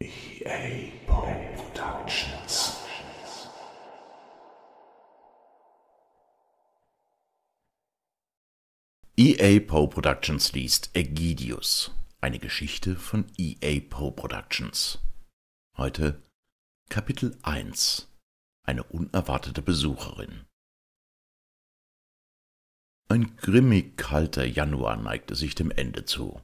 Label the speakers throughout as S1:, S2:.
S1: EA Productions.
S2: EA Poe Productions liest Ägidius, eine Geschichte von
S3: EA Poe Productions. Heute Kapitel 1 Eine unerwartete Besucherin. Ein
S2: grimmig kalter Januar neigte sich dem Ende zu.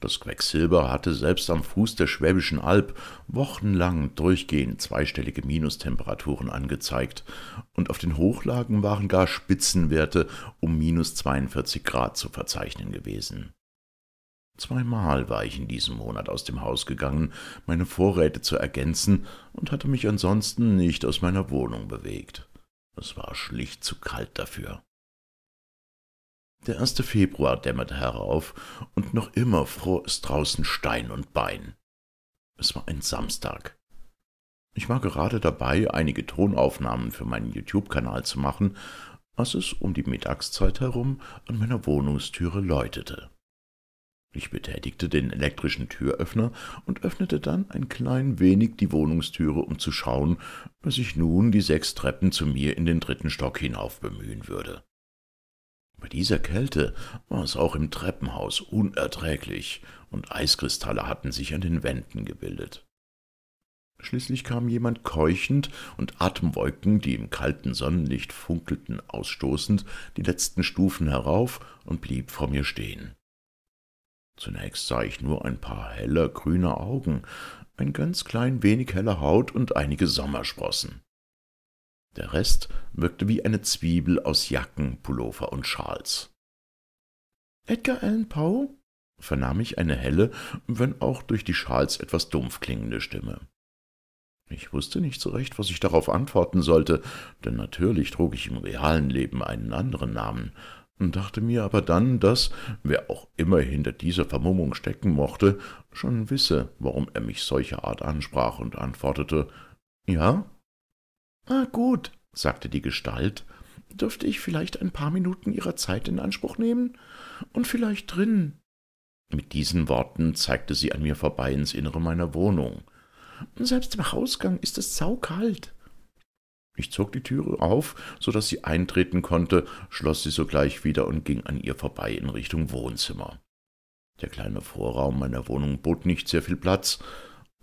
S2: Das Quecksilber hatte selbst am Fuß der Schwäbischen Alb wochenlang durchgehend zweistellige Minustemperaturen angezeigt und auf den Hochlagen waren gar Spitzenwerte um minus 42 Grad zu verzeichnen gewesen. Zweimal war ich in diesem Monat aus dem Haus gegangen, meine Vorräte zu ergänzen und hatte mich ansonsten nicht aus meiner Wohnung bewegt. Es war schlicht zu kalt dafür. Der erste Februar dämmerte herauf, und noch immer fror es draußen Stein und Bein. Es war ein Samstag. Ich war gerade dabei, einige Tonaufnahmen für meinen YouTube-Kanal zu machen, als es um die Mittagszeit herum an meiner Wohnungstüre läutete. Ich betätigte den elektrischen Türöffner und öffnete dann ein klein wenig die Wohnungstüre, um zu schauen, dass ich nun die sechs Treppen zu mir in den dritten Stock hinauf bemühen würde. Bei dieser Kälte war es auch im Treppenhaus unerträglich, und Eiskristalle hatten sich an den Wänden gebildet. Schließlich kam jemand keuchend und Atemwolken, die im kalten Sonnenlicht funkelten, ausstoßend, die letzten Stufen herauf und blieb vor mir stehen. Zunächst sah ich nur ein paar heller grüner Augen, ein ganz klein wenig helle Haut und einige Sommersprossen. Der Rest wirkte wie eine Zwiebel aus Jacken, Pullover und Schals. Edgar Allan Poe? vernahm ich eine helle, wenn auch durch die Schals etwas dumpf klingende Stimme. Ich wusste nicht so recht, was ich darauf antworten sollte, denn natürlich trug ich im realen Leben einen anderen Namen, dachte mir aber dann, dass, wer auch immer hinter dieser Vermummung stecken mochte, schon wisse, warum er mich solcher Art ansprach und antwortete, ja? Ah, gut, sagte die Gestalt, dürfte ich vielleicht ein paar Minuten Ihrer Zeit in Anspruch nehmen? Und vielleicht drin. Mit diesen Worten zeigte sie an mir vorbei ins Innere meiner Wohnung. Selbst im Hausgang ist es saukalt. Ich zog die Türe auf, so daß sie eintreten konnte, schloß sie sogleich wieder und ging an ihr vorbei in Richtung Wohnzimmer. Der kleine Vorraum meiner Wohnung bot nicht sehr viel Platz,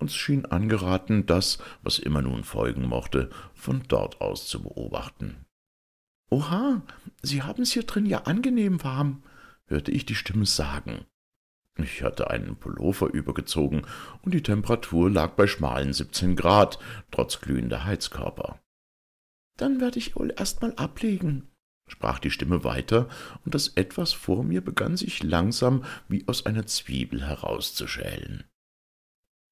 S2: uns schien angeraten, das, was immer nun folgen mochte, von dort aus zu beobachten. »Oha, Sie haben's hier drin ja angenehm warm«, hörte ich die Stimme sagen. Ich hatte einen Pullover übergezogen und die Temperatur lag bei schmalen 17 Grad, trotz glühender Heizkörper. »Dann werde ich wohl erst mal ablegen«, sprach die Stimme weiter, und das Etwas vor mir begann sich langsam wie aus einer Zwiebel herauszuschälen.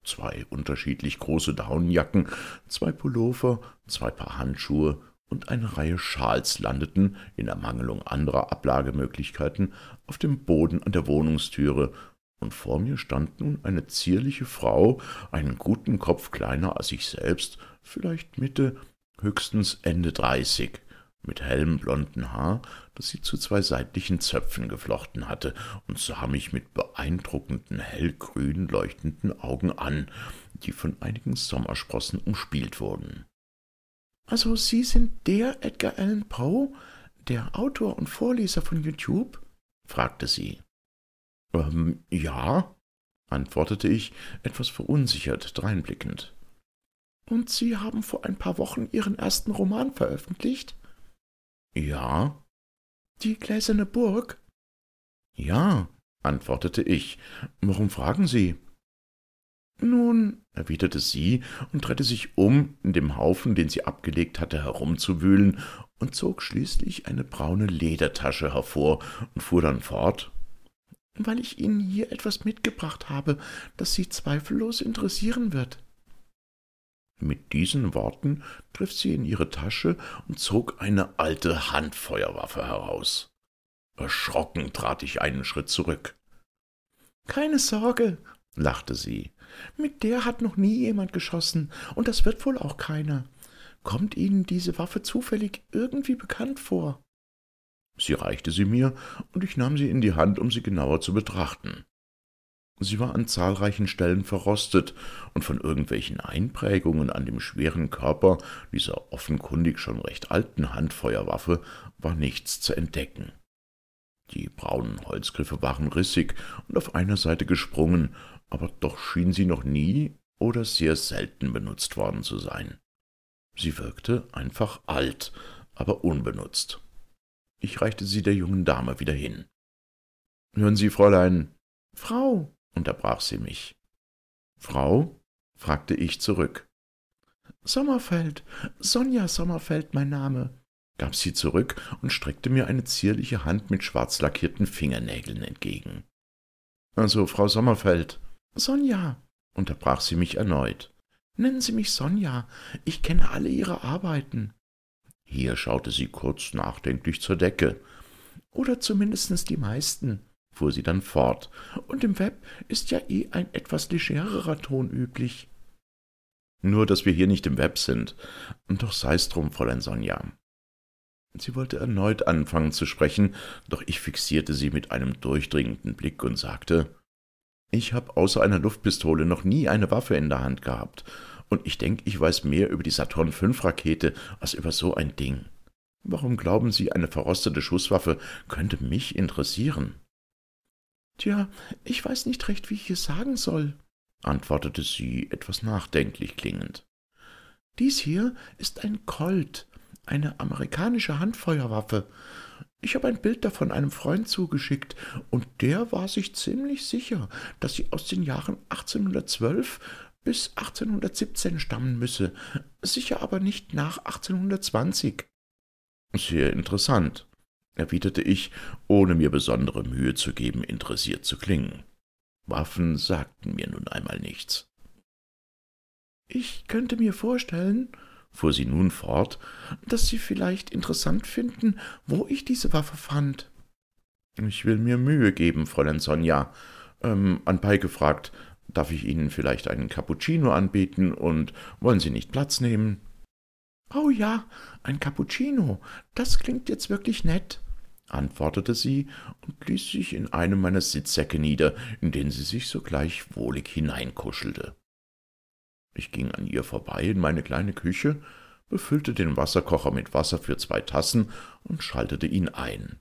S2: Zwei unterschiedlich große Daunenjacken, zwei Pullover, zwei Paar Handschuhe und eine Reihe Schals landeten, in Ermangelung anderer Ablagemöglichkeiten, auf dem Boden an der Wohnungstüre, und vor mir stand nun eine zierliche Frau, einen guten Kopf kleiner als ich selbst, vielleicht Mitte, höchstens Ende dreißig, mit hellem blonden Haar, das sie zu zwei seitlichen Zöpfen geflochten hatte, und sah mich mit beeindruckenden, hellgrün leuchtenden Augen an, die von einigen Sommersprossen umspielt wurden. Also Sie sind der Edgar Allan Poe, der Autor und Vorleser von YouTube? fragte sie. Ähm, ja, antwortete ich, etwas verunsichert dreinblickend. Und Sie haben vor ein paar Wochen Ihren ersten Roman veröffentlicht? Ja, die gläserne Burg? Ja, antwortete ich. Warum fragen Sie? Nun, erwiderte sie und drehte sich um, in dem Haufen, den sie abgelegt hatte, herumzuwühlen, und zog schließlich eine braune Ledertasche hervor und fuhr dann fort. Weil ich Ihnen hier etwas mitgebracht habe, das Sie zweifellos interessieren wird. Mit diesen Worten griff sie in ihre Tasche und zog eine alte Handfeuerwaffe heraus. Erschrocken trat ich einen Schritt zurück. Keine Sorge, lachte sie, mit der hat noch nie jemand geschossen, und das wird wohl auch keiner. Kommt Ihnen diese Waffe zufällig irgendwie bekannt vor? Sie reichte sie mir, und ich nahm sie in die Hand, um sie genauer zu betrachten. Sie war an zahlreichen Stellen verrostet und von irgendwelchen Einprägungen an dem schweren Körper dieser offenkundig schon recht alten Handfeuerwaffe war nichts zu entdecken. Die braunen Holzgriffe waren rissig und auf einer Seite gesprungen, aber doch schien sie noch nie oder sehr selten benutzt worden zu sein. Sie wirkte einfach alt, aber unbenutzt. Ich reichte sie der jungen Dame wieder hin. Hören Sie, Fräulein. Frau, unterbrach sie mich. Frau? fragte ich zurück. Sommerfeld, Sonja Sommerfeld mein Name, gab sie zurück und streckte mir eine zierliche Hand mit schwarz lackierten Fingernägeln entgegen. Also, Frau Sommerfeld. Sonja, unterbrach sie mich erneut. Nennen Sie mich Sonja, ich kenne alle Ihre Arbeiten. Hier schaute sie kurz nachdenklich zur Decke. Oder zumindest die meisten fuhr sie dann fort, und im Web ist ja eh ein etwas legererer Ton üblich. Nur, dass wir hier nicht im Web sind. Doch sei's drum, Fräulein Sonja. Sie wollte erneut anfangen zu sprechen, doch ich fixierte sie mit einem durchdringenden Blick und sagte, ich habe außer einer Luftpistole noch nie eine Waffe in der Hand gehabt, und ich denke, ich weiß mehr über die Saturn-5-Rakete als über so ein Ding. Warum glauben Sie, eine verrostete Schusswaffe könnte mich interessieren? »Tja, ich weiß nicht recht, wie ich es sagen soll«, antwortete sie, etwas nachdenklich klingend. »Dies hier ist ein Colt, eine amerikanische Handfeuerwaffe. Ich habe ein Bild davon einem Freund zugeschickt, und der war sich ziemlich sicher, dass sie aus den Jahren 1812 bis 1817 stammen müsse, sicher aber nicht nach 1820. Sehr interessant, erwiderte ich, ohne mir besondere Mühe zu geben, interessiert zu klingen. Waffen sagten mir nun einmal nichts. Ich könnte mir vorstellen, fuhr sie nun fort, dass Sie vielleicht interessant finden, wo ich diese Waffe fand. Ich will mir Mühe geben, Fräulein Sonja. Ähm, anbei gefragt, darf ich Ihnen vielleicht einen Cappuccino anbieten und wollen Sie nicht Platz nehmen? Oh ja, ein Cappuccino, das klingt jetzt wirklich nett, antwortete sie und ließ sich in einem meiner Sitzsäcke nieder, in den sie sich sogleich wohlig hineinkuschelte. Ich ging an ihr vorbei in meine kleine Küche, befüllte den Wasserkocher mit Wasser für zwei Tassen und schaltete ihn ein.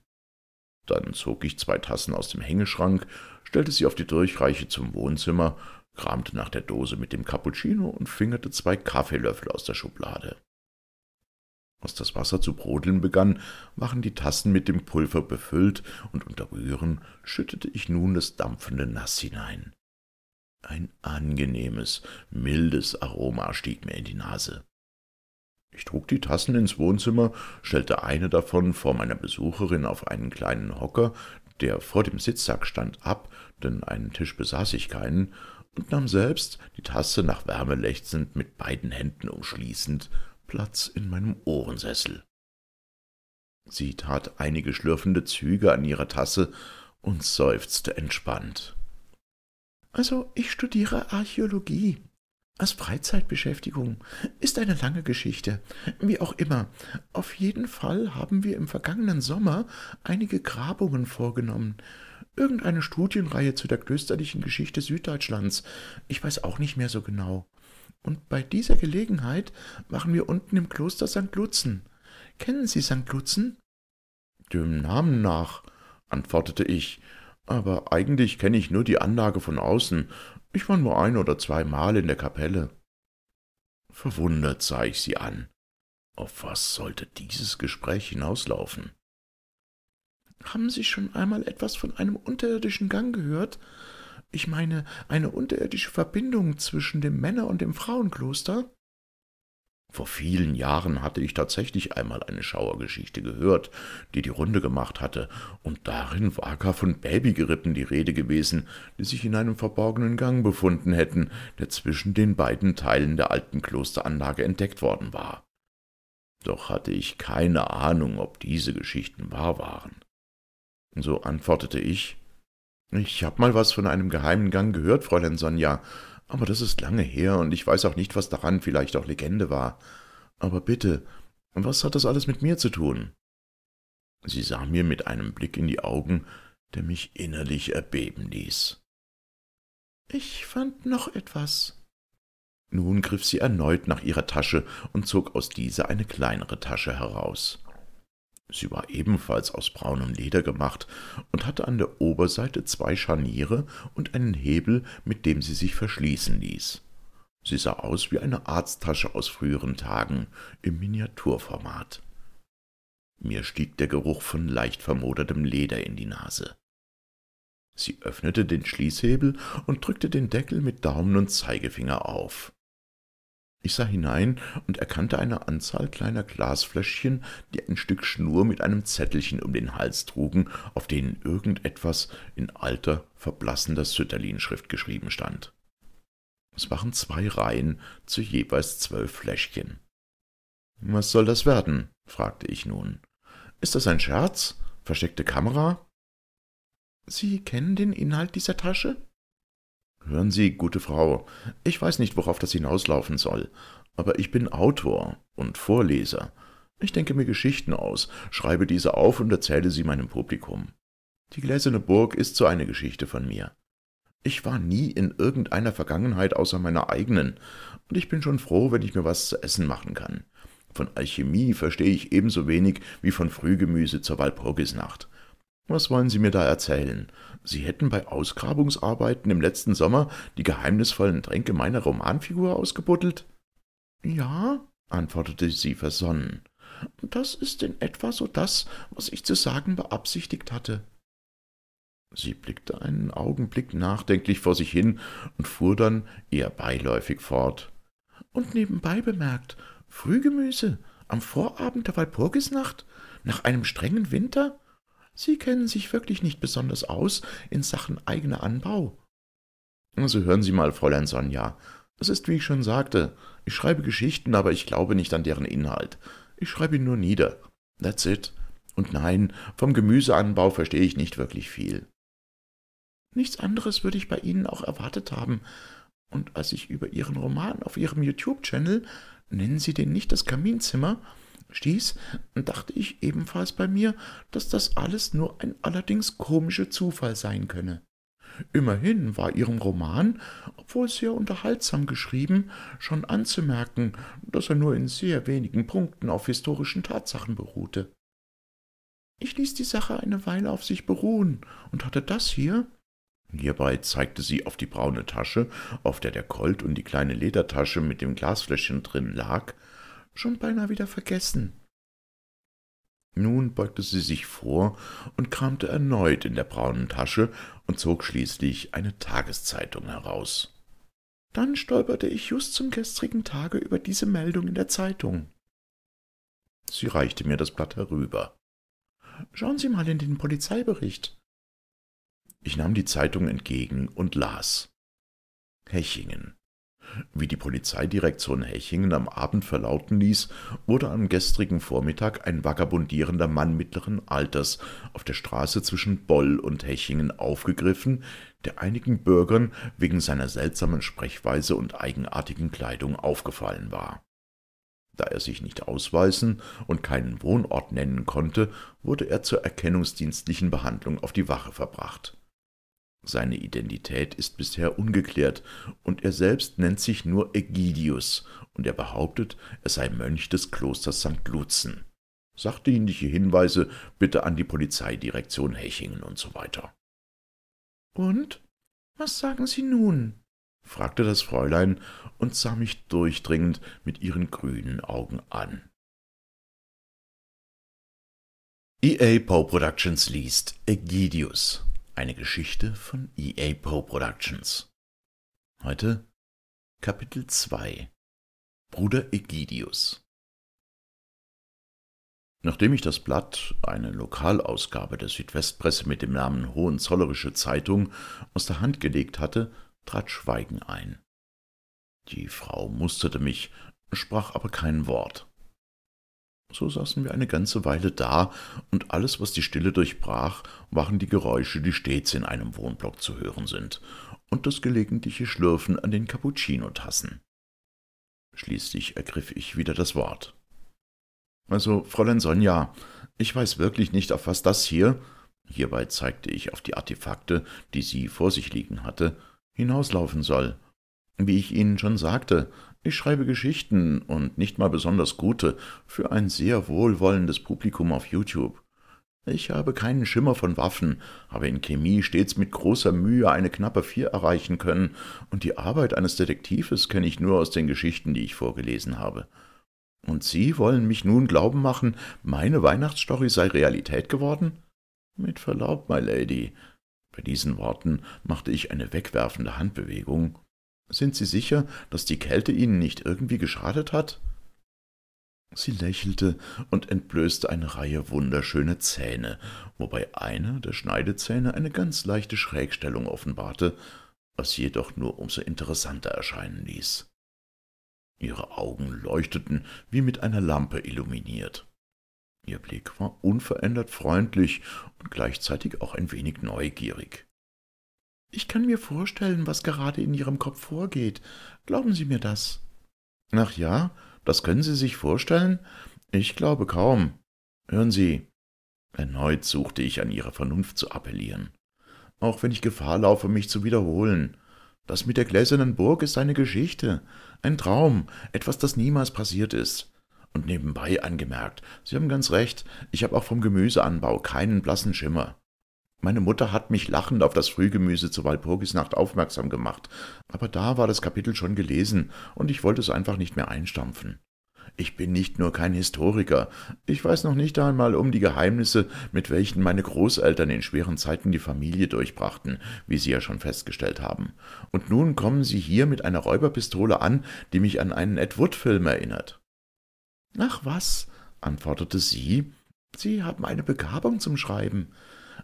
S2: Dann zog ich zwei Tassen aus dem Hängeschrank, stellte sie auf die Durchreiche zum Wohnzimmer, kramte nach der Dose mit dem Cappuccino und fingerte zwei Kaffeelöffel aus der Schublade. Als das Wasser zu brodeln begann, waren die Tassen mit dem Pulver befüllt, und unter Rühren schüttete ich nun das dampfende Nass hinein. Ein angenehmes, mildes Aroma stieg mir in die Nase. Ich trug die Tassen ins Wohnzimmer, stellte eine davon vor meiner Besucherin auf einen kleinen Hocker, der vor dem Sitzsack stand, ab, denn einen Tisch besaß ich keinen, und nahm selbst die Tasse nach Wärme lechzend mit beiden Händen umschließend Platz in meinem Ohrensessel. Sie tat einige schlürfende Züge an ihrer Tasse und seufzte entspannt. Also, ich studiere Archäologie. Als Freizeitbeschäftigung ist eine lange Geschichte. Wie auch immer, auf jeden Fall haben wir im vergangenen Sommer einige Grabungen vorgenommen. Irgendeine Studienreihe zu der klösterlichen Geschichte Süddeutschlands. Ich weiß auch nicht mehr so genau. Und bei dieser Gelegenheit waren wir unten im Kloster St. Lutzen. Kennen Sie St. Lutzen? Dem Namen nach, antwortete ich, aber eigentlich kenne ich nur die Anlage von außen. Ich war nur ein oder zweimal in der Kapelle. Verwundert sah ich sie an. Auf was sollte dieses Gespräch hinauslaufen? Haben Sie schon einmal etwas von einem unterirdischen Gang gehört? Ich meine, eine unterirdische Verbindung zwischen dem Männer- und dem Frauenkloster? Vor vielen Jahren hatte ich tatsächlich einmal eine Schauergeschichte gehört, die die Runde gemacht hatte, und darin war gar von Babygerippen die Rede gewesen, die sich in einem verborgenen Gang befunden hätten, der zwischen den beiden Teilen der alten Klosteranlage entdeckt worden war. Doch hatte ich keine Ahnung, ob diese Geschichten wahr waren. So antwortete ich, ich habe mal was von einem geheimen Gang gehört, Fräulein Sonja, aber das ist lange her und ich weiß auch nicht, was daran vielleicht auch Legende war. Aber bitte, was hat das alles mit mir zu tun? Sie sah mir mit einem Blick in die Augen, der mich innerlich erbeben ließ. Ich fand noch etwas. Nun griff sie erneut nach ihrer Tasche und zog aus dieser eine kleinere Tasche heraus. Sie war ebenfalls aus braunem Leder gemacht und hatte an der Oberseite zwei Scharniere und einen Hebel, mit dem sie sich verschließen ließ. Sie sah aus wie eine Arzttasche aus früheren Tagen im Miniaturformat. Mir stieg der Geruch von leicht vermodertem Leder in die Nase. Sie öffnete den Schließhebel und drückte den Deckel mit Daumen und Zeigefinger auf. Ich sah hinein und erkannte eine Anzahl kleiner Glasfläschchen, die ein Stück Schnur mit einem Zettelchen um den Hals trugen, auf denen irgendetwas in alter, verblassender sütterlin geschrieben stand. Es waren zwei Reihen zu jeweils zwölf Fläschchen. Was soll das werden? fragte ich nun. Ist das ein Scherz? Versteckte Kamera? Sie kennen den Inhalt dieser Tasche? Hören Sie, gute Frau, ich weiß nicht, worauf das hinauslaufen soll, aber ich bin Autor und Vorleser. Ich denke mir Geschichten aus, schreibe diese auf und erzähle sie meinem Publikum. Die Gläserne Burg ist so eine Geschichte von mir. Ich war nie in irgendeiner Vergangenheit außer meiner eigenen, und ich bin schon froh, wenn ich mir was zu essen machen kann. Von Alchemie verstehe ich ebenso wenig wie von Frühgemüse zur Walpurgisnacht. Was wollen Sie mir da erzählen? Sie hätten bei Ausgrabungsarbeiten im letzten Sommer die geheimnisvollen Tränke meiner Romanfigur ausgebuddelt? Ja, antwortete sie versonnen. Das ist in etwa so das, was ich zu sagen beabsichtigt hatte. Sie blickte einen Augenblick nachdenklich vor sich hin und fuhr dann eher beiläufig fort. Und nebenbei bemerkt, Frühgemüse am Vorabend der Walpurgisnacht, nach einem strengen Winter? Sie kennen sich wirklich nicht besonders aus in Sachen eigener Anbau. Also hören Sie mal, Fräulein Sonja. Es ist, wie ich schon sagte, ich schreibe Geschichten, aber ich glaube nicht an deren Inhalt. Ich schreibe ihn nur nieder. That's it. Und nein, vom Gemüseanbau verstehe ich nicht wirklich viel. Nichts anderes würde ich bei Ihnen auch erwartet haben. Und als ich über Ihren Roman auf Ihrem YouTube-Channel, nennen Sie den nicht das Kaminzimmer, stieß, dachte ich ebenfalls bei mir, dass das alles nur ein allerdings komischer Zufall sein könne. Immerhin war ihrem Roman, obwohl sehr unterhaltsam geschrieben, schon anzumerken, dass er nur in sehr wenigen Punkten auf historischen Tatsachen beruhte. Ich ließ die Sache eine Weile auf sich beruhen und hatte das hier, Hierbei zeigte sie auf die braune Tasche, auf der der Colt und die kleine Ledertasche mit dem Glasfläschchen drin lag, schon beinahe wieder vergessen.« nun beugte sie sich vor und kramte erneut in der braunen Tasche und zog schließlich eine Tageszeitung heraus. Dann stolperte ich just zum gestrigen Tage über diese Meldung in der Zeitung. Sie reichte mir das Blatt herüber. Schauen Sie mal in den Polizeibericht. Ich nahm die Zeitung entgegen und las. Hechingen. Wie die Polizeidirektion Hechingen am Abend verlauten ließ, wurde am gestrigen Vormittag ein vagabundierender Mann mittleren Alters auf der Straße zwischen Boll und Hechingen aufgegriffen, der einigen Bürgern wegen seiner seltsamen Sprechweise und eigenartigen Kleidung aufgefallen war. Da er sich nicht ausweisen und keinen Wohnort nennen konnte, wurde er zur erkennungsdienstlichen Behandlung auf die Wache verbracht seine Identität ist bisher ungeklärt und er selbst nennt sich nur Ägidius und er behauptet, er sei Mönch des Klosters St. Luzen. Sachdienliche Hinweise bitte an die Polizeidirektion Hechingen und so weiter. Und? Was sagen Sie nun? fragte das Fräulein und sah mich durchdringend mit ihren grünen Augen an.
S3: EA Poe Productions liest Egidius eine Geschichte von EA Poe Productions. Heute Kapitel 2 Bruder Egidius Nachdem ich das Blatt, eine Lokalausgabe der Südwestpresse
S2: mit dem Namen Hohenzollerische Zeitung, aus der Hand gelegt hatte, trat Schweigen ein. Die Frau musterte mich, sprach aber kein Wort. So saßen wir eine ganze Weile da, und alles, was die Stille durchbrach, waren die Geräusche, die stets in einem Wohnblock zu hören sind, und das gelegentliche Schlürfen an den Cappuccino-Tassen. Schließlich ergriff ich wieder das Wort. Also, Fräulein Sonja, ich weiß wirklich nicht, auf was das hier hierbei zeigte ich auf die Artefakte, die sie vor sich liegen hatte, hinauslaufen soll. Wie ich Ihnen schon sagte, ich schreibe Geschichten und nicht mal besonders gute für ein sehr wohlwollendes Publikum auf YouTube. Ich habe keinen Schimmer von Waffen, habe in Chemie stets mit großer Mühe eine knappe Vier erreichen können, und die Arbeit eines Detektives kenne ich nur aus den Geschichten, die ich vorgelesen habe. Und Sie wollen mich nun glauben machen, meine Weihnachtsstory sei Realität geworden? Mit Verlaub, my Lady. Bei diesen Worten machte ich eine wegwerfende Handbewegung sind Sie sicher, dass die Kälte Ihnen nicht irgendwie geschadet hat? Sie lächelte und entblößte eine Reihe wunderschöner Zähne, wobei einer der Schneidezähne eine ganz leichte Schrägstellung offenbarte, was jedoch nur umso interessanter erscheinen ließ. Ihre Augen leuchteten wie mit einer Lampe illuminiert. Ihr Blick war unverändert freundlich und gleichzeitig auch ein wenig neugierig. Ich kann mir vorstellen, was gerade in Ihrem Kopf vorgeht. Glauben Sie mir das? Ach ja, das können Sie sich vorstellen? Ich glaube kaum. Hören Sie. Erneut suchte ich an Ihre Vernunft zu appellieren. Auch wenn ich Gefahr laufe, mich zu wiederholen. Das mit der gläsernen Burg ist eine Geschichte, ein Traum, etwas, das niemals passiert ist. Und nebenbei angemerkt, Sie haben ganz recht, ich habe auch vom Gemüseanbau keinen blassen Schimmer. Meine Mutter hat mich lachend auf das Frühgemüse zur Walpurgisnacht aufmerksam gemacht, aber da war das Kapitel schon gelesen und ich wollte es einfach nicht mehr einstampfen. Ich bin nicht nur kein Historiker, ich weiß noch nicht einmal um die Geheimnisse, mit welchen meine Großeltern in schweren Zeiten die Familie durchbrachten, wie Sie ja schon festgestellt haben. Und nun kommen Sie hier mit einer Räuberpistole an, die mich an einen Ed Wood-Film erinnert. Ach was, antwortete sie, Sie haben eine Begabung zum Schreiben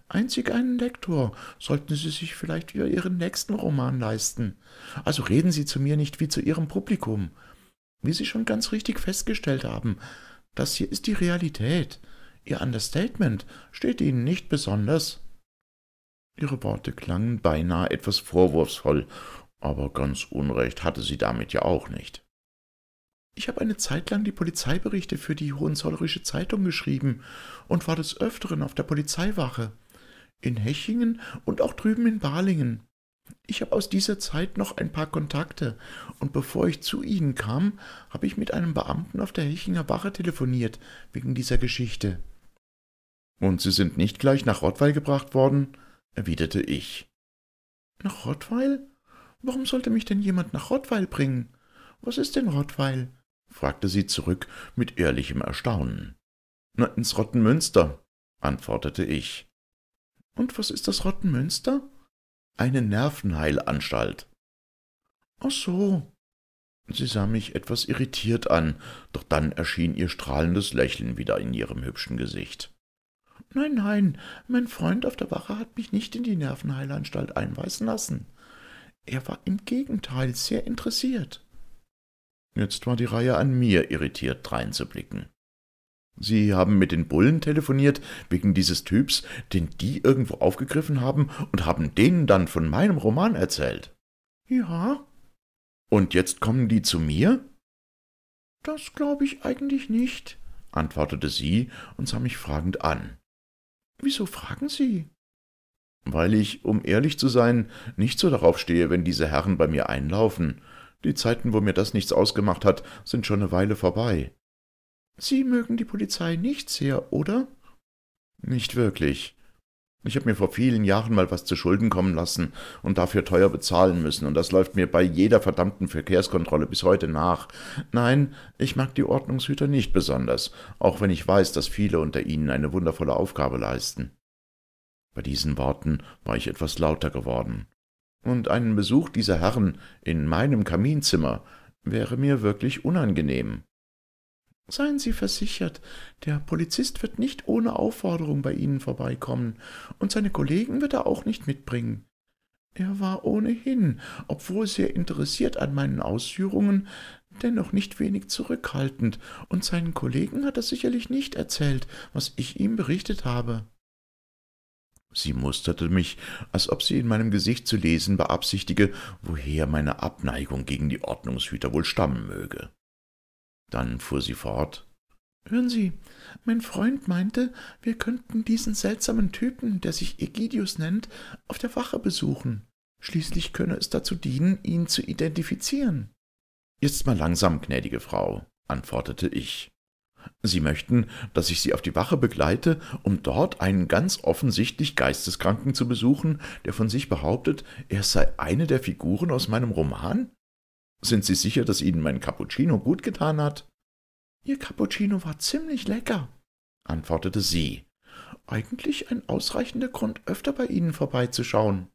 S2: einzig einen Lektor. Sollten Sie sich vielleicht wieder Ihren nächsten Roman leisten. Also reden Sie zu mir nicht wie zu Ihrem Publikum. Wie Sie schon ganz richtig festgestellt haben, das hier ist die Realität. Ihr Understatement steht Ihnen nicht besonders. Ihre Worte klangen beinahe etwas vorwurfsvoll, aber ganz Unrecht hatte sie damit ja auch nicht. Ich habe eine Zeit lang die Polizeiberichte für die Hohenzollerische Zeitung geschrieben und war des Öfteren auf der Polizeiwache in Hechingen und auch drüben in Balingen. Ich habe aus dieser Zeit noch ein paar Kontakte, und bevor ich zu Ihnen kam, habe ich mit einem Beamten auf der Hechinger Wache telefoniert, wegen dieser Geschichte. Und Sie sind nicht gleich nach Rottweil gebracht worden? erwiderte ich. Nach Rottweil? Warum sollte mich denn jemand nach Rottweil bringen? Was ist denn Rottweil? fragte sie zurück mit ehrlichem Erstaunen. Na, ins Rottenmünster, antwortete ich. Und was ist das Rottenmünster? Eine Nervenheilanstalt. Ach so. Sie sah mich etwas irritiert an, doch dann erschien ihr strahlendes Lächeln wieder in ihrem hübschen Gesicht. Nein, nein, mein Freund auf der Wache hat mich nicht in die Nervenheilanstalt einweisen lassen. Er war im Gegenteil sehr interessiert. Jetzt war die Reihe an mir irritiert dreinzublicken. Sie haben mit den Bullen telefoniert wegen dieses Typs, den die irgendwo aufgegriffen haben und haben denen dann von meinem Roman erzählt. Ja. Und jetzt kommen die zu mir? Das glaube ich eigentlich nicht, antwortete sie und sah mich fragend an. Wieso fragen Sie? Weil ich, um ehrlich zu sein, nicht so darauf stehe, wenn diese Herren bei mir einlaufen. Die Zeiten, wo mir das nichts ausgemacht hat, sind schon eine Weile vorbei. Sie mögen die Polizei nicht sehr, oder? Nicht wirklich. Ich habe mir vor vielen Jahren mal was zu Schulden kommen lassen und dafür teuer bezahlen müssen, und das läuft mir bei jeder verdammten Verkehrskontrolle bis heute nach. Nein, ich mag die Ordnungshüter nicht besonders, auch wenn ich weiß, dass viele unter ihnen eine wundervolle Aufgabe leisten. Bei diesen Worten war ich etwas lauter geworden. Und einen Besuch dieser Herren in meinem Kaminzimmer wäre mir wirklich unangenehm. Seien Sie versichert, der Polizist wird nicht ohne Aufforderung bei Ihnen vorbeikommen, und seine Kollegen wird er auch nicht mitbringen. Er war ohnehin, obwohl sehr interessiert an meinen Ausführungen, dennoch nicht wenig zurückhaltend, und seinen Kollegen hat er sicherlich nicht erzählt, was ich ihm berichtet habe. Sie musterte mich, als ob sie in meinem Gesicht zu lesen beabsichtige, woher meine Abneigung gegen die Ordnungshüter wohl stammen möge. Dann fuhr sie fort. Hören Sie, mein Freund meinte, wir könnten diesen seltsamen Typen, der sich Egidius nennt, auf der Wache besuchen. Schließlich könne es dazu dienen, ihn zu identifizieren. Jetzt mal langsam, gnädige Frau, antwortete ich. Sie möchten, dass ich Sie auf die Wache begleite, um dort einen ganz offensichtlich Geisteskranken zu besuchen, der von sich behauptet, er sei eine der Figuren aus meinem Roman? Sind Sie sicher, dass Ihnen mein Cappuccino gut getan hat? Ihr Cappuccino war ziemlich lecker, antwortete sie. Eigentlich ein ausreichender Grund, öfter bei Ihnen vorbeizuschauen.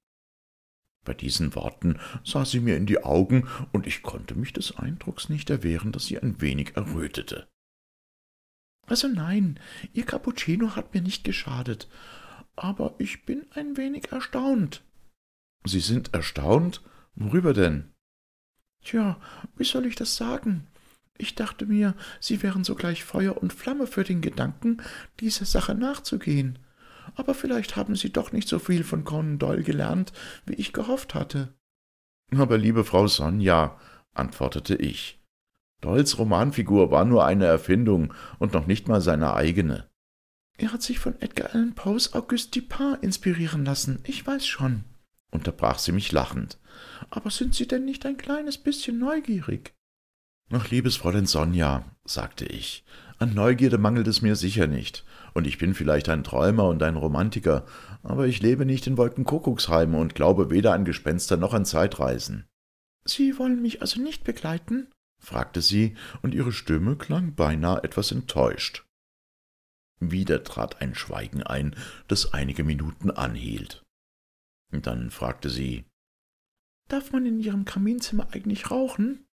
S2: Bei diesen Worten sah sie mir in die Augen, und ich konnte mich des Eindrucks nicht erwehren, dass sie ein wenig errötete. Also nein, Ihr Cappuccino hat mir nicht geschadet, aber ich bin ein wenig erstaunt. Sie sind erstaunt? Worüber denn? Tja, wie soll ich das sagen? Ich dachte mir, Sie wären sogleich Feuer und Flamme für den Gedanken, dieser Sache nachzugehen. Aber vielleicht haben Sie doch nicht so viel von Conan Doyle gelernt, wie ich gehofft hatte. Aber liebe Frau Sonja, antwortete ich, Doyles Romanfigur war nur eine Erfindung und noch nicht mal seine eigene. Er hat sich von Edgar Allan Poes Auguste Dupin inspirieren lassen, ich weiß schon, unterbrach sie mich lachend. Aber sind Sie denn nicht ein kleines bisschen neugierig? Ach, liebes Fräulein Sonja, sagte ich, an Neugierde mangelt es mir sicher nicht, und ich bin vielleicht ein Träumer und ein Romantiker, aber ich lebe nicht in Wolkenkuckucksheimen und glaube weder an Gespenster noch an Zeitreisen. Sie wollen mich also nicht begleiten? fragte sie, und ihre Stimme klang beinahe etwas enttäuscht. Wieder trat ein Schweigen ein, das einige Minuten anhielt. Dann fragte sie Darf man in Ihrem Kaminzimmer eigentlich rauchen?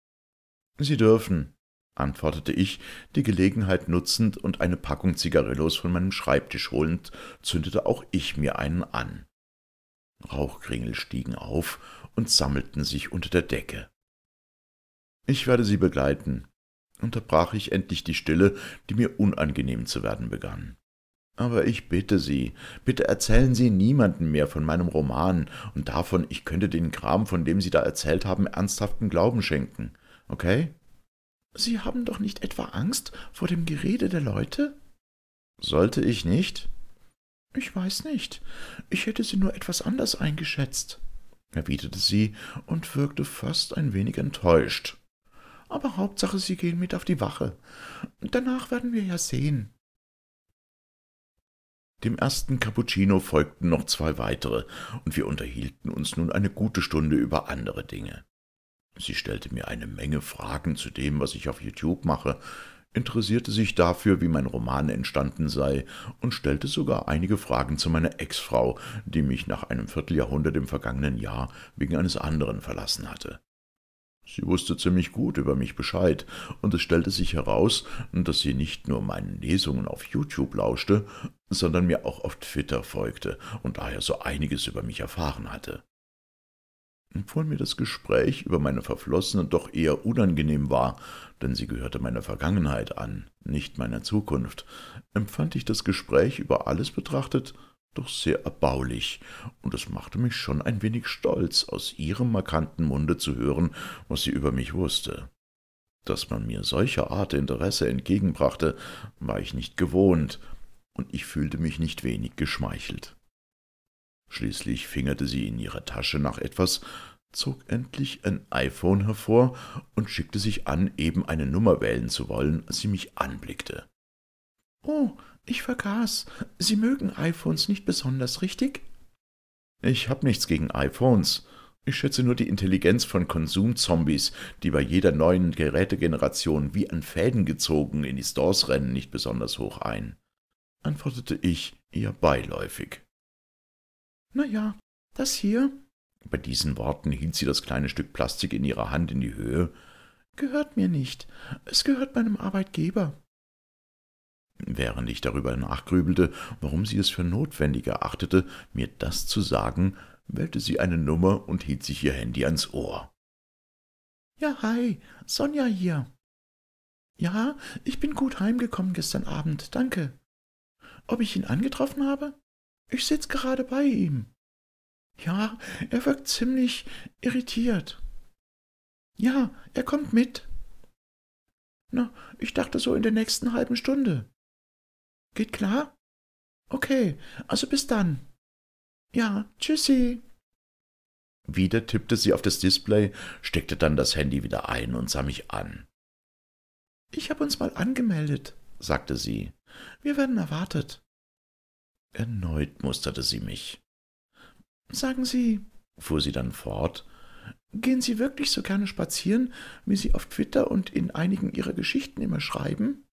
S2: Sie dürfen, antwortete ich, die Gelegenheit nutzend und eine Packung Zigarillos von meinem Schreibtisch holend, zündete auch ich mir einen an. Rauchkringel stiegen auf und sammelten sich unter der Decke. Ich werde Sie begleiten, unterbrach ich endlich die Stille, die mir unangenehm zu werden begann. Aber ich bitte Sie, bitte erzählen Sie niemanden mehr von meinem Roman und davon, ich könnte den Kram, von dem Sie da erzählt haben, ernsthaften Glauben schenken. Okay? Sie haben doch nicht etwa Angst vor dem Gerede der Leute? Sollte ich nicht? Ich weiß nicht. Ich hätte sie nur etwas anders eingeschätzt, erwiderte sie und wirkte fast ein wenig enttäuscht. Aber Hauptsache, Sie gehen mit auf die Wache. Danach werden wir ja sehen. Dem ersten Cappuccino folgten noch zwei weitere, und wir unterhielten uns nun eine gute Stunde über andere Dinge. Sie stellte mir eine Menge Fragen zu dem, was ich auf YouTube mache, interessierte sich dafür, wie mein Roman entstanden sei, und stellte sogar einige Fragen zu meiner Ex-Frau, die mich nach einem Vierteljahrhundert im vergangenen Jahr wegen eines anderen verlassen hatte. Sie wusste ziemlich gut über mich Bescheid, und es stellte sich heraus, dass sie nicht nur meinen Lesungen auf YouTube lauschte, sondern mir auch auf Twitter folgte und daher so einiges über mich erfahren hatte. Obwohl mir das Gespräch über meine Verflossene doch eher unangenehm war, denn sie gehörte meiner Vergangenheit an, nicht meiner Zukunft, empfand ich das Gespräch über alles betrachtet doch sehr erbaulich, und es machte mich schon ein wenig stolz, aus ihrem markanten Munde zu hören, was sie über mich wusste. Dass man mir solcher Art Interesse entgegenbrachte, war ich nicht gewohnt, und ich fühlte mich nicht wenig geschmeichelt. Schließlich fingerte sie in ihrer Tasche nach etwas, zog endlich ein iPhone hervor und schickte sich an, eben eine Nummer wählen zu wollen, als sie mich anblickte. Oh, ich vergaß. Sie mögen iPhones nicht besonders, richtig? Ich hab nichts gegen iPhones. Ich schätze nur die Intelligenz von Konsumzombies, die bei jeder neuen Gerätegeneration wie an Fäden gezogen in die Stores rennen, nicht besonders hoch ein, antwortete ich ihr beiläufig. Na ja, das hier. Bei diesen Worten hielt sie das kleine Stück Plastik in ihrer Hand in die Höhe. Gehört mir nicht. Es gehört meinem Arbeitgeber. Während ich darüber nachgrübelte, warum sie es für notwendig erachtete, mir das zu sagen, wählte sie eine Nummer und hielt sich ihr Handy ans Ohr. Ja, hi, Sonja hier. Ja, ich bin gut heimgekommen gestern Abend, danke. Ob ich ihn angetroffen habe? Ich sitz gerade bei ihm. Ja, er wirkt ziemlich irritiert.
S3: Ja, er kommt mit. Na, ich dachte so in der nächsten halben Stunde. Geht klar? Okay, also bis dann. Ja, tschüssi.
S2: Wieder tippte sie auf das Display, steckte dann das Handy wieder ein und sah mich an. Ich habe uns mal angemeldet, sagte sie. Wir werden erwartet. Erneut musterte sie mich. Sagen Sie, fuhr sie dann fort, gehen Sie wirklich so gerne spazieren, wie Sie auf Twitter und in einigen Ihrer Geschichten immer schreiben?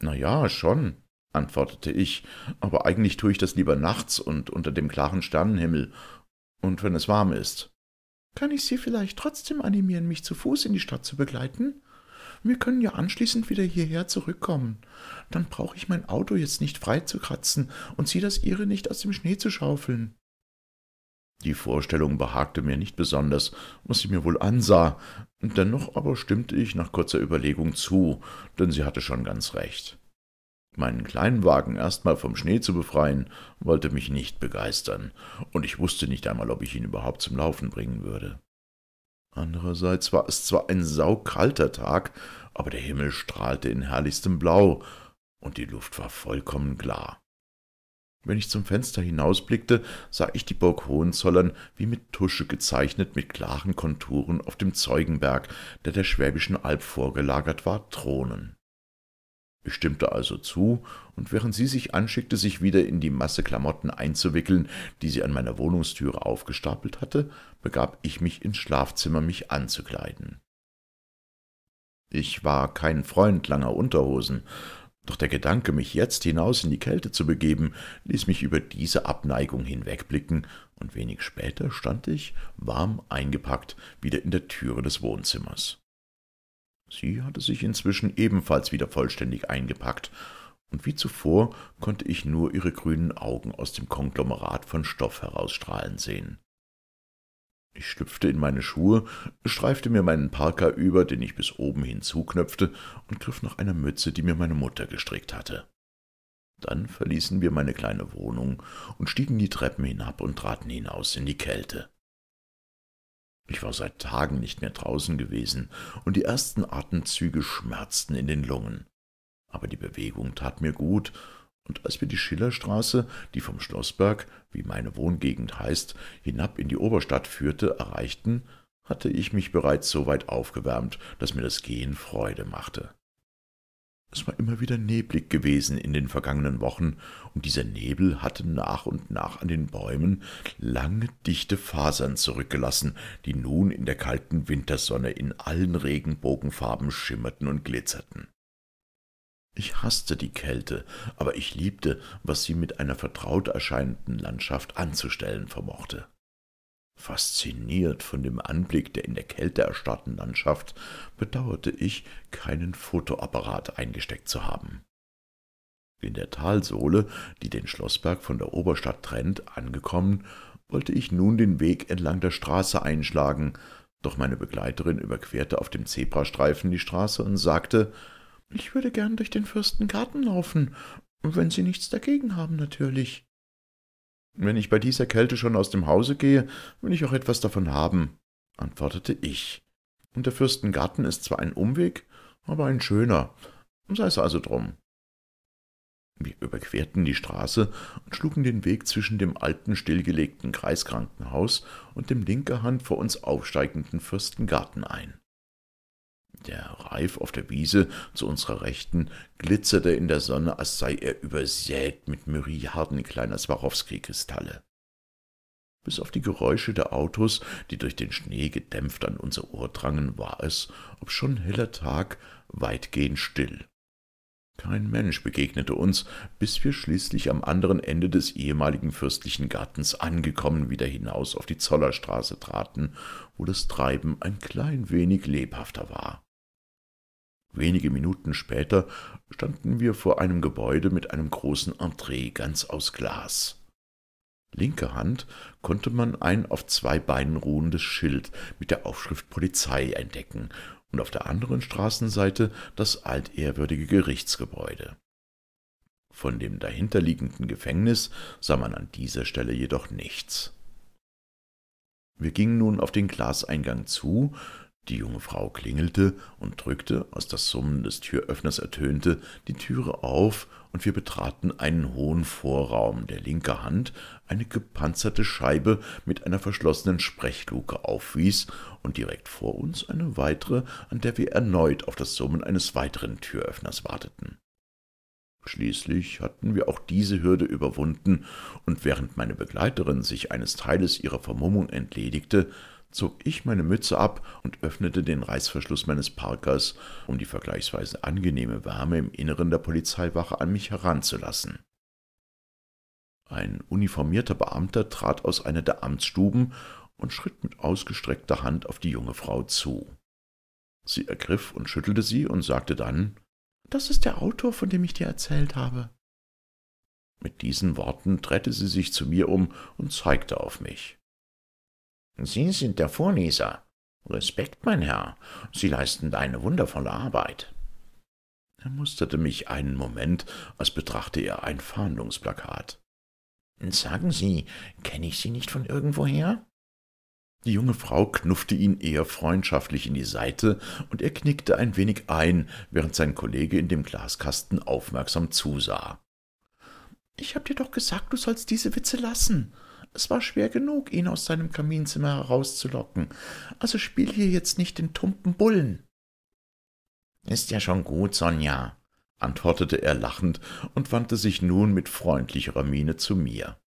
S2: Na ja, schon, antwortete ich, aber eigentlich tue ich das lieber nachts und unter dem klaren Sternenhimmel und wenn es warm ist. Kann ich Sie vielleicht trotzdem animieren, mich zu Fuß in die Stadt zu begleiten? Wir können ja anschließend wieder hierher zurückkommen. Dann brauche ich mein Auto jetzt nicht freizukratzen und Sie das Ihre nicht aus dem Schnee zu schaufeln. Die Vorstellung behagte mir nicht besonders, was sie mir wohl ansah, dennoch aber stimmte ich nach kurzer Überlegung zu, denn sie hatte schon ganz recht. Meinen kleinen Wagen erstmal vom Schnee zu befreien, wollte mich nicht begeistern, und ich wusste nicht einmal, ob ich ihn überhaupt zum Laufen bringen würde. Andererseits war es zwar ein saukalter Tag, aber der Himmel strahlte in herrlichstem Blau, und die Luft war vollkommen klar. Wenn ich zum Fenster hinausblickte, sah ich die Burg Hohenzollern wie mit Tusche gezeichnet mit klaren Konturen auf dem Zeugenberg, der der Schwäbischen Alb vorgelagert war, thronen. Ich stimmte also zu, und während sie sich anschickte, sich wieder in die Masse Klamotten einzuwickeln, die sie an meiner Wohnungstüre aufgestapelt hatte, begab ich mich ins Schlafzimmer, mich anzukleiden. Ich war kein Freund langer Unterhosen, doch der Gedanke, mich jetzt hinaus in die Kälte zu begeben, ließ mich über diese Abneigung hinwegblicken, und wenig später stand ich, warm eingepackt, wieder in der Türe des Wohnzimmers. Sie hatte sich inzwischen ebenfalls wieder vollständig eingepackt, und wie zuvor konnte ich nur ihre grünen Augen aus dem Konglomerat von Stoff herausstrahlen sehen. Ich schlüpfte in meine Schuhe, streifte mir meinen Parker über, den ich bis oben hin zuknöpfte, und griff nach einer Mütze, die mir meine Mutter gestrickt hatte. Dann verließen wir meine kleine Wohnung und stiegen die Treppen hinab und traten hinaus in die Kälte. Ich war seit Tagen nicht mehr draußen gewesen, und die ersten Atemzüge schmerzten in den Lungen. Aber die Bewegung tat mir gut, und als wir die Schillerstraße, die vom Schlossberg, wie meine Wohngegend heißt, hinab in die Oberstadt führte, erreichten, hatte ich mich bereits so weit aufgewärmt, dass mir das Gehen Freude machte. Es war immer wieder neblig gewesen in den vergangenen Wochen, und dieser Nebel hatte nach und nach an den Bäumen lange dichte Fasern zurückgelassen, die nun in der kalten Wintersonne in allen Regenbogenfarben schimmerten und glitzerten. Ich hasste die Kälte, aber ich liebte, was sie mit einer vertraut erscheinenden Landschaft anzustellen vermochte. Fasziniert von dem Anblick der in der Kälte erstarrten Landschaft, bedauerte ich, keinen Fotoapparat eingesteckt zu haben. In der Talsohle, die den Schlossberg von der Oberstadt trennt, angekommen, wollte ich nun den Weg entlang der Straße einschlagen, doch meine Begleiterin überquerte auf dem Zebrastreifen die Straße und sagte, »Ich würde gern durch den Fürstengarten laufen, wenn Sie nichts dagegen haben, natürlich.« wenn ich bei dieser Kälte schon aus dem Hause gehe, will ich auch etwas davon haben, antwortete ich. Und der Fürstengarten ist zwar ein Umweg, aber ein schöner, sei es also drum. Wir überquerten die Straße und schlugen den Weg zwischen dem alten, stillgelegten Kreiskrankenhaus und dem linker Hand vor uns aufsteigenden Fürstengarten ein. Der Reif auf der Wiese zu unserer Rechten glitzerte in der Sonne, als sei er übersät mit Myriaden kleiner Swarovski-Kristalle. Bis auf die Geräusche der Autos, die durch den Schnee gedämpft an unser Ohr drangen, war es, obschon heller Tag, weitgehend still. Kein Mensch begegnete uns, bis wir schließlich am anderen Ende des ehemaligen fürstlichen Gartens angekommen wieder hinaus auf die Zollerstraße traten, wo das Treiben ein klein wenig lebhafter war. Wenige Minuten später standen wir vor einem Gebäude mit einem großen Entree, ganz aus Glas. Linke Hand konnte man ein auf zwei Beinen ruhendes Schild mit der Aufschrift Polizei entdecken und auf der anderen Straßenseite das altehrwürdige Gerichtsgebäude. Von dem dahinterliegenden Gefängnis sah man an dieser Stelle jedoch nichts. Wir gingen nun auf den Glaseingang zu, die junge Frau klingelte und drückte, als das Summen des Türöffners ertönte, die Türe auf, und wir betraten einen hohen Vorraum, der linker Hand eine gepanzerte Scheibe mit einer verschlossenen Sprechluke aufwies und direkt vor uns eine weitere, an der wir erneut auf das Summen eines weiteren Türöffners warteten. Schließlich hatten wir auch diese Hürde überwunden, und während meine Begleiterin sich eines Teiles ihrer Vermummung entledigte, zog ich meine Mütze ab und öffnete den Reißverschluss meines Parkers, um die vergleichsweise angenehme Wärme im Inneren der Polizeiwache an mich heranzulassen. Ein uniformierter Beamter trat aus einer der Amtsstuben und schritt mit ausgestreckter Hand auf die junge Frau zu. Sie ergriff und schüttelte sie und sagte dann Das ist der Autor, von dem ich dir erzählt habe. Mit diesen Worten drehte sie sich zu mir um und zeigte auf mich. Sie sind der Vorleser. Respekt, mein Herr, Sie leisten eine wundervolle Arbeit. Er musterte mich einen Moment, als betrachte er ein Fahndungsplakat. Sagen Sie, kenne ich Sie nicht von irgendwoher? Die junge Frau knuffte ihn eher freundschaftlich in die Seite, und er knickte ein wenig ein, während sein Kollege in dem Glaskasten aufmerksam zusah. Ich hab dir doch gesagt, du sollst diese Witze lassen, es war schwer genug, ihn aus seinem Kaminzimmer herauszulocken. Also spiel hier jetzt nicht den tumpen Bullen. Ist ja schon gut, Sonja, antwortete er lachend und wandte sich nun mit freundlicherer Miene zu mir.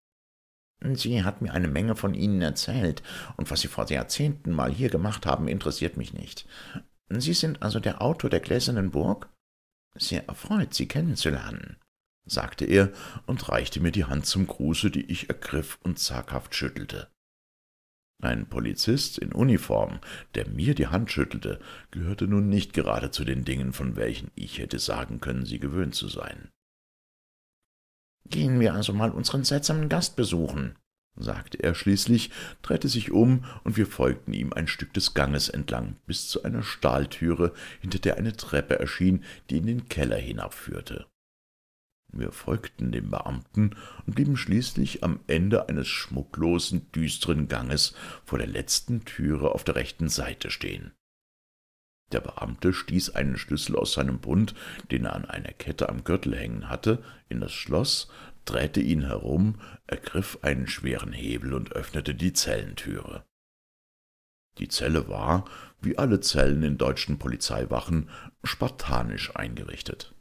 S2: Sie hat mir eine Menge von Ihnen erzählt, und was Sie vor Jahrzehnten mal hier gemacht haben, interessiert mich nicht. Sie sind also der Autor der gläsernen Burg? Sehr erfreut, Sie kennenzulernen sagte er und reichte mir die Hand zum Gruße, die ich ergriff und zaghaft schüttelte. Ein Polizist in Uniform, der mir die Hand schüttelte, gehörte nun nicht gerade zu den Dingen, von welchen ich hätte sagen können, sie gewöhnt zu sein. Gehen wir also mal unseren seltsamen Gast besuchen, sagte er schließlich, drehte sich um, und wir folgten ihm ein Stück des Ganges entlang bis zu einer Stahltüre, hinter der eine Treppe erschien, die in den Keller hinabführte. Wir folgten dem Beamten und blieben schließlich am Ende eines schmucklosen, düsteren Ganges vor der letzten Türe auf der rechten Seite stehen. Der Beamte stieß einen Schlüssel aus seinem Bund, den er an einer Kette am Gürtel hängen hatte, in das Schloss, drehte ihn herum, ergriff einen schweren Hebel und öffnete die Zellentüre. Die Zelle war, wie alle Zellen in deutschen Polizeiwachen, spartanisch eingerichtet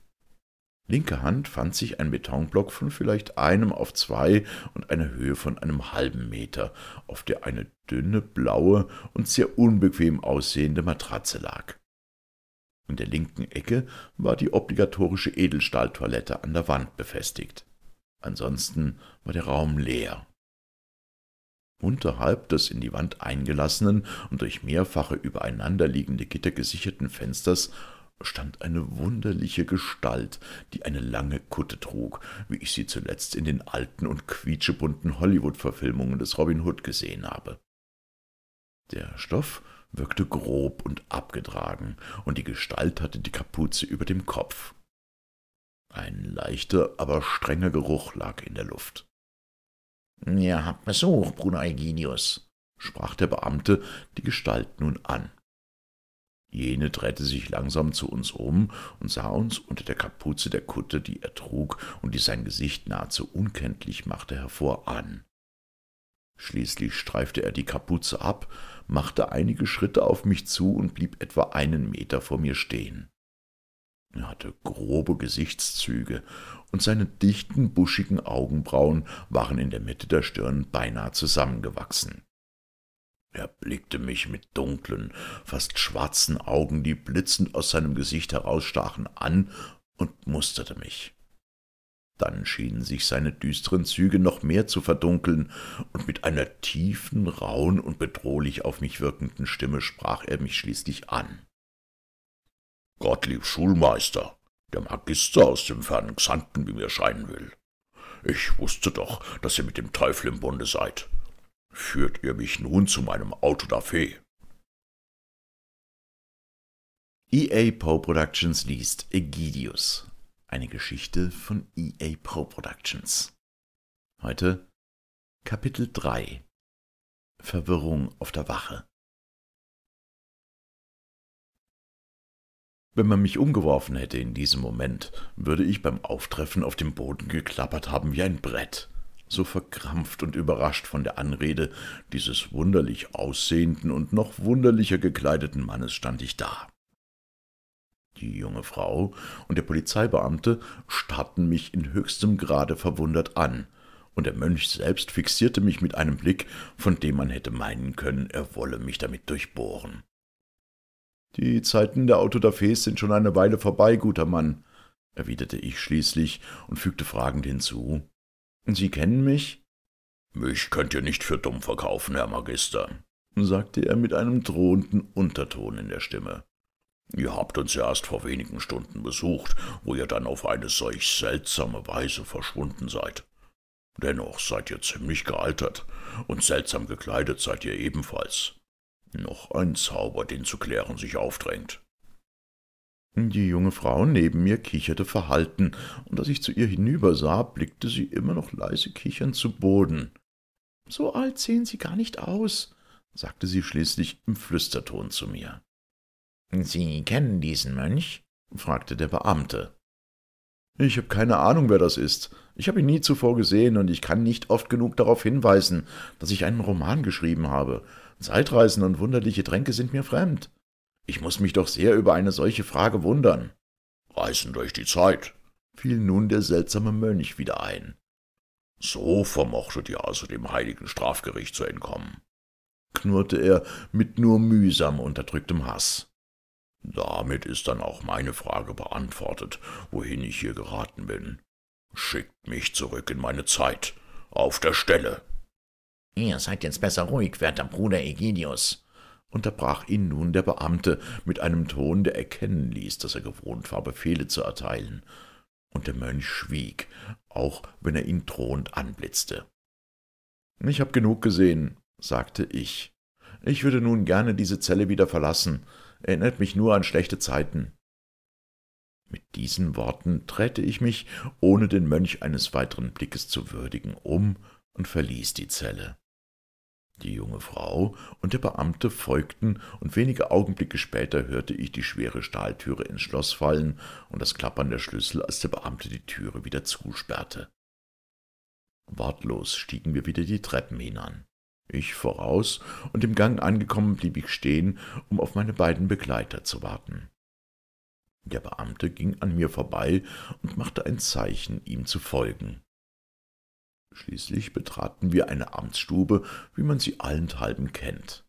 S2: linker Hand fand sich ein Betonblock von vielleicht einem auf zwei und einer Höhe von einem halben Meter, auf der eine dünne, blaue und sehr unbequem aussehende Matratze lag. In der linken Ecke war die obligatorische Edelstahltoilette an der Wand befestigt. Ansonsten war der Raum leer. Unterhalb des in die Wand eingelassenen und durch mehrfache übereinanderliegende Gitter gesicherten Fensters stand eine wunderliche Gestalt, die eine lange Kutte trug, wie ich sie zuletzt in den alten und quietschebunten Hollywood-Verfilmungen des Robin Hood gesehen habe. Der Stoff wirkte grob und abgetragen, und die Gestalt hatte die Kapuze über dem Kopf. Ein leichter, aber strenger Geruch lag in der Luft. »Ihr habt Besuch, Bruno Eugenius«, sprach der Beamte die Gestalt nun an. Jene drehte sich langsam zu uns um und sah uns unter der Kapuze der Kutte, die er trug und die sein Gesicht nahezu unkenntlich machte, hervor an. Schließlich streifte er die Kapuze ab, machte einige Schritte auf mich zu und blieb etwa einen Meter vor mir stehen. Er hatte grobe Gesichtszüge, und seine dichten, buschigen Augenbrauen waren in der Mitte der Stirn beinahe zusammengewachsen. Er blickte mich mit dunklen, fast schwarzen Augen, die blitzend aus seinem Gesicht herausstachen, an und musterte mich. Dann schienen sich seine düsteren Züge noch mehr zu verdunkeln, und mit einer tiefen, rauen und bedrohlich auf mich wirkenden Stimme sprach er mich schließlich an. Gottlieb Schulmeister, der Magister aus dem fernen Xanten, wie mir scheinen will. Ich wusste doch, dass ihr mit dem Teufel im Bunde seid. Führt ihr mich nun zu meinem Auto da Fee? EA Poe Productions liest Egidius, eine Geschichte
S3: von EA Poe Productions. Heute Kapitel 3 Verwirrung auf der Wache. Wenn man mich umgeworfen hätte in diesem Moment, würde ich beim Auftreffen
S2: auf dem Boden geklappert haben wie ein Brett so verkrampft und überrascht von der Anrede dieses wunderlich aussehenden und noch wunderlicher gekleideten Mannes stand ich da. Die junge Frau und der Polizeibeamte starrten mich in höchstem Grade verwundert an, und der Mönch selbst fixierte mich mit einem Blick, von dem man hätte meinen können, er wolle mich damit durchbohren. Die Zeiten der Autodafés sind schon eine Weile vorbei, guter Mann, erwiderte ich schließlich und fügte fragend hinzu. Sie kennen mich? Mich könnt ihr nicht für dumm verkaufen, Herr Magister, sagte er mit einem drohenden Unterton in der Stimme. Ihr habt uns ja erst vor wenigen Stunden besucht, wo ihr dann auf eine solch seltsame Weise verschwunden seid. Dennoch seid ihr ziemlich gealtert, und seltsam gekleidet seid ihr ebenfalls. Noch ein Zauber, den zu klären sich aufdrängt. Die junge Frau neben mir kicherte verhalten, und als ich zu ihr hinübersah, blickte sie immer noch leise kichernd zu Boden. So alt sehen Sie gar nicht aus, sagte sie schließlich im Flüsterton zu mir. Sie kennen diesen Mönch? fragte der Beamte. Ich habe keine Ahnung, wer das ist. Ich habe ihn nie zuvor gesehen und ich kann nicht oft genug darauf hinweisen, dass ich einen Roman geschrieben habe. Zeitreisen und wunderliche Tränke sind mir fremd. Ich muss mich doch sehr über eine solche Frage wundern. Reisen durch die Zeit, fiel nun der seltsame Mönch wieder ein. So vermochtet ihr also dem heiligen Strafgericht zu entkommen, knurrte er mit nur mühsam unterdrücktem Hass. Damit ist dann auch meine Frage beantwortet, wohin ich hier geraten bin. Schickt mich zurück in meine Zeit, auf der Stelle. Ihr seid jetzt besser ruhig, werter Bruder Egidius, unterbrach ihn nun der Beamte mit einem Ton, der erkennen ließ, dass er gewohnt war, Befehle zu erteilen, und der Mönch schwieg, auch wenn er ihn drohend anblitzte. »Ich habe genug gesehen«, sagte ich. »Ich würde nun gerne diese Zelle wieder verlassen. Erinnert mich nur an schlechte Zeiten.« mit diesen Worten drehte ich mich, ohne den Mönch eines weiteren Blickes zu würdigen, um und verließ die Zelle. Die junge Frau und der Beamte folgten, und wenige Augenblicke später hörte ich die schwere Stahltüre ins Schloss fallen und das Klappern der Schlüssel, als der Beamte die Türe wieder zusperrte. Wortlos stiegen wir wieder die Treppen hinan. Ich voraus, und im Gang angekommen blieb ich stehen, um auf meine beiden Begleiter zu warten. Der Beamte ging an mir vorbei und machte ein Zeichen, ihm zu folgen. Schließlich betraten wir eine Amtsstube, wie man sie allenthalben kennt.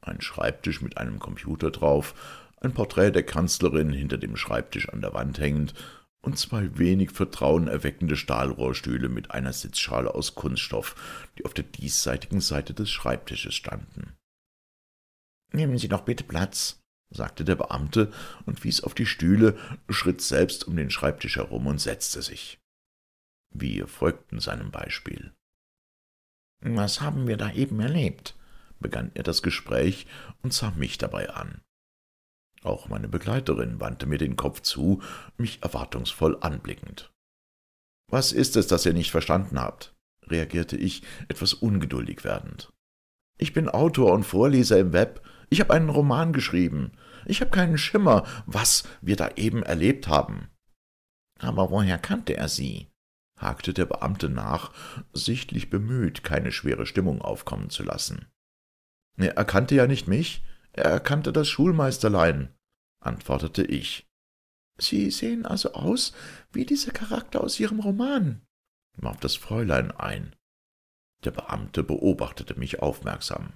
S2: Ein Schreibtisch mit einem Computer drauf, ein Porträt der Kanzlerin hinter dem Schreibtisch an der Wand hängend und zwei wenig vertrauenerweckende Stahlrohrstühle mit einer Sitzschale aus Kunststoff, die auf der diesseitigen Seite des Schreibtisches standen. Nehmen Sie doch bitte Platz, sagte der Beamte und wies auf die Stühle, schritt selbst um den Schreibtisch herum und setzte sich. Wir folgten seinem Beispiel. Was haben wir da eben erlebt? begann er das Gespräch und sah mich dabei an. Auch meine Begleiterin wandte mir den Kopf zu, mich erwartungsvoll anblickend. Was ist es, das ihr nicht verstanden habt? reagierte ich, etwas ungeduldig werdend. Ich bin Autor und Vorleser im Web. Ich habe einen Roman geschrieben. Ich habe keinen Schimmer, was wir da eben erlebt haben. Aber woher kannte er sie? hakte der Beamte nach, sichtlich bemüht, keine schwere Stimmung aufkommen zu lassen. Er erkannte ja nicht mich, er erkannte das Schulmeisterlein, antwortete ich. Sie sehen also aus wie dieser Charakter aus Ihrem Roman, warf das Fräulein ein. Der Beamte beobachtete mich aufmerksam.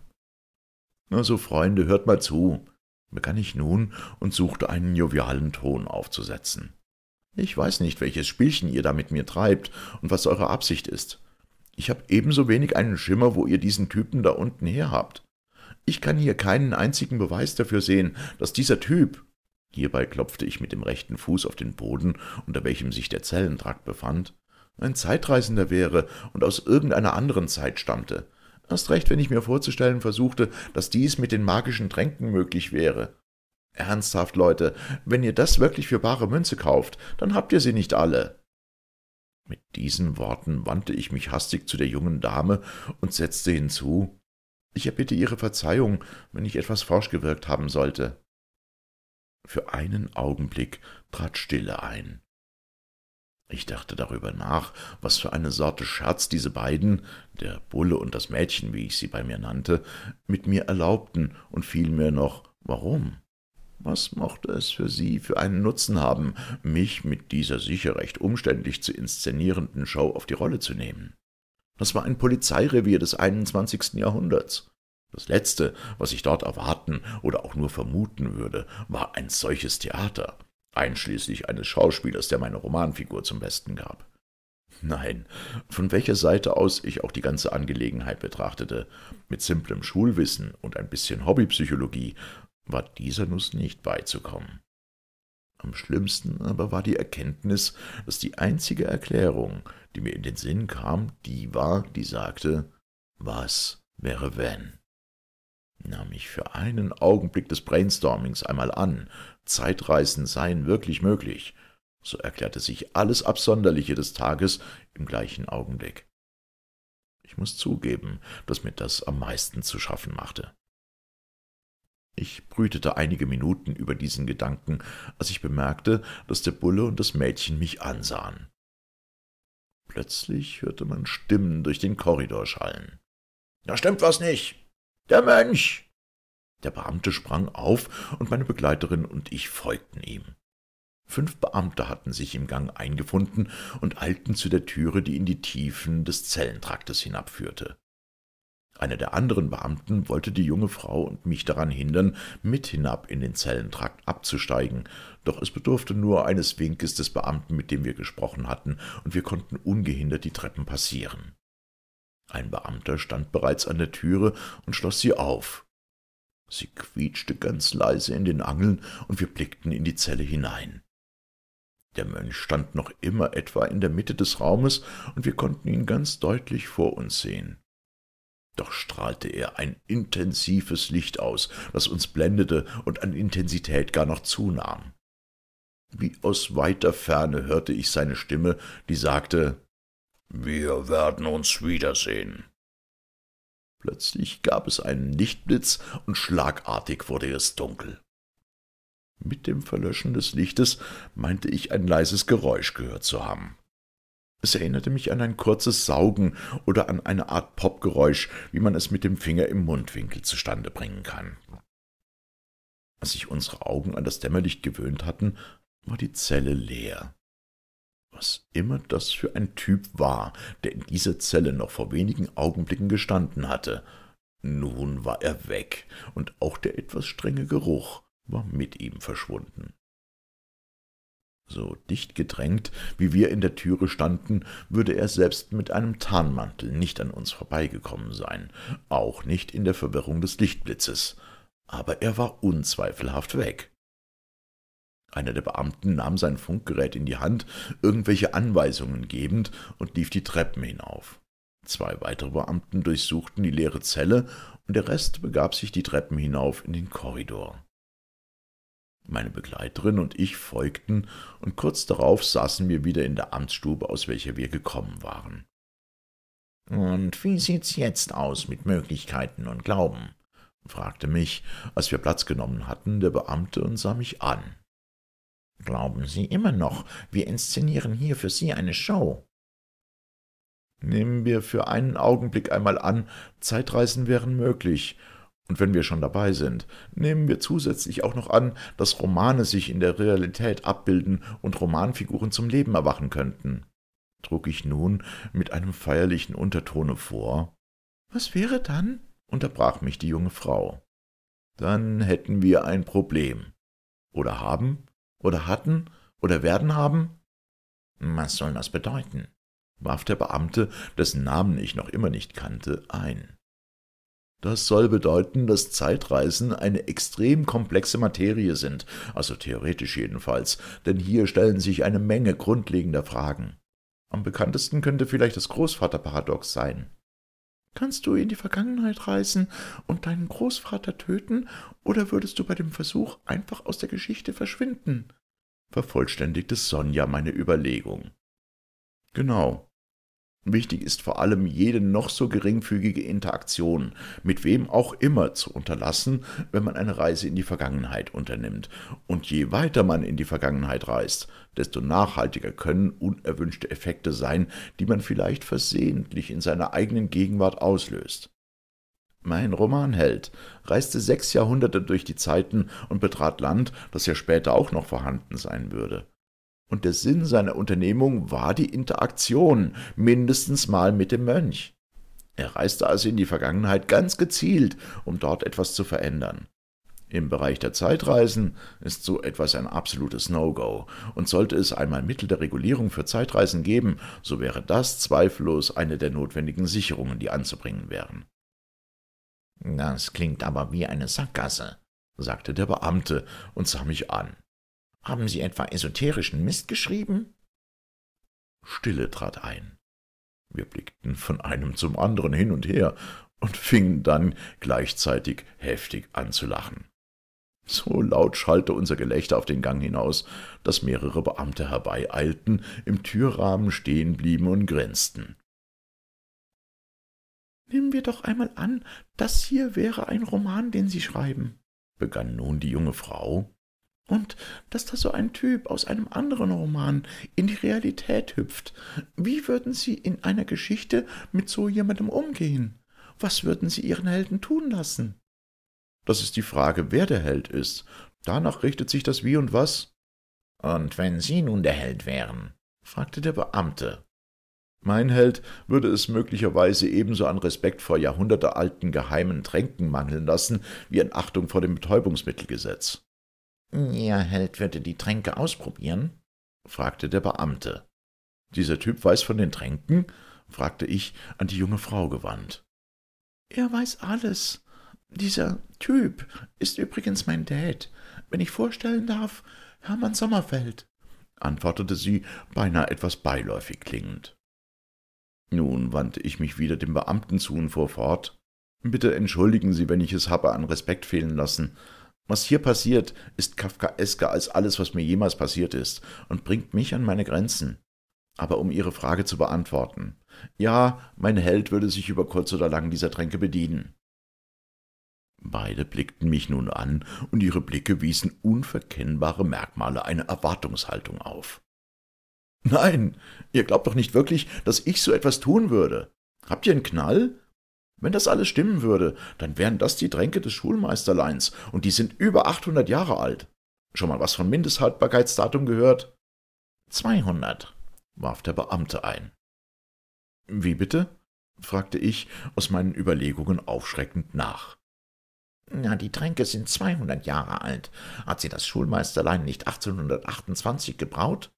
S2: Also, Freunde, hört mal zu, begann ich nun und suchte einen jovialen Ton aufzusetzen. Ich weiß nicht, welches Spielchen ihr da mit mir treibt und was eure Absicht ist. Ich habe ebenso wenig einen Schimmer, wo ihr diesen Typen da unten her habt. Ich kann hier keinen einzigen Beweis dafür sehen, dass dieser Typ... Hierbei klopfte ich mit dem rechten Fuß auf den Boden, unter welchem sich der Zellentrakt befand, ein Zeitreisender wäre und aus irgendeiner anderen Zeit stammte. Erst recht, wenn ich mir vorzustellen versuchte, dass dies mit den magischen Tränken möglich wäre. Ernsthaft, Leute, wenn ihr das wirklich für bare Münze kauft, dann habt ihr sie nicht alle. Mit diesen Worten wandte ich mich hastig zu der jungen Dame und setzte hinzu Ich erbitte Ihre Verzeihung, wenn ich etwas forsch gewirkt haben sollte. Für einen Augenblick trat Stille ein. Ich dachte darüber nach, was für eine Sorte Scherz diese beiden, der Bulle und das Mädchen, wie ich sie bei mir nannte, mit mir erlaubten, und vielmehr noch, warum. Was mochte es für sie für einen Nutzen haben, mich mit dieser sicher recht umständlich zu inszenierenden Show auf die Rolle zu nehmen? Das war ein Polizeirevier des 21. Jahrhunderts. Das Letzte, was ich dort erwarten oder auch nur vermuten würde, war ein solches Theater, einschließlich eines Schauspielers, der meine Romanfigur zum Besten gab. Nein, von welcher Seite aus ich auch die ganze Angelegenheit betrachtete, mit simplem Schulwissen und ein bisschen Hobbypsychologie war dieser Nuss nicht beizukommen. Am schlimmsten aber war die Erkenntnis, dass die einzige Erklärung, die mir in den Sinn kam, die war, die sagte, was wäre wenn? Nahm ich für einen Augenblick des Brainstormings einmal an, Zeitreisen seien wirklich möglich, so erklärte sich alles Absonderliche des Tages im gleichen Augenblick. Ich muss zugeben, dass mir das am meisten zu schaffen machte. Ich brütete einige Minuten über diesen Gedanken, als ich bemerkte, dass der Bulle und das Mädchen mich ansahen. Plötzlich hörte man Stimmen durch den Korridor schallen. Da stimmt was nicht. Der Mönch. Der Beamte sprang auf, und meine Begleiterin und ich folgten ihm. Fünf Beamte hatten sich im Gang eingefunden und eilten zu der Türe, die in die Tiefen des Zellentraktes hinabführte. Einer der anderen Beamten wollte die junge Frau und mich daran hindern, mit hinab in den Zellentrakt abzusteigen, doch es bedurfte nur eines Winkes des Beamten, mit dem wir gesprochen hatten, und wir konnten ungehindert die Treppen passieren. Ein Beamter stand bereits an der Türe und schloss sie auf. Sie quietschte ganz leise in den Angeln, und wir blickten in die Zelle hinein. Der Mönch stand noch immer etwa in der Mitte des Raumes, und wir konnten ihn ganz deutlich vor uns sehen. Doch strahlte er ein intensives Licht aus, das uns blendete und an Intensität gar noch zunahm. Wie aus weiter Ferne hörte ich seine Stimme, die sagte Wir werden uns wiedersehen. Plötzlich gab es einen Lichtblitz und schlagartig wurde es dunkel. Mit dem Verlöschen des Lichtes meinte ich ein leises Geräusch gehört zu haben. Es erinnerte mich an ein kurzes Saugen oder an eine Art Popgeräusch, wie man es mit dem Finger im Mundwinkel zustande bringen kann. Als sich unsere Augen an das Dämmerlicht gewöhnt hatten, war die Zelle leer. Was immer das für ein Typ war, der in dieser Zelle noch vor wenigen Augenblicken gestanden hatte, nun war er weg, und auch der etwas strenge Geruch war mit ihm verschwunden. So dicht gedrängt, wie wir in der Türe standen, würde er selbst mit einem Tarnmantel nicht an uns vorbeigekommen sein, auch nicht in der Verwirrung des Lichtblitzes. Aber er war unzweifelhaft weg. Einer der Beamten nahm sein Funkgerät in die Hand, irgendwelche Anweisungen gebend, und lief die Treppen hinauf. Zwei weitere Beamten durchsuchten die leere Zelle, und der Rest begab sich die Treppen hinauf in den Korridor. Meine Begleiterin und ich folgten, und kurz darauf saßen wir wieder in der Amtsstube, aus welcher wir gekommen waren. »Und wie sieht's jetzt aus mit Möglichkeiten und Glauben?« fragte mich, als wir Platz genommen hatten, der Beamte und sah mich an. »Glauben Sie immer noch, wir inszenieren hier für Sie eine Show?« Nehmen wir für einen Augenblick einmal an, Zeitreisen wären möglich, und wenn wir schon dabei sind, nehmen wir zusätzlich auch noch an, dass Romane sich in der Realität abbilden und Romanfiguren zum Leben erwachen könnten. Trug ich nun mit einem feierlichen Untertone vor. Was wäre dann? unterbrach mich die junge Frau. Dann hätten wir ein Problem. Oder haben, oder hatten, oder werden haben? Was soll das bedeuten? warf der Beamte, dessen Namen ich noch immer nicht kannte, ein. Das soll bedeuten, dass Zeitreisen eine extrem komplexe Materie sind, also theoretisch jedenfalls, denn hier stellen sich eine Menge grundlegender Fragen. Am bekanntesten könnte vielleicht das Großvaterparadox sein. Kannst du in die Vergangenheit reisen und deinen Großvater töten, oder würdest du bei dem Versuch einfach aus der Geschichte verschwinden? vervollständigte Sonja meine Überlegung. Genau, Wichtig ist vor allem, jede noch so geringfügige Interaktion mit wem auch immer zu unterlassen, wenn man eine Reise in die Vergangenheit unternimmt. Und je weiter man in die Vergangenheit reist, desto nachhaltiger können unerwünschte Effekte sein, die man vielleicht versehentlich in seiner eigenen Gegenwart auslöst. Mein Romanheld reiste sechs Jahrhunderte durch die Zeiten und betrat Land, das ja später auch noch vorhanden sein würde. Und der Sinn seiner Unternehmung war die Interaktion, mindestens mal mit dem Mönch. Er reiste also in die Vergangenheit ganz gezielt, um dort etwas zu verändern. Im Bereich der Zeitreisen ist so etwas ein absolutes No-Go, und sollte es einmal Mittel der Regulierung für Zeitreisen geben, so wäre das zweifellos eine der notwendigen Sicherungen, die anzubringen wären. Das klingt aber wie eine Sackgasse, sagte der Beamte und sah mich an. Haben Sie etwa esoterischen Mist geschrieben? Stille trat ein. Wir blickten von einem zum anderen hin und her und fingen dann gleichzeitig heftig an zu lachen. So laut schallte unser Gelächter auf den Gang hinaus, dass mehrere Beamte herbeieilten, im Türrahmen stehen blieben und grinsten. Nehmen wir doch einmal an, das hier wäre ein Roman, den Sie schreiben, begann nun die junge Frau und dass da so ein Typ aus einem anderen Roman in die Realität hüpft. Wie würden Sie in einer Geschichte mit so jemandem umgehen? Was würden Sie Ihren Helden tun lassen? Das ist die Frage, wer der Held ist. Danach richtet sich das Wie und Was. Und wenn Sie nun der Held wären? fragte der Beamte. Mein Held würde es möglicherweise ebenso an Respekt vor jahrhundertealten geheimen Tränken mangeln lassen wie an Achtung vor dem Betäubungsmittelgesetz. »Ihr Held würde die Tränke ausprobieren?« fragte der Beamte. »Dieser Typ weiß von den Tränken?« fragte ich, an die junge Frau gewandt. »Er weiß alles. Dieser Typ ist übrigens mein Dad, wenn ich vorstellen darf, Hermann Sommerfeld«, antwortete sie, beinahe etwas beiläufig klingend. Nun wandte ich mich wieder dem Beamten zu und fuhr fort. »Bitte entschuldigen Sie, wenn ich es habe an Respekt fehlen lassen. Was hier passiert, ist kafkaesker als alles, was mir jemals passiert ist und bringt mich an meine Grenzen. Aber um Ihre Frage zu beantworten, ja, mein Held würde sich über kurz oder lang dieser Tränke bedienen. Beide blickten mich nun an, und ihre Blicke wiesen unverkennbare Merkmale einer Erwartungshaltung auf. Nein, ihr glaubt doch nicht wirklich, dass ich so etwas tun würde. Habt ihr einen Knall? Wenn das alles stimmen würde, dann wären das die Tränke des Schulmeisterleins und die sind über 800 Jahre alt. Schon mal was von Mindesthaltbarkeitsdatum gehört? 200, warf der Beamte ein. Wie bitte? fragte ich, aus meinen Überlegungen aufschreckend nach. Na, die Tränke sind 200 Jahre alt. Hat sie das Schulmeisterlein nicht 1828 gebraut?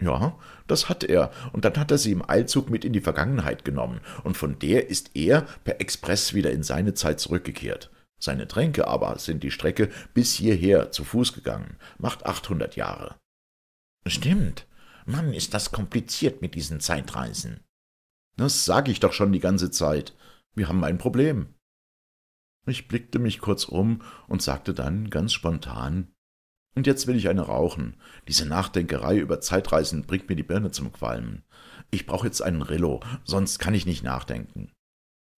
S2: Ja, das hat er, und dann hat er sie im Eilzug mit in die Vergangenheit genommen, und von der ist er per Express wieder in seine Zeit zurückgekehrt. Seine Tränke aber sind die Strecke bis hierher zu Fuß gegangen, macht 800 Jahre. Stimmt. Mann, ist das kompliziert mit diesen Zeitreisen. Das sage ich doch schon die ganze Zeit. Wir haben ein Problem. Ich blickte mich kurz um und sagte dann ganz spontan und jetzt will ich eine rauchen. Diese Nachdenkerei über Zeitreisen bringt mir die Birne zum Qualmen. Ich brauche jetzt einen Rillo, sonst kann ich nicht nachdenken.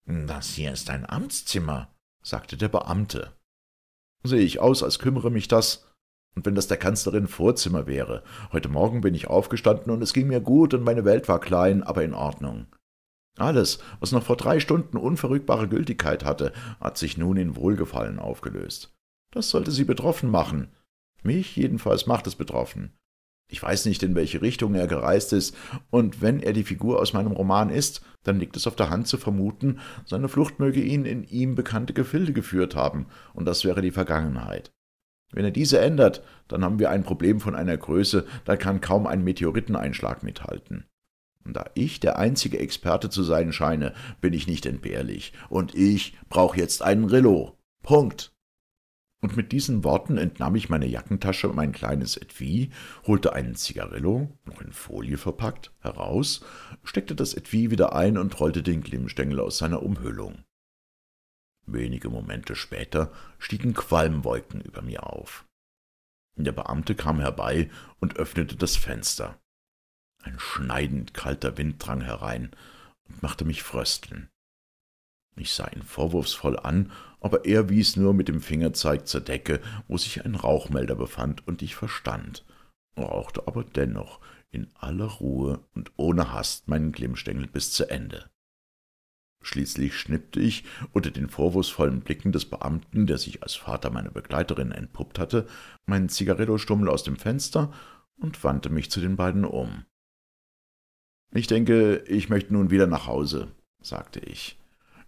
S2: Das hier ist ein Amtszimmer, sagte der Beamte. Sehe ich aus, als kümmere mich das. Und wenn das der Kanzlerin Vorzimmer wäre. Heute Morgen bin ich aufgestanden und es ging mir gut und meine Welt war klein, aber in Ordnung. Alles, was noch vor drei Stunden unverrückbare Gültigkeit hatte, hat sich nun in Wohlgefallen aufgelöst. Das sollte sie betroffen machen. Mich jedenfalls macht es betroffen. Ich weiß nicht, in welche Richtung er gereist ist, und wenn er die Figur aus meinem Roman ist, dann liegt es auf der Hand zu vermuten, seine Flucht möge ihn in ihm bekannte Gefilde geführt haben, und das wäre die Vergangenheit. Wenn er diese ändert, dann haben wir ein Problem von einer Größe, da kann kaum ein Meteoriteneinschlag mithalten. Und da ich der einzige Experte zu sein scheine, bin ich nicht entbehrlich, und ich brauche jetzt einen Rillo. Punkt. Und mit diesen Worten entnahm ich meine Jackentasche und mein kleines Etui, holte einen Zigarillo, noch in Folie verpackt, heraus, steckte das Etui wieder ein und rollte den Glimmstängel aus seiner Umhüllung. Wenige Momente später stiegen Qualmwolken über mir auf. Der Beamte kam herbei und öffnete das Fenster. Ein schneidend kalter Wind drang herein und machte mich frösteln. Ich sah ihn vorwurfsvoll an, aber er wies nur mit dem Fingerzeig zur Decke, wo sich ein Rauchmelder befand, und ich verstand, rauchte aber dennoch in aller Ruhe und ohne Hast meinen Glimmstängel bis zu Ende. Schließlich schnippte ich unter den vorwurfsvollen Blicken des Beamten, der sich als Vater meiner Begleiterin entpuppt hatte, meinen Zigarettostummel aus dem Fenster und wandte mich zu den beiden um. Ich denke, ich möchte nun wieder nach Hause, sagte ich.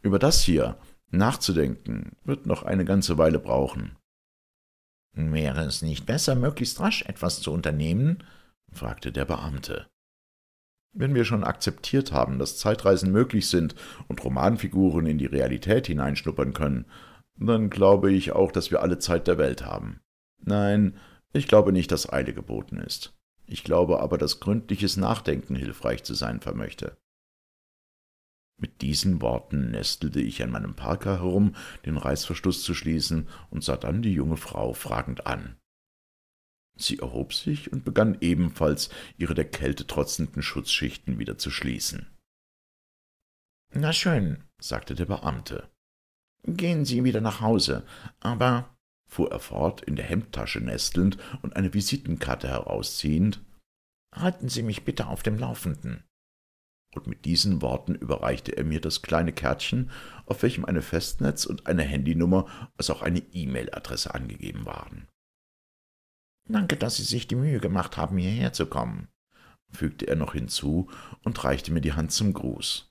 S2: Über das hier nachzudenken wird noch eine ganze Weile brauchen. Wäre es nicht besser, möglichst rasch etwas zu unternehmen? fragte der Beamte. Wenn wir schon akzeptiert haben, dass Zeitreisen möglich sind und Romanfiguren in die Realität hineinschnuppern können, dann glaube ich auch, dass wir alle Zeit der Welt haben. Nein, ich glaube nicht, dass Eile geboten ist. Ich glaube aber, dass gründliches Nachdenken hilfreich zu sein vermöchte. Mit diesen Worten nestelte ich an meinem Parker herum, den Reißverschluss zu schließen, und sah dann die junge Frau fragend an. Sie erhob sich und begann ebenfalls, ihre der Kälte trotzenden Schutzschichten wieder zu schließen. »Na schön«, sagte der Beamte. »Gehen Sie wieder nach Hause, aber«, fuhr er fort, in der Hemdtasche nestelnd und eine Visitenkarte herausziehend, »halten Sie mich bitte auf dem Laufenden.« und mit diesen Worten überreichte er mir das kleine Kärtchen, auf welchem eine Festnetz- und eine Handynummer als auch eine E-Mail-Adresse angegeben waren. Danke, dass Sie sich die Mühe gemacht haben, hierher zu kommen, fügte er noch hinzu und reichte mir die Hand zum Gruß.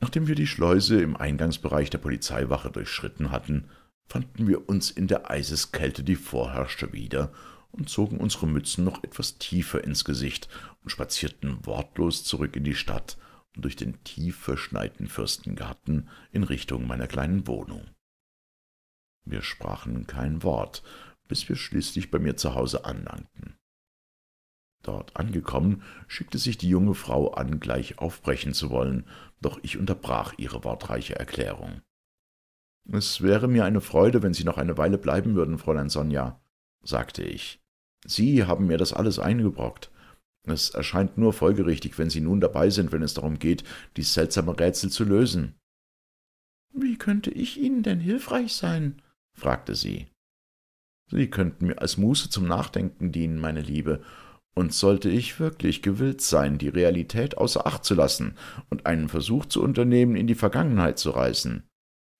S2: Nachdem wir die Schleuse im Eingangsbereich der Polizeiwache durchschritten hatten, fanden wir uns in der Eiseskälte, die vorherrschte, wieder und zogen unsere Mützen noch etwas tiefer ins Gesicht, und spazierten wortlos zurück in die Stadt und durch den tief verschneiten Fürstengarten in Richtung meiner kleinen Wohnung. Wir sprachen kein Wort, bis wir schließlich bei mir zu Hause anlangten. Dort angekommen, schickte sich die junge Frau an, gleich aufbrechen zu wollen, doch ich unterbrach ihre wortreiche Erklärung. Es wäre mir eine Freude, wenn Sie noch eine Weile bleiben würden, Fräulein Sonja, sagte ich. Sie haben mir das alles eingebrockt. Es erscheint nur folgerichtig, wenn Sie nun dabei sind, wenn es darum geht, dies seltsame Rätsel zu lösen. Wie könnte ich Ihnen denn hilfreich sein? fragte sie. Sie könnten mir als Muße zum Nachdenken dienen, meine Liebe, und sollte ich wirklich gewillt sein, die Realität außer Acht zu lassen und einen Versuch zu unternehmen, in die Vergangenheit zu reisen,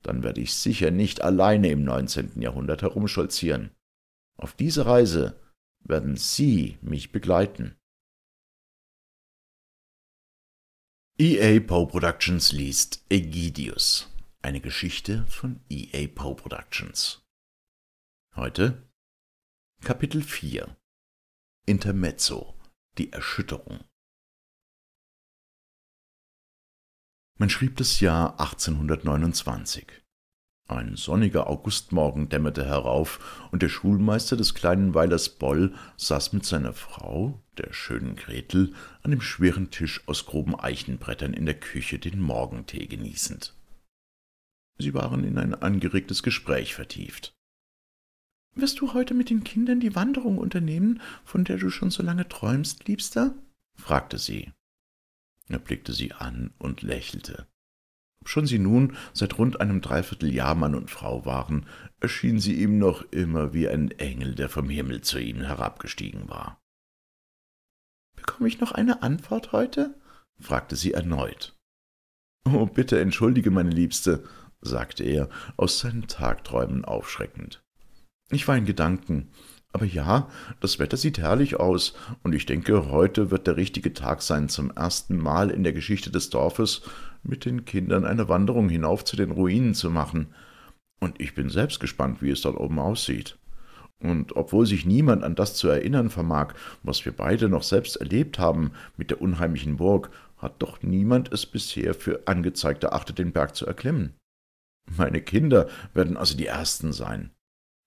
S2: dann werde ich sicher nicht alleine im 19. Jahrhundert herumscholzieren. Auf diese Reise werden Sie mich begleiten. EA Poe Productions liest Egidius, eine Geschichte von EA Poe Productions. Heute
S3: Kapitel 4 Intermezzo, die Erschütterung. Man schrieb das Jahr
S2: 1829. Ein sonniger Augustmorgen dämmerte herauf, und der Schulmeister des kleinen Weilers Boll saß mit seiner Frau, der schönen Gretel, an dem schweren Tisch aus groben Eichenbrettern in der Küche den Morgentee genießend. Sie waren in ein angeregtes Gespräch vertieft. Wirst du heute mit den Kindern die Wanderung unternehmen, von der du schon so lange träumst, Liebster? fragte sie. Er blickte sie an und lächelte. Schon sie nun seit rund einem Dreivierteljahr Mann und Frau waren, erschien sie ihm noch immer wie ein Engel, der vom Himmel zu ihnen herabgestiegen war. Bekomme ich noch eine Antwort heute? fragte sie erneut. Oh, bitte entschuldige, meine Liebste, sagte er, aus seinen Tagträumen aufschreckend. Ich war in Gedanken. Aber ja, das Wetter sieht herrlich aus, und ich denke, heute wird der richtige Tag sein zum ersten Mal in der Geschichte des Dorfes, mit den Kindern eine Wanderung hinauf zu den Ruinen zu machen. Und ich bin selbst gespannt, wie es dort oben aussieht. Und obwohl sich niemand an das zu erinnern vermag, was wir beide noch selbst erlebt haben mit der unheimlichen Burg, hat doch niemand es bisher für angezeigt erachtet, den Berg zu erklimmen. Meine Kinder werden also die Ersten sein.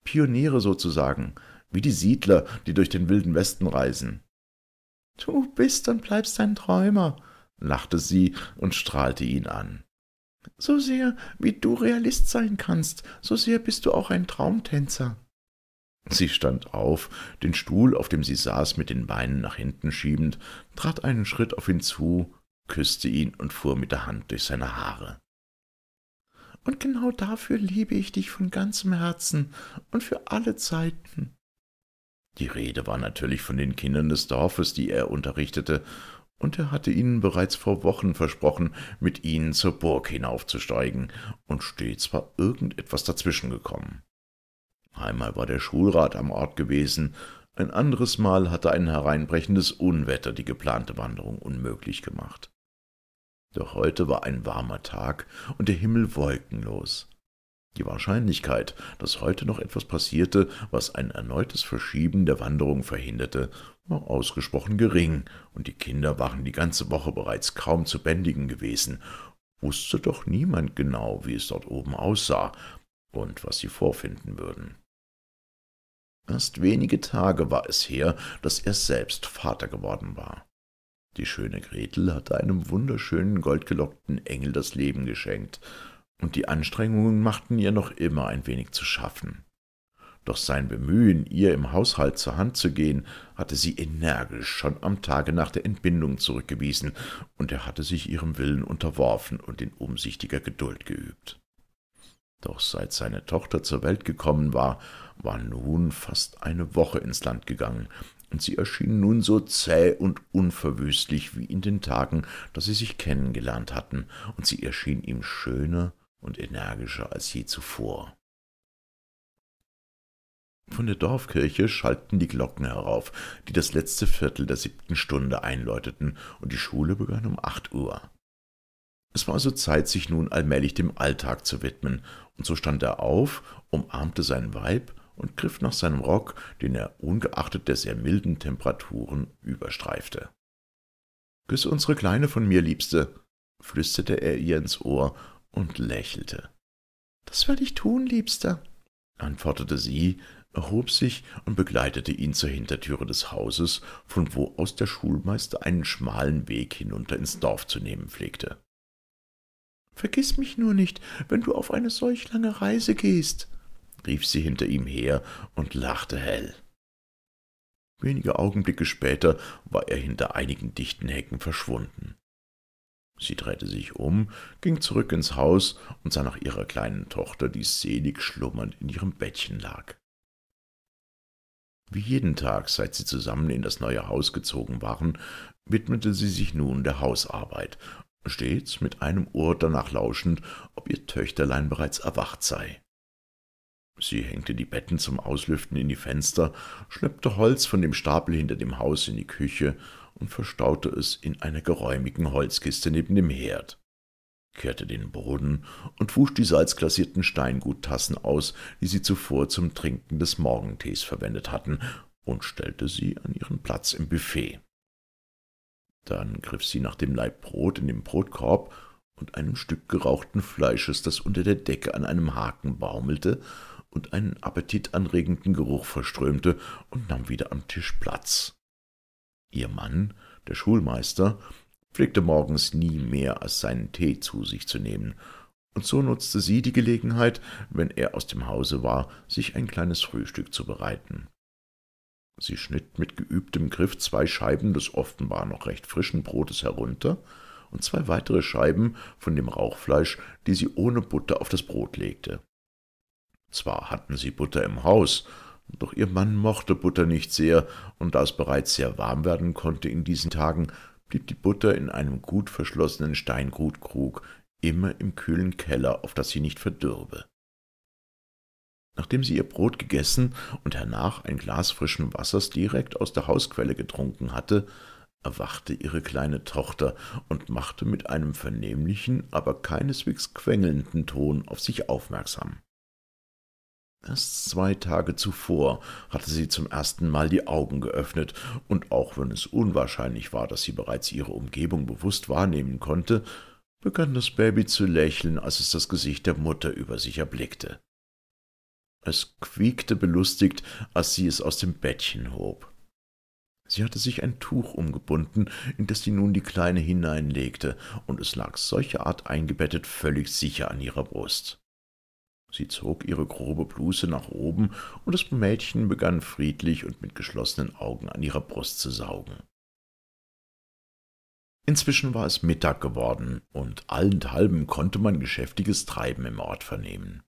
S2: Pioniere sozusagen, wie die Siedler, die durch den wilden Westen reisen. Du bist und bleibst ein Träumer, lachte sie und strahlte ihn an. So sehr, wie du Realist sein kannst, so sehr bist du auch ein Traumtänzer. Sie stand auf, den Stuhl, auf dem sie saß, mit den Beinen nach hinten schiebend, trat einen Schritt auf ihn zu, küßte ihn und fuhr mit der Hand durch seine Haare. Und genau dafür liebe ich dich von ganzem Herzen und für alle Zeiten. Die Rede war natürlich von den Kindern des Dorfes, die er unterrichtete, und er hatte ihnen bereits vor Wochen versprochen, mit ihnen zur Burg hinaufzusteigen, und stets war irgendetwas dazwischen gekommen. Einmal war der Schulrat am Ort gewesen, ein anderes Mal hatte ein hereinbrechendes Unwetter die geplante Wanderung unmöglich gemacht. Doch heute war ein warmer Tag und der Himmel wolkenlos. Die Wahrscheinlichkeit, dass heute noch etwas passierte, was ein erneutes Verschieben der Wanderung verhinderte, war ausgesprochen gering, und die Kinder waren die ganze Woche bereits kaum zu bändigen gewesen, wusste doch niemand genau, wie es dort oben aussah und was sie vorfinden würden. Erst wenige Tage war es her, dass er selbst Vater geworden war. Die schöne Gretel hatte einem wunderschönen, goldgelockten Engel das Leben geschenkt, und die Anstrengungen machten ihr noch immer ein wenig zu schaffen. Doch sein Bemühen, ihr im Haushalt zur Hand zu gehen, hatte sie energisch schon am Tage nach der Entbindung zurückgewiesen, und er hatte sich ihrem Willen unterworfen und in umsichtiger Geduld geübt. Doch seit seine Tochter zur Welt gekommen war, war nun fast eine Woche ins Land gegangen, und sie erschien nun so zäh und unverwüstlich wie in den Tagen, da sie sich kennengelernt hatten, und sie erschien ihm schöner und energischer als je zuvor. Von der Dorfkirche schallten die Glocken herauf, die das letzte Viertel der siebten Stunde einläuteten, und die Schule begann um acht Uhr. Es war also Zeit, sich nun allmählich dem Alltag zu widmen, und so stand er auf, umarmte sein Weib und griff nach seinem Rock, den er ungeachtet der sehr milden Temperaturen überstreifte. Küsse unsere Kleine von mir, Liebste, flüsterte er ihr ins Ohr und lächelte. Das werde ich tun, Liebster, antwortete sie, erhob sich und begleitete ihn zur Hintertüre des Hauses, von wo aus der Schulmeister einen schmalen Weg hinunter ins Dorf zu nehmen pflegte. Vergiss mich nur nicht, wenn du auf eine solch lange Reise gehst, rief sie hinter ihm her und lachte hell. Wenige Augenblicke später war er hinter einigen dichten Hecken verschwunden. Sie drehte sich um, ging zurück ins Haus und sah nach ihrer kleinen Tochter, die selig schlummernd in ihrem Bettchen lag. Wie jeden Tag, seit sie zusammen in das neue Haus gezogen waren, widmete sie sich nun der Hausarbeit, stets mit einem Ohr danach lauschend, ob ihr Töchterlein bereits erwacht sei. Sie hängte die Betten zum Auslüften in die Fenster, schleppte Holz von dem Stapel hinter dem Haus in die Küche und verstaute es in einer geräumigen Holzkiste neben dem Herd, kehrte den Boden und wusch die salzglasierten Steinguttassen aus, die sie zuvor zum Trinken des Morgentees verwendet hatten, und stellte sie an ihren Platz im Buffet. Dann griff sie nach dem Laib Brot in dem Brotkorb und einem Stück gerauchten Fleisches, das unter der Decke an einem Haken baumelte und einen appetitanregenden Geruch verströmte, und nahm wieder am Tisch Platz. Ihr Mann, der Schulmeister, pflegte morgens nie mehr als seinen Tee zu sich zu nehmen, und so nutzte sie die Gelegenheit, wenn er aus dem Hause war, sich ein kleines Frühstück zu bereiten. Sie schnitt mit geübtem Griff zwei Scheiben des offenbar noch recht frischen Brotes herunter und zwei weitere Scheiben von dem Rauchfleisch, die sie ohne Butter auf das Brot legte. Zwar hatten sie Butter im Haus, doch ihr Mann mochte Butter nicht sehr, und da es bereits sehr warm werden konnte in diesen Tagen, blieb die Butter in einem gut verschlossenen Steingutkrug, immer im kühlen Keller, auf das sie nicht verdürbe. Nachdem sie ihr Brot gegessen und hernach ein Glas frischen Wassers direkt aus der Hausquelle getrunken hatte, erwachte ihre kleine Tochter und machte mit einem vernehmlichen, aber keineswegs quengelnden Ton auf sich aufmerksam. Erst zwei Tage zuvor hatte sie zum ersten Mal die Augen geöffnet, und auch wenn es unwahrscheinlich war, dass sie bereits ihre Umgebung bewusst wahrnehmen konnte, begann das Baby zu lächeln, als es das Gesicht der Mutter über sich erblickte. Es quiekte belustigt, als sie es aus dem Bettchen hob. Sie hatte sich ein Tuch umgebunden, in das sie nun die Kleine hineinlegte, und es lag solcher Art eingebettet völlig sicher an ihrer Brust. Sie zog ihre grobe Bluse nach oben, und das Mädchen begann friedlich und mit geschlossenen Augen an ihrer Brust zu saugen. Inzwischen war es Mittag geworden, und allenthalben konnte man geschäftiges Treiben im Ort vernehmen.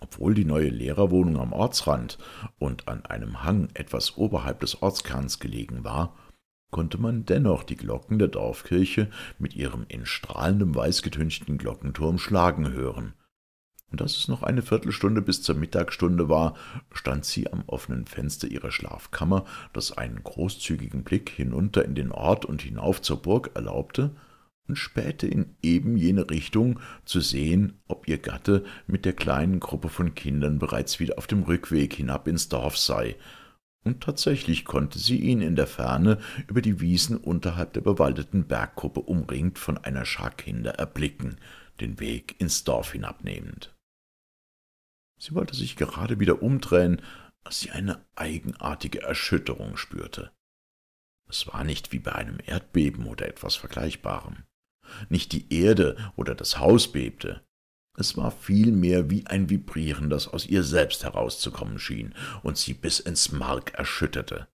S2: Obwohl die neue Lehrerwohnung am Ortsrand und an einem Hang etwas oberhalb des Ortskerns gelegen war, konnte man dennoch die Glocken der Dorfkirche mit ihrem in strahlendem Weiß getünchten Glockenturm schlagen hören, und als es noch eine Viertelstunde bis zur Mittagsstunde war, stand sie am offenen Fenster ihrer Schlafkammer, das einen großzügigen Blick hinunter in den Ort und hinauf zur Burg erlaubte, und spähte in eben jene Richtung, zu sehen, ob ihr Gatte mit der kleinen Gruppe von Kindern bereits wieder auf dem Rückweg hinab ins Dorf sei, und tatsächlich konnte sie ihn in der Ferne über die Wiesen unterhalb der bewaldeten Berggruppe umringt von einer Schar Kinder erblicken, den Weg ins Dorf hinabnehmend. Sie wollte sich gerade wieder umdrehen, als sie eine eigenartige Erschütterung spürte. Es war nicht wie bei einem Erdbeben oder etwas Vergleichbarem. Nicht die Erde oder das Haus bebte. Es war vielmehr wie ein Vibrieren, das aus ihr selbst herauszukommen schien und sie bis ins Mark erschütterte.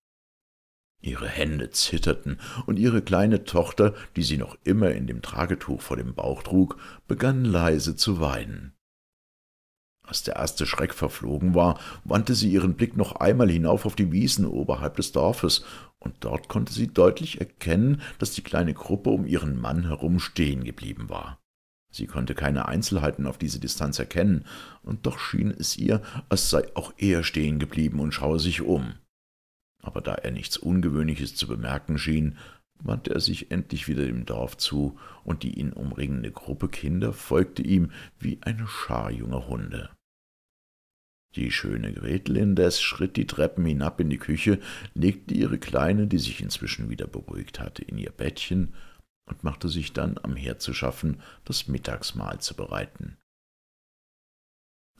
S2: Ihre Hände zitterten, und ihre kleine Tochter, die sie noch immer in dem Tragetuch vor dem Bauch trug, begann leise zu weinen. Als der erste Schreck verflogen war, wandte sie ihren Blick noch einmal hinauf auf die Wiesen oberhalb des Dorfes, und dort konnte sie deutlich erkennen, dass die kleine Gruppe um ihren Mann herum stehen geblieben war. Sie konnte keine Einzelheiten auf diese Distanz erkennen, und doch schien es ihr, als sei auch er stehen geblieben und schaue sich um. Aber da er nichts Ungewöhnliches zu bemerken schien, wandte er sich endlich wieder dem Dorf zu, und die ihn umringende Gruppe Kinder folgte ihm wie eine Schar junger Hunde. Die schöne Gretel indes schritt die Treppen hinab in die Küche, legte ihre Kleine, die sich inzwischen wieder beruhigt hatte, in ihr Bettchen und machte sich dann am Herd zu schaffen, das Mittagsmahl zu bereiten.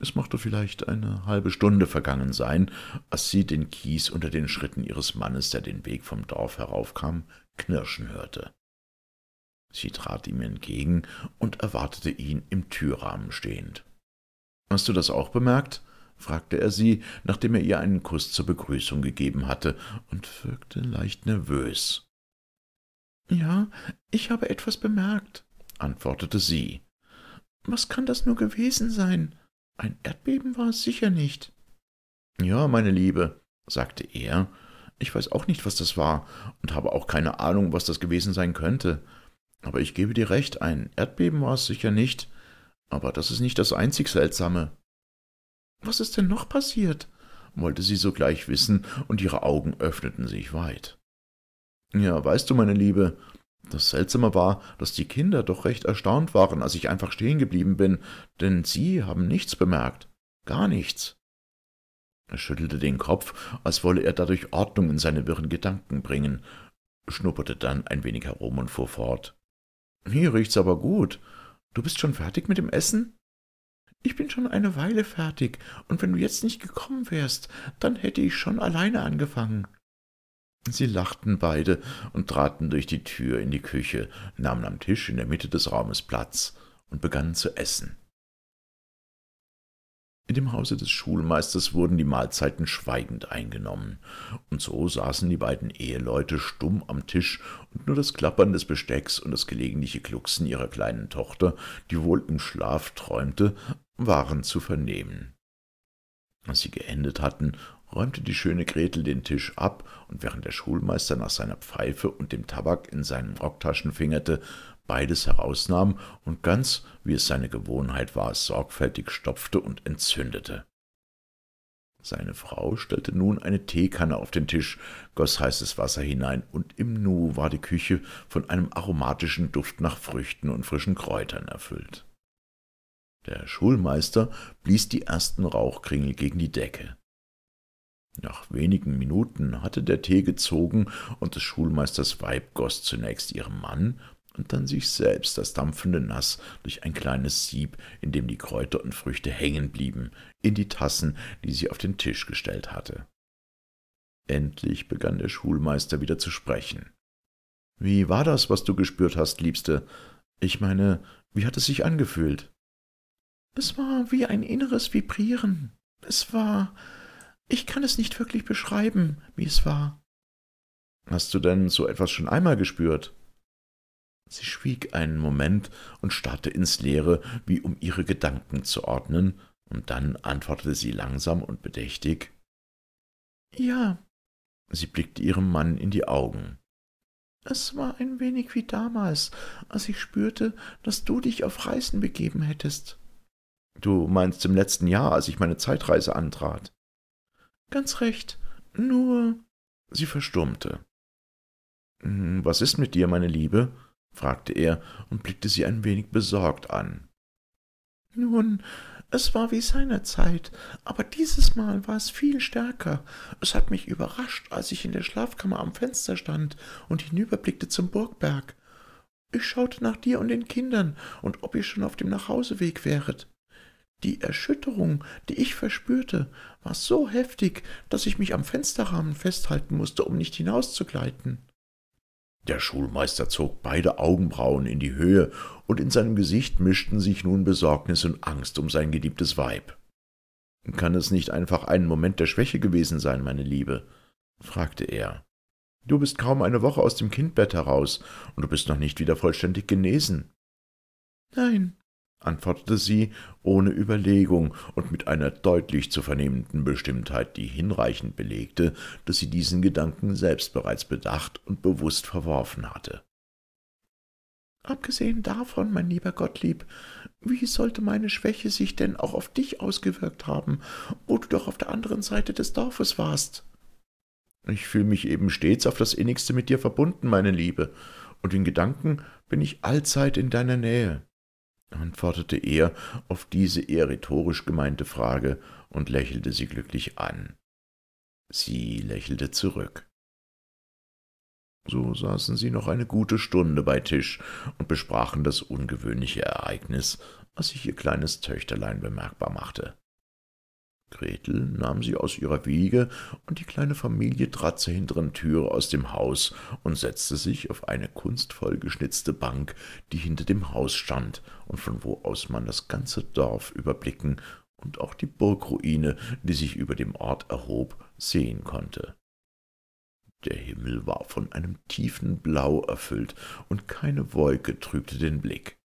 S2: Es mochte vielleicht eine halbe Stunde vergangen sein, als sie den Kies unter den Schritten ihres Mannes, der den Weg vom Dorf heraufkam, knirschen hörte. Sie trat ihm entgegen und erwartete ihn im Türrahmen stehend. Hast du das auch bemerkt? fragte er sie, nachdem er ihr einen Kuss zur Begrüßung gegeben hatte, und wirkte leicht nervös. »Ja, ich habe etwas bemerkt«, antwortete sie. »Was kann das nur gewesen sein? Ein Erdbeben war es sicher nicht.« »Ja, meine Liebe«, sagte er, »ich weiß auch nicht, was das war und habe auch keine Ahnung, was das gewesen sein könnte. Aber ich gebe dir recht, ein Erdbeben war es sicher nicht. Aber das ist nicht das einzig Seltsame.« was ist denn noch passiert? wollte sie sogleich wissen, und ihre Augen öffneten sich weit. Ja, weißt du, meine Liebe, das Seltsame war, dass die Kinder doch recht erstaunt waren, als ich einfach stehen geblieben bin, denn sie haben nichts bemerkt. Gar nichts. Er schüttelte den Kopf, als wolle er dadurch Ordnung in seine wirren Gedanken bringen, schnupperte dann ein wenig herum und fuhr fort. Hier riecht's aber gut. Du bist schon fertig mit dem Essen? Ich bin schon eine Weile fertig, und wenn du jetzt nicht gekommen wärst, dann hätte ich schon alleine angefangen. Sie lachten beide und traten durch die Tür in die Küche, nahmen am Tisch in der Mitte des Raumes Platz und begannen zu essen. In dem Hause des Schulmeisters wurden die Mahlzeiten schweigend eingenommen, und so saßen die beiden Eheleute stumm am Tisch, und nur das Klappern des Bestecks und das gelegentliche Glucksen ihrer kleinen Tochter, die wohl im Schlaf träumte, waren zu vernehmen. Als sie geendet hatten, räumte die schöne Gretel den Tisch ab, und während der Schulmeister nach seiner Pfeife und dem Tabak in seinen Rocktaschen fingerte, beides herausnahm und ganz, wie es seine Gewohnheit war, sorgfältig stopfte und entzündete. Seine Frau stellte nun eine Teekanne auf den Tisch, goss heißes Wasser hinein, und im Nu war die Küche von einem aromatischen Duft nach Früchten und frischen Kräutern erfüllt. Der Schulmeister blies die ersten Rauchkringel gegen die Decke. Nach wenigen Minuten hatte der Tee gezogen und des Schulmeisters Weib goss zunächst ihrem Mann und dann sich selbst das dampfende Nass durch ein kleines Sieb, in dem die Kräuter und Früchte hängen blieben, in die Tassen, die sie auf den Tisch gestellt hatte. Endlich begann der Schulmeister wieder zu sprechen. Wie war das, was du gespürt hast, Liebste? Ich meine, wie hat es sich angefühlt? Es war wie ein inneres Vibrieren. Es war. Ich kann es nicht wirklich beschreiben, wie es war. Hast du denn so etwas schon einmal gespürt? Sie schwieg einen Moment und starrte ins Leere, wie um ihre Gedanken zu ordnen, und dann antwortete sie langsam und bedächtig Ja. Sie blickte ihrem Mann in die Augen. Es war ein wenig wie damals, als ich spürte, dass du dich auf Reisen begeben hättest. Du meinst im letzten Jahr, als ich meine Zeitreise antrat. Ganz recht, nur. Sie verstummte. Hm, was ist mit dir, meine Liebe? fragte er und blickte sie ein wenig besorgt an. Nun, es war wie seinerzeit, aber dieses Mal war es viel stärker. Es hat mich überrascht, als ich in der Schlafkammer am Fenster stand und hinüberblickte zum Burgberg. Ich schaute nach dir und den Kindern und ob ihr schon auf dem Nachhauseweg wäret. Die Erschütterung, die ich verspürte, war so heftig, dass ich mich am Fensterrahmen festhalten musste, um nicht hinauszugleiten. Der Schulmeister zog beide Augenbrauen in die Höhe, und in seinem Gesicht mischten sich nun Besorgnis und Angst um sein geliebtes Weib. Kann es nicht einfach ein Moment der Schwäche gewesen sein, meine Liebe? fragte er. Du bist kaum eine Woche aus dem Kindbett heraus, und du bist noch nicht wieder vollständig genesen. Nein, antwortete sie ohne Überlegung und mit einer deutlich zu vernehmenden Bestimmtheit, die hinreichend belegte, dass sie diesen Gedanken selbst bereits bedacht und bewusst verworfen hatte. Abgesehen davon, mein lieber Gottlieb, wie sollte meine Schwäche sich denn auch auf dich ausgewirkt haben, wo du doch auf der anderen Seite des Dorfes warst? Ich fühle mich eben stets auf das innigste mit dir verbunden, meine Liebe, und in Gedanken bin ich allzeit in deiner Nähe antwortete er auf diese eher rhetorisch gemeinte Frage und lächelte sie glücklich an. Sie lächelte zurück. So saßen sie noch eine gute Stunde bei Tisch und besprachen das ungewöhnliche Ereignis, was sich ihr kleines Töchterlein bemerkbar machte. Gretel nahm sie aus ihrer Wiege, und die kleine Familie trat zur hinteren Türe aus dem Haus und setzte sich auf eine kunstvoll geschnitzte Bank, die hinter dem Haus stand und von wo aus man das ganze Dorf überblicken und auch die Burgruine, die sich über dem Ort erhob, sehen konnte. Der Himmel war von einem tiefen Blau erfüllt, und keine Wolke trübte den Blick.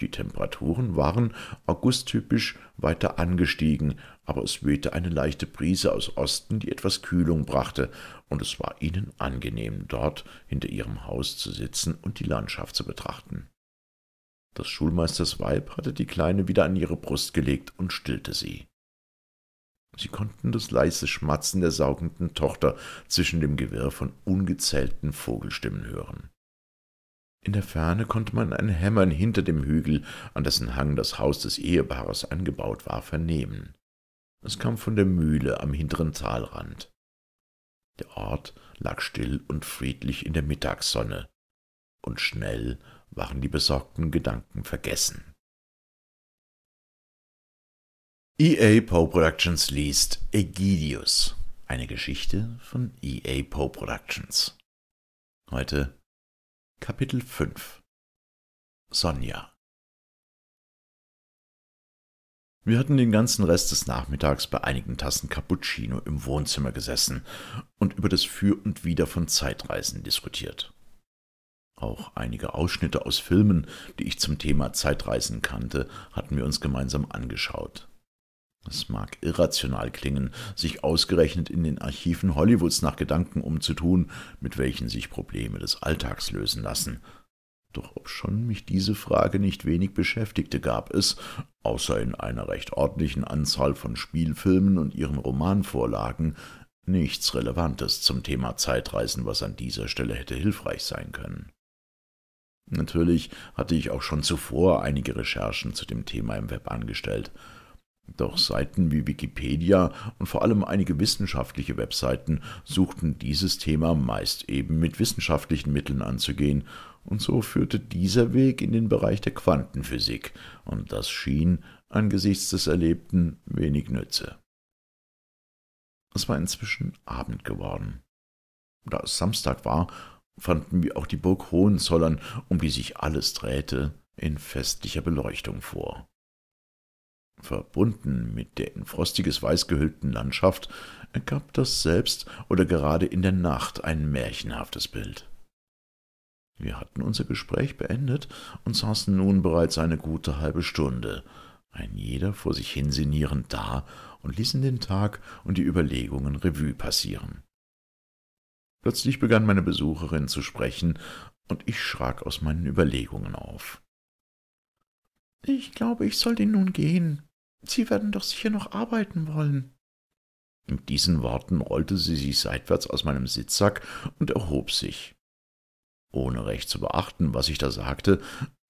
S2: Die Temperaturen waren augusttypisch weiter angestiegen, aber es wehte eine leichte Brise aus Osten, die etwas Kühlung brachte, und es war ihnen angenehm, dort hinter ihrem Haus zu sitzen und die Landschaft zu betrachten. Das Schulmeisters Weib hatte die Kleine wieder an ihre Brust gelegt und stillte sie. Sie konnten das leise Schmatzen der saugenden Tochter zwischen dem Gewirr von ungezählten Vogelstimmen hören. In der Ferne konnte man ein Hämmern hinter dem Hügel, an dessen Hang das Haus des Ehepaares angebaut war, vernehmen. Es kam von der Mühle am hinteren Talrand.
S3: Der Ort lag still und friedlich in der Mittagssonne, und schnell waren die besorgten Gedanken vergessen.
S2: EA Poe Productions liest Egidius,
S3: eine Geschichte von EA Poe Productions. Heute Kapitel 5 Sonja Wir hatten den ganzen Rest des Nachmittags bei einigen Tassen Cappuccino im Wohnzimmer
S2: gesessen und über das Für und Wider von Zeitreisen diskutiert. Auch einige Ausschnitte aus Filmen, die ich zum Thema Zeitreisen kannte, hatten wir uns gemeinsam angeschaut. Es mag irrational klingen, sich ausgerechnet in den Archiven Hollywoods nach Gedanken umzutun, mit welchen sich Probleme des Alltags lösen lassen. Doch obschon mich diese Frage nicht wenig beschäftigte, gab es, außer in einer recht ordentlichen Anzahl von Spielfilmen und ihren Romanvorlagen, nichts Relevantes zum Thema Zeitreisen, was an dieser Stelle hätte hilfreich sein können. Natürlich hatte ich auch schon zuvor einige Recherchen zu dem Thema im Web angestellt, doch Seiten wie Wikipedia und vor allem einige wissenschaftliche Webseiten suchten dieses Thema meist eben mit wissenschaftlichen Mitteln anzugehen, und so führte dieser Weg in den Bereich der Quantenphysik, und das schien angesichts des Erlebten wenig Nütze. Es war inzwischen Abend geworden. Da es Samstag war, fanden wir auch die Burg Hohenzollern, um die sich alles drehte, in festlicher Beleuchtung vor. Verbunden mit der in frostiges Weiß gehüllten Landschaft ergab das selbst oder gerade in der Nacht ein märchenhaftes Bild. Wir hatten unser Gespräch beendet und saßen nun bereits eine gute halbe Stunde, ein jeder vor sich hinsinnierend da und ließen den Tag und die Überlegungen Revue passieren. Plötzlich begann meine Besucherin zu sprechen, und ich schrak aus meinen Überlegungen auf. Ich glaube, ich soll den nun gehen, Sie werden doch sicher noch arbeiten wollen. Mit diesen Worten rollte sie sich seitwärts aus meinem Sitzsack und erhob sich. Ohne recht zu beachten, was ich da sagte,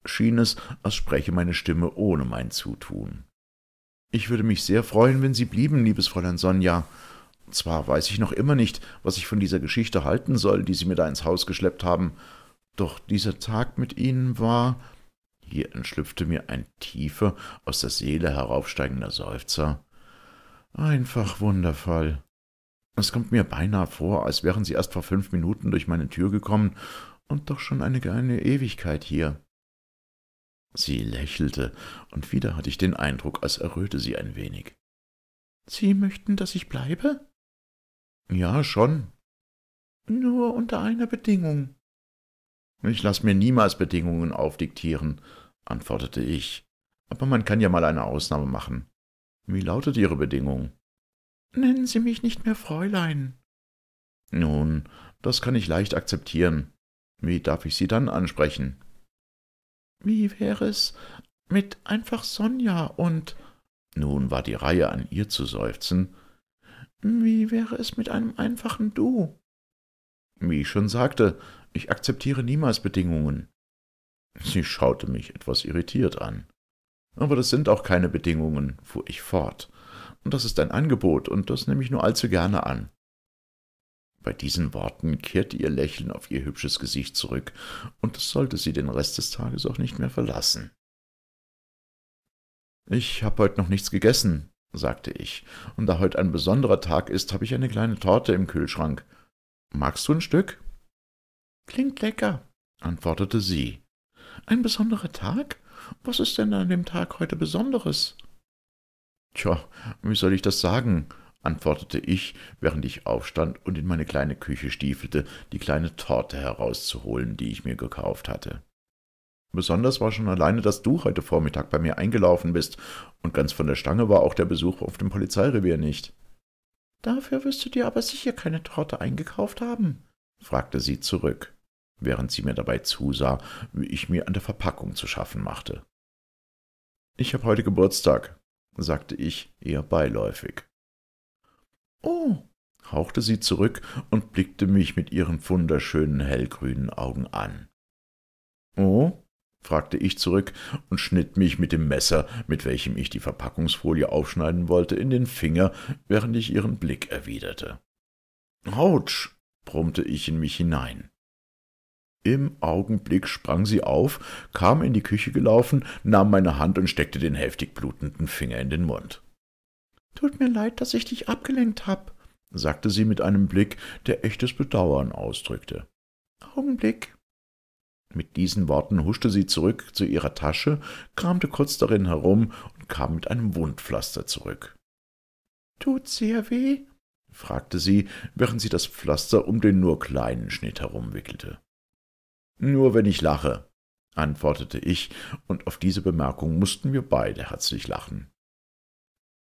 S2: schien es, als spreche meine Stimme ohne mein Zutun. Ich würde mich sehr freuen, wenn Sie blieben, liebes Fräulein Sonja. Zwar weiß ich noch immer nicht, was ich von dieser Geschichte halten soll, die Sie mir da ins Haus geschleppt haben, doch dieser Tag mit Ihnen war hier entschlüpfte mir ein tiefer, aus der Seele heraufsteigender Seufzer. Einfach wundervoll. Es kommt mir beinahe vor, als wären Sie erst vor fünf Minuten durch meine Tür gekommen und doch schon eine kleine Ewigkeit hier. Sie lächelte, und wieder hatte ich den Eindruck,
S3: als erröte sie ein wenig.
S2: Sie möchten, dass ich bleibe?
S3: Ja, schon.
S2: Nur unter einer Bedingung. Ich lasse mir niemals Bedingungen aufdiktieren, antwortete ich. Aber man kann ja mal eine Ausnahme machen. Wie lautet Ihre Bedingung? Nennen Sie mich nicht mehr Fräulein. Nun, das kann ich leicht akzeptieren. Wie darf ich Sie dann ansprechen? Wie wäre es mit einfach Sonja und. Nun war die Reihe an ihr zu seufzen. Wie wäre es mit einem einfachen Du? Wie ich schon sagte, ich akzeptiere niemals Bedingungen. Sie schaute mich etwas irritiert an. Aber das sind auch keine Bedingungen, fuhr ich fort. Und das ist ein Angebot, und das nehme ich nur allzu gerne an. Bei diesen Worten kehrte ihr Lächeln auf ihr hübsches Gesicht zurück, und das sollte sie den Rest des Tages auch nicht mehr verlassen. Ich habe heute noch nichts gegessen, sagte ich, und da heute ein besonderer Tag ist, habe ich eine kleine Torte im Kühlschrank. Magst du ein Stück? Klingt lecker, antwortete sie. Ein besonderer Tag? Was ist denn an dem Tag heute Besonderes? Tja, wie soll ich das sagen? antwortete ich, während ich aufstand und in meine kleine Küche stiefelte, die kleine Torte herauszuholen, die ich mir gekauft hatte. Besonders war schon alleine, dass du heute Vormittag bei mir eingelaufen bist, und ganz von der Stange war auch der Besuch auf dem Polizeirevier nicht. Dafür wirst du dir aber sicher keine Torte eingekauft haben, fragte sie zurück während sie mir dabei zusah, wie ich mir an der Verpackung zu schaffen machte. Ich habe heute Geburtstag, sagte ich eher beiläufig. Oh, hauchte sie zurück und blickte mich mit ihren wunderschönen hellgrünen Augen an. Oh? fragte ich zurück und schnitt mich mit dem Messer, mit welchem ich die Verpackungsfolie aufschneiden wollte, in den Finger, während ich ihren Blick erwiderte. Autsch! brummte ich in mich hinein. Im Augenblick sprang sie auf, kam in die Küche gelaufen, nahm meine Hand und steckte den heftig blutenden Finger in den Mund. Tut mir leid, dass ich dich abgelenkt hab, sagte sie mit einem Blick, der echtes Bedauern ausdrückte. Augenblick. Mit diesen Worten huschte sie zurück zu ihrer Tasche, kramte kurz darin herum und kam mit einem Wundpflaster zurück. Tut sehr weh? fragte sie, während sie das Pflaster um den nur kleinen Schnitt herumwickelte. Nur wenn ich lache, antwortete ich, und auf diese Bemerkung mussten wir beide herzlich lachen.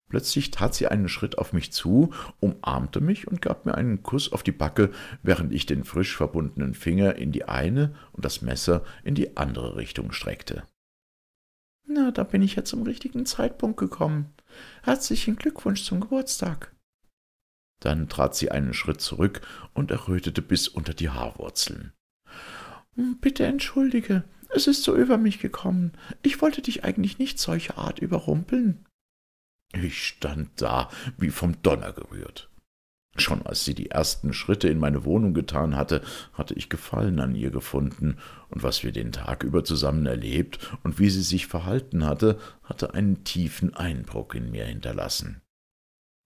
S2: Plötzlich tat sie einen Schritt auf mich zu, umarmte mich und gab mir einen Kuss auf die Backe, während ich den frisch verbundenen Finger in die eine und das Messer in die andere Richtung streckte. Na, da bin ich ja zum richtigen Zeitpunkt gekommen. Herzlichen Glückwunsch zum Geburtstag. Dann trat sie einen Schritt zurück und errötete bis unter die Haarwurzeln. Hm, bitte entschuldige, es ist so über mich gekommen. Ich wollte dich eigentlich nicht solcher Art überrumpeln. Ich stand da, wie vom Donner gerührt. Schon als sie die ersten Schritte in meine Wohnung getan hatte, hatte ich Gefallen an ihr gefunden, und was wir den Tag über zusammen erlebt und wie sie sich verhalten hatte, hatte einen tiefen Eindruck in mir hinterlassen.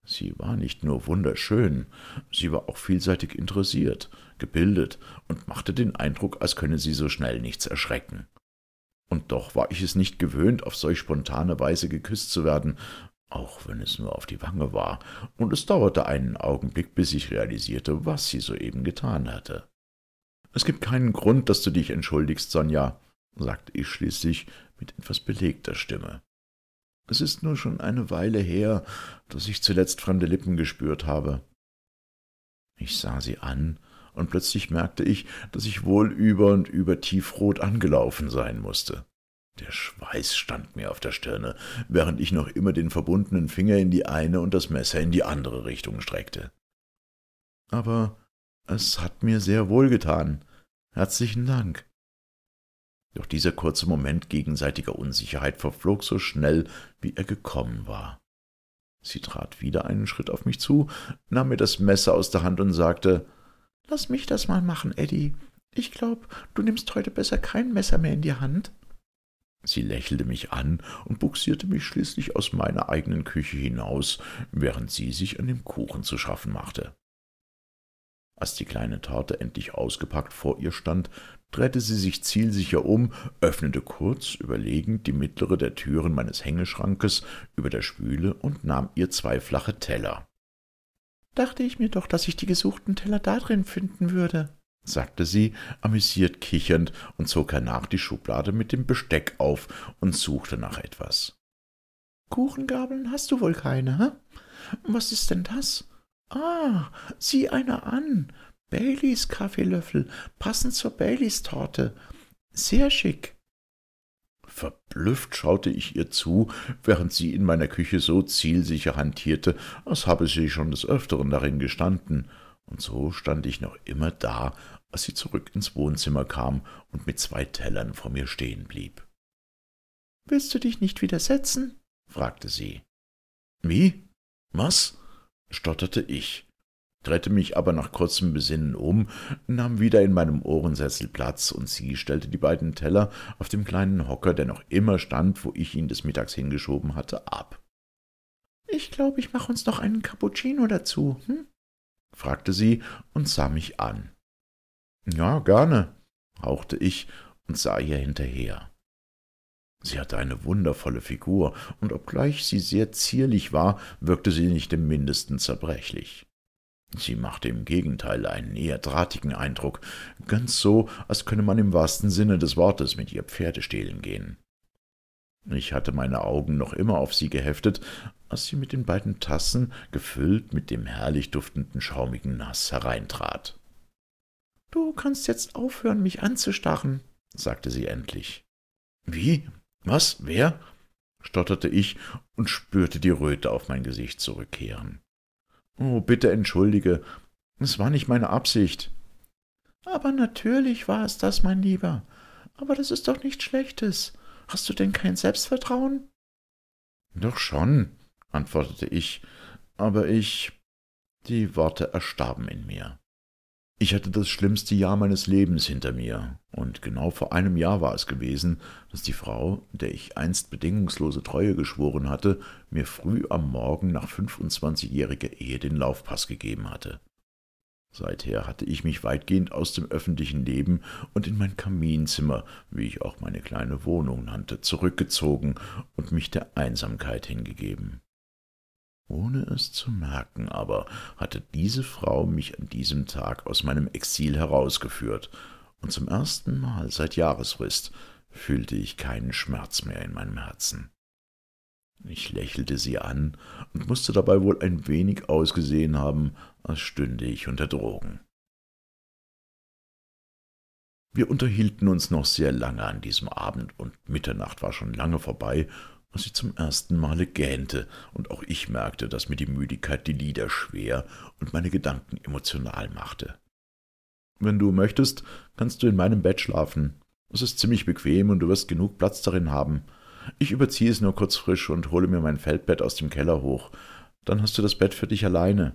S2: Sie war nicht nur wunderschön, sie war auch vielseitig interessiert, gebildet und machte den Eindruck, als könne sie so schnell nichts erschrecken. Und doch war ich es nicht gewöhnt, auf solch spontane Weise geküsst zu werden, auch wenn es nur auf die Wange war, und es dauerte einen Augenblick, bis ich realisierte, was sie soeben getan hatte. Es gibt keinen Grund, dass du dich entschuldigst, Sonja, sagte ich schließlich mit etwas belegter Stimme. Es ist nur schon eine Weile her, dass ich zuletzt fremde Lippen gespürt habe. Ich sah sie an, und plötzlich merkte ich, dass ich wohl über und über tiefrot angelaufen sein musste. Der Schweiß stand mir auf der Stirne, während ich noch immer den verbundenen Finger in die eine und das Messer in die andere Richtung streckte. Aber es hat mir sehr wohlgetan. Herzlichen Dank. Doch dieser kurze Moment gegenseitiger Unsicherheit verflog so schnell, wie er gekommen war. Sie trat wieder einen Schritt auf mich zu, nahm mir das Messer aus der Hand und sagte Lass mich das mal machen, Eddie. Ich glaube, du nimmst heute besser kein Messer mehr in die Hand. Sie lächelte mich an und buxierte mich schließlich aus meiner eigenen Küche hinaus, während sie sich an dem Kuchen zu schaffen machte. Als die kleine Torte endlich ausgepackt vor ihr stand, drehte sie sich zielsicher um, öffnete kurz überlegend die mittlere der Türen meines Hängeschrankes über der Spüle und nahm ihr zwei flache Teller. »Dachte ich mir doch, dass ich die gesuchten Teller da drin finden würde«, sagte sie, amüsiert kichernd, und zog hernach die Schublade mit dem Besteck auf und suchte nach etwas. »Kuchengabeln hast du wohl keine, hä? Was ist denn das? Ah, sieh einer an. Baileys Kaffeelöffel, passend zur Baileys Torte. Sehr schick. Verblüfft schaute ich ihr zu, während sie in meiner Küche so zielsicher hantierte, als habe sie schon des Öfteren darin gestanden. Und so stand ich noch immer da, als sie zurück ins Wohnzimmer kam und mit zwei Tellern vor mir stehen blieb. Willst du dich nicht widersetzen? fragte sie. Wie? Was? stotterte ich drehte mich aber nach kurzem Besinnen um, nahm wieder in meinem Ohrensessel Platz, und sie stellte die beiden Teller auf dem kleinen Hocker, der noch immer stand, wo ich ihn des Mittags hingeschoben hatte, ab. »Ich glaube, ich mache uns noch einen Cappuccino dazu, hm?« fragte sie und sah mich an. »Ja, gerne«, hauchte ich und sah ihr hinterher. Sie hatte eine wundervolle Figur, und obgleich sie sehr zierlich war, wirkte sie nicht im mindesten zerbrechlich. Sie machte im Gegenteil einen eher drahtigen Eindruck, ganz so, als könne man im wahrsten Sinne des Wortes mit ihr Pferdestehlen gehen. Ich hatte meine Augen noch immer auf sie geheftet, als sie mit den beiden Tassen, gefüllt mit dem herrlich duftenden schaumigen Nass, hereintrat. Du kannst jetzt aufhören, mich anzustarren, sagte sie endlich. Wie? Was? Wer? stotterte ich und spürte die Röte auf mein Gesicht zurückkehren. Oh, bitte entschuldige. Es war nicht meine Absicht. Aber natürlich war es das, mein Lieber. Aber das ist doch nichts Schlechtes. Hast du denn kein Selbstvertrauen? Doch schon, antwortete ich, aber ich. Die Worte erstarben in mir. Ich hatte das schlimmste Jahr meines Lebens hinter mir, und genau vor einem Jahr war es gewesen, dass die Frau, der ich einst bedingungslose Treue geschworen hatte, mir früh am Morgen nach 25-jähriger Ehe den Laufpass gegeben hatte. Seither hatte ich mich weitgehend aus dem öffentlichen Leben und in mein Kaminzimmer, wie ich auch meine kleine Wohnung nannte, zurückgezogen und mich der Einsamkeit hingegeben. Ohne es zu merken aber hatte diese Frau mich an diesem Tag aus meinem Exil herausgeführt, und zum ersten Mal seit Jahresfrist fühlte ich keinen Schmerz mehr in meinem Herzen. Ich lächelte sie an und musste dabei wohl ein wenig ausgesehen haben, als stünde ich unter Drogen. Wir unterhielten uns noch sehr lange an diesem Abend, und Mitternacht war schon lange vorbei, als ich zum ersten Male gähnte, und auch ich merkte, dass mir die Müdigkeit die Lieder schwer und meine Gedanken emotional machte. Wenn du möchtest, kannst du in meinem Bett schlafen. Es ist ziemlich bequem und du wirst genug Platz darin haben. Ich überziehe es nur kurz frisch und hole mir mein Feldbett aus dem Keller hoch. Dann hast du das Bett für dich alleine.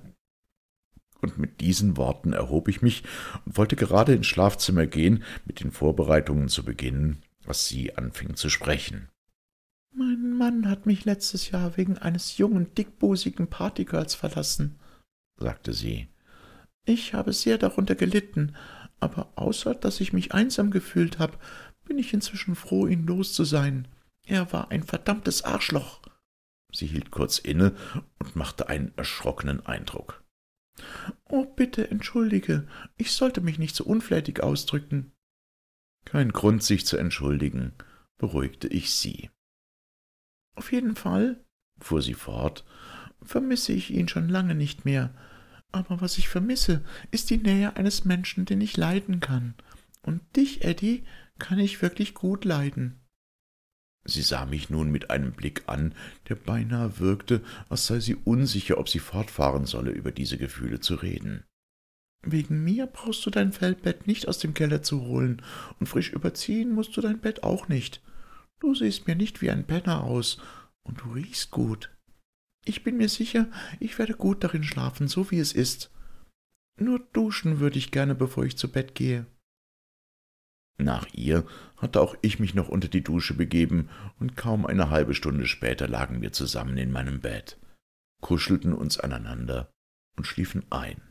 S2: Und mit diesen Worten erhob ich mich und wollte gerade ins Schlafzimmer gehen, mit den Vorbereitungen zu beginnen, was sie anfing zu sprechen. Mein Mann hat mich letztes Jahr wegen eines jungen, dickbusigen Partygirls verlassen, sagte sie. Ich habe sehr darunter gelitten, aber außer dass ich mich einsam gefühlt habe, bin ich inzwischen froh, ihn los zu sein. Er war ein verdammtes Arschloch. Sie hielt kurz inne und machte einen erschrockenen Eindruck. Oh, bitte entschuldige, ich sollte mich nicht so unflätig ausdrücken. Kein Grund, sich zu entschuldigen, beruhigte ich sie. Auf jeden Fall, fuhr sie fort, vermisse ich ihn schon lange nicht mehr. Aber was ich vermisse, ist die Nähe eines Menschen, den ich leiden kann. Und dich, Eddie, kann ich wirklich gut leiden. Sie sah mich nun mit einem Blick an, der beinahe wirkte, als sei sie unsicher, ob sie fortfahren solle, über diese Gefühle zu reden. Wegen mir brauchst du dein Feldbett nicht aus dem Keller zu holen, und frisch überziehen musst du dein Bett auch nicht. Du siehst mir nicht wie ein Penner aus, und du riechst gut. Ich bin mir sicher, ich werde gut darin schlafen, so wie es ist. Nur duschen würde ich gerne, bevor ich zu Bett gehe. Nach ihr hatte auch ich mich noch unter die Dusche begeben, und kaum eine halbe Stunde später lagen wir zusammen
S3: in meinem Bett, kuschelten uns aneinander und schliefen ein.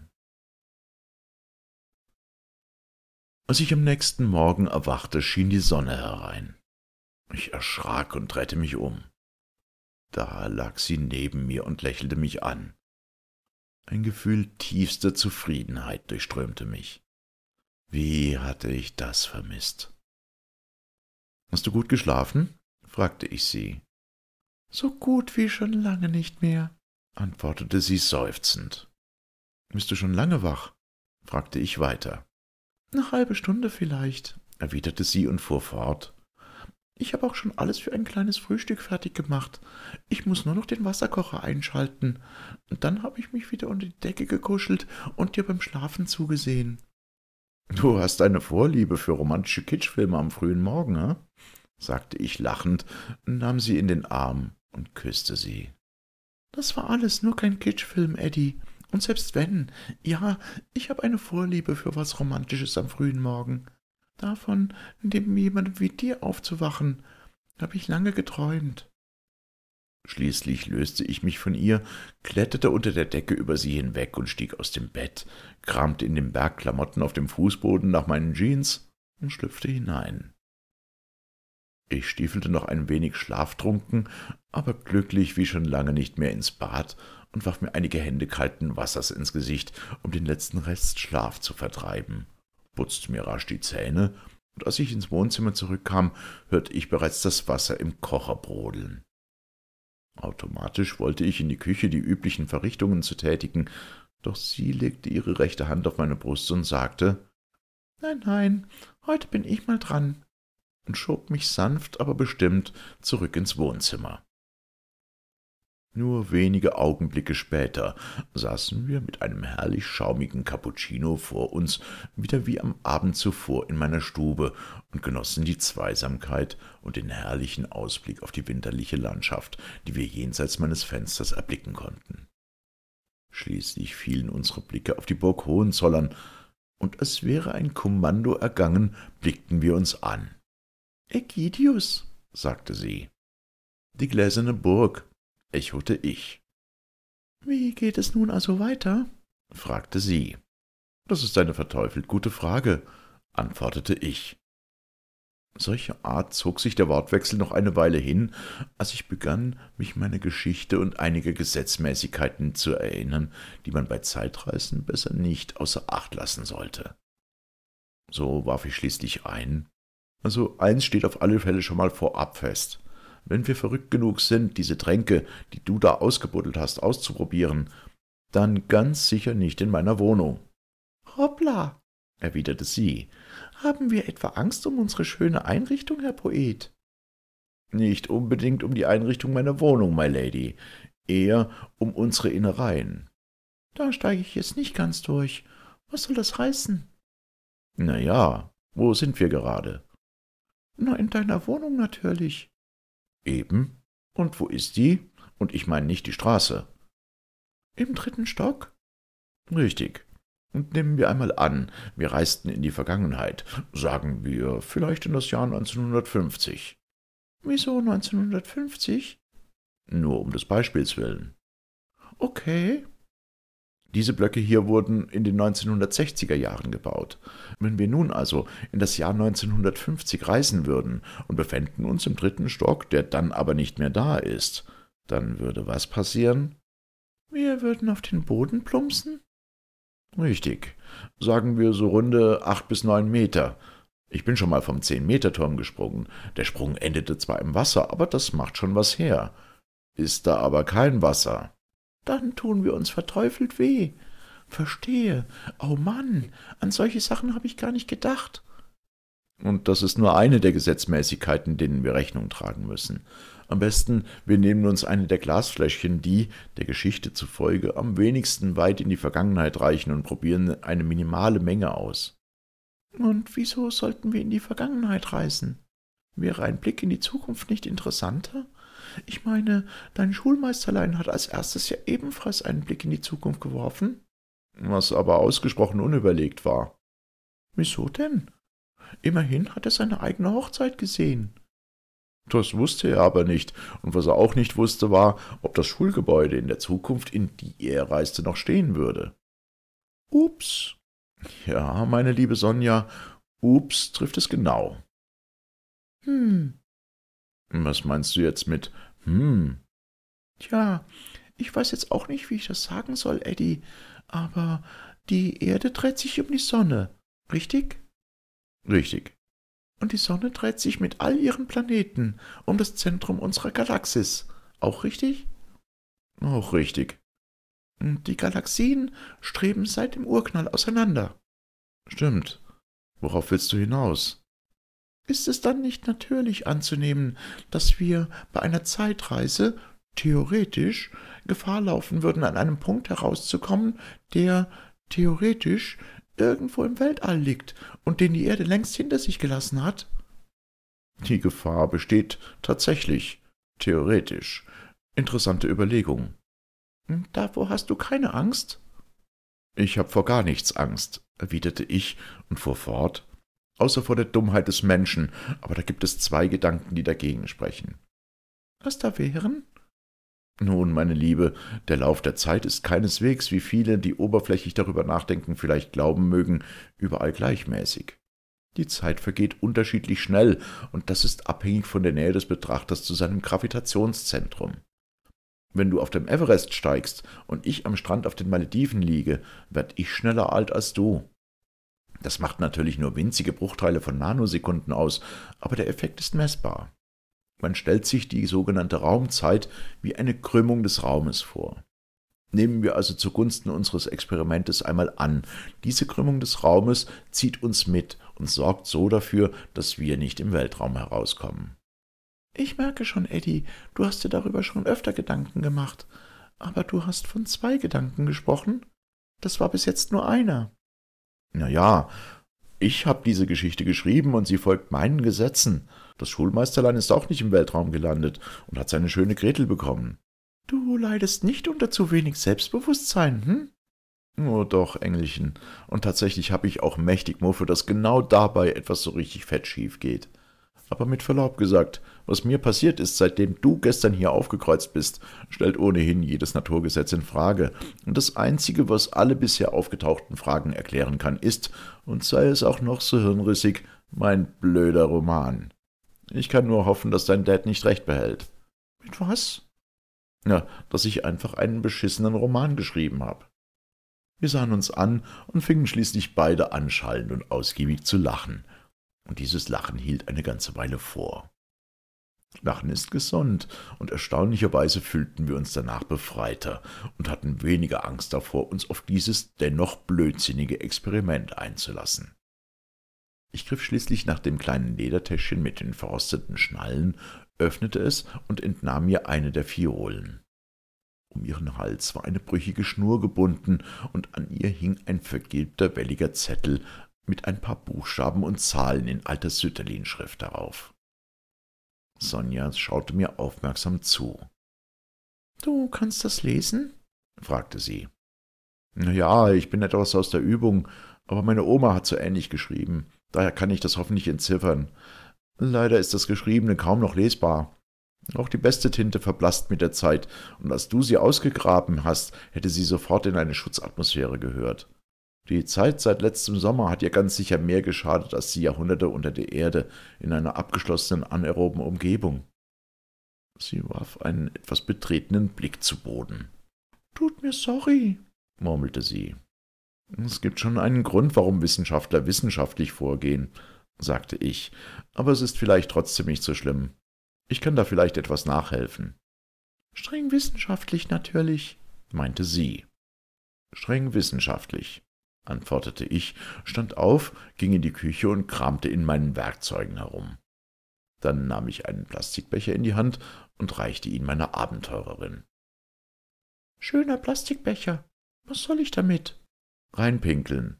S3: Als ich am nächsten Morgen erwachte, schien die Sonne herein. Ich erschrak und drehte mich um. Da
S2: lag sie neben mir und lächelte mich an. Ein Gefühl tiefster Zufriedenheit durchströmte mich. Wie hatte ich das vermisst? Hast du gut geschlafen? fragte ich sie.
S3: So gut wie schon
S2: lange nicht mehr, antwortete sie seufzend. Bist du schon lange wach? fragte ich weiter. Eine halbe Stunde vielleicht, erwiderte sie und fuhr fort. Ich habe auch schon alles für ein kleines Frühstück fertig gemacht. Ich muss nur noch den Wasserkocher einschalten. Dann habe ich mich wieder unter die Decke gekuschelt und dir beim Schlafen zugesehen. Du hast eine Vorliebe für romantische Kitschfilme am frühen Morgen, hä? sagte ich lachend, nahm sie in den Arm und küsste sie. Das war alles nur kein Kitschfilm, Eddie. Und selbst wenn, ja, ich habe eine Vorliebe für was Romantisches am frühen Morgen. Davon, neben jemandem wie dir aufzuwachen, habe ich lange geträumt. Schließlich löste ich mich von ihr, kletterte unter der Decke über sie hinweg und stieg aus dem Bett, kramte in den Bergklamotten auf dem Fußboden nach meinen Jeans und schlüpfte hinein. Ich stiefelte noch ein wenig schlaftrunken, aber glücklich wie schon lange nicht mehr ins Bad und warf mir einige Hände kalten Wassers ins Gesicht, um den letzten Rest Schlaf zu vertreiben putzte mir rasch die Zähne, und als ich ins Wohnzimmer zurückkam, hörte ich bereits das Wasser im Kocher brodeln. Automatisch wollte ich in die Küche die üblichen Verrichtungen zu tätigen, doch sie legte ihre rechte Hand auf meine Brust und sagte Nein, nein, heute bin ich mal dran und schob mich sanft, aber bestimmt zurück ins Wohnzimmer. Nur wenige Augenblicke später saßen wir mit einem herrlich schaumigen Cappuccino vor uns, wieder wie am Abend zuvor in meiner Stube und genossen die Zweisamkeit und den herrlichen Ausblick auf die winterliche Landschaft, die wir jenseits meines Fensters erblicken konnten. Schließlich fielen unsere Blicke auf die Burg Hohenzollern, und als wäre ein Kommando ergangen, blickten wir uns an. Egidius, sagte sie. Die gläserne Burg, echote ich. Wie geht es nun also weiter? fragte sie. Das ist eine verteufelt gute Frage, antwortete ich. Solcher Art zog sich der Wortwechsel noch eine Weile hin, als ich begann, mich meiner Geschichte und einiger Gesetzmäßigkeiten zu erinnern, die man bei Zeitreisen besser nicht außer Acht lassen sollte. So warf ich schließlich ein. Also eins steht auf alle Fälle schon mal vorab fest. Wenn wir verrückt genug sind, diese Tränke, die du da ausgebuddelt hast, auszuprobieren, dann ganz sicher nicht in meiner Wohnung. Hoppla, erwiderte sie. Haben wir etwa Angst um unsere schöne Einrichtung, Herr Poet? Nicht unbedingt um die Einrichtung meiner Wohnung, my Lady, eher um unsere Innereien. Da steige ich jetzt nicht ganz durch. Was soll das heißen? Na ja, wo sind wir gerade? Na, in deiner Wohnung natürlich. Eben. Und wo ist die? Und ich meine nicht die Straße. Im dritten Stock? Richtig. Und nehmen wir einmal an, wir reisten in die Vergangenheit, sagen wir vielleicht in das Jahr 1950. Wieso 1950? Nur um des Beispiels willen. Okay. Diese Blöcke hier wurden in den 1960er Jahren gebaut. Wenn wir nun also in das Jahr 1950 reisen würden und befänden uns im dritten Stock, der dann aber nicht mehr da ist, dann würde was passieren? Wir würden auf den Boden plumpsen? Richtig. Sagen wir so runde acht bis neun Meter. Ich bin schon mal vom Zehn-Meter-Turm gesprungen. Der Sprung endete zwar im Wasser, aber das macht schon was her. Ist da aber kein Wasser, dann tun wir uns verteufelt weh. Verstehe. Oh Mann, an solche Sachen habe ich gar nicht gedacht. Und das ist nur eine der Gesetzmäßigkeiten, denen wir Rechnung tragen müssen. Am besten, wir nehmen uns eine der Glasfläschchen, die, der Geschichte zufolge, am wenigsten weit in die Vergangenheit reichen und probieren eine minimale Menge aus. Und wieso sollten wir in die Vergangenheit reisen? Wäre ein Blick in die Zukunft nicht interessanter? Ich meine, dein Schulmeisterlein hat als erstes ja ebenfalls einen Blick in die Zukunft geworfen. Was aber ausgesprochen unüberlegt war. Wieso denn? Immerhin hat er seine eigene Hochzeit gesehen. Das wusste er aber nicht, und was er auch nicht wusste, war, ob das Schulgebäude in der Zukunft, in die er reiste, noch stehen würde. Ups. Ja, meine liebe Sonja, ups trifft es genau. Hm. Was meinst du jetzt mit hm. Tja, ich weiß jetzt auch nicht, wie ich das sagen soll, Eddie, aber die Erde dreht sich um die Sonne, richtig? Richtig. Und die Sonne dreht sich mit all ihren Planeten um das Zentrum unserer Galaxis, auch richtig? Auch richtig. Und die Galaxien streben seit dem Urknall auseinander. Stimmt. Worauf willst du hinaus? Ist es dann nicht natürlich anzunehmen, dass wir bei einer Zeitreise theoretisch Gefahr laufen würden, an einem Punkt herauszukommen, der theoretisch irgendwo im Weltall liegt und den die Erde längst hinter sich gelassen hat? Die Gefahr besteht tatsächlich, theoretisch. Interessante Überlegung. Hm, davor hast du keine Angst? Ich habe vor gar nichts Angst, erwiderte ich und fuhr fort außer vor der Dummheit des Menschen, aber da gibt es zwei Gedanken, die dagegen sprechen. Was da wären? Nun, meine Liebe, der Lauf der Zeit ist keineswegs, wie viele, die oberflächlich darüber nachdenken, vielleicht glauben mögen, überall gleichmäßig. Die Zeit vergeht unterschiedlich schnell, und das ist abhängig von der Nähe des Betrachters zu seinem Gravitationszentrum. Wenn du auf dem Everest steigst und ich am Strand auf den Malediven liege, werd ich schneller alt als du. Das macht natürlich nur winzige Bruchteile von Nanosekunden aus, aber der Effekt ist messbar. Man stellt sich die sogenannte Raumzeit wie eine Krümmung des Raumes vor. Nehmen wir also zugunsten unseres Experimentes einmal an, diese Krümmung des Raumes zieht uns mit und sorgt so dafür, dass wir nicht im Weltraum herauskommen. Ich merke schon, Eddie, du hast dir darüber schon öfter Gedanken gemacht, aber du hast von zwei Gedanken gesprochen. Das war bis jetzt nur einer. Naja, ich habe diese Geschichte geschrieben und sie folgt meinen Gesetzen. Das Schulmeisterlein ist auch nicht im Weltraum gelandet und hat seine schöne Gretel bekommen. Du leidest nicht unter zu wenig Selbstbewusstsein, hm? Oh doch, Engelchen. Und tatsächlich habe ich auch mächtig Muffe, dass genau dabei etwas so richtig fett schief geht. Aber mit Verlaub gesagt, was mir passiert ist, seitdem du gestern hier aufgekreuzt bist, stellt ohnehin jedes Naturgesetz in Frage. Und das Einzige, was alle bisher aufgetauchten Fragen erklären kann, ist, und sei es auch noch so hirnrissig, mein blöder Roman. Ich kann nur hoffen, dass dein Dad nicht recht behält. Mit was? Ja, dass ich einfach einen beschissenen Roman geschrieben habe. Wir sahen uns an und fingen schließlich beide anschallend und ausgiebig zu lachen. Und dieses Lachen hielt eine ganze Weile vor. Lachen ist gesund, und erstaunlicherweise fühlten wir uns danach befreiter und hatten weniger Angst davor, uns auf dieses dennoch blödsinnige Experiment einzulassen. Ich griff schließlich nach dem kleinen Ledertäschchen mit den verrosteten Schnallen, öffnete es und entnahm mir eine der Fiolen. Um ihren Hals war eine brüchige Schnur gebunden, und an ihr hing ein vergilbter, welliger Zettel mit ein paar Buchstaben und Zahlen in alter Sütterlinschrift darauf. Sonja schaute mir aufmerksam zu.
S1: Du
S3: kannst das lesen?
S2: fragte sie. Ja, ich bin etwas aus der Übung, aber meine Oma hat so ähnlich geschrieben. Daher kann ich das hoffentlich entziffern. Leider ist das Geschriebene kaum noch lesbar. Auch die beste Tinte verblasst mit der Zeit, und als du sie ausgegraben hast, hätte sie sofort in eine Schutzatmosphäre gehört. Die Zeit seit letztem Sommer hat ihr ganz sicher mehr geschadet als die Jahrhunderte unter der Erde in einer abgeschlossenen anaeroben Umgebung. Sie warf einen etwas betretenen Blick zu Boden. Tut mir sorry, murmelte sie. Es gibt schon einen Grund, warum Wissenschaftler wissenschaftlich vorgehen, sagte ich, aber es ist vielleicht trotzdem nicht so schlimm. Ich kann da vielleicht etwas nachhelfen. Streng wissenschaftlich natürlich, meinte sie. Streng wissenschaftlich, antwortete ich, stand auf, ging in die Küche und kramte in meinen Werkzeugen herum. Dann nahm ich einen Plastikbecher in die Hand und reichte ihn meiner Abenteurerin. Schöner Plastikbecher. Was soll ich damit? Reinpinkeln.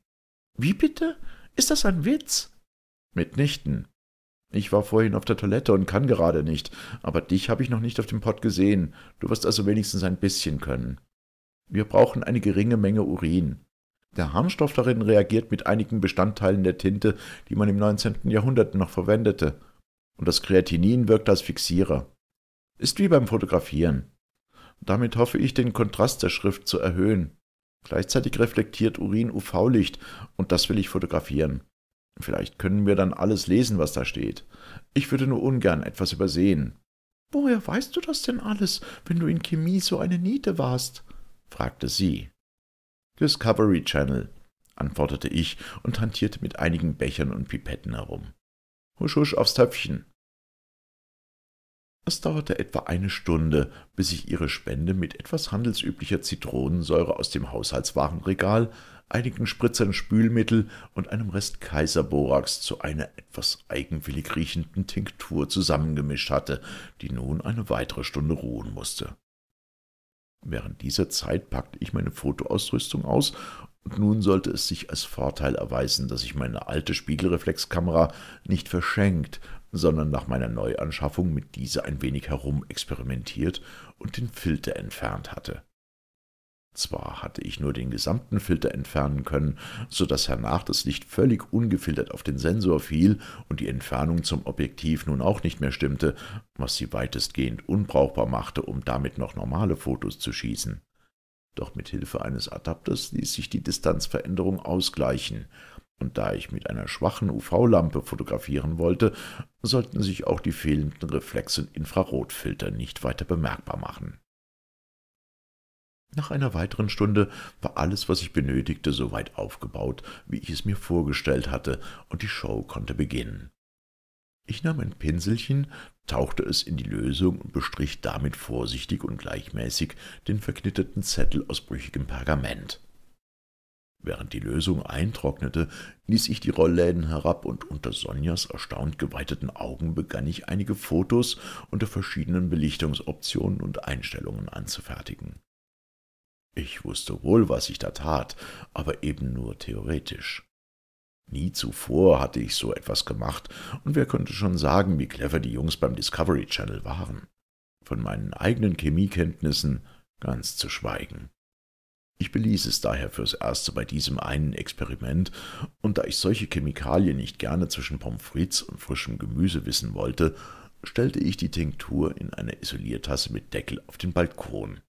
S2: Wie bitte? Ist das ein Witz? Mitnichten. Ich war vorhin auf der Toilette und kann gerade nicht, aber dich habe ich noch nicht auf dem Pott gesehen. Du wirst also wenigstens ein bisschen können. Wir brauchen eine geringe Menge Urin. Der Harnstoff darin reagiert mit einigen Bestandteilen der Tinte, die man im 19. Jahrhundert noch verwendete, und das Kreatinin wirkt als Fixierer. Ist wie beim Fotografieren. Damit hoffe ich, den Kontrast der Schrift zu erhöhen. Gleichzeitig reflektiert Urin UV-Licht und das will ich fotografieren. Vielleicht können wir dann alles lesen, was da steht. Ich würde nur ungern etwas übersehen. Woher weißt du das denn alles, wenn du in Chemie so eine Niete warst? fragte sie. Discovery Channel, antwortete ich und hantierte mit einigen Bechern und Pipetten herum. Husch, husch aufs Töpfchen. Es dauerte etwa eine Stunde, bis ich ihre Spende mit etwas handelsüblicher Zitronensäure aus dem Haushaltswarenregal, einigen Spritzern Spülmittel und einem Rest Kaiserborax zu einer etwas eigenwillig riechenden Tinktur zusammengemischt hatte, die nun eine weitere Stunde ruhen musste. Während dieser Zeit packte ich meine Fotoausrüstung aus und nun sollte es sich als Vorteil erweisen, dass ich meine alte Spiegelreflexkamera nicht verschenkt, sondern nach meiner Neuanschaffung mit dieser ein wenig herumexperimentiert und den Filter entfernt hatte. Zwar hatte ich nur den gesamten Filter entfernen können, so dass hernach das Licht völlig ungefiltert auf den Sensor fiel und die Entfernung zum Objektiv nun auch nicht mehr stimmte, was sie weitestgehend unbrauchbar machte, um damit noch normale Fotos zu schießen. Doch mit Hilfe eines Adapters ließ sich die Distanzveränderung ausgleichen, und da ich mit einer schwachen UV-Lampe fotografieren wollte, sollten sich auch die fehlenden Reflex- und Infrarotfilter nicht weiter bemerkbar machen. Nach einer weiteren Stunde war alles, was ich benötigte, so weit aufgebaut, wie ich es mir vorgestellt hatte, und die Show konnte beginnen. Ich nahm ein Pinselchen, tauchte es in die Lösung und bestrich damit vorsichtig und gleichmäßig den verknitterten Zettel aus brüchigem Pergament. Während die Lösung eintrocknete, ließ ich die Rollläden herab und unter Sonjas erstaunt geweiteten Augen begann ich einige Fotos unter verschiedenen Belichtungsoptionen und Einstellungen anzufertigen. Ich wusste wohl, was ich da tat, aber eben nur theoretisch. Nie zuvor hatte ich so etwas gemacht, und wer könnte schon sagen, wie clever die Jungs beim Discovery Channel waren. Von meinen eigenen Chemiekenntnissen ganz zu schweigen. Ich beließ es daher fürs Erste bei diesem einen Experiment, und da ich solche Chemikalien nicht gerne zwischen Pommes frites und frischem Gemüse wissen wollte, stellte ich die Tinktur in eine Isoliertasse mit Deckel auf den Balkon.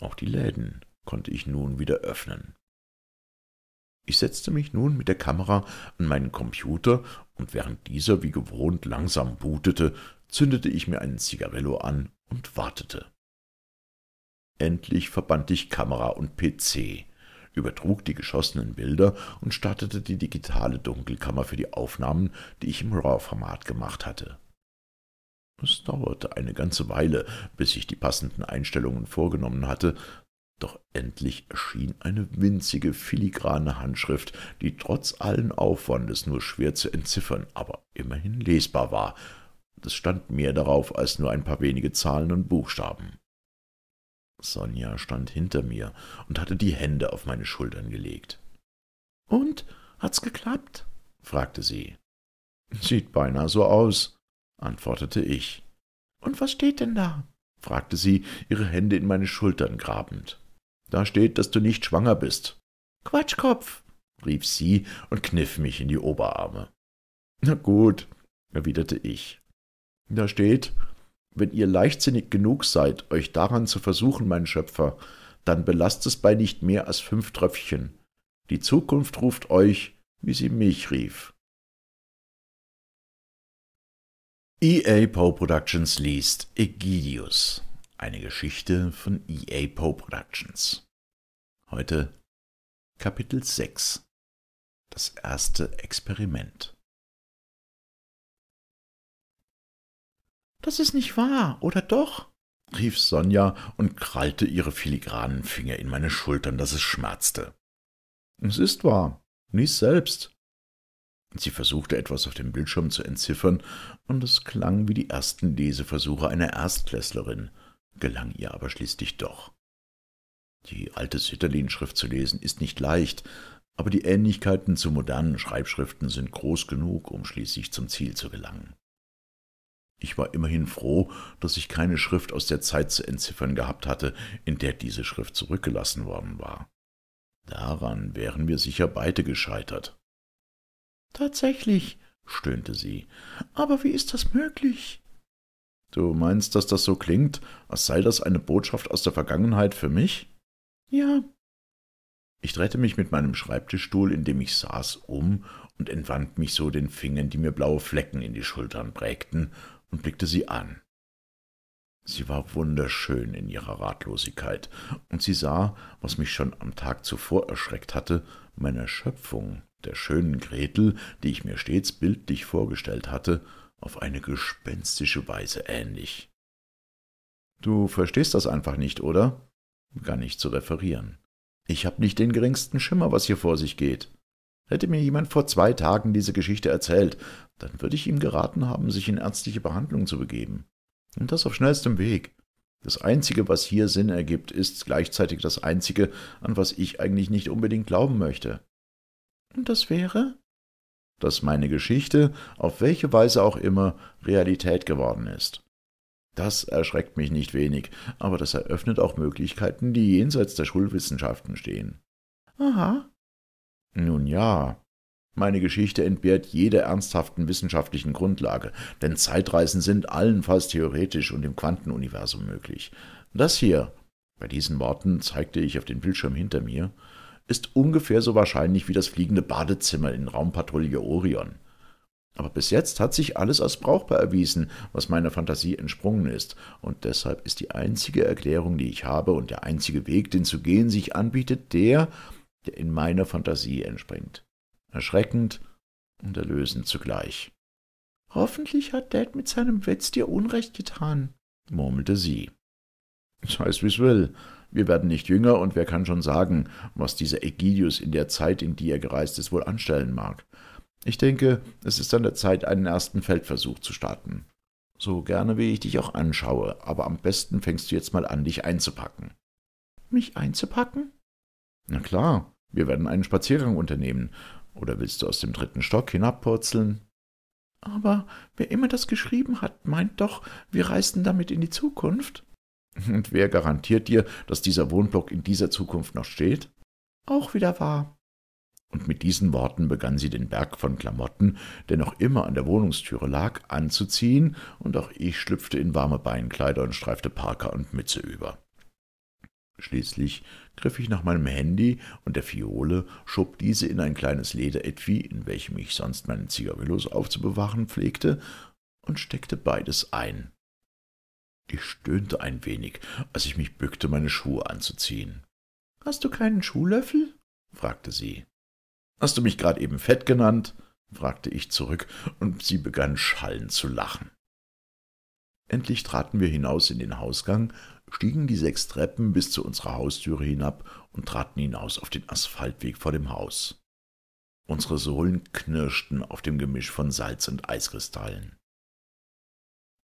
S2: Auch die Läden konnte ich nun wieder öffnen. Ich setzte mich nun mit der Kamera an meinen Computer und während dieser wie gewohnt langsam bootete, zündete ich mir einen Zigarillo an und wartete. Endlich verband ich Kamera und PC, übertrug die geschossenen Bilder und startete die digitale Dunkelkammer für die Aufnahmen, die ich im RAW-Format gemacht hatte. Es dauerte eine ganze Weile, bis ich die passenden Einstellungen vorgenommen hatte, doch endlich erschien eine winzige filigrane Handschrift, die trotz allen Aufwandes nur schwer zu entziffern, aber immerhin lesbar war. Es stand mehr darauf als nur ein paar wenige Zahlen und Buchstaben. Sonja stand hinter mir und hatte die Hände auf meine Schultern gelegt. Und? Hat's geklappt? fragte sie. Sieht beinahe so aus, antwortete ich. Und was steht denn da? fragte sie, ihre Hände in meine Schultern grabend. Da steht, dass du nicht schwanger bist. Quatschkopf, rief sie und kniff mich in die Oberarme. Na gut, erwiderte ich. Da steht, wenn ihr leichtsinnig genug seid, euch daran zu versuchen, mein Schöpfer, dann belasst es bei nicht mehr als fünf Tröpfchen. Die Zukunft ruft euch, wie sie mich rief. EA Poe Productions liest Egidius, eine Geschichte von
S3: EA Poe Productions. Heute Kapitel 6 Das erste Experiment. Das ist nicht wahr, oder doch? rief Sonja und
S2: krallte ihre filigranen Finger in meine Schultern, dass es schmerzte. Es ist wahr, lies selbst, Sie versuchte etwas auf dem Bildschirm zu entziffern, und es klang wie die ersten Leseversuche einer Erstklässlerin, gelang ihr aber schließlich doch. Die alte Citterlin-Schrift zu lesen ist nicht leicht, aber die Ähnlichkeiten zu modernen Schreibschriften sind groß genug, um schließlich zum Ziel zu gelangen. Ich war immerhin froh, dass ich keine Schrift aus der Zeit zu entziffern gehabt hatte, in der diese Schrift zurückgelassen worden war. Daran wären wir sicher beide gescheitert. Tatsächlich, stöhnte sie. Aber wie ist das möglich? Du meinst, dass das so klingt, als sei das eine Botschaft aus der Vergangenheit für mich? Ja. Ich drehte mich mit meinem Schreibtischstuhl, in dem ich saß, um und entwand mich so den Fingern, die mir blaue Flecken in die Schultern prägten, und blickte sie an. Sie war wunderschön in ihrer Ratlosigkeit, und sie sah, was mich schon am Tag zuvor erschreckt hatte, meine Schöpfung der schönen Gretel, die ich mir stets bildlich vorgestellt hatte, auf eine gespenstische Weise ähnlich. Du verstehst das einfach nicht, oder? begann ich zu referieren. Ich habe nicht den geringsten Schimmer, was hier vor sich geht. Hätte mir jemand vor zwei Tagen diese Geschichte erzählt, dann würde ich ihm geraten haben, sich in ärztliche Behandlung zu begeben. Und das auf schnellstem Weg. Das Einzige, was hier Sinn ergibt, ist gleichzeitig das Einzige, an was ich eigentlich nicht unbedingt glauben möchte. Und das wäre? Dass meine Geschichte, auf welche Weise auch immer, Realität geworden ist. Das erschreckt mich nicht wenig, aber das eröffnet auch Möglichkeiten, die jenseits der Schulwissenschaften stehen. Aha. Nun ja, meine Geschichte entbehrt jeder ernsthaften wissenschaftlichen Grundlage, denn Zeitreisen sind allenfalls theoretisch und im Quantenuniversum möglich. Das hier, bei diesen Worten zeigte ich auf den Bildschirm hinter mir, ist ungefähr so wahrscheinlich wie das fliegende Badezimmer in Raumpatrouille Orion. Aber bis jetzt hat sich alles als brauchbar erwiesen, was meiner Fantasie entsprungen ist, und deshalb ist die einzige Erklärung, die ich habe, und der einzige Weg, den zu gehen sich anbietet, der, der in meiner Fantasie entspringt. Erschreckend und erlösend zugleich. Hoffentlich hat Dad mit seinem Witz dir Unrecht getan, murmelte sie. Sei es wie's will, wir werden nicht jünger, und wer kann schon sagen, was dieser Ägidius in der Zeit, in die er gereist ist, wohl anstellen mag. Ich denke, es ist an der Zeit, einen ersten Feldversuch zu starten. So gerne wie ich dich auch anschaue, aber am besten fängst du jetzt mal an, dich einzupacken. Mich einzupacken? Na klar, wir werden einen Spaziergang unternehmen. Oder willst du aus dem dritten Stock hinabpurzeln? Aber wer immer das geschrieben hat, meint doch, wir reisten damit in die Zukunft. Und wer garantiert dir, dass dieser Wohnblock in dieser Zukunft noch steht? Auch wieder wahr. Und mit diesen Worten begann sie den Berg von Klamotten, der noch immer an der Wohnungstüre lag, anzuziehen, und auch ich schlüpfte in warme Beinkleider und streifte Parker und Mütze über. Schließlich griff ich nach meinem Handy und der Fiole, schob diese in ein kleines Lederetui, in welchem ich sonst meine Zigarillos aufzubewahren pflegte, und steckte beides ein. Ich stöhnte ein wenig, als ich mich bückte, meine Schuhe anzuziehen. Hast du keinen Schuhlöffel? fragte sie. Hast du mich gerade eben fett genannt? fragte ich zurück, und sie begann schallend zu lachen. Endlich traten wir hinaus in den Hausgang, stiegen die sechs Treppen bis zu unserer Haustüre hinab und traten hinaus auf den Asphaltweg vor dem Haus. Unsere Sohlen knirschten auf dem Gemisch von Salz und Eiskristallen.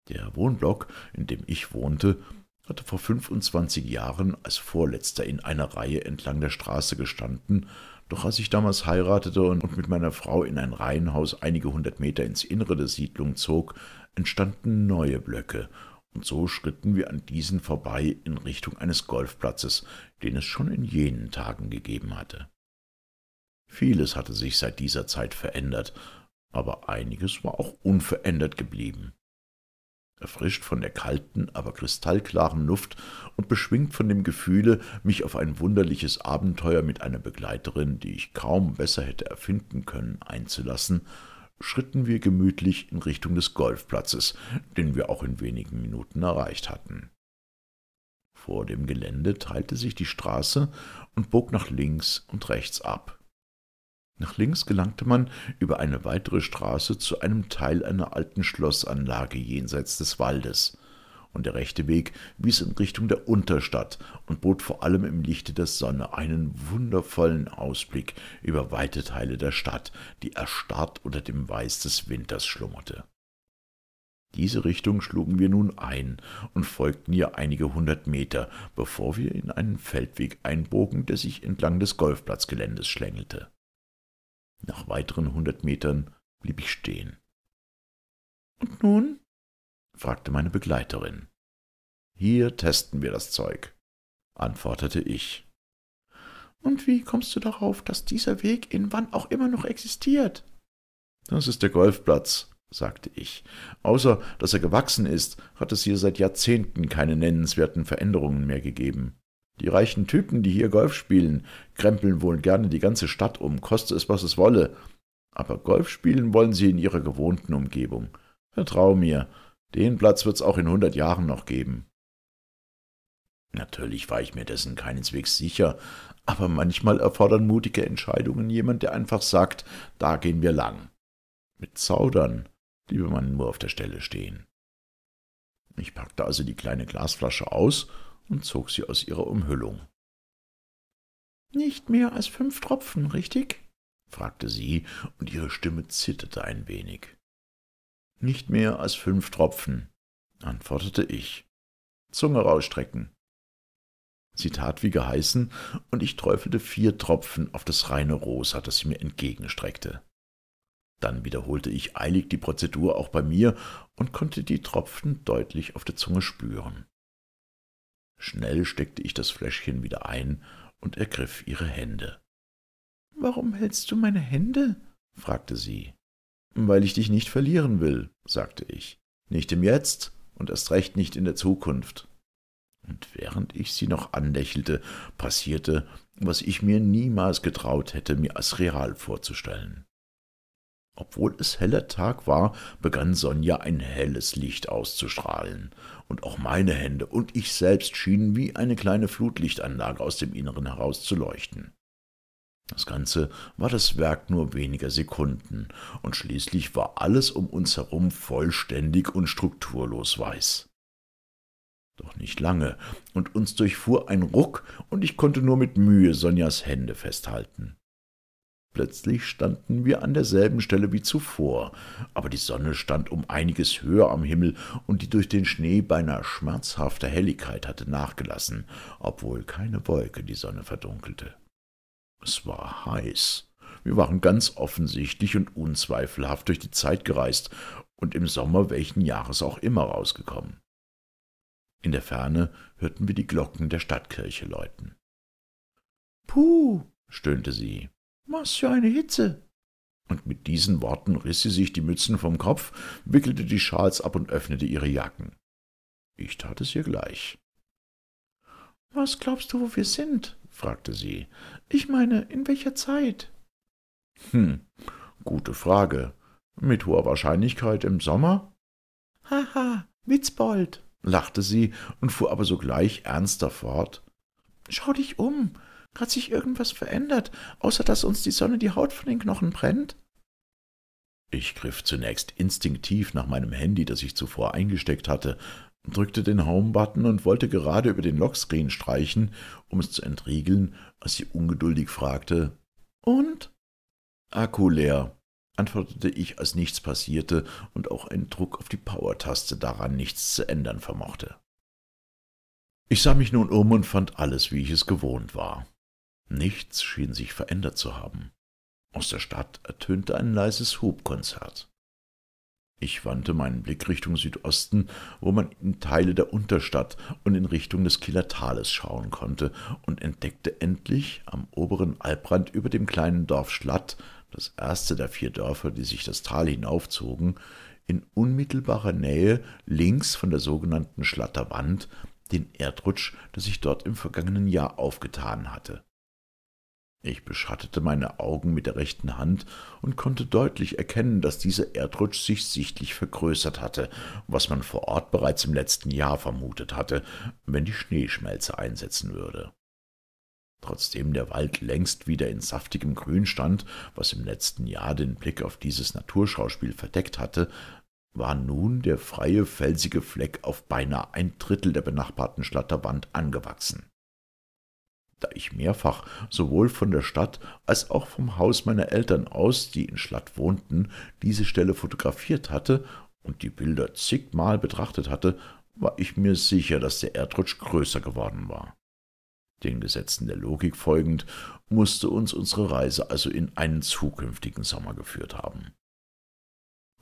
S2: Der Wohnblock, in dem ich wohnte, hatte vor 25 Jahren als vorletzter in einer Reihe entlang der Straße gestanden, doch als ich damals heiratete und mit meiner Frau in ein Reihenhaus einige hundert Meter ins Innere der Siedlung zog, entstanden neue Blöcke, und so schritten wir an diesen vorbei in Richtung eines Golfplatzes, den es schon in jenen Tagen gegeben hatte. Vieles hatte sich seit dieser Zeit verändert, aber einiges war auch unverändert geblieben erfrischt von der kalten, aber kristallklaren Luft und beschwingt von dem Gefühle, mich auf ein wunderliches Abenteuer mit einer Begleiterin, die ich kaum besser hätte erfinden können, einzulassen, schritten wir gemütlich in Richtung des Golfplatzes, den wir auch in wenigen Minuten erreicht hatten. Vor dem Gelände teilte sich die Straße und bog nach links und rechts ab. Nach links gelangte man über eine weitere Straße zu einem Teil einer alten Schlossanlage jenseits des Waldes, und der rechte Weg wies in Richtung der Unterstadt und bot vor allem im Lichte der Sonne einen wundervollen Ausblick über weite Teile der Stadt, die erstarrt unter dem Weiß des Winters schlummerte. Diese Richtung schlugen wir nun ein und folgten ihr einige hundert Meter, bevor wir in einen Feldweg einbogen, der sich entlang des Golfplatzgeländes schlängelte.
S3: Nach weiteren hundert Metern blieb ich stehen. Und nun? fragte meine Begleiterin. Hier testen wir das Zeug,
S2: antwortete ich. Und wie kommst du darauf, dass dieser Weg in wann auch immer noch existiert? Das ist der Golfplatz, sagte ich. Außer dass er gewachsen ist, hat es hier seit Jahrzehnten keine nennenswerten Veränderungen mehr gegeben. Die reichen Typen, die hier Golf spielen, krempeln wohl gerne die ganze Stadt um, koste es, was es wolle. Aber Golf spielen wollen sie in ihrer gewohnten Umgebung. Vertrau mir, den Platz wird's auch in hundert Jahren noch geben. Natürlich war ich mir dessen keineswegs sicher, aber manchmal erfordern mutige Entscheidungen jemand, der einfach sagt, da gehen wir lang. Mit Zaudern liebe man nur auf der Stelle stehen. Ich packte also die kleine Glasflasche aus und zog sie aus ihrer Umhüllung. Nicht mehr als fünf Tropfen, richtig? fragte sie, und ihre Stimme zitterte ein wenig. Nicht mehr als fünf Tropfen, antwortete ich. Zunge rausstrecken. Sie tat wie geheißen, und ich träufelte vier Tropfen auf das reine Rosa, das sie mir entgegenstreckte. Dann wiederholte ich eilig die Prozedur auch bei mir und konnte die Tropfen deutlich auf der Zunge spüren. Schnell steckte ich das Fläschchen wieder ein und ergriff ihre Hände. Warum hältst du meine Hände? fragte sie. Weil ich dich nicht verlieren will, sagte ich. Nicht im Jetzt und erst recht nicht in der Zukunft. Und während ich sie noch anlächelte, passierte, was ich mir niemals getraut hätte, mir als real vorzustellen. Obwohl es heller Tag war, begann Sonja ein helles Licht auszustrahlen, und auch meine Hände und ich selbst schienen wie eine kleine Flutlichtanlage aus dem Inneren heraus zu leuchten. Das Ganze war das Werk nur weniger Sekunden, und schließlich war alles um uns herum vollständig und strukturlos weiß. Doch nicht lange, und uns durchfuhr ein Ruck, und ich konnte nur mit Mühe Sonjas Hände festhalten. Plötzlich standen wir an derselben Stelle wie zuvor, aber die Sonne stand um einiges höher am Himmel, und die durch den Schnee beinahe schmerzhafte Helligkeit hatte nachgelassen, obwohl keine Wolke die Sonne verdunkelte. Es war heiß. Wir waren ganz offensichtlich und unzweifelhaft durch die Zeit gereist und im Sommer welchen Jahres auch immer rausgekommen. In der Ferne hörten wir die Glocken der Stadtkirche läuten. Puh, stöhnte sie. Was für eine Hitze! Und mit diesen Worten riß sie sich die Mützen vom Kopf, wickelte die Schals ab und öffnete ihre Jacken. Ich tat es ihr gleich. Was glaubst du, wo wir sind? fragte sie. Ich meine, in welcher Zeit? Hm, gute Frage. Mit hoher Wahrscheinlichkeit im Sommer? Haha, Witzbold, lachte sie und fuhr aber sogleich ernster fort. Schau dich um. Hat sich irgendwas verändert, außer dass uns die Sonne die Haut von den Knochen brennt? Ich griff zunächst instinktiv nach meinem Handy, das ich zuvor eingesteckt hatte, drückte den Home-Button und wollte gerade über den Lockscreen streichen, um es zu entriegeln, als sie ungeduldig fragte, »Und?« »Akku leer«, antwortete ich, als nichts passierte und auch ein Druck auf die Power-Taste daran nichts zu ändern vermochte. Ich sah mich nun um und fand alles, wie ich es gewohnt war. Nichts schien sich verändert zu haben. Aus der Stadt ertönte ein leises Hubkonzert. Ich wandte meinen Blick Richtung Südosten, wo man in Teile der Unterstadt und in Richtung des Killertales schauen konnte, und entdeckte endlich am oberen Albrand über dem kleinen Dorf Schlatt, das erste der vier Dörfer, die sich das Tal hinaufzogen, in unmittelbarer Nähe links von der sogenannten Schlatterwand den Erdrutsch, der sich dort im vergangenen Jahr aufgetan hatte. Ich beschattete meine Augen mit der rechten Hand und konnte deutlich erkennen, dass dieser Erdrutsch sich sichtlich vergrößert hatte, was man vor Ort bereits im letzten Jahr vermutet hatte, wenn die Schneeschmelze einsetzen würde. Trotzdem der Wald längst wieder in saftigem Grün stand, was im letzten Jahr den Blick auf dieses Naturschauspiel verdeckt hatte, war nun der freie felsige Fleck auf beinahe ein Drittel der benachbarten Schlatterwand angewachsen da ich mehrfach sowohl von der Stadt als auch vom Haus meiner Eltern aus, die in Schlatt wohnten, diese Stelle fotografiert hatte und die Bilder zigmal betrachtet hatte, war ich mir sicher, dass der Erdrutsch größer geworden war. Den Gesetzen der Logik folgend musste uns unsere Reise also in einen zukünftigen Sommer geführt haben.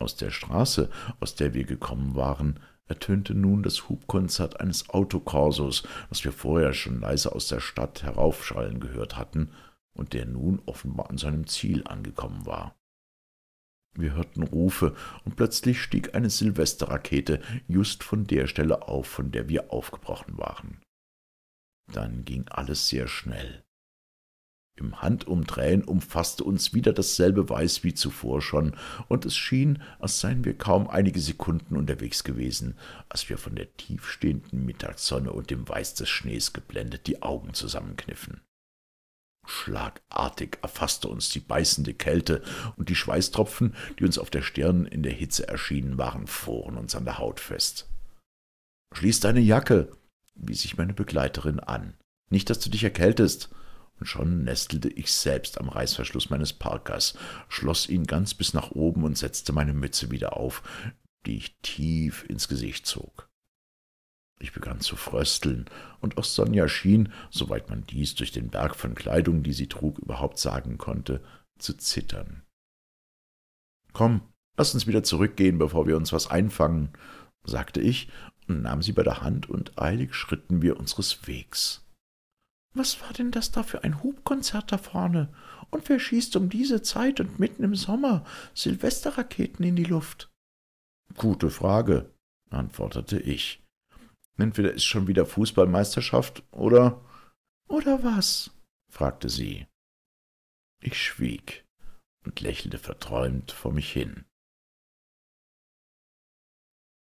S2: Aus der Straße, aus der wir gekommen waren, ertönte nun das Hubkonzert eines Autokorsos, das wir vorher schon leise aus der Stadt heraufschallen gehört hatten und der nun offenbar an seinem Ziel angekommen war. Wir hörten Rufe, und plötzlich stieg eine Silvesterrakete just von der Stelle auf, von der wir aufgebrochen waren. Dann ging alles sehr schnell. Im Handumdrehen umfasste uns wieder dasselbe Weiß wie zuvor schon, und es schien, als seien wir kaum einige Sekunden unterwegs gewesen, als wir von der tiefstehenden Mittagssonne und dem Weiß des Schnees geblendet die Augen zusammenkniffen. Schlagartig erfasste uns die beißende Kälte, und die Schweißtropfen, die uns auf der Stirn in der Hitze erschienen waren, fuhren uns an der Haut fest. »Schließ deine Jacke«, wies ich meine Begleiterin an. »Nicht, dass du dich erkältest.« und schon nestelte ich selbst am Reißverschluss meines Parkers, schloss ihn ganz bis nach oben und setzte meine Mütze wieder auf, die ich tief ins Gesicht zog. Ich begann zu frösteln, und auch Sonja schien, soweit man dies durch den Berg von Kleidung, die sie trug, überhaupt sagen konnte, zu zittern. Komm, lass uns wieder zurückgehen, bevor wir uns was einfangen, sagte ich und nahm sie bei der Hand, und eilig schritten wir unseres Wegs. Was war denn das da für ein Hubkonzert da vorne? Und wer schießt um diese Zeit und mitten im Sommer Silvesterraketen in die Luft? Gute Frage, antwortete ich. Entweder ist schon wieder Fußballmeisterschaft oder.
S3: Oder was? fragte sie. Ich schwieg und lächelte verträumt vor mich hin.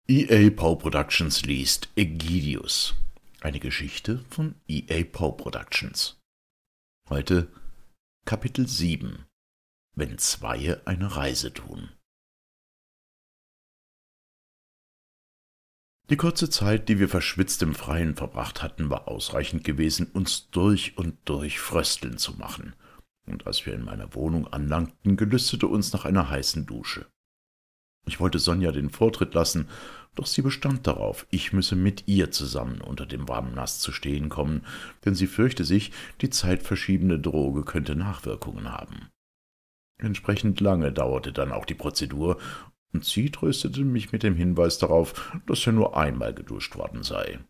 S2: EA Paw Productions liest Egidius eine Geschichte von EA
S3: Poe Productions. Heute Kapitel 7 Wenn Zweie eine Reise tun. Die kurze Zeit, die wir verschwitzt im Freien verbracht hatten, war ausreichend gewesen,
S2: uns durch und durch frösteln zu machen, und als wir in meiner Wohnung anlangten, gelüstete uns nach einer heißen Dusche. Ich wollte Sonja den Vortritt lassen, doch sie bestand darauf, ich müsse mit ihr zusammen unter dem warmen Nass zu stehen kommen, denn sie fürchte sich, die zeitverschiebende Droge könnte Nachwirkungen haben. Entsprechend lange dauerte dann auch die Prozedur, und sie tröstete mich mit dem Hinweis darauf, dass er nur einmal geduscht worden sei.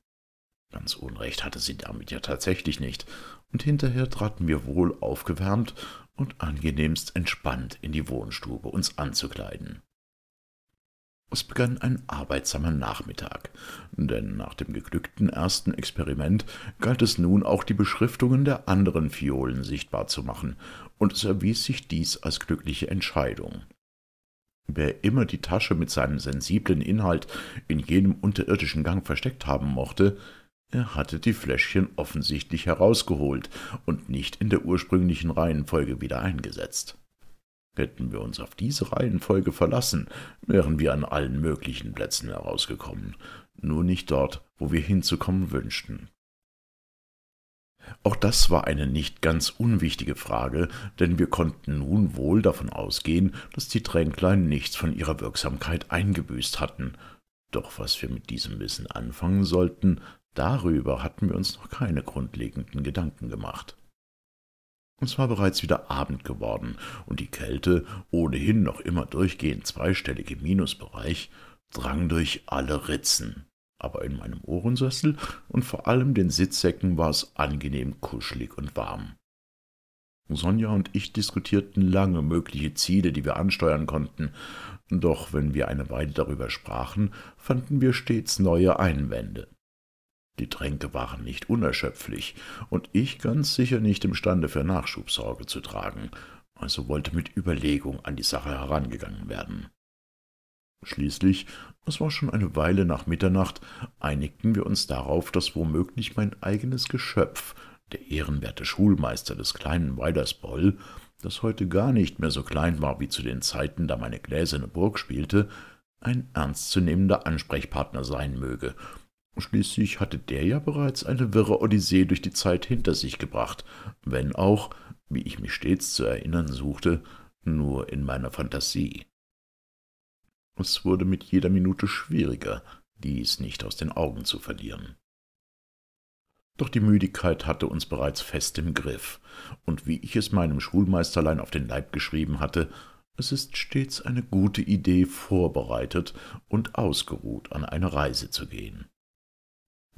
S2: Ganz Unrecht hatte sie damit ja tatsächlich nicht, und hinterher traten wir wohl aufgewärmt und angenehmst entspannt in die Wohnstube, uns anzukleiden. Es begann ein arbeitsamer Nachmittag, denn nach dem geglückten ersten Experiment galt es nun auch die Beschriftungen der anderen Violen sichtbar zu machen, und es erwies sich dies als glückliche Entscheidung. Wer immer die Tasche mit seinem sensiblen Inhalt in jenem unterirdischen Gang versteckt haben mochte, er hatte die Fläschchen offensichtlich herausgeholt und nicht in der ursprünglichen Reihenfolge wieder eingesetzt. Hätten wir uns auf diese Reihenfolge verlassen, wären wir an allen möglichen Plätzen herausgekommen, nur nicht dort, wo wir hinzukommen wünschten. Auch das war eine nicht ganz unwichtige Frage, denn wir konnten nun wohl davon ausgehen, dass die Tränklein nichts von ihrer Wirksamkeit eingebüßt hatten. Doch was wir mit diesem Wissen anfangen sollten, darüber hatten wir uns noch keine grundlegenden Gedanken gemacht. Es war bereits wieder Abend geworden, und die Kälte, ohnehin noch immer durchgehend zweistellig im Minusbereich, drang durch alle Ritzen. Aber in meinem Ohrensessel und vor allem den Sitzsäcken war es angenehm kuschelig und warm. Sonja und ich diskutierten lange mögliche Ziele, die wir ansteuern konnten, doch wenn wir eine Weile darüber sprachen, fanden wir stets neue Einwände. Die Tränke waren nicht unerschöpflich und ich ganz sicher nicht imstande, für Nachschub Sorge zu tragen, also wollte mit Überlegung an die Sache herangegangen werden. Schließlich, es war schon eine Weile nach Mitternacht, einigten wir uns darauf, dass womöglich mein eigenes Geschöpf, der ehrenwerte Schulmeister des kleinen Weidersboll, das heute gar nicht mehr so klein war wie zu den Zeiten, da meine gläserne Burg spielte, ein ernstzunehmender Ansprechpartner sein möge Schließlich hatte der ja bereits eine wirre Odyssee durch die Zeit hinter sich gebracht, wenn auch, wie ich mich stets zu erinnern suchte, nur in meiner Fantasie. Es wurde mit jeder Minute schwieriger, dies nicht aus den Augen zu verlieren. Doch die Müdigkeit hatte uns bereits fest im Griff, und wie ich es meinem Schulmeisterlein auf den Leib geschrieben hatte, es ist stets eine gute Idee, vorbereitet und ausgeruht an eine Reise zu gehen.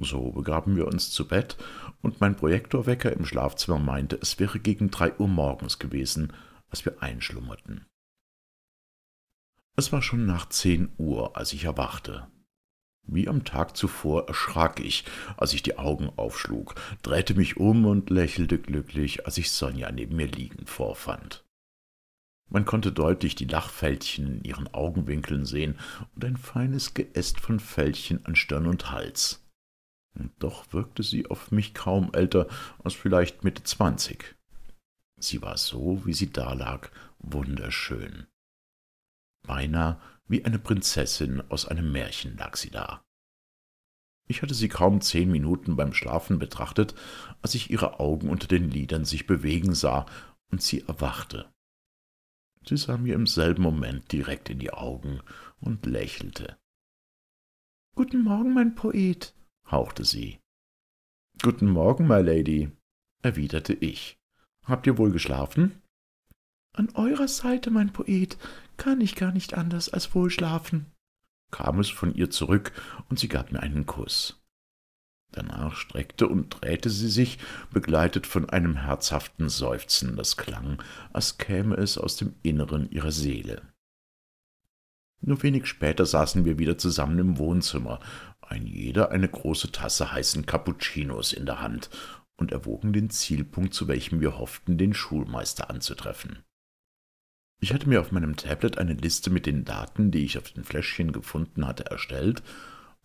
S2: So begaben wir uns zu Bett, und mein Projektorwecker im Schlafzimmer meinte, es wäre gegen drei Uhr morgens gewesen, als wir einschlummerten. Es war schon nach zehn Uhr, als ich erwachte. Wie am Tag zuvor erschrak ich, als ich die Augen aufschlug, drehte mich um und lächelte glücklich, als ich Sonja neben mir liegend vorfand. Man konnte deutlich die Lachfältchen in ihren Augenwinkeln sehen und ein feines Geäst von Fältchen an Stirn und Hals. Und doch wirkte sie auf mich kaum älter als vielleicht Mitte zwanzig. Sie war so, wie sie dalag, wunderschön. Beinahe wie eine Prinzessin aus einem Märchen lag sie da. Ich hatte sie kaum zehn Minuten beim Schlafen betrachtet, als ich ihre Augen unter den Lidern sich bewegen sah und sie erwachte. Sie sah mir im selben Moment direkt in die Augen und lächelte. Guten Morgen, mein Poet, hauchte sie. Guten Morgen, my Lady, erwiderte ich. Habt ihr wohl geschlafen? An eurer Seite, mein Poet, kann ich gar nicht anders als wohl schlafen, kam es von ihr zurück, und sie gab mir einen Kuss. Danach streckte und drehte sie sich, begleitet von einem herzhaften Seufzen, das klang, als käme es aus dem Inneren ihrer Seele. Nur wenig später saßen wir wieder zusammen im Wohnzimmer, ein jeder eine große Tasse heißen Cappuccinos in der Hand und erwogen den Zielpunkt, zu welchem wir hofften, den Schulmeister anzutreffen. Ich hatte mir auf meinem Tablet eine Liste mit den Daten, die ich auf den Fläschchen gefunden hatte, erstellt,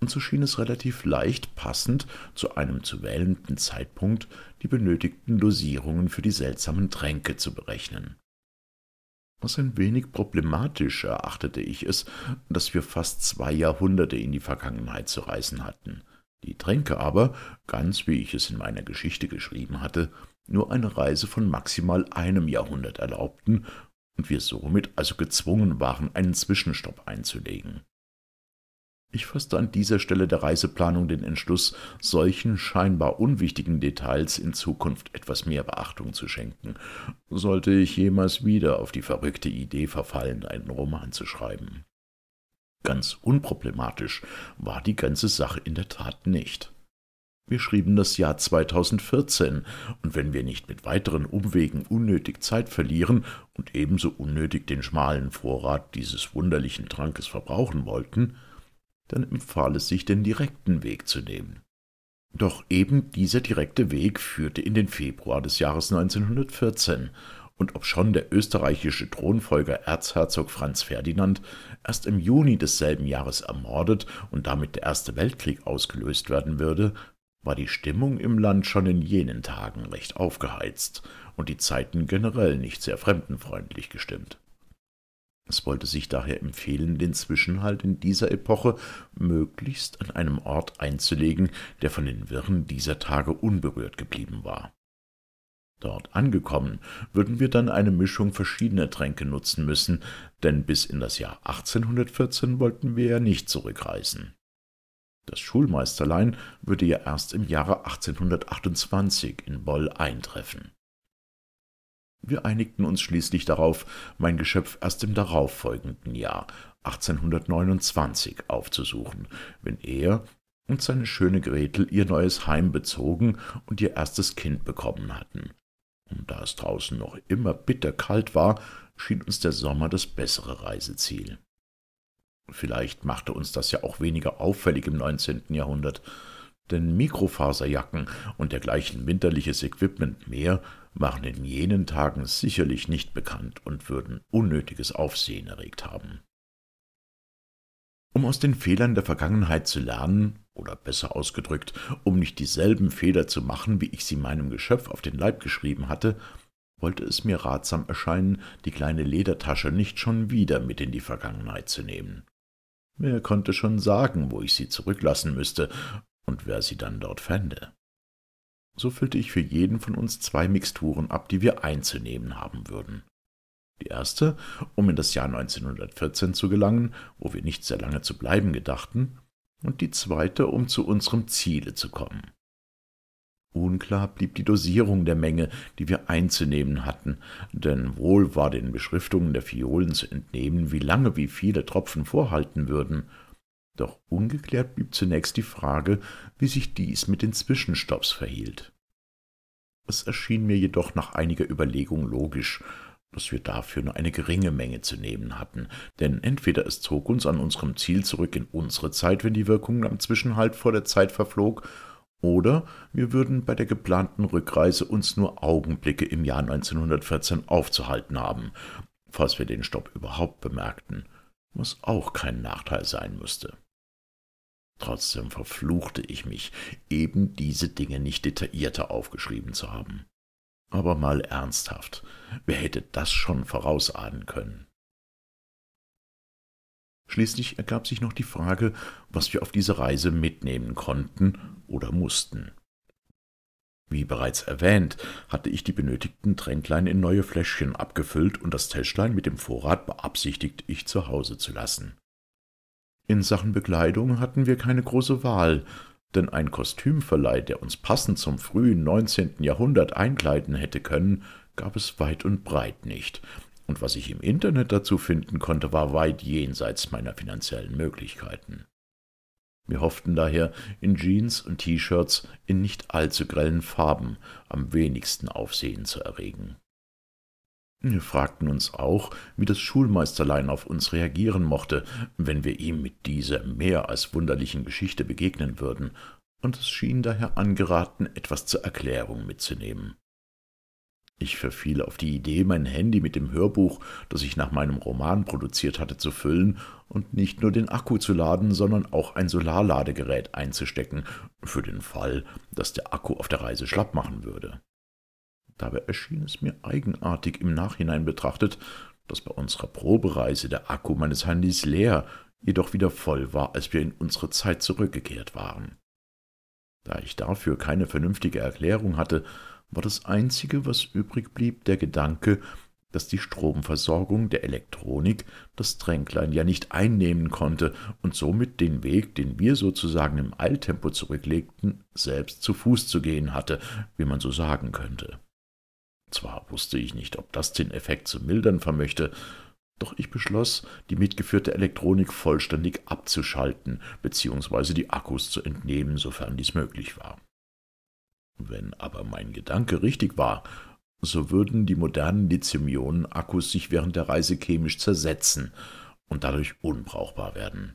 S2: und so schien es relativ leicht, passend zu einem zu wählenden Zeitpunkt die benötigten Dosierungen für die seltsamen Tränke zu berechnen als ein wenig problematisch erachtete ich es, dass wir fast zwei Jahrhunderte in die Vergangenheit zu reisen hatten. Die Tränke aber, ganz wie ich es in meiner Geschichte geschrieben hatte, nur eine Reise von maximal einem Jahrhundert erlaubten und wir somit also gezwungen waren, einen Zwischenstopp einzulegen. Ich fasste an dieser Stelle der Reiseplanung den Entschluss, solchen scheinbar unwichtigen Details in Zukunft etwas mehr Beachtung zu schenken, sollte ich jemals wieder auf die verrückte Idee verfallen, einen Roman zu schreiben. Ganz unproblematisch war die ganze Sache in der Tat nicht. Wir schrieben das Jahr 2014, und wenn wir nicht mit weiteren Umwegen unnötig Zeit verlieren und ebenso unnötig den schmalen Vorrat dieses wunderlichen Trankes verbrauchen wollten, dann empfahl es sich, den direkten Weg zu nehmen. Doch eben dieser direkte Weg führte in den Februar des Jahres 1914, und obschon der österreichische Thronfolger Erzherzog Franz Ferdinand erst im Juni desselben Jahres ermordet und damit der Erste Weltkrieg ausgelöst werden würde, war die Stimmung im Land schon in jenen Tagen recht aufgeheizt und die Zeiten generell nicht sehr fremdenfreundlich gestimmt. Es wollte sich daher empfehlen, den Zwischenhalt in dieser Epoche möglichst an einem Ort einzulegen, der von den Wirren dieser Tage unberührt geblieben war. Dort angekommen, würden wir dann eine Mischung verschiedener Tränke nutzen müssen, denn bis in das Jahr 1814 wollten wir ja nicht zurückreisen. Das Schulmeisterlein würde ja erst im Jahre 1828 in Boll eintreffen. Wir einigten uns schließlich darauf, mein Geschöpf erst im darauffolgenden Jahr 1829 aufzusuchen, wenn er und seine schöne Gretel ihr neues Heim bezogen und ihr erstes Kind bekommen hatten. Und da es draußen noch immer bitterkalt war, schien uns der Sommer das bessere Reiseziel. Vielleicht machte uns das ja auch weniger auffällig im 19. Jahrhundert, denn Mikrofaserjacken und dergleichen winterliches Equipment mehr waren in jenen Tagen sicherlich nicht bekannt und würden unnötiges Aufsehen erregt haben. Um aus den Fehlern der Vergangenheit zu lernen, oder besser ausgedrückt, um nicht dieselben Fehler zu machen, wie ich sie meinem Geschöpf auf den Leib geschrieben hatte, wollte es mir ratsam erscheinen, die kleine Ledertasche nicht schon wieder mit in die Vergangenheit zu nehmen. Wer konnte schon sagen, wo ich sie zurücklassen müsste und wer sie dann dort fände? So füllte ich für jeden von uns zwei Mixturen ab, die wir einzunehmen haben würden. Die erste, um in das Jahr 1914 zu gelangen, wo wir nicht sehr lange zu bleiben gedachten, und die zweite, um zu unserem Ziele zu kommen. Unklar blieb die Dosierung der Menge, die wir einzunehmen hatten, denn wohl war den Beschriftungen der Fiolen zu entnehmen, wie lange wie viele Tropfen vorhalten würden – doch ungeklärt blieb zunächst die Frage, wie sich dies mit den Zwischenstopps verhielt. Es erschien mir jedoch nach einiger Überlegung logisch, dass wir dafür nur eine geringe Menge zu nehmen hatten, denn entweder es zog uns an unserem Ziel zurück in unsere Zeit, wenn die Wirkung am Zwischenhalt vor der Zeit verflog, oder wir würden bei der geplanten Rückreise uns nur Augenblicke im Jahr 1914 aufzuhalten haben, falls wir den Stopp überhaupt bemerkten, was auch kein Nachteil sein müsste. Trotzdem verfluchte ich mich, eben diese Dinge nicht detaillierter aufgeschrieben zu haben. Aber mal ernsthaft, wer hätte das schon vorausahnen können? Schließlich ergab sich noch die Frage, was wir auf diese Reise mitnehmen konnten oder mussten. Wie bereits erwähnt, hatte ich die benötigten Tränklein in neue Fläschchen abgefüllt und das Täschlein mit dem Vorrat beabsichtigt, ich zu Hause zu lassen. In Sachen Bekleidung hatten wir keine große Wahl, denn ein Kostümverleih, der uns passend zum frühen 19. Jahrhundert einkleiden hätte können, gab es weit und breit nicht, und was ich im Internet dazu finden konnte, war weit jenseits meiner finanziellen Möglichkeiten. Wir hofften daher, in Jeans und T-Shirts in nicht allzu grellen Farben am wenigsten Aufsehen zu erregen. Wir fragten uns auch, wie das Schulmeisterlein auf uns reagieren mochte, wenn wir ihm mit dieser mehr als wunderlichen Geschichte begegnen würden, und es schien daher angeraten, etwas zur Erklärung mitzunehmen. Ich verfiel auf die Idee, mein Handy mit dem Hörbuch, das ich nach meinem Roman produziert hatte, zu füllen und nicht nur den Akku zu laden, sondern auch ein Solarladegerät einzustecken, für den Fall, dass der Akku auf der Reise schlapp machen würde. Dabei erschien es mir eigenartig im Nachhinein betrachtet, dass bei unserer Probereise der Akku meines Handys leer, jedoch wieder voll war, als wir in unsere Zeit zurückgekehrt waren. Da ich dafür keine vernünftige Erklärung hatte, war das Einzige, was übrig blieb, der Gedanke, dass die Stromversorgung der Elektronik das Tränklein ja nicht einnehmen konnte und somit den Weg, den wir sozusagen im Eiltempo zurücklegten, selbst zu Fuß zu gehen hatte, wie man so sagen könnte. Zwar wusste ich nicht, ob das den Effekt zu mildern vermöchte, doch ich beschloss, die mitgeführte Elektronik vollständig abzuschalten bzw. die Akkus zu entnehmen, sofern dies möglich war. Wenn aber mein Gedanke richtig war, so würden die modernen Lithium-Ionen-Akkus sich während der Reise chemisch zersetzen und dadurch unbrauchbar werden.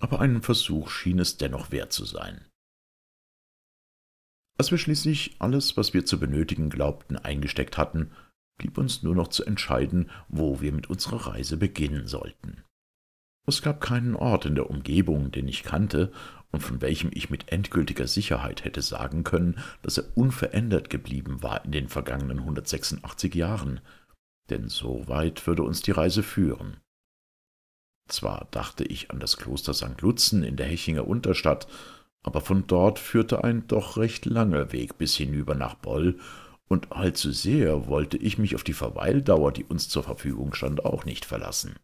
S2: Aber einen Versuch schien es dennoch wert zu sein. Als wir schließlich alles, was wir zu benötigen glaubten, eingesteckt hatten, blieb uns nur noch zu entscheiden, wo wir mit unserer Reise beginnen sollten. Es gab keinen Ort in der Umgebung, den ich kannte und von welchem ich mit endgültiger Sicherheit hätte sagen können, dass er unverändert geblieben war in den vergangenen 186 Jahren, denn so weit würde uns die Reise führen. Zwar dachte ich an das Kloster St. Lutzen in der Hechinger Unterstadt aber von dort führte ein doch recht langer Weg bis hinüber nach Boll, und allzu sehr wollte ich mich auf die Verweildauer, die uns zur Verfügung stand, auch nicht verlassen.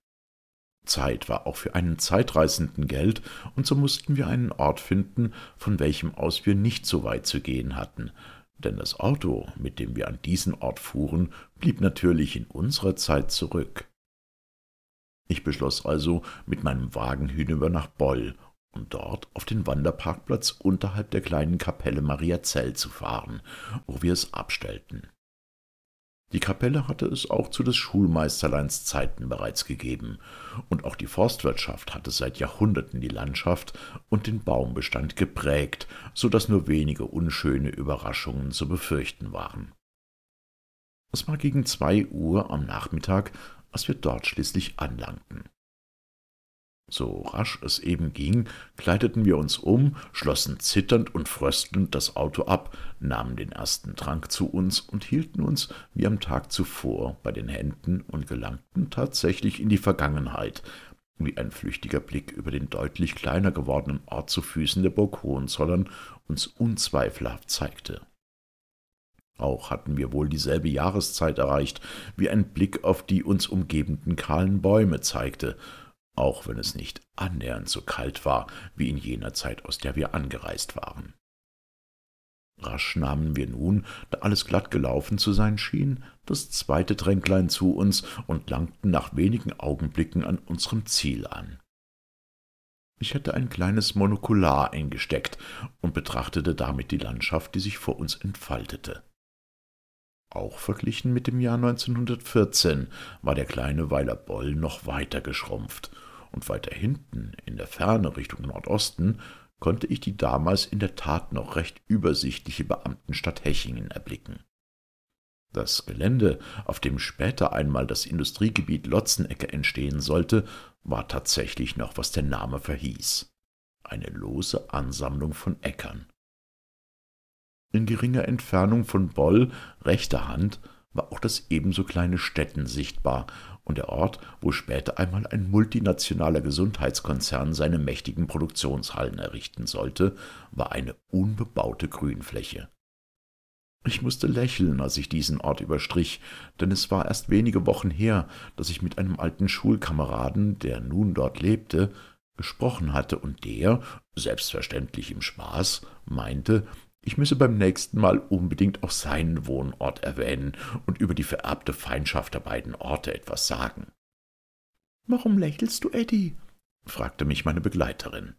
S2: Zeit war auch für einen Zeitreisenden Geld, und so mussten wir einen Ort finden, von welchem aus wir nicht so weit zu gehen hatten, denn das Auto, mit dem wir an diesen Ort fuhren, blieb natürlich in unserer Zeit zurück. Ich beschloss also, mit meinem Wagen hinüber nach Boll um dort auf den Wanderparkplatz unterhalb der kleinen Kapelle Mariazell zu fahren, wo wir es abstellten. Die Kapelle hatte es auch zu des Schulmeisterleins Zeiten bereits gegeben, und auch die Forstwirtschaft hatte seit Jahrhunderten die Landschaft und den Baumbestand geprägt, so daß nur wenige unschöne Überraschungen zu befürchten waren. Es war gegen zwei Uhr am Nachmittag, als wir dort schließlich anlangten. So rasch es eben ging, kleideten wir uns um, schlossen zitternd und fröstelnd das Auto ab, nahmen den ersten Trank zu uns und hielten uns wie am Tag zuvor bei den Händen und gelangten tatsächlich in die Vergangenheit, wie ein flüchtiger Blick über den deutlich kleiner gewordenen Ort zu Füßen der Burg Hohenzollern uns unzweifelhaft zeigte. Auch hatten wir wohl dieselbe Jahreszeit erreicht, wie ein Blick auf die uns umgebenden kahlen Bäume zeigte – auch wenn es nicht annähernd so kalt war wie in jener Zeit, aus der wir angereist waren. Rasch nahmen wir nun, da alles glatt gelaufen zu sein schien, das zweite Tränklein zu uns und langten nach wenigen Augenblicken an unserem Ziel an. Ich hatte ein kleines Monokular eingesteckt und betrachtete damit die Landschaft, die sich vor uns entfaltete. Auch verglichen mit dem Jahr 1914 war der kleine Weiler Boll noch weiter geschrumpft und weiter hinten, in der Ferne Richtung Nordosten, konnte ich die damals in der Tat noch recht übersichtliche Beamtenstadt Hechingen erblicken. Das Gelände, auf dem später einmal das Industriegebiet Lotzenecke entstehen sollte, war tatsächlich noch, was der Name verhieß. Eine lose Ansammlung von Äckern. In geringer Entfernung von Boll, rechter Hand, war auch das ebenso kleine Städten sichtbar, und der Ort, wo später einmal ein multinationaler Gesundheitskonzern seine mächtigen Produktionshallen errichten sollte, war eine unbebaute Grünfläche. Ich musste lächeln, als ich diesen Ort überstrich, denn es war erst wenige Wochen her, dass ich mit einem alten Schulkameraden, der nun dort lebte, gesprochen hatte und der, selbstverständlich im Spaß, meinte, ich müsse beim nächsten Mal unbedingt auch seinen Wohnort erwähnen und über die vererbte Feindschaft der beiden Orte etwas sagen. Warum lächelst du, Eddie? fragte mich meine Begleiterin.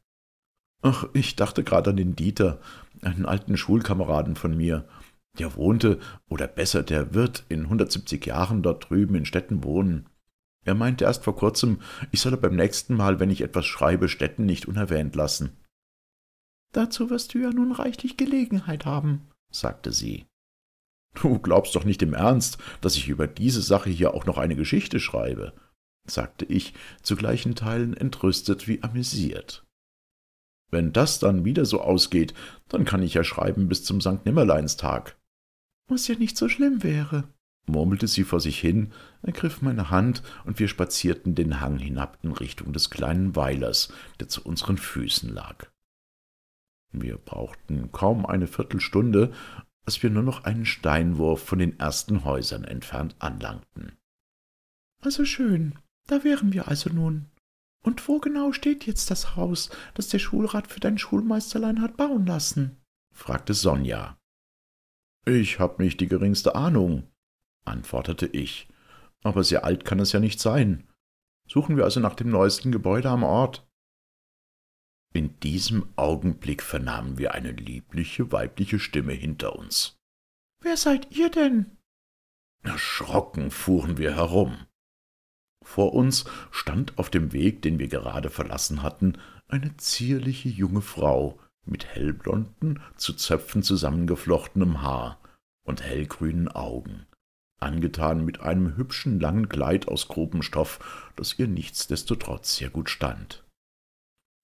S2: Ach, ich dachte gerade an den Dieter, einen alten Schulkameraden von mir. Der wohnte, oder besser, der wird in 170 Jahren dort drüben in Städten wohnen. Er meinte erst vor kurzem, ich solle beim nächsten Mal, wenn ich etwas schreibe, Städten nicht unerwähnt lassen. Dazu wirst du ja nun reichlich Gelegenheit haben, sagte sie. Du glaubst doch nicht im Ernst, dass ich über diese Sache hier auch noch eine Geschichte schreibe, sagte ich, zu gleichen Teilen entrüstet wie amüsiert. Wenn das dann wieder so ausgeht, dann kann ich ja schreiben bis zum Sankt Nimmerleinstag. Was ja nicht so schlimm wäre, murmelte sie vor sich hin, ergriff meine Hand und wir spazierten den Hang hinab in Richtung des kleinen Weilers, der zu unseren Füßen lag. Wir brauchten kaum eine Viertelstunde, als wir nur noch einen Steinwurf von den ersten Häusern entfernt anlangten. Also schön, da wären wir also nun. Und wo genau steht jetzt das Haus, das der Schulrat für dein Schulmeisterlein hat bauen lassen? fragte Sonja. Ich hab nicht die geringste Ahnung, antwortete ich. Aber sehr alt kann es ja nicht sein. Suchen wir also nach dem neuesten Gebäude am Ort. In diesem Augenblick vernahmen wir eine liebliche weibliche Stimme hinter uns. Wer seid ihr denn? Erschrocken fuhren wir herum. Vor uns stand auf dem Weg, den wir gerade verlassen hatten, eine zierliche junge Frau mit hellblonden, zu Zöpfen zusammengeflochtenem Haar und hellgrünen Augen, angetan mit einem hübschen langen Kleid aus grobem Stoff, das ihr nichtsdestotrotz sehr gut stand.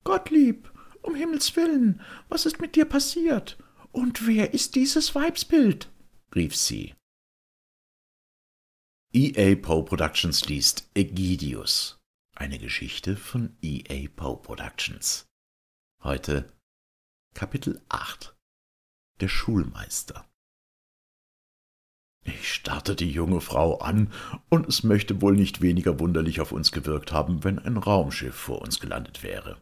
S2: Gottlieb, um Himmels willen, was ist mit dir passiert? Und wer ist dieses Weibsbild? rief sie. E.A. Poe Productions liest
S3: Egidius, eine Geschichte von E.A. Poe Productions. Heute Kapitel 8 Der Schulmeister.
S2: Ich starrte die junge Frau an, und es möchte wohl nicht weniger wunderlich auf uns gewirkt haben, wenn ein Raumschiff vor uns gelandet wäre.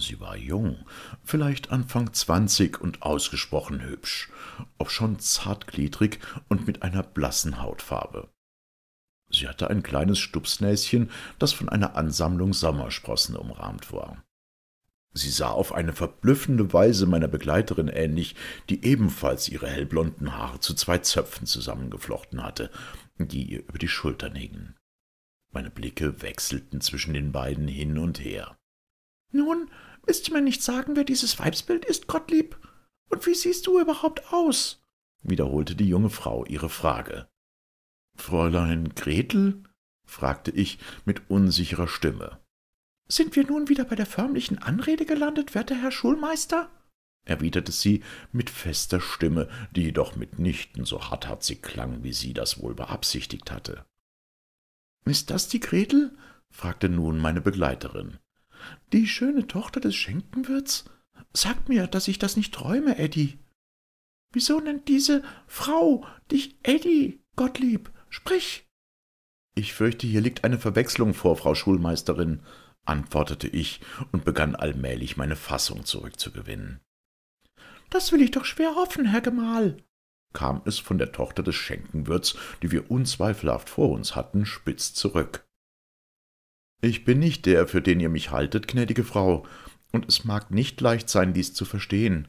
S2: Sie war jung, vielleicht Anfang zwanzig und ausgesprochen hübsch, obschon zartgliedrig und mit einer blassen Hautfarbe. Sie hatte ein kleines Stupsnäschen, das von einer Ansammlung Sommersprossen umrahmt war. Sie sah auf eine verblüffende Weise meiner Begleiterin ähnlich, die ebenfalls ihre hellblonden Haare zu zwei Zöpfen zusammengeflochten hatte, die ihr über die Schultern hingen. Meine Blicke wechselten zwischen den beiden hin und her. Nun, Willst du mir nicht sagen, wer dieses Weibsbild ist, Gottlieb? Und wie siehst du überhaupt aus? wiederholte die junge Frau ihre Frage. Fräulein Gretel? fragte ich mit unsicherer Stimme. Sind wir nun wieder bei der förmlichen Anrede gelandet, werter Herr Schulmeister? erwiderte sie mit fester Stimme, die jedoch mitnichten so hartherzig klang, wie sie das wohl beabsichtigt hatte. Ist das die Gretel? fragte nun meine Begleiterin. Die schöne Tochter des Schenkenwirts? Sag mir, dass ich das nicht träume, Eddie. Wieso nennt diese Frau dich Eddie, Gottlieb? Sprich! Ich fürchte, hier liegt eine Verwechslung vor, Frau Schulmeisterin, antwortete ich und begann allmählich meine Fassung zurückzugewinnen. Das will ich doch schwer hoffen, Herr Gemahl, kam es von der Tochter des Schenkenwirts, die wir unzweifelhaft vor uns hatten, spitz zurück. Ich bin nicht der, für den ihr mich haltet, gnädige Frau, und es mag nicht leicht sein, dies zu verstehen.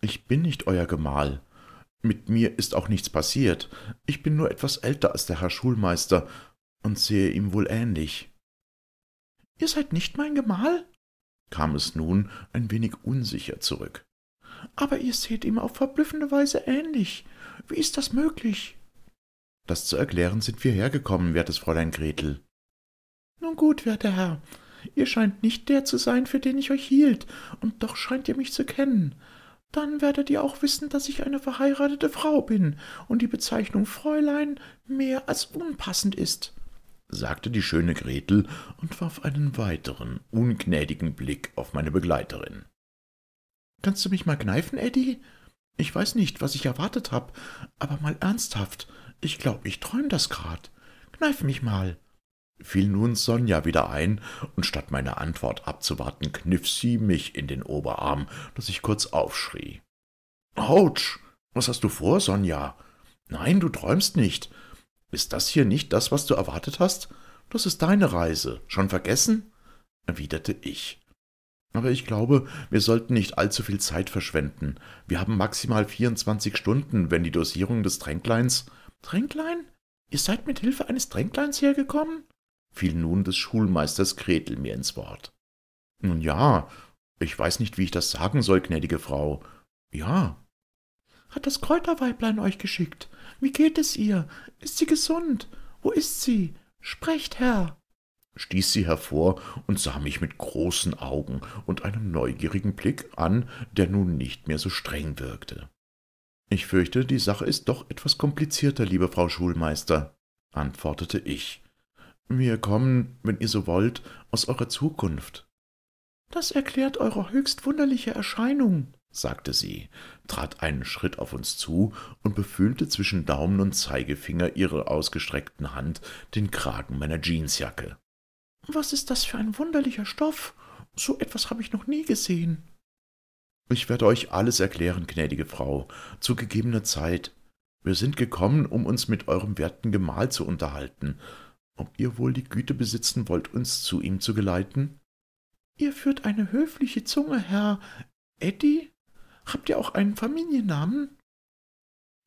S2: Ich bin nicht euer Gemahl. Mit mir ist auch nichts passiert. Ich bin nur etwas älter als der Herr Schulmeister und sehe ihm wohl ähnlich. Ihr seid nicht mein Gemahl? kam es nun ein wenig unsicher zurück. Aber ihr seht ihm auf verblüffende Weise ähnlich. Wie ist das möglich? Das zu erklären sind wir hergekommen, wertes Fräulein Gretel. Nun gut, werter Herr, ihr scheint nicht der zu sein, für den ich euch hielt, und doch scheint ihr mich zu kennen. Dann werdet ihr auch wissen, dass ich eine verheiratete Frau bin und die Bezeichnung Fräulein mehr als unpassend ist sagte die schöne Gretel und warf einen weiteren, ungnädigen Blick auf meine Begleiterin. Kannst du mich mal kneifen, Eddie? Ich weiß nicht, was ich erwartet hab, aber mal ernsthaft, ich glaube, ich träum das grad. Kneif mich mal fiel nun Sonja wieder ein, und statt meine Antwort abzuwarten, kniff sie mich in den Oberarm, dass ich kurz aufschrie. Autsch! Was hast du vor, Sonja? Nein, du träumst nicht. Ist das hier nicht das, was du erwartet hast? Das ist deine Reise. Schon vergessen? erwiderte ich. Aber ich glaube, wir sollten nicht allzu viel Zeit verschwenden. Wir haben maximal 24 Stunden, wenn die Dosierung des Tränkleins. Tränklein? Ihr seid mit Hilfe eines Tränkleins hergekommen? fiel nun des Schulmeisters Gretel mir ins Wort. Nun ja, ich weiß nicht, wie ich das sagen soll, gnädige Frau. Ja. Hat das Kräuterweiblein euch geschickt? Wie geht es ihr? Ist sie gesund? Wo ist sie? Sprecht, Herr! stieß sie hervor und sah mich mit großen Augen und einem neugierigen Blick an, der nun nicht mehr so streng wirkte. Ich fürchte, die Sache ist doch etwas komplizierter, liebe Frau Schulmeister, antwortete ich wir kommen, wenn ihr so wollt, aus eurer Zukunft. Das erklärt eure höchst wunderliche Erscheinung, sagte sie, trat einen Schritt auf uns zu und befühlte zwischen Daumen und Zeigefinger ihrer ausgestreckten Hand den Kragen meiner Jeansjacke. Was ist das für ein wunderlicher Stoff? So etwas habe ich noch nie gesehen. Ich werde euch alles erklären, gnädige Frau, zu gegebener Zeit. Wir sind gekommen, um uns mit eurem werten Gemahl zu unterhalten, ob ihr wohl die Güte besitzen wollt, uns zu ihm zu geleiten? Ihr führt eine höfliche Zunge, Herr Eddy? Habt ihr auch einen Familiennamen?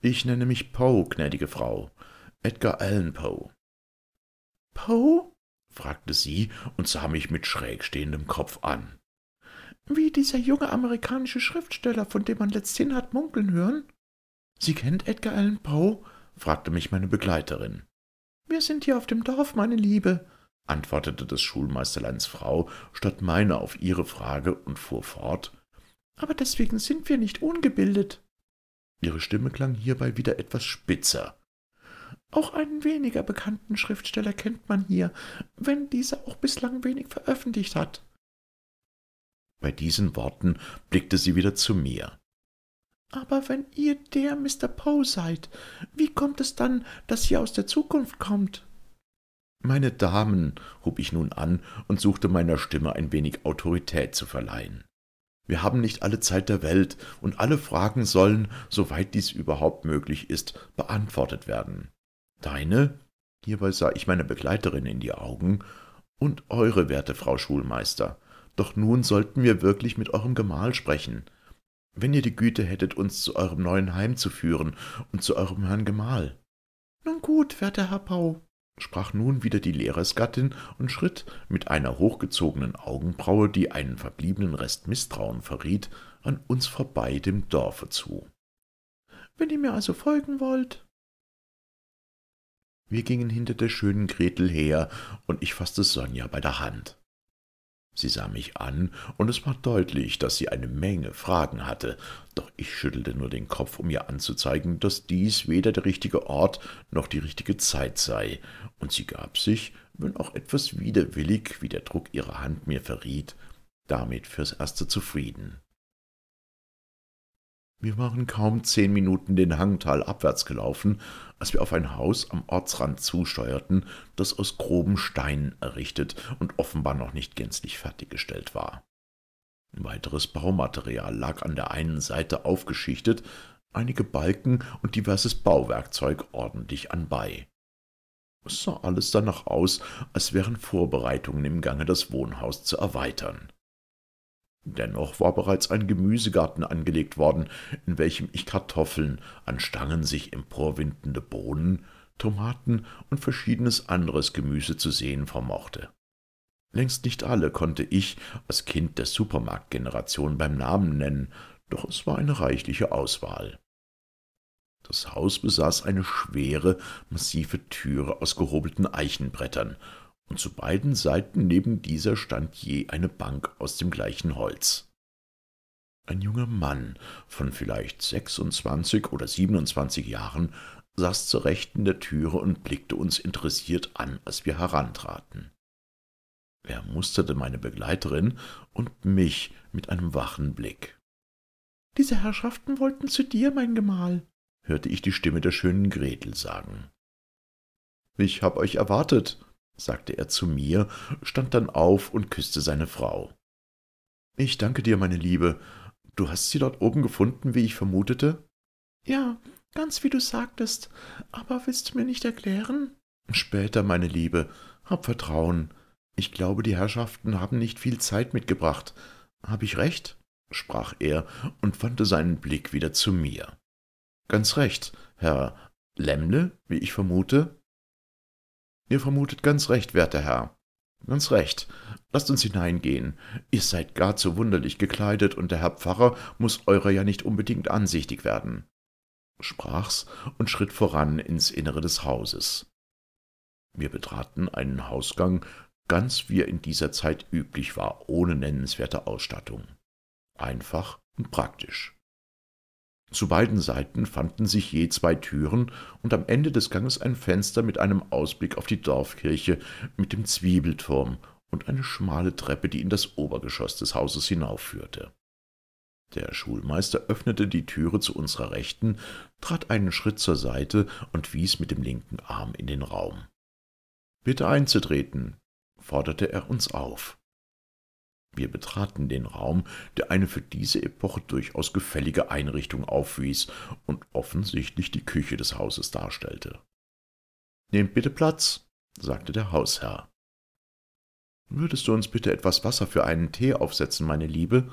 S2: Ich nenne mich Poe, gnädige Frau. Edgar Allan Poe.
S1: Poe?
S2: fragte sie und sah mich mit schräg stehendem Kopf an. Wie dieser junge amerikanische Schriftsteller, von dem man letzthin hat munkeln hören? Sie kennt Edgar Allan Poe? fragte mich meine Begleiterin. Wir sind hier auf dem Dorf, meine Liebe, antwortete das Schulmeisterleins Frau statt meiner auf ihre Frage und fuhr fort. Aber deswegen sind wir nicht ungebildet. Ihre Stimme klang hierbei wieder etwas spitzer. Auch einen weniger bekannten Schriftsteller kennt man hier, wenn dieser auch bislang wenig veröffentlicht hat. Bei diesen Worten blickte sie wieder zu mir. Aber wenn ihr der Mr. Poe seid, wie kommt es dann, dass ihr aus der Zukunft kommt? Meine Damen, hub ich nun an und suchte meiner Stimme ein wenig Autorität zu verleihen. Wir haben nicht alle Zeit der Welt, und alle Fragen sollen, soweit dies überhaupt möglich ist, beantwortet werden. Deine, hierbei sah ich meine Begleiterin in die Augen, und eure, werte Frau Schulmeister. Doch nun sollten wir wirklich mit eurem Gemahl sprechen wenn ihr die Güte hättet, uns zu eurem neuen Heim zu führen und zu eurem Herrn Gemahl. Nun gut, werter Herr Pau, sprach nun wieder die Lehrersgattin und schritt mit einer hochgezogenen Augenbraue, die einen verbliebenen Rest Misstrauen verriet, an uns vorbei dem Dorfe zu. Wenn ihr mir also folgen wollt. Wir gingen hinter der schönen Gretel her, und ich faßte Sonja bei der Hand. Sie sah mich an, und es war deutlich, dass sie eine Menge Fragen hatte, doch ich schüttelte nur den Kopf, um ihr anzuzeigen, dass dies weder der richtige Ort noch die richtige Zeit sei, und sie gab sich, wenn auch etwas widerwillig, wie der Druck ihrer Hand mir verriet, damit fürs Erste zufrieden. Wir waren kaum zehn Minuten den Hangtal abwärts gelaufen, als wir auf ein Haus am Ortsrand zusteuerten, das aus groben Steinen errichtet und offenbar noch nicht gänzlich fertiggestellt war. Weiteres Baumaterial lag an der einen Seite aufgeschichtet, einige Balken und diverses Bauwerkzeug ordentlich anbei. Es sah alles danach aus, als wären Vorbereitungen im Gange, das Wohnhaus zu erweitern. Dennoch war bereits ein Gemüsegarten angelegt worden, in welchem ich Kartoffeln, an Stangen sich emporwindende Bohnen, Tomaten und verschiedenes anderes Gemüse zu sehen vermochte. Längst nicht alle konnte ich als Kind der Supermarktgeneration beim Namen nennen, doch es war eine reichliche Auswahl. Das Haus besaß eine schwere, massive Türe aus gehobelten Eichenbrettern und zu beiden Seiten neben dieser stand je eine Bank aus dem gleichen Holz. Ein junger Mann von vielleicht sechsundzwanzig oder siebenundzwanzig Jahren saß zur Rechten der Türe und blickte uns interessiert an, als wir herantraten. Er musterte meine Begleiterin und mich mit einem wachen Blick. »Diese Herrschaften wollten zu dir, mein Gemahl«, hörte ich die Stimme der schönen Gretel sagen. »Ich hab euch erwartet«, sagte er zu mir, stand dann auf und küßte seine Frau. Ich danke dir, meine Liebe. Du hast sie dort oben gefunden, wie ich vermutete? Ja, ganz wie du sagtest. Aber willst du mir nicht erklären? Später, meine Liebe. Hab Vertrauen. Ich glaube, die Herrschaften haben nicht viel Zeit mitgebracht. Hab ich recht? sprach er und wandte seinen Blick wieder zu mir. Ganz recht, Herr Lemle, wie ich vermute? Ihr vermutet ganz recht, werter Herr. Ganz recht. Lasst uns hineingehen. Ihr seid gar zu wunderlich gekleidet, und der Herr Pfarrer muß eurer ja nicht unbedingt ansichtig werden. Sprach's und schritt voran ins Innere des Hauses. Wir betraten einen Hausgang, ganz wie er in dieser Zeit üblich war, ohne nennenswerte Ausstattung. Einfach und praktisch. Zu beiden Seiten fanden sich je zwei Türen und am Ende des Ganges ein Fenster mit einem Ausblick auf die Dorfkirche mit dem Zwiebelturm und eine schmale Treppe, die in das Obergeschoss des Hauses hinaufführte. Der Schulmeister öffnete die Türe zu unserer Rechten, trat einen Schritt zur Seite und wies mit dem linken Arm in den Raum. Bitte einzutreten, forderte er uns auf. Wir betraten den Raum, der eine für diese Epoche durchaus gefällige Einrichtung aufwies und offensichtlich die Küche des Hauses darstellte. Nehmt bitte Platz, sagte der Hausherr. Würdest du uns bitte etwas Wasser für einen Tee aufsetzen, meine Liebe?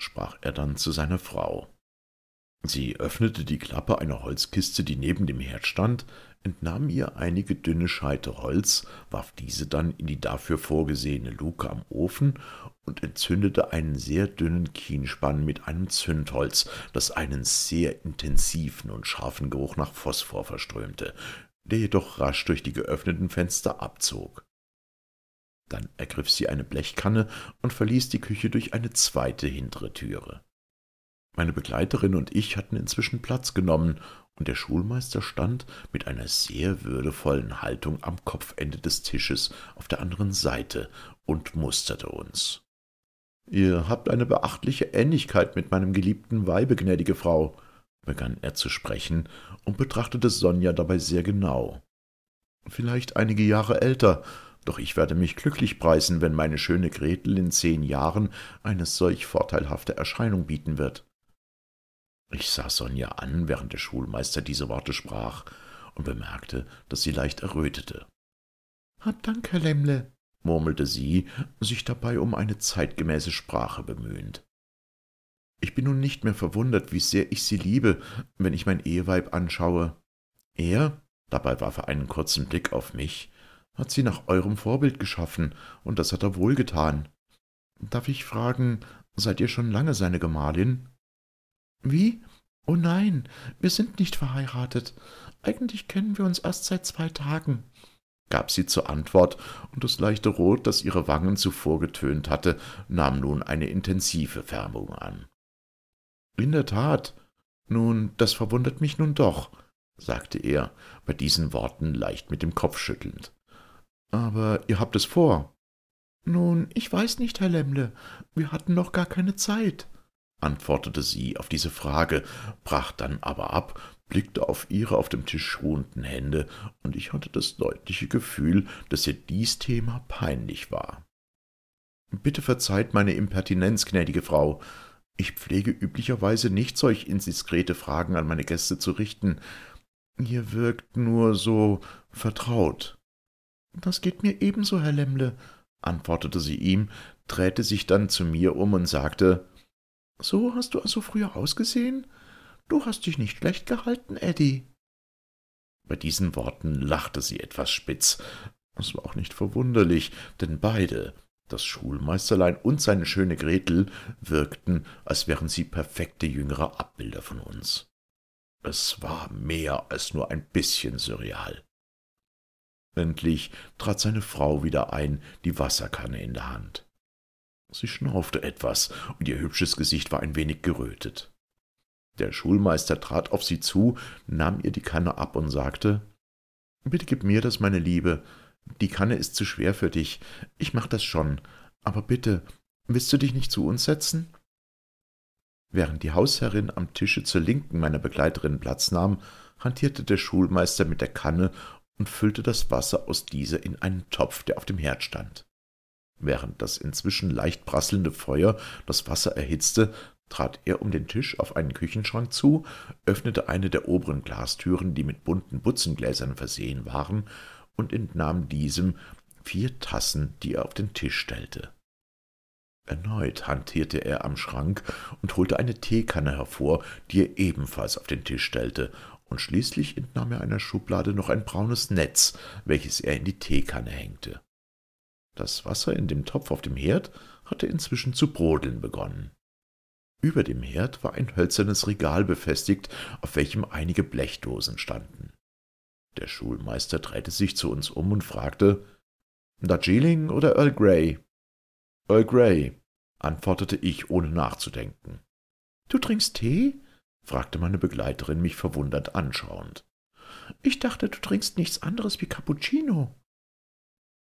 S2: sprach er dann zu seiner Frau. Sie öffnete die Klappe einer Holzkiste, die neben dem Herd stand, entnahm ihr einige dünne Scheite Holz, warf diese dann in die dafür vorgesehene Luke am Ofen und entzündete einen sehr dünnen Kienspann mit einem Zündholz, das einen sehr intensiven und scharfen Geruch nach Phosphor verströmte, der jedoch rasch durch die geöffneten Fenster abzog. Dann ergriff sie eine Blechkanne und verließ die Küche durch eine zweite hintere Türe. Meine Begleiterin und ich hatten inzwischen Platz genommen, und der Schulmeister stand mit einer sehr würdevollen Haltung am Kopfende des Tisches auf der anderen Seite und musterte uns. Ihr habt eine beachtliche Ähnlichkeit mit meinem geliebten Weibe, gnädige Frau, begann er zu sprechen und betrachtete Sonja dabei sehr genau. Vielleicht einige Jahre älter, doch ich werde mich glücklich preisen, wenn meine schöne Gretel in zehn Jahren eine solch vorteilhafte Erscheinung bieten wird. Ich sah Sonja an, während der Schulmeister diese Worte sprach, und bemerkte, dass sie leicht errötete. Ah, danke, Herr Lämmle, murmelte sie, sich dabei um eine zeitgemäße Sprache bemühend. Ich bin nun nicht mehr verwundert, wie sehr ich sie liebe, wenn ich mein Eheweib anschaue. Er, dabei warf er einen kurzen Blick auf mich, hat sie nach eurem Vorbild geschaffen, und das hat er wohlgetan. Darf ich fragen, seid ihr schon lange seine Gemahlin? Wie? Oh nein, wir sind nicht verheiratet. Eigentlich kennen wir uns erst seit zwei Tagen gab sie zur Antwort, und das leichte Rot, das ihre Wangen zuvor getönt hatte, nahm nun eine intensive Färbung an. In der Tat. Nun, das verwundert mich nun doch, sagte er, bei diesen Worten leicht mit dem Kopf schüttelnd. Aber ihr habt es vor. Nun, ich weiß nicht, Herr Lemle, wir hatten noch gar keine Zeit, antwortete sie auf diese Frage, brach dann aber ab blickte auf ihre auf dem Tisch ruhenden Hände, und ich hatte das deutliche Gefühl, dass ihr dies Thema peinlich war. »Bitte verzeiht meine Impertinenz, gnädige Frau. Ich pflege üblicherweise nicht solch indiskrete Fragen an meine Gäste zu richten. Ihr wirkt nur so vertraut.« »Das geht mir ebenso, Herr Lemle«, antwortete sie ihm, drehte sich dann zu mir um und sagte, »So hast du also früher ausgesehen?« Du hast dich nicht schlecht gehalten, Eddie. Bei diesen Worten lachte sie etwas spitz. Es war auch nicht verwunderlich, denn beide, das Schulmeisterlein und seine schöne Gretel, wirkten, als wären sie perfekte jüngere Abbilder von uns. Es war mehr als nur ein bisschen surreal. Endlich trat seine Frau wieder ein, die Wasserkanne in der Hand. Sie schnaufte etwas, und ihr hübsches Gesicht war ein wenig gerötet. Der Schulmeister trat auf sie zu, nahm ihr die Kanne ab und sagte Bitte gib mir das, meine Liebe. Die Kanne ist zu schwer für dich. Ich mach das schon. Aber bitte, willst du dich nicht zu uns setzen? Während die Hausherrin am Tische zur Linken meiner Begleiterin Platz nahm, hantierte der Schulmeister mit der Kanne und füllte das Wasser aus dieser in einen Topf, der auf dem Herd stand. Während das inzwischen leicht prasselnde Feuer das Wasser erhitzte, trat er um den Tisch auf einen Küchenschrank zu, öffnete eine der oberen Glastüren, die mit bunten Butzengläsern versehen waren, und entnahm diesem vier Tassen, die er auf den Tisch stellte. Erneut hantierte er am Schrank und holte eine Teekanne hervor, die er ebenfalls auf den Tisch stellte, und schließlich entnahm er einer Schublade noch ein braunes Netz, welches er in die Teekanne hängte. Das Wasser in dem Topf auf dem Herd hatte inzwischen zu brodeln begonnen. Über dem Herd war ein hölzernes Regal befestigt, auf welchem einige Blechdosen standen. Der Schulmeister drehte sich zu uns um und fragte, Darjeeling oder Earl Grey? Earl Grey, antwortete ich, ohne nachzudenken. Du trinkst Tee? fragte meine Begleiterin mich verwundert anschauend. Ich dachte, du trinkst nichts anderes wie Cappuccino.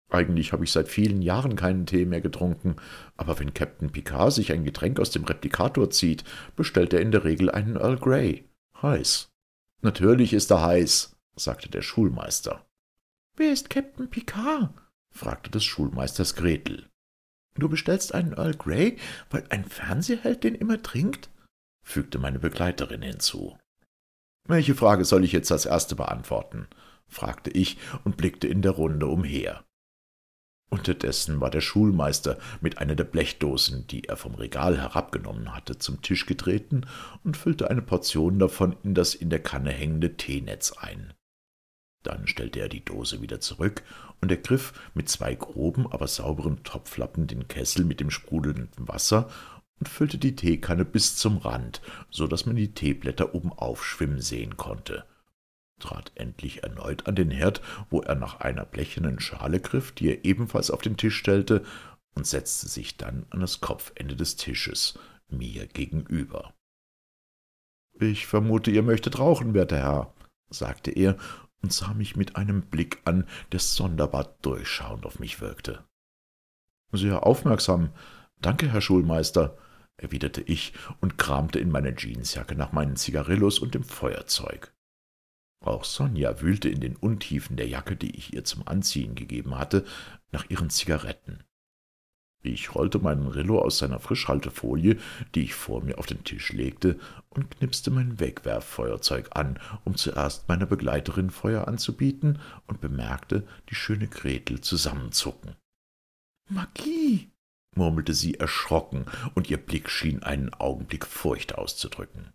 S2: Eigentlich habe ich seit vielen Jahren keinen Tee mehr getrunken, aber wenn Captain Picard sich ein Getränk aus dem Replikator zieht, bestellt er in der Regel einen Earl Grey. Heiß. Natürlich ist er heiß, sagte der Schulmeister. Wer ist Captain Picard? fragte des Schulmeisters Gretel. Du bestellst einen Earl Grey, weil ein Fernsehheld den immer trinkt? fügte meine Begleiterin hinzu. Welche Frage soll ich jetzt als erste beantworten? fragte ich und blickte in der Runde umher. Unterdessen war der Schulmeister mit einer der Blechdosen, die er vom Regal herabgenommen hatte, zum Tisch getreten und füllte eine Portion davon in das in der Kanne hängende Teenetz ein. Dann stellte er die Dose wieder zurück und ergriff mit zwei groben, aber sauberen Topflappen den Kessel mit dem sprudelnden Wasser und füllte die Teekanne bis zum Rand, so daß man die Teeblätter oben aufschwimmen sehen konnte trat endlich erneut an den Herd, wo er nach einer blechernen Schale griff, die er ebenfalls auf den Tisch stellte, und setzte sich dann an das Kopfende des Tisches, mir gegenüber. Ich vermute, ihr möchtet rauchen, werter Herr, sagte er und sah mich mit einem Blick an, der sonderbar durchschauend auf mich wirkte. Sehr aufmerksam. Danke, Herr Schulmeister, erwiderte ich und kramte in meiner Jeansjacke nach meinen Zigarillos und dem Feuerzeug. Auch Sonja wühlte in den Untiefen der Jacke, die ich ihr zum Anziehen gegeben hatte, nach ihren Zigaretten. Ich rollte meinen Rillo aus seiner Frischhaltefolie, die ich vor mir auf den Tisch legte, und knipste mein Wegwerffeuerzeug an, um zuerst meiner Begleiterin Feuer anzubieten, und bemerkte die schöne Gretel zusammenzucken.
S3: Magie!
S2: murmelte sie erschrocken, und ihr Blick schien einen Augenblick Furcht auszudrücken.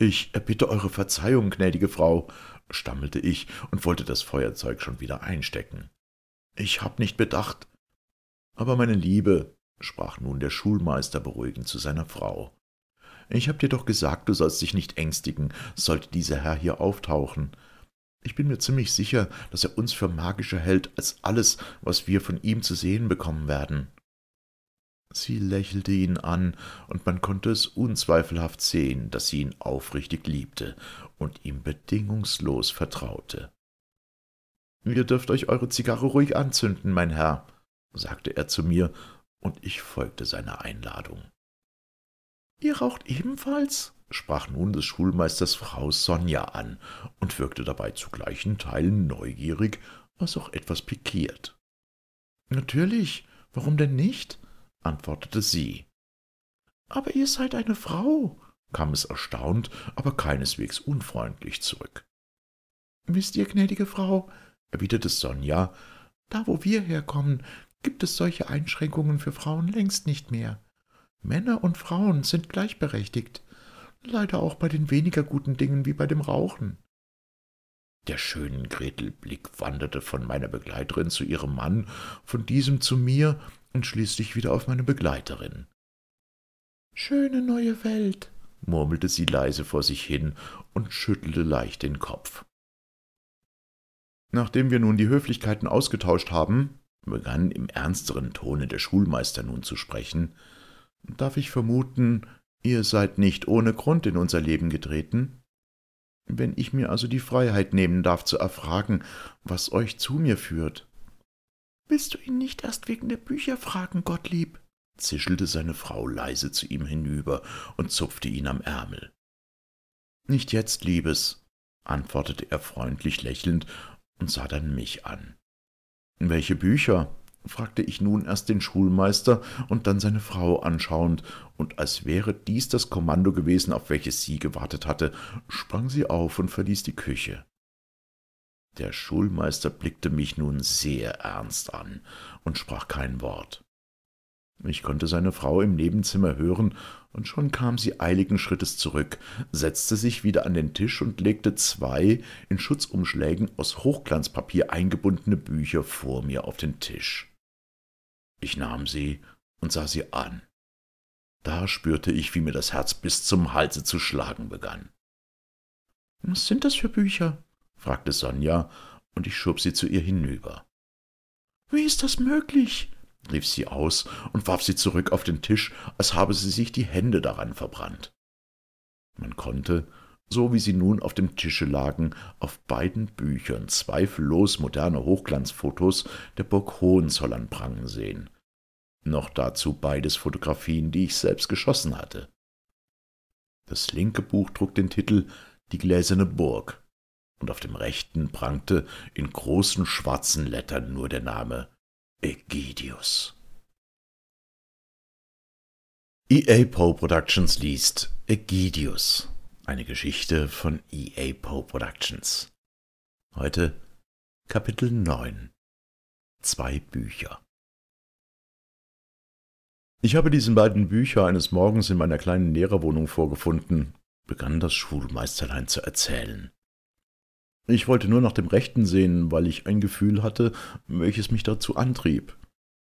S2: Ich erbitte eure Verzeihung, gnädige Frau, stammelte ich und wollte das Feuerzeug schon wieder einstecken. Ich hab nicht bedacht. Aber meine Liebe, sprach nun der Schulmeister beruhigend zu seiner Frau, ich hab dir doch gesagt, du sollst dich nicht ängstigen, sollte dieser Herr hier auftauchen. Ich bin mir ziemlich sicher, dass er uns für magischer hält als alles, was wir von ihm zu sehen bekommen werden. Sie lächelte ihn an, und man konnte es unzweifelhaft sehen, dass sie ihn aufrichtig liebte und ihm bedingungslos vertraute. Ihr dürft euch eure Zigarre ruhig anzünden, mein Herr, sagte er zu mir, und ich folgte seiner Einladung. Ihr raucht ebenfalls? sprach nun des Schulmeisters Frau Sonja an und wirkte dabei zu gleichen Teilen neugierig was auch etwas pikiert. Natürlich, warum denn nicht? antwortete sie. Aber ihr seid eine Frau, kam es erstaunt, aber keineswegs unfreundlich zurück. Wisst ihr, gnädige Frau, erwiderte Sonja, da wo wir herkommen, gibt es solche Einschränkungen für Frauen längst nicht mehr. Männer und Frauen sind gleichberechtigt, leider auch bei den weniger guten Dingen wie bei dem Rauchen. Der schönen Gretel Blick wanderte von meiner Begleiterin zu ihrem Mann, von diesem zu mir und schließlich wieder auf meine Begleiterin. Schöne neue Welt, murmelte sie leise vor sich hin und schüttelte leicht den Kopf. Nachdem wir nun die Höflichkeiten ausgetauscht haben, begann im ernsteren Tone der Schulmeister nun zu sprechen, darf ich vermuten, ihr seid nicht ohne Grund in unser Leben getreten? Wenn ich mir also die Freiheit nehmen darf zu erfragen, was euch zu mir führt, Willst du ihn nicht erst wegen der Bücher fragen, Gottlieb? zischelte seine Frau leise zu ihm hinüber und zupfte ihn am Ärmel. Nicht jetzt, Liebes, antwortete er freundlich lächelnd und sah dann mich an. Welche Bücher? fragte ich nun erst den Schulmeister und dann seine Frau anschauend, und als wäre dies das Kommando gewesen, auf welches sie gewartet hatte, sprang sie auf und verließ die Küche. Der Schulmeister blickte mich nun sehr ernst an und sprach kein Wort. Ich konnte seine Frau im Nebenzimmer hören, und schon kam sie eiligen Schrittes zurück, setzte sich wieder an den Tisch und legte zwei in Schutzumschlägen aus Hochglanzpapier eingebundene Bücher vor mir auf den Tisch. Ich nahm sie und sah sie an. Da spürte ich, wie mir das Herz bis zum Halse zu schlagen begann. Was sind das für Bücher? fragte Sonja, und ich schob sie zu ihr hinüber. Wie ist das möglich? rief sie aus und warf sie zurück auf den Tisch, als habe sie sich die Hände daran verbrannt. Man konnte, so wie sie nun auf dem Tische lagen, auf beiden Büchern zweifellos moderne Hochglanzfotos der Burg Hohenzollern prangen sehen. Noch dazu beides Fotografien, die ich selbst geschossen hatte. Das linke Buch trug den Titel Die gläserne Burg und auf dem rechten prangte in großen schwarzen Lettern nur der Name
S3: Egidius.
S2: EA Poe Productions liest Egidius,
S3: eine Geschichte von EA Poe Productions. Heute Kapitel 9 Zwei Bücher Ich habe diesen beiden Bücher eines Morgens in meiner kleinen
S2: Lehrerwohnung vorgefunden, begann das Schulmeisterlein zu erzählen. Ich wollte nur nach dem Rechten sehen, weil ich ein Gefühl hatte, welches mich dazu antrieb.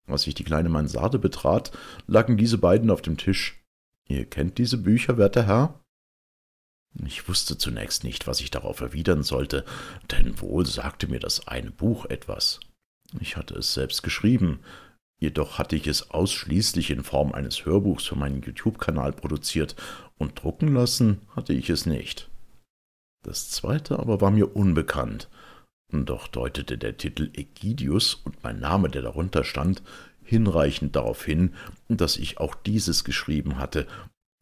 S2: Als ich die kleine Mansarde betrat, lagen diese beiden auf dem Tisch. Ihr kennt diese Bücher, werter Herr? Ich wusste zunächst nicht, was ich darauf erwidern sollte, denn wohl sagte mir das eine Buch etwas. Ich hatte es selbst geschrieben, jedoch hatte ich es ausschließlich in Form eines Hörbuchs für meinen YouTube-Kanal produziert und drucken lassen hatte ich es nicht. Das zweite aber war mir unbekannt, doch deutete der Titel Ägidius und mein Name, der darunter stand, hinreichend darauf hin, dass ich auch dieses geschrieben hatte,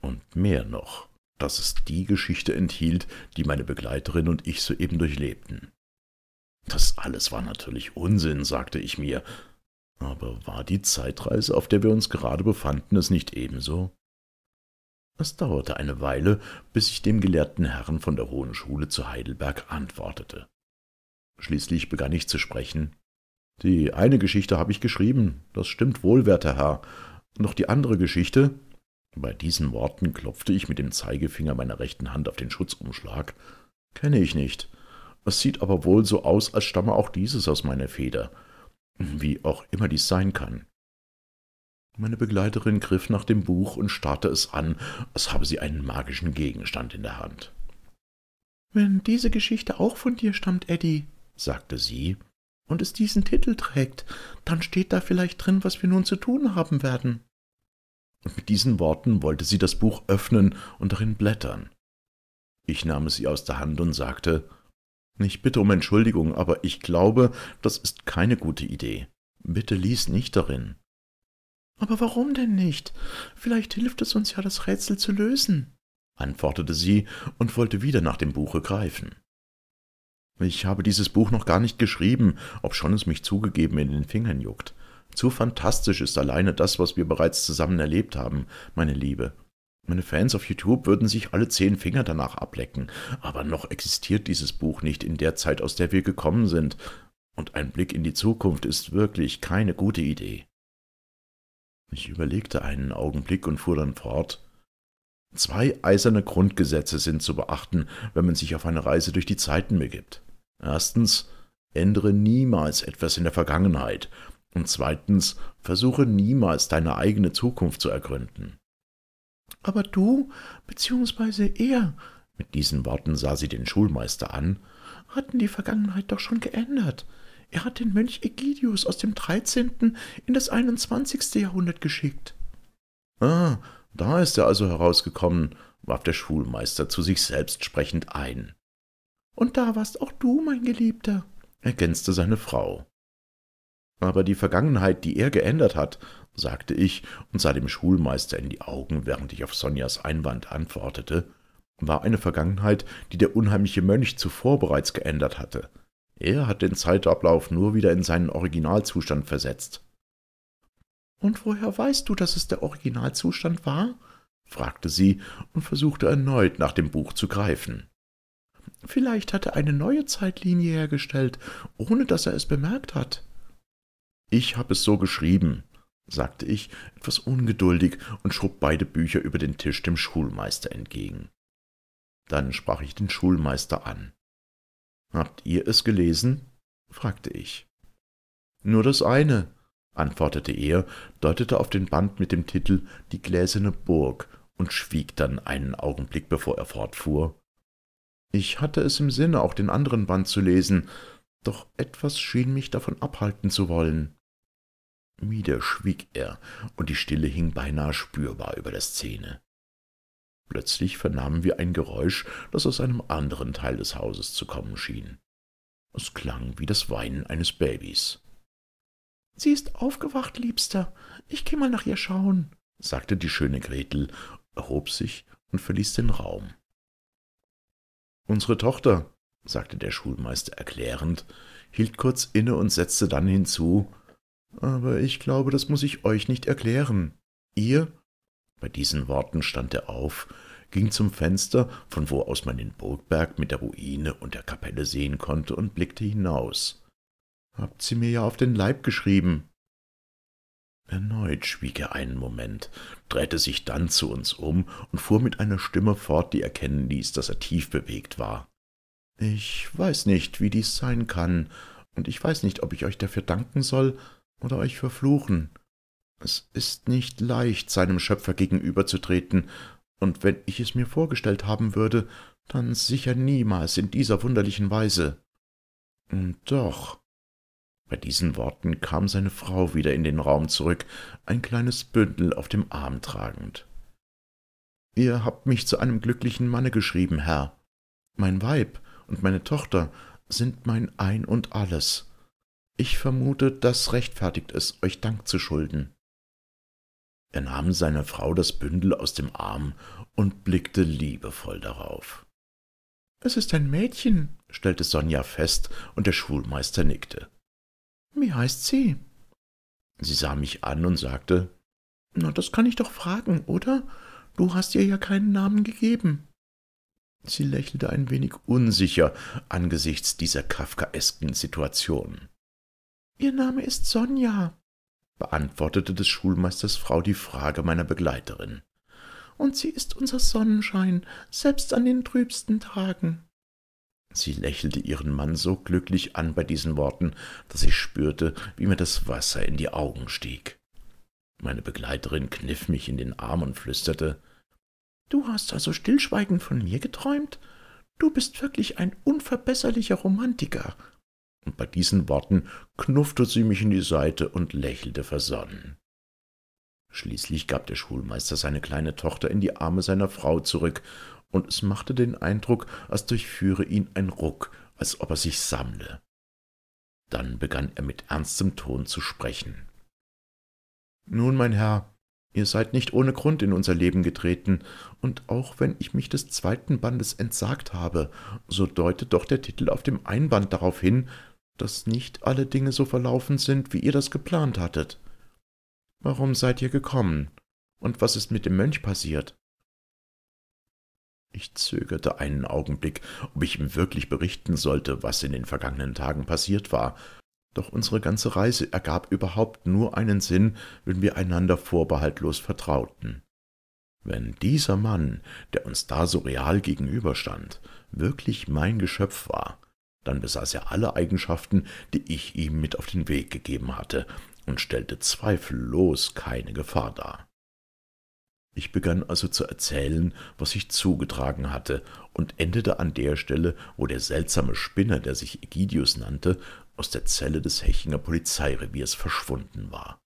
S2: und mehr noch, dass es die Geschichte enthielt, die meine Begleiterin und ich soeben durchlebten. Das alles war natürlich Unsinn, sagte ich mir, aber war die Zeitreise, auf der wir uns gerade befanden, es nicht ebenso? Es dauerte eine Weile, bis ich dem gelehrten Herrn von der Hohen Schule zu Heidelberg antwortete. Schließlich begann ich zu sprechen. Die eine Geschichte habe ich geschrieben, das stimmt wohl, werter Herr. Noch die andere Geschichte. Bei diesen Worten klopfte ich mit dem Zeigefinger meiner rechten Hand auf den Schutzumschlag. Kenne ich nicht. Es sieht aber wohl so aus, als stamme auch dieses aus meiner Feder. Wie auch immer dies sein kann. Meine Begleiterin griff nach dem Buch und starrte es an, als habe sie einen magischen Gegenstand in der Hand. Wenn diese Geschichte auch von dir stammt, Eddie, sagte sie, und es diesen Titel trägt, dann steht da vielleicht drin, was wir nun zu tun haben werden. Und mit diesen Worten wollte sie das Buch öffnen und darin blättern. Ich nahm es ihr aus der Hand und sagte Ich bitte um Entschuldigung, aber ich glaube, das ist keine gute Idee. Bitte lies nicht darin. Aber warum denn nicht? Vielleicht hilft es uns ja, das Rätsel zu lösen, antwortete sie und wollte wieder nach dem Buche greifen. Ich habe dieses Buch noch gar nicht geschrieben, obschon es mich zugegeben in den Fingern juckt. Zu fantastisch ist alleine das, was wir bereits zusammen erlebt haben, meine Liebe. Meine Fans auf YouTube würden sich alle zehn Finger danach ablecken, aber noch existiert dieses Buch nicht in der Zeit, aus der wir gekommen sind, und ein Blick in die Zukunft ist wirklich keine gute Idee. Ich überlegte einen Augenblick und fuhr dann fort. Zwei eiserne Grundgesetze sind zu beachten, wenn man sich auf eine Reise durch die Zeiten begibt. Erstens, ändere niemals etwas in der Vergangenheit, und zweitens, versuche niemals deine eigene Zukunft zu ergründen. Aber du, beziehungsweise er, mit diesen Worten sah sie den Schulmeister an, hatten die Vergangenheit doch schon geändert. Er hat den Mönch Egidius aus dem 13. in das 21. Jahrhundert geschickt. Ah, da ist er also herausgekommen, warf der Schulmeister zu sich selbst sprechend ein. Und da warst auch du, mein Geliebter, ergänzte seine Frau. Aber die Vergangenheit, die er geändert hat, sagte ich und sah dem Schulmeister in die Augen, während ich auf Sonjas Einwand antwortete, war eine Vergangenheit, die der unheimliche Mönch zuvor bereits geändert hatte. Er hat den Zeitablauf nur wieder in seinen Originalzustand versetzt. Und woher weißt du, dass es der Originalzustand war? fragte sie und versuchte erneut nach dem Buch zu greifen. Vielleicht hat er eine neue Zeitlinie hergestellt, ohne dass er es bemerkt hat. Ich habe es so geschrieben, sagte ich, etwas ungeduldig, und schob beide Bücher über den Tisch dem Schulmeister entgegen. Dann sprach ich den Schulmeister an. Habt ihr es gelesen? fragte ich. Nur das eine, antwortete er, deutete auf den Band mit dem Titel Die gläserne Burg und schwieg dann einen Augenblick, bevor er fortfuhr. Ich hatte es im Sinne, auch den anderen Band zu lesen, doch etwas schien mich davon abhalten zu wollen. Wieder schwieg er, und die Stille hing beinahe spürbar über der Szene. Plötzlich vernahmen wir ein Geräusch, das aus einem anderen Teil des Hauses zu kommen schien. Es klang wie das Weinen eines Babys. Sie ist aufgewacht, Liebster. Ich geh mal nach ihr schauen, sagte die schöne Gretel, erhob sich und verließ den Raum. Unsere Tochter, sagte der Schulmeister erklärend, hielt kurz inne und setzte dann hinzu Aber ich glaube, das muß ich euch nicht erklären. Ihr bei diesen Worten stand er auf, ging zum Fenster, von wo aus man den Burgberg mit der Ruine und der Kapelle sehen konnte, und blickte hinaus. »Habt sie mir ja auf den Leib geschrieben«, Erneut schwieg er einen Moment, drehte sich dann zu uns um und fuhr mit einer Stimme fort, die erkennen ließ, dass er tief bewegt war. »Ich weiß nicht, wie dies sein kann, und ich weiß nicht, ob ich euch dafür danken soll oder euch verfluchen. Es ist nicht leicht, seinem Schöpfer gegenüberzutreten, und wenn ich es mir vorgestellt haben würde, dann sicher niemals in dieser wunderlichen Weise. Und hm, doch. Bei diesen Worten kam seine Frau wieder in den Raum zurück, ein kleines Bündel auf dem Arm tragend. Ihr habt mich zu einem glücklichen Manne geschrieben, Herr. Mein Weib und meine Tochter sind mein Ein und alles. Ich vermute, das rechtfertigt es, euch Dank zu schulden. Er nahm seiner Frau das Bündel aus dem Arm und blickte liebevoll darauf. Es ist ein Mädchen, stellte Sonja fest, und der Schulmeister nickte. Wie heißt sie? Sie sah mich an und sagte, Na, das kann ich doch fragen, oder? Du hast ihr ja keinen Namen gegeben. Sie lächelte ein wenig unsicher angesichts dieser kafkaesken Situation. Ihr Name ist Sonja, beantwortete des Schulmeisters Frau die Frage meiner Begleiterin. Und sie ist unser Sonnenschein, selbst an den trübsten Tagen. Sie lächelte ihren Mann so glücklich an bei diesen Worten, dass ich spürte, wie mir das Wasser in die Augen stieg. Meine Begleiterin kniff mich in den Arm und flüsterte Du hast also stillschweigend von mir geträumt? Du bist wirklich ein unverbesserlicher Romantiker und bei diesen Worten knuffte sie mich in die Seite und lächelte versonnen. Schließlich gab der Schulmeister seine kleine Tochter in die Arme seiner Frau zurück, und es machte den Eindruck, als durchführe ihn ein Ruck, als ob er sich sammle. Dann begann er mit ernstem Ton zu sprechen. Nun, mein Herr, ihr seid nicht ohne Grund in unser Leben getreten, und auch wenn ich mich des zweiten Bandes entsagt habe, so deutet doch der Titel auf dem Einband darauf hin, dass nicht alle Dinge so verlaufen sind, wie ihr das geplant hattet. Warum seid ihr gekommen? Und was ist mit dem Mönch passiert? Ich zögerte einen Augenblick, ob ich ihm wirklich berichten sollte, was in den vergangenen Tagen passiert war, doch unsere ganze Reise ergab überhaupt nur einen Sinn, wenn wir einander vorbehaltlos vertrauten. Wenn dieser Mann, der uns da so real gegenüberstand, wirklich mein Geschöpf war, dann besaß er alle Eigenschaften, die ich ihm mit auf den Weg gegeben hatte, und stellte zweifellos keine Gefahr dar. Ich begann also zu erzählen, was sich zugetragen hatte, und endete an der Stelle, wo der seltsame Spinner, der sich Egidius nannte, aus der Zelle des Hechinger Polizeireviers verschwunden war.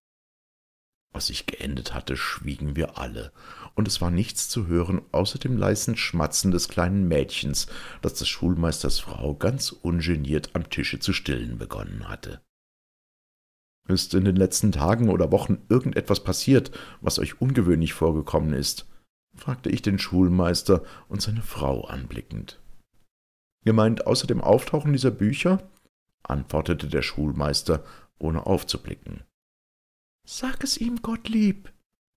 S2: Was ich geendet hatte, schwiegen wir alle, und es war nichts zu hören außer dem leisen Schmatzen des kleinen Mädchens, das des Schulmeisters Frau ganz ungeniert am Tische zu stillen begonnen hatte. Ist in den letzten Tagen oder Wochen irgendetwas passiert, was euch ungewöhnlich vorgekommen ist? fragte ich den Schulmeister und seine Frau anblickend. Ihr meint außer dem Auftauchen dieser Bücher? antwortete der Schulmeister, ohne aufzublicken. Sag es ihm, Gottlieb,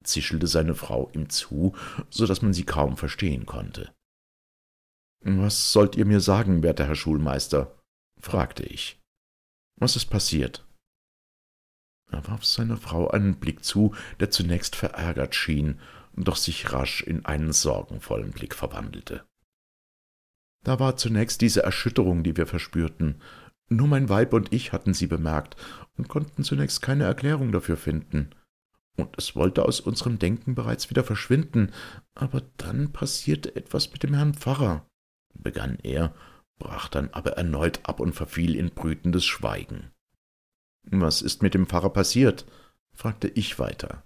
S2: zischelte seine Frau ihm zu, so daß man sie kaum verstehen konnte. »Was sollt ihr mir sagen, werter Herr Schulmeister?« fragte ich. »Was ist passiert?« Er warf seiner Frau einen Blick zu, der zunächst verärgert schien, doch sich rasch in einen sorgenvollen Blick verwandelte. Da war zunächst diese Erschütterung, die wir verspürten. Nur mein Weib und ich hatten sie bemerkt und konnten zunächst keine Erklärung dafür finden und es wollte aus unserem Denken bereits wieder verschwinden, aber dann passierte etwas mit dem Herrn Pfarrer, begann er, brach dann aber erneut ab und verfiel in brütendes Schweigen. Was ist mit dem Pfarrer passiert? fragte ich weiter.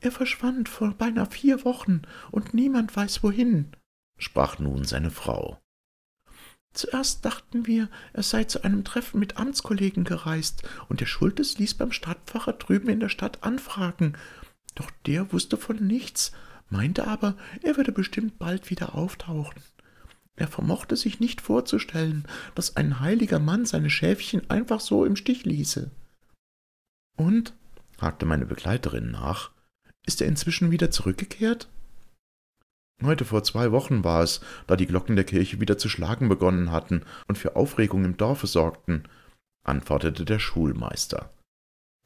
S2: Er verschwand vor beinahe vier Wochen, und niemand weiß wohin, sprach nun seine Frau. Zuerst dachten wir, er sei zu einem Treffen mit Amtskollegen gereist, und der Schultes ließ beim Stadtpfarrer drüben in der Stadt anfragen. Doch der wusste von nichts, meinte aber, er würde bestimmt bald wieder auftauchen. Er vermochte sich nicht vorzustellen, dass ein heiliger Mann seine Schäfchen einfach so im Stich ließe. Und? fragte meine Begleiterin nach. Ist er inzwischen wieder zurückgekehrt? Heute vor zwei Wochen war es, da die Glocken der Kirche wieder zu schlagen begonnen hatten und für Aufregung im Dorfe sorgten, antwortete der Schulmeister.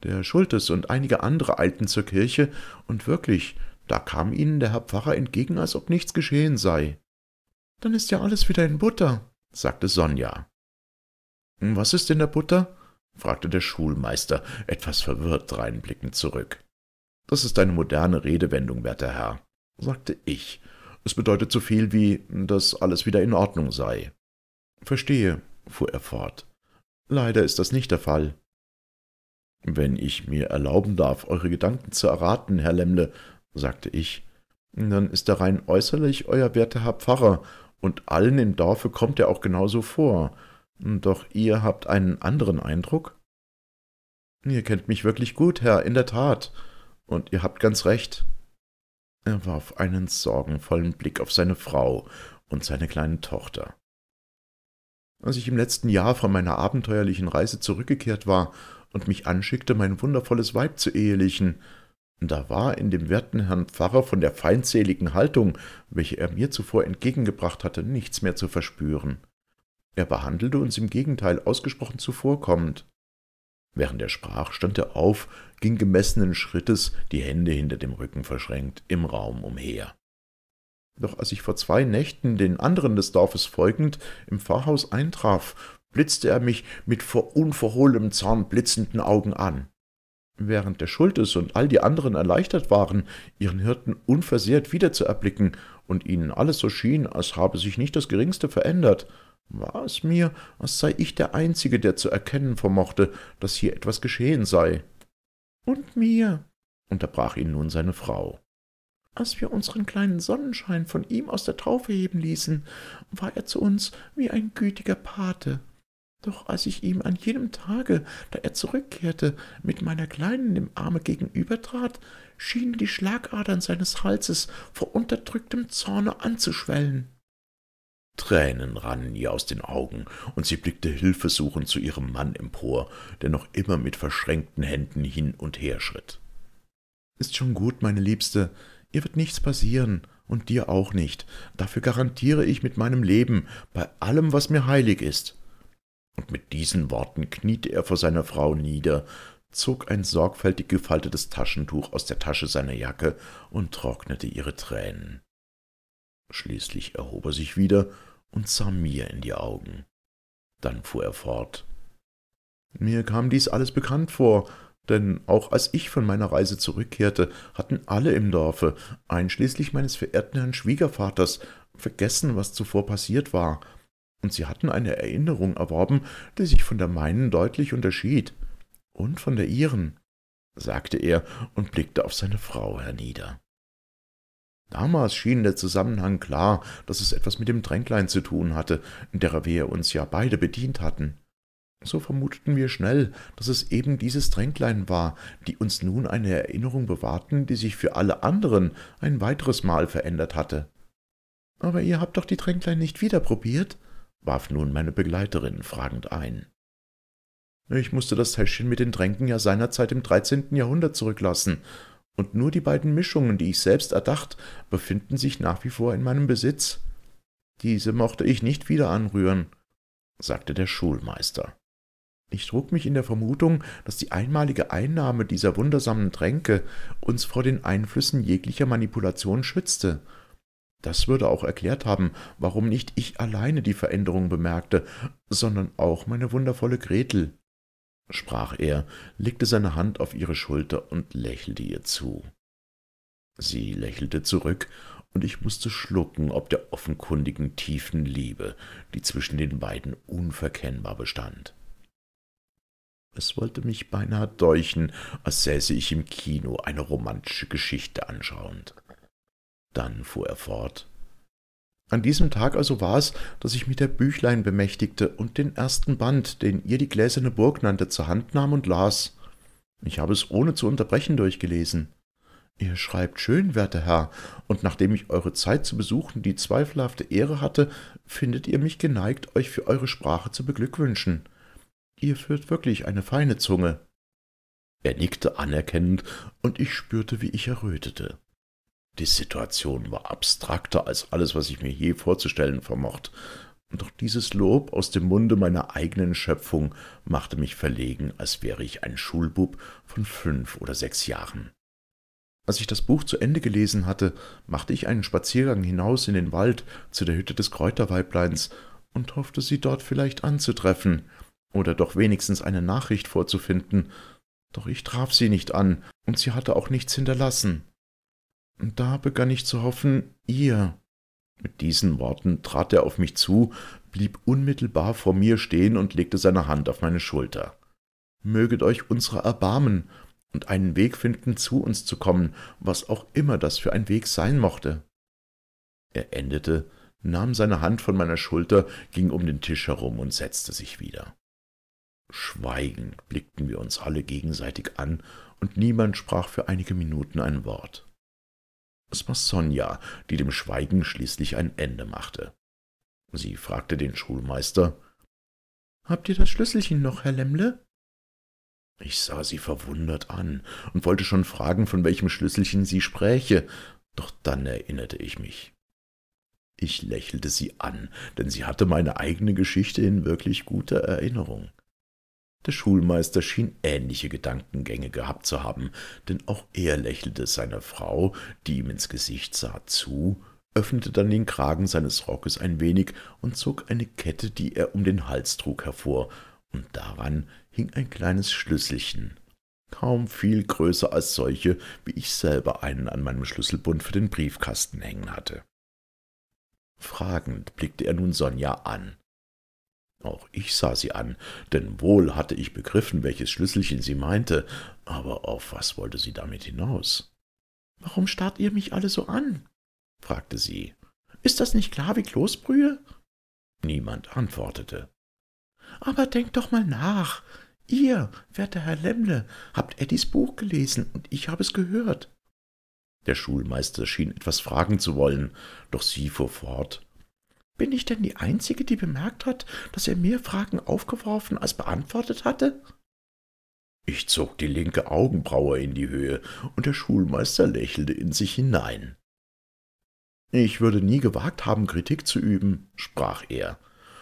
S2: Der Schultes und einige andere eilten zur Kirche, und wirklich, da kam ihnen der Herr Pfarrer entgegen, als ob nichts geschehen sei. Dann ist ja alles wieder in Butter, sagte Sonja. Hm, was ist in der Butter? fragte der Schulmeister, etwas verwirrt reinblickend zurück. Das ist eine moderne Redewendung, werter Herr, sagte ich es bedeutet so viel wie, dass alles wieder in Ordnung sei. Verstehe, fuhr er fort. Leider ist das nicht der Fall. Wenn ich mir erlauben darf, eure Gedanken zu erraten, Herr Lemle, sagte ich, dann ist er rein äußerlich euer werter Herr Pfarrer, und allen im Dorfe kommt er auch genauso vor. Doch ihr habt einen anderen Eindruck? Ihr kennt mich wirklich gut, Herr, in der Tat, und ihr habt ganz recht. Er warf einen sorgenvollen Blick auf seine Frau und seine kleine Tochter. Als ich im letzten Jahr von meiner abenteuerlichen Reise zurückgekehrt war und mich anschickte, mein wundervolles Weib zu ehelichen, da war in dem werten Herrn Pfarrer von der feindseligen Haltung, welche er mir zuvor entgegengebracht hatte, nichts mehr zu verspüren. Er behandelte uns im Gegenteil ausgesprochen zuvorkommend. Während er sprach, stand er auf, ging gemessenen Schrittes, die Hände hinter dem Rücken verschränkt, im Raum umher. Doch als ich vor zwei Nächten den anderen des Dorfes folgend im Pfarrhaus eintraf, blitzte er mich mit vor unverhohlenem Zorn blitzenden Augen an. Während der Schultes und all die anderen erleichtert waren, ihren Hirten unversehrt wiederzuerblicken und ihnen alles so schien, als habe sich nicht das geringste verändert, war es mir, als sei ich der Einzige, der zu erkennen vermochte, dass hier etwas geschehen sei. Und mir, unterbrach ihn nun seine Frau. Als wir unseren kleinen Sonnenschein von ihm aus der Taufe heben ließen, war er zu uns wie ein gütiger Pate. Doch als ich ihm an jenem Tage, da er zurückkehrte, mit meiner Kleinen im Arme gegenübertrat, schienen die Schlagadern seines Halses vor unterdrücktem Zorne anzuschwellen. Tränen rannen ihr aus den Augen, und sie blickte hilfesuchend zu ihrem Mann empor, der noch immer mit verschränkten Händen hin und her schritt. Ist schon gut, meine Liebste, ihr wird nichts passieren, und dir auch nicht, dafür garantiere ich mit meinem Leben, bei allem, was mir heilig ist. Und mit diesen Worten kniete er vor seiner Frau nieder, zog ein sorgfältig gefaltetes Taschentuch aus der Tasche seiner Jacke und trocknete ihre Tränen. Schließlich erhob er sich wieder und sah mir in die Augen. Dann fuhr er fort. Mir kam dies alles bekannt vor, denn auch als ich von meiner Reise zurückkehrte, hatten alle im Dorfe, einschließlich meines verehrten Herrn Schwiegervaters, vergessen, was zuvor passiert war, und sie hatten eine Erinnerung erworben, die sich von der meinen deutlich unterschied und von der ihren, sagte er und blickte auf seine Frau hernieder. Damals schien der Zusammenhang klar, dass es etwas mit dem Tränklein zu tun hatte, in der wir uns ja beide bedient hatten. So vermuteten wir schnell, dass es eben dieses Tränklein war, die uns nun eine Erinnerung bewahrten, die sich für alle anderen ein weiteres Mal verändert hatte. Aber ihr habt doch die Tränklein nicht wieder probiert? warf nun meine Begleiterin fragend ein. Ich musste das Täschchen mit den Tränken ja seinerzeit im 13. Jahrhundert zurücklassen, und nur die beiden Mischungen, die ich selbst erdacht, befinden sich nach wie vor in meinem Besitz. Diese mochte ich nicht wieder anrühren, sagte der Schulmeister. Ich trug mich in der Vermutung, dass die einmalige Einnahme dieser wundersamen Tränke uns vor den Einflüssen jeglicher Manipulation schützte. Das würde auch erklärt haben, warum nicht ich alleine die Veränderung bemerkte, sondern auch meine wundervolle Gretel sprach er, legte seine Hand auf ihre Schulter und lächelte ihr zu. Sie lächelte zurück, und ich mußte schlucken ob der offenkundigen tiefen Liebe, die zwischen den beiden unverkennbar bestand. Es wollte mich beinahe deuchen, als säße ich im Kino eine romantische Geschichte anschauend. Dann fuhr er fort an diesem Tag also war es, dass ich mich der Büchlein bemächtigte und den ersten Band, den ihr die gläserne Burg nannte, zur Hand nahm und las. Ich habe es ohne zu unterbrechen durchgelesen. Ihr schreibt schön, werter Herr, und nachdem ich eure Zeit zu besuchen die zweifelhafte Ehre hatte, findet ihr mich geneigt, euch für eure Sprache zu beglückwünschen. Ihr führt wirklich eine feine Zunge. Er nickte anerkennend, und ich spürte, wie ich errötete. Die Situation war abstrakter als alles, was ich mir je vorzustellen vermocht, Und doch dieses Lob aus dem Munde meiner eigenen Schöpfung machte mich verlegen, als wäre ich ein Schulbub von fünf oder sechs Jahren. Als ich das Buch zu Ende gelesen hatte, machte ich einen Spaziergang hinaus in den Wald zu der Hütte des Kräuterweibleins und hoffte, sie dort vielleicht anzutreffen oder doch wenigstens eine Nachricht vorzufinden. Doch ich traf sie nicht an, und sie hatte auch nichts hinterlassen. Und da begann ich zu hoffen, ihr. Mit diesen Worten trat er auf mich zu, blieb unmittelbar vor mir stehen und legte seine Hand auf meine Schulter. Möget euch unsere erbarmen und einen Weg finden, zu uns zu kommen, was auch immer das für ein Weg sein mochte. Er endete, nahm seine Hand von meiner Schulter, ging um den Tisch herum und setzte sich wieder. Schweigend blickten wir uns alle gegenseitig an, und niemand sprach für einige Minuten ein Wort. Es war Sonja, die dem Schweigen schließlich ein Ende machte. Sie fragte den Schulmeister Habt ihr das Schlüsselchen noch, Herr Lemle? Ich sah sie verwundert an und wollte schon fragen, von welchem Schlüsselchen sie spräche, doch dann erinnerte ich mich. Ich lächelte sie an, denn sie hatte meine eigene Geschichte in wirklich guter Erinnerung. Der Schulmeister schien ähnliche Gedankengänge gehabt zu haben, denn auch er lächelte seiner Frau, die ihm ins Gesicht sah, zu, öffnete dann den Kragen seines Rockes ein wenig und zog eine Kette, die er um den Hals trug, hervor, und daran hing ein kleines Schlüsselchen, kaum viel größer als solche, wie ich selber einen an meinem Schlüsselbund für den Briefkasten hängen hatte. Fragend blickte er nun Sonja an. Auch ich sah sie an, denn wohl hatte ich begriffen, welches Schlüsselchen sie meinte, aber auf was wollte sie damit hinaus? »Warum starrt ihr mich alle so an?« fragte sie. »Ist das nicht klar wie Kloßbrühe?« Niemand antwortete. »Aber denkt doch mal nach. Ihr, werter Herr Lemmle, habt Eddys Buch gelesen, und ich habe es gehört.« Der Schulmeister schien etwas fragen zu wollen, doch sie fuhr fort. Bin ich denn die Einzige, die bemerkt hat, dass er mehr Fragen aufgeworfen als beantwortet hatte? Ich zog die linke Augenbraue in die Höhe, und der Schulmeister lächelte in sich hinein. Ich würde nie gewagt haben, Kritik zu üben, sprach er.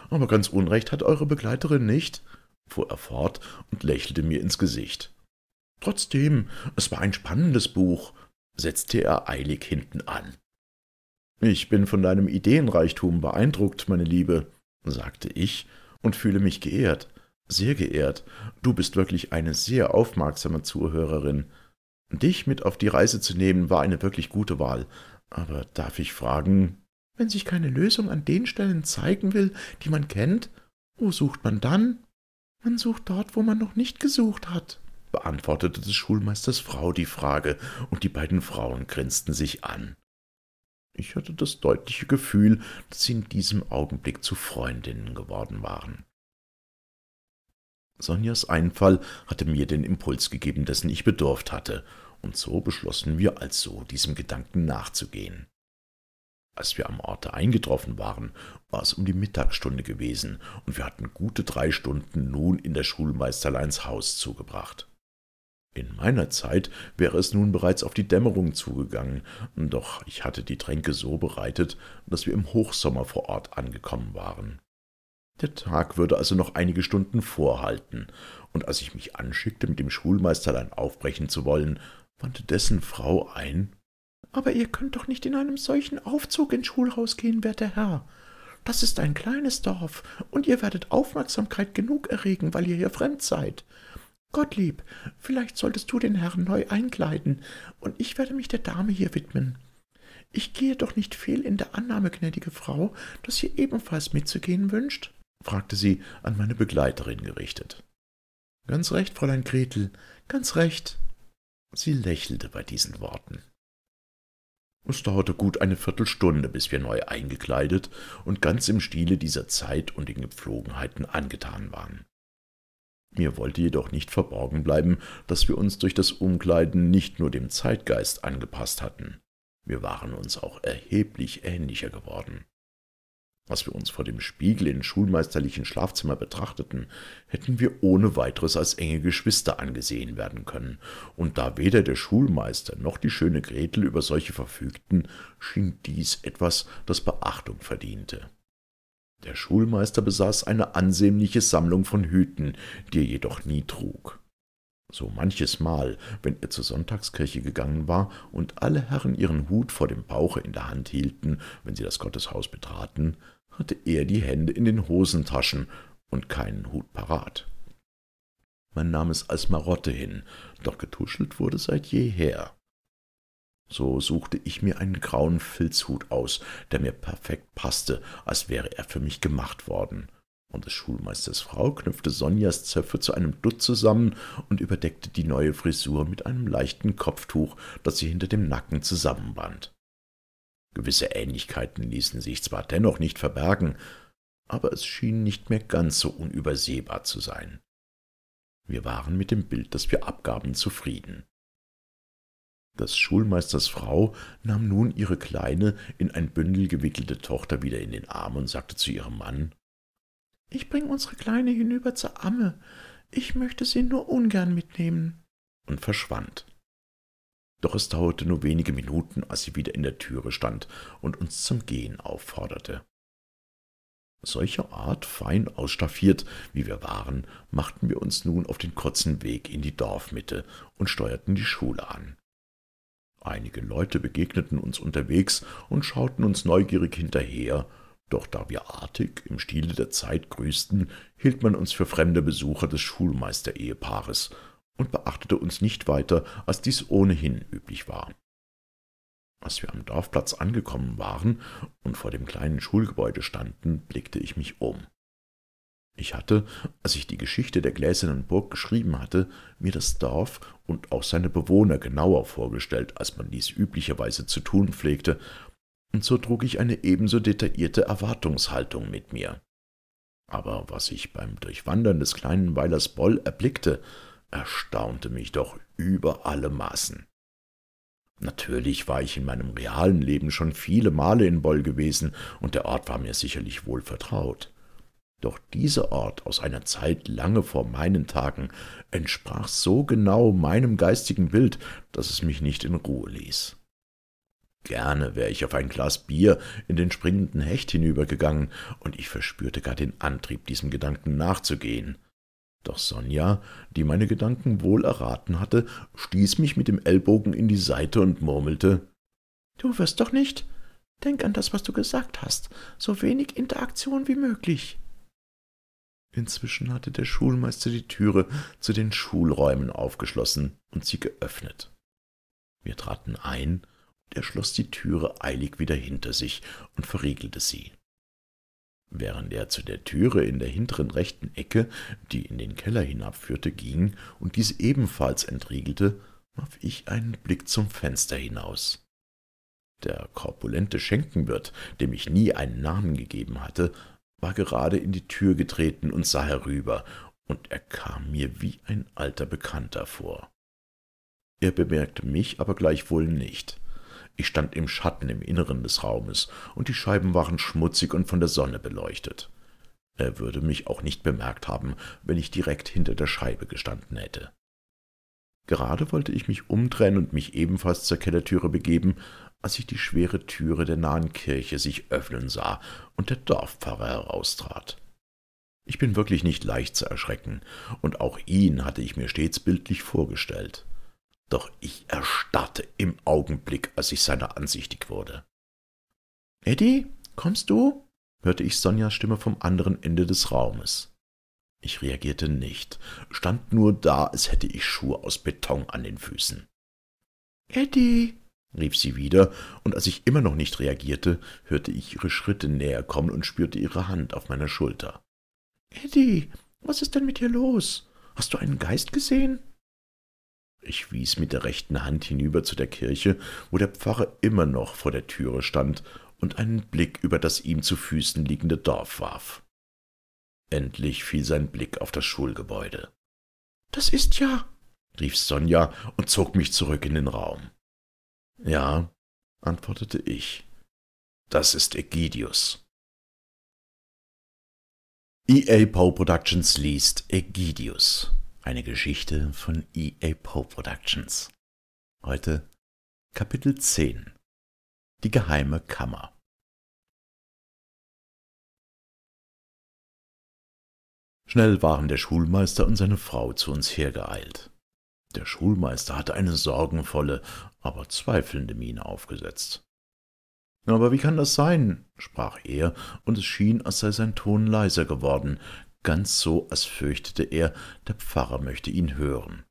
S2: Aber ganz Unrecht hat eure Begleiterin nicht, fuhr er fort und lächelte mir ins Gesicht. Trotzdem, es war ein spannendes Buch, setzte er eilig hinten an. Ich bin von deinem Ideenreichtum beeindruckt, meine Liebe, sagte ich und fühle mich geehrt, sehr geehrt. Du bist wirklich eine sehr aufmerksame Zuhörerin. Dich mit auf die Reise zu nehmen war eine wirklich gute Wahl. Aber darf ich fragen, wenn sich keine Lösung an den Stellen zeigen will, die man kennt, wo sucht man dann? Man sucht dort, wo man noch nicht gesucht hat, beantwortete des Schulmeisters Frau die Frage, und die beiden Frauen grinsten sich an. Ich hatte das deutliche Gefühl, dass sie in diesem Augenblick zu Freundinnen geworden waren. Sonjas Einfall hatte mir den Impuls gegeben, dessen ich bedurft hatte, und so beschlossen wir also, diesem Gedanken nachzugehen. Als wir am Orte eingetroffen waren, war es um die Mittagsstunde gewesen, und wir hatten gute drei Stunden nun in der Schulmeisterleins Haus zugebracht. In meiner Zeit wäre es nun bereits auf die Dämmerung zugegangen, doch ich hatte die Tränke so bereitet, dass wir im Hochsommer vor Ort angekommen waren. Der Tag würde also noch einige Stunden vorhalten, und als ich mich anschickte, mit dem Schulmeisterlein aufbrechen zu wollen, wandte dessen Frau ein. »Aber ihr könnt doch nicht in einem solchen Aufzug ins Schulhaus gehen, werter Herr. Das ist ein kleines Dorf, und ihr werdet Aufmerksamkeit genug erregen, weil ihr hier fremd seid. Gottlieb, vielleicht solltest du den Herrn neu einkleiden, und ich werde mich der Dame hier widmen. Ich gehe doch nicht fehl in der Annahme, gnädige Frau, dass ihr ebenfalls mitzugehen wünscht? fragte sie, an meine Begleiterin gerichtet. Ganz recht, Fräulein Gretel, ganz recht. Sie lächelte bei diesen Worten. Es dauerte gut eine Viertelstunde, bis wir neu eingekleidet und ganz im Stile dieser Zeit und den Gepflogenheiten angetan waren. Mir wollte jedoch nicht verborgen bleiben, dass wir uns durch das Umkleiden nicht nur dem Zeitgeist angepasst hatten, wir waren uns auch erheblich ähnlicher geworden. Was wir uns vor dem Spiegel in schulmeisterlichen Schlafzimmer betrachteten, hätten wir ohne weiteres als enge Geschwister angesehen werden können, und da weder der Schulmeister noch die schöne Gretel über solche verfügten, schien dies etwas, das Beachtung verdiente. Der Schulmeister besaß eine ansehnliche Sammlung von Hüten, die er jedoch nie trug. So manches Mal, wenn er zur Sonntagskirche gegangen war und alle Herren ihren Hut vor dem Bauche in der Hand hielten, wenn sie das Gotteshaus betraten, hatte er die Hände in den Hosentaschen und keinen Hut parat. Man nahm es als Marotte hin, doch getuschelt wurde seit jeher. So suchte ich mir einen grauen Filzhut aus, der mir perfekt passte, als wäre er für mich gemacht worden. Und des Schulmeisters Frau knüpfte Sonjas Zöpfe zu einem Dutt zusammen und überdeckte die neue Frisur mit einem leichten Kopftuch, das sie hinter dem Nacken zusammenband. Gewisse Ähnlichkeiten ließen sich zwar dennoch nicht verbergen, aber es schien nicht mehr ganz so unübersehbar zu sein. Wir waren mit dem Bild, das wir abgaben, zufrieden. Das Schulmeisters Frau nahm nun ihre kleine, in ein Bündel gewickelte Tochter wieder in den Arm und sagte zu ihrem Mann Ich bringe unsere Kleine hinüber zur Amme, ich möchte sie nur ungern mitnehmen, und verschwand. Doch es dauerte nur wenige Minuten, als sie wieder in der Türe stand und uns zum Gehen aufforderte. Solcher Art, fein ausstaffiert, wie wir waren, machten wir uns nun auf den kurzen Weg in die Dorfmitte und steuerten die Schule an. Einige Leute begegneten uns unterwegs und schauten uns neugierig hinterher, doch da wir artig im Stile der Zeit grüßten, hielt man uns für fremde Besucher des Schulmeister-Ehepaares und beachtete uns nicht weiter, als dies ohnehin üblich war. Als wir am Dorfplatz angekommen waren und vor dem kleinen Schulgebäude standen, blickte ich mich um. Ich hatte, als ich die Geschichte der Gläsernen Burg geschrieben hatte, mir das Dorf und auch seine Bewohner genauer vorgestellt, als man dies üblicherweise zu tun pflegte, und so trug ich eine ebenso detaillierte Erwartungshaltung mit mir. Aber was ich beim Durchwandern des kleinen Weilers Boll erblickte, erstaunte mich doch über alle Maßen. Natürlich war ich in meinem realen Leben schon viele Male in Boll gewesen, und der Ort war mir sicherlich wohl vertraut. Doch dieser Ort aus einer Zeit lange vor meinen Tagen entsprach so genau meinem geistigen Bild, dass es mich nicht in Ruhe ließ. Gerne wäre ich auf ein Glas Bier in den springenden Hecht hinübergegangen, und ich verspürte gar den Antrieb, diesem Gedanken nachzugehen. Doch Sonja, die meine Gedanken wohl erraten hatte, stieß mich mit dem Ellbogen in die Seite und murmelte Du wirst doch nicht. Denk an das, was du gesagt hast, so wenig Interaktion wie möglich. Inzwischen hatte der Schulmeister die Türe zu den Schulräumen aufgeschlossen und sie geöffnet. Wir traten ein, und er schloss die Türe eilig wieder hinter sich und verriegelte sie. Während er zu der Türe in der hinteren rechten Ecke, die in den Keller hinabführte, ging und diese ebenfalls entriegelte, warf ich einen Blick zum Fenster hinaus. Der korpulente Schenkenwirt, dem ich nie einen Namen gegeben hatte, war gerade in die Tür getreten und sah herüber, und er kam mir wie ein alter Bekannter vor. Er bemerkte mich aber gleichwohl nicht. Ich stand im Schatten im Inneren des Raumes, und die Scheiben waren schmutzig und von der Sonne beleuchtet. Er würde mich auch nicht bemerkt haben, wenn ich direkt hinter der Scheibe gestanden hätte. Gerade wollte ich mich umdrehen und mich ebenfalls zur Kellertüre begeben, als ich die schwere Türe der nahen Kirche sich öffnen sah und der Dorfpfarrer heraustrat. Ich bin wirklich nicht leicht zu erschrecken, und auch ihn hatte ich mir stets bildlich vorgestellt. Doch ich erstarrte im Augenblick, als ich seiner ansichtig wurde. Eddie, kommst du? hörte ich Sonjas Stimme vom anderen Ende des Raumes. Ich reagierte nicht, stand nur da, als hätte ich Schuhe aus Beton an den Füßen. Eddie, rief sie wieder, und als ich immer noch nicht reagierte, hörte ich ihre Schritte näher kommen und spürte ihre Hand auf meiner Schulter. Eddie, was ist denn mit dir los? Hast du einen Geist gesehen? Ich wies mit der rechten Hand hinüber zu der Kirche, wo der Pfarrer immer noch vor der Türe stand und einen Blick über das ihm zu Füßen liegende Dorf warf. Endlich fiel sein Blick auf das Schulgebäude.
S3: Das ist ja,
S2: rief Sonja und zog mich
S3: zurück in den Raum. Ja, antwortete ich. Das ist Egidius. EA Poe Productions
S2: liest Egidius, eine Geschichte von EA Poe Productions.
S3: Heute Kapitel 10 Die geheime Kammer. Schnell waren der Schulmeister und seine Frau zu uns hergeeilt. Der Schulmeister hatte eine
S2: sorgenvolle, aber zweifelnde Miene aufgesetzt. Aber wie kann das sein? sprach er, und es schien, als sei sein Ton leiser geworden, ganz so, als fürchtete er, der Pfarrer möchte ihn hören.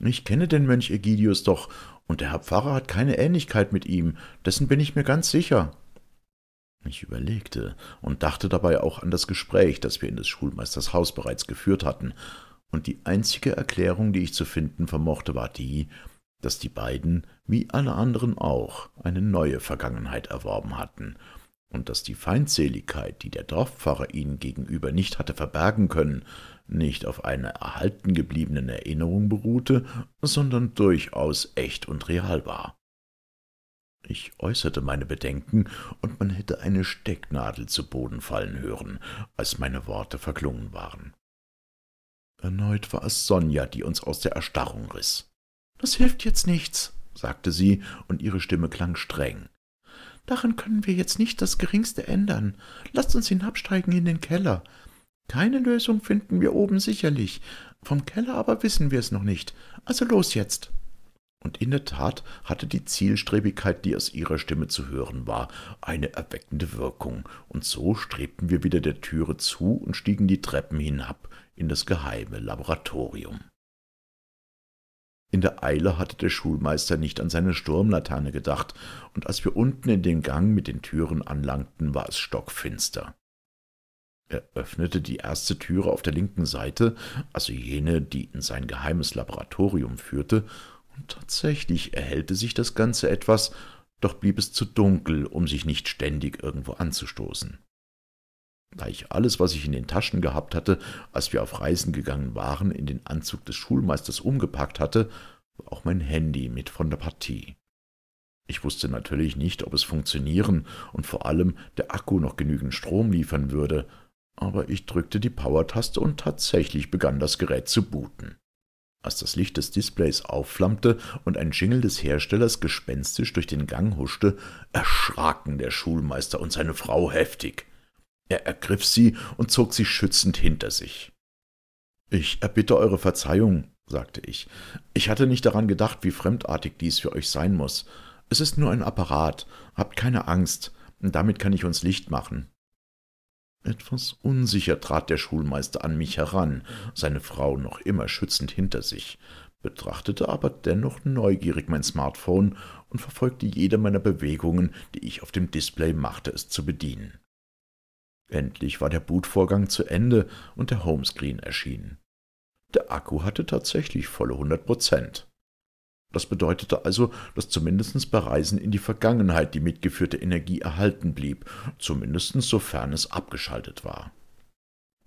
S2: Ich kenne den Mönch Egidius doch, und der Herr Pfarrer hat keine Ähnlichkeit mit ihm, dessen bin ich mir ganz sicher. Ich überlegte und dachte dabei auch an das Gespräch, das wir in des Schulmeisters Haus bereits geführt hatten, und die einzige Erklärung, die ich zu finden vermochte, war die, dass die beiden, wie alle anderen auch, eine neue Vergangenheit erworben hatten und dass die Feindseligkeit, die der Dorfpfarrer ihnen gegenüber nicht hatte verbergen können, nicht auf einer erhalten gebliebenen Erinnerung beruhte, sondern durchaus echt und real war. Ich äußerte meine Bedenken, und man hätte eine Stecknadel zu Boden fallen hören, als meine Worte verklungen waren. Erneut war es Sonja, die uns aus der Erstarrung riss. Das hilft jetzt nichts, sagte sie, und ihre Stimme klang streng. Daran können wir jetzt nicht das geringste ändern. Lasst uns hinabsteigen in den Keller. Keine Lösung finden wir oben sicherlich, vom Keller aber wissen wir es noch nicht. Also los jetzt. Und in der Tat hatte die Zielstrebigkeit, die aus ihrer Stimme zu hören war, eine erweckende Wirkung, und so strebten wir wieder der Türe zu und stiegen die Treppen hinab, in das geheime Laboratorium. In der Eile hatte der Schulmeister nicht an seine Sturmlaterne gedacht, und als wir unten in den Gang mit den Türen anlangten, war es stockfinster. Er öffnete die erste Türe auf der linken Seite, also jene, die in sein geheimes Laboratorium führte, und tatsächlich erhellte sich das Ganze etwas, doch blieb es zu dunkel, um sich nicht ständig irgendwo anzustoßen da ich alles, was ich in den Taschen gehabt hatte, als wir auf Reisen gegangen waren, in den Anzug des Schulmeisters umgepackt hatte, war auch mein Handy mit von der Partie. Ich wusste natürlich nicht, ob es funktionieren und vor allem der Akku noch genügend Strom liefern würde, aber ich drückte die Power-Taste und tatsächlich begann das Gerät zu booten. Als das Licht des Displays aufflammte und ein Jingle des Herstellers gespenstisch durch den Gang huschte, erschraken der Schulmeister und seine Frau heftig. Er ergriff sie und zog sie schützend hinter sich. Ich erbitte eure Verzeihung, sagte ich. Ich hatte nicht daran gedacht, wie fremdartig dies für euch sein muss. Es ist nur ein Apparat. Habt keine Angst. Damit kann ich uns Licht machen. Etwas unsicher trat der Schulmeister an mich heran, seine Frau noch immer schützend hinter sich, betrachtete aber dennoch neugierig mein Smartphone und verfolgte jede meiner Bewegungen, die ich auf dem Display machte, es zu bedienen. Endlich war der Bootvorgang zu Ende und der Homescreen erschien. Der Akku hatte tatsächlich volle 100 Prozent. Das bedeutete also, dass zumindest bei Reisen in die Vergangenheit die mitgeführte Energie erhalten blieb, zumindest sofern es abgeschaltet war.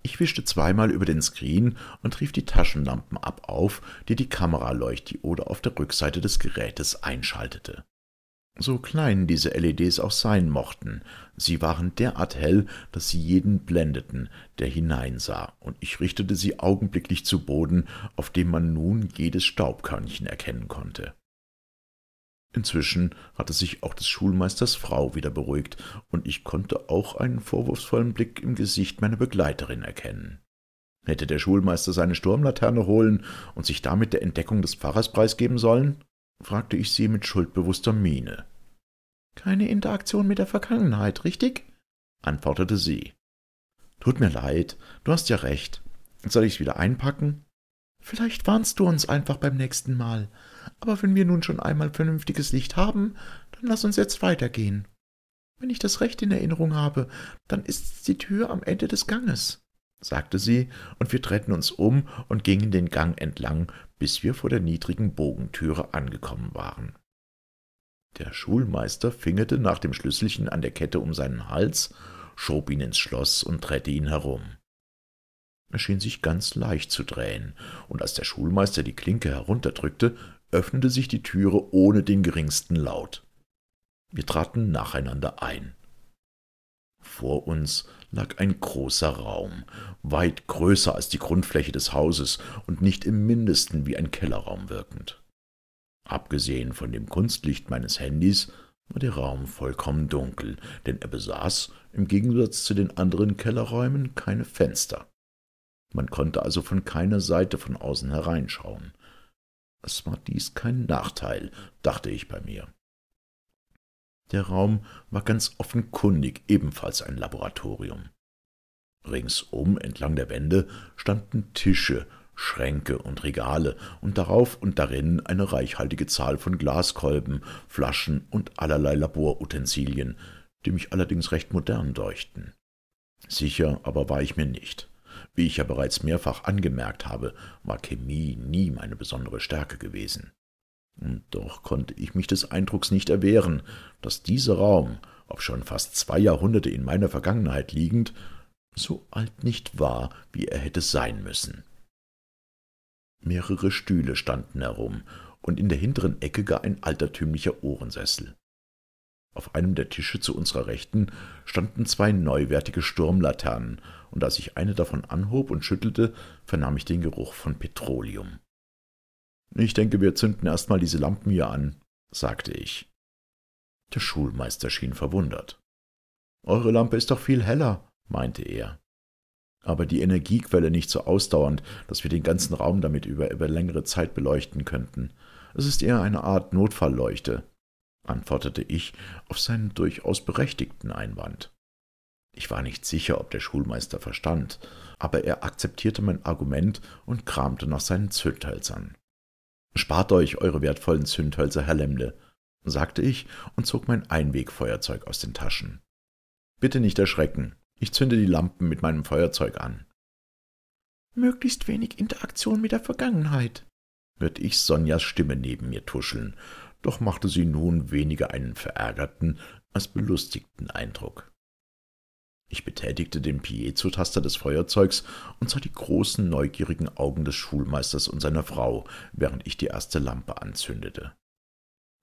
S2: Ich wischte zweimal über den Screen und rief die Taschenlampen ab auf, die die Kameraleuchtdiode auf der Rückseite des Gerätes einschaltete. So klein diese LEDs auch sein mochten, sie waren derart hell, dass sie jeden blendeten, der hineinsah, und ich richtete sie augenblicklich zu Boden, auf dem man nun jedes Staubkörnchen erkennen konnte. Inzwischen hatte sich auch des Schulmeisters Frau wieder beruhigt, und ich konnte auch einen vorwurfsvollen Blick im Gesicht meiner Begleiterin erkennen. Hätte der Schulmeister seine Sturmlaterne holen und sich damit der Entdeckung des Pfarrers preisgeben sollen? fragte ich sie mit schuldbewusster Miene. Keine Interaktion mit der Vergangenheit, richtig? antwortete sie. Tut mir leid, du hast ja recht. Soll ich's wieder einpacken? Vielleicht warnst du uns einfach beim nächsten Mal. Aber wenn wir nun schon einmal vernünftiges Licht haben, dann lass uns jetzt weitergehen. Wenn ich das recht in Erinnerung habe, dann ist's die Tür am Ende des Ganges, sagte sie, und wir drehten uns um und gingen den Gang entlang, bis wir vor der niedrigen Bogentüre angekommen waren. Der Schulmeister fingerte nach dem Schlüsselchen an der Kette um seinen Hals, schob ihn ins Schloss und drehte ihn herum. Er schien sich ganz leicht zu drehen, und als der Schulmeister die Klinke herunterdrückte, öffnete sich die Türe ohne den geringsten Laut. Wir traten nacheinander ein. Vor uns lag ein großer Raum, weit größer als die Grundfläche des Hauses und nicht im mindesten wie ein Kellerraum wirkend. Abgesehen von dem Kunstlicht meines Handys war der Raum vollkommen dunkel, denn er besaß, im Gegensatz zu den anderen Kellerräumen, keine Fenster. Man konnte also von keiner Seite von außen hereinschauen. Es war dies kein Nachteil, dachte ich bei mir. Der Raum war ganz offenkundig ebenfalls ein Laboratorium. Ringsum entlang der Wände standen Tische, Schränke und Regale und darauf und darin eine reichhaltige Zahl von Glaskolben, Flaschen und allerlei Laborutensilien, die mich allerdings recht modern deuchten. Sicher aber war ich mir nicht. Wie ich ja bereits mehrfach angemerkt habe, war Chemie nie meine besondere Stärke gewesen. Und doch konnte ich mich des Eindrucks nicht erwehren, dass dieser Raum, obschon fast zwei Jahrhunderte in meiner Vergangenheit liegend, so alt nicht war, wie er hätte sein müssen. Mehrere Stühle standen herum, und in der hinteren Ecke gar ein altertümlicher Ohrensessel. Auf einem der Tische zu unserer Rechten standen zwei neuwertige Sturmlaternen, und als ich eine davon anhob und schüttelte, vernahm ich den Geruch von Petroleum. Ich denke, wir zünden erstmal diese Lampen hier an, sagte ich. Der Schulmeister schien verwundert. Eure Lampe ist doch viel heller, meinte er. Aber die Energiequelle nicht so ausdauernd, dass wir den ganzen Raum damit über, über längere Zeit beleuchten könnten. Es ist eher eine Art Notfallleuchte, antwortete ich auf seinen durchaus berechtigten Einwand. Ich war nicht sicher, ob der Schulmeister verstand, aber er akzeptierte mein Argument und kramte nach seinen Zündhölzern. Spart euch eure wertvollen Zündhölzer, Herr Lemde, sagte ich und zog mein Einwegfeuerzeug aus den Taschen. Bitte nicht erschrecken, ich zünde die Lampen mit meinem Feuerzeug an. Möglichst wenig Interaktion mit der Vergangenheit, hörte ich Sonjas Stimme neben mir tuscheln, doch machte sie nun weniger einen verärgerten als belustigten Eindruck. Ich betätigte den Piezo-Taster des Feuerzeugs und sah die großen, neugierigen Augen des Schulmeisters und seiner Frau, während ich die erste Lampe anzündete.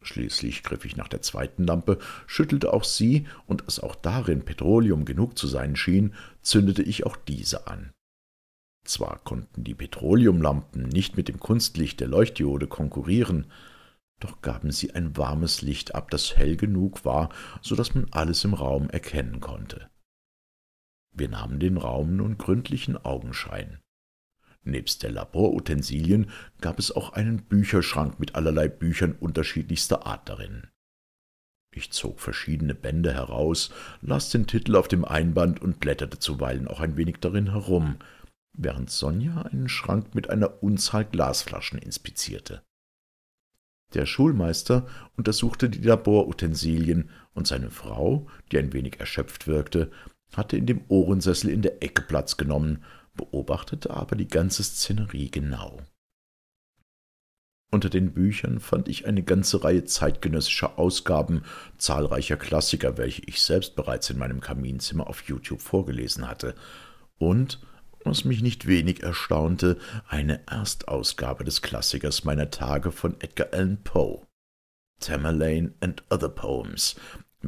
S2: Schließlich griff ich nach der zweiten Lampe, schüttelte auch sie, und als auch darin Petroleum genug zu sein schien, zündete ich auch diese an. Zwar konnten die Petroleumlampen nicht mit dem Kunstlicht der Leuchtdiode konkurrieren, doch gaben sie ein warmes Licht ab, das hell genug war, so dass man alles im Raum erkennen konnte. Wir nahmen den Raum nun gründlichen Augenschein. Nebst der Laborutensilien gab es auch einen Bücherschrank mit allerlei Büchern unterschiedlichster Art darin. Ich zog verschiedene Bände heraus, las den Titel auf dem Einband und blätterte zuweilen auch ein wenig darin herum, während Sonja einen Schrank mit einer Unzahl Glasflaschen inspizierte. Der Schulmeister untersuchte die Laborutensilien und seine Frau, die ein wenig erschöpft wirkte, hatte in dem Ohrensessel in der Ecke Platz genommen, beobachtete aber die ganze Szenerie genau. Unter den Büchern fand ich eine ganze Reihe zeitgenössischer Ausgaben zahlreicher Klassiker, welche ich selbst bereits in meinem Kaminzimmer auf YouTube vorgelesen hatte, und, was mich nicht wenig erstaunte, eine Erstausgabe des Klassikers meiner Tage von Edgar Allan Poe, Tamerlane and Other Poems,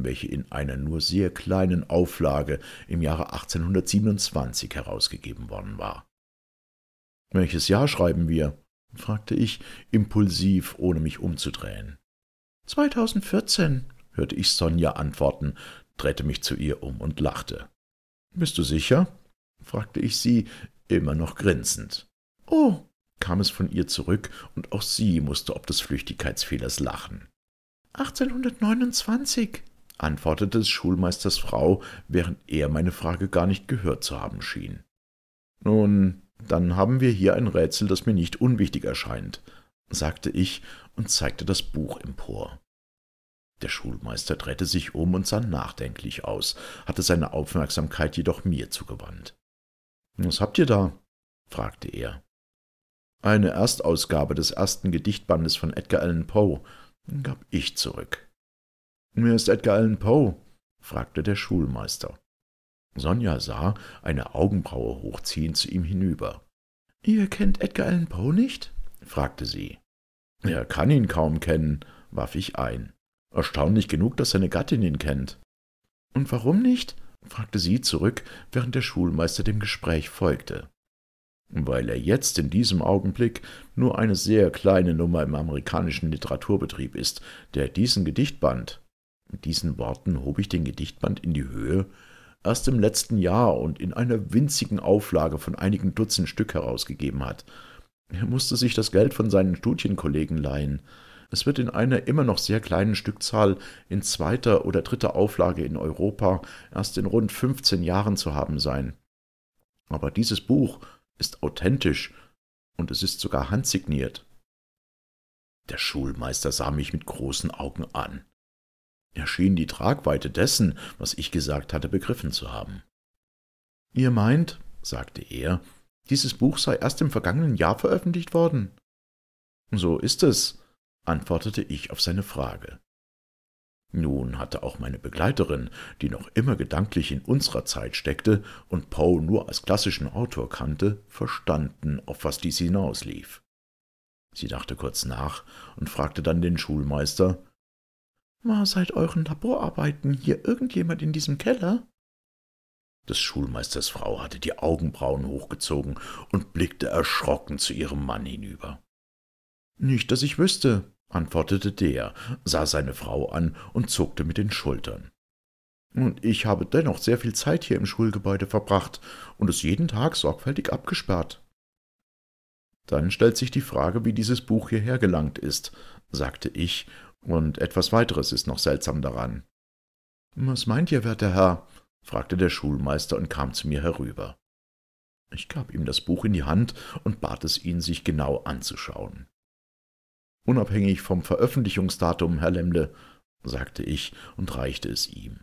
S2: welche in einer nur sehr kleinen Auflage im Jahre 1827 herausgegeben worden war. Welches Jahr schreiben wir? fragte ich, impulsiv, ohne mich umzudrehen. 2014, hörte ich Sonja antworten, drehte mich zu ihr um und lachte. Bist du sicher? fragte ich sie, immer noch grinsend. Oh, kam es von ihr zurück, und auch sie musste ob des Flüchtigkeitsfehlers lachen. 1829, antwortete des Schulmeisters Frau, während er meine Frage gar nicht gehört zu haben schien. Nun, dann haben wir hier ein Rätsel, das mir nicht unwichtig erscheint, sagte ich und zeigte das Buch empor. Der Schulmeister drehte sich um und sah nachdenklich aus, hatte seine Aufmerksamkeit jedoch mir zugewandt. Was habt ihr da? fragte er. Eine Erstausgabe des ersten Gedichtbandes von Edgar Allan Poe, gab ich zurück. Mir ist Edgar Allan Poe, fragte der Schulmeister. Sonja sah, eine Augenbraue hochziehend, zu ihm hinüber. Ihr kennt Edgar Allan Poe nicht? fragte sie. Er kann ihn kaum kennen, warf ich ein. Erstaunlich genug, dass seine Gattin ihn kennt. Und warum nicht? fragte sie zurück, während der Schulmeister dem Gespräch folgte. Weil er jetzt in diesem Augenblick nur eine sehr kleine Nummer im amerikanischen Literaturbetrieb ist, der diesen Gedichtband, mit diesen Worten hob ich den Gedichtband in die Höhe, erst im letzten Jahr und in einer winzigen Auflage von einigen Dutzend Stück herausgegeben hat. Er musste sich das Geld von seinen Studienkollegen leihen. Es wird in einer immer noch sehr kleinen Stückzahl in zweiter oder dritter Auflage in Europa erst in rund 15 Jahren zu haben sein. Aber dieses Buch ist authentisch und es ist sogar handsigniert. Der Schulmeister sah mich mit großen Augen an. Er schien die Tragweite dessen, was ich gesagt hatte, begriffen zu haben. Ihr meint, sagte er, dieses Buch sei erst im vergangenen Jahr veröffentlicht worden. So ist es, antwortete ich auf seine Frage. Nun hatte auch meine Begleiterin, die noch immer gedanklich in unserer Zeit steckte und Poe nur als klassischen Autor kannte, verstanden, auf was dies hinauslief. Sie dachte kurz nach und fragte dann den Schulmeister, war seit euren Laborarbeiten hier irgendjemand in diesem Keller? Des Schulmeisters Frau hatte die Augenbrauen hochgezogen und blickte erschrocken zu ihrem Mann hinüber. Nicht, dass ich wüsste, antwortete der, sah seine Frau an und zuckte mit den Schultern. Und ich habe dennoch sehr viel Zeit hier im Schulgebäude verbracht und es jeden Tag sorgfältig abgesperrt. Dann stellt sich die Frage, wie dieses Buch hierher gelangt ist, sagte ich und etwas weiteres ist noch seltsam daran. Was meint ihr, werter Herr? fragte der Schulmeister und kam zu mir herüber. Ich gab ihm das Buch in die Hand und bat es ihn, sich genau anzuschauen. Unabhängig vom Veröffentlichungsdatum, Herr Lemle, sagte ich und reichte es ihm.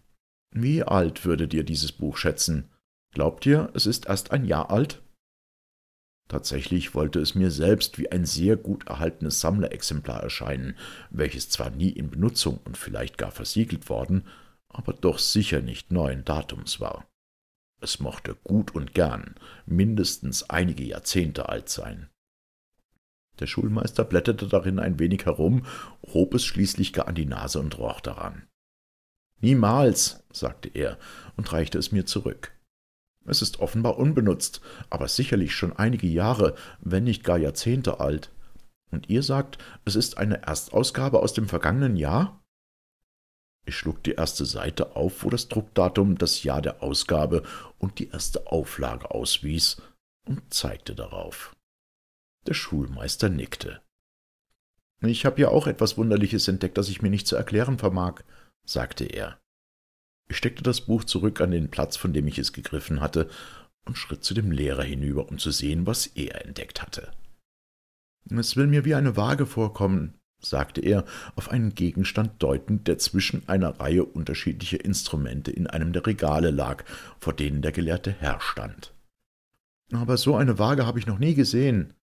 S2: Wie alt würdet ihr dieses Buch schätzen? Glaubt ihr, es ist erst ein Jahr alt? Tatsächlich wollte es mir selbst wie ein sehr gut erhaltenes Sammlerexemplar erscheinen, welches zwar nie in Benutzung und vielleicht gar versiegelt worden, aber doch sicher nicht neuen Datums war. Es mochte gut und gern mindestens einige Jahrzehnte alt sein. Der Schulmeister blätterte darin ein wenig herum, hob es schließlich gar an die Nase und roch daran. Niemals, sagte er und reichte es mir zurück. Es ist offenbar unbenutzt, aber sicherlich schon einige Jahre, wenn nicht gar Jahrzehnte alt. Und ihr sagt, es ist eine Erstausgabe aus dem vergangenen Jahr? Ich schlug die erste Seite auf, wo das Druckdatum das Jahr der Ausgabe und die erste Auflage auswies, und zeigte darauf. Der Schulmeister nickte. Ich habe ja auch etwas Wunderliches entdeckt, das ich mir nicht zu erklären vermag, sagte er. Ich steckte das Buch zurück an den Platz, von dem ich es gegriffen hatte, und schritt zu dem Lehrer hinüber, um zu sehen, was er entdeckt hatte. Es will mir wie eine Waage vorkommen, sagte er, auf einen Gegenstand deutend, der zwischen einer Reihe unterschiedlicher Instrumente in einem der Regale lag, vor denen der gelehrte Herr stand. Aber so eine Waage habe ich noch nie gesehen.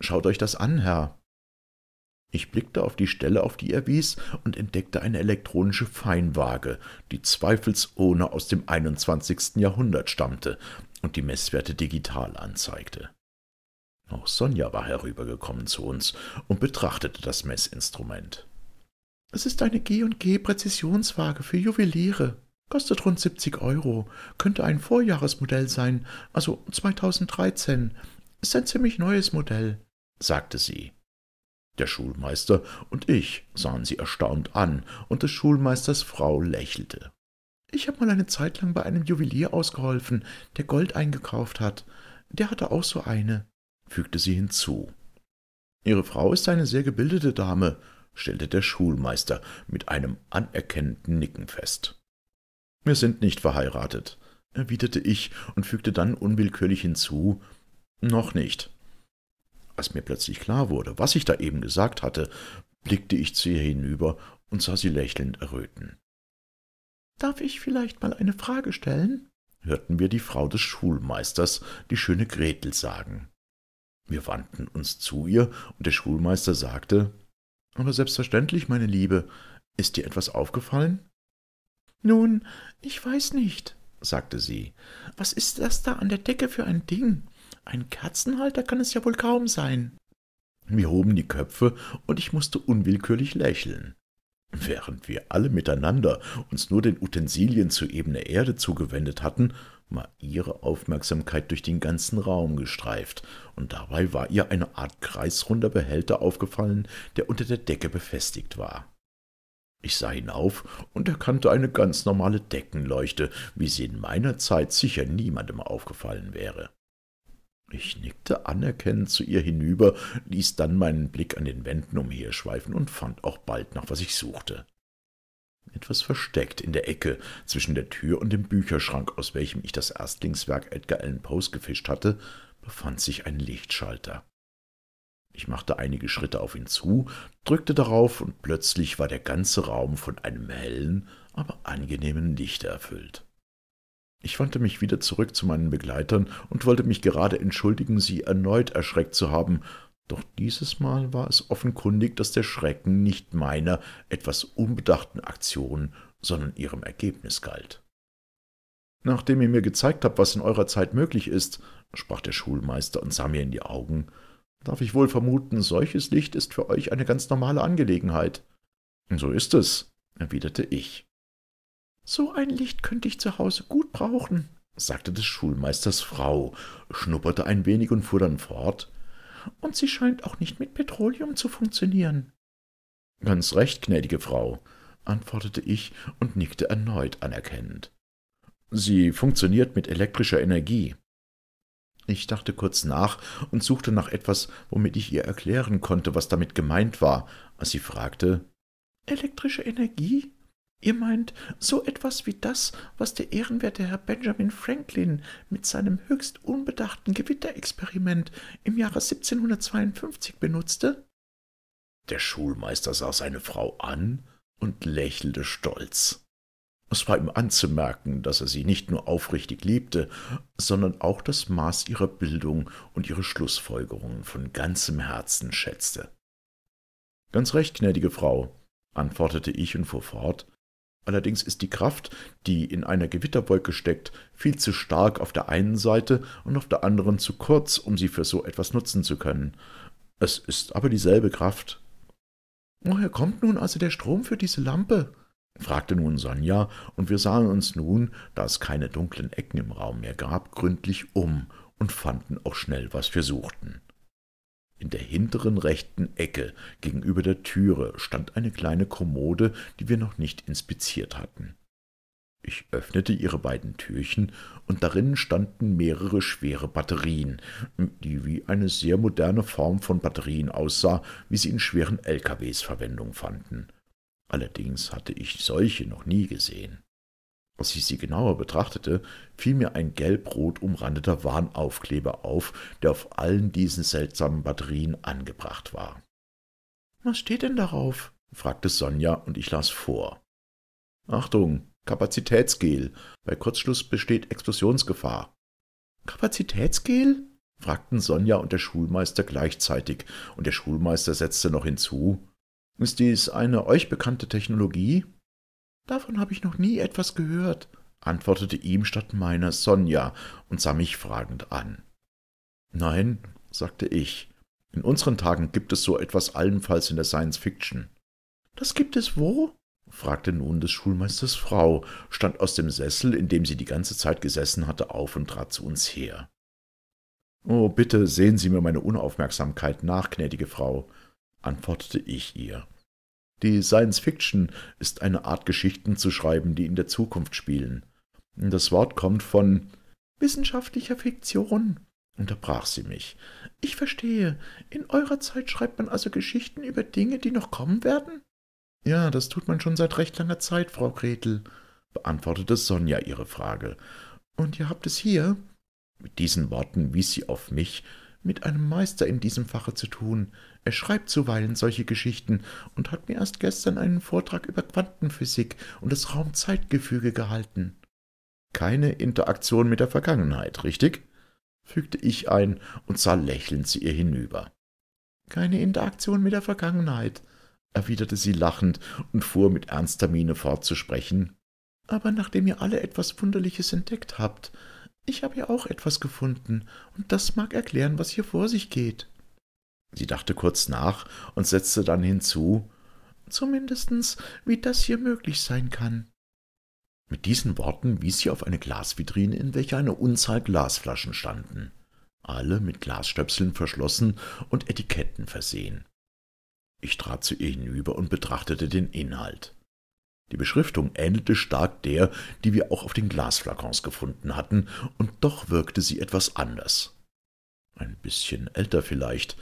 S2: Schaut euch das an, Herr. Ich blickte auf die Stelle, auf die er wies, und entdeckte eine elektronische Feinwaage, die zweifelsohne aus dem 21. Jahrhundert stammte und die Messwerte digital anzeigte. Auch Sonja war herübergekommen zu uns und betrachtete das Messinstrument. Es ist eine G&G-Präzisionswaage für Juweliere. Kostet rund 70 Euro. Könnte ein Vorjahresmodell sein, also 2013. Ist ein ziemlich neues Modell, sagte sie. Der Schulmeister und ich sahen sie erstaunt an, und des Schulmeisters Frau lächelte. Ich habe mal eine Zeit lang bei einem Juwelier ausgeholfen, der Gold eingekauft hat. Der hatte auch so eine, fügte sie hinzu. Ihre Frau ist eine sehr gebildete Dame, stellte der Schulmeister mit einem anerkennenden Nicken fest. Wir sind nicht verheiratet, erwiderte ich und fügte dann unwillkürlich hinzu, noch nicht. Als mir plötzlich klar wurde, was ich da eben gesagt hatte, blickte ich zu ihr hinüber und sah sie lächelnd erröten. Darf ich vielleicht mal eine Frage stellen? hörten wir die Frau des Schulmeisters, die schöne Gretel, sagen. Wir wandten uns zu ihr, und der Schulmeister sagte Aber selbstverständlich, meine Liebe, ist dir etwas aufgefallen? Nun, ich weiß nicht, sagte sie. Was ist das da an der Decke für ein Ding? Ein Kerzenhalter kann es ja wohl kaum sein. Wir hoben die Köpfe, und ich musste unwillkürlich lächeln. Während wir alle miteinander uns nur den Utensilien zur ebener Erde zugewendet hatten, war ihre Aufmerksamkeit durch den ganzen Raum gestreift, und dabei war ihr eine Art kreisrunder Behälter aufgefallen, der unter der Decke befestigt war. Ich sah hinauf und erkannte eine ganz normale Deckenleuchte, wie sie in meiner Zeit sicher niemandem aufgefallen wäre. Ich nickte anerkennend zu ihr hinüber, ließ dann meinen Blick an den Wänden umherschweifen und fand auch bald nach, was ich suchte. Etwas versteckt in der Ecke zwischen der Tür und dem Bücherschrank, aus welchem ich das Erstlingswerk Edgar Allan Poes gefischt hatte, befand sich ein Lichtschalter. Ich machte einige Schritte auf ihn zu, drückte darauf, und plötzlich war der ganze Raum von einem hellen, aber angenehmen Licht erfüllt. Ich wandte mich wieder zurück zu meinen Begleitern und wollte mich gerade entschuldigen, sie erneut erschreckt zu haben, doch dieses Mal war es offenkundig, dass der Schrecken nicht meiner etwas unbedachten Aktion, sondern ihrem Ergebnis galt. Nachdem ihr mir gezeigt habt, was in eurer Zeit möglich ist, sprach der Schulmeister und sah mir in die Augen, darf ich wohl vermuten, solches Licht ist für euch eine ganz normale Angelegenheit. So ist es, erwiderte ich. So ein Licht könnte ich zu Hause gut brauchen, sagte des Schulmeisters Frau, schnupperte ein wenig und fuhr dann fort. Und sie scheint auch nicht mit Petroleum zu funktionieren. Ganz recht, gnädige Frau, antwortete ich und nickte erneut anerkennend. Sie funktioniert mit elektrischer Energie. Ich dachte kurz nach und suchte nach etwas, womit ich ihr erklären konnte, was damit gemeint war, als sie fragte Elektrische Energie? Ihr meint, so etwas wie das, was der ehrenwerte Herr Benjamin Franklin mit seinem höchst unbedachten Gewitterexperiment im Jahre 1752 benutzte? Der Schulmeister sah seine Frau an und lächelte stolz. Es war ihm anzumerken, dass er sie nicht nur aufrichtig liebte, sondern auch das Maß ihrer Bildung und ihre Schlussfolgerungen von ganzem Herzen schätzte. Ganz recht, gnädige Frau, antwortete ich und fuhr fort, Allerdings ist die Kraft, die in einer Gewitterwolke steckt, viel zu stark auf der einen Seite und auf der anderen zu kurz, um sie für so etwas nutzen zu können. Es ist aber dieselbe Kraft. Woher kommt nun also der Strom für diese Lampe? fragte nun Sonja, und wir sahen uns nun, da es keine dunklen Ecken im Raum mehr gab, gründlich um und fanden auch schnell, was wir suchten. In der hinteren rechten Ecke gegenüber der Türe stand eine kleine Kommode, die wir noch nicht inspiziert hatten. Ich öffnete ihre beiden Türchen, und darin standen mehrere schwere Batterien, die wie eine sehr moderne Form von Batterien aussah, wie sie in schweren LKWs Verwendung fanden. Allerdings hatte ich solche noch nie gesehen. Als ich sie genauer betrachtete, fiel mir ein gelb-rot umrandeter Warnaufkleber auf, der auf allen diesen seltsamen Batterien angebracht war. Was steht denn darauf? fragte Sonja und ich las vor. Achtung, Kapazitätsgel. Bei Kurzschluss besteht Explosionsgefahr. Kapazitätsgel? fragten Sonja und der Schulmeister gleichzeitig, und der Schulmeister setzte noch hinzu Ist dies eine euch bekannte Technologie? Davon habe ich noch nie etwas gehört, antwortete ihm statt meiner Sonja und sah mich fragend an. Nein, sagte ich. In unseren Tagen gibt es so etwas allenfalls in der Science Fiction. Das gibt es wo? fragte nun des Schulmeisters Frau, stand aus dem Sessel, in dem sie die ganze Zeit gesessen hatte, auf und trat zu uns her. Oh, bitte sehen Sie mir meine Unaufmerksamkeit nach, gnädige Frau, antwortete ich ihr. Die Science Fiction ist eine Art Geschichten zu schreiben, die in der Zukunft spielen. Das Wort kommt von wissenschaftlicher Fiktion, unterbrach sie mich. Ich verstehe. In eurer Zeit schreibt man also Geschichten über Dinge, die noch kommen werden? Ja, das tut man schon seit recht langer Zeit, Frau Gretel, beantwortete Sonja ihre Frage. Und ihr habt es hier? Mit diesen Worten wies sie auf mich, mit einem Meister in diesem Fache zu tun, er schreibt zuweilen solche Geschichten und hat mir erst gestern einen Vortrag über Quantenphysik und das Raumzeitgefüge gehalten. Keine Interaktion mit der Vergangenheit, richtig? fügte ich ein und sah lächelnd zu ihr hinüber. Keine Interaktion mit der Vergangenheit, erwiderte sie lachend und fuhr mit ernster Miene fort zu sprechen. Aber nachdem ihr alle etwas Wunderliches entdeckt habt, ich habe ja auch etwas gefunden, und das mag erklären, was hier vor sich geht. Sie dachte kurz nach und setzte dann hinzu Zumindestens, wie das hier möglich sein kann. Mit diesen Worten wies sie auf eine Glasvitrine, in welcher eine Unzahl Glasflaschen standen, alle mit Glasstöpseln verschlossen und Etiketten versehen. Ich trat zu ihr hinüber und betrachtete den Inhalt. Die Beschriftung ähnelte stark der, die wir auch auf den Glasflakons gefunden hatten, und doch wirkte sie etwas anders. Ein bisschen älter vielleicht,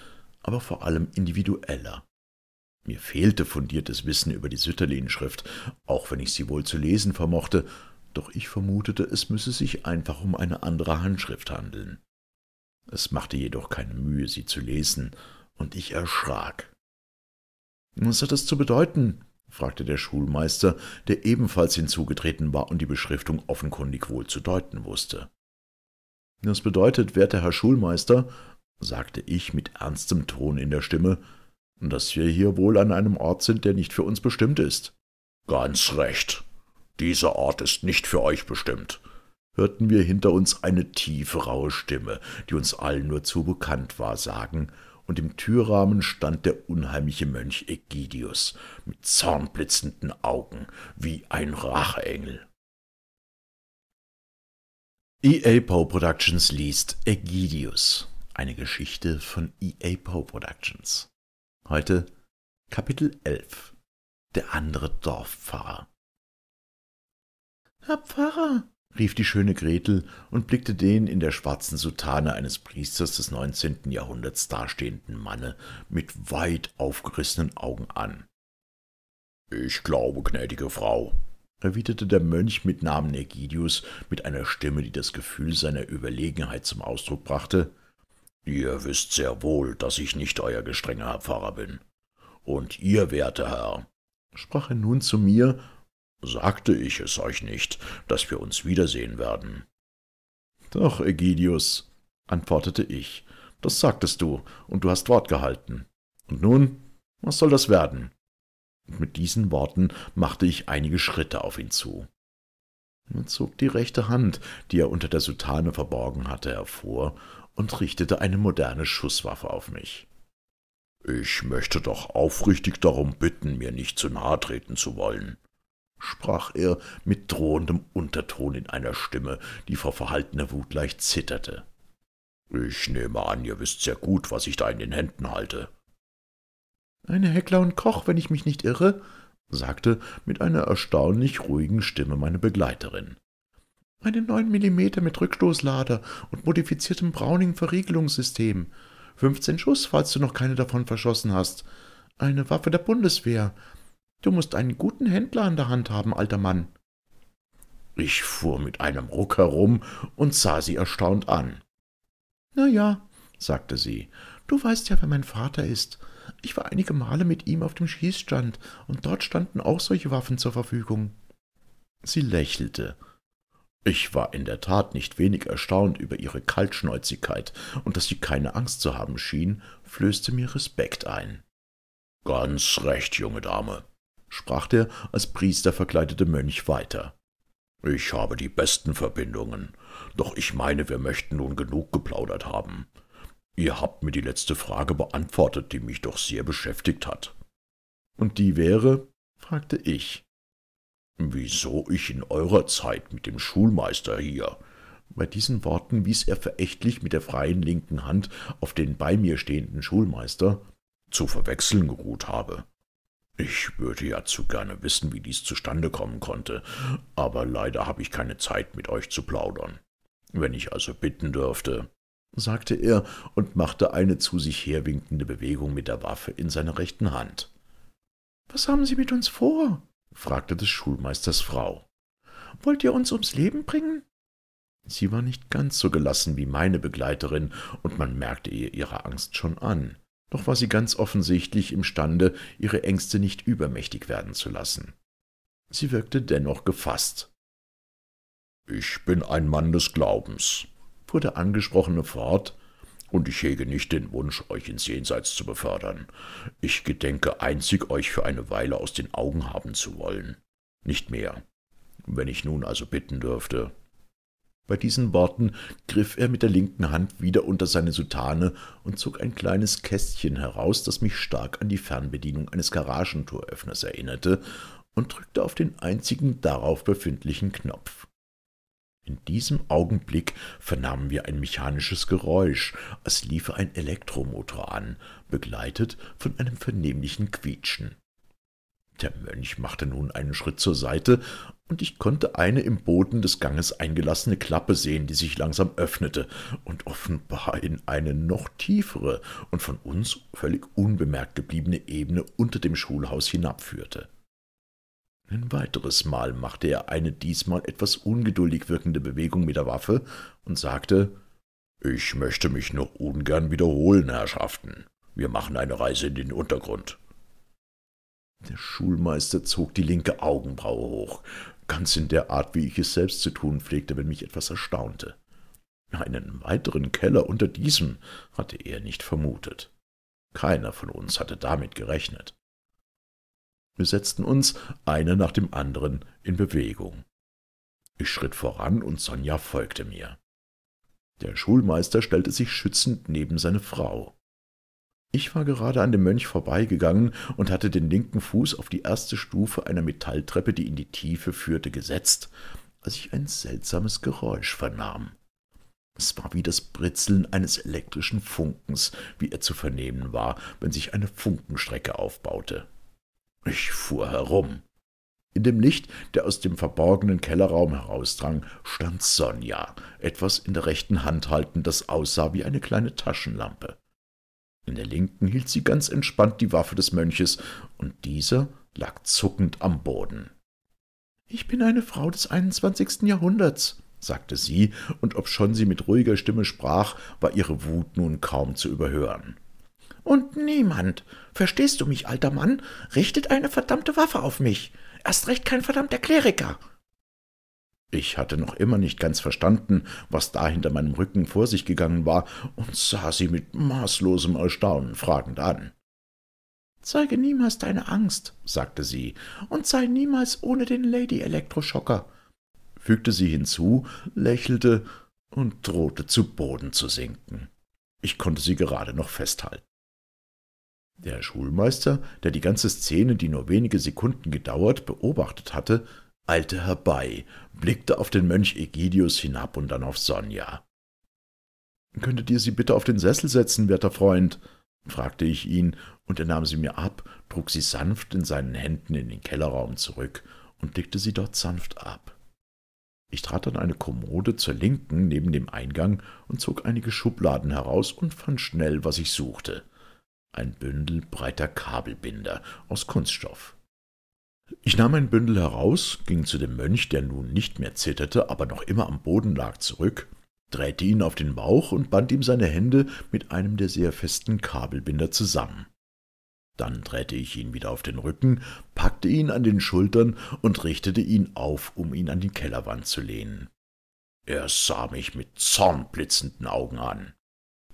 S2: aber vor allem individueller. Mir fehlte fundiertes Wissen über die Sütterlin-Schrift, auch wenn ich sie wohl zu lesen vermochte, doch ich vermutete, es müsse sich einfach um eine andere Handschrift handeln. Es machte jedoch keine Mühe, sie zu lesen, und ich erschrak. Was hat das zu bedeuten? fragte der Schulmeister, der ebenfalls hinzugetreten war und die Beschriftung offenkundig wohl zu deuten wußte. Das bedeutet, werter Herr Schulmeister, sagte ich mit ernstem Ton in der Stimme, dass wir hier wohl an einem Ort sind, der nicht für uns bestimmt ist. Ganz recht. Dieser Ort ist nicht für euch bestimmt, hörten wir hinter uns eine tiefe, raue Stimme, die uns allen nur zu bekannt war, sagen, und im Türrahmen stand der unheimliche Mönch Ägidius mit zornblitzenden Augen wie ein Racheengel. EA Poe Productions liest Ägidius eine Geschichte von EA Poe Productions. Heute Kapitel 11 Der andere Dorfpfarrer.
S3: Herr Pfarrer,
S2: rief die schöne Gretel und blickte den in der schwarzen Soutane eines Priesters des 19. Jahrhunderts dastehenden Manne mit weit aufgerissenen Augen an. Ich glaube, gnädige Frau, erwiderte der Mönch mit Namen Egidius mit einer Stimme, die das Gefühl seiner Überlegenheit zum Ausdruck brachte, Ihr wisst sehr wohl, dass ich nicht euer gestrenger Herr Pfarrer bin. Und ihr, werter Herr, sprach er nun zu mir, sagte ich es euch nicht, dass wir uns wiedersehen werden. Doch, Egidius, antwortete ich, das sagtest du, und du hast Wort gehalten. Und nun, was soll das werden? Und mit diesen Worten machte ich einige Schritte auf ihn zu. Er zog die rechte Hand, die er unter der Sutane verborgen hatte, hervor und richtete eine moderne Schusswaffe auf mich. Ich möchte doch aufrichtig darum bitten, mir nicht zu nahe treten zu wollen, sprach er mit drohendem Unterton in einer Stimme, die vor verhaltener Wut leicht zitterte. Ich nehme an, ihr wisst sehr gut, was ich da in den Händen halte. Eine Heckler und Koch, wenn ich mich nicht irre, sagte mit einer erstaunlich ruhigen Stimme meine Begleiterin. Eine 9 mm mit Rückstoßlader und modifiziertem Browning-Verriegelungssystem. 15 Schuss, falls du noch keine davon verschossen hast. Eine Waffe der Bundeswehr. Du musst einen guten Händler an der Hand haben, alter Mann. Ich fuhr mit einem Ruck herum und sah sie erstaunt an. Na ja, sagte sie, du weißt ja, wer mein Vater ist. Ich war einige Male mit ihm auf dem Schießstand, und dort standen auch solche Waffen zur Verfügung. Sie lächelte ich war in der Tat nicht wenig erstaunt über ihre Kaltschnäuzigkeit, und dass sie keine Angst zu haben schien, flößte mir Respekt ein. »Ganz recht, junge Dame«, sprach der als Priester verkleidete Mönch weiter. »Ich habe die besten Verbindungen, doch ich meine, wir möchten nun genug geplaudert haben. Ihr habt mir die letzte Frage beantwortet, die mich doch sehr beschäftigt hat.« »Und die wäre?« fragte ich. »Wieso ich in eurer Zeit mit dem Schulmeister hier?« Bei diesen Worten wies er verächtlich mit der freien linken Hand auf den bei mir stehenden Schulmeister, »zu verwechseln geruht habe. Ich würde ja zu gerne wissen, wie dies zustande kommen konnte, aber leider habe ich keine Zeit, mit euch zu plaudern. Wenn ich also bitten dürfte,« sagte er und machte eine zu sich herwinkende Bewegung mit der Waffe in seiner rechten Hand. »Was haben Sie mit uns vor?« fragte des Schulmeisters Frau. Wollt ihr uns ums Leben bringen? Sie war nicht ganz so gelassen wie meine Begleiterin, und man merkte ihr ihre Angst schon an. Doch war sie ganz offensichtlich imstande, ihre Ängste nicht übermächtig werden zu lassen. Sie wirkte dennoch gefasst. Ich bin ein Mann des Glaubens, fuhr der Angesprochene fort, und ich hege nicht den Wunsch, euch ins Jenseits zu befördern. Ich gedenke einzig, euch für eine Weile aus den Augen haben zu wollen. Nicht mehr. Wenn ich nun also bitten dürfte. Bei diesen Worten griff er mit der linken Hand wieder unter seine Soutane und zog ein kleines Kästchen heraus, das mich stark an die Fernbedienung eines Garagentoröffners erinnerte, und drückte auf den einzigen darauf befindlichen Knopf. In diesem Augenblick vernahmen wir ein mechanisches Geräusch, als liefe ein Elektromotor an, begleitet von einem vernehmlichen Quietschen. Der Mönch machte nun einen Schritt zur Seite, und ich konnte eine im Boden des Ganges eingelassene Klappe sehen, die sich langsam öffnete und offenbar in eine noch tiefere und von uns völlig unbemerkt gebliebene Ebene unter dem Schulhaus hinabführte. Ein weiteres Mal machte er eine diesmal etwas ungeduldig wirkende Bewegung mit der Waffe und sagte Ich möchte mich noch ungern wiederholen, Herrschaften. Wir machen eine Reise in den Untergrund. Der Schulmeister zog die linke Augenbraue hoch, ganz in der Art, wie ich es selbst zu tun pflegte, wenn mich etwas erstaunte. Einen weiteren Keller unter diesem hatte er nicht vermutet. Keiner von uns hatte damit gerechnet. Wir setzten uns, einer nach dem anderen, in Bewegung. Ich schritt voran und Sonja folgte mir. Der Schulmeister stellte sich schützend neben seine Frau. Ich war gerade an dem Mönch vorbeigegangen und hatte den linken Fuß auf die erste Stufe einer Metalltreppe, die in die Tiefe führte, gesetzt, als ich ein seltsames Geräusch vernahm. Es war wie das Britzeln eines elektrischen Funkens, wie er zu vernehmen war, wenn sich eine Funkenstrecke aufbaute. Ich fuhr herum. In dem Licht, der aus dem verborgenen Kellerraum herausdrang, stand Sonja, etwas in der rechten Hand haltend, das aussah wie eine kleine Taschenlampe. In der linken hielt sie ganz entspannt die Waffe des Mönches, und dieser lag zuckend am Boden. Ich bin eine Frau des 21. Jahrhunderts, sagte sie, und obschon sie mit ruhiger Stimme sprach, war ihre Wut nun kaum zu überhören. Und niemand, verstehst du mich, alter Mann, richtet eine verdammte Waffe auf mich. Erst recht kein verdammter Kleriker. Ich hatte noch immer nicht ganz verstanden, was da hinter meinem Rücken vor sich gegangen war, und sah sie mit maßlosem Erstaunen fragend an. Zeige niemals deine Angst, sagte sie, und sei niemals ohne den Lady-Elektroschocker, fügte sie hinzu, lächelte und drohte zu Boden zu sinken. Ich konnte sie gerade noch festhalten. Der Schulmeister, der die ganze Szene, die nur wenige Sekunden gedauert, beobachtet hatte, eilte herbei, blickte auf den Mönch Egidius hinab und dann auf Sonja. »Könntet ihr sie bitte auf den Sessel setzen, werter Freund?« fragte ich ihn, und er nahm sie mir ab, trug sie sanft in seinen Händen in den Kellerraum zurück und legte sie dort sanft ab. Ich trat an eine Kommode zur Linken neben dem Eingang und zog einige Schubladen heraus und fand schnell, was ich suchte ein Bündel breiter Kabelbinder aus Kunststoff. Ich nahm ein Bündel heraus, ging zu dem Mönch, der nun nicht mehr zitterte, aber noch immer am Boden lag, zurück, drehte ihn auf den Bauch und band ihm seine Hände mit einem der sehr festen Kabelbinder zusammen. Dann drehte ich ihn wieder auf den Rücken, packte ihn an den Schultern und richtete ihn auf, um ihn an die Kellerwand zu lehnen. Er sah mich mit zornblitzenden Augen an.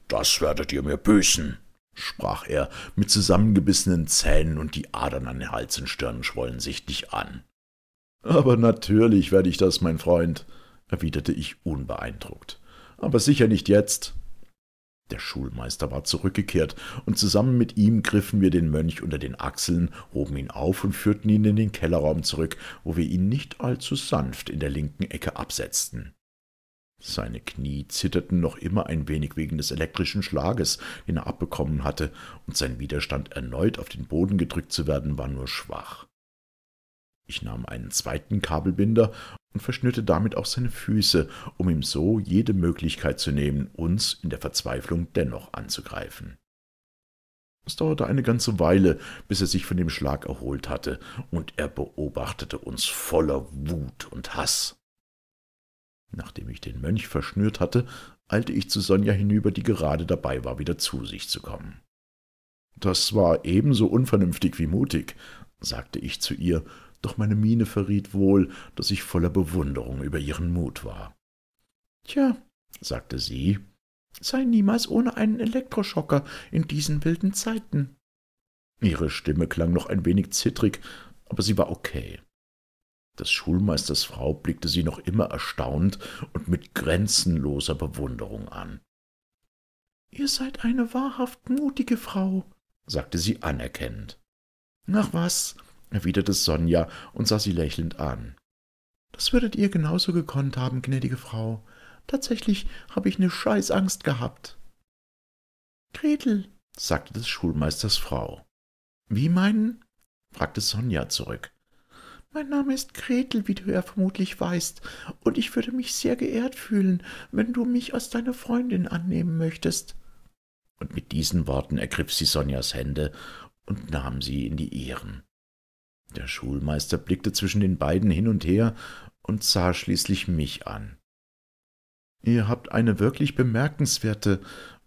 S2: Das werdet ihr mir büßen, sprach er mit zusammengebissenen Zähnen und die Adern an den Hals und Stirn schwollen sichtlich an. Aber natürlich werde ich das, mein Freund, erwiderte ich unbeeindruckt. Aber sicher nicht jetzt. Der Schulmeister war zurückgekehrt, und zusammen mit ihm griffen wir den Mönch unter den Achseln, hoben ihn auf und führten ihn in den Kellerraum zurück, wo wir ihn nicht allzu sanft in der linken Ecke absetzten. Seine Knie zitterten noch immer ein wenig wegen des elektrischen Schlages, den er abbekommen hatte, und sein Widerstand, erneut auf den Boden gedrückt zu werden, war nur schwach. Ich nahm einen zweiten Kabelbinder und verschnürte damit auch seine Füße, um ihm so jede Möglichkeit zu nehmen, uns in der Verzweiflung dennoch anzugreifen. Es dauerte eine ganze Weile, bis er sich von dem Schlag erholt hatte, und er beobachtete uns voller Wut und Hass. Nachdem ich den Mönch verschnürt hatte, eilte ich zu Sonja hinüber, die gerade dabei war, wieder zu sich zu kommen. Das war ebenso unvernünftig wie mutig, sagte ich zu ihr, doch meine Miene verriet wohl, dass ich voller Bewunderung über ihren Mut war. Tja, sagte sie, sei niemals ohne einen Elektroschocker in diesen wilden Zeiten. Ihre Stimme klang noch ein wenig zittrig, aber sie war okay. Des Schulmeisters Frau blickte sie noch immer erstaunt und mit grenzenloser Bewunderung an. Ihr seid eine wahrhaft mutige Frau, sagte sie anerkennend. Ach was, erwiderte Sonja und sah sie lächelnd an. Das würdet ihr genauso gekonnt haben, gnädige Frau. Tatsächlich habe ich eine Scheißangst gehabt. Gretel, sagte des Schulmeisters Frau. Wie meinen? fragte Sonja zurück. Mein Name ist Gretel, wie du ja vermutlich weißt, und ich würde mich sehr geehrt fühlen, wenn du mich als deine Freundin annehmen möchtest. Und mit diesen Worten ergriff sie Sonjas Hände und nahm sie in die Ehren. Der Schulmeister blickte zwischen den beiden hin und her und sah schließlich mich an. Ihr habt eine wirklich bemerkenswerte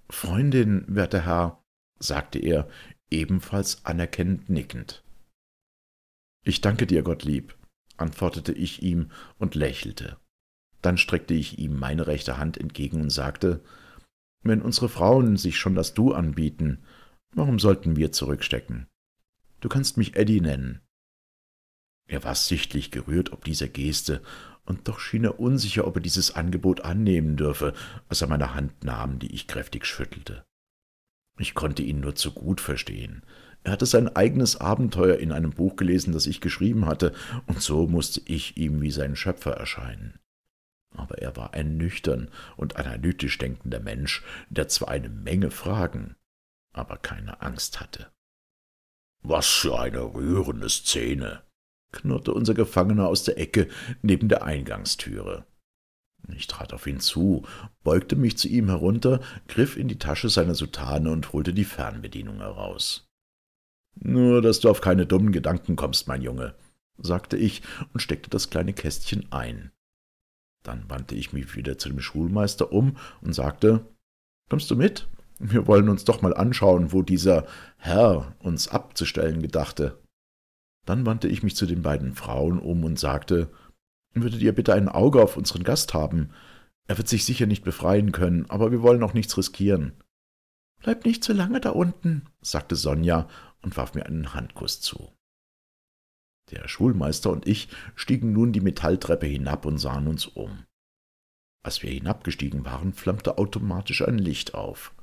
S2: Freundin, werter Herr, sagte er, ebenfalls anerkennend nickend. Ich danke dir, Gottlieb, antwortete ich ihm und lächelte. Dann streckte ich ihm meine rechte Hand entgegen und sagte, wenn unsere Frauen sich schon das Du anbieten, warum sollten wir zurückstecken? Du kannst mich Eddie nennen. Er war sichtlich gerührt ob dieser Geste, und doch schien er unsicher, ob er dieses Angebot annehmen dürfe, als er meine Hand nahm, die ich kräftig schüttelte. Ich konnte ihn nur zu gut verstehen. Er hatte sein eigenes Abenteuer in einem Buch gelesen, das ich geschrieben hatte, und so musste ich ihm wie sein Schöpfer erscheinen. Aber er war ein nüchtern und analytisch denkender Mensch, der zwar eine Menge Fragen, aber keine Angst hatte. Was für eine rührende Szene, knurrte unser Gefangener aus der Ecke neben der Eingangstüre. Ich trat auf ihn zu, beugte mich zu ihm herunter, griff in die Tasche seiner Soutane und holte die Fernbedienung heraus. Nur, dass du auf keine dummen Gedanken kommst, mein Junge, sagte ich und steckte das kleine Kästchen ein. Dann wandte ich mich wieder zu dem Schulmeister um und sagte, Kommst du mit? Wir wollen uns doch mal anschauen, wo dieser Herr uns abzustellen gedachte. Dann wandte ich mich zu den beiden Frauen um und sagte, Würdet ihr bitte ein Auge auf unseren Gast haben? Er wird sich sicher nicht befreien können, aber wir wollen auch nichts riskieren. Bleib nicht zu lange da unten, sagte Sonja und warf mir einen Handkuss zu. Der Schulmeister und ich stiegen nun die Metalltreppe hinab und sahen uns um. Als wir hinabgestiegen waren, flammte automatisch ein Licht auf.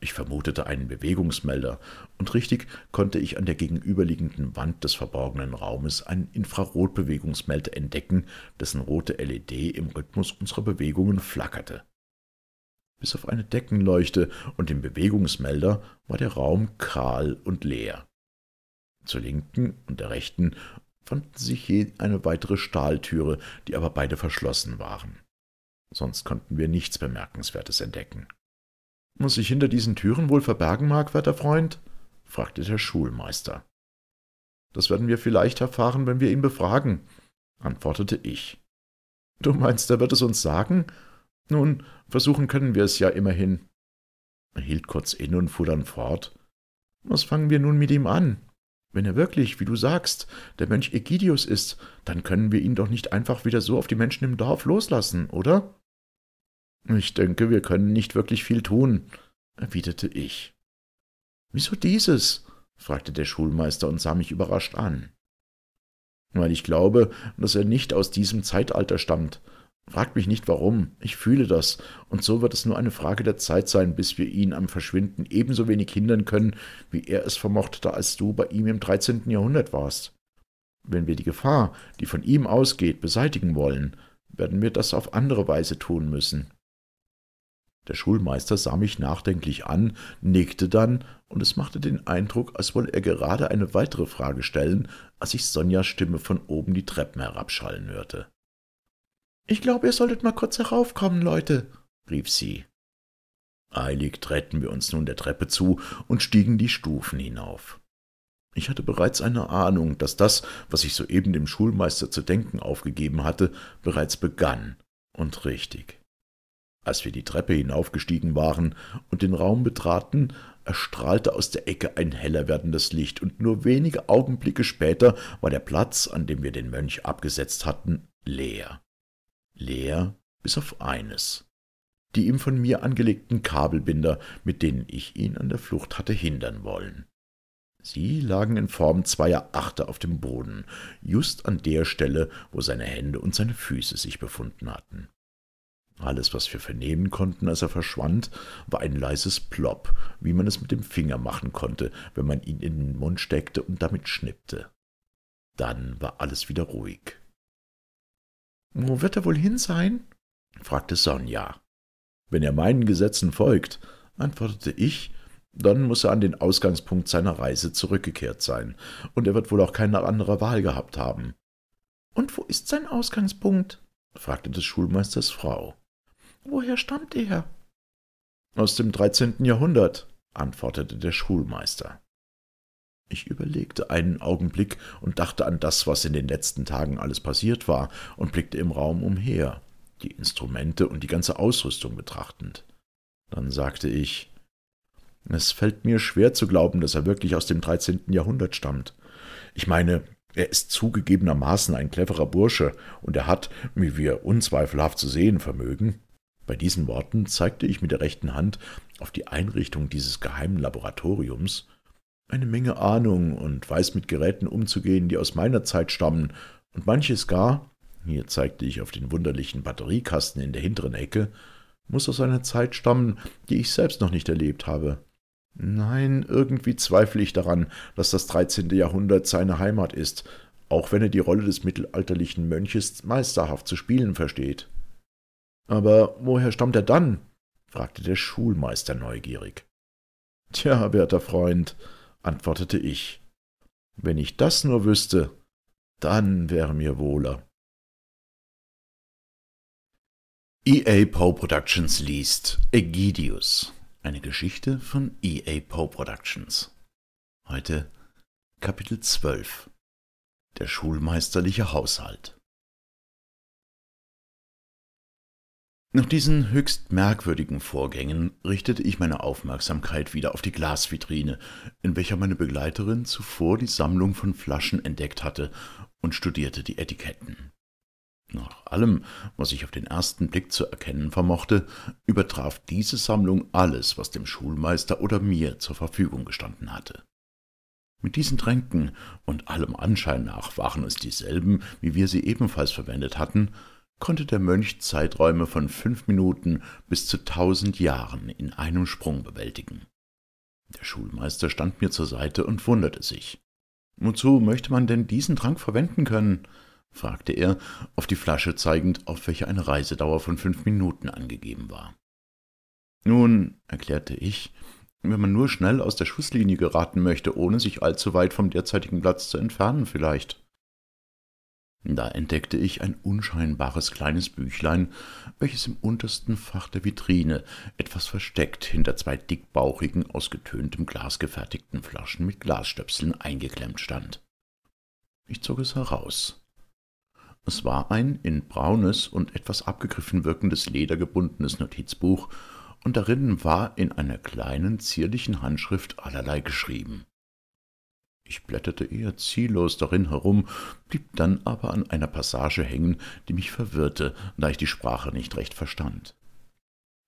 S2: Ich vermutete einen Bewegungsmelder, und richtig konnte ich an der gegenüberliegenden Wand des verborgenen Raumes einen Infrarotbewegungsmelder entdecken, dessen rote LED im Rhythmus unserer Bewegungen flackerte bis auf eine Deckenleuchte und den Bewegungsmelder war der Raum kahl und leer. Zur linken und der rechten fanden sich je eine weitere Stahltüre, die aber beide verschlossen waren. Sonst konnten wir nichts Bemerkenswertes entdecken. »Muss ich hinter diesen Türen wohl verbergen, mag, werter Freund?« fragte der Schulmeister. »Das werden wir vielleicht erfahren, wenn wir ihn befragen«, antwortete ich. »Du meinst, er wird es uns sagen?« nun, versuchen können wir es ja immerhin. Er hielt kurz inne und fuhr dann fort. Was fangen wir nun mit ihm an? Wenn er wirklich, wie du sagst, der Mönch Egidius ist, dann können wir ihn doch nicht einfach wieder so auf die Menschen im Dorf loslassen, oder? Ich denke, wir können nicht wirklich viel tun, erwiderte ich. Wieso dieses? fragte der Schulmeister und sah mich überrascht an. Weil ich glaube, dass er nicht aus diesem Zeitalter stammt, Fragt mich nicht warum, ich fühle das, und so wird es nur eine Frage der Zeit sein, bis wir ihn am Verschwinden ebenso wenig hindern können, wie er es vermocht, da als du bei ihm im 13. Jahrhundert warst. Wenn wir die Gefahr, die von ihm ausgeht, beseitigen wollen, werden wir das auf andere Weise tun müssen. Der Schulmeister sah mich nachdenklich an, nickte dann, und es machte den Eindruck, als wolle er gerade eine weitere Frage stellen, als ich Sonjas Stimme von oben die Treppen herabschallen hörte. Ich glaube, ihr solltet mal kurz heraufkommen, Leute, rief sie. Eilig drehten wir uns nun der Treppe zu und stiegen die Stufen hinauf. Ich hatte bereits eine Ahnung, dass das, was ich soeben dem Schulmeister zu denken aufgegeben hatte, bereits begann und richtig. Als wir die Treppe hinaufgestiegen waren und den Raum betraten, erstrahlte aus der Ecke ein heller werdendes Licht, und nur wenige Augenblicke später war der Platz, an dem wir den Mönch abgesetzt hatten, leer. Leer, bis auf eines. Die ihm von mir angelegten Kabelbinder, mit denen ich ihn an der Flucht hatte hindern wollen. Sie lagen in Form zweier Achter auf dem Boden, just an der Stelle, wo seine Hände und seine Füße sich befunden hatten. Alles, was wir vernehmen konnten, als er verschwand, war ein leises Plopp, wie man es mit dem Finger machen konnte, wenn man ihn in den Mund steckte und damit schnippte. Dann war alles wieder ruhig. Wo wird er wohl hin sein? fragte Sonja. Wenn er meinen Gesetzen folgt, antwortete ich, dann muss er an den Ausgangspunkt seiner Reise zurückgekehrt sein, und er wird wohl auch keine andere Wahl gehabt haben. Und wo ist sein Ausgangspunkt? fragte des Schulmeisters Frau. Woher stammt er? Aus dem dreizehnten Jahrhundert, antwortete der Schulmeister. Ich überlegte einen Augenblick und dachte an das, was in den letzten Tagen alles passiert war, und blickte im Raum umher, die Instrumente und die ganze Ausrüstung betrachtend. Dann sagte ich Es fällt mir schwer zu glauben, dass er wirklich aus dem dreizehnten Jahrhundert stammt. Ich meine, er ist zugegebenermaßen ein cleverer Bursche, und er hat, wie wir unzweifelhaft zu sehen vermögen, bei diesen Worten zeigte ich mit der rechten Hand auf die Einrichtung dieses geheimen Laboratoriums, eine Menge Ahnung und weiß mit Geräten umzugehen, die aus meiner Zeit stammen und manches gar, hier zeigte ich auf den wunderlichen Batteriekasten in der hinteren Ecke, muss aus einer Zeit stammen, die ich selbst noch nicht erlebt habe. Nein, irgendwie zweifle ich daran, dass das dreizehnte Jahrhundert seine Heimat ist, auch wenn er die Rolle des mittelalterlichen Mönches meisterhaft zu spielen versteht. Aber woher stammt er dann? fragte der Schulmeister neugierig. Tja, werter
S3: Freund, antwortete ich. Wenn ich das nur wüsste, dann wäre mir wohler. EA
S2: Poe Productions liest Egidius, eine Geschichte von EA Poe
S3: Productions. Heute Kapitel 12 Der schulmeisterliche Haushalt. Nach
S2: diesen höchst merkwürdigen Vorgängen richtete ich meine Aufmerksamkeit wieder auf die Glasvitrine, in welcher meine Begleiterin zuvor die Sammlung von Flaschen entdeckt hatte, und studierte die Etiketten. Nach allem, was ich auf den ersten Blick zu erkennen vermochte, übertraf diese Sammlung alles, was dem Schulmeister oder mir zur Verfügung gestanden hatte. Mit diesen Tränken und allem Anschein nach waren es dieselben, wie wir sie ebenfalls verwendet hatten, konnte der Mönch Zeiträume von fünf Minuten bis zu tausend Jahren in einem Sprung bewältigen. Der Schulmeister stand mir zur Seite und wunderte sich. Wozu möchte man denn diesen Trank verwenden können? fragte er, auf die Flasche zeigend, auf welche eine Reisedauer von fünf Minuten angegeben war. Nun, erklärte ich, wenn man nur schnell aus der Schusslinie geraten möchte, ohne sich allzu weit vom derzeitigen Platz zu entfernen vielleicht. Da entdeckte ich ein unscheinbares kleines Büchlein, welches im untersten Fach der Vitrine, etwas versteckt hinter zwei dickbauchigen, aus getöntem Glas gefertigten Flaschen mit Glasstöpseln eingeklemmt stand. Ich zog es heraus. Es war ein in braunes und etwas abgegriffen wirkendes Leder gebundenes Notizbuch, und darin war in einer kleinen, zierlichen Handschrift allerlei geschrieben. Ich blätterte eher ziellos darin herum, blieb dann aber an einer Passage hängen, die mich verwirrte, da ich die Sprache nicht recht verstand.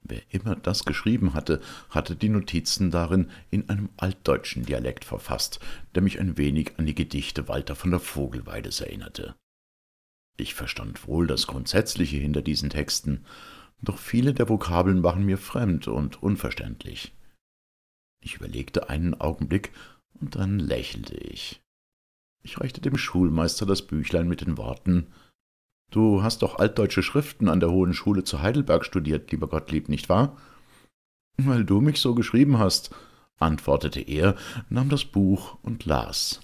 S2: Wer immer das geschrieben hatte, hatte die Notizen darin in einem altdeutschen Dialekt verfasst, der mich ein wenig an die Gedichte Walter von der Vogelweides erinnerte. Ich verstand wohl das Grundsätzliche hinter diesen Texten, doch viele der Vokabeln waren mir fremd und unverständlich. Ich überlegte einen Augenblick, und dann lächelte ich. Ich reichte dem Schulmeister das Büchlein mit den Worten Du hast doch altdeutsche Schriften an der Hohen Schule zu Heidelberg studiert, lieber Gottlieb, nicht wahr? Weil du mich so geschrieben hast, antwortete er, nahm das Buch und las.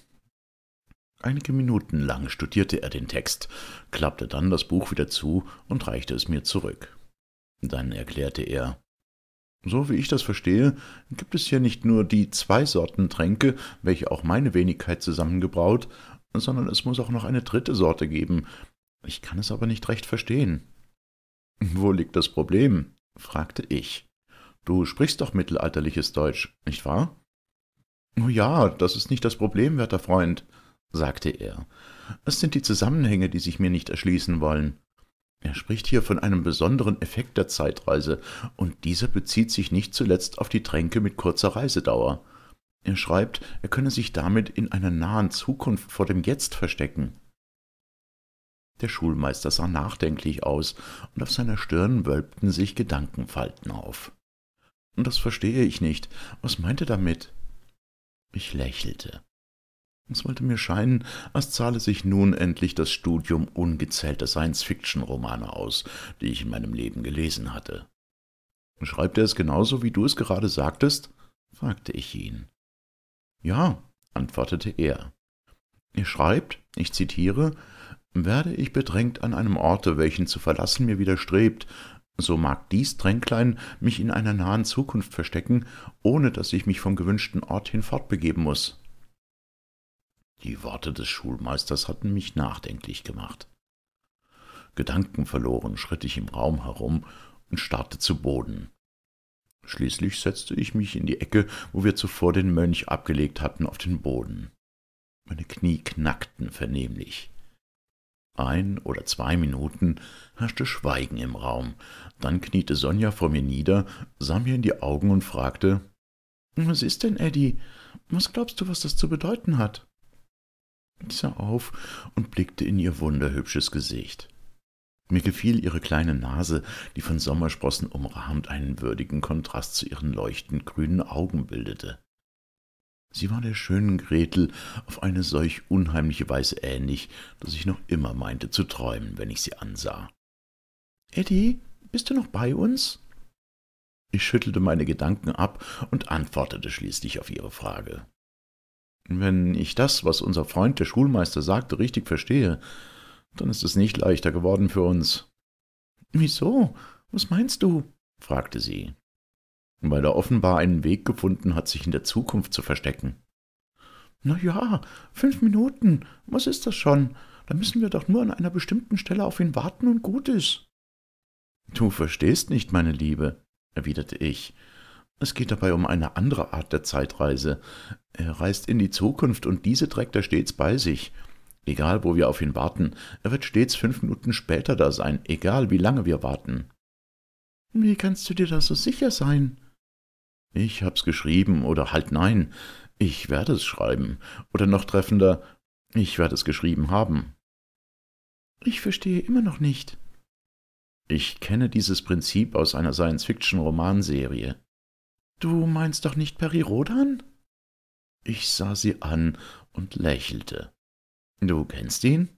S2: Einige Minuten lang studierte er den Text, klappte dann das Buch wieder zu und reichte es mir zurück. Dann erklärte er so wie ich das verstehe, gibt es hier nicht nur die zwei Sorten Tränke, welche auch meine Wenigkeit zusammengebraut, sondern es muss auch noch eine dritte Sorte geben. Ich kann es aber nicht recht verstehen. Wo liegt das Problem? fragte ich. Du sprichst doch mittelalterliches Deutsch, nicht wahr? Oh ja, das ist nicht das Problem, werter Freund, sagte er. Es sind die Zusammenhänge, die sich mir nicht erschließen wollen. Er spricht hier von einem besonderen Effekt der Zeitreise, und dieser bezieht sich nicht zuletzt auf die Tränke mit kurzer Reisedauer. Er schreibt, er könne sich damit in einer nahen Zukunft vor dem Jetzt verstecken. Der Schulmeister sah nachdenklich aus, und auf seiner Stirn wölbten sich Gedankenfalten auf. Und Das verstehe ich nicht. Was meint er damit? Ich lächelte. Es wollte mir scheinen, als zahle sich nun endlich das Studium ungezählter Science-Fiction-Romane aus, die ich in meinem Leben gelesen hatte. Schreibt er es genauso, wie du es gerade sagtest? fragte ich ihn. Ja, antwortete er. Er schreibt, ich zitiere, werde ich bedrängt an einem Orte, welchen zu verlassen mir widerstrebt, so mag dies Tränklein mich in einer nahen Zukunft verstecken, ohne dass ich mich vom gewünschten Ort hin fortbegeben muß. Die Worte des Schulmeisters hatten mich nachdenklich gemacht. Gedankenverloren schritt ich im Raum herum und starrte zu Boden. Schließlich setzte ich mich in die Ecke, wo wir zuvor den Mönch abgelegt hatten, auf den Boden. Meine Knie knackten vernehmlich. Ein oder zwei Minuten herrschte Schweigen im Raum. Dann kniete Sonja vor mir nieder, sah mir in die Augen und fragte: Was ist denn, Eddie? Was glaubst du, was das zu bedeuten hat? sah auf und blickte in ihr wunderhübsches Gesicht. Mir gefiel ihre kleine Nase, die von Sommersprossen umrahmt einen würdigen Kontrast zu ihren leuchtend grünen Augen bildete. Sie war der schönen Gretel auf eine solch unheimliche Weise ähnlich, dass ich noch immer meinte zu träumen, wenn ich sie ansah. Eddie, bist du noch bei uns? Ich schüttelte meine Gedanken ab und antwortete schließlich auf ihre Frage. Wenn ich das, was unser Freund der Schulmeister sagte, richtig verstehe, dann ist es nicht leichter geworden für uns. Wieso? Was meinst du? fragte sie. Weil er offenbar einen Weg gefunden hat, sich in der Zukunft zu verstecken. Na ja, fünf Minuten. Was ist das schon? Da müssen wir doch nur an einer bestimmten Stelle auf ihn warten und gut ist. Du verstehst nicht, meine Liebe, erwiderte ich. Es geht dabei um eine andere Art der Zeitreise. Er reist in die Zukunft und diese trägt er stets bei sich. Egal, wo wir auf ihn warten, er wird stets fünf Minuten später da sein, egal wie lange wir warten. Wie kannst du dir da so sicher sein? Ich hab's geschrieben oder halt nein, ich werde es schreiben. Oder noch treffender, ich werde es geschrieben haben. Ich verstehe immer noch nicht. Ich kenne dieses Prinzip aus einer Science-Fiction-Romanserie. Du meinst doch nicht Peri Rodan? Ich sah sie an und lächelte. Du kennst ihn?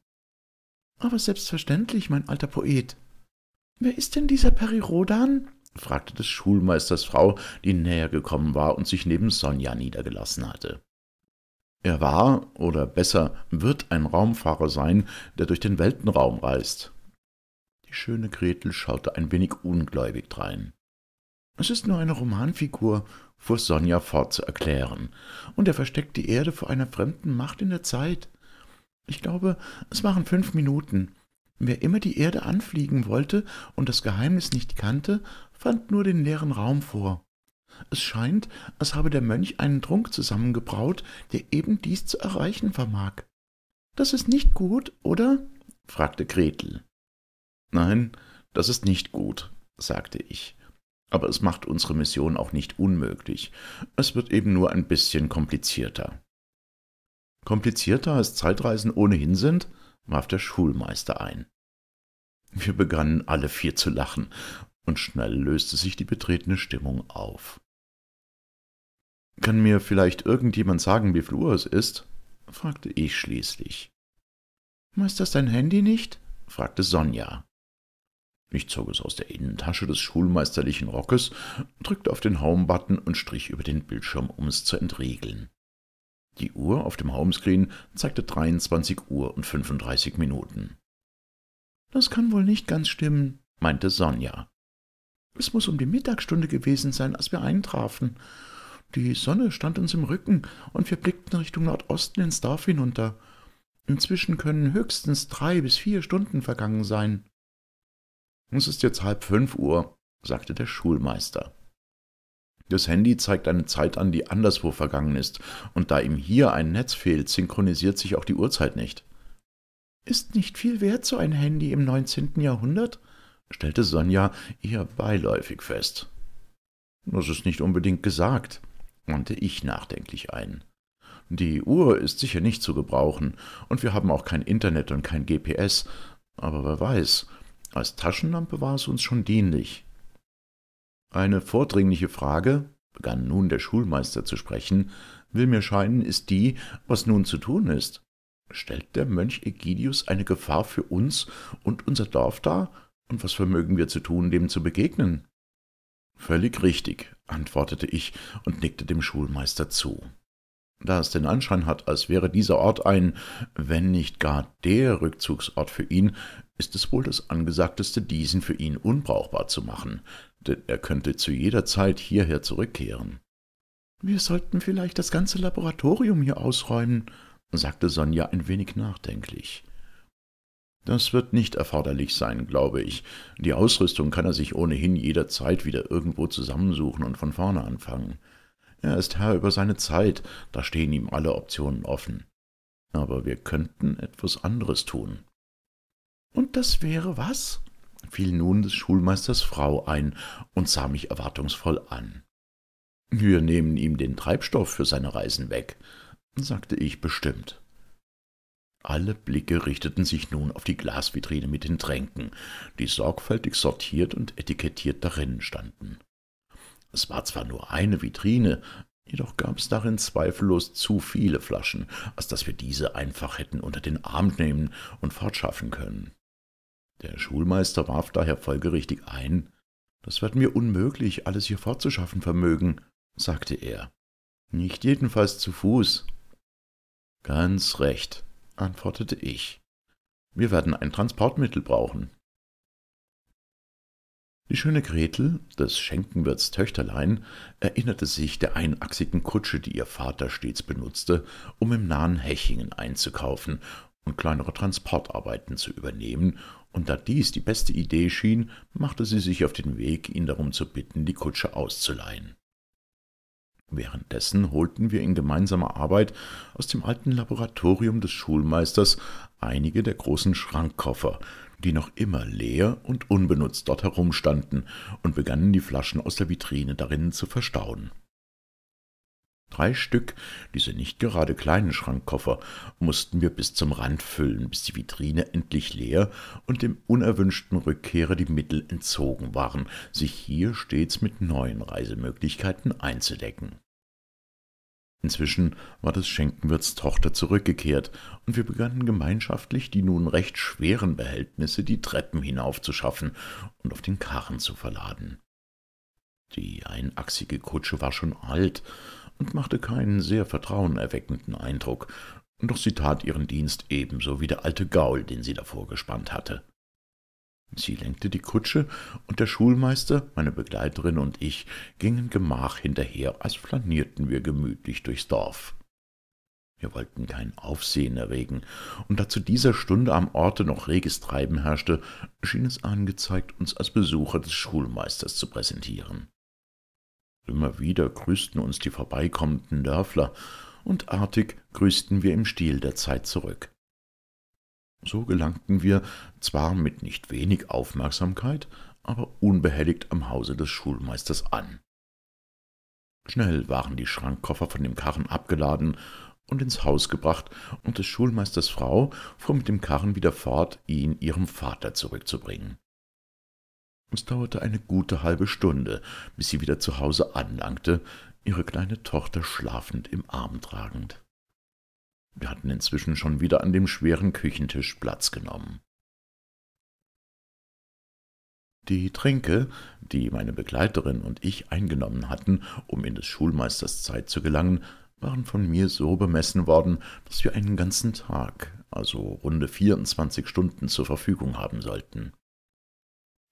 S2: Aber selbstverständlich, mein alter Poet. Wer ist denn dieser Peri Rodan? fragte des Schulmeisters Frau, die näher gekommen war und sich neben Sonja niedergelassen hatte. Er war, oder besser, wird ein Raumfahrer sein, der durch den Weltenraum reist. Die schöne Gretel schaute ein wenig ungläubig drein. Es ist nur eine Romanfigur, fuhr Sonja fort zu erklären, und er versteckt die Erde vor einer fremden Macht in der Zeit. Ich glaube, es waren fünf Minuten. Wer immer die Erde anfliegen wollte und das Geheimnis nicht kannte, fand nur den leeren Raum vor. Es scheint, als habe der Mönch einen Trunk zusammengebraut, der eben dies zu erreichen vermag. Das ist nicht gut, oder? fragte Gretel. Nein, das ist nicht gut, sagte ich aber es macht unsere Mission auch nicht unmöglich. Es wird eben nur ein bisschen komplizierter. Komplizierter als Zeitreisen ohnehin sind, warf der Schulmeister ein. Wir begannen alle vier zu lachen, und schnell löste sich die betretene Stimmung auf. Kann mir vielleicht irgendjemand sagen, wie viel Uhr es ist? fragte ich schließlich. Meist das dein Handy nicht? fragte Sonja. Ich zog es aus der Innentasche des schulmeisterlichen Rockes, drückte auf den Home-Button und strich über den Bildschirm, um es zu entriegeln. Die Uhr auf dem Homescreen zeigte 23 Uhr und 35 Minuten. Das kann wohl nicht ganz stimmen, meinte Sonja. Es muss um die Mittagsstunde gewesen sein, als wir eintrafen. Die Sonne stand uns im Rücken und wir blickten Richtung Nordosten ins Dorf hinunter. Inzwischen können höchstens drei bis vier Stunden vergangen sein. Es ist jetzt halb fünf Uhr, sagte der Schulmeister. Das Handy zeigt eine Zeit an, die anderswo vergangen ist, und da ihm hier ein Netz fehlt, synchronisiert sich auch die Uhrzeit nicht. Ist nicht viel wert so ein Handy im neunzehnten Jahrhundert? stellte Sonja eher beiläufig fest. Das ist nicht unbedingt gesagt, wandte ich nachdenklich ein. Die Uhr ist sicher nicht zu gebrauchen, und wir haben auch kein Internet und kein GPS, aber wer weiß, als Taschenlampe war es uns schon dienlich. Eine vordringliche Frage, begann nun der Schulmeister zu sprechen, will mir scheinen, ist die, was nun zu tun ist. Stellt der Mönch Egidius eine Gefahr für uns und unser Dorf dar, und was vermögen wir zu tun, dem zu begegnen? Völlig richtig, antwortete ich und nickte dem Schulmeister zu da es den Anschein hat, als wäre dieser Ort ein, wenn nicht gar der Rückzugsort für ihn, ist es wohl das angesagteste, diesen für ihn unbrauchbar zu machen, denn er könnte zu jeder Zeit hierher zurückkehren. Wir sollten vielleicht das ganze Laboratorium hier ausräumen, sagte Sonja ein wenig nachdenklich. Das wird nicht erforderlich sein, glaube ich. Die Ausrüstung kann er sich ohnehin jederzeit wieder irgendwo zusammensuchen und von vorne anfangen. Er ist Herr über seine Zeit, da stehen ihm alle Optionen offen. Aber wir könnten etwas anderes tun. Und das wäre was? fiel nun des Schulmeisters Frau ein und sah mich erwartungsvoll an. Wir nehmen ihm den Treibstoff für seine Reisen weg, sagte ich bestimmt. Alle Blicke richteten sich nun auf die Glasvitrine mit den Tränken, die sorgfältig sortiert und etikettiert darin standen. Es war zwar nur eine Vitrine, jedoch gab es darin zweifellos zu viele Flaschen, als dass wir diese einfach hätten unter den Arm nehmen und fortschaffen können. Der Schulmeister warf daher folgerichtig ein, das wird mir unmöglich, alles hier fortzuschaffen vermögen, sagte er. Nicht jedenfalls zu Fuß. Ganz recht, antwortete ich. Wir werden ein Transportmittel brauchen. Die schöne Gretel, des Schenkenwirts Töchterlein, erinnerte sich der einachsigen Kutsche, die ihr Vater stets benutzte, um im nahen Hechingen einzukaufen und kleinere Transportarbeiten zu übernehmen, und da dies die beste Idee schien, machte sie sich auf den Weg, ihn darum zu bitten, die Kutsche auszuleihen. Währenddessen holten wir in gemeinsamer Arbeit aus dem alten Laboratorium des Schulmeisters einige der großen Schrankkoffer, die noch immer leer und unbenutzt dort herumstanden, und begannen die Flaschen aus der Vitrine darinnen zu verstauen. Drei Stück, diese nicht gerade kleinen Schrankkoffer, mussten wir bis zum Rand füllen, bis die Vitrine endlich leer und dem unerwünschten Rückkehrer die Mittel entzogen waren, sich hier stets mit neuen Reisemöglichkeiten einzudecken. Inzwischen war des Schenkenwirts Tochter zurückgekehrt, und wir begannen gemeinschaftlich die nun recht schweren Behältnisse die Treppen hinaufzuschaffen und auf den Karren zu verladen. Die einachsige Kutsche war schon alt und machte keinen sehr vertrauenerweckenden Eindruck, doch sie tat ihren Dienst ebenso wie der alte Gaul, den sie davor gespannt hatte. Sie lenkte die Kutsche, und der Schulmeister, meine Begleiterin und ich gingen Gemach hinterher, als flanierten wir gemütlich durchs Dorf. Wir wollten kein Aufsehen erregen, und da zu dieser Stunde am Orte noch reges Treiben herrschte, schien es angezeigt, uns als Besucher des Schulmeisters zu präsentieren. Immer wieder grüßten uns die vorbeikommenden Dörfler, und artig grüßten wir im Stil der Zeit zurück. So gelangten wir zwar mit nicht wenig Aufmerksamkeit, aber unbehelligt am Hause des Schulmeisters an. Schnell waren die Schrankkoffer von dem Karren abgeladen und ins Haus gebracht, und des Schulmeisters Frau fuhr mit dem Karren wieder fort, ihn ihrem Vater zurückzubringen. Es dauerte eine gute halbe Stunde, bis sie wieder zu Hause anlangte, ihre kleine Tochter schlafend im Arm
S1: tragend.
S2: Wir hatten inzwischen schon wieder an dem schweren Küchentisch Platz genommen. Die Tränke, die meine Begleiterin und ich eingenommen hatten, um in des Schulmeisters Zeit zu gelangen, waren von mir so bemessen worden, dass wir einen ganzen Tag, also runde 24 Stunden, zur Verfügung haben sollten.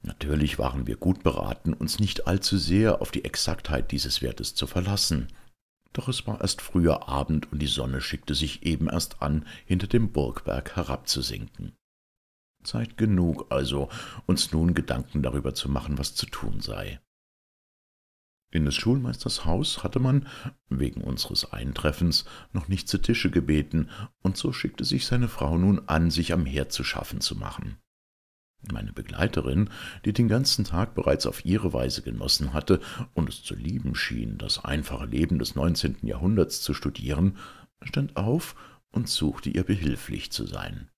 S2: Natürlich waren wir gut beraten, uns nicht allzu sehr auf die Exaktheit dieses Wertes zu verlassen, doch es war erst früher Abend und die Sonne schickte sich eben erst an, hinter dem Burgberg herabzusinken. Zeit genug also, uns nun Gedanken darüber zu machen, was zu tun sei. In des Schulmeisters Haus hatte man, wegen unseres Eintreffens, noch nicht zu Tische gebeten, und so schickte sich seine Frau nun an, sich am Herd zu schaffen zu machen. Meine Begleiterin, die den ganzen Tag bereits auf ihre Weise genossen hatte und es zu lieben schien, das einfache Leben des 19. Jahrhunderts zu studieren, stand auf und suchte ihr behilflich zu sein.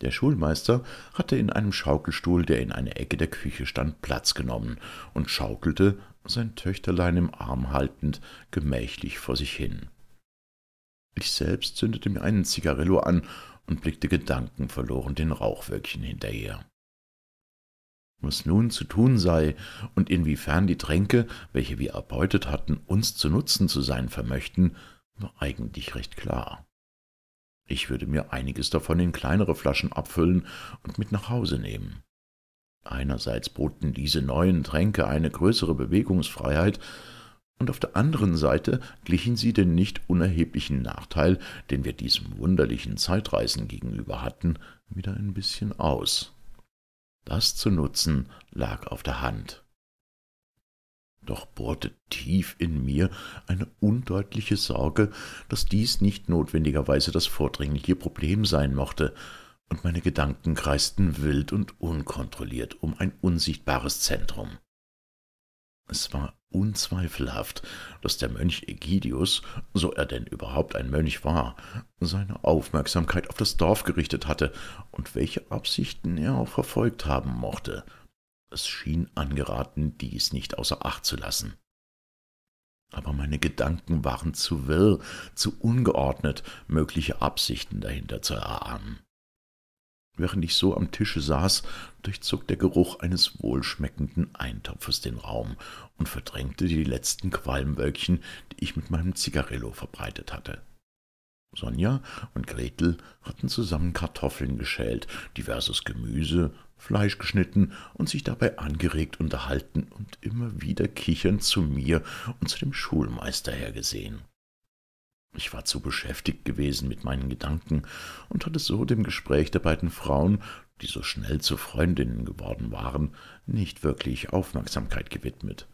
S2: Der Schulmeister hatte in einem Schaukelstuhl, der in einer Ecke der Küche stand, Platz genommen und schaukelte, sein Töchterlein im Arm haltend, gemächlich vor sich hin. Ich selbst zündete mir einen Zigarillo an und blickte gedankenverloren den Rauchwölkchen hinterher. Was nun zu tun sei und inwiefern die Tränke, welche wir erbeutet hatten, uns zu Nutzen zu sein vermöchten, war eigentlich recht klar. Ich würde mir einiges davon in kleinere Flaschen abfüllen und mit nach Hause nehmen. Einerseits boten diese neuen Tränke eine größere Bewegungsfreiheit, und auf der anderen Seite glichen sie den nicht unerheblichen Nachteil, den wir diesem wunderlichen Zeitreisen gegenüber hatten, wieder ein bisschen aus. Das zu nutzen lag auf der Hand. Doch bohrte tief in mir eine undeutliche Sorge, dass dies nicht notwendigerweise das vordringliche Problem sein mochte, und meine Gedanken kreisten wild und unkontrolliert um ein unsichtbares Zentrum. Es war unzweifelhaft, dass der Mönch Egidius, so er denn überhaupt ein Mönch war, seine Aufmerksamkeit auf das Dorf gerichtet hatte und welche Absichten er auch verfolgt haben mochte. Es schien angeraten, dies nicht außer Acht zu lassen. Aber meine Gedanken waren zu wirr, zu ungeordnet, mögliche Absichten dahinter zu erahnen. Während ich so am Tische saß, durchzog der Geruch eines wohlschmeckenden Eintopfes den Raum und verdrängte die letzten Qualmwölkchen, die ich mit meinem Zigarillo verbreitet hatte. Sonja und Gretel hatten zusammen Kartoffeln geschält, diverses Gemüse, Fleisch geschnitten und sich dabei angeregt unterhalten und immer wieder kichernd zu mir und zu dem Schulmeister hergesehen. Ich war zu beschäftigt gewesen mit meinen Gedanken und hatte so dem Gespräch der beiden Frauen, die so schnell zu Freundinnen geworden waren, nicht wirklich Aufmerksamkeit gewidmet.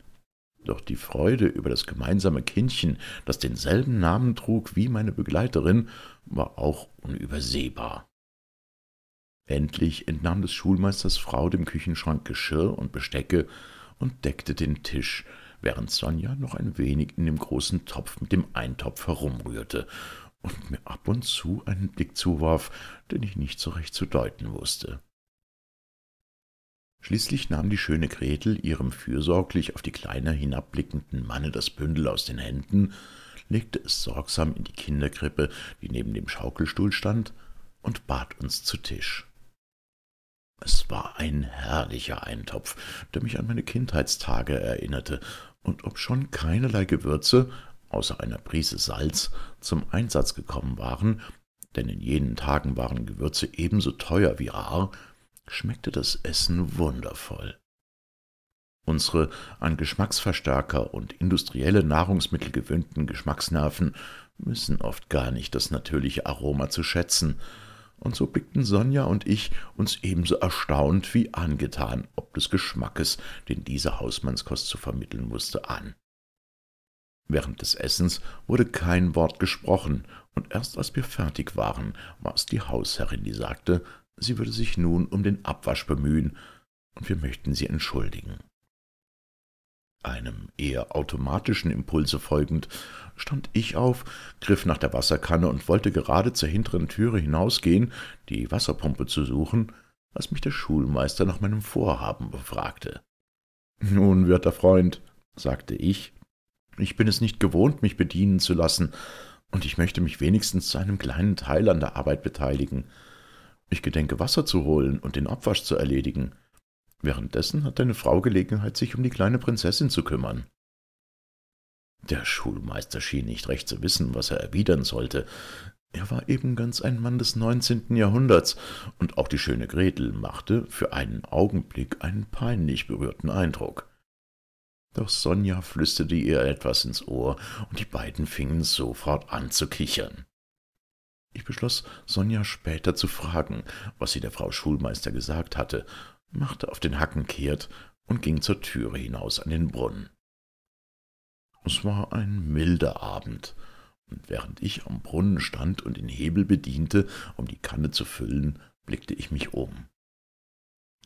S2: Doch die Freude über das gemeinsame Kindchen, das denselben Namen trug wie meine Begleiterin, war auch unübersehbar. Endlich entnahm des Schulmeisters Frau dem Küchenschrank Geschirr und Bestecke und deckte den Tisch, während Sonja noch ein wenig in dem großen Topf mit dem Eintopf herumrührte und mir ab und zu einen Blick zuwarf, den ich nicht so recht zu deuten wusste. Schließlich nahm die schöne Gretel ihrem fürsorglich auf die kleine hinabblickenden Manne das Bündel aus den Händen, legte es sorgsam in die Kinderkrippe, die neben dem Schaukelstuhl stand, und bat uns zu Tisch. Es war ein herrlicher Eintopf, der mich an meine Kindheitstage erinnerte, und obschon keinerlei Gewürze, außer einer Prise Salz, zum Einsatz gekommen waren, denn in jenen Tagen waren Gewürze ebenso teuer wie rar, schmeckte das Essen wundervoll. Unsere an Geschmacksverstärker und industrielle Nahrungsmittel gewöhnten Geschmacksnerven wissen oft gar nicht das natürliche Aroma zu schätzen, und so blickten Sonja und ich uns ebenso erstaunt wie angetan, ob des Geschmackes, den diese Hausmannskost zu vermitteln wusste, an. Während des Essens wurde kein Wort gesprochen, und erst als wir fertig waren, war es die Hausherrin, die sagte, sie würde sich nun um den Abwasch bemühen, und wir möchten sie entschuldigen. Einem eher automatischen Impulse folgend, stand ich auf, griff nach der Wasserkanne und wollte gerade zur hinteren Türe hinausgehen, die Wasserpumpe zu suchen, als mich der Schulmeister nach meinem Vorhaben befragte. »Nun, werter Freund«, sagte ich, »ich bin es nicht gewohnt, mich bedienen zu lassen, und ich möchte mich wenigstens zu einem kleinen Teil an der Arbeit beteiligen. Ich gedenke, Wasser zu holen und den Abwasch zu erledigen.« Währenddessen hat deine Frau Gelegenheit, sich um die kleine Prinzessin zu kümmern. Der Schulmeister schien nicht recht zu wissen, was er erwidern sollte. Er war eben ganz ein Mann des neunzehnten Jahrhunderts, und auch die schöne Gretel machte für einen Augenblick einen peinlich berührten Eindruck. Doch Sonja flüsterte ihr etwas ins Ohr, und die beiden fingen sofort an zu kichern. Ich beschloss, Sonja später zu fragen, was sie der Frau Schulmeister gesagt hatte, machte auf den Hacken kehrt und ging zur Türe hinaus an den Brunnen. Es war ein milder Abend, und während ich am Brunnen stand und den Hebel bediente, um die Kanne zu füllen, blickte ich mich um.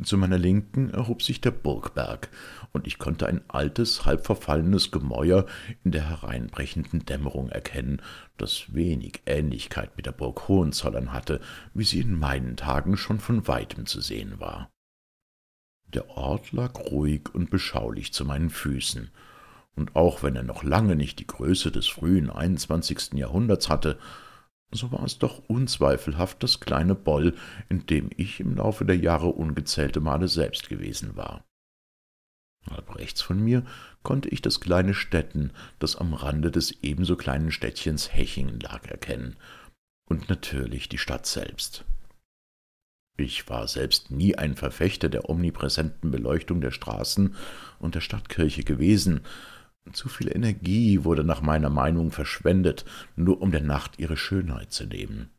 S2: Zu meiner Linken erhob sich der Burgberg, und ich konnte ein altes, halbverfallenes Gemäuer in der hereinbrechenden Dämmerung erkennen, das wenig Ähnlichkeit mit der Burg Hohenzollern hatte, wie sie in meinen Tagen schon von weitem zu sehen war. Der Ort lag ruhig und beschaulich zu meinen Füßen, und auch wenn er noch lange nicht die Größe des frühen 21. Jahrhunderts hatte, so war es doch unzweifelhaft das kleine Boll, in dem ich im Laufe der Jahre ungezählte Male selbst gewesen war. Halb rechts von mir konnte ich das kleine Städten, das am Rande des ebenso kleinen Städtchens Hechingen lag, erkennen, und natürlich die Stadt selbst. Ich war selbst nie ein Verfechter der omnipräsenten Beleuchtung der Straßen und der Stadtkirche gewesen. Zu viel Energie wurde nach meiner Meinung verschwendet, nur um der Nacht ihre Schönheit zu nehmen.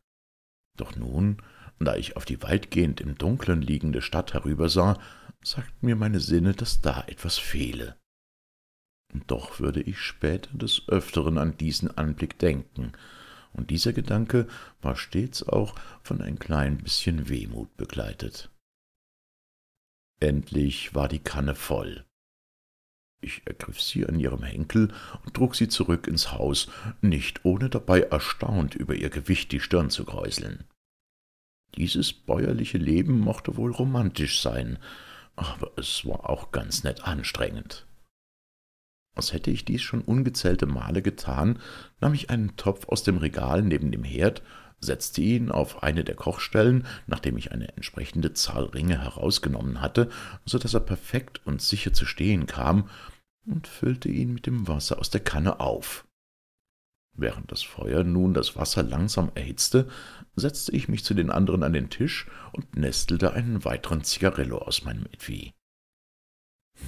S2: Doch nun, da ich auf die weitgehend im Dunkeln liegende Stadt herübersah, sagten mir meine Sinne, dass da etwas fehle. Und doch würde ich später des Öfteren an diesen Anblick denken – und dieser Gedanke war stets auch von ein klein bisschen Wehmut begleitet. Endlich war die Kanne voll. Ich ergriff sie an ihrem Henkel und trug sie zurück ins Haus, nicht ohne dabei erstaunt über ihr Gewicht die Stirn zu kräuseln. Dieses bäuerliche Leben mochte wohl romantisch sein, aber es war auch ganz nett anstrengend als hätte ich dies schon ungezählte Male getan, nahm ich einen Topf aus dem Regal neben dem Herd, setzte ihn auf eine der Kochstellen, nachdem ich eine entsprechende Zahl Ringe herausgenommen hatte, so dass er perfekt und sicher zu stehen kam, und füllte ihn mit dem Wasser aus der Kanne auf. Während das Feuer nun das Wasser langsam erhitzte, setzte ich mich zu den anderen an den Tisch und nestelte einen weiteren Zigarillo aus meinem Etui.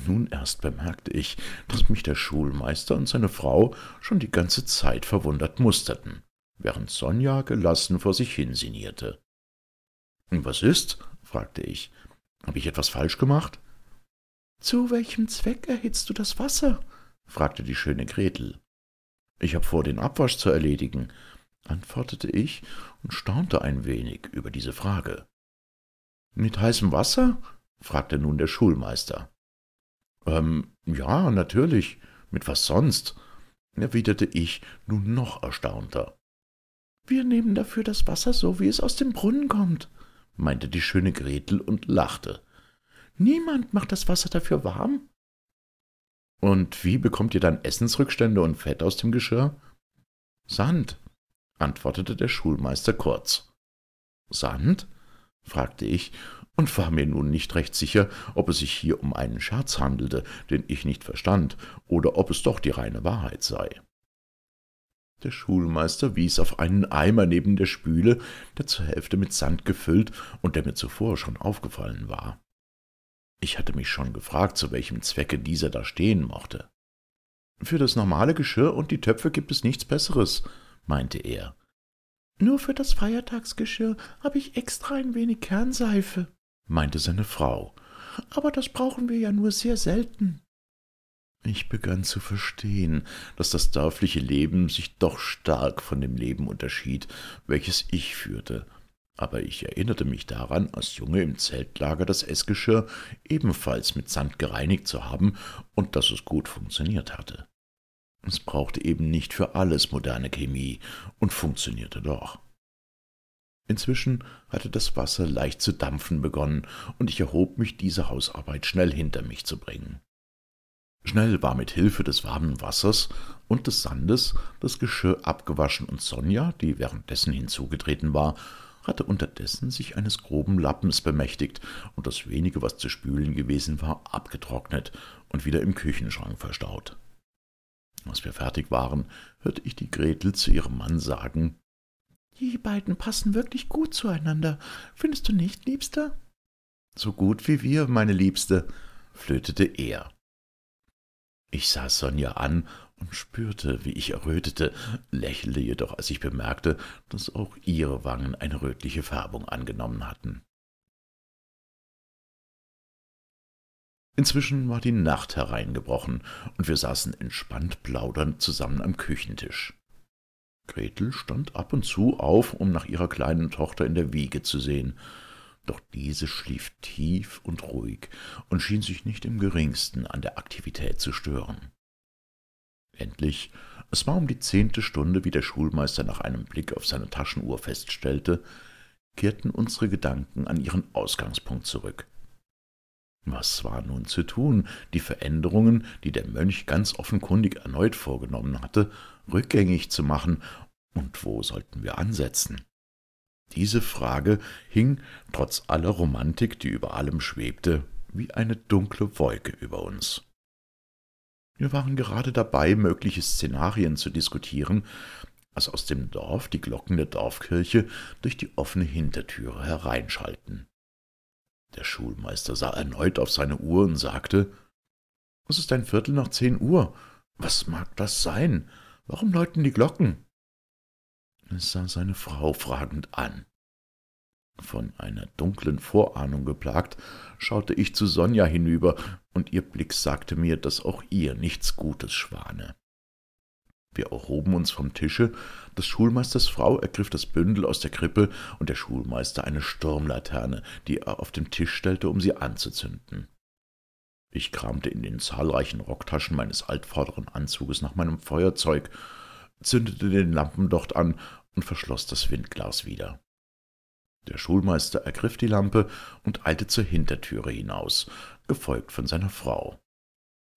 S2: Nun erst bemerkte ich, dass mich der Schulmeister und seine Frau schon die ganze Zeit verwundert musterten, während Sonja gelassen vor sich hin sinnierte. »Was ist?« fragte ich. »Habe ich etwas falsch gemacht?« »Zu welchem Zweck erhitzt du das Wasser?« fragte die schöne Gretel. »Ich habe vor, den Abwasch zu erledigen«, antwortete ich und staunte ein wenig über diese Frage. »Mit heißem Wasser?« fragte nun der Schulmeister. Ähm, ja, natürlich, mit was sonst? erwiderte ich nun noch erstaunter. Wir nehmen dafür das Wasser so, wie es aus dem Brunnen kommt, meinte die schöne Gretel und lachte. Niemand macht das Wasser dafür warm. Und wie bekommt ihr dann Essensrückstände und Fett aus dem Geschirr? Sand, antwortete der Schulmeister kurz. Sand? fragte ich und war mir nun nicht recht sicher, ob es sich hier um einen Scherz handelte, den ich nicht verstand, oder ob es doch die reine Wahrheit sei. Der Schulmeister wies auf einen Eimer neben der Spüle, der zur Hälfte mit Sand gefüllt und der mir zuvor schon aufgefallen war. Ich hatte mich schon gefragt, zu welchem Zwecke dieser da stehen mochte. Für das normale Geschirr und die Töpfe gibt es nichts Besseres, meinte er. Nur für das Feiertagsgeschirr habe ich extra ein wenig Kernseife meinte seine Frau. Aber das brauchen wir ja nur sehr selten. Ich begann zu verstehen, dass das dörfliche Leben sich doch stark von dem Leben unterschied, welches ich führte. Aber ich erinnerte mich daran, als Junge im Zeltlager das Essgeschirr ebenfalls mit Sand gereinigt zu haben und dass es gut funktioniert hatte. Es brauchte eben nicht für alles moderne Chemie und funktionierte doch. Inzwischen hatte das Wasser leicht zu dampfen begonnen, und ich erhob mich, diese Hausarbeit schnell hinter mich zu bringen. Schnell war mit Hilfe des warmen Wassers und des Sandes das Geschirr abgewaschen, und Sonja, die währenddessen hinzugetreten war, hatte unterdessen sich eines groben Lappens bemächtigt und das wenige, was zu spülen gewesen war, abgetrocknet und wieder im Küchenschrank verstaut. Als wir fertig waren, hörte ich die Gretel zu ihrem Mann sagen, die beiden passen wirklich gut zueinander. Findest du nicht, Liebster? So gut wie wir, meine Liebste, flötete er. Ich sah Sonja an und spürte, wie ich errötete, lächelte jedoch,
S3: als ich bemerkte, dass auch ihre Wangen eine rötliche Färbung angenommen hatten. Inzwischen war die Nacht hereingebrochen, und wir saßen entspannt plaudernd zusammen am Küchentisch.
S2: Gretel stand ab und zu auf, um nach ihrer kleinen Tochter in der Wiege zu sehen. Doch diese schlief tief und ruhig und schien sich nicht im geringsten an der Aktivität zu stören. Endlich, es war um die zehnte Stunde, wie der Schulmeister nach einem Blick auf seine Taschenuhr feststellte, kehrten unsere Gedanken an ihren Ausgangspunkt zurück. Was war nun zu tun, die Veränderungen, die der Mönch ganz offenkundig erneut vorgenommen hatte, rückgängig zu machen, und wo sollten wir ansetzen? Diese Frage hing, trotz aller Romantik, die über allem schwebte, wie eine dunkle Wolke über uns. Wir waren gerade dabei, mögliche Szenarien zu diskutieren, als aus dem Dorf die Glocken der Dorfkirche durch die offene Hintertüre hereinschalten. Der Schulmeister sah erneut auf seine Uhr und sagte Es ist ein Viertel nach zehn Uhr. Was mag das sein? Warum läuten die Glocken? Es sah seine Frau fragend an. Von einer dunklen Vorahnung geplagt, schaute ich zu Sonja hinüber, und ihr Blick sagte mir, dass auch ihr nichts Gutes schwane. Wir erhoben uns vom Tische, des Schulmeisters Frau ergriff das Bündel aus der Krippe und der Schulmeister eine Sturmlaterne, die er auf den Tisch stellte, um sie anzuzünden. Ich kramte in den zahlreichen Rocktaschen meines altvorderen Anzuges nach meinem Feuerzeug, zündete den Lampendocht an und verschloss das Windglas wieder. Der Schulmeister ergriff die Lampe und eilte zur Hintertüre hinaus, gefolgt von seiner Frau.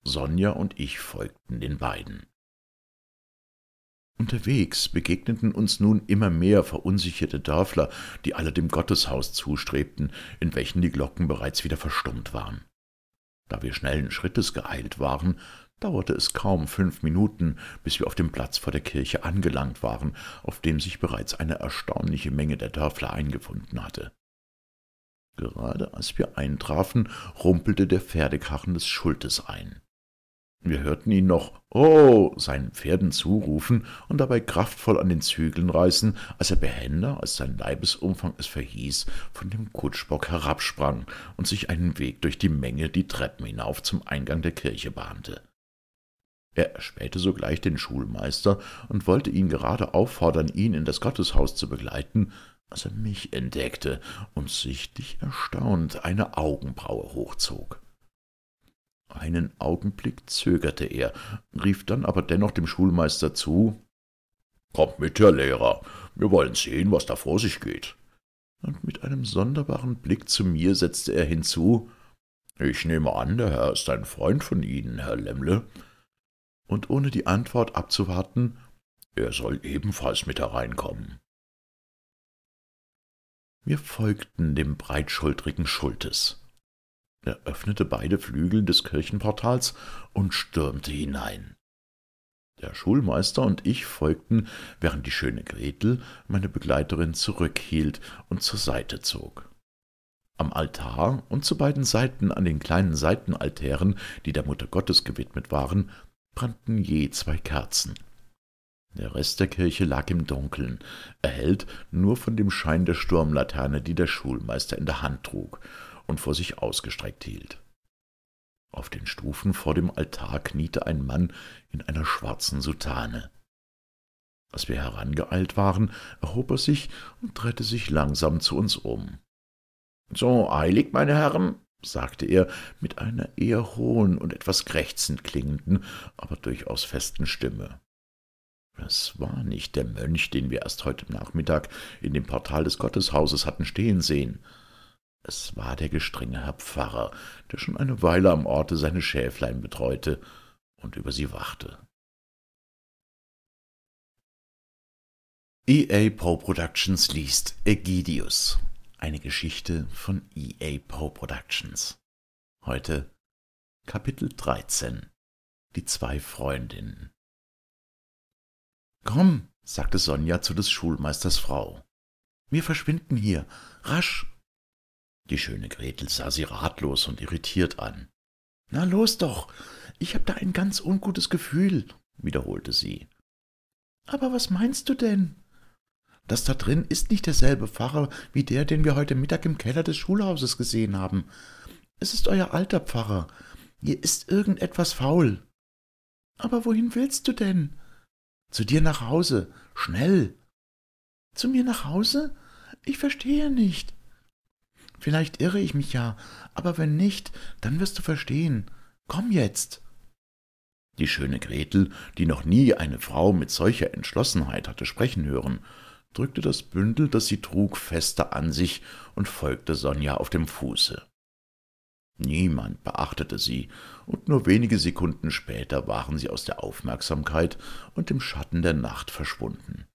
S2: Sonja und ich folgten den beiden. Unterwegs begegneten uns nun immer mehr verunsicherte Dörfler, die alle dem Gotteshaus zustrebten, in welchen die Glocken bereits wieder verstummt waren. Da wir schnellen Schrittes geeilt waren, dauerte es kaum fünf Minuten, bis wir auf dem Platz vor der Kirche angelangt waren, auf dem sich bereits eine erstaunliche Menge der Dörfler eingefunden hatte. Gerade als wir eintrafen, rumpelte der Pferdekarren des Schultes ein. Wir hörten ihn noch Oh seinen Pferden zurufen und dabei kraftvoll an den Zügeln reißen, als er behender, als sein Leibesumfang es verhieß, von dem Kutschbock herabsprang und sich einen Weg durch die Menge die Treppen hinauf zum Eingang der Kirche bahnte. Er erspähte sogleich den Schulmeister und wollte ihn gerade auffordern, ihn in das Gotteshaus zu begleiten, als er mich entdeckte und sichtlich erstaunt eine Augenbraue hochzog. Einen Augenblick zögerte er, rief dann aber dennoch dem Schulmeister zu Kommt mit, Herr Lehrer, wir wollen sehen, was da vor sich geht. Und mit einem sonderbaren Blick zu mir setzte er hinzu Ich nehme an, der Herr ist ein Freund von Ihnen, Herr Lemmle. Und ohne die Antwort abzuwarten, er soll ebenfalls
S3: mit hereinkommen.
S2: Wir folgten dem breitschultrigen Schultes. Er öffnete beide Flügel des Kirchenportals und stürmte hinein. Der Schulmeister und ich folgten, während die schöne Gretel meine Begleiterin zurückhielt und zur Seite zog. Am Altar und zu beiden Seiten an den kleinen Seitenaltären, die der Mutter Gottes gewidmet waren, brannten je zwei Kerzen. Der Rest der Kirche lag im Dunkeln, erhellt nur von dem Schein der Sturmlaterne, die der Schulmeister in der Hand trug, und vor sich ausgestreckt hielt. Auf den Stufen vor dem Altar kniete ein Mann in einer schwarzen Soutane. Als wir herangeeilt waren, erhob er sich und drehte sich langsam zu uns um. So eilig, meine Herren, sagte er mit einer eher hohen und etwas krächzend klingenden, aber durchaus festen Stimme. Es war nicht der Mönch, den wir erst heute Nachmittag in dem Portal des Gotteshauses hatten stehen sehen, es war der gestrenge Herr Pfarrer, der schon eine Weile am Orte seine Schäflein betreute
S3: und über sie wachte. EA Poe Productions liest Egidius, eine Geschichte von EA Poe Productions. Heute Kapitel 13 Die zwei Freundinnen Komm, sagte
S2: Sonja zu des Schulmeisters Frau. Wir verschwinden hier. Rasch, die schöne Gretel sah sie ratlos und irritiert an. »Na los doch, ich habe da ein ganz ungutes Gefühl«, wiederholte sie. »Aber was meinst du denn?« »Das da drin ist nicht derselbe Pfarrer wie der, den wir heute Mittag im Keller des Schulhauses gesehen haben. Es ist euer alter Pfarrer. Hier ist irgendetwas faul.« »Aber wohin willst du denn?« »Zu dir nach Hause. Schnell.« »Zu mir nach Hause? Ich verstehe nicht.« Vielleicht irre ich mich ja, aber wenn nicht, dann wirst du verstehen. Komm jetzt. Die schöne Gretel, die noch nie eine Frau mit solcher Entschlossenheit hatte sprechen hören, drückte das Bündel, das sie trug, fester an sich und folgte Sonja auf dem Fuße. Niemand beachtete sie, und nur wenige Sekunden später waren sie aus der Aufmerksamkeit und dem Schatten der Nacht verschwunden.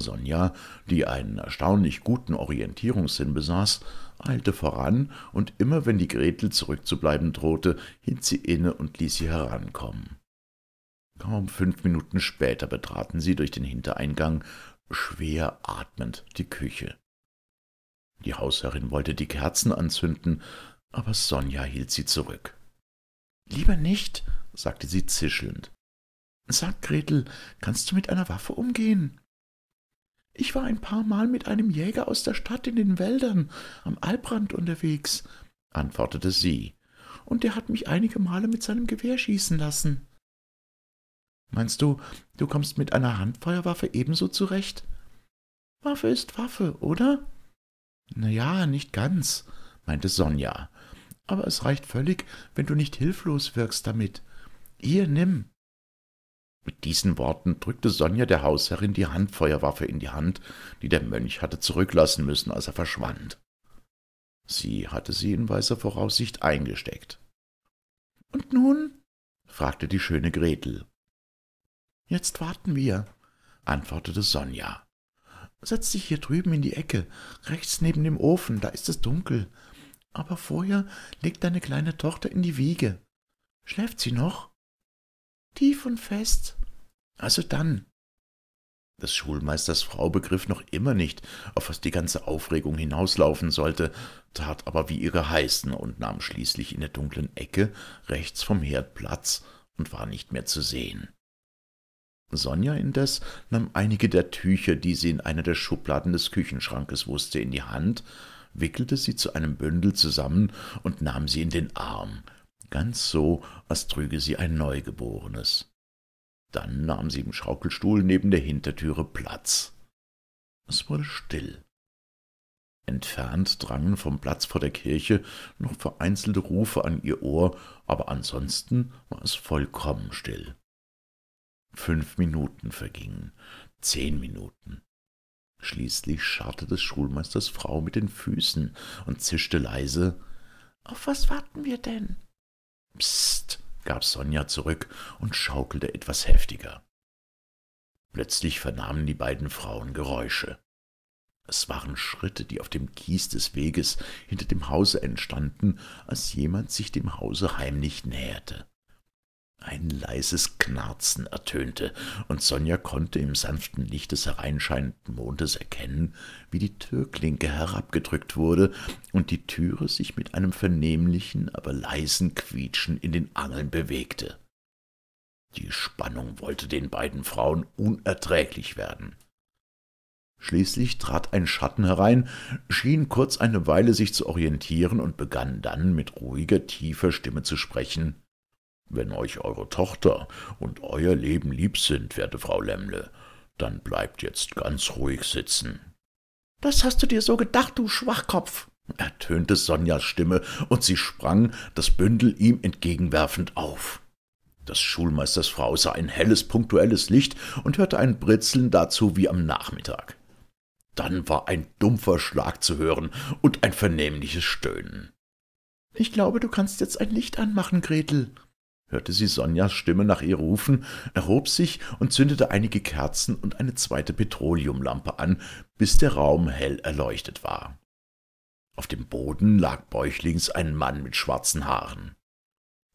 S2: Sonja, die einen erstaunlich guten Orientierungssinn besaß, eilte voran, und immer wenn die Gretel zurückzubleiben drohte, hielt sie inne und ließ sie herankommen. Kaum fünf Minuten später betraten sie durch den Hintereingang, schwer atmend, die Küche. Die Hausherrin wollte die Kerzen anzünden, aber Sonja hielt sie zurück. Lieber nicht, sagte sie zischelnd. Sag, Gretel, kannst du mit einer Waffe umgehen? Ich war ein paar Mal mit einem Jäger aus der Stadt in den Wäldern am Albrand unterwegs, antwortete sie, und der hat mich einige Male mit seinem Gewehr schießen lassen. Meinst du, du kommst mit einer Handfeuerwaffe ebenso zurecht? Waffe ist Waffe, oder? Na ja, nicht ganz, meinte Sonja, aber es reicht völlig, wenn du nicht hilflos wirkst damit. Hier, nimm. Mit diesen Worten drückte Sonja der Hausherrin die Handfeuerwaffe in die Hand, die der Mönch hatte zurücklassen müssen, als er verschwand. Sie hatte sie in weiser Voraussicht eingesteckt. Und nun? fragte die schöne Gretel. Jetzt warten wir, antwortete Sonja. Setz dich hier drüben in die Ecke, rechts neben dem Ofen, da ist es dunkel. Aber vorher leg deine kleine Tochter in die Wiege. Schläft sie noch? Tief und fest, also dann. Des Schulmeisters Frau begriff noch immer nicht, auf was die ganze Aufregung hinauslaufen sollte, tat aber wie ihre heißen und nahm schließlich in der dunklen Ecke rechts vom Herd Platz und war nicht mehr zu sehen. Sonja indes nahm einige der Tücher, die sie in einer der Schubladen des Küchenschrankes wusste, in die Hand, wickelte sie zu einem Bündel zusammen und nahm sie in den Arm, ganz so, als trüge sie ein Neugeborenes. Dann nahm sie im Schaukelstuhl neben der Hintertüre Platz. Es wurde still. Entfernt drangen vom Platz vor der Kirche noch vereinzelte Rufe an ihr Ohr, aber ansonsten war es vollkommen still. Fünf Minuten vergingen, zehn Minuten. Schließlich scharrte des Schulmeisters Frau mit den Füßen und zischte leise Auf was warten wir denn? Psst, gab Sonja zurück und schaukelte etwas heftiger. Plötzlich vernahmen die beiden Frauen Geräusche. Es waren Schritte, die auf dem Kies des Weges hinter dem Hause entstanden, als jemand sich dem Hause heimlich näherte ein leises Knarzen ertönte, und Sonja konnte im sanften Licht des hereinscheinenden Mondes erkennen, wie die Türklinke herabgedrückt wurde und die Türe sich mit einem vernehmlichen, aber leisen Quietschen in den Angeln bewegte. Die Spannung wollte den beiden Frauen unerträglich werden. Schließlich trat ein Schatten herein, schien kurz eine Weile sich zu orientieren und begann dann mit ruhiger, tiefer Stimme zu sprechen. Wenn euch eure Tochter und euer Leben lieb sind, werte Frau Lämmle, dann bleibt jetzt ganz ruhig sitzen. Das hast du dir so gedacht, du Schwachkopf, ertönte Sonjas Stimme, und sie sprang, das Bündel ihm entgegenwerfend auf. Das Schulmeisters Frau sah ein helles, punktuelles Licht und hörte ein Britzeln dazu wie am Nachmittag. Dann war ein dumpfer Schlag zu hören und ein vernehmliches Stöhnen. Ich glaube, du kannst jetzt ein Licht anmachen, Gretel, hörte sie Sonjas Stimme nach ihr rufen, erhob sich und zündete einige Kerzen und eine zweite Petroleumlampe an, bis der Raum hell erleuchtet war. Auf dem Boden lag bäuchlings ein Mann mit schwarzen Haaren.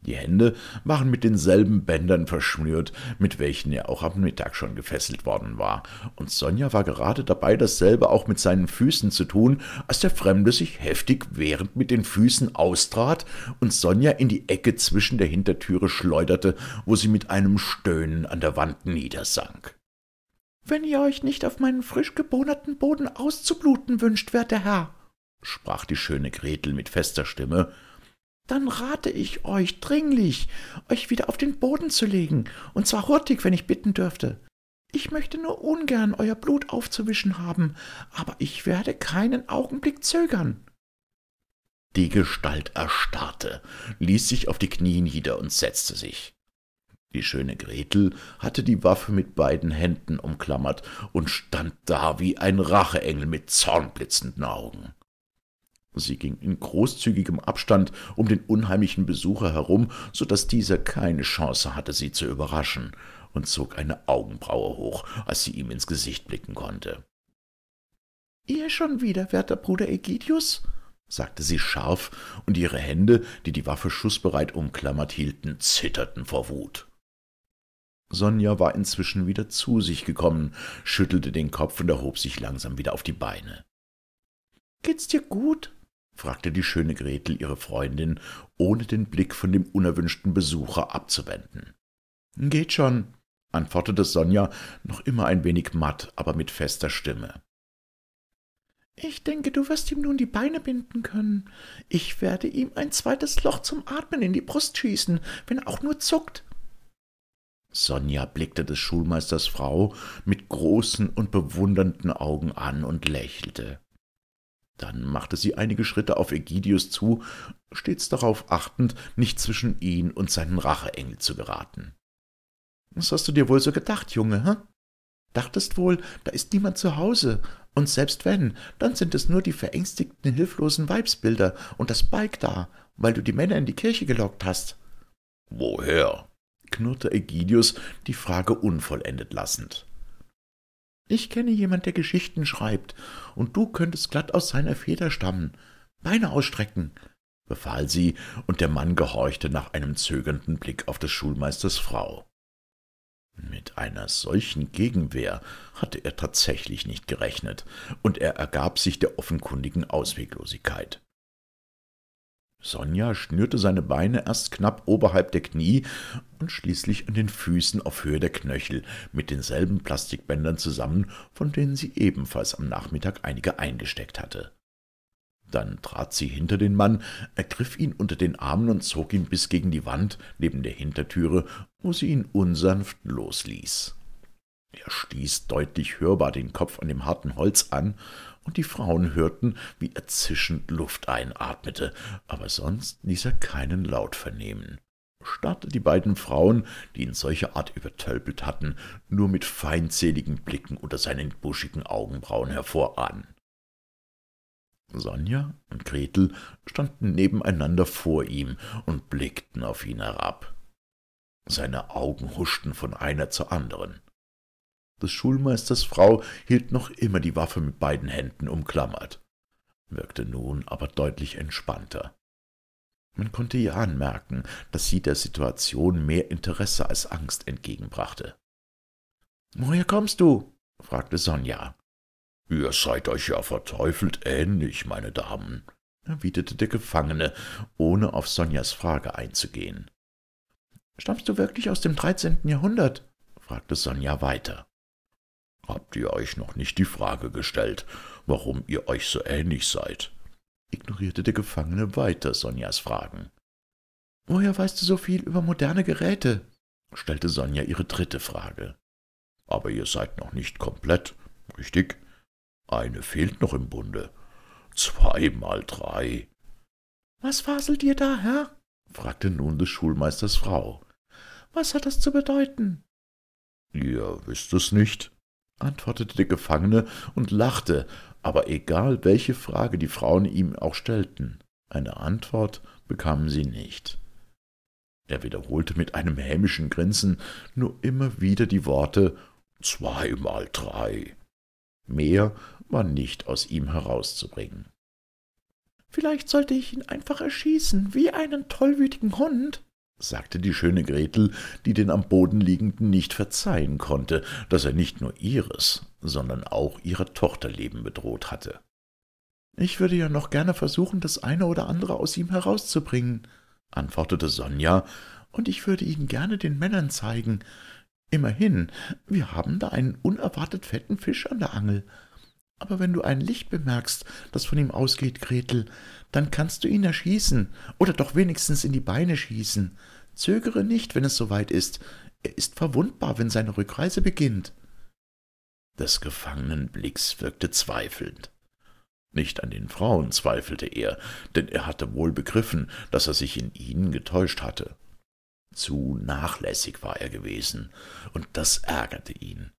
S2: Die Hände waren mit denselben Bändern verschnürt, mit welchen er auch am Mittag schon gefesselt worden war, und Sonja war gerade dabei, dasselbe auch mit seinen Füßen zu tun, als der Fremde sich heftig wehrend mit den Füßen austrat und Sonja in die Ecke zwischen der Hintertüre schleuderte, wo sie mit einem Stöhnen an der Wand niedersank. »Wenn ihr euch nicht auf meinen frisch gebohnerten Boden auszubluten wünscht, werter Herr«, sprach die schöne Gretel mit fester Stimme, dann rate ich euch dringlich, euch wieder auf den Boden zu legen, und zwar hurtig, wenn ich bitten dürfte. Ich möchte nur ungern euer Blut aufzuwischen haben, aber ich werde keinen Augenblick zögern. Die Gestalt erstarrte, ließ sich auf die Knie nieder und setzte sich. Die schöne Gretel hatte die Waffe mit beiden Händen umklammert und stand da wie ein Racheengel mit zornblitzenden Augen. Sie ging in großzügigem Abstand um den unheimlichen Besucher herum, so daß dieser keine Chance hatte, sie zu überraschen, und zog eine Augenbraue hoch, als sie ihm ins Gesicht blicken konnte. »Ihr schon wieder, werter Bruder Egidius?« sagte sie scharf, und ihre Hände, die die Waffe schussbereit umklammert hielten, zitterten vor Wut. Sonja war inzwischen wieder zu sich gekommen, schüttelte den Kopf und erhob sich langsam wieder auf die Beine. »Geht's dir gut?« fragte die schöne Gretel ihre Freundin, ohne den Blick von dem unerwünschten Besucher abzuwenden. Geht schon, antwortete Sonja, noch immer ein wenig matt, aber mit fester Stimme. Ich denke, du wirst ihm nun die Beine binden können. Ich werde ihm ein zweites Loch zum Atmen in die Brust schießen, wenn er auch nur zuckt. Sonja blickte des Schulmeisters Frau mit großen und bewundernden Augen an und lächelte. Dann machte sie einige Schritte auf Egidius zu, stets darauf achtend, nicht zwischen ihn und seinen Racheengel zu geraten. »Was hast du dir wohl so gedacht, Junge, hä? Dachtest wohl, da ist niemand zu Hause, und selbst wenn, dann sind es nur die verängstigten, hilflosen Weibsbilder und das Balk da, weil du die Männer in die Kirche gelockt hast.« »Woher?« knurrte Egidius, die Frage unvollendet lassend. Ich kenne jemand, der Geschichten schreibt, und du könntest glatt aus seiner Feder stammen. Beine ausstrecken, befahl sie, und der Mann gehorchte nach einem zögernden Blick auf des Schulmeisters Frau. Mit einer solchen Gegenwehr hatte er tatsächlich nicht gerechnet, und er ergab sich der offenkundigen Ausweglosigkeit. Sonja schnürte seine Beine erst knapp oberhalb der Knie und schließlich an den Füßen auf Höhe der Knöchel mit denselben Plastikbändern zusammen, von denen sie ebenfalls am Nachmittag einige eingesteckt hatte. Dann trat sie hinter den Mann, ergriff ihn unter den Armen und zog ihn bis gegen die Wand neben der Hintertüre, wo sie ihn unsanft losließ. Er stieß deutlich hörbar den Kopf an dem harten Holz an und die Frauen hörten, wie er zischend Luft einatmete, aber sonst ließ er keinen Laut vernehmen starrte die beiden Frauen, die ihn solcher Art übertölpelt hatten, nur mit feindseligen Blicken unter seinen buschigen Augenbrauen hervor an. Sonja und Gretel standen nebeneinander vor ihm und blickten auf ihn herab. Seine Augen huschten von einer zur anderen. Des Schulmeisters Frau hielt noch immer die Waffe mit beiden Händen umklammert, wirkte nun aber deutlich entspannter. Man konnte ihr anmerken, dass sie der Situation mehr Interesse als Angst entgegenbrachte. »Woher kommst du?« fragte Sonja. »Ihr seid euch ja verteufelt ähnlich, meine Damen«, erwiderte der Gefangene, ohne auf Sonjas Frage einzugehen. »Stammst du wirklich aus dem dreizehnten Jahrhundert?« fragte Sonja weiter. Habt ihr euch noch nicht die Frage gestellt, warum ihr euch so ähnlich seid? ignorierte der Gefangene weiter Sonjas Fragen. Woher weißt du so viel über moderne Geräte? stellte Sonja ihre dritte Frage. Aber ihr seid noch nicht komplett, richtig? Eine fehlt noch im Bunde. Zweimal drei. Was faselt ihr da, Herr? fragte nun des Schulmeisters Frau. Was hat das zu bedeuten? Ihr wisst es nicht, antwortete der Gefangene und lachte, aber egal welche Frage die Frauen ihm auch stellten, eine Antwort bekamen sie nicht. Er wiederholte mit einem hämischen Grinsen nur immer wieder die Worte zweimal drei. Mehr war nicht aus ihm herauszubringen. Vielleicht sollte ich ihn einfach erschießen, wie einen tollwütigen Hund, sagte die schöne Gretel, die den am Boden liegenden nicht verzeihen konnte, daß er nicht nur ihres, sondern auch ihrer Tochter Leben bedroht hatte. »Ich würde ja noch gerne versuchen, das eine oder andere aus ihm herauszubringen«, antwortete Sonja, »und ich würde ihn gerne den Männern zeigen. Immerhin, wir haben da einen unerwartet fetten Fisch an der Angel. Aber wenn du ein Licht bemerkst, das von ihm ausgeht, Gretel, dann kannst du ihn erschießen oder doch wenigstens in die Beine schießen. Zögere nicht, wenn es soweit ist. Er ist verwundbar, wenn seine Rückreise beginnt. Des gefangenen Blicks wirkte zweifelnd. Nicht an den Frauen zweifelte er, denn er hatte wohl begriffen, dass er sich in ihnen getäuscht hatte. Zu nachlässig war er gewesen, und das ärgerte ihn.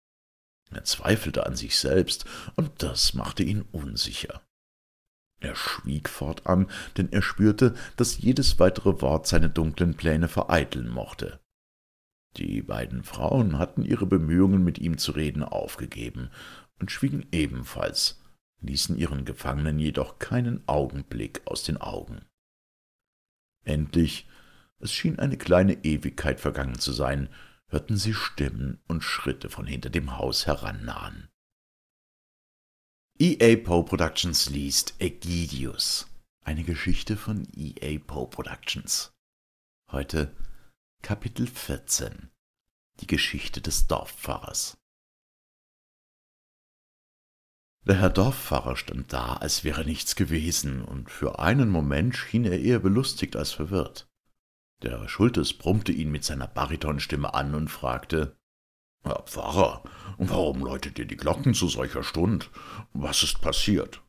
S2: Er zweifelte an sich selbst, und das machte ihn unsicher. Er schwieg fortan, denn er spürte, dass jedes weitere Wort seine dunklen Pläne vereiteln mochte. Die beiden Frauen hatten ihre Bemühungen, mit ihm zu reden, aufgegeben und schwiegen ebenfalls, ließen ihren Gefangenen jedoch keinen Augenblick aus den Augen. Endlich, es schien eine kleine Ewigkeit vergangen zu sein, hörten sie Stimmen und Schritte von hinter dem Haus herannahen. EA Poe Productions liest Egidius, eine
S3: Geschichte von EA Poe Productions. Heute Kapitel 14 Die Geschichte des Dorfpfarrers. Der Herr Dorfpfarrer stand da, als wäre nichts gewesen, und für einen
S2: Moment schien er eher belustigt als verwirrt. Der Schultes brummte ihn mit seiner Baritonstimme an und fragte, Herr Pfarrer, warum läutet ihr die Glocken zu solcher Stund? Was ist passiert?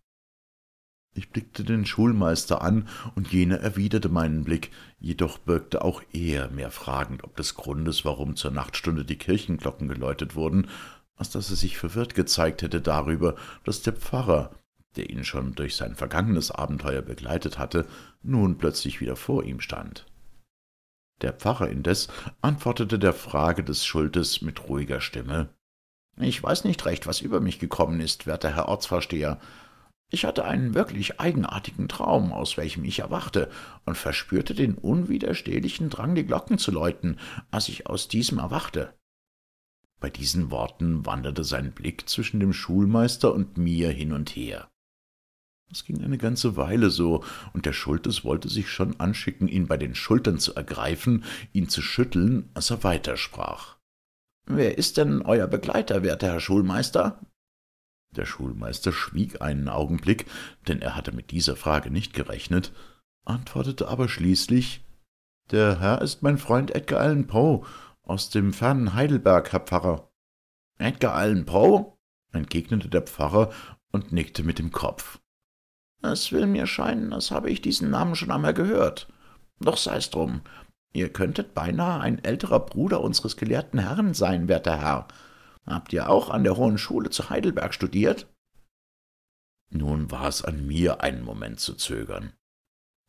S2: Ich blickte den Schulmeister an, und jener erwiderte meinen Blick, jedoch birgte auch er mehr fragend ob des Grundes, warum zur Nachtstunde die Kirchenglocken geläutet wurden, als dass er sich verwirrt gezeigt hätte darüber, dass der Pfarrer, der ihn schon durch sein vergangenes Abenteuer begleitet hatte, nun plötzlich wieder vor ihm stand. Der Pfarrer indes antwortete der Frage des Schultes mit ruhiger Stimme. »Ich weiß nicht recht, was über mich gekommen ist, werter Herr Ortsvorsteher. Ich hatte einen wirklich eigenartigen Traum, aus welchem ich erwachte und verspürte den unwiderstehlichen Drang, die Glocken zu läuten, als ich aus diesem erwachte.« bei diesen Worten wanderte sein Blick zwischen dem Schulmeister und mir hin und her. Es ging eine ganze Weile so, und der Schultes wollte sich schon anschicken, ihn bei den Schultern zu ergreifen, ihn zu schütteln, als er weitersprach. »Wer ist denn euer Begleiter, werter Herr Schulmeister?« Der Schulmeister schwieg einen Augenblick, denn er hatte mit dieser Frage nicht gerechnet, antwortete aber schließlich, »Der Herr ist mein Freund Edgar Allan Poe aus dem fernen Heidelberg, Herr Pfarrer.« »Edgar Allan Poe?« entgegnete der Pfarrer und nickte mit dem Kopf. Es will mir scheinen, als habe ich diesen Namen schon einmal gehört. Doch sei's drum. Ihr könntet beinahe ein älterer Bruder unseres gelehrten Herrn sein, werter Herr. Habt ihr auch an der Hohen Schule zu Heidelberg studiert? Nun war es an mir, einen Moment zu zögern.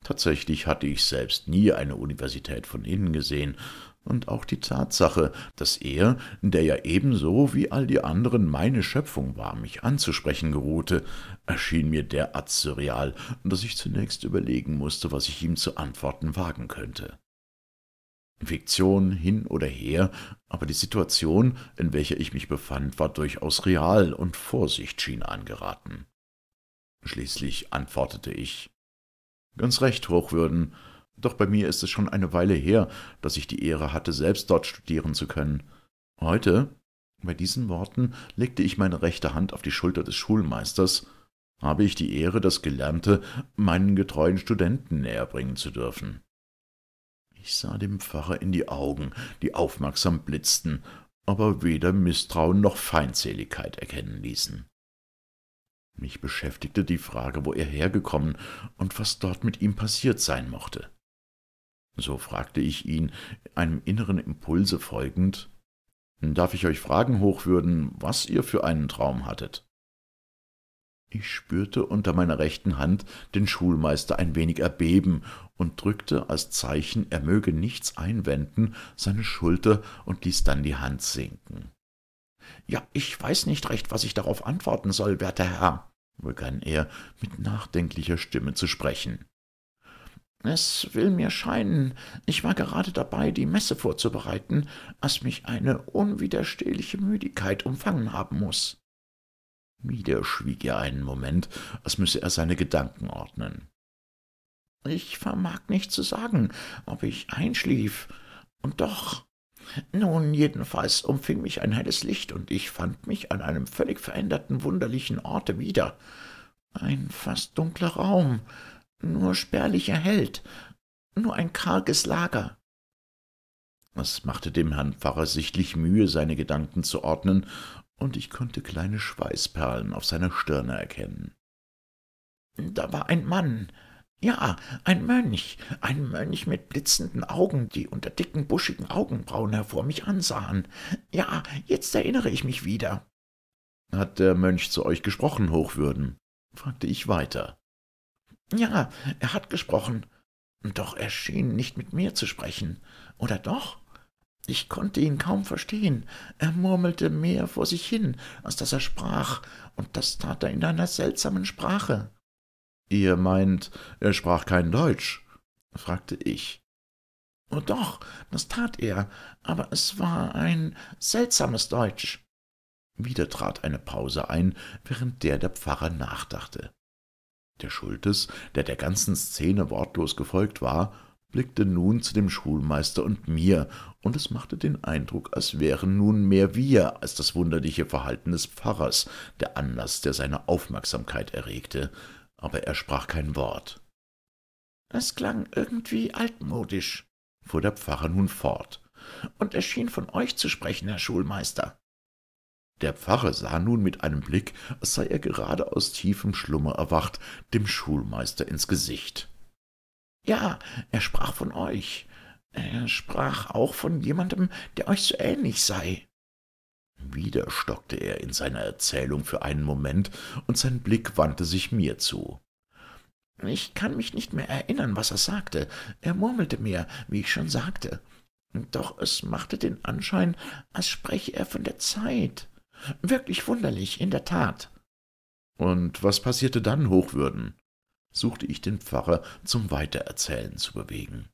S2: Tatsächlich hatte ich selbst nie eine Universität von innen gesehen, und auch die Tatsache, dass er, der ja ebenso wie all die anderen meine Schöpfung war, mich anzusprechen geruhte, erschien mir derart surreal, dass ich zunächst überlegen musste, was ich ihm zu antworten wagen könnte. Fiktion hin oder her, aber die Situation, in welcher ich mich befand, war durchaus real und Vorsicht schien angeraten. Schließlich antwortete ich Ganz recht, Hochwürden, doch bei mir ist es schon eine Weile her, dass ich die Ehre hatte, selbst dort studieren zu können. Heute, bei diesen Worten legte ich meine rechte Hand auf die Schulter des Schulmeisters, habe ich die Ehre, das Gelernte meinen getreuen Studenten näher bringen zu dürfen. Ich sah dem Pfarrer in die Augen, die aufmerksam blitzten, aber weder Misstrauen noch Feindseligkeit erkennen ließen. Mich beschäftigte die Frage, wo er hergekommen und was dort mit ihm passiert sein mochte. So fragte ich ihn, einem inneren Impulse folgend, Darf ich euch fragen, Hochwürden, was ihr für einen Traum hattet? Ich spürte unter meiner rechten Hand den Schulmeister ein wenig erbeben und drückte als Zeichen, er möge nichts einwenden, seine Schulter und ließ dann die Hand sinken. Ja, ich weiß nicht recht, was ich darauf antworten soll, werter Herr, begann er mit nachdenklicher Stimme zu sprechen. Es will mir scheinen, ich war gerade dabei, die Messe vorzubereiten, als mich eine unwiderstehliche Müdigkeit umfangen haben muß. Wieder schwieg er einen Moment, als müsse er seine Gedanken ordnen. Ich vermag nicht zu sagen, ob ich einschlief, und doch. Nun, jedenfalls umfing mich ein helles Licht, und ich fand mich an einem völlig veränderten, wunderlichen Orte wieder. Ein fast dunkler Raum, nur spärlich erhellt, nur ein karges Lager. Es machte dem Herrn Pfarrer sichtlich Mühe, seine Gedanken zu ordnen, und ich konnte kleine Schweißperlen auf seiner Stirne erkennen. Da war ein Mann, ja, ein Mönch, ein Mönch mit blitzenden Augen, die unter dicken, buschigen Augenbrauen hervor mich ansahen. Ja, jetzt erinnere ich mich wieder. Hat der Mönch zu euch gesprochen, Hochwürden? fragte ich weiter. Ja, er hat gesprochen, doch er schien nicht mit mir zu sprechen. Oder doch? Ich konnte ihn kaum verstehen. Er murmelte mehr vor sich hin, als dass er sprach, und das tat er in einer seltsamen Sprache. Ihr meint, er sprach kein Deutsch? fragte ich. Oh doch, das tat er, aber es war ein seltsames Deutsch. Wieder trat eine Pause ein, während der der Pfarrer nachdachte. Der Schultes, der der ganzen Szene wortlos gefolgt war, blickte nun zu dem Schulmeister und mir, und es machte den Eindruck, als wären nun mehr wir als das wunderliche Verhalten des Pfarrers der Anlass, der seine Aufmerksamkeit erregte, aber er sprach kein Wort. Es klang irgendwie altmodisch, fuhr der Pfarrer nun fort, und er schien von euch zu sprechen, Herr Schulmeister. Der Pfarrer sah nun mit einem Blick, als sei er gerade aus tiefem Schlummer erwacht, dem Schulmeister ins Gesicht. »Ja, er sprach von euch. Er sprach auch von jemandem, der euch so ähnlich sei.« Wieder stockte er in seiner Erzählung für einen Moment, und sein Blick wandte sich mir zu. »Ich kann mich nicht mehr erinnern, was er sagte. Er murmelte mir, wie ich schon sagte. Doch es machte den Anschein, als spreche er von der Zeit.« Wirklich wunderlich, in der Tat. Und was passierte dann, Hochwürden? suchte ich den Pfarrer zum Weitererzählen zu bewegen.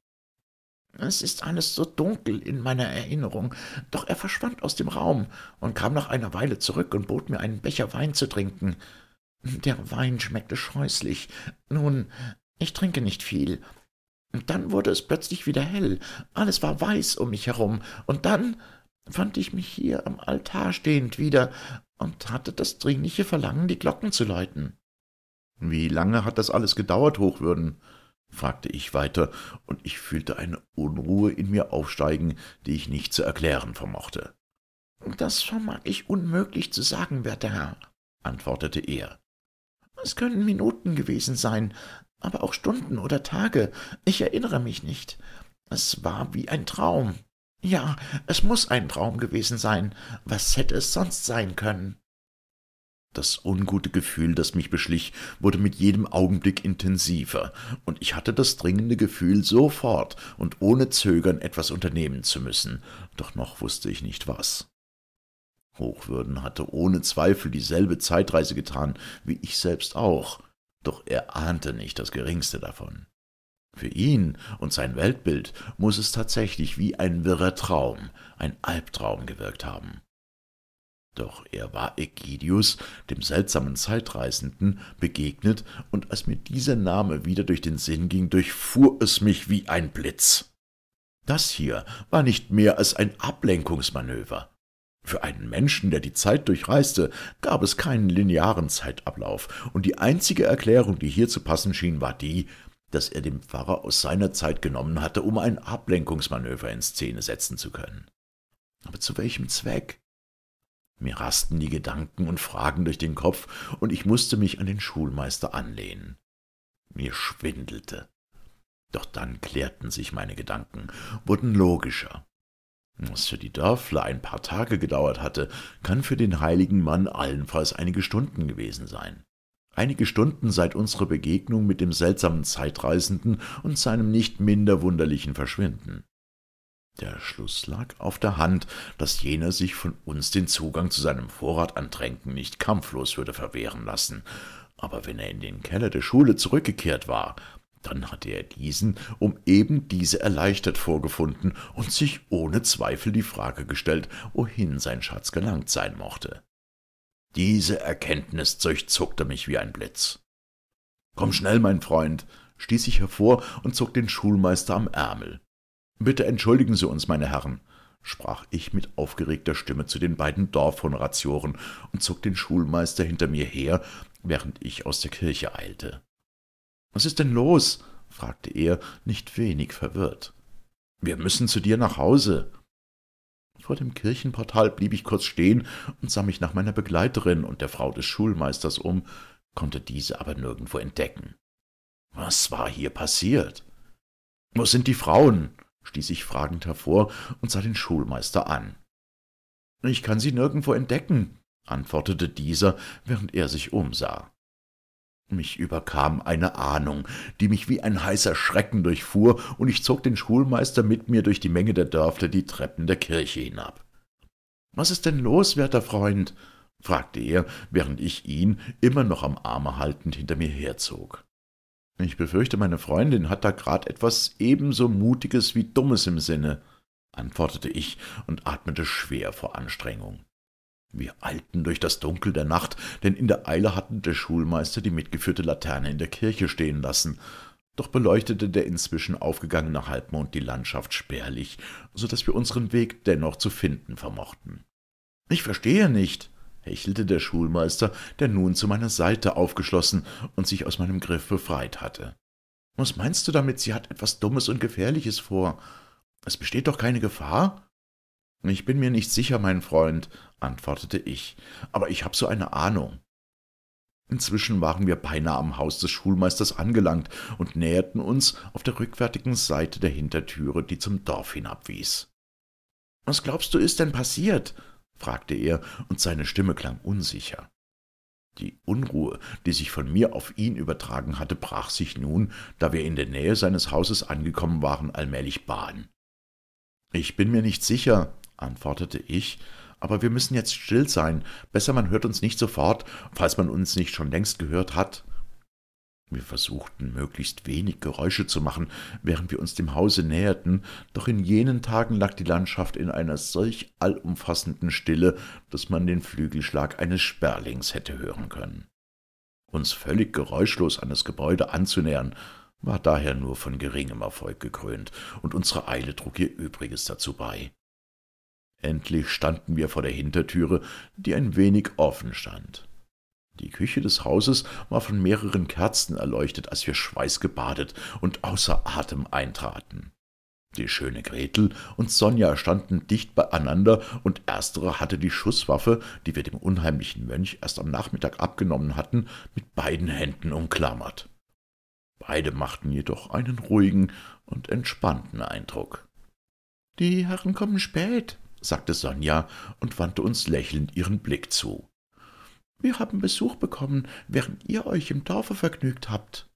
S2: Es ist alles so dunkel in meiner Erinnerung, doch er verschwand aus dem Raum und kam nach einer Weile zurück und bot mir einen Becher Wein zu trinken. Der Wein schmeckte scheußlich. Nun, ich trinke nicht viel. Dann wurde es plötzlich wieder hell, alles war weiß um mich herum, und dann fand ich mich hier am Altar stehend wieder und hatte das dringliche Verlangen, die Glocken zu läuten. Wie lange hat das alles gedauert, Hochwürden? fragte ich weiter, und ich fühlte eine Unruhe in mir aufsteigen, die ich nicht zu erklären vermochte. Das vermag ich unmöglich zu sagen, werter Herr, antwortete er. Es können Minuten gewesen sein, aber auch Stunden oder Tage, ich erinnere mich nicht. Es war wie ein Traum. Ja, es muß ein Traum gewesen sein. Was hätte es sonst sein können? Das ungute Gefühl, das mich beschlich, wurde mit jedem Augenblick intensiver, und ich hatte das dringende Gefühl, sofort und ohne Zögern etwas unternehmen zu müssen, doch noch wußte ich nicht was. Hochwürden hatte ohne Zweifel dieselbe Zeitreise getan, wie ich selbst auch, doch er ahnte nicht das geringste davon. Für ihn und sein Weltbild muss es tatsächlich wie ein wirrer Traum, ein Albtraum gewirkt haben. Doch er war Egidius, dem seltsamen Zeitreisenden, begegnet, und als mir dieser Name wieder durch den Sinn ging, durchfuhr es mich wie ein Blitz. Das hier war nicht mehr als ein Ablenkungsmanöver. Für einen Menschen, der die Zeit durchreiste, gab es keinen linearen Zeitablauf, und die einzige Erklärung, die hier zu passen schien, war die, das er dem Pfarrer aus seiner Zeit genommen hatte, um ein Ablenkungsmanöver in Szene setzen zu können. Aber zu welchem Zweck? Mir rasten die Gedanken und Fragen durch den Kopf, und ich musste mich an den Schulmeister anlehnen. Mir schwindelte. Doch dann klärten sich meine Gedanken, wurden logischer. Was für die Dörfler ein paar Tage gedauert hatte, kann für den heiligen Mann allenfalls einige Stunden gewesen sein. Einige Stunden seit unserer Begegnung mit dem seltsamen Zeitreisenden und seinem nicht minder wunderlichen Verschwinden. Der Schluss lag auf der Hand, dass jener sich von uns den Zugang zu seinem Vorrat an Tränken nicht kampflos würde verwehren lassen. Aber wenn er in den Keller der Schule zurückgekehrt war, dann hatte er diesen um eben diese erleichtert vorgefunden und sich ohne Zweifel die Frage gestellt, wohin sein Schatz gelangt sein mochte. Diese Erkenntnis durchzuckte mich wie ein Blitz. Komm schnell, mein Freund, stieß ich hervor und zog den Schulmeister am Ärmel. Bitte entschuldigen Sie uns, meine Herren, sprach ich mit aufgeregter Stimme zu den beiden Dorfhonoratioren und zog den Schulmeister hinter mir her, während ich aus der Kirche eilte. Was ist denn los? fragte er, nicht wenig verwirrt. Wir müssen zu dir nach Hause, vor dem Kirchenportal blieb ich kurz stehen und sah mich nach meiner Begleiterin und der Frau des Schulmeisters um, konnte diese aber nirgendwo entdecken. Was war hier passiert? Wo sind die Frauen? stieß ich fragend hervor und sah den Schulmeister an. Ich kann sie nirgendwo entdecken, antwortete dieser, während er sich umsah. Mich überkam eine Ahnung, die mich wie ein heißer Schrecken durchfuhr, und ich zog den Schulmeister mit mir durch die Menge der Dörfler die Treppen der Kirche hinab. Was ist denn los, werter Freund? fragte er, während ich ihn, immer noch am Arme haltend, hinter mir herzog. Ich befürchte, meine Freundin hat da grad etwas ebenso Mutiges wie Dummes im Sinne, antwortete ich und atmete schwer vor Anstrengung. Wir eilten durch das Dunkel der Nacht, denn in der Eile hatten der Schulmeister die mitgeführte Laterne in der Kirche stehen lassen. Doch beleuchtete der inzwischen aufgegangene Halbmond die Landschaft spärlich, so daß wir unseren Weg dennoch zu finden vermochten. »Ich verstehe nicht«, hechelte der Schulmeister, der nun zu meiner Seite aufgeschlossen und sich aus meinem Griff befreit hatte. »Was meinst du damit, sie hat etwas Dummes und Gefährliches vor? Es besteht doch keine Gefahr?« ich bin mir nicht sicher, mein Freund, antwortete ich, aber ich habe so eine Ahnung. Inzwischen waren wir beinahe am Haus des Schulmeisters angelangt und näherten uns auf der rückwärtigen Seite der Hintertüre, die zum Dorf hinabwies. Was glaubst du, ist denn passiert? fragte er, und seine Stimme klang unsicher. Die Unruhe, die sich von mir auf ihn übertragen hatte, brach sich nun, da wir in der Nähe seines Hauses angekommen waren, allmählich Bahn. Ich bin mir nicht sicher, antwortete ich, aber wir müssen jetzt still sein, besser man hört uns nicht sofort, falls man uns nicht schon längst gehört hat. Wir versuchten, möglichst wenig Geräusche zu machen, während wir uns dem Hause näherten, doch in jenen Tagen lag die Landschaft in einer solch allumfassenden Stille, dass man den Flügelschlag eines Sperlings hätte hören können. Uns völlig geräuschlos an das Gebäude anzunähern, war daher nur von geringem Erfolg gekrönt, und unsere Eile trug ihr Übriges dazu bei. Endlich standen wir vor der Hintertüre, die ein wenig offen stand. Die Küche des Hauses war von mehreren Kerzen erleuchtet, als wir schweißgebadet und außer Atem eintraten. Die schöne Gretel und Sonja standen dicht beieinander, und erstere hatte die Schusswaffe, die wir dem unheimlichen Mönch erst am Nachmittag abgenommen hatten, mit beiden Händen umklammert. Beide machten jedoch einen ruhigen und entspannten Eindruck. Die Herren kommen spät, sagte Sonja und wandte uns lächelnd ihren Blick zu. Wir haben Besuch
S3: bekommen, während ihr euch im Dorfe vergnügt habt.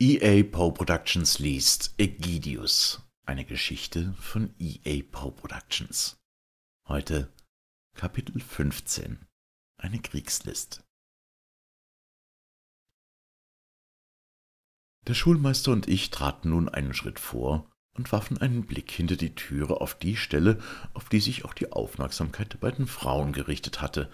S3: EA Poe Productions liest Egidius, eine Geschichte von EA Poe Productions. Heute Kapitel 15 Eine Kriegslist. Der Schulmeister und ich traten nun einen Schritt vor und warfen einen
S2: Blick hinter die Türe auf die Stelle, auf die sich auch die Aufmerksamkeit der beiden Frauen gerichtet hatte,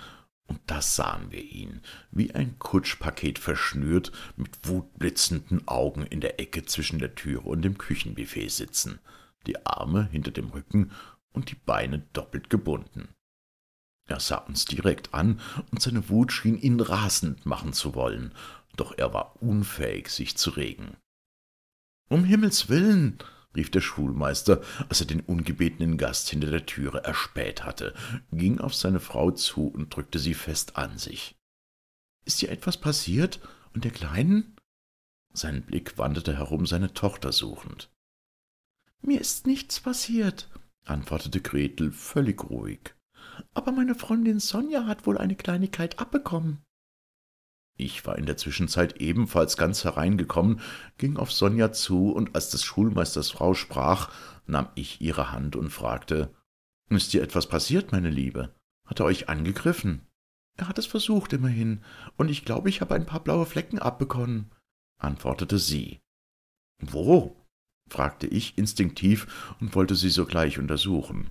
S2: und da sahen wir ihn, wie ein Kutschpaket verschnürt, mit wutblitzenden Augen in der Ecke zwischen der Türe und dem Küchenbuffet sitzen, die Arme hinter dem Rücken und die Beine doppelt gebunden. Er sah uns direkt an, und seine Wut schien ihn rasend machen zu wollen, doch er war unfähig, sich zu regen. Um Himmels willen, rief der Schulmeister, als er den ungebetenen Gast hinter der Türe erspäht hatte, ging auf seine Frau zu und drückte sie fest an sich. »Ist dir etwas passiert? Und der Kleinen?« Sein Blick wanderte herum, seine Tochter suchend. »Mir ist nichts passiert«, antwortete Gretel völlig ruhig. »Aber meine Freundin Sonja hat wohl eine Kleinigkeit abbekommen.« ich war in der Zwischenzeit ebenfalls ganz hereingekommen, ging auf Sonja zu, und als des Schulmeisters Frau sprach, nahm ich ihre Hand und fragte Ist dir etwas passiert, meine Liebe? Hat er euch angegriffen? Er hat es versucht, immerhin, und ich glaube, ich habe ein paar blaue Flecken abbekommen, antwortete sie. Wo? fragte ich instinktiv und wollte sie sogleich untersuchen.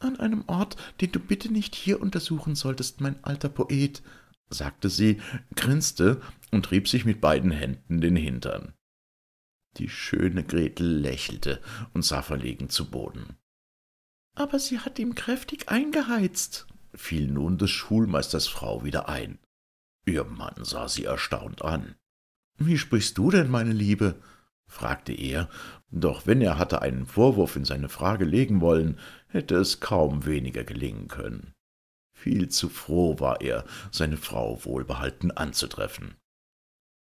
S2: An einem Ort, den du bitte nicht hier untersuchen solltest, mein alter Poet, sagte sie, grinste und rieb sich mit beiden Händen den Hintern. Die schöne Gretel lächelte und sah verlegen zu Boden. Aber sie hat ihm kräftig eingeheizt, fiel nun des Schulmeisters Frau wieder ein. Ihr Mann sah sie erstaunt an. Wie sprichst du denn, meine Liebe? fragte er, doch wenn er hatte einen Vorwurf in seine Frage legen wollen, hätte es kaum weniger gelingen können. Viel zu froh war er, seine Frau wohlbehalten anzutreffen.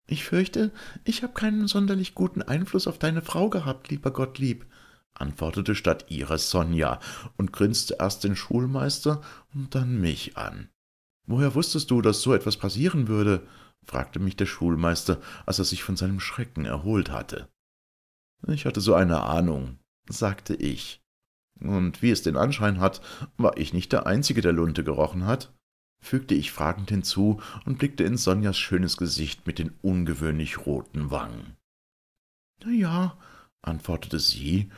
S2: Ich fürchte, ich habe keinen sonderlich guten Einfluss auf deine Frau gehabt, lieber Gottlieb, antwortete statt ihrer Sonja und grinste erst den Schulmeister und dann mich an. Woher wusstest du, dass so etwas passieren würde? fragte mich der Schulmeister, als er sich von seinem Schrecken erholt hatte. Ich hatte so eine Ahnung, sagte ich. Und wie es den Anschein hat, war ich nicht der Einzige, der Lunte gerochen hat, fügte ich fragend hinzu und blickte in Sonjas schönes Gesicht mit den ungewöhnlich roten Wangen. Na ja, antwortete sie,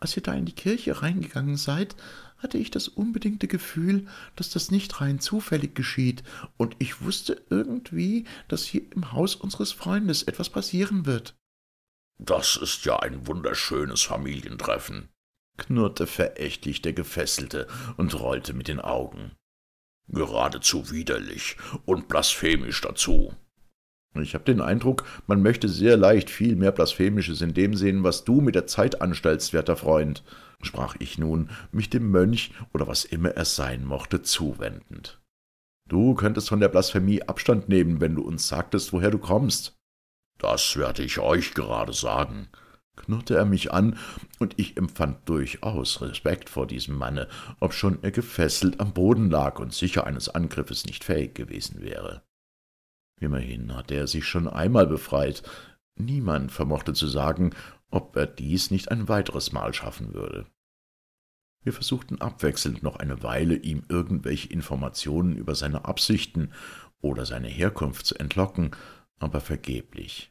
S2: als ihr da in die Kirche reingegangen seid, hatte ich das unbedingte Gefühl, dass das nicht rein zufällig geschieht, und ich wusste irgendwie, dass hier im Haus unseres Freundes etwas passieren wird. Das ist ja ein wunderschönes Familientreffen, knurrte verächtlich der Gefesselte und rollte mit den Augen. Geradezu widerlich und blasphemisch dazu. Ich habe den Eindruck, man möchte sehr leicht viel mehr Blasphemisches in dem sehen, was du mit der Zeit anstellst, werter Freund, sprach ich nun, mich dem Mönch oder was immer er sein mochte zuwendend. Du könntest von der Blasphemie Abstand nehmen, wenn du uns sagtest, woher du kommst. Das werde ich euch gerade sagen, knurrte er mich an, und ich empfand durchaus Respekt vor diesem Manne, obschon er gefesselt am Boden lag und sicher eines Angriffes nicht fähig gewesen wäre. Immerhin hatte er sich schon einmal befreit. Niemand vermochte zu sagen, ob er dies nicht ein weiteres Mal schaffen würde. Wir versuchten abwechselnd noch eine Weile, ihm irgendwelche Informationen über seine Absichten oder seine Herkunft zu entlocken, aber vergeblich.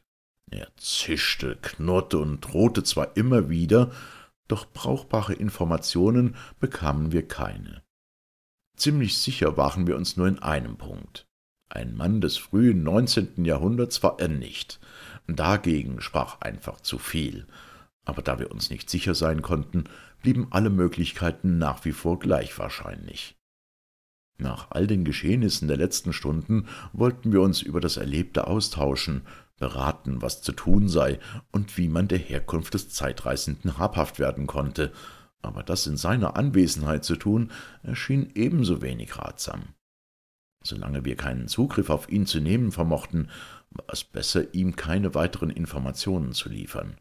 S2: Er zischte, knurrte und drohte zwar immer wieder, doch brauchbare Informationen bekamen wir keine. Ziemlich sicher waren wir uns nur in einem Punkt. Ein Mann des frühen 19. Jahrhunderts war er nicht. Dagegen sprach einfach zu viel. Aber da wir uns nicht sicher sein konnten, blieben alle Möglichkeiten nach wie vor gleich wahrscheinlich. Nach all den Geschehnissen der letzten Stunden wollten wir uns über das Erlebte austauschen, beraten, was zu tun sei und wie man der Herkunft des Zeitreisenden habhaft werden konnte, aber das in seiner Anwesenheit zu tun, erschien ebenso wenig ratsam. Solange wir keinen Zugriff auf ihn zu nehmen vermochten, war es besser, ihm keine weiteren Informationen zu liefern.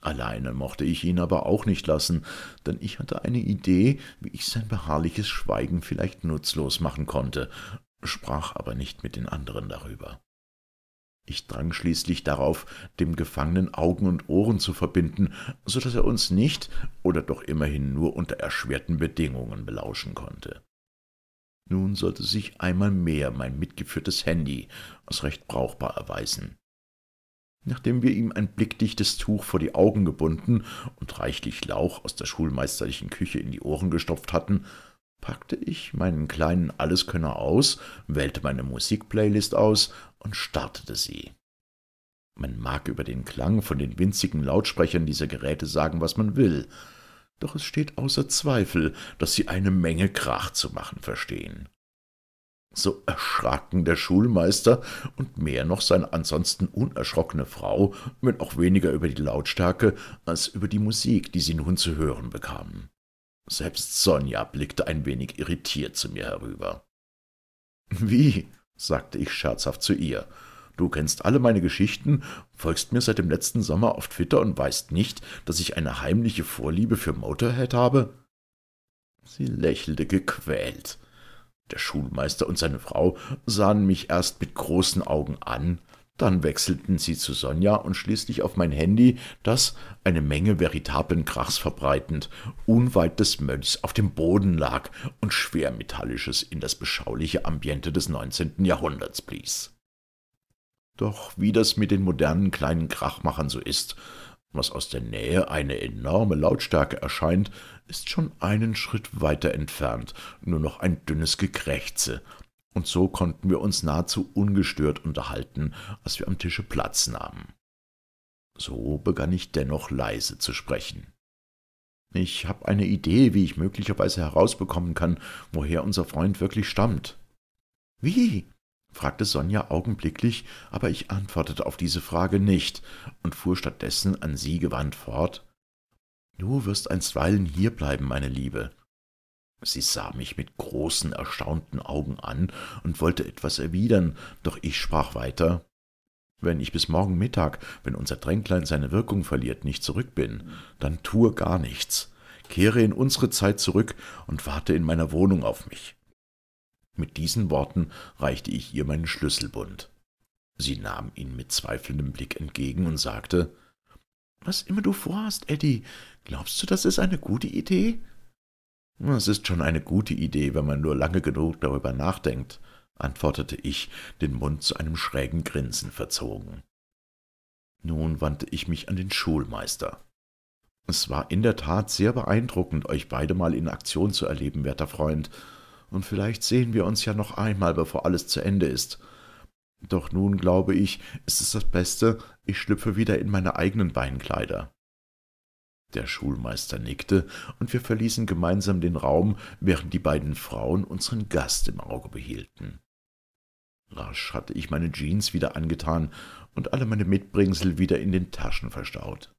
S2: Alleine mochte ich ihn aber auch nicht lassen, denn ich hatte eine Idee, wie ich sein beharrliches Schweigen vielleicht nutzlos machen konnte, sprach aber nicht mit den anderen darüber. Ich drang schließlich darauf, dem Gefangenen Augen und Ohren zu verbinden, so daß er uns nicht oder doch immerhin nur unter erschwerten Bedingungen belauschen konnte. Nun sollte sich einmal mehr mein mitgeführtes Handy als recht brauchbar erweisen. Nachdem wir ihm ein blickdichtes Tuch vor die Augen gebunden und reichlich Lauch aus der schulmeisterlichen Küche in die Ohren gestopft hatten, packte ich meinen kleinen Alleskönner aus, wählte meine Musikplaylist aus und startete sie. Man mag über den Klang von den winzigen Lautsprechern dieser Geräte sagen, was man will, doch es steht außer Zweifel, dass sie eine Menge Krach zu machen verstehen. So erschraken der Schulmeister und mehr noch seine ansonsten unerschrockene Frau, wenn auch weniger über die Lautstärke als über die Musik, die sie nun zu hören bekamen. Selbst Sonja blickte ein wenig irritiert zu mir herüber. Wie? sagte ich scherzhaft zu ihr. Du kennst alle meine Geschichten, folgst mir seit dem letzten Sommer auf Twitter und weißt nicht, dass ich eine heimliche Vorliebe für Motorhead habe? Sie lächelte gequält. Der Schulmeister und seine Frau sahen mich erst mit großen Augen an dann wechselten sie zu Sonja und schließlich auf mein Handy, das, eine Menge veritablen Krachs verbreitend, unweit des Mönchs auf dem Boden lag und Schwermetallisches in das beschauliche Ambiente des 19. Jahrhunderts blies. Doch wie das mit den modernen kleinen Krachmachern so ist, was aus der Nähe eine enorme Lautstärke erscheint, ist schon einen Schritt weiter entfernt, nur noch ein dünnes Gekrächze, und so konnten wir uns nahezu ungestört unterhalten, als wir am Tische Platz nahmen. So begann ich dennoch leise zu sprechen. Ich habe eine Idee, wie ich möglicherweise herausbekommen kann, woher unser Freund wirklich stammt. Wie? fragte Sonja augenblicklich, aber ich antwortete auf diese Frage nicht und fuhr stattdessen an sie gewandt fort. Du wirst einstweilen hierbleiben, meine Liebe. Sie sah mich mit großen, erstaunten Augen an und wollte etwas erwidern, doch ich sprach weiter Wenn ich bis morgen Mittag, wenn unser Tränklein seine Wirkung verliert, nicht zurück bin, dann tue gar nichts, kehre in unsere Zeit zurück und warte in meiner Wohnung auf mich. Mit diesen Worten reichte ich ihr meinen Schlüsselbund. Sie nahm ihn mit zweifelndem Blick entgegen und sagte Was immer du vorhast, Eddie, glaubst du, das ist eine gute Idee? Es ist schon eine gute Idee, wenn man nur lange genug darüber nachdenkt, antwortete ich, den Mund zu einem schrägen Grinsen verzogen. Nun wandte ich mich an den Schulmeister. Es war in der Tat sehr beeindruckend, euch beide mal in Aktion zu erleben, werter Freund, und vielleicht sehen wir uns ja noch einmal, bevor alles zu Ende ist. Doch nun, glaube ich, ist es das Beste, ich schlüpfe wieder in meine eigenen Beinkleider. Der Schulmeister nickte, und wir verließen gemeinsam den Raum, während die beiden Frauen unseren Gast im Auge behielten. Rasch hatte ich meine Jeans wieder angetan und alle meine Mitbringsel wieder in den Taschen verstaut.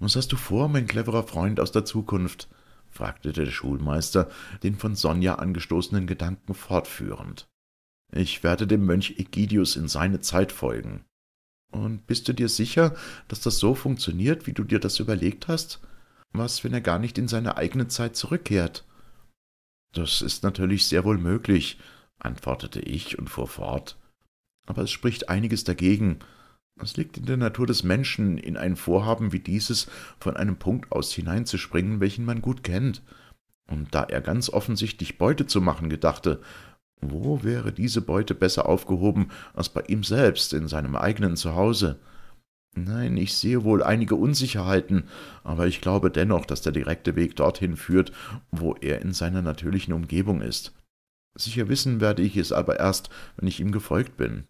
S2: Was hast du vor, mein cleverer Freund aus der Zukunft? fragte der Schulmeister, den von Sonja angestoßenen Gedanken fortführend. Ich werde dem Mönch Egidius in seine Zeit folgen. Und bist du dir sicher, dass das so funktioniert, wie du dir das überlegt hast? Was, wenn er gar nicht in seine eigene Zeit zurückkehrt? Das ist natürlich sehr wohl möglich, antwortete ich und fuhr fort. Aber es spricht einiges dagegen. Es liegt in der Natur des Menschen, in ein Vorhaben wie dieses von einem Punkt aus hineinzuspringen, welchen man gut kennt. Und da er ganz offensichtlich Beute zu machen gedachte, wo wäre diese Beute besser aufgehoben als bei ihm selbst, in seinem eigenen Zuhause? Nein, ich sehe wohl einige Unsicherheiten, aber ich glaube dennoch, dass der direkte Weg dorthin führt, wo er in seiner natürlichen Umgebung ist. Sicher wissen werde ich es aber erst, wenn ich ihm gefolgt bin.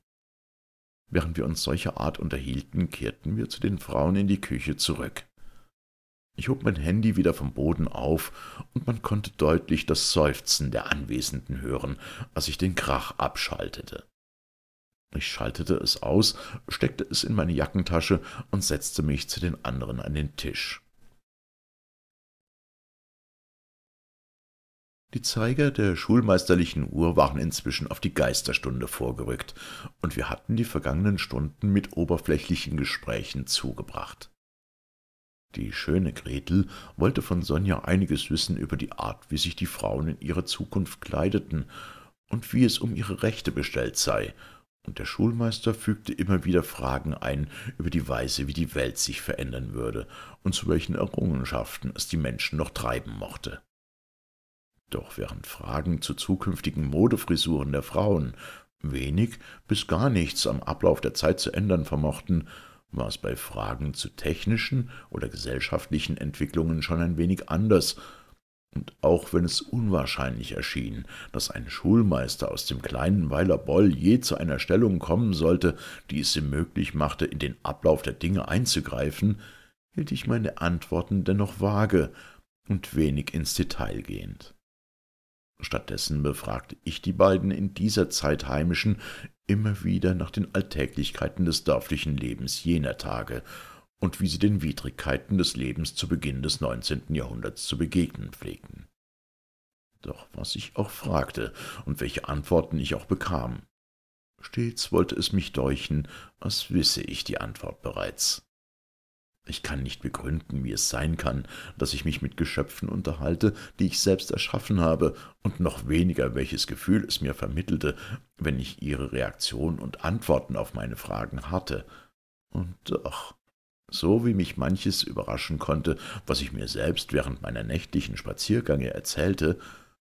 S2: Während wir uns solcher Art unterhielten, kehrten wir zu den Frauen in die Küche zurück. Ich hob mein Handy wieder vom Boden auf, und man konnte deutlich das Seufzen der Anwesenden hören, als ich den Krach abschaltete. Ich schaltete es aus, steckte es in meine Jackentasche und setzte mich zu den anderen an den Tisch. Die Zeiger der schulmeisterlichen Uhr waren inzwischen auf die Geisterstunde vorgerückt, und wir hatten die vergangenen Stunden mit oberflächlichen Gesprächen zugebracht. Die schöne Gretel wollte von Sonja einiges wissen über die Art, wie sich die Frauen in ihrer Zukunft kleideten und wie es um ihre Rechte bestellt sei, und der Schulmeister fügte immer wieder Fragen ein über die Weise, wie die Welt sich verändern würde und zu welchen Errungenschaften es die Menschen noch treiben mochte. Doch während Fragen zu zukünftigen Modefrisuren der Frauen wenig bis gar nichts am Ablauf der Zeit zu ändern vermochten, war es bei Fragen zu technischen oder gesellschaftlichen Entwicklungen schon ein wenig anders, und auch wenn es unwahrscheinlich erschien, dass ein Schulmeister aus dem kleinen Weiler Boll je zu einer Stellung kommen sollte, die es ihm möglich machte, in den Ablauf der Dinge einzugreifen, hielt ich meine Antworten dennoch vage und wenig ins Detail gehend. Stattdessen befragte ich die beiden in dieser Zeit Heimischen immer wieder nach den Alltäglichkeiten des dörflichen Lebens jener Tage und wie sie den Widrigkeiten des Lebens zu Beginn des 19. Jahrhunderts zu begegnen pflegten. Doch was ich auch fragte und welche Antworten ich auch bekam, stets wollte es mich deuchen, als wisse ich die Antwort bereits. Ich kann nicht begründen, wie es sein kann, dass ich mich mit Geschöpfen unterhalte, die ich selbst erschaffen habe, und noch weniger, welches Gefühl es mir vermittelte, wenn ich ihre Reaktion und Antworten auf meine Fragen hatte. Und doch, so wie mich manches überraschen konnte, was ich mir selbst während meiner nächtlichen Spaziergänge erzählte,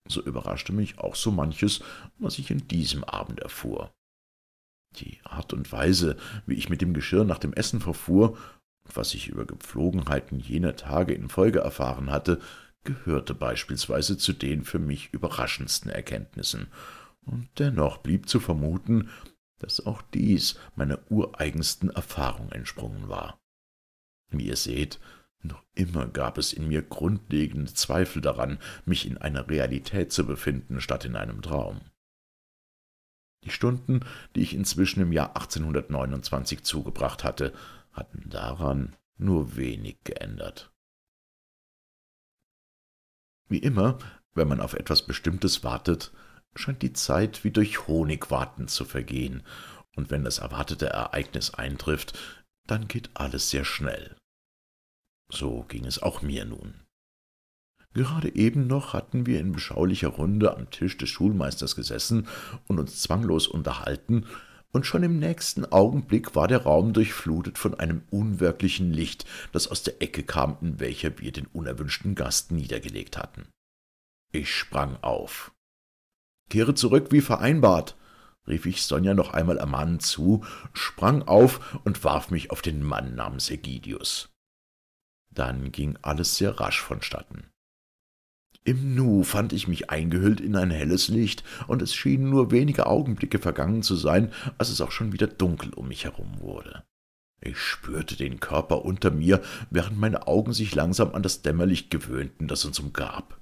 S2: so überraschte mich auch so manches, was ich in diesem Abend erfuhr. Die Art und Weise, wie ich mit dem Geschirr nach dem Essen verfuhr was ich über Gepflogenheiten jener Tage in Folge erfahren hatte, gehörte beispielsweise zu den für mich überraschendsten Erkenntnissen, und dennoch blieb zu vermuten, dass auch dies meiner ureigensten Erfahrung entsprungen war. Wie ihr seht, noch immer gab es in mir grundlegende Zweifel daran, mich in einer Realität zu befinden, statt in einem Traum. Die Stunden, die ich inzwischen im Jahr 1829 zugebracht hatte, hatten daran nur wenig geändert. Wie immer, wenn man auf etwas Bestimmtes wartet, scheint die Zeit wie durch Honigwarten zu vergehen, und wenn das erwartete Ereignis eintrifft, dann geht alles sehr schnell. So ging es auch mir nun. Gerade eben noch hatten wir in beschaulicher Runde am Tisch des Schulmeisters gesessen und uns zwanglos unterhalten, und schon im nächsten Augenblick war der Raum durchflutet von einem unwirklichen Licht, das aus der Ecke kam, in welcher wir den unerwünschten Gast niedergelegt hatten. Ich sprang auf. Kehre zurück wie vereinbart, rief ich Sonja noch einmal ermahnend zu, sprang auf und warf mich auf den Mann namens Egidius. Dann ging alles sehr rasch vonstatten. Im Nu fand ich mich eingehüllt in ein helles Licht, und es schienen nur wenige Augenblicke vergangen zu sein, als es auch schon wieder dunkel um mich herum wurde. Ich spürte den Körper unter mir, während meine Augen sich langsam an das Dämmerlicht gewöhnten, das uns umgab.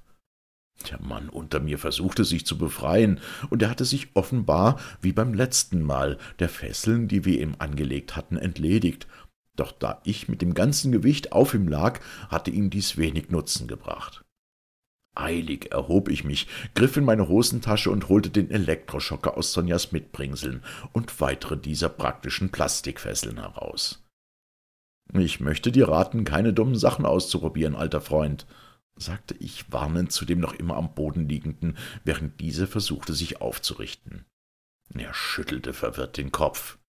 S2: Der Mann unter mir versuchte sich zu befreien, und er hatte sich offenbar, wie beim letzten Mal, der Fesseln, die wir ihm angelegt hatten, entledigt, doch da ich mit dem ganzen Gewicht auf ihm lag, hatte ihm dies wenig Nutzen gebracht. Eilig erhob ich mich, griff in meine Hosentasche und holte den Elektroschocker aus Sonjas Mitbringseln und weitere dieser praktischen Plastikfesseln heraus. Ich möchte dir raten, keine dummen Sachen auszuprobieren, alter Freund, sagte ich warnend zu dem noch immer am Boden liegenden, während diese versuchte, sich aufzurichten. Er schüttelte verwirrt den Kopf.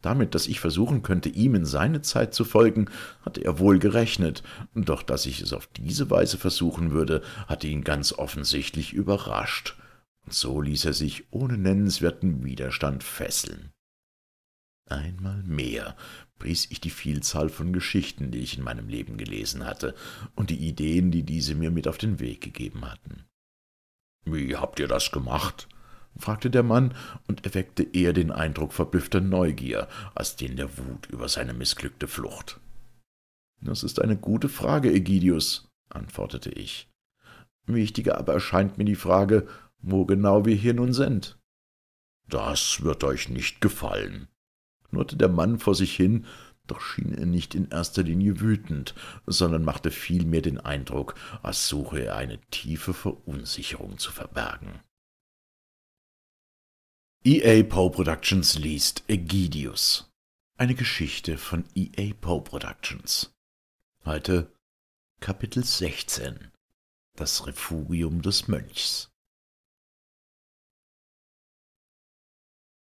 S2: Damit, dass ich versuchen könnte, ihm in seine Zeit zu folgen, hatte er wohl gerechnet, doch dass ich es auf diese Weise versuchen würde, hatte ihn ganz offensichtlich überrascht, und so ließ er sich ohne nennenswerten Widerstand fesseln. Einmal mehr pries ich die Vielzahl von Geschichten, die ich in meinem Leben gelesen hatte, und die Ideen, die diese mir mit auf den Weg gegeben hatten. Wie habt ihr das gemacht? fragte der Mann und erweckte eher den Eindruck verblüffter Neugier als den der Wut über seine missglückte Flucht. Das ist eine gute Frage, Egidius, antwortete ich. Wichtiger aber erscheint mir die Frage, wo genau wir hier nun sind. Das wird euch nicht gefallen, knurrte der Mann vor sich hin, doch schien er nicht in erster Linie wütend, sondern machte vielmehr den Eindruck, als suche er eine tiefe Verunsicherung zu verbergen. EA Poe Productions liest Egidius. Eine Geschichte von EA Poe Productions. Heute Kapitel
S3: 16 Das Refugium des Mönchs.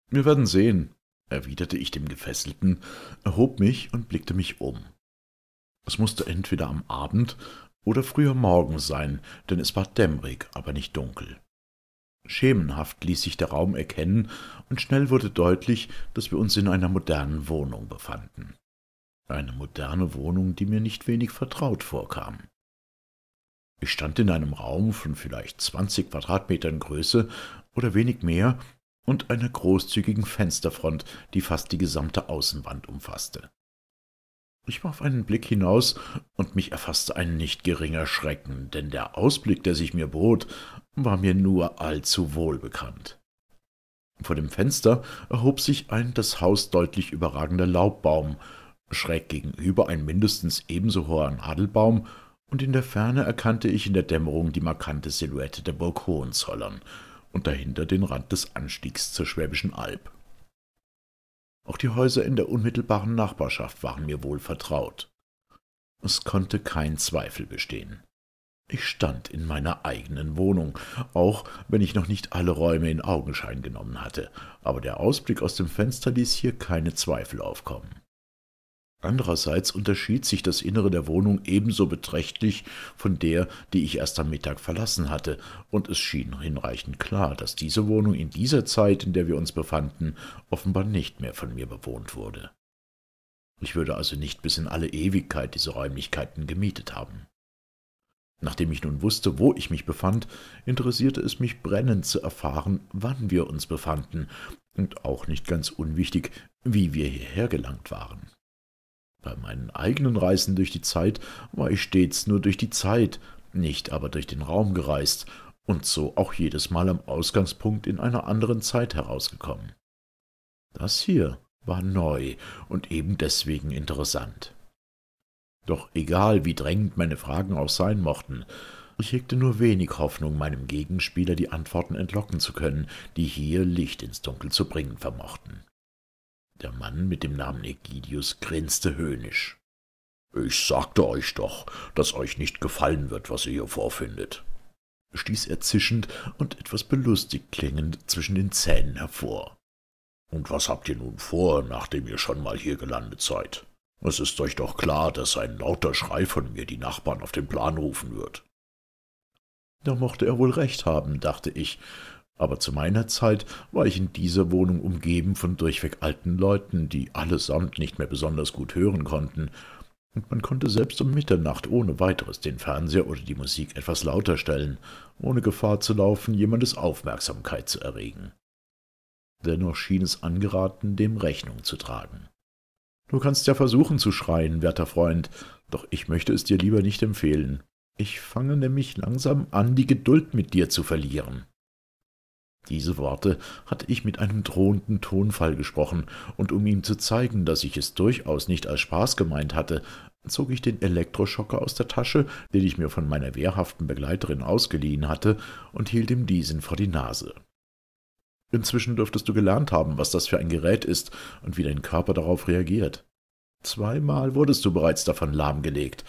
S3: Wir werden sehen, erwiderte ich dem Gefesselten,
S2: erhob mich und blickte mich um. Es musste entweder am Abend oder früher Morgen sein, denn es war dämmerig, aber nicht dunkel. Schemenhaft ließ sich der Raum erkennen, und schnell wurde deutlich, dass wir uns in einer modernen Wohnung befanden. Eine moderne Wohnung, die mir nicht wenig vertraut vorkam. Ich stand in einem Raum von vielleicht zwanzig Quadratmetern Größe oder wenig mehr und einer großzügigen Fensterfront, die fast die gesamte Außenwand umfasste. Ich warf einen Blick hinaus und mich erfasste ein nicht geringer Schrecken, denn der Ausblick, der sich mir bot, war mir nur allzu wohl bekannt. Vor dem Fenster erhob sich ein das Haus deutlich überragender Laubbaum, schräg gegenüber ein mindestens ebenso hoher Nadelbaum, und in der Ferne erkannte ich in der Dämmerung die markante Silhouette der Burg Hohenzollern und dahinter den Rand des Anstiegs zur Schwäbischen Alb. Auch die Häuser in der unmittelbaren Nachbarschaft waren mir wohl vertraut. Es konnte kein Zweifel bestehen. Ich stand in meiner eigenen Wohnung, auch wenn ich noch nicht alle Räume in Augenschein genommen hatte, aber der Ausblick aus dem Fenster ließ hier keine Zweifel aufkommen. Andererseits unterschied sich das Innere der Wohnung ebenso beträchtlich von der, die ich erst am Mittag verlassen hatte, und es schien hinreichend klar, dass diese Wohnung in dieser Zeit, in der wir uns befanden, offenbar nicht mehr von mir bewohnt wurde. Ich würde also nicht bis in alle Ewigkeit diese Räumlichkeiten gemietet haben. Nachdem ich nun wusste, wo ich mich befand, interessierte es mich brennend zu erfahren, wann wir uns befanden und auch nicht ganz unwichtig, wie wir hierher gelangt waren. Bei meinen eigenen Reisen durch die Zeit war ich stets nur durch die Zeit, nicht aber durch den Raum gereist und so auch jedes Mal am Ausgangspunkt in einer anderen Zeit herausgekommen. Das hier war neu und eben deswegen interessant. Doch egal, wie drängend meine Fragen auch sein mochten, ich hegte nur wenig Hoffnung, meinem Gegenspieler die Antworten entlocken zu können, die hier Licht ins Dunkel zu bringen vermochten. Der Mann mit dem Namen Egidius grinste höhnisch. Ich sagte euch doch, dass euch nicht gefallen wird, was ihr hier vorfindet, stieß er zischend und etwas belustigt klingend zwischen den Zähnen hervor. Und was habt ihr nun vor, nachdem ihr schon mal hier gelandet seid? Es ist euch doch klar, dass ein lauter Schrei von mir die Nachbarn auf den Plan rufen wird. Da mochte er wohl recht haben, dachte ich, aber zu meiner Zeit war ich in dieser Wohnung umgeben von durchweg alten Leuten, die allesamt nicht mehr besonders gut hören konnten, und man konnte selbst um Mitternacht ohne weiteres den Fernseher oder die Musik etwas lauter stellen, ohne Gefahr zu laufen, jemandes Aufmerksamkeit zu erregen. Dennoch schien es angeraten, dem Rechnung zu tragen. Du kannst ja versuchen zu schreien, werter Freund, doch ich möchte es dir lieber nicht empfehlen. Ich fange nämlich langsam an, die Geduld mit dir zu verlieren. Diese Worte hatte ich mit einem drohenden Tonfall gesprochen, und um ihm zu zeigen, dass ich es durchaus nicht als Spaß gemeint hatte, zog ich den Elektroschocker aus der Tasche, den ich mir von meiner wehrhaften Begleiterin ausgeliehen hatte, und hielt ihm diesen vor die Nase. Inzwischen dürftest du gelernt haben, was das für ein Gerät ist und wie dein Körper darauf reagiert. Zweimal wurdest du bereits davon lahmgelegt,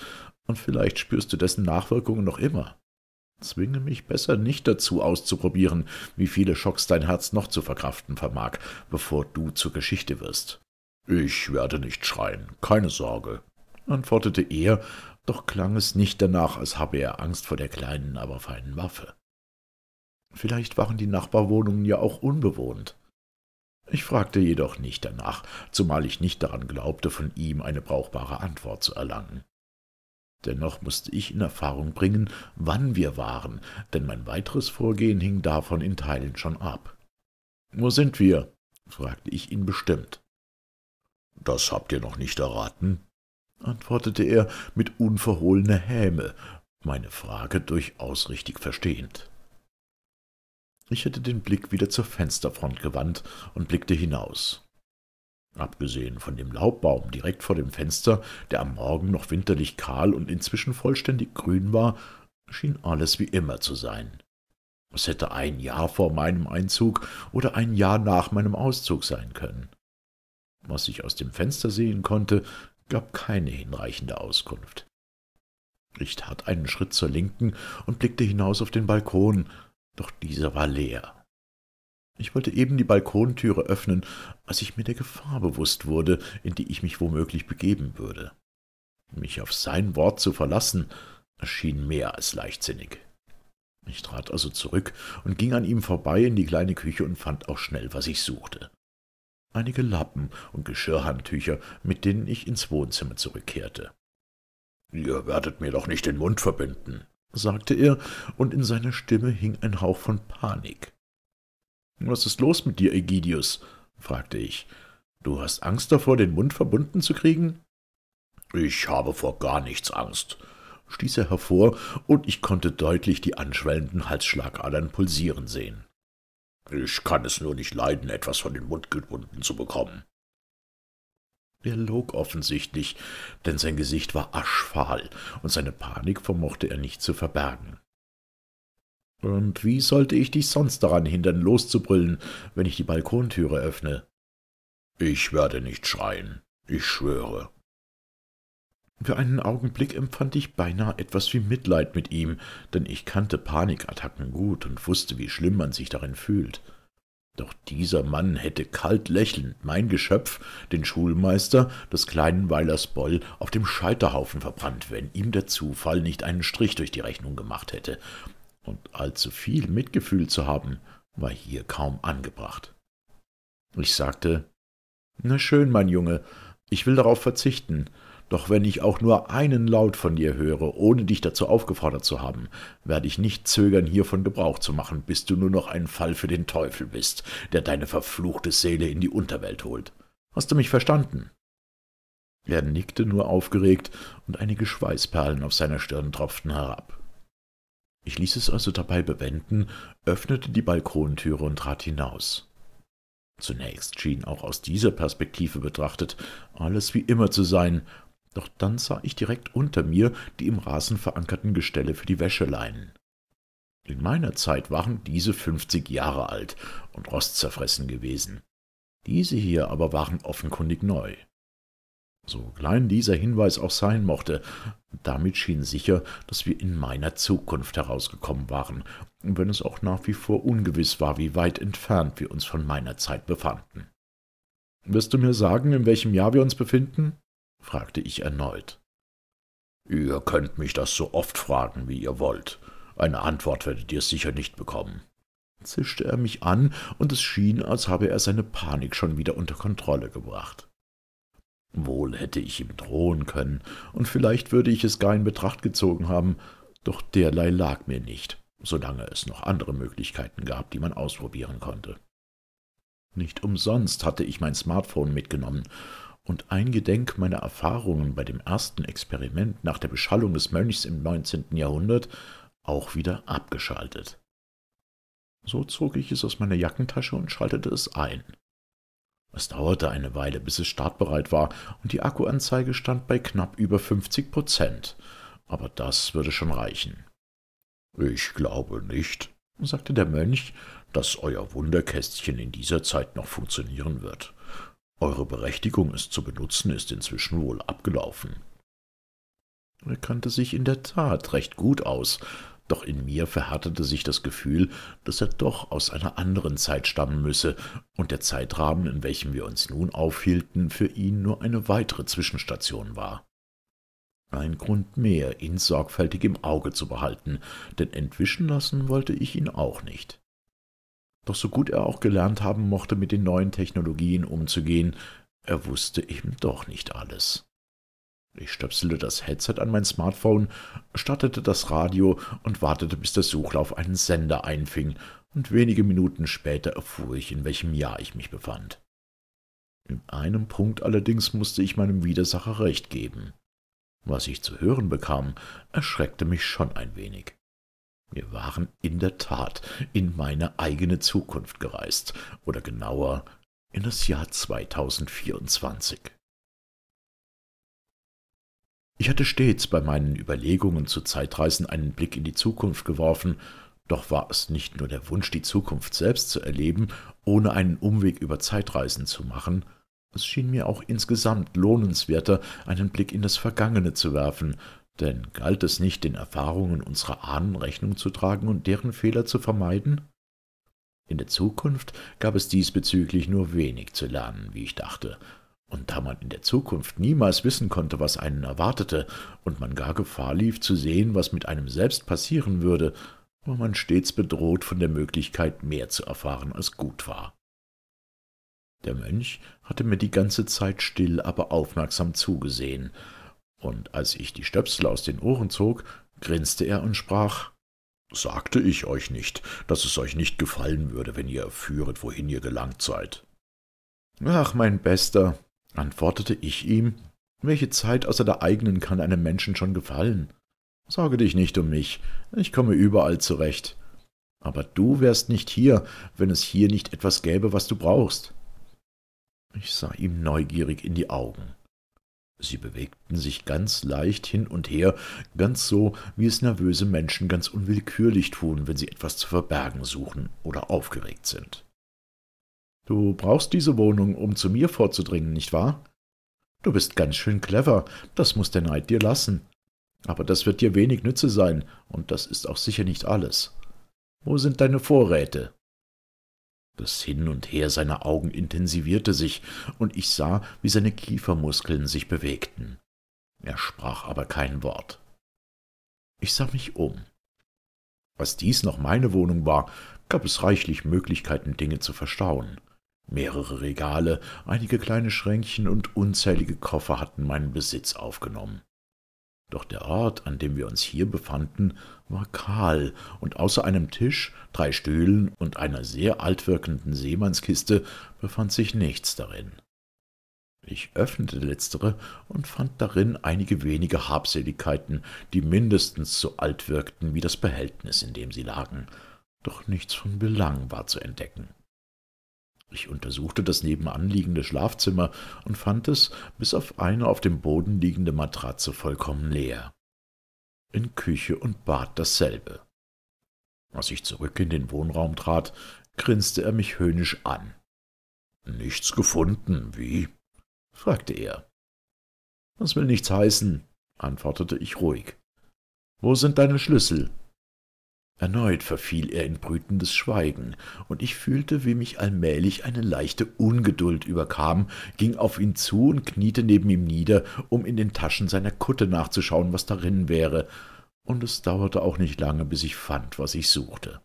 S2: und vielleicht spürst du dessen Nachwirkungen noch immer. Zwinge mich besser nicht dazu auszuprobieren, wie viele Schocks dein Herz noch zu verkraften vermag, bevor du zur Geschichte wirst. Ich werde nicht schreien, keine Sorge, antwortete er, doch klang es nicht danach, als habe er Angst vor der kleinen, aber feinen Waffe. Vielleicht waren die Nachbarwohnungen ja auch unbewohnt. Ich fragte jedoch nicht danach, zumal ich nicht daran glaubte, von ihm eine brauchbare Antwort zu erlangen. Dennoch musste ich in Erfahrung bringen, wann wir waren, denn mein weiteres Vorgehen hing davon in Teilen schon ab. Wo sind wir? fragte ich ihn bestimmt. Das habt ihr noch nicht erraten, antwortete er mit unverhohlener Häme, meine Frage durchaus richtig verstehend. Ich hätte den Blick wieder zur Fensterfront gewandt und blickte hinaus. Abgesehen von dem Laubbaum direkt vor dem Fenster, der am Morgen noch winterlich kahl und inzwischen vollständig grün war, schien alles wie immer zu sein. Es hätte ein Jahr vor meinem Einzug oder ein Jahr nach meinem Auszug sein können. Was ich aus dem Fenster sehen konnte, gab keine hinreichende Auskunft. Ich tat einen Schritt zur Linken und blickte hinaus auf den Balkon, doch dieser war leer. Ich wollte eben die Balkontüre öffnen, als ich mir der Gefahr bewusst wurde, in die ich mich womöglich begeben würde. Mich auf sein Wort zu verlassen, erschien mehr als leichtsinnig. Ich trat also zurück und ging an ihm vorbei in die kleine Küche und fand auch schnell, was ich suchte. Einige Lappen und Geschirrhandtücher, mit denen ich ins Wohnzimmer zurückkehrte. Ihr werdet mir doch nicht den Mund verbinden, sagte er, und in seiner Stimme hing ein Hauch von Panik. Was ist los mit dir, Egidius? fragte ich. Du hast Angst davor, den Mund verbunden zu kriegen? Ich habe vor gar nichts Angst, stieß er hervor, und ich konnte deutlich die anschwellenden Halsschlagadern pulsieren sehen. Ich kann es nur nicht leiden, etwas von den Mund gebunden zu bekommen. Er log offensichtlich, denn sein Gesicht war aschfahl und seine Panik vermochte er nicht zu verbergen. Und wie sollte ich dich sonst daran hindern, loszubrüllen, wenn ich die Balkontüre öffne? Ich werde nicht schreien, ich schwöre. Für einen Augenblick empfand ich beinahe etwas wie Mitleid mit ihm, denn ich kannte Panikattacken gut und wusste, wie schlimm man sich darin fühlt. Doch dieser Mann hätte kalt lächelnd mein Geschöpf, den Schulmeister des kleinen Weilers Boll, auf dem Scheiterhaufen verbrannt, wenn ihm der Zufall nicht einen Strich durch die Rechnung gemacht hätte. Und allzu viel Mitgefühl zu haben, war hier kaum angebracht. Ich sagte, »Na schön, mein Junge, ich will darauf verzichten. Doch wenn ich auch nur einen Laut von dir höre, ohne dich dazu aufgefordert zu haben, werde ich nicht zögern, hiervon Gebrauch zu machen, bis du nur noch ein Fall für den Teufel bist, der deine verfluchte Seele in die Unterwelt holt. Hast du mich verstanden? Er nickte nur aufgeregt, und einige Schweißperlen auf seiner Stirn tropften herab. Ich ließ es also dabei bewenden, öffnete die Balkontüre und trat hinaus. Zunächst schien auch aus dieser Perspektive betrachtet alles wie immer zu sein, doch dann sah ich direkt unter mir die im Rasen verankerten Gestelle für die Wäscheleinen. In meiner Zeit waren diese fünfzig Jahre alt und rostzerfressen gewesen. Diese hier aber waren offenkundig neu. So klein dieser Hinweis auch sein mochte, damit schien sicher, dass wir in meiner Zukunft herausgekommen waren, wenn es auch nach wie vor ungewiss war, wie weit entfernt wir uns von meiner Zeit befanden. Wirst du mir sagen, in welchem Jahr wir uns befinden? fragte ich erneut. Ihr könnt mich das so oft fragen, wie ihr wollt. Eine Antwort werdet ihr sicher nicht bekommen. Zischte er mich an, und es schien, als habe er seine Panik schon wieder unter Kontrolle gebracht. Wohl hätte ich ihm drohen können, und vielleicht würde ich es gar in Betracht gezogen haben, doch derlei lag mir nicht, solange es noch andere Möglichkeiten gab, die man ausprobieren konnte. Nicht umsonst hatte ich mein Smartphone mitgenommen, und eingedenk meiner Erfahrungen bei dem ersten Experiment nach der Beschallung des Mönchs im 19. Jahrhundert auch wieder abgeschaltet. So zog ich es aus meiner Jackentasche und schaltete es ein. Es dauerte eine Weile, bis es startbereit war, und die Akkuanzeige stand bei knapp über 50 Prozent. Aber das würde schon reichen. Ich glaube nicht, sagte der Mönch, dass euer Wunderkästchen in dieser Zeit noch funktionieren wird. Eure Berechtigung, es zu benutzen, ist inzwischen wohl abgelaufen. Er kannte sich in der Tat recht gut aus, doch in mir verhärtete sich das Gefühl, dass er doch aus einer anderen Zeit stammen müsse und der Zeitrahmen, in welchem wir uns nun aufhielten, für ihn nur eine weitere Zwischenstation war. Ein Grund mehr, ihn sorgfältig im Auge zu behalten, denn entwischen lassen wollte ich ihn auch nicht. Doch so gut er auch gelernt haben mochte, mit den neuen Technologien umzugehen, er wusste eben doch nicht alles. Ich stöpselte das Headset an mein Smartphone, startete das Radio und wartete, bis der Suchlauf einen Sender einfing, und wenige Minuten später erfuhr ich, in welchem Jahr ich mich befand. In einem Punkt allerdings musste ich meinem Widersacher recht geben. Was ich zu hören bekam, erschreckte mich schon ein wenig. Wir waren in der Tat in meine eigene Zukunft gereist, oder genauer in das Jahr 2024. Ich hatte stets bei meinen Überlegungen zu Zeitreisen einen Blick in die Zukunft geworfen, doch war es nicht nur der Wunsch, die Zukunft selbst zu erleben, ohne einen Umweg über Zeitreisen zu machen, es schien mir auch insgesamt lohnenswerter, einen Blick in das Vergangene zu werfen, denn galt es nicht, den Erfahrungen unserer Ahnen Rechnung zu tragen und deren Fehler zu vermeiden? In der Zukunft gab es diesbezüglich nur wenig zu lernen, wie ich dachte, und da man in der Zukunft niemals wissen konnte, was einen erwartete, und man gar Gefahr lief zu sehen, was mit einem selbst passieren würde, war man stets bedroht von der Möglichkeit, mehr zu erfahren, als gut war. Der Mönch hatte mir die ganze Zeit still, aber aufmerksam zugesehen, und als ich die Stöpsel aus den Ohren zog, grinste er und sprach Sagte ich euch nicht, dass es euch nicht gefallen würde, wenn ihr führet, wohin ihr gelangt seid? Ach, mein Bester, antwortete ich ihm, welche Zeit außer der eigenen kann einem Menschen schon gefallen? Sorge dich nicht um mich, ich komme überall zurecht. Aber du wärst nicht hier, wenn es hier nicht etwas gäbe, was du brauchst. Ich sah ihm neugierig in die Augen. Sie bewegten sich ganz leicht hin und her, ganz so, wie es nervöse Menschen ganz unwillkürlich tun, wenn sie etwas zu verbergen suchen oder aufgeregt sind. Du brauchst diese Wohnung, um zu mir vorzudringen, nicht wahr? Du bist ganz schön clever, das muß der Neid dir lassen. Aber das wird dir wenig Nütze sein, und das ist auch sicher nicht alles. Wo sind deine Vorräte? Das Hin und Her seiner Augen intensivierte sich, und ich sah, wie seine Kiefermuskeln sich bewegten. Er sprach aber kein Wort. Ich sah mich um. Was dies noch meine Wohnung war, gab es reichlich Möglichkeiten, Dinge zu verstauen. Mehrere Regale, einige kleine Schränkchen und unzählige Koffer hatten meinen Besitz aufgenommen. Doch der Ort, an dem wir uns hier befanden, war kahl, und außer einem Tisch, drei Stühlen und einer sehr altwirkenden Seemannskiste befand sich nichts darin. Ich öffnete letztere und fand darin einige wenige Habseligkeiten, die mindestens so alt wirkten wie das Behältnis, in dem sie lagen, doch nichts von Belang war zu entdecken. Ich untersuchte das nebenanliegende Schlafzimmer und fand es, bis auf eine auf dem Boden liegende Matratze, vollkommen leer. In Küche und Bad dasselbe. Als ich zurück in den Wohnraum trat, grinste er mich höhnisch an. Nichts gefunden, wie? fragte er. Das will nichts heißen, antwortete ich ruhig. Wo sind deine Schlüssel? Erneut verfiel er in brütendes Schweigen, und ich fühlte, wie mich allmählich eine leichte Ungeduld überkam, ging auf ihn zu und kniete neben ihm nieder, um in den Taschen seiner Kutte nachzuschauen, was darin wäre, und es dauerte auch nicht lange, bis ich fand, was ich suchte.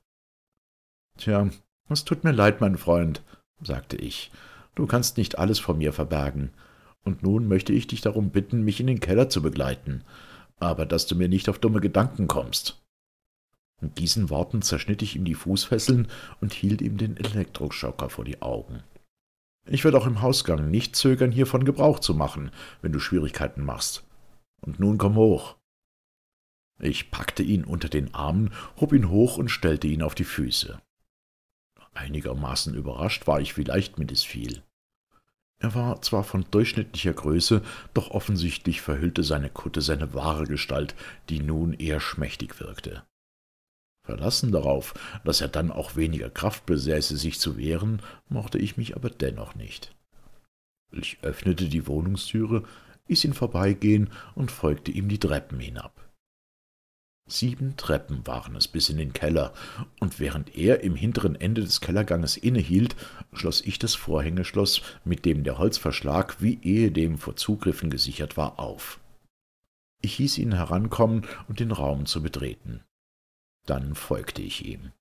S2: Tja, es tut mir leid, mein Freund, sagte ich, du kannst nicht alles vor mir verbergen, und nun möchte ich dich darum bitten, mich in den Keller zu begleiten, aber dass du mir nicht auf dumme Gedanken kommst. Mit diesen Worten zerschnitt ich ihm die Fußfesseln und hielt ihm den Elektroschocker vor die Augen. Ich werde auch im Hausgang nicht zögern, hiervon Gebrauch zu machen, wenn du Schwierigkeiten machst. Und nun komm hoch. Ich packte ihn unter den Armen, hob ihn hoch und stellte ihn auf die Füße. Einigermaßen überrascht war ich, wie leicht mir das fiel. Er war zwar von durchschnittlicher Größe, doch offensichtlich verhüllte seine Kutte seine wahre Gestalt, die nun eher schmächtig wirkte verlassen darauf, dass er dann auch weniger Kraft besäße, sich zu wehren, mochte ich mich aber dennoch nicht. Ich öffnete die Wohnungstüre, ließ ihn vorbeigehen und folgte ihm die Treppen hinab. Sieben Treppen waren es bis in den Keller, und während er im hinteren Ende des Kellerganges innehielt, schloss ich das Vorhängeschloss, mit dem der Holzverschlag wie ehedem vor Zugriffen gesichert war, auf. Ich hieß ihn herankommen und den Raum zu betreten. Dann folgte ich ihm.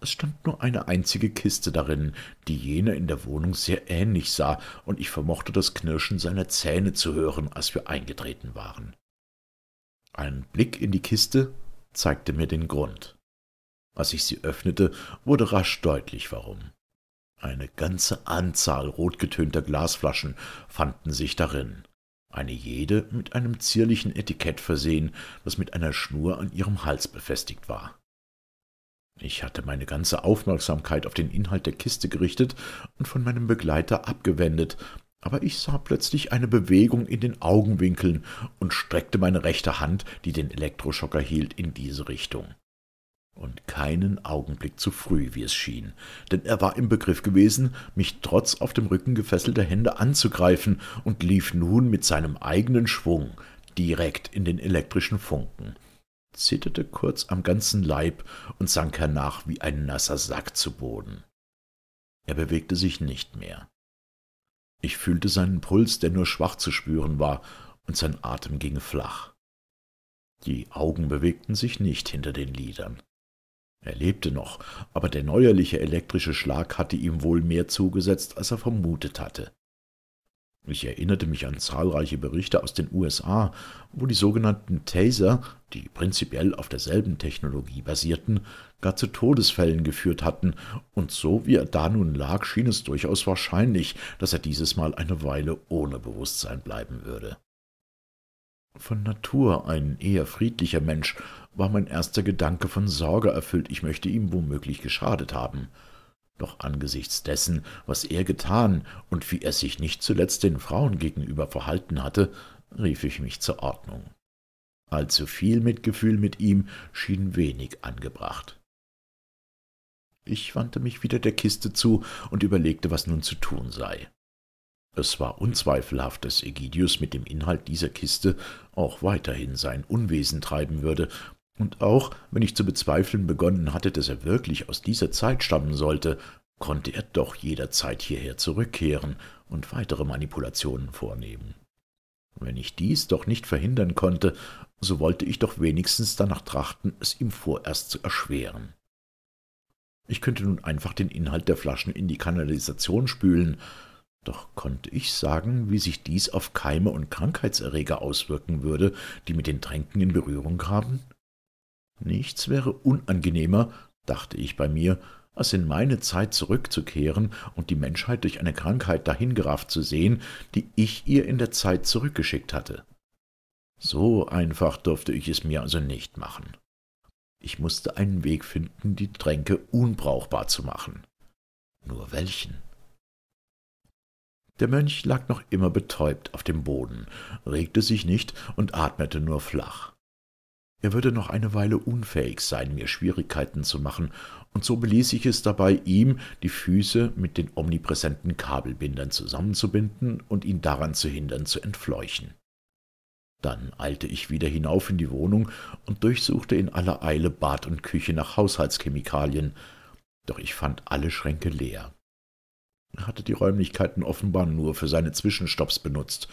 S2: Es stand nur eine einzige Kiste darin, die jener in der Wohnung sehr ähnlich sah, und ich vermochte das Knirschen seiner Zähne zu hören, als wir eingetreten waren. Ein Blick in die Kiste zeigte mir den Grund. Als ich sie öffnete, wurde rasch deutlich, warum. Eine ganze Anzahl rotgetönter Glasflaschen fanden sich darin eine jede mit einem zierlichen Etikett versehen, das mit einer Schnur an ihrem Hals befestigt war. Ich hatte meine ganze Aufmerksamkeit auf den Inhalt der Kiste gerichtet und von meinem Begleiter abgewendet, aber ich sah plötzlich eine Bewegung in den Augenwinkeln und streckte meine rechte Hand, die den Elektroschocker hielt, in diese Richtung und keinen Augenblick zu früh, wie es schien, denn er war im Begriff gewesen, mich trotz auf dem Rücken gefesselter Hände anzugreifen und lief nun mit seinem eigenen Schwung direkt in den elektrischen Funken, zitterte kurz am ganzen Leib und sank hernach wie ein nasser Sack zu Boden. Er bewegte sich nicht mehr. Ich fühlte seinen Puls, der nur schwach zu spüren war, und sein Atem ging flach. Die Augen bewegten sich nicht hinter den Lidern. Er lebte noch, aber der neuerliche elektrische Schlag hatte ihm wohl mehr zugesetzt, als er vermutet hatte. Ich erinnerte mich an zahlreiche Berichte aus den USA, wo die sogenannten Taser, die prinzipiell auf derselben Technologie basierten, gar zu Todesfällen geführt hatten, und so wie er da nun lag, schien es durchaus wahrscheinlich, dass er dieses Mal eine Weile ohne Bewusstsein bleiben würde. Von Natur ein eher friedlicher Mensch war mein erster Gedanke von Sorge erfüllt, ich möchte ihm womöglich geschadet haben. Doch angesichts dessen, was er getan und wie er sich nicht zuletzt den Frauen gegenüber verhalten hatte, rief ich mich zur Ordnung. Allzu viel Mitgefühl mit ihm schien wenig angebracht. Ich wandte mich wieder der Kiste zu und überlegte, was nun zu tun sei. Es war unzweifelhaft, dass Egidius mit dem Inhalt dieser Kiste auch weiterhin sein Unwesen treiben würde, und auch wenn ich zu bezweifeln begonnen hatte, dass er wirklich aus dieser Zeit stammen sollte, konnte er doch jederzeit hierher zurückkehren und weitere Manipulationen vornehmen. Wenn ich dies doch nicht verhindern konnte, so wollte ich doch wenigstens danach trachten, es ihm vorerst zu erschweren. Ich könnte nun einfach den Inhalt der Flaschen in die Kanalisation spülen, doch konnte ich sagen, wie sich dies auf Keime und Krankheitserreger auswirken würde, die mit den Tränken in Berührung kamen? Nichts wäre unangenehmer, dachte ich bei mir, als in meine Zeit zurückzukehren und die Menschheit durch eine Krankheit dahingerafft zu sehen, die ich ihr in der Zeit zurückgeschickt hatte. So einfach durfte ich es mir also nicht machen. Ich musste einen Weg finden, die Tränke unbrauchbar zu machen. Nur welchen? Der Mönch lag noch immer betäubt auf dem Boden, regte sich nicht und atmete nur flach. Er würde noch eine Weile unfähig sein, mir Schwierigkeiten zu machen, und so beließ ich es dabei, ihm die Füße mit den omnipräsenten Kabelbindern zusammenzubinden und ihn daran zu hindern, zu entfleuchen. Dann eilte ich wieder hinauf in die Wohnung und durchsuchte in aller Eile Bad und Küche nach Haushaltschemikalien, doch ich fand alle Schränke leer hatte die Räumlichkeiten offenbar nur für seine Zwischenstopps benutzt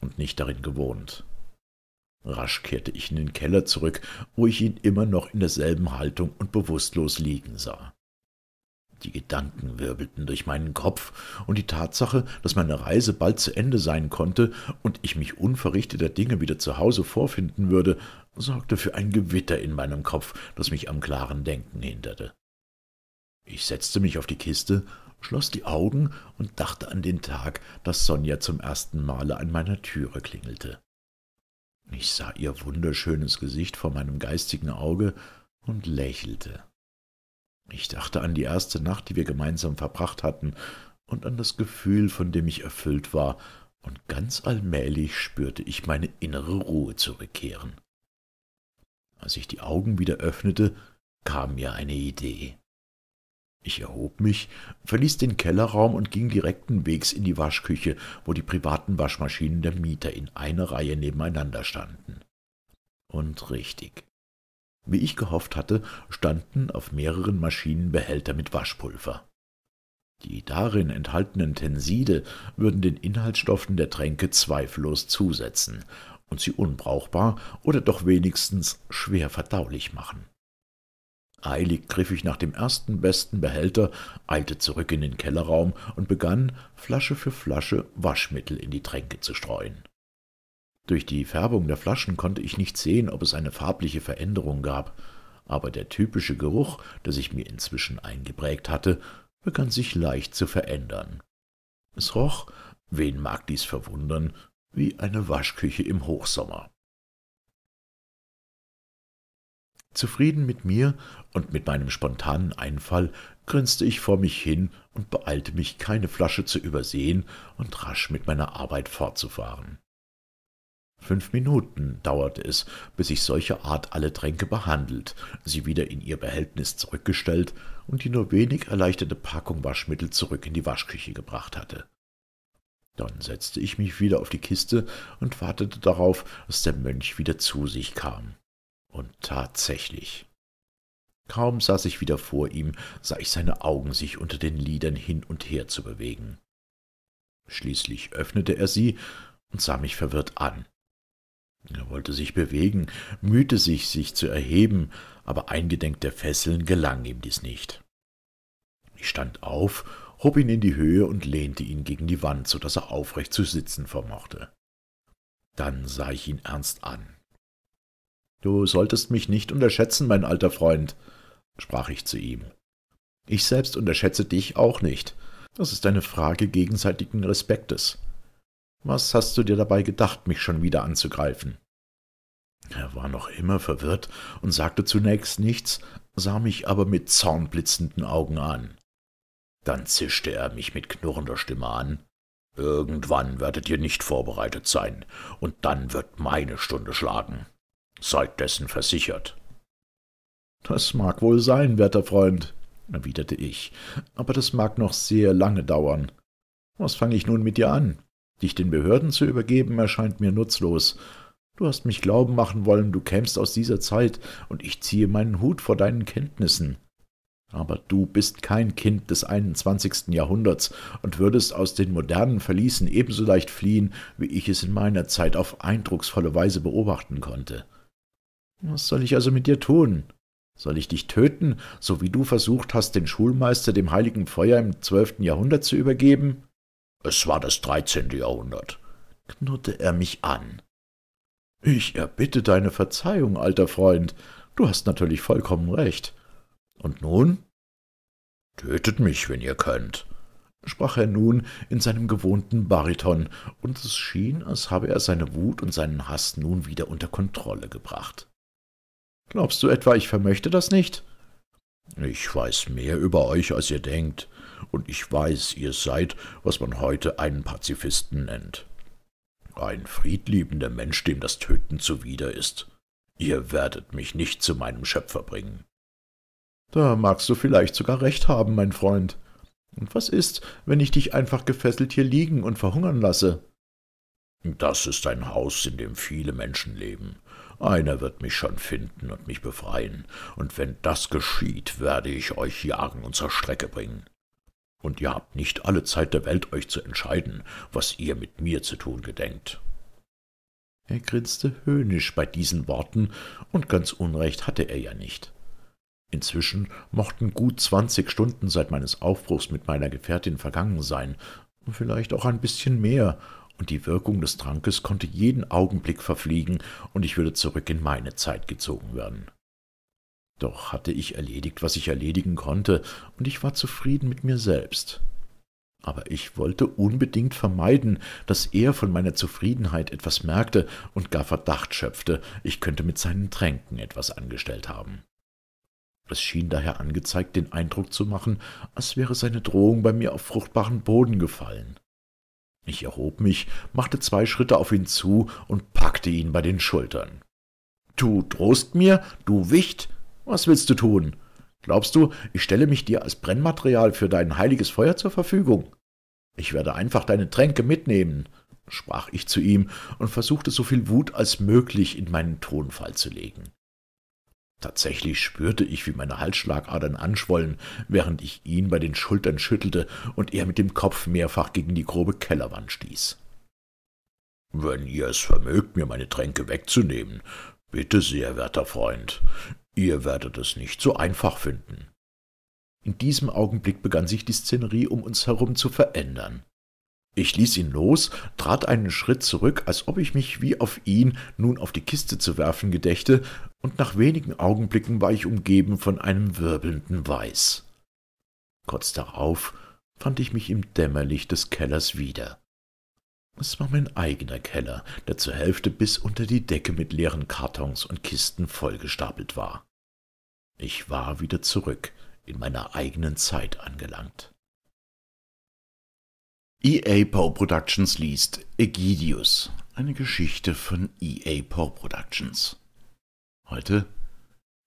S2: und nicht darin gewohnt. Rasch kehrte ich in den Keller zurück, wo ich ihn immer noch in derselben Haltung und bewusstlos liegen sah. Die Gedanken wirbelten durch meinen Kopf, und die Tatsache, dass meine Reise bald zu Ende sein konnte und ich mich unverrichteter Dinge wieder zu Hause vorfinden würde, sorgte für ein Gewitter in meinem Kopf, das mich am klaren Denken hinderte. Ich setzte mich auf die Kiste schloss die Augen und dachte an den Tag, dass Sonja zum ersten Male an meiner Türe klingelte. Ich sah ihr wunderschönes Gesicht vor meinem geistigen Auge und lächelte. Ich dachte an die erste Nacht, die wir gemeinsam verbracht hatten, und an das Gefühl, von dem ich erfüllt war, und ganz allmählich spürte ich meine innere Ruhe zurückkehren. Als ich die Augen wieder öffnete, kam mir eine Idee. Ich erhob mich, verließ den Kellerraum und ging direkten Wegs in die Waschküche, wo die privaten Waschmaschinen der Mieter in einer Reihe nebeneinander standen. Und richtig. Wie ich gehofft hatte, standen auf mehreren Maschinen Behälter mit Waschpulver. Die darin enthaltenen Tenside würden den Inhaltsstoffen der Tränke zweifellos zusetzen und sie unbrauchbar oder doch wenigstens schwer verdaulich machen. Eilig griff ich nach dem ersten besten Behälter, eilte zurück in den Kellerraum und begann, Flasche für Flasche Waschmittel in die Tränke zu streuen. Durch die Färbung der Flaschen konnte ich nicht sehen, ob es eine farbliche Veränderung gab, aber der typische Geruch, der sich mir inzwischen eingeprägt hatte, begann
S3: sich leicht zu verändern. Es roch, wen mag dies verwundern, wie eine Waschküche im Hochsommer.
S2: Zufrieden mit mir und mit meinem spontanen Einfall grinste ich vor mich hin und beeilte mich, keine Flasche zu übersehen und rasch mit meiner Arbeit fortzufahren. Fünf Minuten dauerte es, bis ich solcher Art alle Tränke behandelt, sie wieder in ihr Behältnis zurückgestellt und die nur wenig erleichterte Packung Waschmittel zurück in die Waschküche gebracht hatte. Dann setzte ich mich wieder auf die Kiste und wartete darauf, dass der Mönch wieder zu sich kam. Und tatsächlich. Kaum saß ich wieder vor ihm, sah ich seine Augen sich unter den Lidern hin und her zu bewegen. Schließlich öffnete er sie und sah mich verwirrt an. Er wollte sich bewegen, mühte sich, sich zu erheben, aber eingedenk der Fesseln gelang ihm dies nicht. Ich stand auf, hob ihn in die Höhe und lehnte ihn gegen die Wand, so daß er aufrecht zu sitzen vermochte. Dann sah ich ihn ernst an. Du solltest mich nicht unterschätzen, mein alter Freund, sprach ich zu ihm. Ich selbst unterschätze dich auch nicht. Das ist eine Frage gegenseitigen Respektes. Was hast du dir dabei gedacht, mich schon wieder anzugreifen? Er war noch immer verwirrt und sagte zunächst nichts, sah mich aber mit zornblitzenden Augen an. Dann zischte er mich mit knurrender Stimme an. Irgendwann werdet ihr nicht vorbereitet sein, und dann wird meine Stunde schlagen seid dessen versichert. Das mag wohl sein, werter Freund, erwiderte ich, aber das mag noch sehr lange dauern. Was fange ich nun mit dir an? Dich den Behörden zu übergeben, erscheint mir nutzlos. Du hast mich glauben machen wollen, du kämst aus dieser Zeit, und ich ziehe meinen Hut vor deinen Kenntnissen. Aber du bist kein Kind des 21. Jahrhunderts und würdest aus den modernen Verließen ebenso leicht fliehen, wie ich es in meiner Zeit auf eindrucksvolle Weise beobachten konnte. Was soll ich also mit dir tun? Soll ich dich töten, so wie du versucht hast, den Schulmeister dem heiligen Feuer im zwölften Jahrhundert zu übergeben? Es war das dreizehnte Jahrhundert, knurrte er mich an. Ich erbitte deine Verzeihung, alter Freund, du hast natürlich vollkommen recht. Und nun? Tötet mich, wenn ihr könnt, sprach er nun in seinem gewohnten Bariton, und es schien, als habe er seine Wut und seinen Hass nun wieder unter Kontrolle gebracht. Glaubst du etwa, ich vermöchte das nicht? Ich weiß mehr über euch, als ihr denkt, und ich weiß, ihr seid, was man heute einen Pazifisten nennt. Ein friedliebender Mensch, dem das Töten zuwider ist. Ihr werdet mich nicht zu meinem Schöpfer bringen. Da magst du vielleicht sogar recht haben, mein Freund. Und was ist, wenn ich dich einfach gefesselt hier liegen und verhungern lasse? Das ist ein Haus, in dem viele Menschen leben. Einer wird mich schon finden und mich befreien, und wenn das geschieht, werde ich euch jagen und zur Strecke bringen. Und ihr habt nicht alle Zeit der Welt, euch zu entscheiden, was ihr mit mir zu tun gedenkt. Er grinste höhnisch bei diesen Worten, und ganz Unrecht hatte er ja nicht. Inzwischen mochten gut zwanzig Stunden seit meines Aufbruchs mit meiner Gefährtin vergangen sein, vielleicht auch ein bisschen mehr, und die Wirkung des Trankes konnte jeden Augenblick verfliegen, und ich würde zurück in meine Zeit gezogen werden. Doch hatte ich erledigt, was ich erledigen konnte, und ich war zufrieden mit mir selbst. Aber ich wollte unbedingt vermeiden, dass er von meiner Zufriedenheit etwas merkte und gar Verdacht schöpfte, ich könnte mit seinen Tränken etwas angestellt haben. Es schien daher angezeigt, den Eindruck zu machen, als wäre seine Drohung bei mir auf fruchtbaren Boden gefallen. Ich erhob mich, machte zwei Schritte auf ihn zu und packte ihn bei den Schultern. Du drohst mir, du Wicht? Was willst du tun? Glaubst du, ich stelle mich dir als Brennmaterial für dein heiliges Feuer zur Verfügung? Ich werde einfach deine Tränke mitnehmen, sprach ich zu ihm und versuchte so viel Wut als möglich in meinen Tonfall zu legen. Tatsächlich spürte ich, wie meine Halsschlagadern anschwollen, während ich ihn bei den Schultern schüttelte und er mit dem Kopf mehrfach gegen die grobe Kellerwand stieß. Wenn ihr es vermögt, mir meine Tränke wegzunehmen, bitte sehr, werter Freund, ihr werdet es nicht so einfach finden. In diesem Augenblick begann sich die Szenerie um uns herum zu verändern. Ich ließ ihn los, trat einen Schritt zurück, als ob ich mich wie auf ihn nun auf die Kiste zu werfen gedächte, und nach wenigen Augenblicken war ich umgeben von einem wirbelnden Weiß. Kurz darauf fand ich mich im Dämmerlicht des Kellers wieder. Es war mein eigener Keller, der zur Hälfte bis unter die Decke mit leeren Kartons und Kisten vollgestapelt war. Ich war wieder zurück, in meiner eigenen Zeit angelangt. EA Poe Productions liest Egidius,
S3: eine Geschichte von EA Poe Productions. Heute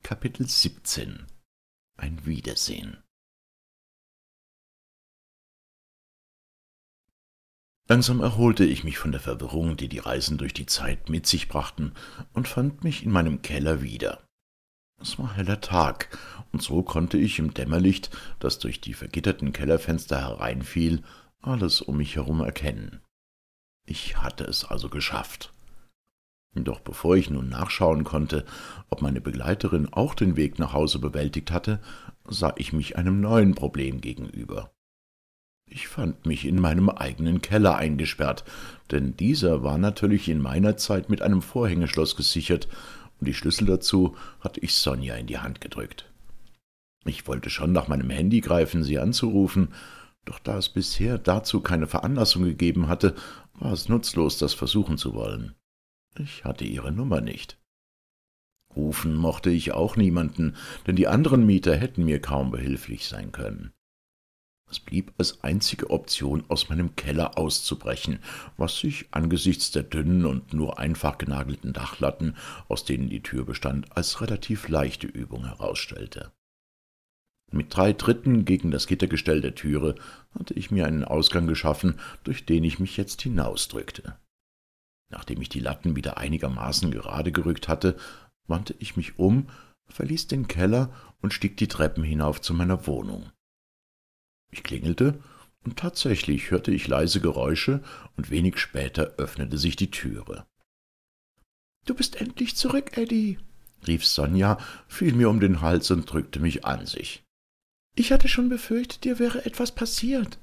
S3: Kapitel 17 Ein Wiedersehen. Langsam erholte ich mich von der Verwirrung, die die
S2: Reisen durch die Zeit mit sich brachten, und fand mich in meinem Keller wieder. Es war heller Tag, und so konnte ich im Dämmerlicht, das durch die vergitterten Kellerfenster hereinfiel, alles um mich herum erkennen. Ich hatte es also geschafft. Doch bevor ich nun nachschauen konnte, ob meine Begleiterin auch den Weg nach Hause bewältigt hatte, sah ich mich einem neuen Problem gegenüber. Ich fand mich in meinem eigenen Keller eingesperrt, denn dieser war natürlich in meiner Zeit mit einem Vorhängeschloss gesichert, und die Schlüssel dazu hatte ich Sonja in die Hand gedrückt. Ich wollte schon nach meinem Handy greifen, sie anzurufen, doch da es bisher dazu keine Veranlassung gegeben hatte, war es nutzlos, das versuchen zu wollen. Ich hatte ihre Nummer nicht. Rufen mochte ich auch niemanden, denn die anderen Mieter hätten mir kaum behilflich sein können. Es blieb als einzige Option, aus meinem Keller auszubrechen, was sich angesichts der dünnen und nur einfach genagelten Dachlatten, aus denen die Tür bestand, als relativ leichte Übung herausstellte. Mit drei Tritten gegen das Gittergestell der Türe hatte ich mir einen Ausgang geschaffen, durch den ich mich jetzt hinausdrückte. Nachdem ich die Latten wieder einigermaßen gerade gerückt hatte, wandte ich mich um, verließ den Keller und stieg die Treppen hinauf zu meiner Wohnung. Ich klingelte, und tatsächlich hörte ich leise Geräusche, und wenig später öffnete sich die Türe. Du bist endlich zurück, Eddie, rief Sonja, fiel mir um den Hals und drückte mich an sich. Ich hatte schon befürchtet, dir wäre etwas passiert.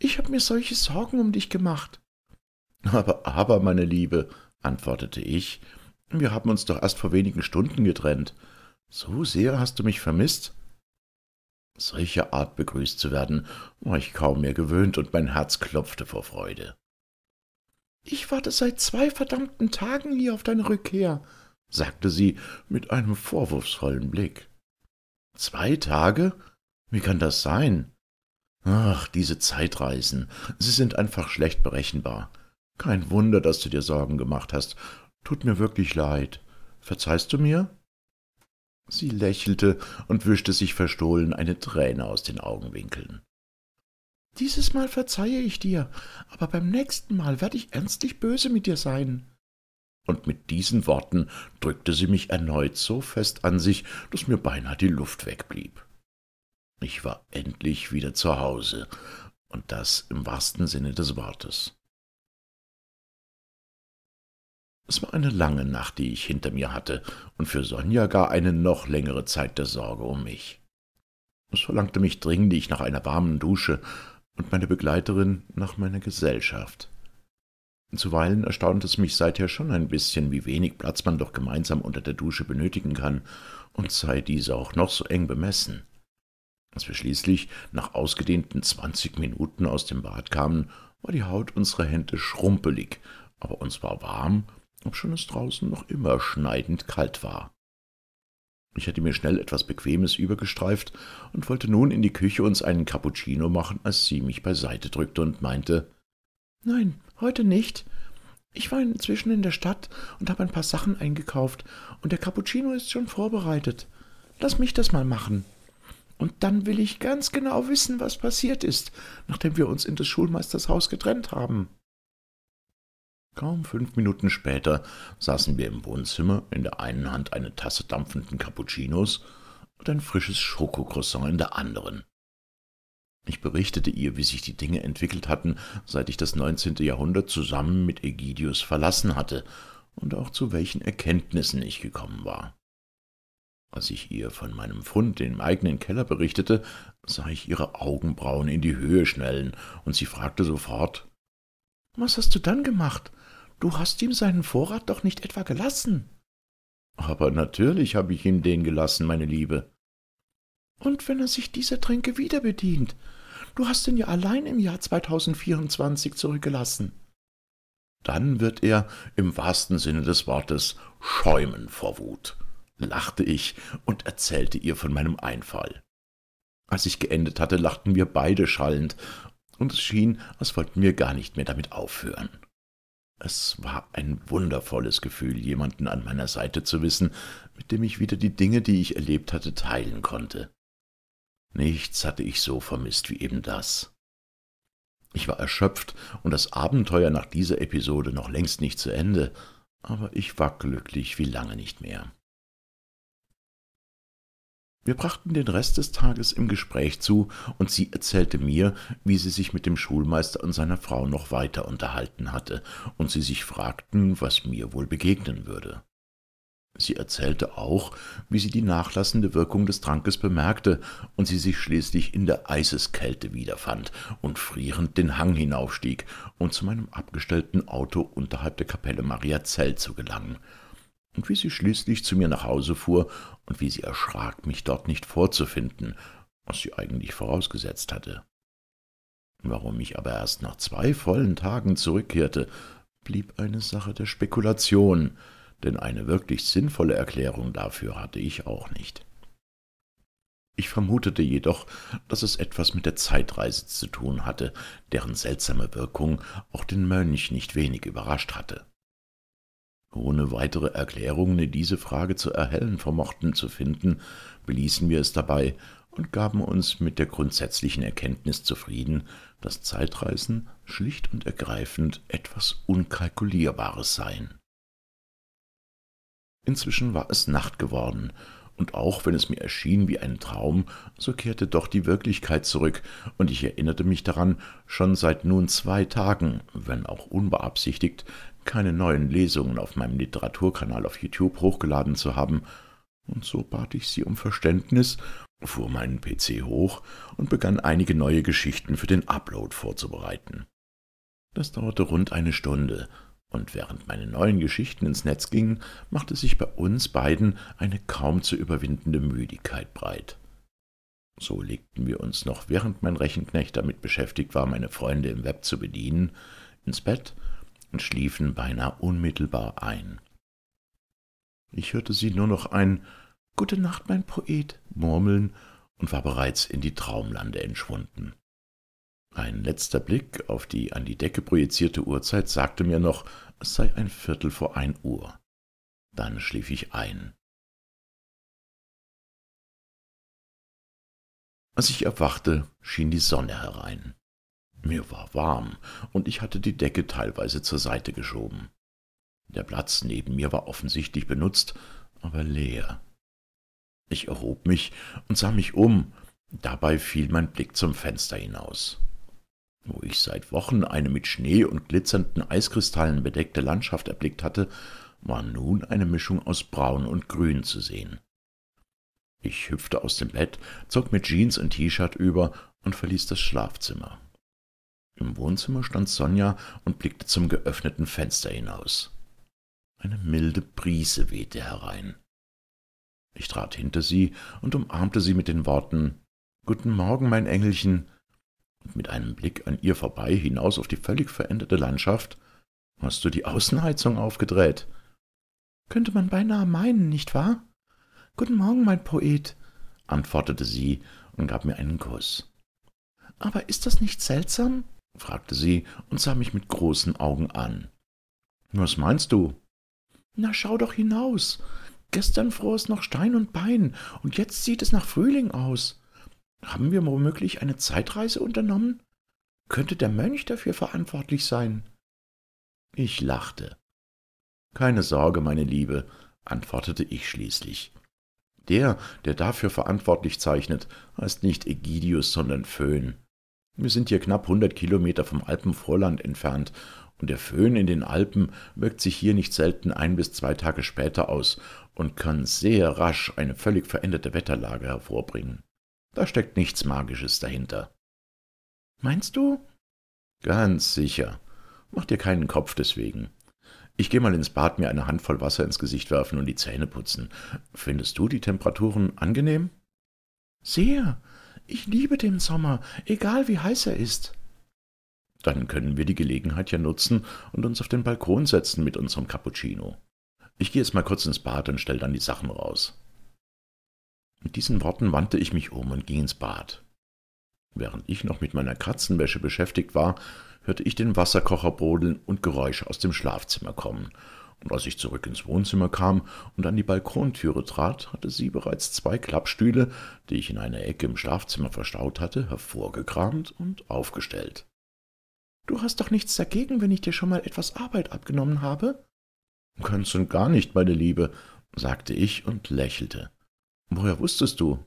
S2: Ich habe mir solche Sorgen um dich gemacht. Aber, aber, meine Liebe, antwortete ich, wir haben uns doch erst vor wenigen Stunden getrennt. So sehr hast du mich vermisst? Solcher Art begrüßt zu werden, war ich kaum mehr gewöhnt, und mein Herz klopfte vor Freude. Ich warte seit zwei verdammten Tagen hier auf deine Rückkehr, sagte sie mit einem vorwurfsvollen Blick. Zwei Tage? Wie kann das sein? Ach, diese Zeitreisen, sie sind einfach schlecht berechenbar. Kein Wunder, dass du dir Sorgen gemacht hast. Tut mir wirklich leid. Verzeihst du mir? Sie lächelte und wischte sich verstohlen eine Träne aus den Augenwinkeln. Dieses Mal verzeihe ich dir, aber beim nächsten Mal werde ich ernstlich böse mit dir sein. Und mit diesen Worten drückte sie mich erneut so fest an sich, dass mir beinahe die Luft wegblieb. Ich war endlich wieder zu Hause, und das im wahrsten Sinne des Wortes. Es war eine lange Nacht, die ich hinter mir hatte, und für Sonja gar eine noch längere Zeit der Sorge um mich. Es verlangte mich dringlich nach einer warmen Dusche und meine Begleiterin nach meiner Gesellschaft. Zuweilen erstaunt es mich seither schon ein bisschen, wie wenig Platz man doch gemeinsam unter der Dusche benötigen kann, und sei diese auch noch so eng bemessen. Als wir schließlich nach ausgedehnten 20 Minuten aus dem Bad kamen, war die Haut unserer Hände schrumpelig, aber uns war warm, obschon es draußen noch immer schneidend kalt war. Ich hatte mir schnell etwas Bequemes übergestreift und wollte nun in die Küche uns einen Cappuccino machen, als sie mich beiseite drückte und meinte, »Nein, heute nicht. Ich war inzwischen in der Stadt und habe ein paar Sachen eingekauft, und der Cappuccino ist schon vorbereitet. Lass mich das mal machen.« und dann will ich ganz genau wissen, was passiert ist, nachdem wir uns in des Schulmeisters Haus getrennt haben. Kaum fünf Minuten später saßen wir im Wohnzimmer, in der einen Hand eine Tasse dampfenden Cappuccinos und ein frisches Schokocroissant in der anderen. Ich berichtete ihr, wie sich die Dinge entwickelt hatten, seit ich das 19. Jahrhundert zusammen mit Egidius verlassen hatte und auch zu welchen Erkenntnissen ich gekommen war. Als ich ihr von meinem Fund im eigenen Keller berichtete, sah ich ihre Augenbrauen in die Höhe schnellen, und sie fragte sofort Was hast du dann gemacht? Du hast ihm seinen Vorrat doch nicht etwa gelassen. Aber natürlich habe ich ihm den gelassen, meine Liebe. Und wenn er sich dieser Tränke wieder bedient? Du hast ihn ja allein im Jahr 2024 zurückgelassen. Dann wird er im wahrsten Sinne des Wortes schäumen vor Wut lachte ich und erzählte ihr von meinem Einfall. Als ich geendet hatte, lachten wir beide schallend, und es schien, als wollten wir gar nicht mehr damit aufhören. Es war ein wundervolles Gefühl, jemanden an meiner Seite zu wissen, mit dem ich wieder die Dinge, die ich erlebt hatte, teilen konnte. Nichts hatte ich so vermisst wie eben das. Ich war erschöpft und das Abenteuer nach dieser Episode noch längst nicht zu Ende, aber ich war glücklich wie lange nicht mehr. Wir brachten den Rest des Tages im Gespräch zu, und sie erzählte mir, wie sie sich mit dem Schulmeister und seiner Frau noch weiter unterhalten hatte, und sie sich fragten, was mir wohl begegnen würde. Sie erzählte auch, wie sie die nachlassende Wirkung des Trankes bemerkte und sie sich schließlich in der Eiseskälte wiederfand und frierend den Hang hinaufstieg, um zu meinem abgestellten Auto unterhalb der Kapelle Maria Zell zu gelangen und wie sie schließlich zu mir nach Hause fuhr und wie sie erschrak, mich dort nicht vorzufinden, was sie eigentlich vorausgesetzt hatte. Warum ich aber erst nach zwei vollen Tagen zurückkehrte, blieb eine Sache der Spekulation, denn eine wirklich sinnvolle Erklärung dafür hatte ich auch nicht. Ich vermutete jedoch, dass es etwas mit der Zeitreise zu tun hatte, deren seltsame Wirkung auch den Mönch nicht wenig überrascht hatte. Ohne weitere Erklärungen diese Frage zu erhellen vermochten zu finden, beließen wir es dabei und gaben uns mit der grundsätzlichen Erkenntnis zufrieden, dass Zeitreisen schlicht und ergreifend etwas Unkalkulierbares seien. Inzwischen war es Nacht geworden, und auch wenn es mir erschien wie ein Traum, so kehrte doch die Wirklichkeit zurück, und ich erinnerte mich daran, schon seit nun zwei Tagen, wenn auch unbeabsichtigt, keine neuen Lesungen auf meinem Literaturkanal auf YouTube hochgeladen zu haben, und so bat ich sie um Verständnis, fuhr meinen PC hoch und begann einige neue Geschichten für den Upload vorzubereiten. Das dauerte rund eine Stunde, und während meine neuen Geschichten ins Netz gingen, machte sich bei uns beiden eine kaum zu überwindende Müdigkeit breit. So legten wir uns noch, während mein Rechenknecht damit beschäftigt war, meine Freunde im Web zu bedienen, ins Bett Schatten schliefen beinahe unmittelbar ein. Ich hörte sie nur noch ein Gute Nacht, mein Poet murmeln und war bereits in die Traumlande entschwunden. Ein letzter Blick auf die an die Decke projizierte Uhrzeit sagte mir noch, es sei ein Viertel
S3: vor ein Uhr. Dann schlief ich ein. Als ich erwachte, schien die Sonne herein. Mir war warm, und ich hatte die Decke teilweise zur Seite geschoben.
S2: Der Platz neben mir war offensichtlich benutzt, aber leer. Ich erhob mich und sah mich um, dabei fiel mein Blick zum Fenster hinaus. Wo ich seit Wochen eine mit Schnee und glitzernden Eiskristallen bedeckte Landschaft erblickt hatte, war nun eine Mischung aus Braun und Grün zu sehen. Ich hüpfte aus dem Bett, zog mir Jeans und T-Shirt über und verließ das Schlafzimmer. Im Wohnzimmer stand Sonja und blickte zum geöffneten Fenster hinaus. Eine milde Brise wehte herein. Ich trat hinter sie und umarmte sie mit den Worten Guten Morgen, mein Engelchen, und mit einem Blick an ihr vorbei hinaus auf die völlig veränderte Landschaft Hast du die Außenheizung aufgedreht? Könnte man beinahe meinen, nicht wahr? Guten Morgen, mein Poet, antwortete sie und gab mir einen Kuss. Aber ist das nicht seltsam? fragte sie und sah mich mit großen Augen an. Was meinst du? Na, schau doch hinaus. Gestern fror es noch Stein und Bein, und jetzt sieht es nach Frühling aus. Haben wir womöglich eine Zeitreise unternommen? Könnte der Mönch dafür verantwortlich sein? Ich lachte. Keine Sorge, meine Liebe, antwortete ich schließlich. Der, der dafür verantwortlich zeichnet, heißt nicht Egidius, sondern Föhn. Wir sind hier knapp 100 Kilometer vom Alpenvorland entfernt und der Föhn in den Alpen wirkt sich hier nicht selten ein bis zwei Tage später aus und kann sehr rasch eine völlig veränderte Wetterlage hervorbringen. Da steckt nichts Magisches dahinter. Meinst du? Ganz sicher. Mach dir keinen Kopf deswegen. Ich gehe mal ins Bad mir eine Handvoll Wasser ins Gesicht werfen und die Zähne putzen. Findest du die Temperaturen angenehm? Sehr. Ich liebe den Sommer, egal wie heiß er ist. Dann können wir die Gelegenheit ja nutzen und uns auf den Balkon setzen mit unserem Cappuccino. Ich gehe jetzt mal kurz ins Bad und stelle dann die Sachen raus. Mit diesen Worten wandte ich mich um und ging ins Bad. Während ich noch mit meiner Katzenwäsche beschäftigt war, hörte ich den Wasserkocher brodeln und Geräusche aus dem Schlafzimmer kommen und als ich zurück ins Wohnzimmer kam und an die Balkontüre trat, hatte sie bereits zwei Klappstühle, die ich in einer Ecke im Schlafzimmer verstaut hatte, hervorgekramt und aufgestellt. Du hast doch nichts dagegen, wenn ich dir schon mal etwas Arbeit abgenommen habe? Ganz und gar nicht, meine Liebe, sagte ich und lächelte. Woher wusstest du?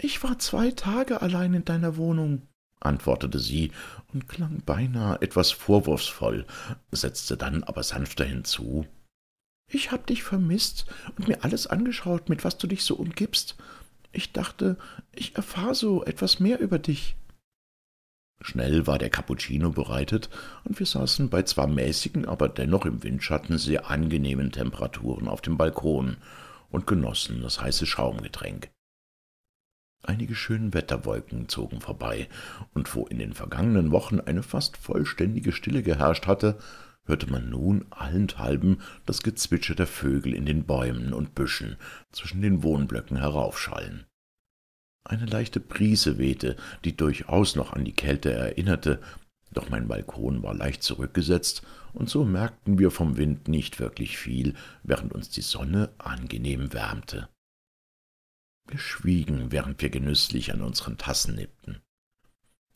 S2: Ich war zwei Tage allein in deiner Wohnung, antwortete sie und klang beinahe etwas vorwurfsvoll, setzte dann aber sanfter hinzu. »Ich hab dich vermisst und mir alles angeschaut, mit was du dich so umgibst. Ich dachte, ich erfahr so etwas mehr über dich.« Schnell war der Cappuccino bereitet, und wir saßen bei zwar mäßigen, aber dennoch im Windschatten sehr angenehmen Temperaturen auf dem Balkon und genossen das heiße Schaumgetränk. Einige schöne Wetterwolken zogen vorbei, und wo in den vergangenen Wochen eine fast vollständige Stille geherrscht hatte, hörte man nun allenthalben das Gezwitscher der Vögel in den Bäumen und Büschen zwischen den Wohnblöcken heraufschallen. Eine leichte Brise wehte, die durchaus noch an die Kälte erinnerte, doch mein Balkon war leicht zurückgesetzt, und so merkten wir vom Wind nicht wirklich viel, während uns die Sonne angenehm wärmte. Wir schwiegen, während wir genüsslich an unseren Tassen nippten.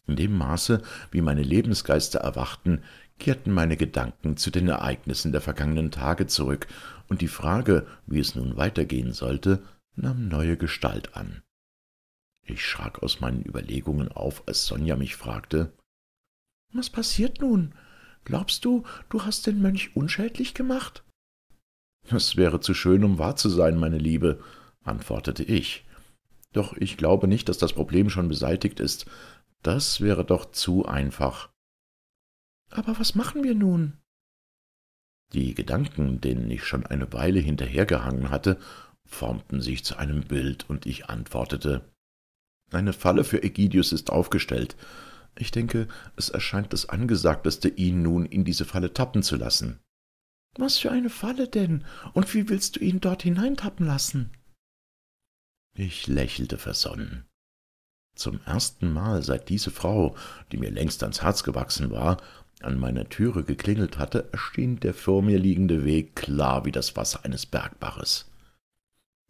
S2: In dem Maße, wie meine Lebensgeister erwachten, kehrten meine Gedanken zu den Ereignissen der vergangenen Tage zurück, und die Frage, wie es nun weitergehen sollte, nahm neue Gestalt an. Ich schrak aus meinen Überlegungen auf, als Sonja mich fragte Was passiert nun? Glaubst du, du hast den Mönch unschädlich gemacht? Es wäre zu schön, um wahr zu sein, meine Liebe, antwortete ich. Doch ich glaube nicht, dass das Problem schon beseitigt ist. Das wäre doch zu einfach. Aber was machen wir nun? Die Gedanken, denen ich schon eine Weile hinterhergehangen hatte, formten sich zu einem Bild, und ich antwortete Eine Falle für Ägidius ist aufgestellt. Ich denke, es erscheint das Angesagteste, ihn nun in diese Falle tappen zu lassen. Was für eine Falle denn? Und wie willst du ihn dort hineintappen lassen? Ich lächelte versonnen. Zum ersten Mal, seit diese Frau, die mir längst ans Herz gewachsen war, an meiner Türe geklingelt hatte, erschien der vor mir liegende Weg klar wie das Wasser eines Bergbaches.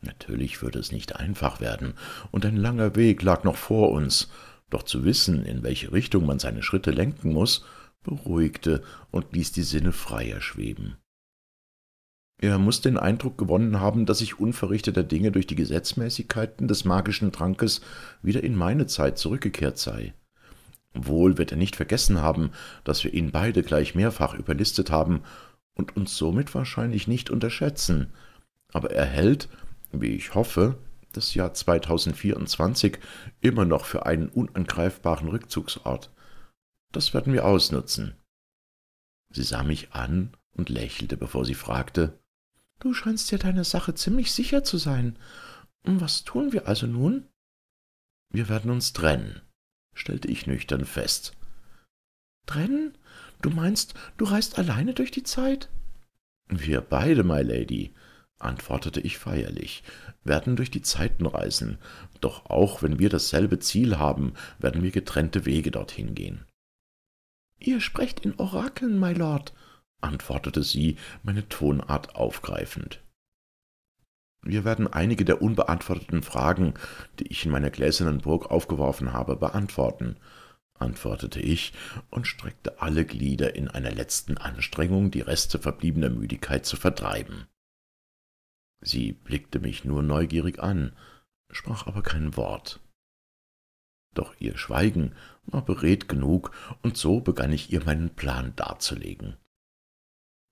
S2: Natürlich würde es nicht einfach werden, und ein langer Weg lag noch vor uns, doch zu wissen, in welche Richtung man seine Schritte lenken muß, beruhigte und ließ die Sinne freier schweben. Er muss den Eindruck gewonnen haben, dass ich unverrichteter Dinge durch die Gesetzmäßigkeiten des magischen Trankes wieder in meine Zeit zurückgekehrt sei. Wohl wird er nicht vergessen haben, dass wir ihn beide gleich mehrfach überlistet haben und uns somit wahrscheinlich nicht unterschätzen. Aber er hält, wie ich hoffe, das Jahr 2024 immer noch für einen unangreifbaren Rückzugsort. Das werden wir ausnutzen. Sie sah mich an und lächelte, bevor sie fragte Du scheinst dir deiner Sache ziemlich sicher zu sein. Hm, was tun wir also nun? Wir werden uns trennen, stellte ich nüchtern fest. Trennen? Du meinst, du reist alleine durch die Zeit? Wir beide, my Lady, antwortete ich feierlich, werden durch die Zeiten reisen, doch auch wenn wir dasselbe Ziel haben, werden wir getrennte Wege dorthin gehen. Ihr sprecht in Orakeln, my Lord, antwortete sie, meine Tonart aufgreifend. Wir werden einige der unbeantworteten Fragen, die ich in meiner gläsernen Burg aufgeworfen habe, beantworten, antwortete ich und streckte alle Glieder in einer letzten Anstrengung, die Reste verbliebener Müdigkeit zu vertreiben. Sie blickte mich nur neugierig an, sprach aber kein Wort. Doch ihr Schweigen war beredt genug, und so begann ich ihr meinen Plan darzulegen.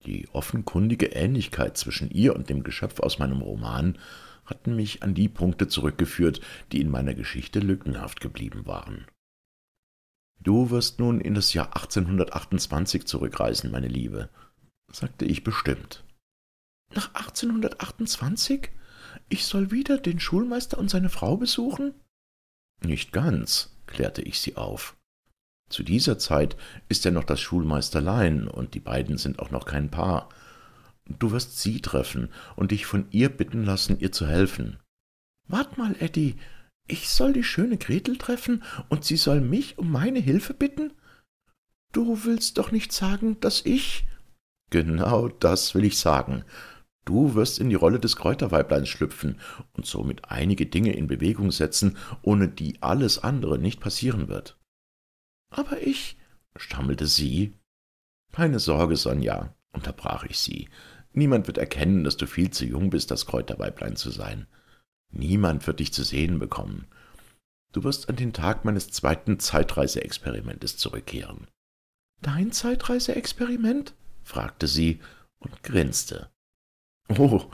S2: Die offenkundige Ähnlichkeit zwischen ihr und dem Geschöpf aus meinem Roman hatten mich an die Punkte zurückgeführt, die in meiner Geschichte lückenhaft geblieben waren. Du wirst nun in das Jahr 1828 zurückreisen, meine Liebe, sagte ich bestimmt. Nach 1828? Ich soll wieder den Schulmeister und seine Frau besuchen? Nicht ganz, klärte ich sie auf. Zu dieser Zeit ist er noch das Schulmeisterlein, und die beiden sind auch noch kein Paar. Du wirst sie treffen und dich von ihr bitten lassen, ihr zu helfen. Wart mal, Eddie, ich soll die schöne Gretel treffen, und sie soll mich um meine Hilfe bitten? Du willst doch nicht sagen, dass ich. Genau das will ich sagen. Du wirst in die Rolle des Kräuterweibleins schlüpfen und somit einige Dinge in Bewegung setzen, ohne die alles andere nicht passieren wird. »Aber ich«, stammelte sie. »Keine Sorge, Sonja«, unterbrach ich sie, »niemand wird erkennen, dass du viel zu jung bist, das Kräuterweiblein zu sein. Niemand wird dich zu sehen bekommen. Du wirst an den Tag meines zweiten Zeitreiseexperimentes zurückkehren.« »Dein Zeitreiseexperiment?« fragte sie und grinste. »Oh«,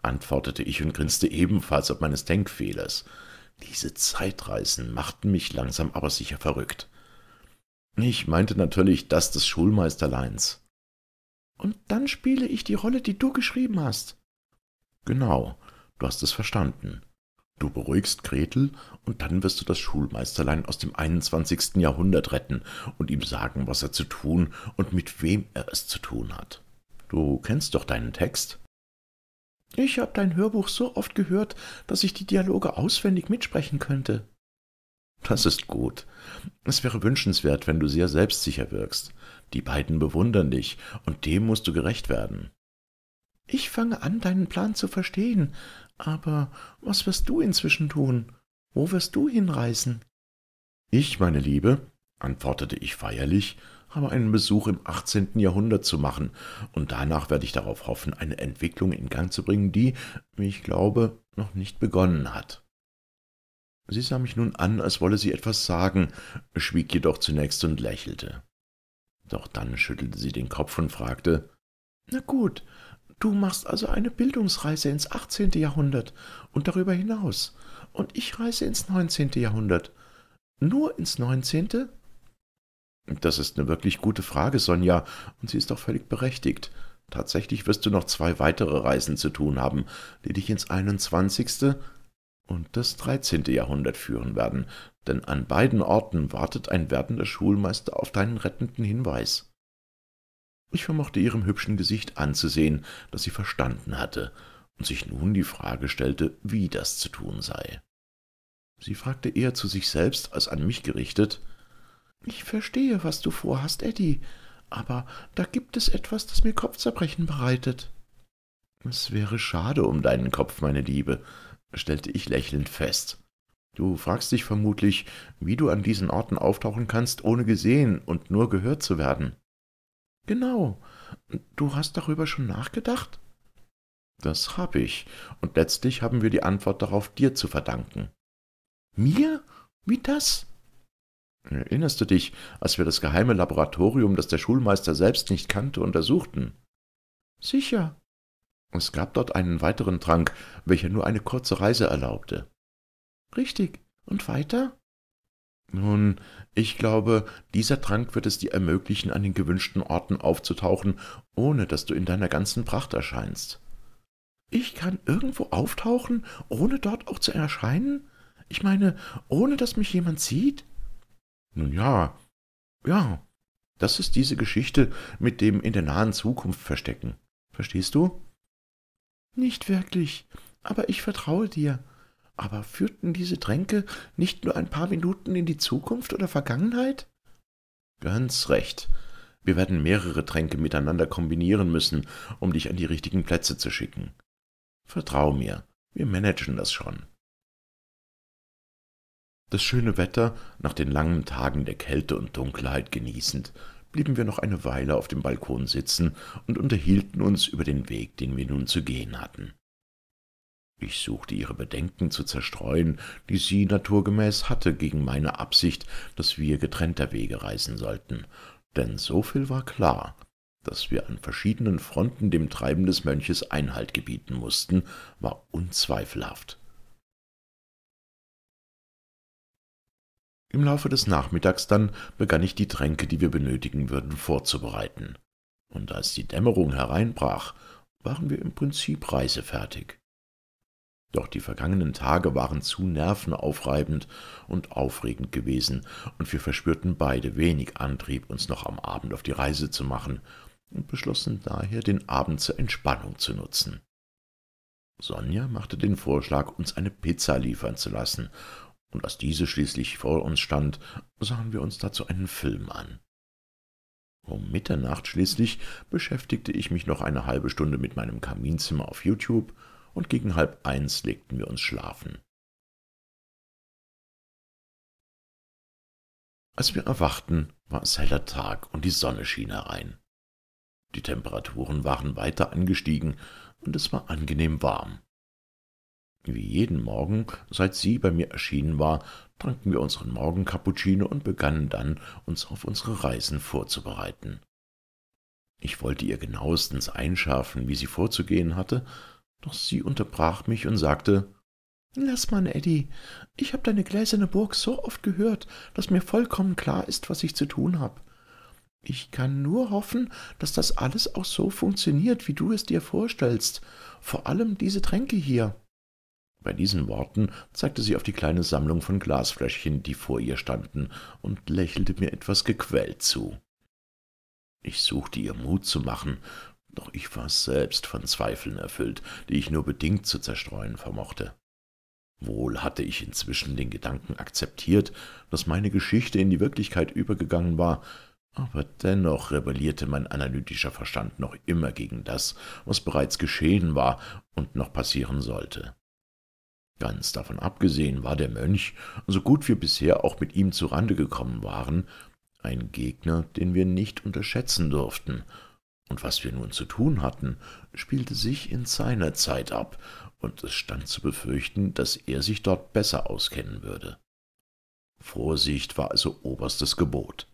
S2: antwortete ich und grinste ebenfalls ob meines Denkfehlers. Diese Zeitreisen machten mich langsam aber sicher verrückt. Ich meinte natürlich das des Schulmeisterleins. Und dann spiele ich die Rolle, die du geschrieben hast. Genau, du hast es verstanden. Du beruhigst Gretel und dann wirst du das Schulmeisterlein aus dem 21. Jahrhundert retten und ihm sagen, was er zu tun und mit wem er es zu tun hat. Du kennst doch deinen Text? Ich habe dein Hörbuch so oft gehört, dass ich die Dialoge auswendig mitsprechen könnte. Das ist gut. Es wäre wünschenswert, wenn du sehr selbstsicher wirkst. Die beiden bewundern dich, und dem musst du gerecht werden. Ich fange an, deinen Plan zu verstehen, aber was wirst du inzwischen tun? Wo wirst du hinreisen? Ich, meine Liebe, antwortete ich feierlich, habe einen Besuch im 18. Jahrhundert zu machen, und danach werde ich darauf hoffen, eine Entwicklung in Gang zu bringen, die, wie ich glaube, noch nicht begonnen hat. Sie sah mich nun an, als wolle sie etwas sagen, schwieg jedoch zunächst und lächelte. Doch dann schüttelte sie den Kopf und fragte Na gut, du machst also eine Bildungsreise ins 18. Jahrhundert und darüber hinaus, und ich reise ins 19. Jahrhundert. Nur ins 19.? Das ist eine wirklich gute Frage, Sonja, und sie ist auch völlig berechtigt. Tatsächlich wirst du noch zwei weitere Reisen zu tun haben, die dich ins 21 und das 13. Jahrhundert führen werden, denn an beiden Orten wartet ein werdender Schulmeister auf deinen rettenden Hinweis. Ich vermochte ihrem hübschen Gesicht anzusehen, dass sie verstanden hatte und sich nun die Frage stellte, wie das zu tun sei. Sie fragte eher zu sich selbst als an mich gerichtet. Ich verstehe, was du vorhast, Eddie, aber da gibt es etwas, das mir Kopfzerbrechen bereitet. Es wäre schade um deinen Kopf, meine Liebe, stellte ich lächelnd fest. Du fragst dich vermutlich, wie du an diesen Orten auftauchen kannst, ohne gesehen und nur gehört zu werden. Genau. Du hast darüber schon nachgedacht? Das hab ich, und letztlich haben wir die Antwort darauf dir zu verdanken. Mir? Wie das? Erinnerst du dich, als wir das geheime Laboratorium, das der Schulmeister selbst nicht kannte, untersuchten? Sicher. Es gab dort einen weiteren Trank, welcher nur eine kurze Reise erlaubte. Richtig. Und weiter? Nun, ich glaube, dieser Trank wird es dir ermöglichen, an den gewünschten Orten aufzutauchen, ohne dass du in deiner ganzen Pracht erscheinst. Ich kann irgendwo auftauchen, ohne dort auch zu erscheinen? Ich meine, ohne dass mich jemand sieht? Nun ja, ja, das ist diese Geschichte mit dem in der nahen Zukunft verstecken. Verstehst du? Nicht wirklich, aber ich vertraue dir. Aber führten diese Tränke nicht nur ein paar Minuten in die Zukunft oder Vergangenheit? Ganz recht. Wir werden mehrere Tränke miteinander kombinieren müssen, um dich an die richtigen Plätze zu schicken. Vertrau mir, wir managen das schon. Das schöne Wetter nach den langen Tagen der Kälte und Dunkelheit genießend, blieben wir noch eine Weile auf dem Balkon sitzen und unterhielten uns über den Weg, den wir nun zu gehen hatten. Ich suchte ihre Bedenken zu zerstreuen, die sie naturgemäß hatte gegen meine Absicht, dass wir getrennter Wege reisen sollten, denn so viel war klar, dass wir an verschiedenen Fronten dem Treiben des Mönches Einhalt gebieten mußten, war unzweifelhaft. Im Laufe des Nachmittags dann begann ich die Tränke, die wir benötigen würden, vorzubereiten. Und als die Dämmerung hereinbrach, waren wir im Prinzip reisefertig. Doch die vergangenen Tage waren zu nervenaufreibend und aufregend gewesen, und wir verspürten beide wenig Antrieb, uns noch am Abend auf die Reise zu machen, und beschlossen daher, den Abend zur Entspannung zu nutzen. Sonja machte den Vorschlag, uns eine Pizza liefern zu lassen, und als diese schließlich vor uns stand, sahen wir uns dazu einen Film an. Um Mitternacht schließlich beschäftigte ich mich noch eine halbe Stunde
S3: mit meinem Kaminzimmer auf YouTube und gegen halb eins legten wir uns schlafen. Als wir erwachten, war es heller Tag und die Sonne schien herein. Die Temperaturen waren weiter
S2: angestiegen und es war angenehm warm. Wie jeden Morgen, seit sie bei mir erschienen war, tranken wir unseren Morgencappuccino und begannen dann, uns auf unsere Reisen vorzubereiten. Ich wollte ihr genauestens einschärfen, wie sie vorzugehen hatte, doch sie unterbrach mich und sagte Lass mal, Eddie, ich habe deine gläserne Burg so oft gehört, dass mir vollkommen klar ist, was ich zu tun habe. Ich kann nur hoffen, dass das alles auch so funktioniert, wie du es dir vorstellst, vor allem diese Tränke hier. Bei diesen Worten zeigte sie auf die kleine Sammlung von Glasfläschchen, die vor ihr standen, und lächelte mir etwas gequält zu. Ich suchte ihr Mut zu machen, doch ich war selbst von Zweifeln erfüllt, die ich nur bedingt zu zerstreuen vermochte. Wohl hatte ich inzwischen den Gedanken akzeptiert, dass meine Geschichte in die Wirklichkeit übergegangen war, aber dennoch rebellierte mein analytischer Verstand noch immer gegen das, was bereits geschehen war und noch passieren sollte. Ganz davon abgesehen war der Mönch, so gut wir bisher auch mit ihm zu Rande gekommen waren, ein Gegner, den wir nicht unterschätzen durften, und was wir nun zu tun hatten, spielte sich in seiner Zeit ab, und es stand zu befürchten, dass er sich dort besser auskennen würde. Vorsicht war also oberstes Gebot.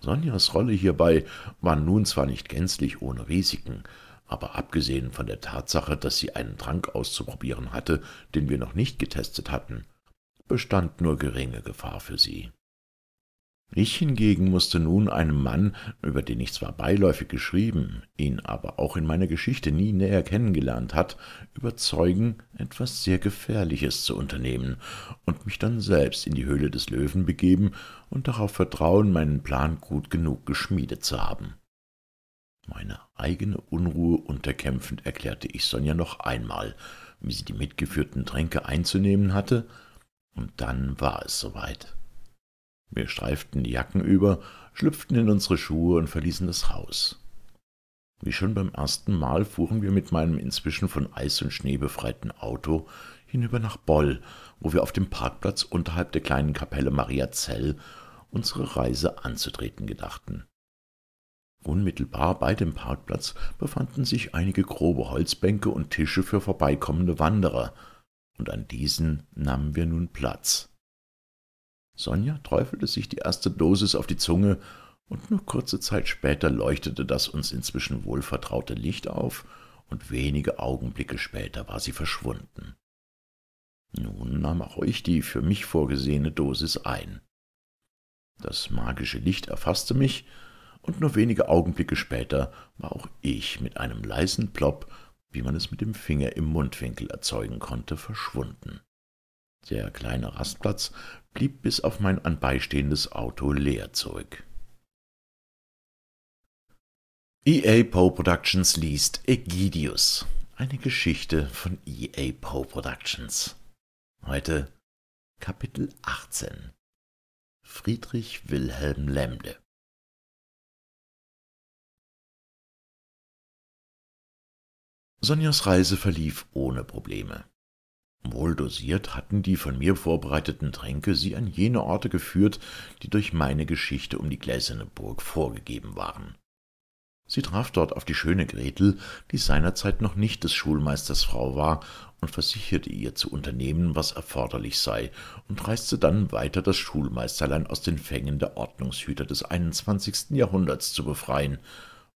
S2: Sonjas Rolle hierbei war nun zwar nicht gänzlich ohne Risiken, aber abgesehen von der Tatsache, dass sie einen Trank auszuprobieren hatte, den wir noch nicht getestet hatten, bestand nur geringe Gefahr für sie. Ich hingegen musste nun einem Mann, über den ich zwar beiläufig geschrieben, ihn aber auch in meiner Geschichte nie näher kennengelernt hat, überzeugen, etwas sehr Gefährliches zu unternehmen und mich dann selbst in die Höhle des Löwen begeben und darauf vertrauen, meinen Plan gut genug geschmiedet zu haben. Meine eigene Unruhe unterkämpfend erklärte ich Sonja noch einmal, wie sie die mitgeführten Tränke einzunehmen hatte, und dann war es soweit. Wir streiften die Jacken über, schlüpften in unsere Schuhe und verließen das Haus. Wie schon beim ersten Mal fuhren wir mit meinem inzwischen von Eis und Schnee befreiten Auto hinüber nach Boll, wo wir auf dem Parkplatz unterhalb der kleinen Kapelle Mariazell unsere Reise anzutreten gedachten. Unmittelbar bei dem Parkplatz befanden sich einige grobe Holzbänke und Tische für vorbeikommende Wanderer, und an diesen nahmen wir nun Platz. Sonja träufelte sich die erste Dosis auf die Zunge, und nur kurze Zeit später leuchtete das uns inzwischen wohlvertraute Licht auf, und wenige Augenblicke später war sie verschwunden. Nun nahm auch ich die für mich vorgesehene Dosis ein. Das magische Licht erfasste mich, und nur wenige Augenblicke später war auch ich mit einem leisen Plopp, wie man es mit dem Finger im Mundwinkel erzeugen konnte, verschwunden. Der kleine Rastplatz blieb bis auf mein anbeistehendes Auto leer zurück. EA Poe Productions liest Egidius, eine Geschichte von EA Poe Productions.
S3: Heute Kapitel 18 Friedrich Wilhelm Lemle Sonjas Reise verlief ohne Probleme. Wohl dosiert
S2: hatten die von mir vorbereiteten Tränke sie an jene Orte geführt, die durch meine Geschichte um die gläserne Burg vorgegeben waren. Sie traf dort auf die schöne Gretel, die seinerzeit noch nicht des Schulmeisters Frau war, und versicherte ihr zu unternehmen, was erforderlich sei, und reiste dann weiter, das Schulmeisterlein aus den Fängen der Ordnungshüter des 21. Jahrhunderts zu befreien,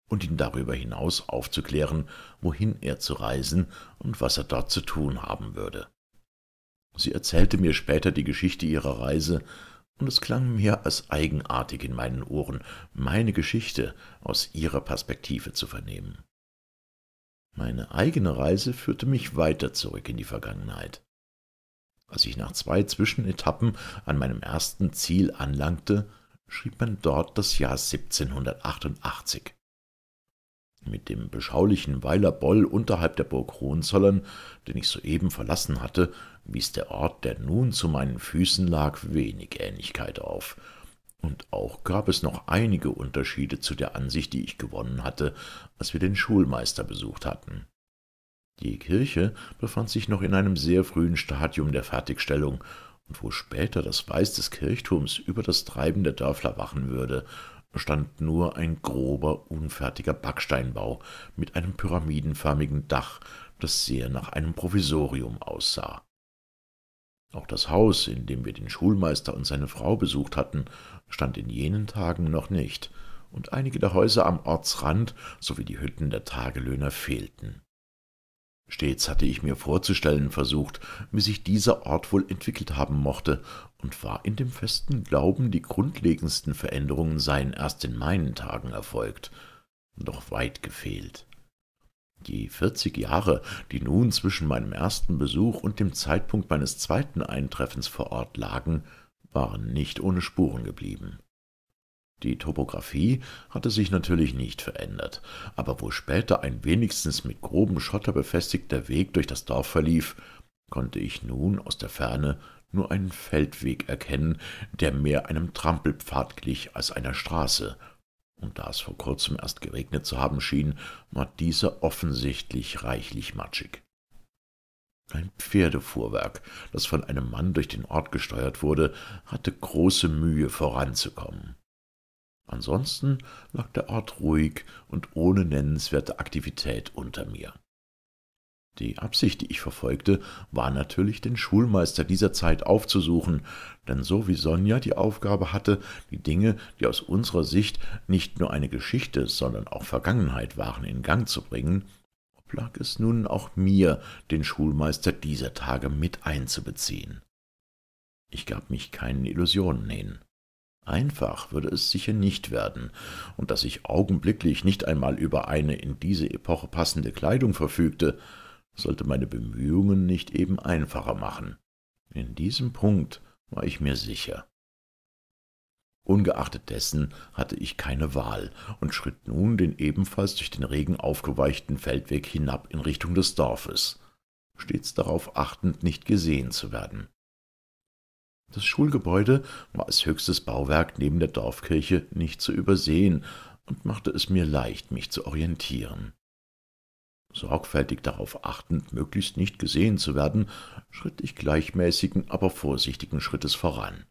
S2: und ihn darüber hinaus aufzuklären, wohin er zu reisen und was er dort zu tun haben würde. Sie erzählte mir später die Geschichte ihrer Reise, und es klang mir als eigenartig in meinen Ohren, meine Geschichte aus ihrer Perspektive zu vernehmen. Meine eigene Reise führte mich weiter zurück in die Vergangenheit. Als ich nach zwei Zwischenetappen an meinem ersten Ziel anlangte, schrieb man dort das Jahr 1788. Mit dem beschaulichen Weiler Boll unterhalb der Burg Hohenzollern, den ich soeben verlassen hatte, wies der Ort, der nun zu meinen Füßen lag, wenig Ähnlichkeit auf. Und auch gab es noch einige Unterschiede zu der Ansicht, die ich gewonnen hatte, als wir den Schulmeister besucht hatten. Die Kirche befand sich noch in einem sehr frühen Stadium der Fertigstellung, und wo später das Weiß des Kirchturms über das Treiben der Dörfler wachen würde, stand nur ein grober, unfertiger Backsteinbau mit einem pyramidenförmigen Dach, das sehr nach einem Provisorium aussah. Auch das Haus, in dem wir den Schulmeister und seine Frau besucht hatten, stand in jenen Tagen noch nicht, und einige der Häuser am Ortsrand sowie die Hütten der Tagelöhner fehlten. Stets hatte ich mir vorzustellen versucht, wie sich dieser Ort wohl entwickelt haben mochte, und war in dem festen Glauben, die grundlegendsten Veränderungen seien erst in meinen Tagen erfolgt, doch weit gefehlt. Die vierzig Jahre, die nun zwischen meinem ersten Besuch und dem Zeitpunkt meines zweiten Eintreffens vor Ort lagen, waren nicht ohne Spuren geblieben. Die Topographie hatte sich natürlich nicht verändert, aber wo später ein wenigstens mit grobem Schotter befestigter Weg durch das Dorf verlief, konnte ich nun aus der Ferne nur einen Feldweg erkennen, der mehr einem Trampelpfad glich als einer Straße, und da es vor kurzem erst geregnet zu haben schien, war dieser offensichtlich reichlich matschig. Ein Pferdefuhrwerk, das von einem Mann durch den Ort gesteuert wurde, hatte große Mühe voranzukommen. Ansonsten lag der Ort ruhig und ohne nennenswerte Aktivität unter mir. Die Absicht, die ich verfolgte, war natürlich, den Schulmeister dieser Zeit aufzusuchen, denn so wie Sonja die Aufgabe hatte, die Dinge, die aus unserer Sicht nicht nur eine Geschichte, sondern auch Vergangenheit waren, in Gang zu bringen, oblag es nun auch mir, den Schulmeister dieser Tage mit einzubeziehen. Ich gab mich keinen Illusionen hin. Einfach würde es sicher nicht werden, und dass ich augenblicklich nicht einmal über eine in diese Epoche passende Kleidung verfügte, sollte meine Bemühungen nicht eben einfacher machen. In diesem Punkt war ich mir sicher. Ungeachtet dessen hatte ich keine Wahl und schritt nun den ebenfalls durch den Regen aufgeweichten Feldweg hinab in Richtung des Dorfes, stets darauf achtend, nicht gesehen zu werden. Das Schulgebäude war als höchstes Bauwerk neben der Dorfkirche nicht zu übersehen und machte es mir leicht, mich zu orientieren. Sorgfältig darauf achtend, möglichst nicht gesehen zu werden, schritt ich gleichmäßigen, aber vorsichtigen Schrittes voran.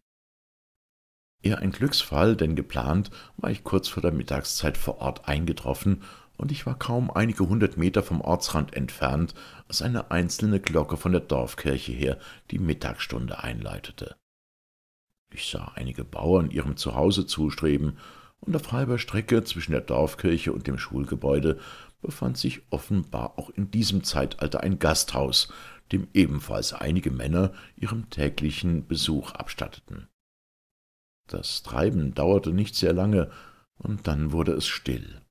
S2: Eher ein Glücksfall, denn geplant war ich kurz vor der Mittagszeit vor Ort eingetroffen, und ich war kaum einige hundert Meter vom Ortsrand entfernt, als eine einzelne Glocke von der Dorfkirche her die Mittagsstunde einleitete. Ich sah einige Bauern ihrem Zuhause zustreben, und auf halber Strecke zwischen der Dorfkirche und dem Schulgebäude befand sich offenbar auch in diesem Zeitalter ein Gasthaus, dem ebenfalls einige Männer ihrem täglichen Besuch abstatteten. Das Treiben dauerte nicht sehr lange, und dann wurde es still.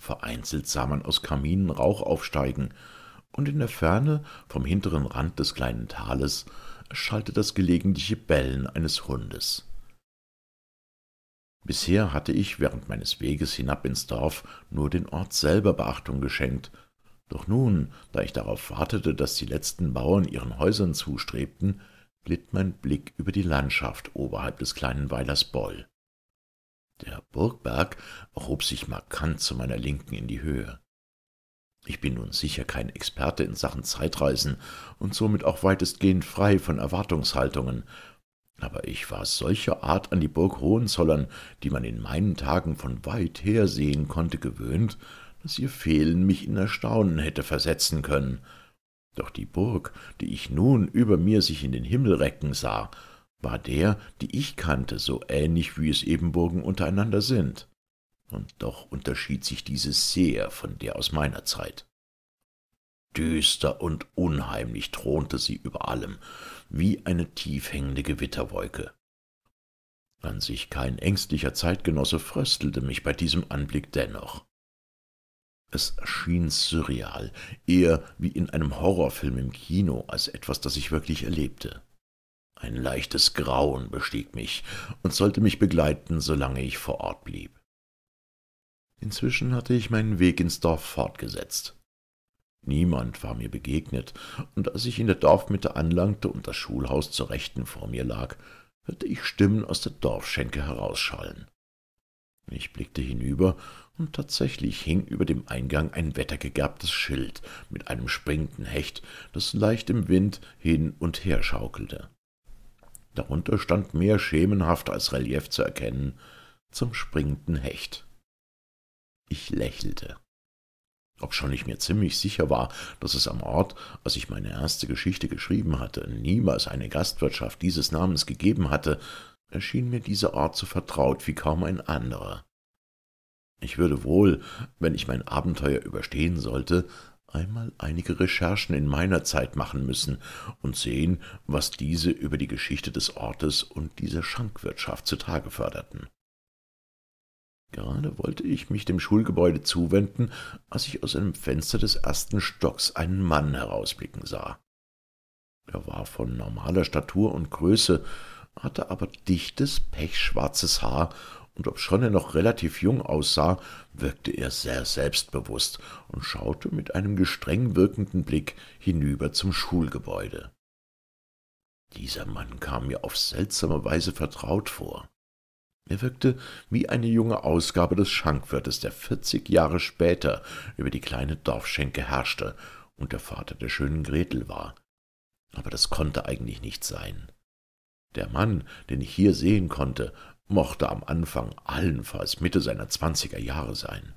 S2: Vereinzelt sah man aus Kaminen Rauch aufsteigen, und in der Ferne, vom hinteren Rand des kleinen Tales, schallte das gelegentliche Bellen eines Hundes. Bisher hatte ich während meines Weges hinab ins Dorf nur den Ort selber Beachtung geschenkt, doch nun, da ich darauf wartete, dass die letzten Bauern ihren Häusern zustrebten, glitt mein Blick über die Landschaft oberhalb des kleinen Weilers Boll. Der Burgberg erhob sich markant zu meiner Linken in die Höhe. Ich bin nun sicher kein Experte in Sachen Zeitreisen und somit auch weitestgehend frei von Erwartungshaltungen, aber ich war solcher Art an die Burg Hohenzollern, die man in meinen Tagen von weit her sehen konnte, gewöhnt, dass ihr Fehlen mich in Erstaunen hätte versetzen können. Doch die Burg, die ich nun über mir sich in den Himmel recken sah, war der, die ich kannte, so ähnlich wie es eben Burgen untereinander sind und doch unterschied sich diese sehr von der aus meiner Zeit. Düster und unheimlich thronte sie über allem, wie eine tiefhängende Gewitterwolke. An sich kein ängstlicher Zeitgenosse fröstelte mich bei diesem Anblick dennoch. Es schien surreal, eher wie in einem Horrorfilm im Kino, als etwas, das ich wirklich erlebte. Ein leichtes Grauen bestieg mich und sollte mich begleiten, solange ich vor Ort blieb. Inzwischen hatte ich meinen Weg ins Dorf fortgesetzt. Niemand war mir begegnet, und als ich in der Dorfmitte anlangte und das Schulhaus zur Rechten vor mir lag, hörte ich Stimmen aus der Dorfschenke herausschallen. Ich blickte hinüber, und tatsächlich hing über dem Eingang ein wettergegerbtes Schild mit einem springenden Hecht, das leicht im Wind hin und her schaukelte. Darunter stand mehr schemenhaft als Relief zu erkennen, zum springenden Hecht. Ich lächelte. Obschon ich mir ziemlich sicher war, dass es am Ort, als ich meine erste Geschichte geschrieben hatte, niemals eine Gastwirtschaft dieses Namens gegeben hatte, erschien mir dieser Ort so vertraut wie kaum ein anderer. Ich würde wohl, wenn ich mein Abenteuer überstehen sollte, einmal einige Recherchen in meiner Zeit machen müssen und sehen, was diese über die Geschichte des Ortes und dieser Schankwirtschaft zutage förderten. Gerade wollte ich mich dem Schulgebäude zuwenden, als ich aus einem Fenster des ersten Stocks einen Mann herausblicken sah. Er war von normaler Statur und Größe, hatte aber dichtes, pechschwarzes Haar, und obschon er noch relativ jung aussah, wirkte er sehr selbstbewusst und schaute mit einem gestreng wirkenden Blick hinüber zum Schulgebäude. Dieser Mann kam mir auf seltsame Weise vertraut vor. Er wirkte wie eine junge Ausgabe des Schankwirtes, der vierzig Jahre später über die kleine Dorfschenke herrschte und der Vater der schönen Gretel war. Aber das konnte eigentlich nicht sein. Der Mann, den ich hier sehen konnte, mochte am Anfang allenfalls Mitte seiner zwanziger Jahre sein.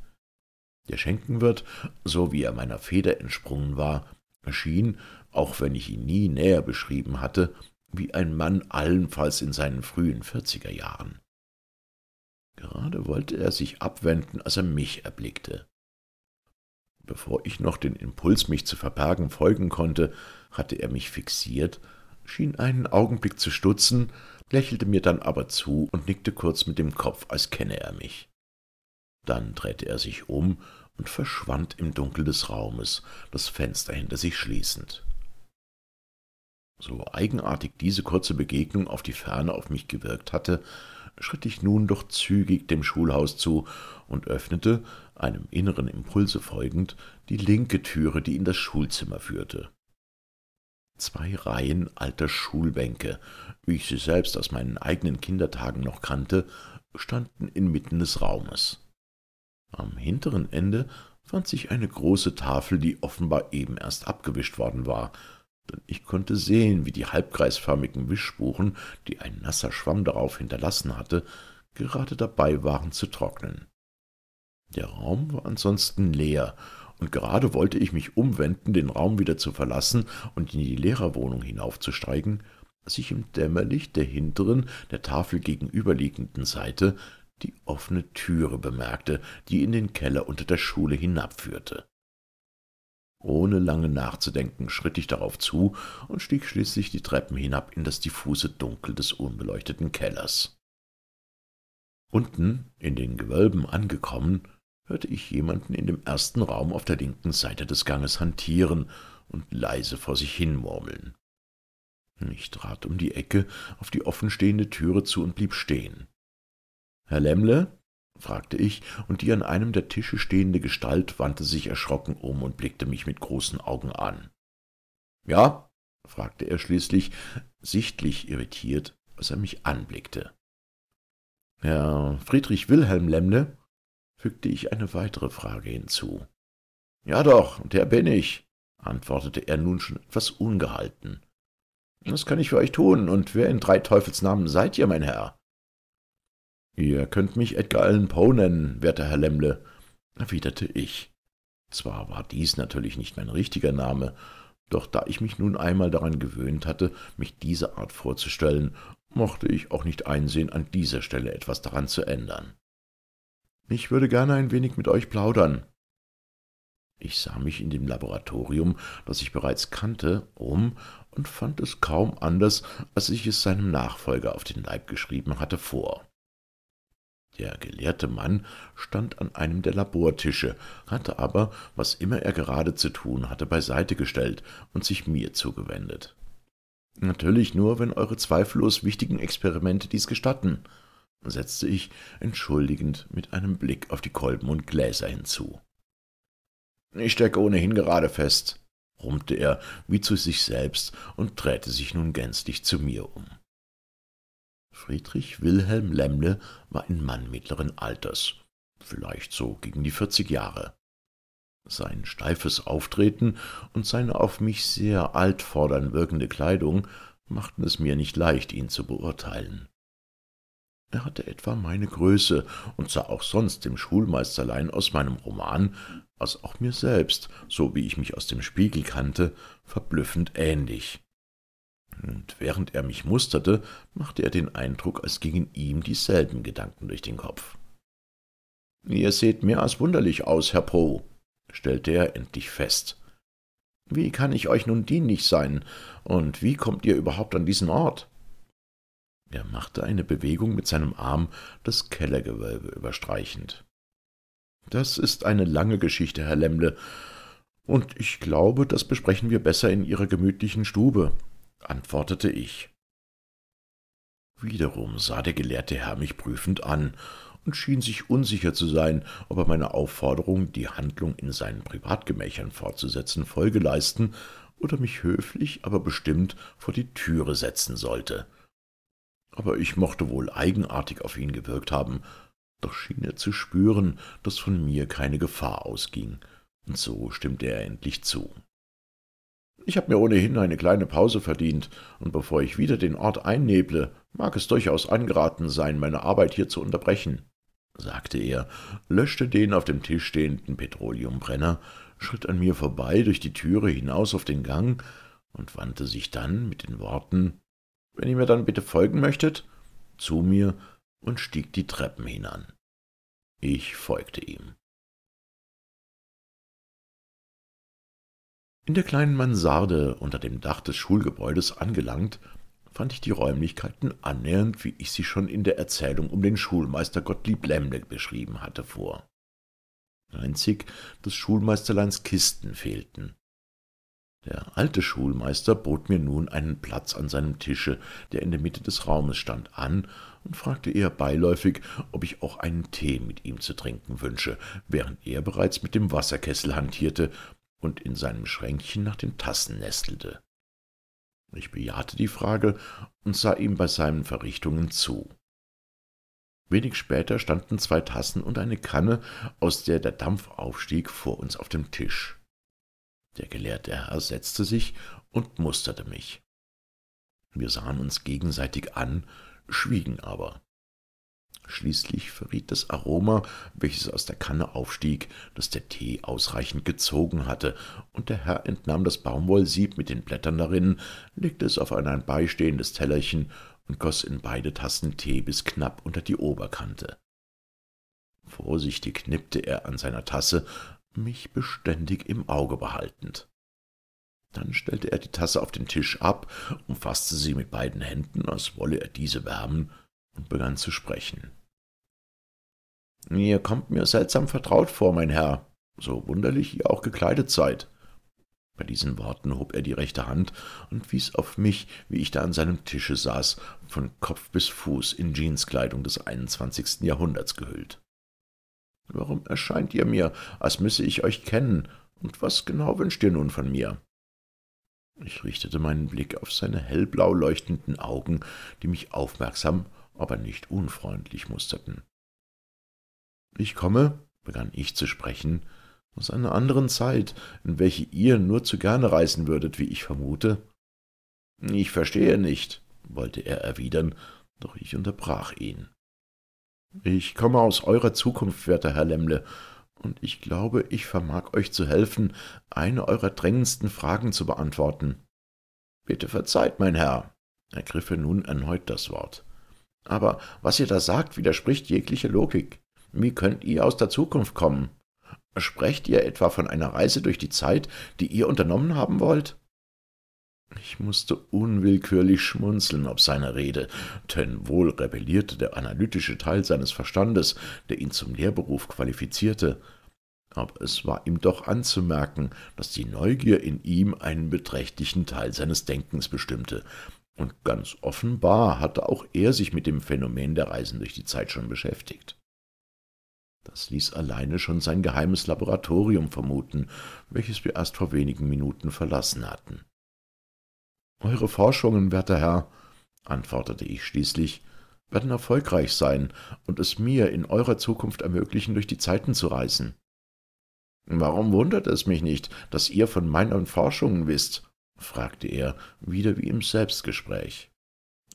S2: Der Schenkenwirt, so wie er meiner Feder entsprungen war, erschien, auch wenn ich ihn nie näher beschrieben hatte, wie ein Mann allenfalls in seinen frühen vierziger Jahren. Gerade wollte er sich abwenden, als er mich erblickte. Bevor ich noch den Impuls, mich zu verbergen, folgen konnte, hatte er mich fixiert, schien einen Augenblick zu stutzen, lächelte mir dann aber zu und nickte kurz mit dem Kopf, als kenne er mich. Dann drehte er sich um und verschwand im Dunkel des Raumes, das Fenster hinter sich schließend. So eigenartig diese kurze Begegnung auf die Ferne auf mich gewirkt hatte, schritt ich nun doch zügig dem Schulhaus zu und öffnete, einem inneren Impulse folgend, die linke Türe, die in das Schulzimmer führte. Zwei Reihen alter Schulbänke, wie ich sie selbst aus meinen eigenen Kindertagen noch kannte, standen inmitten des Raumes. Am hinteren Ende fand sich eine große Tafel, die offenbar eben erst abgewischt worden war, denn ich konnte sehen, wie die halbkreisförmigen Wischspuren, die ein nasser Schwamm darauf hinterlassen hatte, gerade dabei waren zu trocknen. Der Raum war ansonsten leer, und gerade wollte ich mich umwenden, den Raum wieder zu verlassen und in die Lehrerwohnung hinaufzusteigen, als ich im Dämmerlicht der hinteren, der Tafel gegenüberliegenden Seite die offene Türe bemerkte, die in den Keller unter der Schule hinabführte. Ohne lange nachzudenken, schritt ich darauf zu und stieg schließlich die Treppen hinab in das diffuse Dunkel des unbeleuchteten Kellers. Unten, in den Gewölben angekommen, hörte ich jemanden in dem ersten Raum auf der linken Seite des Ganges hantieren und leise vor sich hin murmeln. Ich trat um die Ecke auf die offenstehende Türe zu und blieb stehen. Herr Lämmle? fragte ich, und die an einem der Tische stehende Gestalt wandte sich erschrocken um und blickte mich mit großen Augen an. Ja? fragte er schließlich, sichtlich irritiert, als er mich anblickte. Herr Friedrich Wilhelm Lemne? fügte ich eine weitere Frage hinzu. Ja doch, der bin ich, antwortete er nun schon etwas ungehalten. Was kann ich für euch tun, und wer in drei Teufelsnamen seid ihr, mein Herr? Ihr könnt mich Edgar Allan Poe nennen, werter Herr Lemmle, erwiderte ich. Zwar war dies natürlich nicht mein richtiger Name, doch da ich mich nun einmal daran gewöhnt hatte, mich dieser Art vorzustellen, mochte ich auch nicht einsehen, an dieser Stelle etwas daran zu ändern. Ich würde gerne ein wenig mit euch plaudern. Ich sah mich in dem Laboratorium, das ich bereits kannte, um und fand es kaum anders, als ich es seinem Nachfolger auf den Leib geschrieben hatte, vor. Der gelehrte Mann stand an einem der Labortische, hatte aber, was immer er gerade zu tun hatte, beiseite gestellt und sich mir zugewendet. Natürlich nur, wenn eure zweifellos wichtigen Experimente dies gestatten, setzte ich entschuldigend mit einem Blick auf die Kolben und Gläser hinzu. Ich stecke ohnehin gerade fest, brummte er wie zu sich selbst und drehte sich nun gänzlich zu mir um. Friedrich Wilhelm Lemle war ein Mann mittleren Alters, vielleicht so gegen die vierzig Jahre. Sein steifes Auftreten und seine auf mich sehr altfordern wirkende Kleidung machten es mir nicht leicht, ihn zu beurteilen. Er hatte etwa meine Größe und sah auch sonst dem Schulmeisterlein aus meinem Roman, als auch mir selbst, so wie ich mich aus dem Spiegel kannte, verblüffend ähnlich und während er mich musterte, machte er den Eindruck, als gingen ihm dieselben Gedanken durch den Kopf. »Ihr seht mehr als wunderlich aus, Herr Poe«, stellte er endlich fest. »Wie kann ich euch nun dienlich sein, und wie kommt ihr überhaupt an diesen Ort?« Er machte eine Bewegung mit seinem Arm, das Kellergewölbe überstreichend. »Das ist eine lange Geschichte, Herr Lemle, und ich glaube, das besprechen wir besser in Ihrer gemütlichen Stube.« antwortete ich. Wiederum sah der gelehrte Herr mich prüfend an und schien sich unsicher zu sein, ob er meiner Aufforderung, die Handlung in seinen Privatgemächern fortzusetzen, Folge leisten oder mich höflich, aber bestimmt vor die Türe setzen sollte. Aber ich mochte wohl eigenartig auf ihn gewirkt haben, doch schien er zu spüren, dass von mir keine Gefahr ausging, und so stimmte er endlich zu. Ich habe mir ohnehin eine kleine Pause verdient, und bevor ich wieder den Ort einneble, mag es durchaus angeraten sein, meine Arbeit hier zu unterbrechen, sagte er, löschte den auf dem Tisch stehenden Petroleumbrenner, schritt an mir vorbei durch die Türe hinaus auf den Gang und wandte sich dann mit den
S3: Worten Wenn ihr mir dann bitte folgen möchtet, zu mir und stieg die Treppen hinan. Ich folgte ihm. In der kleinen Mansarde unter dem Dach des Schulgebäudes angelangt,
S2: fand ich die Räumlichkeiten annähernd, wie ich sie schon in der Erzählung um den Schulmeister Gottlieb Lemlet beschrieben hatte, vor. Einzig des Schulmeisterleins Kisten fehlten. Der alte Schulmeister bot mir nun einen Platz an seinem Tische, der in der Mitte des Raumes stand, an und fragte eher beiläufig, ob ich auch einen Tee mit ihm zu trinken wünsche, während er bereits mit dem Wasserkessel hantierte, und in seinem Schränkchen nach den Tassen nestelte. Ich bejahte die Frage und sah ihm bei seinen Verrichtungen zu. Wenig später standen zwei Tassen und eine Kanne, aus der der Dampf aufstieg, vor uns auf dem Tisch. Der gelehrte Herr setzte sich und musterte mich. Wir sahen uns gegenseitig an, schwiegen aber. Schließlich verriet das Aroma, welches aus der Kanne aufstieg, dass der Tee ausreichend gezogen hatte, und der Herr entnahm das Baumwollsieb mit den Blättern darin, legte es auf ein beistehendes Tellerchen und goss in beide Tassen Tee bis knapp unter die Oberkante. Vorsichtig nippte er an seiner Tasse, mich beständig im Auge behaltend. Dann stellte er die Tasse auf den Tisch ab, umfasste sie mit beiden Händen, als wolle er diese wärmen, und begann zu sprechen. Ihr kommt mir seltsam vertraut vor, mein Herr, so wunderlich ihr auch gekleidet seid.« bei diesen Worten hob er die rechte Hand und wies auf mich, wie ich da an seinem Tische saß, von Kopf bis Fuß in Jeanskleidung des 21. Jahrhunderts gehüllt. »Warum erscheint ihr mir, als müsse ich euch kennen, und was genau wünscht ihr nun von mir?« Ich richtete meinen Blick auf seine hellblau leuchtenden Augen, die mich aufmerksam, aber nicht unfreundlich musterten. Ich komme, begann ich zu sprechen, aus einer anderen Zeit, in welche ihr nur zu gerne reisen würdet, wie ich vermute. Ich verstehe nicht, wollte er erwidern, doch ich unterbrach ihn. Ich komme aus eurer Zukunft, werter Herr Lemle, und ich glaube, ich vermag euch zu helfen, eine eurer drängendsten Fragen zu beantworten. Bitte verzeiht, mein Herr, ergriff er nun erneut das Wort. Aber was ihr da sagt, widerspricht jeglicher Logik. Wie könnt ihr aus der Zukunft kommen? Sprecht ihr etwa von einer Reise durch die Zeit, die ihr unternommen haben wollt? Ich musste unwillkürlich schmunzeln ob seine Rede, denn wohl rebellierte der analytische Teil seines Verstandes, der ihn zum Lehrberuf qualifizierte, aber es war ihm doch anzumerken, dass die Neugier in ihm einen beträchtlichen Teil seines Denkens bestimmte, und ganz offenbar hatte auch er sich mit dem Phänomen der Reisen durch die Zeit schon beschäftigt. Das ließ alleine schon sein geheimes Laboratorium vermuten, welches wir erst vor wenigen Minuten verlassen hatten. Eure Forschungen, werter Herr, antwortete ich schließlich, werden erfolgreich sein und es mir in eurer Zukunft ermöglichen, durch die Zeiten zu reisen. Warum wundert es mich nicht, dass ihr von meinen Forschungen wisst? fragte er, wieder wie im Selbstgespräch.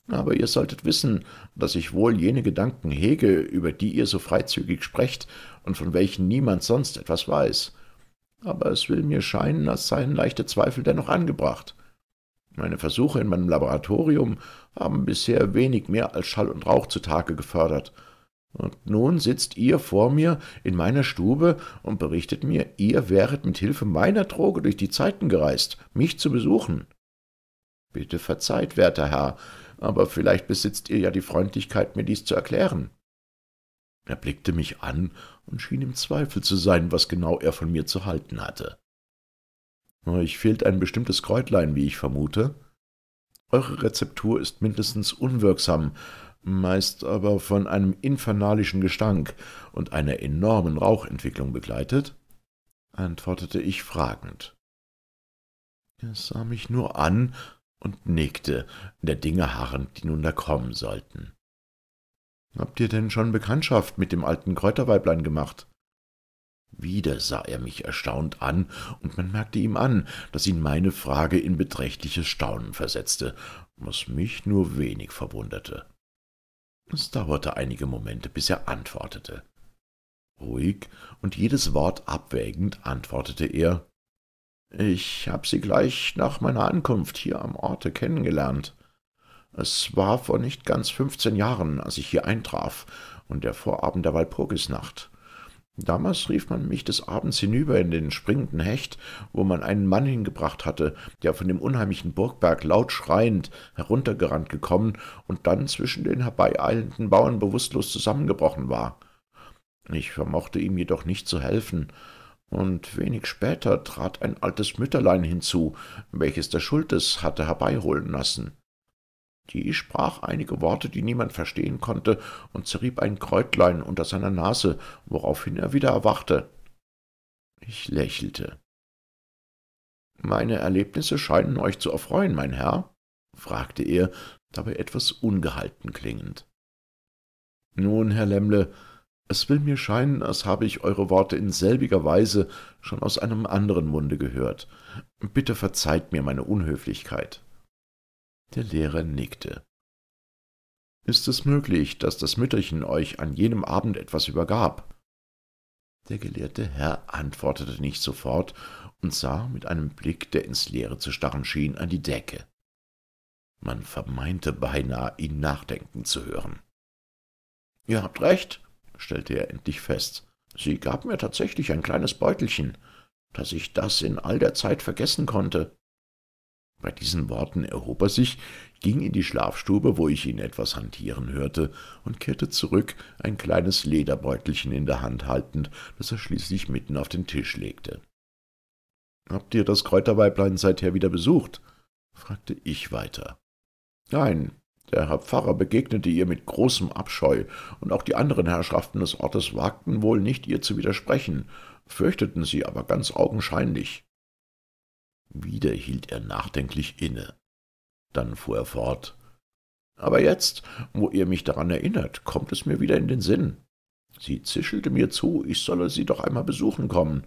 S2: Aber ihr solltet wissen, dass ich wohl jene Gedanken hege, über die ihr so freizügig sprecht und von welchen niemand sonst etwas weiß. Aber es will mir scheinen, als seien leichte Zweifel dennoch angebracht. Meine Versuche in meinem Laboratorium haben bisher wenig mehr als Schall und Rauch zutage gefördert. Und nun sitzt ihr vor mir in meiner Stube und berichtet mir, ihr wäret mit Hilfe meiner Droge durch die Zeiten gereist, mich zu besuchen. Bitte verzeiht, werter Herr, aber vielleicht besitzt ihr ja die Freundlichkeit, mir dies zu erklären.« Er blickte mich an und schien im Zweifel zu sein, was genau er von mir zu halten hatte. »Euch fehlt ein bestimmtes Kräutlein, wie ich vermute. Eure Rezeptur ist mindestens unwirksam, meist aber von einem infernalischen Gestank und einer enormen Rauchentwicklung begleitet?« antwortete ich fragend. Er sah mich nur an und nickte, der Dinge harrend, die nun da kommen sollten. »Habt ihr denn schon Bekanntschaft mit dem alten Kräuterweiblein gemacht?« wieder sah er mich erstaunt an, und man merkte ihm an, daß ihn meine Frage in beträchtliches Staunen versetzte, was mich nur wenig verwunderte. Es dauerte einige Momente, bis er antwortete. Ruhig und jedes Wort abwägend antwortete er ich habe sie gleich nach meiner Ankunft hier am Orte kennengelernt. Es war vor nicht ganz fünfzehn Jahren, als ich hier eintraf, und der Vorabend der Walpurgisnacht. Damals rief man mich des Abends hinüber in den springenden Hecht, wo man einen Mann hingebracht hatte, der von dem unheimlichen Burgberg laut schreiend heruntergerannt gekommen und dann zwischen den herbeieilenden Bauern bewusstlos zusammengebrochen war. Ich vermochte ihm jedoch nicht zu helfen und wenig später trat ein altes Mütterlein hinzu, welches der Schultes hatte herbeiholen lassen. Die sprach einige Worte, die niemand verstehen konnte, und zerrieb ein Kräutlein unter seiner Nase, woraufhin er wieder erwachte. Ich lächelte. Meine Erlebnisse scheinen euch zu erfreuen, mein Herr? fragte er, dabei etwas ungehalten klingend. Nun, Herr Lemle, es will mir scheinen, als habe ich eure Worte in selbiger Weise schon aus einem anderen Munde gehört. Bitte verzeiht mir meine Unhöflichkeit. Der Lehrer nickte. Ist es möglich, dass das Mütterchen euch an jenem Abend etwas übergab? Der gelehrte Herr antwortete nicht sofort und sah mit einem Blick, der ins Leere zu starren schien, an die Decke. Man vermeinte beinahe, ihn nachdenken zu hören. Ihr habt recht, stellte er endlich fest. Sie gab mir tatsächlich ein kleines Beutelchen, dass ich das in all der Zeit vergessen konnte. Bei diesen Worten erhob er sich, ging in die Schlafstube, wo ich ihn etwas hantieren hörte, und kehrte zurück, ein kleines Lederbeutelchen in der Hand haltend, das er schließlich mitten auf den Tisch legte. »Habt ihr das Kräuterweiblein seither wieder besucht?« fragte ich weiter. »Nein, der Herr Pfarrer begegnete ihr mit großem Abscheu, und auch die anderen Herrschaften des Ortes wagten wohl nicht, ihr zu widersprechen, fürchteten sie aber ganz augenscheinlich. Wieder hielt er nachdenklich inne. Dann fuhr er fort. Aber jetzt, wo ihr mich daran erinnert, kommt es mir wieder in den Sinn. Sie zischelte mir zu, ich solle sie doch einmal besuchen kommen.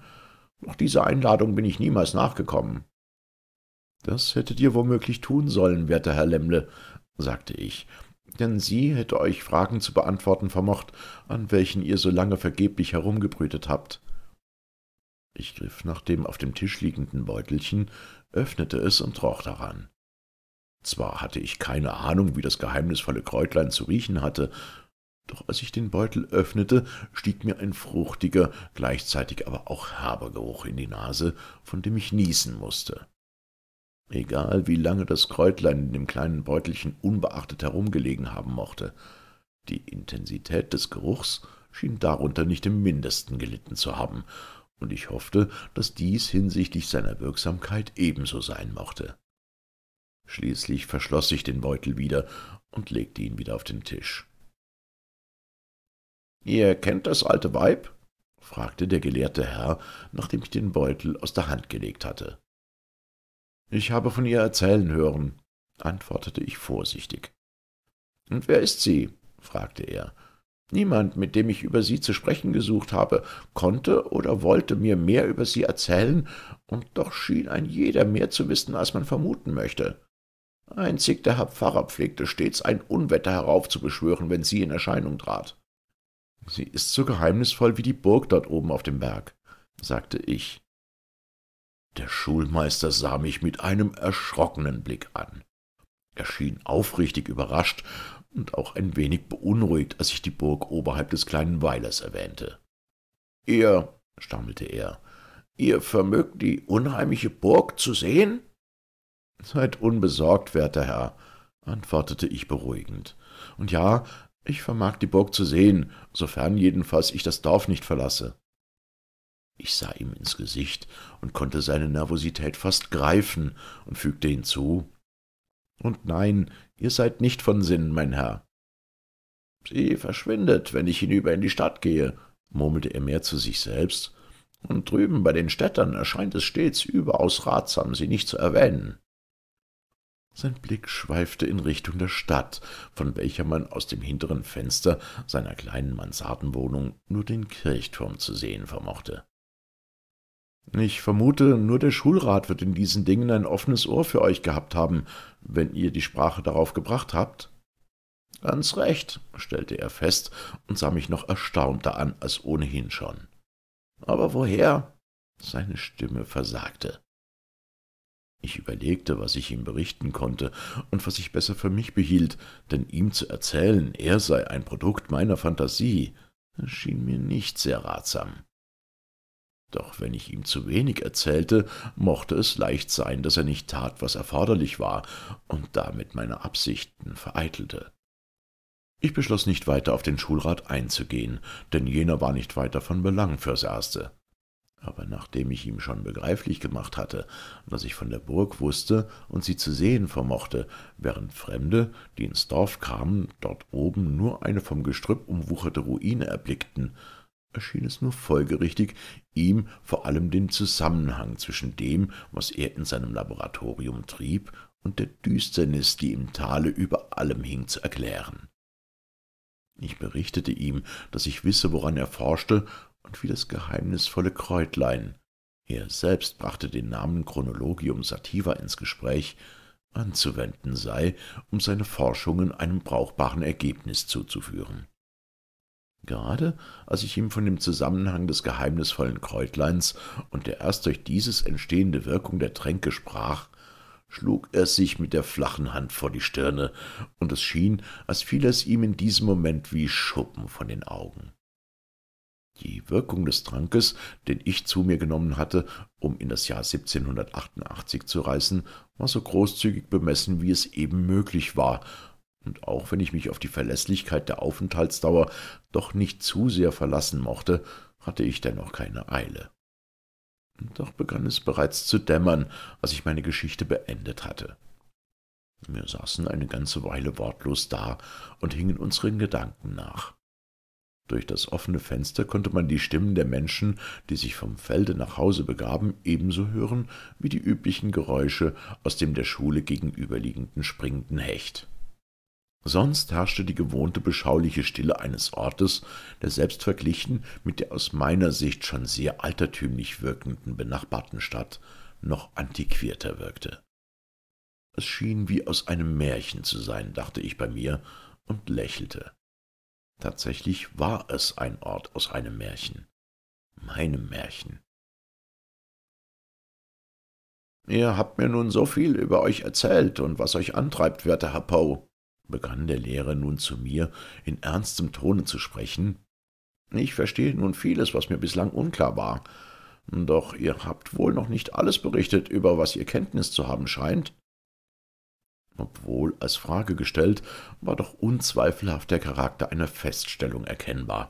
S2: Doch dieser Einladung bin ich niemals nachgekommen. Das hättet ihr womöglich tun sollen, werter Herr Lemle, sagte ich, denn sie hätte euch Fragen zu beantworten vermocht, an welchen ihr so lange vergeblich herumgebrütet habt. Ich griff nach dem auf dem Tisch liegenden Beutelchen, öffnete es und roch daran. Zwar hatte ich keine Ahnung, wie das geheimnisvolle Kräutlein zu riechen hatte, doch als ich den Beutel öffnete, stieg mir ein fruchtiger, gleichzeitig aber auch herber Geruch in die Nase, von dem ich niesen mußte egal wie lange das Kräutlein in dem kleinen Beutelchen unbeachtet herumgelegen haben mochte. Die Intensität des Geruchs schien darunter nicht im mindesten gelitten zu haben, und ich hoffte, dass dies hinsichtlich seiner Wirksamkeit ebenso sein mochte. Schließlich verschloss ich den Beutel wieder und legte ihn wieder auf den Tisch. »Ihr kennt das alte Weib?« fragte der gelehrte Herr, nachdem ich den Beutel aus der Hand gelegt hatte. Ich habe von ihr erzählen hören, antwortete ich vorsichtig. Und wer ist sie? fragte er. Niemand, mit dem ich über sie zu sprechen gesucht habe, konnte oder wollte mir mehr über sie erzählen, und doch schien ein jeder mehr zu wissen, als man vermuten möchte. Einzig der Herr Pfarrer pflegte stets ein Unwetter heraufzubeschwören, wenn sie in Erscheinung trat. Sie ist so geheimnisvoll wie die Burg dort oben auf dem Berg, sagte ich. Der Schulmeister sah mich mit einem erschrockenen Blick an. Er schien aufrichtig überrascht und auch ein wenig beunruhigt, als ich die Burg oberhalb des kleinen Weilers erwähnte. Ihr, stammelte er, ihr vermögt die unheimliche Burg zu sehen? Seid unbesorgt, werter Herr, antwortete ich beruhigend. Und ja, ich vermag die Burg zu sehen, sofern jedenfalls ich das Dorf nicht verlasse. Ich sah ihm ins Gesicht und konnte seine Nervosität fast greifen und fügte hinzu Und nein, ihr seid nicht von Sinnen, mein Herr. Sie verschwindet, wenn ich hinüber in die Stadt gehe, murmelte er mehr zu sich selbst, und drüben bei den Städtern erscheint es stets überaus ratsam, sie nicht zu erwähnen. Sein Blick schweifte in Richtung der Stadt, von welcher man aus dem hinteren Fenster seiner kleinen Mansardenwohnung nur den Kirchturm zu sehen vermochte. Ich vermute, nur der Schulrat wird in diesen Dingen ein offenes Ohr für euch gehabt haben, wenn ihr die Sprache darauf gebracht habt. Ganz recht, stellte er fest und sah mich noch erstaunter an als ohnehin schon. Aber woher? Seine Stimme versagte. Ich überlegte, was ich ihm berichten konnte und was ich besser für mich behielt, denn ihm zu erzählen, er sei ein Produkt meiner Fantasie, schien mir nicht sehr ratsam. Doch wenn ich ihm zu wenig erzählte, mochte es leicht sein, dass er nicht tat, was erforderlich war, und damit meine Absichten vereitelte. Ich beschloss nicht weiter auf den Schulrat einzugehen, denn jener war nicht weiter von Belang fürs Erste. Aber nachdem ich ihm schon begreiflich gemacht hatte, dass ich von der Burg wusste und sie zu sehen vermochte, während Fremde, die ins Dorf kamen, dort oben nur eine vom Gestrüpp umwucherte Ruine erblickten, erschien es nur folgerichtig, ihm vor allem den Zusammenhang zwischen dem, was er in seinem Laboratorium trieb, und der Düsternis, die im Tale über allem hing, zu erklären. Ich berichtete ihm, dass ich wisse, woran er forschte und wie das geheimnisvolle Kräutlein, er selbst brachte den Namen Chronologium sativa ins Gespräch, anzuwenden sei, um seine Forschungen einem brauchbaren Ergebnis zuzuführen. Gerade als ich ihm von dem Zusammenhang des geheimnisvollen Kräutleins und der erst durch dieses entstehende Wirkung der Tränke sprach, schlug er sich mit der flachen Hand vor die Stirne, und es schien, als fiel es ihm in diesem Moment wie Schuppen von den Augen. Die Wirkung des Trankes, den ich zu mir genommen hatte, um in das Jahr 1788 zu reisen, war so großzügig bemessen, wie es eben möglich war, und auch wenn ich mich auf die Verlässlichkeit der Aufenthaltsdauer doch nicht zu sehr verlassen mochte, hatte ich dennoch keine Eile. Und doch begann es bereits zu dämmern, als ich meine Geschichte beendet hatte. Wir saßen eine ganze Weile wortlos da und hingen unseren Gedanken nach. Durch das offene Fenster konnte man die Stimmen der Menschen, die sich vom Felde nach Hause begaben, ebenso hören wie die üblichen Geräusche aus dem der Schule gegenüberliegenden springenden Hecht. Sonst herrschte die gewohnte beschauliche Stille eines Ortes, der selbst verglichen mit der aus meiner Sicht schon sehr altertümlich wirkenden benachbarten Stadt noch antiquierter wirkte. Es schien wie aus einem Märchen zu
S3: sein, dachte ich bei mir und lächelte. Tatsächlich war es ein Ort aus einem Märchen. Meinem Märchen.
S2: Ihr habt mir nun so viel über euch erzählt und was euch antreibt, werter Herr Poe, begann der Lehrer nun zu mir in ernstem Tone zu sprechen, ich verstehe nun vieles, was mir bislang unklar war. Doch ihr habt wohl noch nicht alles berichtet, über was ihr Kenntnis zu haben scheint. Obwohl als Frage gestellt, war doch unzweifelhaft der Charakter einer Feststellung erkennbar.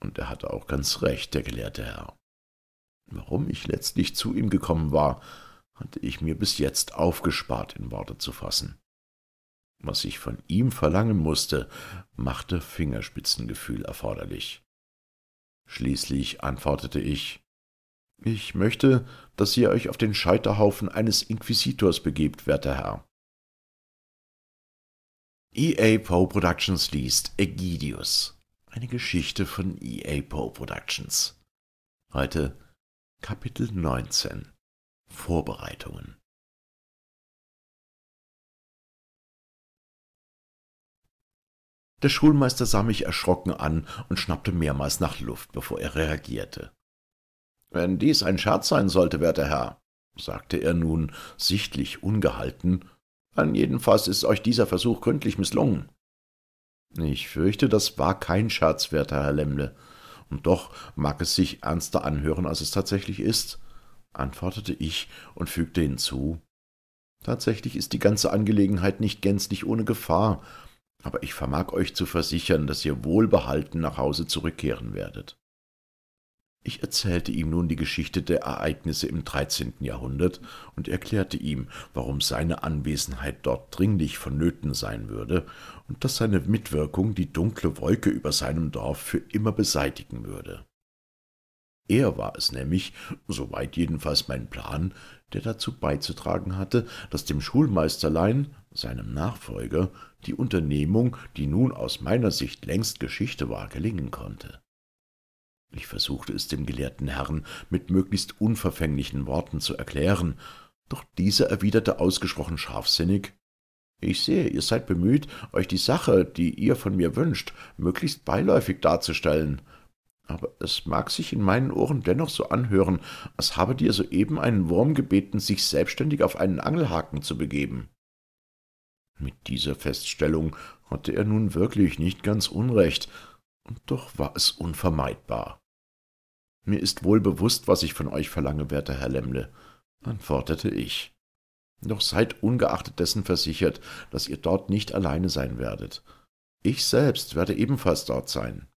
S2: Und er hatte auch ganz recht, der gelehrte Herr. Warum ich letztlich zu ihm gekommen war, hatte ich mir bis jetzt aufgespart in Worte zu fassen. Was ich von ihm verlangen musste, machte Fingerspitzengefühl erforderlich. Schließlich antwortete ich Ich möchte, dass ihr euch auf den Scheiterhaufen eines Inquisitors begebt, werter Herr. EA Poe Productions liest Egidius. Eine Geschichte
S3: von EA Poe Productions. Heute Kapitel 19 Vorbereitungen Der Schulmeister sah mich erschrocken an und schnappte
S2: mehrmals nach Luft, bevor er reagierte. Wenn dies ein Scherz sein sollte, werter Herr, sagte er nun, sichtlich ungehalten, dann jedenfalls ist euch dieser Versuch gründlich misslungen. Ich fürchte, das war kein Scherz, werter Herr Lemle, und doch mag es sich ernster anhören, als es tatsächlich ist, antwortete ich und fügte hinzu. Tatsächlich ist die ganze Angelegenheit nicht gänzlich ohne Gefahr, aber ich vermag euch zu versichern, dass ihr wohlbehalten nach Hause zurückkehren werdet. Ich erzählte ihm nun die Geschichte der Ereignisse im 13. Jahrhundert und erklärte ihm, warum seine Anwesenheit dort dringlich vonnöten sein würde und dass seine Mitwirkung die dunkle Wolke über seinem Dorf für immer beseitigen würde. Er war es nämlich, soweit jedenfalls mein Plan, der dazu beizutragen hatte, dass dem Schulmeisterlein, seinem Nachfolger, die Unternehmung, die nun aus meiner Sicht längst Geschichte war, gelingen konnte. Ich versuchte es dem gelehrten Herrn mit möglichst unverfänglichen Worten zu erklären, doch dieser erwiderte ausgesprochen scharfsinnig Ich sehe, ihr seid bemüht, euch die Sache, die ihr von mir wünscht, möglichst beiläufig darzustellen. Aber es mag sich in meinen Ohren dennoch so anhören, als habe dir soeben einen Wurm gebeten, sich selbstständig auf einen Angelhaken zu begeben. Mit dieser Feststellung hatte er nun wirklich nicht ganz Unrecht, und doch war es unvermeidbar. Mir ist wohl bewusst, was ich von euch verlange, werter Herr Lemle, antwortete ich. Doch seid ungeachtet dessen versichert, dass ihr dort nicht alleine sein werdet. Ich selbst werde ebenfalls dort sein.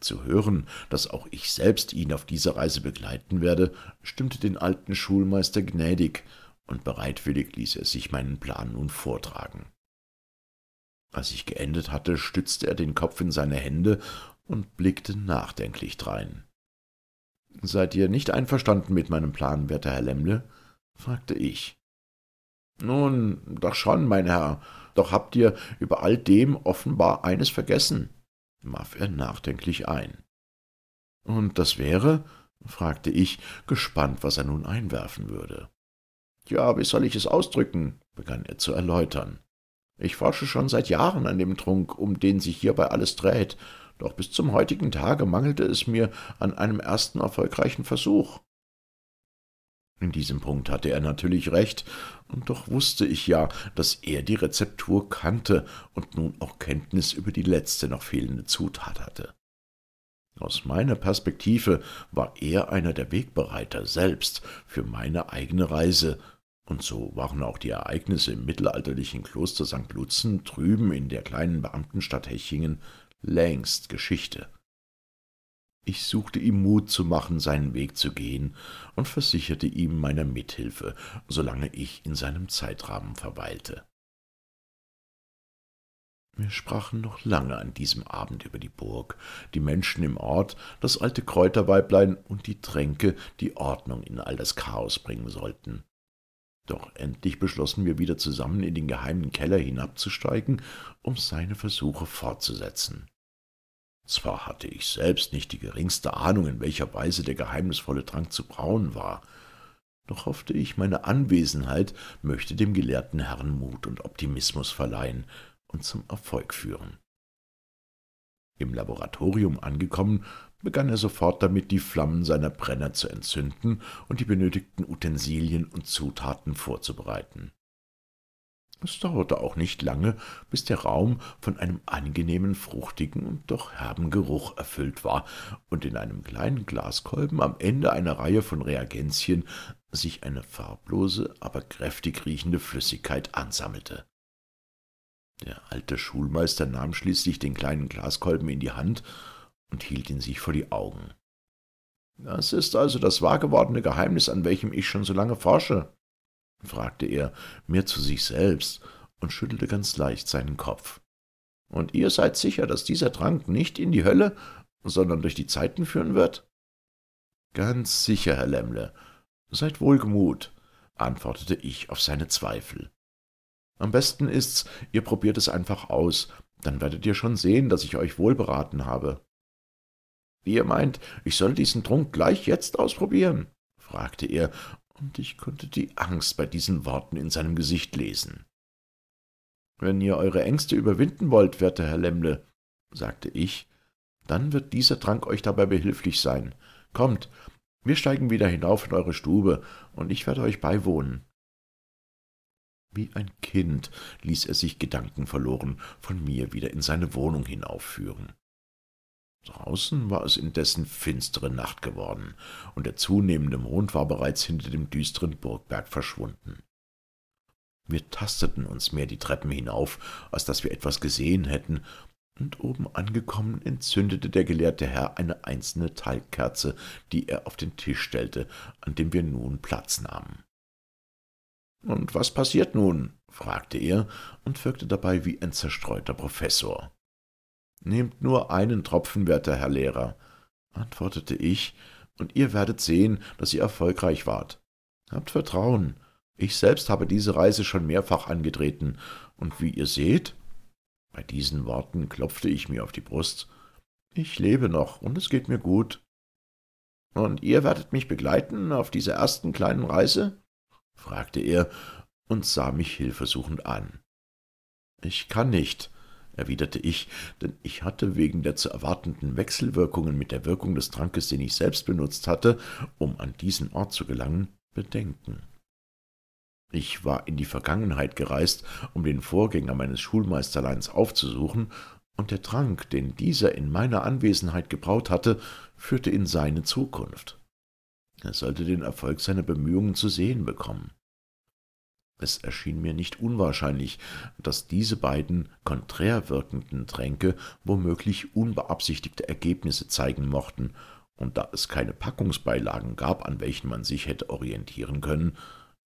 S2: Zu hören, dass auch ich selbst ihn auf dieser Reise begleiten werde, stimmte den alten Schulmeister gnädig, und bereitwillig ließ er sich meinen Plan nun vortragen. Als ich geendet hatte, stützte er den Kopf in seine Hände und blickte nachdenklich drein. Seid ihr nicht einverstanden mit meinem Plan, werter Herr Lemle? fragte ich. Nun, doch schon, mein Herr, doch habt ihr über all dem offenbar eines vergessen, warf er nachdenklich ein. Und das wäre? fragte ich, gespannt, was er nun einwerfen würde. »Ja, wie soll ich es ausdrücken?« begann er zu erläutern. »Ich forsche schon seit Jahren an dem Trunk, um den sich hierbei alles dreht, doch bis zum heutigen Tage mangelte es mir an einem ersten erfolgreichen Versuch.« in diesem Punkt hatte er natürlich recht, und doch wusste ich ja, dass er die Rezeptur kannte und nun auch Kenntnis über die letzte noch fehlende Zutat hatte. Aus meiner Perspektive war er einer der Wegbereiter selbst für meine eigene Reise und so waren auch die Ereignisse im mittelalterlichen Kloster St. Lutzen drüben in der kleinen Beamtenstadt Hechingen längst Geschichte. Ich suchte ihm Mut zu machen, seinen Weg zu gehen, und versicherte ihm meiner Mithilfe, solange ich in seinem Zeitrahmen verweilte. Wir sprachen noch lange an diesem Abend über die Burg, die Menschen im Ort, das alte Kräuterweiblein und die Tränke, die Ordnung in all das Chaos bringen sollten. Doch endlich beschlossen wir wieder zusammen in den geheimen Keller hinabzusteigen, um seine Versuche fortzusetzen. Zwar hatte ich selbst nicht die geringste Ahnung, in welcher Weise der geheimnisvolle Trank zu brauen war, doch hoffte ich, meine Anwesenheit möchte dem gelehrten Herrn Mut und Optimismus verleihen und zum Erfolg führen. Im Laboratorium angekommen, begann er sofort damit, die Flammen seiner Brenner zu entzünden und die benötigten Utensilien und Zutaten vorzubereiten. Es dauerte auch nicht lange, bis der Raum von einem angenehmen, fruchtigen und doch herben Geruch erfüllt war und in einem kleinen Glaskolben am Ende einer Reihe von Reagenzien sich eine farblose, aber kräftig riechende Flüssigkeit ansammelte. Der alte Schulmeister nahm schließlich den kleinen Glaskolben in die Hand und hielt ihn sich vor die Augen. Das ist also das wahrgewordene Geheimnis, an welchem ich schon so lange forsche, fragte er mir zu sich selbst und schüttelte ganz leicht seinen Kopf. Und ihr seid sicher, dass dieser Trank nicht in die Hölle, sondern durch die Zeiten führen wird? Ganz sicher, Herr Lämmle. Seid wohlgemut, antwortete ich auf seine Zweifel. Am besten ist's, ihr probiert es einfach aus, dann werdet ihr schon sehen, dass ich euch wohlberaten habe. Wie ihr meint, ich soll diesen Trunk gleich jetzt ausprobieren? fragte er, und ich konnte die Angst bei diesen Worten in seinem Gesicht lesen. Wenn ihr eure Ängste überwinden wollt, werter Herr Lemle, sagte ich, dann wird dieser Trank euch dabei behilflich sein. Kommt, wir steigen wieder hinauf in eure Stube, und ich werde euch beiwohnen. Wie ein Kind ließ er sich gedankenverloren von mir wieder in seine Wohnung hinaufführen. Draußen war es indessen finstere Nacht geworden, und der zunehmende Mond war bereits hinter dem düsteren Burgberg verschwunden. Wir tasteten uns mehr die Treppen hinauf, als dass wir etwas gesehen hätten, und oben angekommen entzündete der gelehrte Herr eine einzelne Teigkerze, die er auf den Tisch stellte, an dem wir nun Platz nahmen. »Und was passiert nun?« fragte er und wirkte dabei wie ein zerstreuter Professor. Nehmt nur einen Tropfen, werter Herr Lehrer, antwortete ich, und ihr werdet sehen, dass ihr erfolgreich wart. Habt Vertrauen. Ich selbst habe diese Reise schon mehrfach angetreten, und wie ihr seht, bei diesen Worten klopfte ich mir auf die Brust, ich lebe noch, und es geht mir gut. Und ihr werdet mich begleiten auf dieser ersten kleinen Reise? fragte er und sah mich hilfesuchend an. Ich kann nicht, erwiderte ich, denn ich hatte wegen der zu erwartenden Wechselwirkungen mit der Wirkung des Trankes, den ich selbst benutzt hatte, um an diesen Ort zu gelangen, Bedenken. Ich war in die Vergangenheit gereist, um den Vorgänger meines Schulmeisterleins aufzusuchen, und der Trank, den dieser in meiner Anwesenheit gebraut hatte, führte in seine Zukunft. Er sollte den Erfolg seiner Bemühungen zu sehen bekommen. Es erschien mir nicht unwahrscheinlich, dass diese beiden konträr wirkenden Tränke womöglich unbeabsichtigte Ergebnisse zeigen mochten, und da es keine Packungsbeilagen gab, an welchen man sich hätte orientieren können,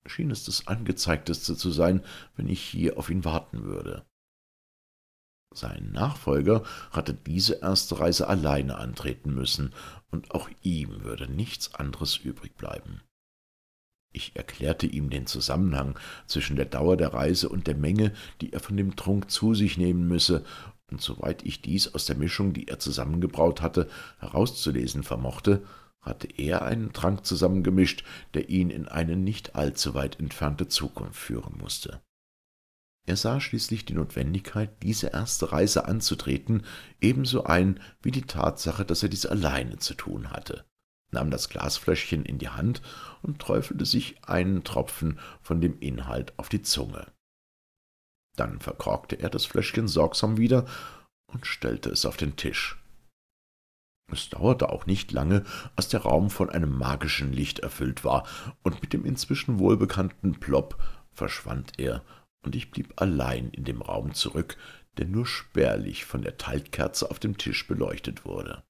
S2: schien es das angezeigteste zu sein, wenn ich hier auf ihn warten würde. Sein Nachfolger hatte diese erste Reise alleine antreten müssen, und auch ihm würde nichts anderes übrig bleiben. Ich erklärte ihm den Zusammenhang zwischen der Dauer der Reise und der Menge, die er von dem Trunk zu sich nehmen müsse, und soweit ich dies aus der Mischung, die er zusammengebraut hatte, herauszulesen vermochte, hatte er einen Trank zusammengemischt, der ihn in eine nicht allzu weit entfernte Zukunft führen mußte. Er sah schließlich die Notwendigkeit, diese erste Reise anzutreten, ebenso ein wie die Tatsache, dass er dies alleine zu tun hatte nahm das Glasfläschchen in die Hand und träufelte sich einen Tropfen von dem Inhalt auf die Zunge. Dann verkorkte er das Fläschchen sorgsam wieder und stellte es auf den Tisch. Es dauerte auch nicht lange, als der Raum von einem magischen Licht erfüllt war, und mit dem inzwischen wohlbekannten Plopp verschwand er, und ich blieb allein in dem Raum zurück, der nur spärlich von der Teiltkerze auf dem Tisch beleuchtet wurde.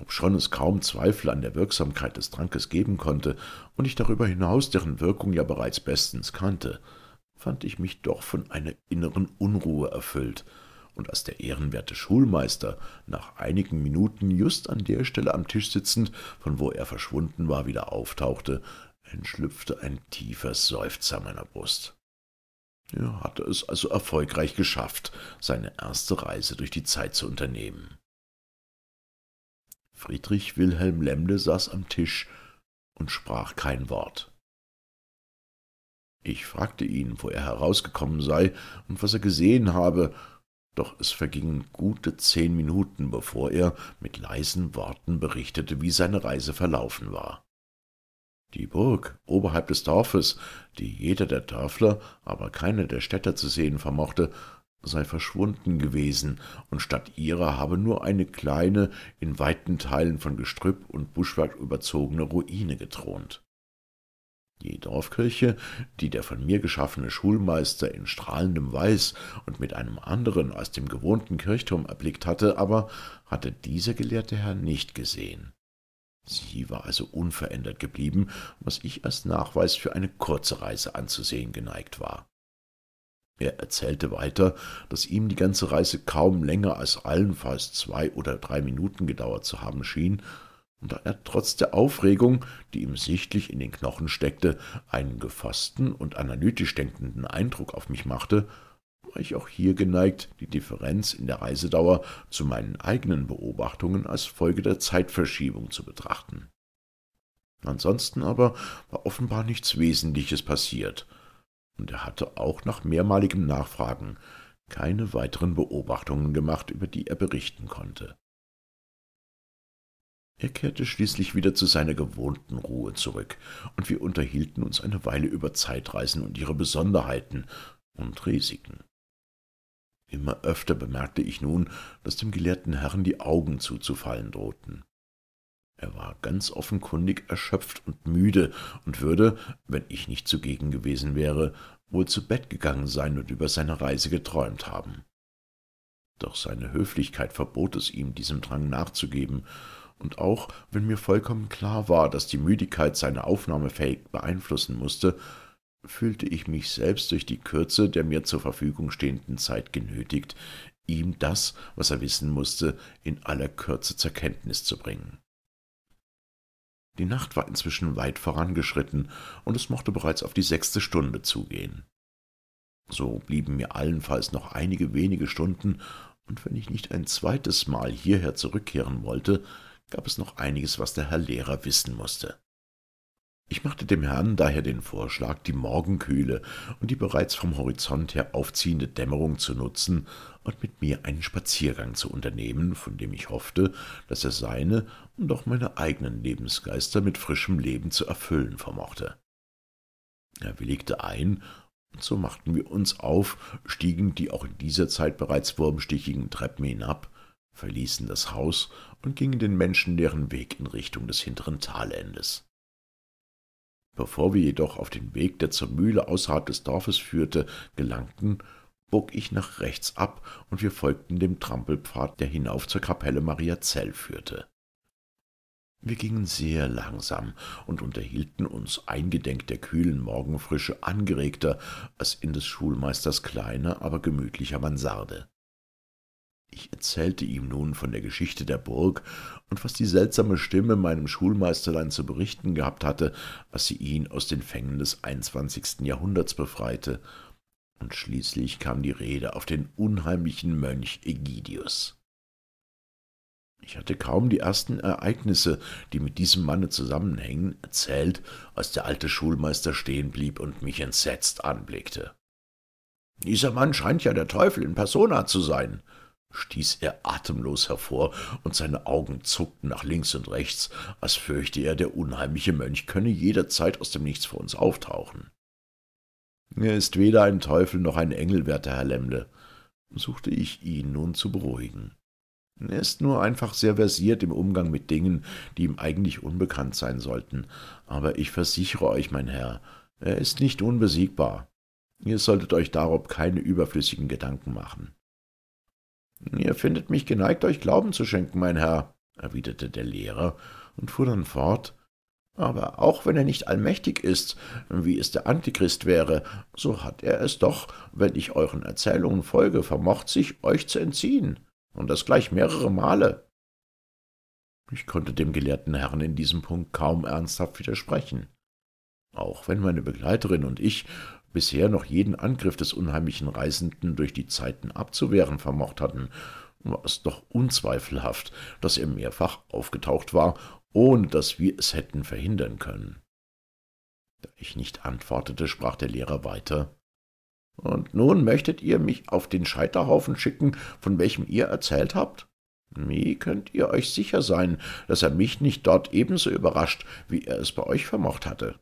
S2: Obschon es kaum Zweifel an der Wirksamkeit des Trankes geben konnte und ich darüber hinaus deren Wirkung ja bereits bestens kannte, fand ich mich doch von einer inneren Unruhe erfüllt, und als der ehrenwerte Schulmeister nach einigen Minuten just an der Stelle am Tisch sitzend, von wo er verschwunden war, wieder auftauchte, entschlüpfte ein tiefer Seufzer meiner Brust. Er hatte es also erfolgreich geschafft, seine erste Reise durch die Zeit zu
S3: unternehmen. Friedrich Wilhelm Lemle saß am Tisch und sprach kein Wort. Ich fragte ihn, wo
S2: er herausgekommen sei und was er gesehen habe, doch es vergingen gute zehn Minuten, bevor er mit leisen Worten berichtete, wie seine Reise verlaufen war. Die Burg oberhalb des Dorfes, die jeder der Dörfler, aber keiner der Städter zu sehen vermochte, sei verschwunden gewesen, und statt ihrer habe nur eine kleine, in weiten Teilen von Gestrüpp und Buschwerk überzogene Ruine gethront. Die Dorfkirche, die der von mir geschaffene Schulmeister in strahlendem Weiß und mit einem anderen aus dem gewohnten Kirchturm erblickt hatte, aber hatte dieser gelehrte Herr nicht gesehen. Sie war also unverändert geblieben, was ich als Nachweis für eine kurze Reise anzusehen geneigt war. Er erzählte weiter, dass ihm die ganze Reise kaum länger als allenfalls zwei oder drei Minuten gedauert zu haben schien, und da er trotz der Aufregung, die ihm sichtlich in den Knochen steckte, einen gefassten und analytisch denkenden Eindruck auf mich machte, war ich auch hier geneigt, die Differenz in der Reisedauer zu meinen eigenen Beobachtungen als Folge der Zeitverschiebung zu betrachten. Ansonsten aber war offenbar nichts Wesentliches passiert – und er hatte auch nach mehrmaligem Nachfragen keine weiteren Beobachtungen gemacht, über die er berichten konnte. Er kehrte schließlich wieder zu seiner gewohnten Ruhe zurück, und wir unterhielten uns eine Weile über Zeitreisen und ihre Besonderheiten und Risiken. Immer öfter bemerkte ich nun, dass dem gelehrten Herrn die Augen zuzufallen drohten. Er war ganz offenkundig erschöpft und müde und würde, wenn ich nicht zugegen gewesen wäre, wohl zu Bett gegangen sein und über seine Reise geträumt haben. Doch seine Höflichkeit verbot es ihm, diesem Drang nachzugeben, und auch wenn mir vollkommen klar war, dass die Müdigkeit seine Aufnahmefähigkeit beeinflussen musste, fühlte ich mich selbst durch die Kürze der mir zur Verfügung stehenden Zeit genötigt, ihm das, was er wissen musste, in aller Kürze zur Kenntnis zu bringen. Die Nacht war inzwischen weit vorangeschritten, und es mochte bereits auf die sechste Stunde zugehen. So blieben mir allenfalls noch einige wenige Stunden, und wenn ich nicht ein zweites Mal hierher zurückkehren wollte, gab es noch einiges, was der Herr Lehrer wissen musste. Ich machte dem Herrn daher den Vorschlag, die Morgenkühle und die bereits vom Horizont her aufziehende Dämmerung zu nutzen und mit mir einen Spaziergang zu unternehmen, von dem ich hoffte, dass er seine und auch meine eigenen Lebensgeister mit frischem Leben zu erfüllen vermochte. Er willigte ein, und so machten wir uns auf, stiegen die auch in dieser Zeit bereits wurmstichigen Treppen hinab, verließen das Haus und gingen den menschenleeren Weg in Richtung des hinteren Talendes. Bevor wir jedoch auf den Weg, der zur Mühle außerhalb des Dorfes führte, gelangten, bog ich nach rechts ab, und wir folgten dem Trampelpfad, der hinauf zur Kapelle Mariazell führte. Wir gingen sehr langsam und unterhielten uns eingedenk der kühlen Morgenfrische angeregter als in des Schulmeisters kleiner, aber gemütlicher Mansarde. Ich erzählte ihm nun von der Geschichte der Burg und was die seltsame Stimme meinem Schulmeisterlein zu berichten gehabt hatte, was sie ihn aus den Fängen des 21. Jahrhunderts befreite. Und schließlich kam die Rede auf den unheimlichen Mönch Egidius. Ich hatte kaum die ersten Ereignisse, die mit diesem Manne zusammenhängen, erzählt, als der alte Schulmeister stehen blieb und mich entsetzt anblickte. Dieser Mann scheint ja der Teufel in persona zu sein, stieß er atemlos hervor, und seine Augen zuckten nach links und rechts, als fürchte er, der unheimliche Mönch könne jederzeit aus dem Nichts vor uns auftauchen. Er ist weder ein Teufel noch ein Engel, werter Herr Lemle, suchte ich ihn nun zu beruhigen. Er ist nur einfach sehr versiert im Umgang mit Dingen, die ihm eigentlich unbekannt sein sollten, aber ich versichere euch, mein Herr, er ist nicht unbesiegbar. Ihr solltet euch darob keine überflüssigen Gedanken machen. »Ihr findet mich geneigt, euch Glauben zu schenken, mein Herr«, erwiderte der Lehrer und fuhr dann fort, »aber auch wenn er nicht allmächtig ist, wie es der Antichrist wäre, so hat er es doch, wenn ich euren Erzählungen folge, vermocht, sich euch zu entziehen, und das gleich mehrere Male.« Ich konnte dem gelehrten Herrn in diesem Punkt kaum ernsthaft widersprechen. Auch wenn meine Begleiterin und ich bisher noch jeden Angriff des unheimlichen Reisenden durch die Zeiten abzuwehren vermocht hatten, war es doch unzweifelhaft, dass er mehrfach aufgetaucht war, ohne dass wir es hätten verhindern können. Da ich nicht antwortete, sprach der Lehrer weiter. Und nun möchtet ihr mich auf den Scheiterhaufen schicken, von welchem ihr erzählt habt? Wie könnt ihr euch sicher sein, dass er mich nicht dort ebenso überrascht, wie er es bei euch vermocht hatte?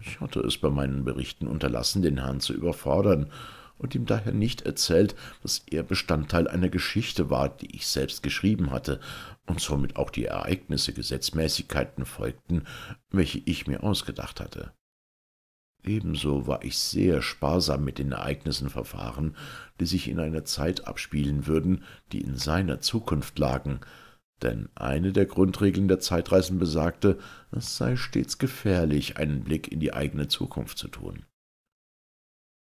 S2: Ich hatte es bei meinen Berichten unterlassen, den Herrn zu überfordern und ihm daher nicht erzählt, dass er Bestandteil einer Geschichte war, die ich selbst geschrieben hatte, und somit auch die Ereignisse, Gesetzmäßigkeiten folgten, welche ich mir ausgedacht hatte. Ebenso war ich sehr sparsam mit den Ereignissen verfahren, die sich in einer Zeit abspielen würden, die in seiner Zukunft lagen, denn eine der Grundregeln der Zeitreisen besagte, es sei stets gefährlich, einen Blick in die eigene Zukunft zu tun.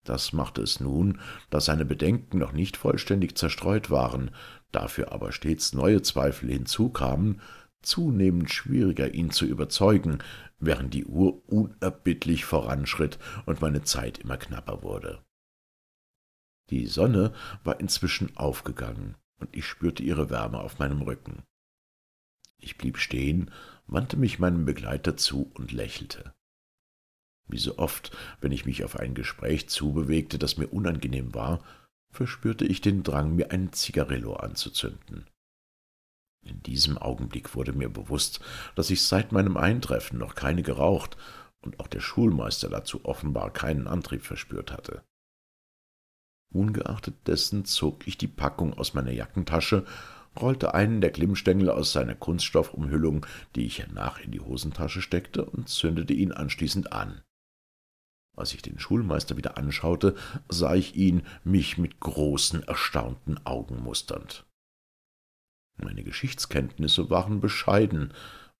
S2: Das machte es nun, da seine Bedenken noch nicht vollständig zerstreut waren, dafür aber stets neue Zweifel hinzukamen, zunehmend schwieriger, ihn zu überzeugen, während die Uhr unerbittlich voranschritt und meine Zeit immer knapper wurde. Die Sonne war inzwischen aufgegangen, und ich spürte ihre Wärme auf meinem Rücken. Ich blieb stehen, wandte mich meinem Begleiter zu und lächelte. Wie so oft, wenn ich mich auf ein Gespräch zubewegte, das mir unangenehm war, verspürte ich den Drang, mir einen Zigarillo anzuzünden. In diesem Augenblick wurde mir bewusst, dass ich seit meinem Eintreffen noch keine geraucht und auch der Schulmeister dazu offenbar keinen Antrieb verspürt hatte. Ungeachtet dessen zog ich die Packung aus meiner Jackentasche rollte einen der Klimmstängel aus seiner Kunststoffumhüllung, die ich hernach in die Hosentasche steckte, und zündete ihn anschließend an. Als ich den Schulmeister wieder anschaute, sah ich ihn mich mit großen, erstaunten Augen musternd. Meine Geschichtskenntnisse waren bescheiden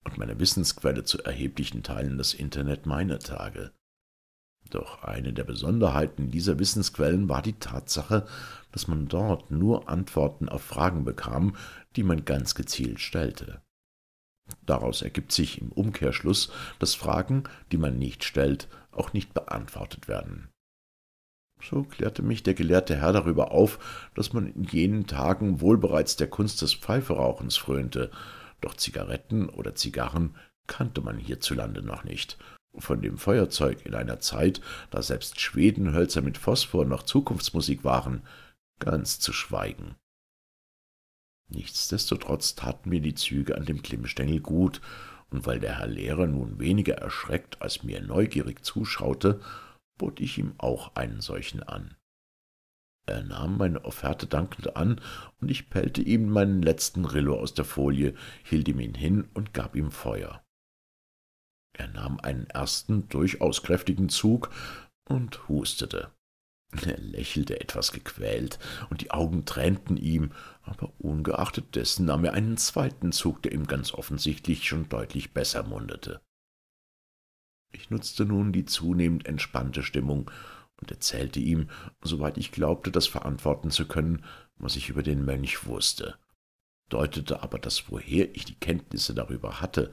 S2: und meine Wissensquelle zu erheblichen Teilen das Internet meiner Tage. Doch eine der Besonderheiten dieser Wissensquellen war die Tatsache, dass man dort nur Antworten auf Fragen bekam, die man ganz gezielt stellte. Daraus ergibt sich im Umkehrschluss, dass Fragen, die man nicht stellt, auch nicht beantwortet werden. So klärte mich der gelehrte Herr darüber auf, dass man in jenen Tagen wohl bereits der Kunst des Pfeiferauchens frönte, doch Zigaretten oder Zigarren kannte man hierzulande noch nicht, von dem Feuerzeug in einer Zeit, da selbst Schwedenhölzer mit Phosphor noch Zukunftsmusik waren, ganz zu schweigen. Nichtsdestotrotz taten mir die Züge an dem Klimmstängel gut, und weil der Herr Lehrer nun weniger erschreckt als mir neugierig zuschaute, bot ich ihm auch einen solchen an. Er nahm meine Offerte dankend an, und ich pellte ihm meinen letzten Rillo aus der Folie, hielt ihm ihn hin und gab ihm Feuer. Er nahm einen ersten, durchaus kräftigen Zug und hustete. Er lächelte etwas gequält, und die Augen tränten ihm, aber ungeachtet dessen nahm er einen zweiten Zug, der ihm ganz offensichtlich schon deutlich besser mundete. Ich nutzte nun die zunehmend entspannte Stimmung und erzählte ihm, soweit ich glaubte, das verantworten zu können, was ich über den Mönch wusste, deutete aber das, woher ich die Kenntnisse darüber hatte,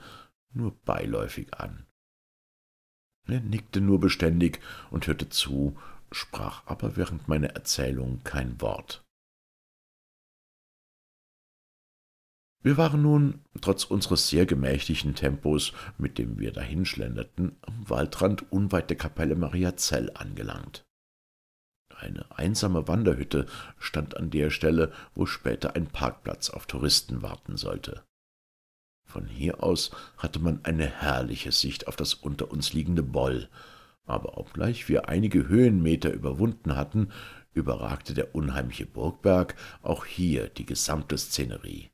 S2: nur
S3: beiläufig an.
S2: Er ne, nickte nur beständig und hörte zu, sprach aber während meiner Erzählung kein Wort. Wir waren nun, trotz unseres sehr gemächlichen Tempos, mit dem wir dahinschlenderten, am Waldrand unweit der Kapelle Maria Zell angelangt. Eine einsame Wanderhütte stand an der Stelle, wo später ein Parkplatz auf Touristen warten sollte. Von hier aus hatte man eine herrliche Sicht auf das unter uns liegende Boll, aber obgleich wir einige Höhenmeter überwunden hatten, überragte der unheimliche Burgberg auch hier die gesamte Szenerie.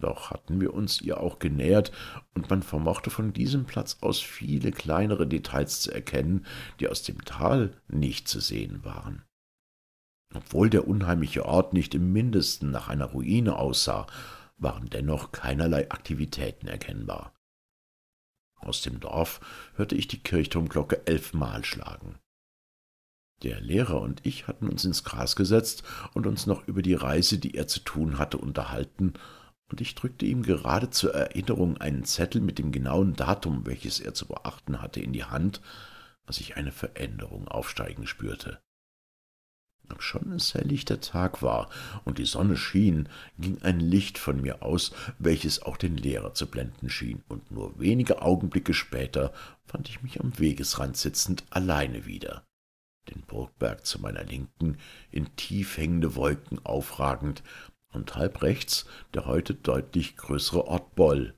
S2: Doch hatten wir uns ihr auch genähert, und man vermochte von diesem Platz aus viele kleinere Details zu erkennen, die aus dem Tal nicht zu sehen waren. Obwohl der unheimliche Ort nicht im mindesten nach einer Ruine aussah, waren dennoch keinerlei Aktivitäten erkennbar. Aus dem Dorf hörte ich die Kirchturmglocke elfmal schlagen. Der Lehrer und ich hatten uns ins Gras gesetzt und uns noch über die Reise, die er zu tun hatte, unterhalten, und ich drückte ihm gerade zur Erinnerung einen Zettel mit dem genauen Datum, welches er zu beachten hatte, in die Hand, als ich eine Veränderung aufsteigen spürte. Schon es herrlichter Tag war und die Sonne schien, ging ein Licht von mir aus, welches auch den Lehrer zu blenden schien, und nur wenige Augenblicke später fand ich mich am Wegesrand sitzend alleine wieder, den Burgberg zu meiner Linken, in tief hängende Wolken aufragend, und halb rechts der heute deutlich größere Ort Boll,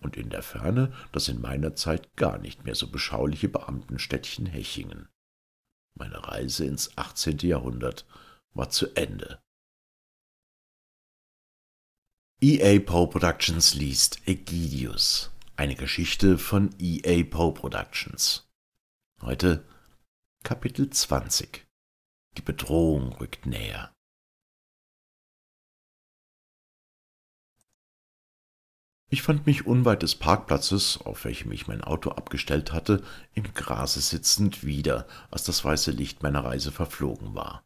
S2: und in der Ferne das in meiner Zeit gar nicht mehr so beschauliche Beamtenstädtchen Hechingen. Meine Reise ins 18. Jahrhundert war zu Ende. E.A. Poe Productions liest Egidius, eine Geschichte von E.A. Poe Productions. Heute
S3: Kapitel 20 Die Bedrohung rückt näher. Ich fand mich unweit des Parkplatzes,
S2: auf welchem ich mein Auto abgestellt hatte, im Grase sitzend wieder, als das weiße Licht meiner Reise verflogen war.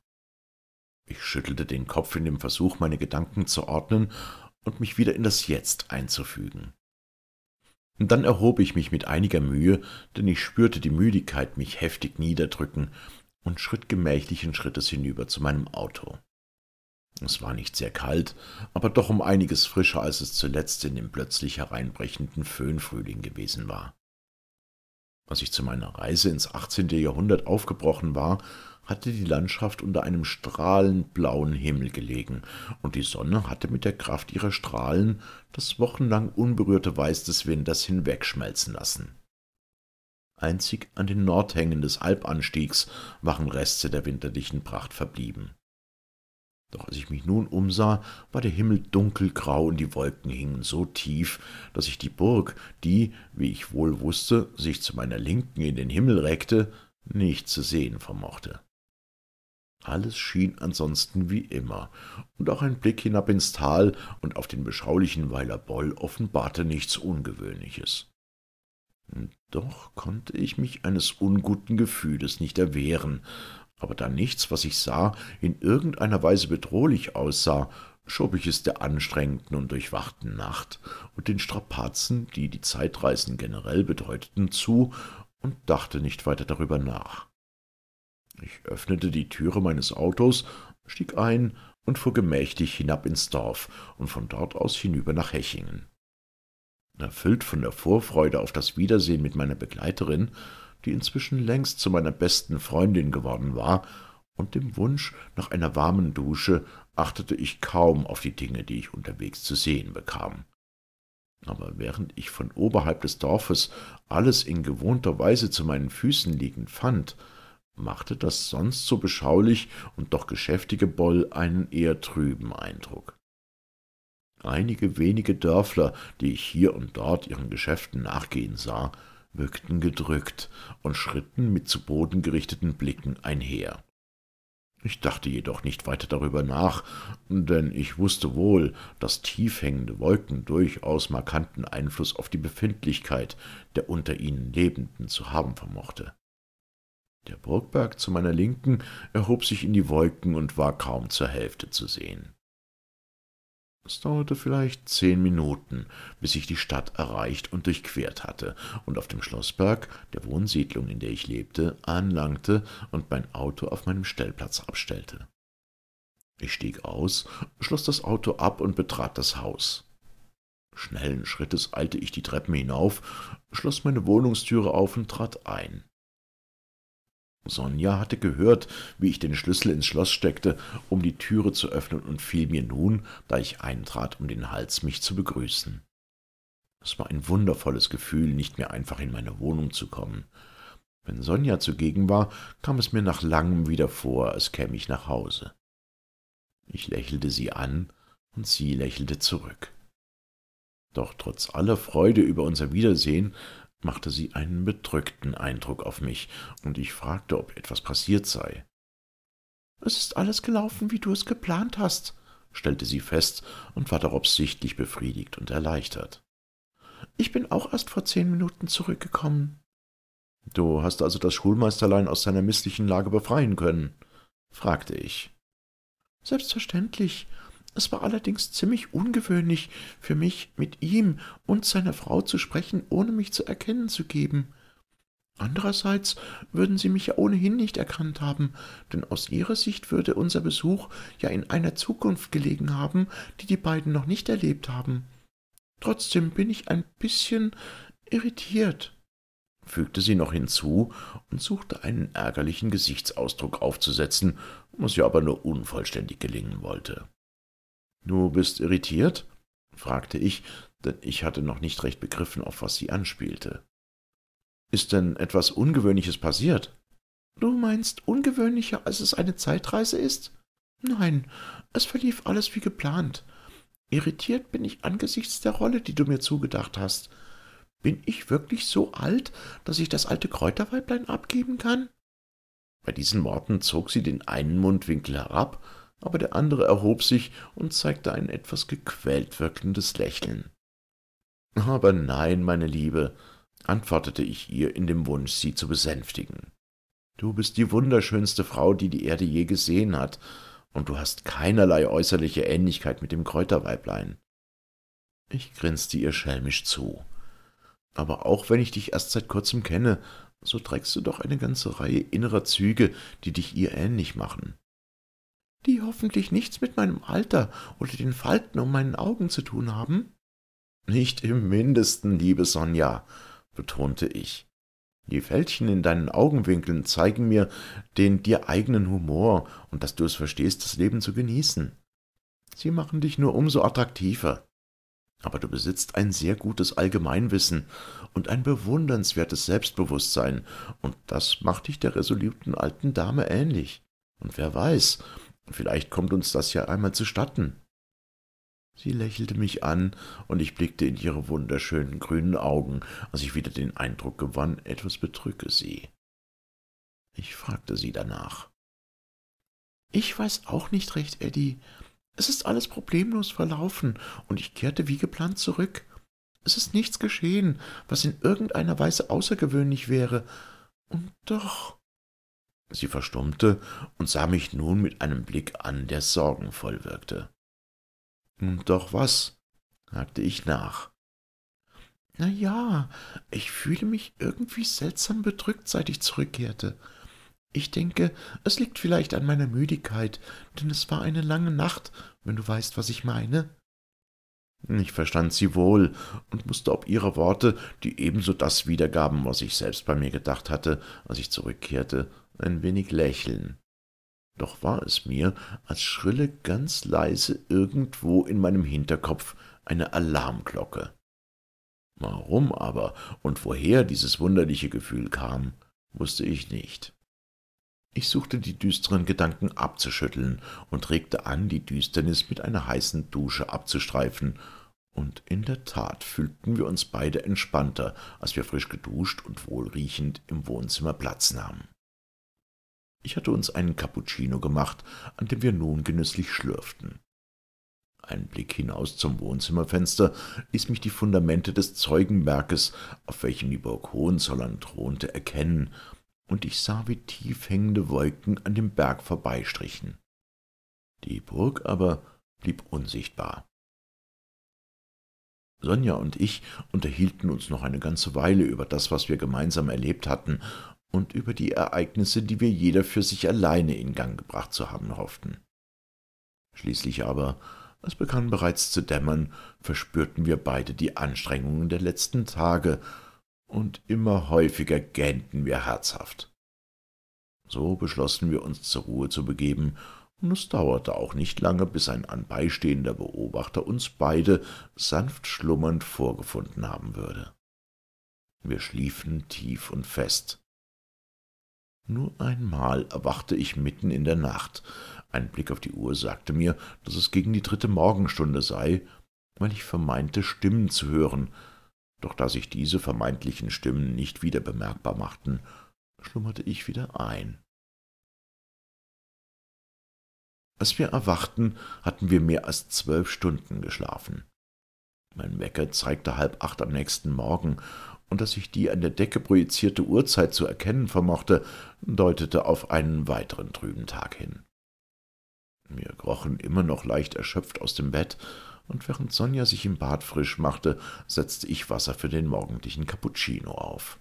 S2: Ich schüttelte den Kopf in dem Versuch, meine Gedanken zu ordnen und mich wieder in das Jetzt einzufügen. Dann erhob ich mich mit einiger Mühe, denn ich spürte die Müdigkeit mich heftig niederdrücken und schritt gemächlichen Schrittes hinüber zu meinem Auto. Es war nicht sehr kalt, aber doch um einiges frischer, als es zuletzt in dem plötzlich hereinbrechenden Föhnfrühling gewesen war. Als ich zu meiner Reise ins 18. Jahrhundert aufgebrochen war, hatte die Landschaft unter einem strahlend blauen Himmel gelegen, und die Sonne hatte mit der Kraft ihrer Strahlen das wochenlang unberührte Weiß des Winters hinwegschmelzen lassen. Einzig an den Nordhängen des Albanstiegs waren Reste der winterlichen Pracht verblieben. Doch als ich mich nun umsah, war der Himmel dunkelgrau und die Wolken hingen so tief, dass ich die Burg, die, wie ich wohl wußte, sich zu meiner Linken in den Himmel reckte, nicht zu sehen vermochte. Alles schien ansonsten wie immer, und auch ein Blick hinab ins Tal und auf den beschaulichen Weiler Boll offenbarte nichts Ungewöhnliches. Doch konnte ich mich eines unguten Gefühles nicht erwehren, aber da nichts, was ich sah, in irgendeiner Weise bedrohlich aussah, schob ich es der anstrengenden und durchwachten Nacht und den Strapazen, die die Zeitreisen generell bedeuteten, zu und dachte nicht weiter darüber nach. Ich öffnete die Türe meines Autos, stieg ein und fuhr gemächlich hinab ins Dorf und von dort aus hinüber nach Hechingen. Erfüllt von der Vorfreude auf das Wiedersehen mit meiner Begleiterin, die inzwischen längst zu meiner besten Freundin geworden war, und dem Wunsch nach einer warmen Dusche achtete ich kaum auf die Dinge, die ich unterwegs zu sehen bekam. Aber während ich von oberhalb des Dorfes alles in gewohnter Weise zu meinen Füßen liegend fand, machte das sonst so beschaulich und doch geschäftige Boll einen eher trüben Eindruck. Einige wenige Dörfler, die ich hier und dort ihren Geschäften nachgehen sah, wirkten gedrückt und schritten mit zu Boden gerichteten Blicken einher. Ich dachte jedoch nicht weiter darüber nach, denn ich wusste wohl, dass tiefhängende Wolken durchaus markanten Einfluss auf die Befindlichkeit der unter ihnen Lebenden zu haben vermochte. Der Burgberg zu meiner Linken erhob sich in die Wolken und war kaum zur Hälfte zu sehen. Es dauerte vielleicht zehn Minuten, bis ich die Stadt erreicht und durchquert hatte und auf dem Schlossberg, der Wohnsiedlung, in der ich lebte, anlangte und mein Auto auf meinem Stellplatz abstellte. Ich stieg aus, schloss das Auto ab und betrat das Haus. Schnellen Schrittes eilte ich die Treppen hinauf, schloss meine Wohnungstüre auf und trat ein. Sonja hatte gehört, wie ich den Schlüssel ins Schloss steckte, um die Türe zu öffnen, und fiel mir nun, da ich eintrat, um den Hals, mich zu begrüßen. Es war ein wundervolles Gefühl, nicht mehr einfach in meine Wohnung zu kommen. Wenn Sonja zugegen war, kam es mir nach langem wieder vor, als käme ich nach Hause. Ich lächelte sie an, und sie lächelte zurück. Doch trotz aller Freude über unser Wiedersehen machte sie einen bedrückten Eindruck auf mich, und ich fragte, ob etwas passiert sei. Es ist alles gelaufen, wie du es geplant hast, stellte sie fest und war darauf sichtlich befriedigt und erleichtert. Ich bin auch erst vor zehn Minuten zurückgekommen. Du hast also das Schulmeisterlein aus seiner misslichen Lage befreien können? fragte ich. Selbstverständlich, es war allerdings ziemlich ungewöhnlich für mich, mit ihm und seiner Frau zu sprechen, ohne mich zu erkennen zu geben. Andererseits würden sie mich ja ohnehin nicht erkannt haben, denn aus ihrer Sicht würde unser Besuch ja in einer Zukunft gelegen haben, die die beiden noch nicht erlebt haben. Trotzdem bin ich ein bisschen irritiert, fügte sie noch hinzu und suchte einen ärgerlichen Gesichtsausdruck aufzusetzen, was ihr aber nur unvollständig gelingen wollte. Du bist irritiert? fragte ich, denn ich hatte noch nicht recht begriffen, auf was sie anspielte. Ist denn etwas Ungewöhnliches passiert? Du meinst ungewöhnlicher, als es eine Zeitreise ist? Nein, es verlief alles wie geplant. Irritiert bin ich angesichts der Rolle, die du mir zugedacht hast. Bin ich wirklich so alt, dass ich das alte Kräuterweiblein abgeben kann? Bei diesen Worten zog sie den einen Mundwinkel herab aber der andere erhob sich und zeigte ein etwas gequält wirkendes Lächeln. Aber nein, meine Liebe, antwortete ich ihr in dem Wunsch, sie zu besänftigen. Du bist die wunderschönste Frau, die die Erde je gesehen hat, und du hast keinerlei äußerliche Ähnlichkeit mit dem Kräuterweiblein. Ich grinste ihr schelmisch zu. Aber auch wenn ich dich erst seit kurzem kenne, so trägst du doch eine ganze Reihe innerer Züge, die dich ihr ähnlich machen die hoffentlich nichts mit meinem Alter oder den Falten um meinen Augen zu tun haben? Nicht im mindesten, liebe Sonja, betonte ich. Die Fältchen in deinen Augenwinkeln zeigen mir den dir eigenen Humor und dass du es verstehst, das Leben zu genießen. Sie machen dich nur umso attraktiver. Aber du besitzt ein sehr gutes Allgemeinwissen und ein bewundernswertes Selbstbewusstsein, und das macht dich der resoluten alten Dame ähnlich. Und wer weiß, Vielleicht kommt uns das ja einmal zustatten. Sie lächelte mich an, und ich blickte in ihre wunderschönen grünen Augen, als ich wieder den Eindruck gewann, etwas betrüge sie. Ich fragte sie danach. Ich weiß auch nicht recht, Eddie. Es ist alles problemlos verlaufen, und ich kehrte wie geplant zurück. Es ist nichts geschehen, was in irgendeiner Weise außergewöhnlich wäre. Und doch. Sie verstummte und sah mich nun mit einem Blick an, der sorgenvoll wirkte. Hm, doch was? hakte ich nach. Na ja, ich fühle mich irgendwie seltsam bedrückt, seit ich zurückkehrte. Ich denke, es liegt vielleicht an meiner Müdigkeit, denn es war eine lange Nacht, wenn du weißt, was ich meine. Ich verstand sie wohl und musste ob ihrer Worte, die ebenso das wiedergaben, was ich selbst bei mir gedacht hatte, als ich zurückkehrte, ein wenig lächeln. Doch war es mir, als schrille ganz leise irgendwo in meinem Hinterkopf eine Alarmglocke. Warum aber und woher dieses wunderliche Gefühl kam, wusste ich nicht. Ich suchte die düsteren Gedanken abzuschütteln und regte an, die Düsternis mit einer heißen Dusche abzustreifen, und in der Tat fühlten wir uns beide entspannter, als wir frisch geduscht und wohlriechend im Wohnzimmer Platz nahmen. Ich hatte uns einen Cappuccino gemacht, an dem wir nun genüsslich schlürften. Ein Blick hinaus zum Wohnzimmerfenster ließ mich die Fundamente des Zeugenwerkes, auf welchem die Burg Hohenzollern thronte, erkennen, und ich sah, wie tief hängende Wolken an dem Berg vorbeistrichen. Die Burg aber blieb unsichtbar. Sonja und ich unterhielten uns noch eine ganze Weile über das, was wir gemeinsam erlebt hatten, und über die Ereignisse, die wir jeder für sich alleine in Gang gebracht zu haben hofften. Schließlich aber, es begann bereits zu dämmern, verspürten wir beide die Anstrengungen der letzten Tage, und immer häufiger gähnten wir herzhaft. So beschlossen wir uns zur Ruhe zu begeben, und es dauerte auch nicht lange, bis ein anbeistehender Beobachter uns beide sanft schlummernd vorgefunden haben würde. Wir schliefen tief und fest. Nur einmal erwachte ich mitten in der Nacht. Ein Blick auf die Uhr sagte mir, dass es gegen die dritte Morgenstunde sei, weil ich vermeinte, Stimmen zu hören. Doch da sich diese vermeintlichen Stimmen nicht wieder bemerkbar machten, schlummerte ich wieder ein. Als wir erwachten, hatten wir mehr als zwölf Stunden geschlafen. Mein Wecker zeigte halb acht am nächsten Morgen, und dass ich die an der Decke projizierte Uhrzeit zu erkennen vermochte, deutete auf einen weiteren trüben Tag hin. Wir krochen immer noch leicht erschöpft aus dem Bett, und während Sonja sich im Bad frisch machte, setzte ich Wasser für den morgendlichen Cappuccino auf.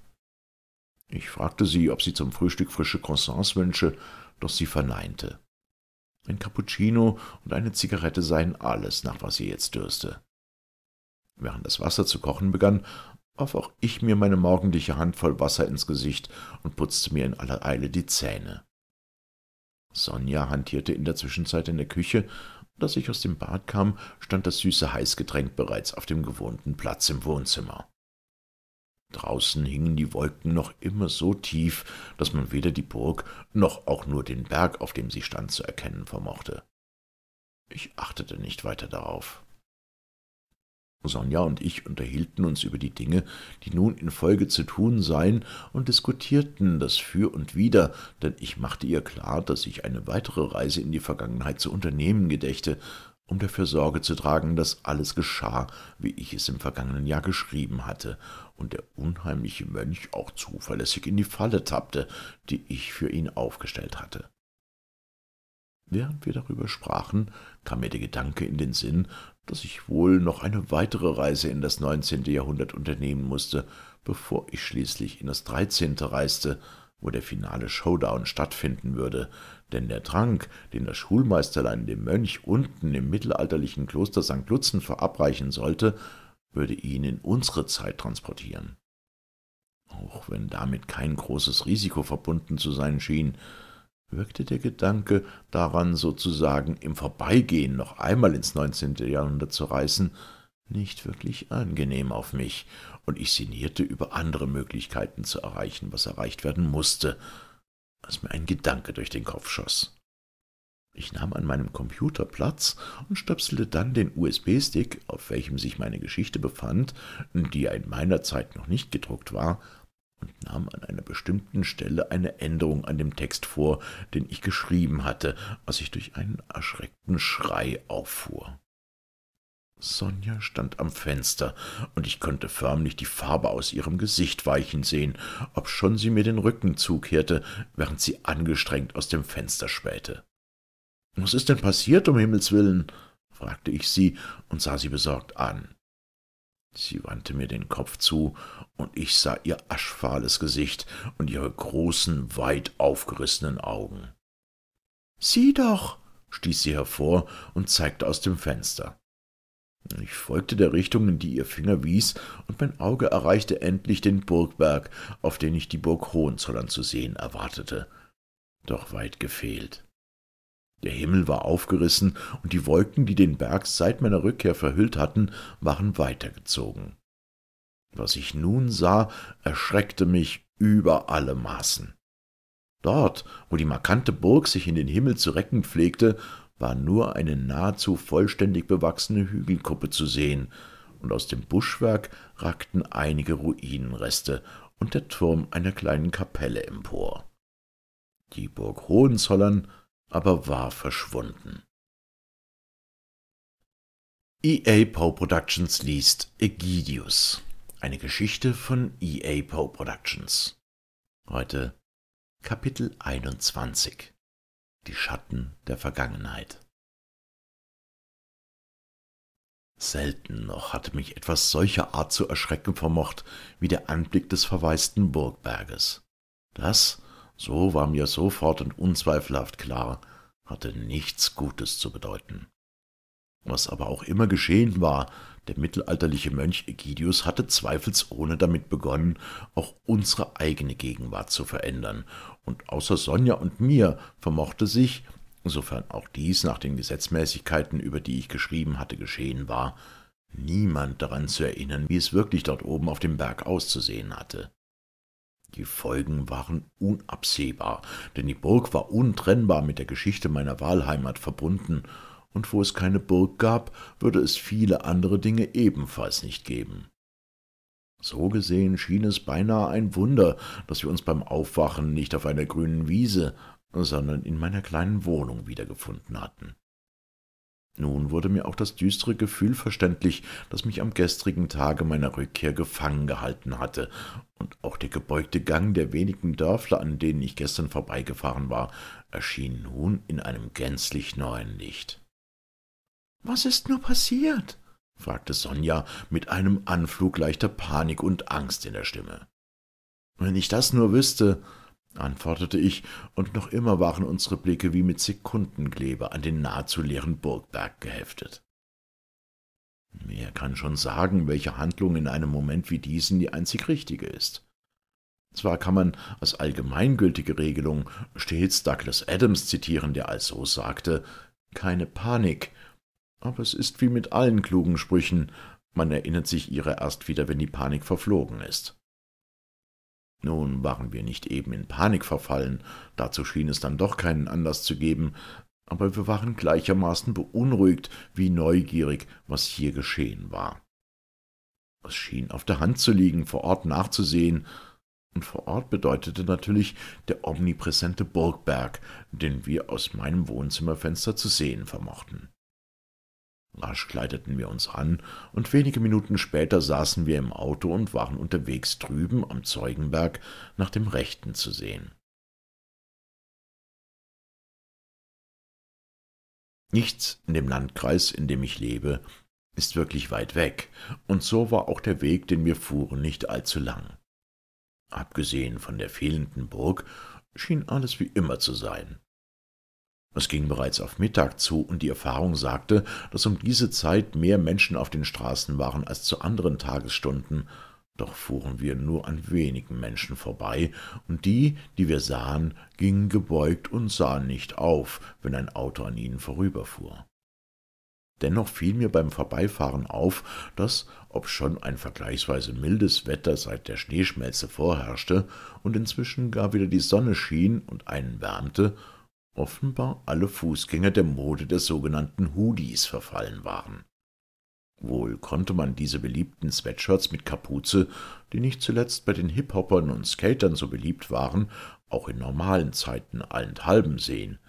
S2: Ich fragte sie, ob sie zum Frühstück frische Croissants wünsche, doch sie verneinte. Ein Cappuccino und eine Zigarette seien alles, nach was sie jetzt dürste. Während das Wasser zu kochen begann, warf auch ich mir meine morgendliche Handvoll Wasser ins Gesicht und putzte mir in aller Eile die Zähne. Sonja hantierte in der Zwischenzeit in der Küche, und als ich aus dem Bad kam, stand das süße Heißgetränk bereits auf dem gewohnten Platz im Wohnzimmer. Draußen hingen die Wolken noch immer so tief, dass man weder die Burg noch auch nur den Berg, auf dem sie stand, zu erkennen vermochte. Ich achtete nicht weiter darauf. Sonja und ich unterhielten uns über die Dinge, die nun in Folge zu tun seien, und diskutierten das Für und Wider, denn ich machte ihr klar, dass ich eine weitere Reise in die Vergangenheit zu unternehmen gedächte, um dafür Sorge zu tragen, dass alles geschah, wie ich es im vergangenen Jahr geschrieben hatte, und der unheimliche Mönch auch zuverlässig in die Falle tappte, die ich für ihn aufgestellt hatte. Während wir darüber sprachen, kam mir der Gedanke in den Sinn, dass ich wohl noch eine weitere Reise in das 19. Jahrhundert unternehmen musste, bevor ich schließlich in das 13. reiste, wo der finale Showdown stattfinden würde, denn der Trank, den das Schulmeisterlein dem Mönch unten im mittelalterlichen Kloster St. Lutzen verabreichen sollte, würde ihn in unsere Zeit transportieren. Auch wenn damit kein großes Risiko verbunden zu sein schien, wirkte der Gedanke daran, sozusagen im Vorbeigehen noch einmal ins 19. Jahrhundert zu reißen, nicht wirklich angenehm auf mich, und ich sinnierte über andere Möglichkeiten zu erreichen, was erreicht werden musste, als mir ein Gedanke durch den Kopf schoss. Ich nahm an meinem Computer Platz und stöpselte dann den USB-Stick, auf welchem sich meine Geschichte befand, die ja in meiner Zeit noch nicht gedruckt war, und nahm an einer bestimmten Stelle eine Änderung an dem Text vor, den ich geschrieben hatte, was ich durch einen erschreckten Schrei auffuhr. Sonja stand am Fenster, und ich konnte förmlich die Farbe aus ihrem Gesicht weichen sehen, obschon sie mir den Rücken zukehrte, während sie angestrengt aus dem Fenster spähte. Was ist denn passiert, um Himmels willen? fragte ich sie und sah sie besorgt an. Sie wandte mir den Kopf zu, und ich sah ihr aschfahles Gesicht und ihre großen, weit aufgerissenen Augen. Sieh doch, stieß sie hervor und zeigte aus dem Fenster. Ich folgte der Richtung, in die ihr Finger wies, und mein Auge erreichte endlich den Burgberg, auf den ich die Burg Hohenzollern zu sehen erwartete. Doch weit gefehlt. Der Himmel war aufgerissen und die Wolken, die den Berg seit meiner Rückkehr verhüllt hatten, waren weitergezogen. Was ich nun sah, erschreckte mich über alle Maßen. Dort, wo die markante Burg sich in den Himmel zu recken pflegte, war nur eine nahezu vollständig bewachsene Hügelkuppe zu sehen, und aus dem Buschwerk ragten einige Ruinenreste und der Turm einer kleinen Kapelle empor. Die Burg Hohenzollern aber war verschwunden. EA Poe Productions liest Egidius, eine Geschichte von
S3: EA Poe Productions. Heute Kapitel 21 Die Schatten der Vergangenheit. Selten noch hatte mich etwas solcher Art zu erschrecken vermocht wie der
S2: Anblick des verwaisten Burgberges. Das so war mir sofort und unzweifelhaft klar, hatte nichts Gutes zu bedeuten. Was aber auch immer geschehen war, der mittelalterliche Mönch Egidius hatte zweifelsohne damit begonnen, auch unsere eigene Gegenwart zu verändern, und außer Sonja und mir vermochte sich, sofern auch dies nach den Gesetzmäßigkeiten, über die ich geschrieben hatte, geschehen war, niemand daran zu erinnern, wie es wirklich dort oben auf dem Berg auszusehen hatte. Die Folgen waren unabsehbar, denn die Burg war untrennbar mit der Geschichte meiner Wahlheimat verbunden, und wo es keine Burg gab, würde es viele andere Dinge ebenfalls nicht geben. So gesehen schien es beinahe ein Wunder, dass wir uns beim Aufwachen nicht auf einer grünen Wiese, sondern in meiner kleinen Wohnung wiedergefunden hatten. Nun wurde mir auch das düstere Gefühl verständlich, das mich am gestrigen Tage meiner Rückkehr gefangen gehalten hatte, und auch der gebeugte Gang der wenigen Dörfler, an denen ich gestern vorbeigefahren war, erschien nun in einem gänzlich neuen Licht. Was ist nur passiert? fragte Sonja mit einem Anflug leichter Panik und Angst in der Stimme. Wenn ich das nur wüsste, antwortete ich, und noch immer waren unsere Blicke wie mit Sekundenkleber an den nahezu leeren Burgberg geheftet. Wer kann schon sagen, welche Handlung in einem Moment wie diesen die einzig richtige ist? Zwar kann man als allgemeingültige Regelung stets Douglas Adams zitieren, der also sagte, keine Panik, aber es ist wie mit allen klugen Sprüchen, man erinnert sich ihrer erst wieder, wenn die Panik verflogen ist. Nun waren wir nicht eben in Panik verfallen, dazu schien es dann doch keinen Anlass zu geben, aber wir waren gleichermaßen beunruhigt wie neugierig, was hier geschehen war. Es schien auf der Hand zu liegen, vor Ort nachzusehen, und vor Ort bedeutete natürlich der omnipräsente Burgberg, den wir aus meinem Wohnzimmerfenster zu sehen vermochten. Rasch kleideten wir uns an, und wenige Minuten später saßen wir im Auto und waren unterwegs
S3: drüben am Zeugenberg nach dem Rechten zu sehen. Nichts in dem Landkreis, in dem ich lebe,
S2: ist wirklich weit weg, und so war auch der Weg, den wir fuhren, nicht allzu lang. Abgesehen von der fehlenden Burg schien alles wie immer zu sein. Es ging bereits auf Mittag zu und die Erfahrung sagte, dass um diese Zeit mehr Menschen auf den Straßen waren als zu anderen Tagesstunden. Doch fuhren wir nur an wenigen Menschen vorbei, und die, die wir sahen, gingen gebeugt und sahen nicht auf, wenn ein Auto an ihnen vorüberfuhr. Dennoch fiel mir beim Vorbeifahren auf, dass, obschon ein vergleichsweise mildes Wetter seit der Schneeschmelze vorherrschte und inzwischen gar wieder die Sonne schien und einen wärmte, offenbar alle Fußgänger der Mode der sogenannten Hoodies verfallen waren. Wohl konnte man diese beliebten Sweatshirts mit Kapuze, die nicht zuletzt bei den Hip-Hoppern und Skatern so beliebt waren, auch in normalen Zeiten allenthalben sehen.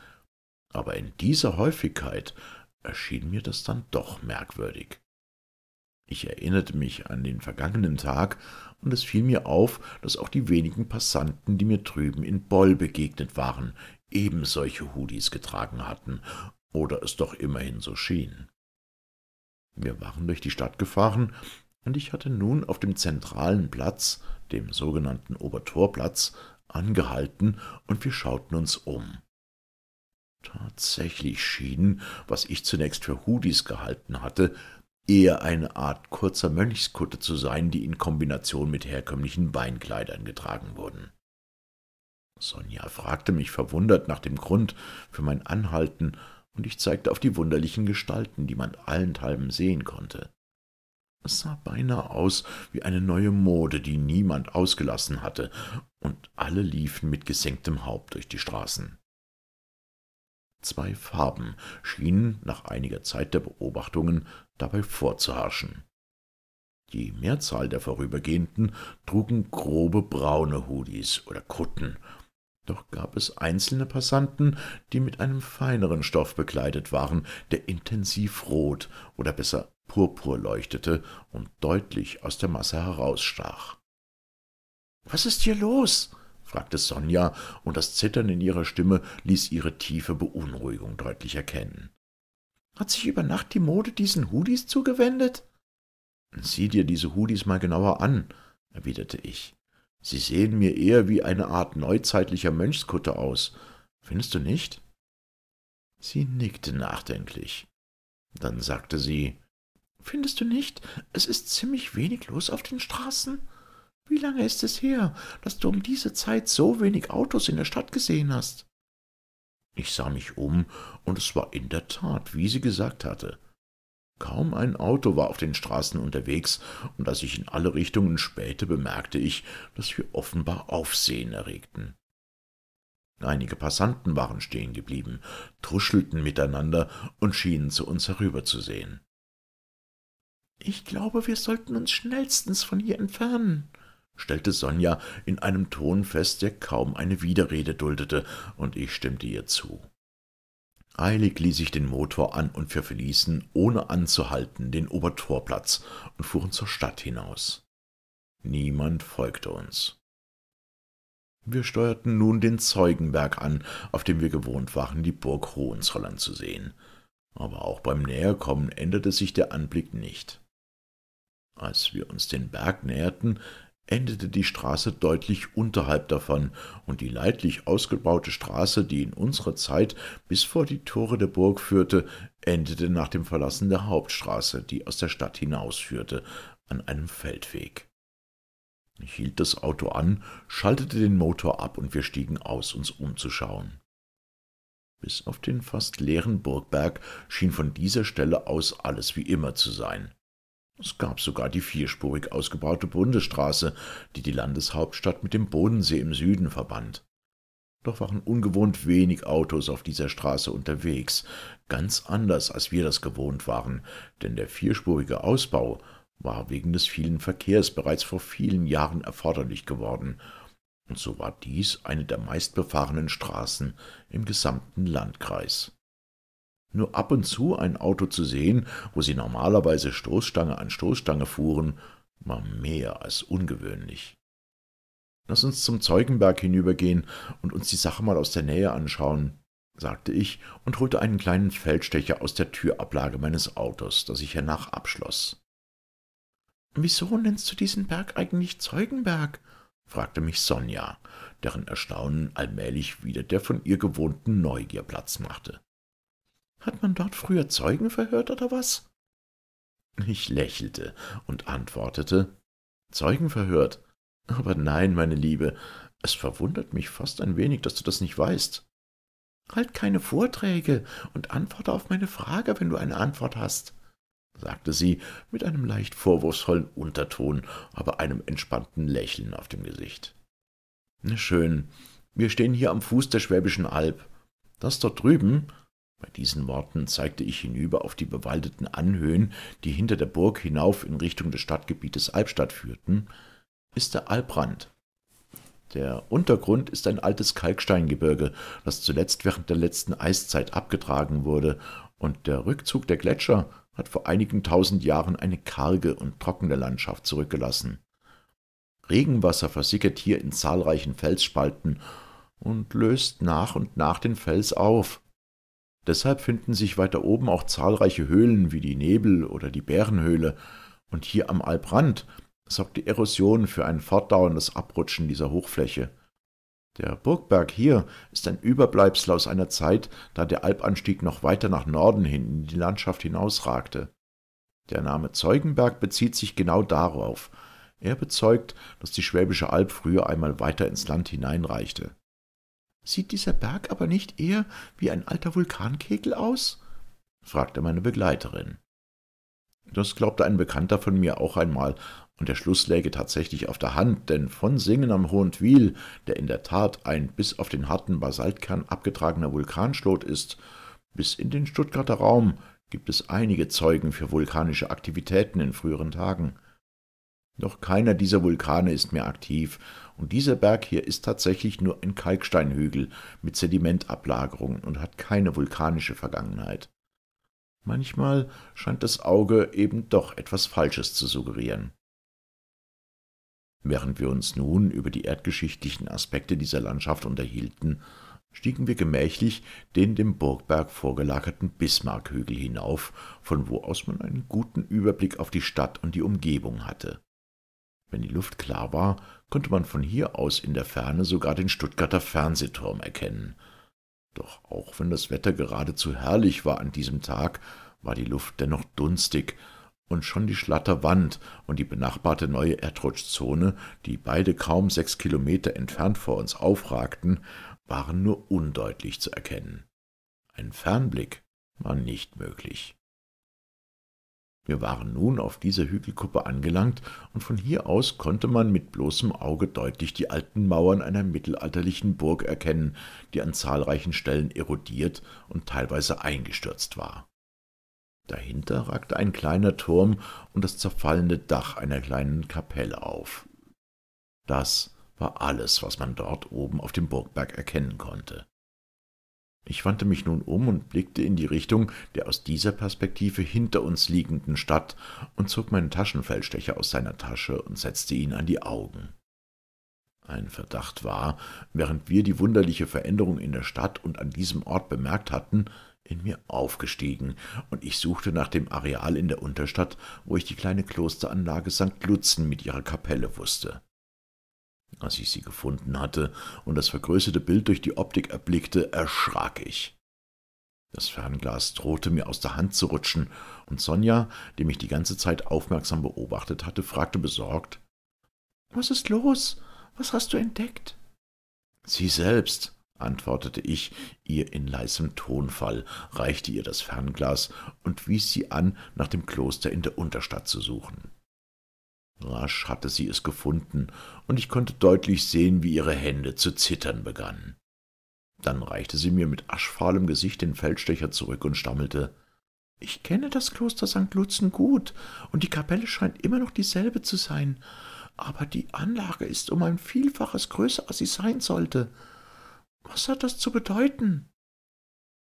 S2: Aber in dieser Häufigkeit erschien mir das dann doch merkwürdig. Ich erinnerte mich an den vergangenen Tag, und es fiel mir auf, dass auch die wenigen Passanten, die mir drüben in Boll begegnet waren, eben solche Hoodies getragen hatten, oder es doch immerhin so schien. Wir waren durch die Stadt gefahren, und ich hatte nun auf dem zentralen Platz, dem sogenannten Obertorplatz, angehalten, und wir schauten uns um. Tatsächlich schienen, was ich zunächst für Hoodies gehalten hatte, eher eine Art kurzer Mönchskutte zu sein, die in Kombination mit herkömmlichen Beinkleidern getragen wurden. Sonja fragte mich verwundert nach dem Grund für mein Anhalten, und ich zeigte auf die wunderlichen Gestalten, die man allenthalben sehen konnte. Es sah beinahe aus wie eine neue Mode, die niemand ausgelassen hatte, und alle liefen mit gesenktem Haupt durch die Straßen. Zwei Farben schienen nach einiger Zeit der Beobachtungen dabei vorzuherrschen. Die Mehrzahl der Vorübergehenden trugen grobe braune Hoodies oder Kutten doch gab es einzelne Passanten, die mit einem feineren Stoff bekleidet waren, der intensiv rot oder besser purpur leuchtete und deutlich aus der Masse herausstach. Was ist hier los? fragte Sonja, und das Zittern in ihrer Stimme ließ ihre tiefe Beunruhigung deutlich erkennen. Hat sich über Nacht die Mode diesen Hoodies zugewendet? Sieh dir diese Hoodies mal genauer an, erwiderte ich. Sie sehen mir eher wie eine Art neuzeitlicher Mönchskutte aus. Findest du nicht? Sie nickte nachdenklich. Dann sagte sie Findest du nicht, es ist ziemlich wenig los auf den Straßen? Wie lange ist es her, dass du um diese Zeit so wenig Autos in der Stadt gesehen hast? Ich sah mich um, und es war in der Tat, wie sie gesagt hatte. Kaum ein Auto war auf den Straßen unterwegs, und als ich in alle Richtungen spähte, bemerkte ich, dass wir offenbar Aufsehen erregten. Einige Passanten waren stehen geblieben, truschelten miteinander und schienen zu uns herüberzusehen. »Ich glaube, wir sollten uns schnellstens von hier entfernen«, stellte Sonja in einem Ton fest, der kaum eine Widerrede duldete, und ich stimmte ihr zu. Eilig ließ ich den Motor an und wir verließen, ohne anzuhalten, den Obertorplatz und fuhren zur Stadt hinaus. Niemand folgte uns. Wir steuerten nun den Zeugenberg an, auf dem wir gewohnt waren, die Burg Hohenzollern zu sehen. Aber auch beim Näherkommen änderte sich der Anblick nicht. Als wir uns den Berg näherten, endete die Straße deutlich unterhalb davon, und die leidlich ausgebaute Straße, die in unserer Zeit bis vor die Tore der Burg führte, endete nach dem Verlassen der Hauptstraße, die aus der Stadt hinausführte, an einem Feldweg. Ich hielt das Auto an, schaltete den Motor ab und wir stiegen aus, uns umzuschauen. Bis auf den fast leeren Burgberg schien von dieser Stelle aus alles wie immer zu sein. Es gab sogar die vierspurig ausgebaute Bundesstraße, die die Landeshauptstadt mit dem Bodensee im Süden verband. Doch waren ungewohnt wenig Autos auf dieser Straße unterwegs, ganz anders, als wir das gewohnt waren, denn der vierspurige Ausbau war wegen des vielen Verkehrs bereits vor vielen Jahren erforderlich geworden, und so war dies eine der meistbefahrenen Straßen im gesamten Landkreis nur ab und zu ein Auto zu sehen, wo sie normalerweise Stoßstange an Stoßstange fuhren, war mehr als ungewöhnlich. Lass uns zum Zeugenberg hinübergehen und uns die Sache mal aus der Nähe anschauen, sagte ich und holte einen kleinen Feldstecher aus der Türablage meines Autos, das ich hernach abschloss. Wieso nennst du diesen Berg eigentlich Zeugenberg? fragte mich Sonja, deren Erstaunen allmählich wieder der von ihr gewohnten Neugier Platz machte. Hat man dort früher Zeugen verhört oder was? Ich lächelte und antwortete Zeugen verhört. Aber nein, meine Liebe, es verwundert mich fast ein wenig, dass du das nicht weißt. Halt keine Vorträge und antworte auf meine Frage, wenn du eine Antwort hast, sagte sie mit einem leicht vorwurfsvollen Unterton, aber einem entspannten Lächeln auf dem Gesicht. Schön, wir stehen hier am Fuß der Schwäbischen Alb. Das dort drüben, bei diesen Worten zeigte ich hinüber auf die bewaldeten Anhöhen, die hinter der Burg hinauf in Richtung des Stadtgebietes Albstadt führten, ist der Albrand. Der Untergrund ist ein altes Kalksteingebirge, das zuletzt während der letzten Eiszeit abgetragen wurde, und der Rückzug der Gletscher hat vor einigen tausend Jahren eine karge und trockene Landschaft zurückgelassen. Regenwasser versickert hier in zahlreichen Felsspalten und löst nach und nach den Fels auf. Deshalb finden sich weiter oben auch zahlreiche Höhlen wie die Nebel- oder die Bärenhöhle, und hier am Albrand sorgt die Erosion für ein fortdauerndes Abrutschen dieser Hochfläche. Der Burgberg hier ist ein Überbleibsel aus einer Zeit, da der Albanstieg noch weiter nach Norden hin in die Landschaft hinausragte. Der Name Zeugenberg bezieht sich genau darauf. Er bezeugt, dass die Schwäbische Alb früher einmal weiter ins Land hineinreichte Sieht dieser Berg aber nicht eher wie ein alter Vulkankegel aus? fragte meine Begleiterin. Das glaubte ein Bekannter von mir auch einmal, und der Schluss läge tatsächlich auf der Hand, denn von Singen am Hohentwil, der in der Tat ein bis auf den harten Basaltkern abgetragener Vulkanschlot ist, bis in den Stuttgarter Raum gibt es einige Zeugen für vulkanische Aktivitäten in früheren Tagen. Doch keiner dieser Vulkane ist mehr aktiv, und dieser Berg hier ist tatsächlich nur ein Kalksteinhügel mit Sedimentablagerungen und hat keine vulkanische Vergangenheit. Manchmal scheint das Auge eben doch etwas Falsches zu suggerieren. Während wir uns nun über die erdgeschichtlichen Aspekte dieser Landschaft unterhielten, stiegen wir gemächlich den dem Burgberg vorgelagerten Bismarckhügel hinauf, von wo aus man einen guten Überblick auf die Stadt und die Umgebung hatte. Wenn die Luft klar war, konnte man von hier aus in der Ferne sogar den Stuttgarter Fernsehturm erkennen. Doch auch wenn das Wetter geradezu herrlich war an diesem Tag, war die Luft dennoch dunstig, und schon die Schlatterwand und die benachbarte neue Erdrutschzone, die beide kaum sechs Kilometer entfernt vor uns aufragten, waren nur undeutlich zu erkennen. Ein Fernblick war nicht möglich. Wir waren nun auf dieser Hügelkuppe angelangt, und von hier aus konnte man mit bloßem Auge deutlich die alten Mauern einer mittelalterlichen Burg erkennen, die an zahlreichen Stellen erodiert und teilweise eingestürzt war. Dahinter ragte ein kleiner Turm und das zerfallende Dach einer kleinen Kapelle auf. Das war alles, was man dort oben auf dem Burgberg erkennen konnte. Ich wandte mich nun um und blickte in die Richtung der aus dieser Perspektive hinter uns liegenden Stadt und zog meinen Taschenfeldstecher aus seiner Tasche und setzte ihn an die Augen. Ein Verdacht war, während wir die wunderliche Veränderung in der Stadt und an diesem Ort bemerkt hatten, in mir aufgestiegen, und ich suchte nach dem Areal in der Unterstadt, wo ich die kleine Klosteranlage St. Lutzen mit ihrer Kapelle wusste. Als ich sie gefunden hatte und das vergrößerte Bild durch die Optik erblickte, erschrak ich. Das Fernglas drohte mir aus der Hand zu rutschen, und Sonja, die mich die ganze Zeit aufmerksam beobachtet hatte, fragte besorgt Was ist los? Was hast du entdeckt? Sie selbst, antwortete ich ihr in leisem Tonfall, reichte ihr das Fernglas und wies sie an, nach dem Kloster in der Unterstadt zu suchen. Rasch hatte sie es gefunden, und ich konnte deutlich sehen, wie ihre Hände zu zittern begannen. Dann reichte sie mir mit aschfahlem Gesicht den Feldstecher zurück und stammelte Ich kenne das Kloster St. Lutzen gut, und die Kapelle scheint immer noch dieselbe zu sein, aber die Anlage ist um ein Vielfaches größer, als sie sein sollte. Was hat das zu bedeuten?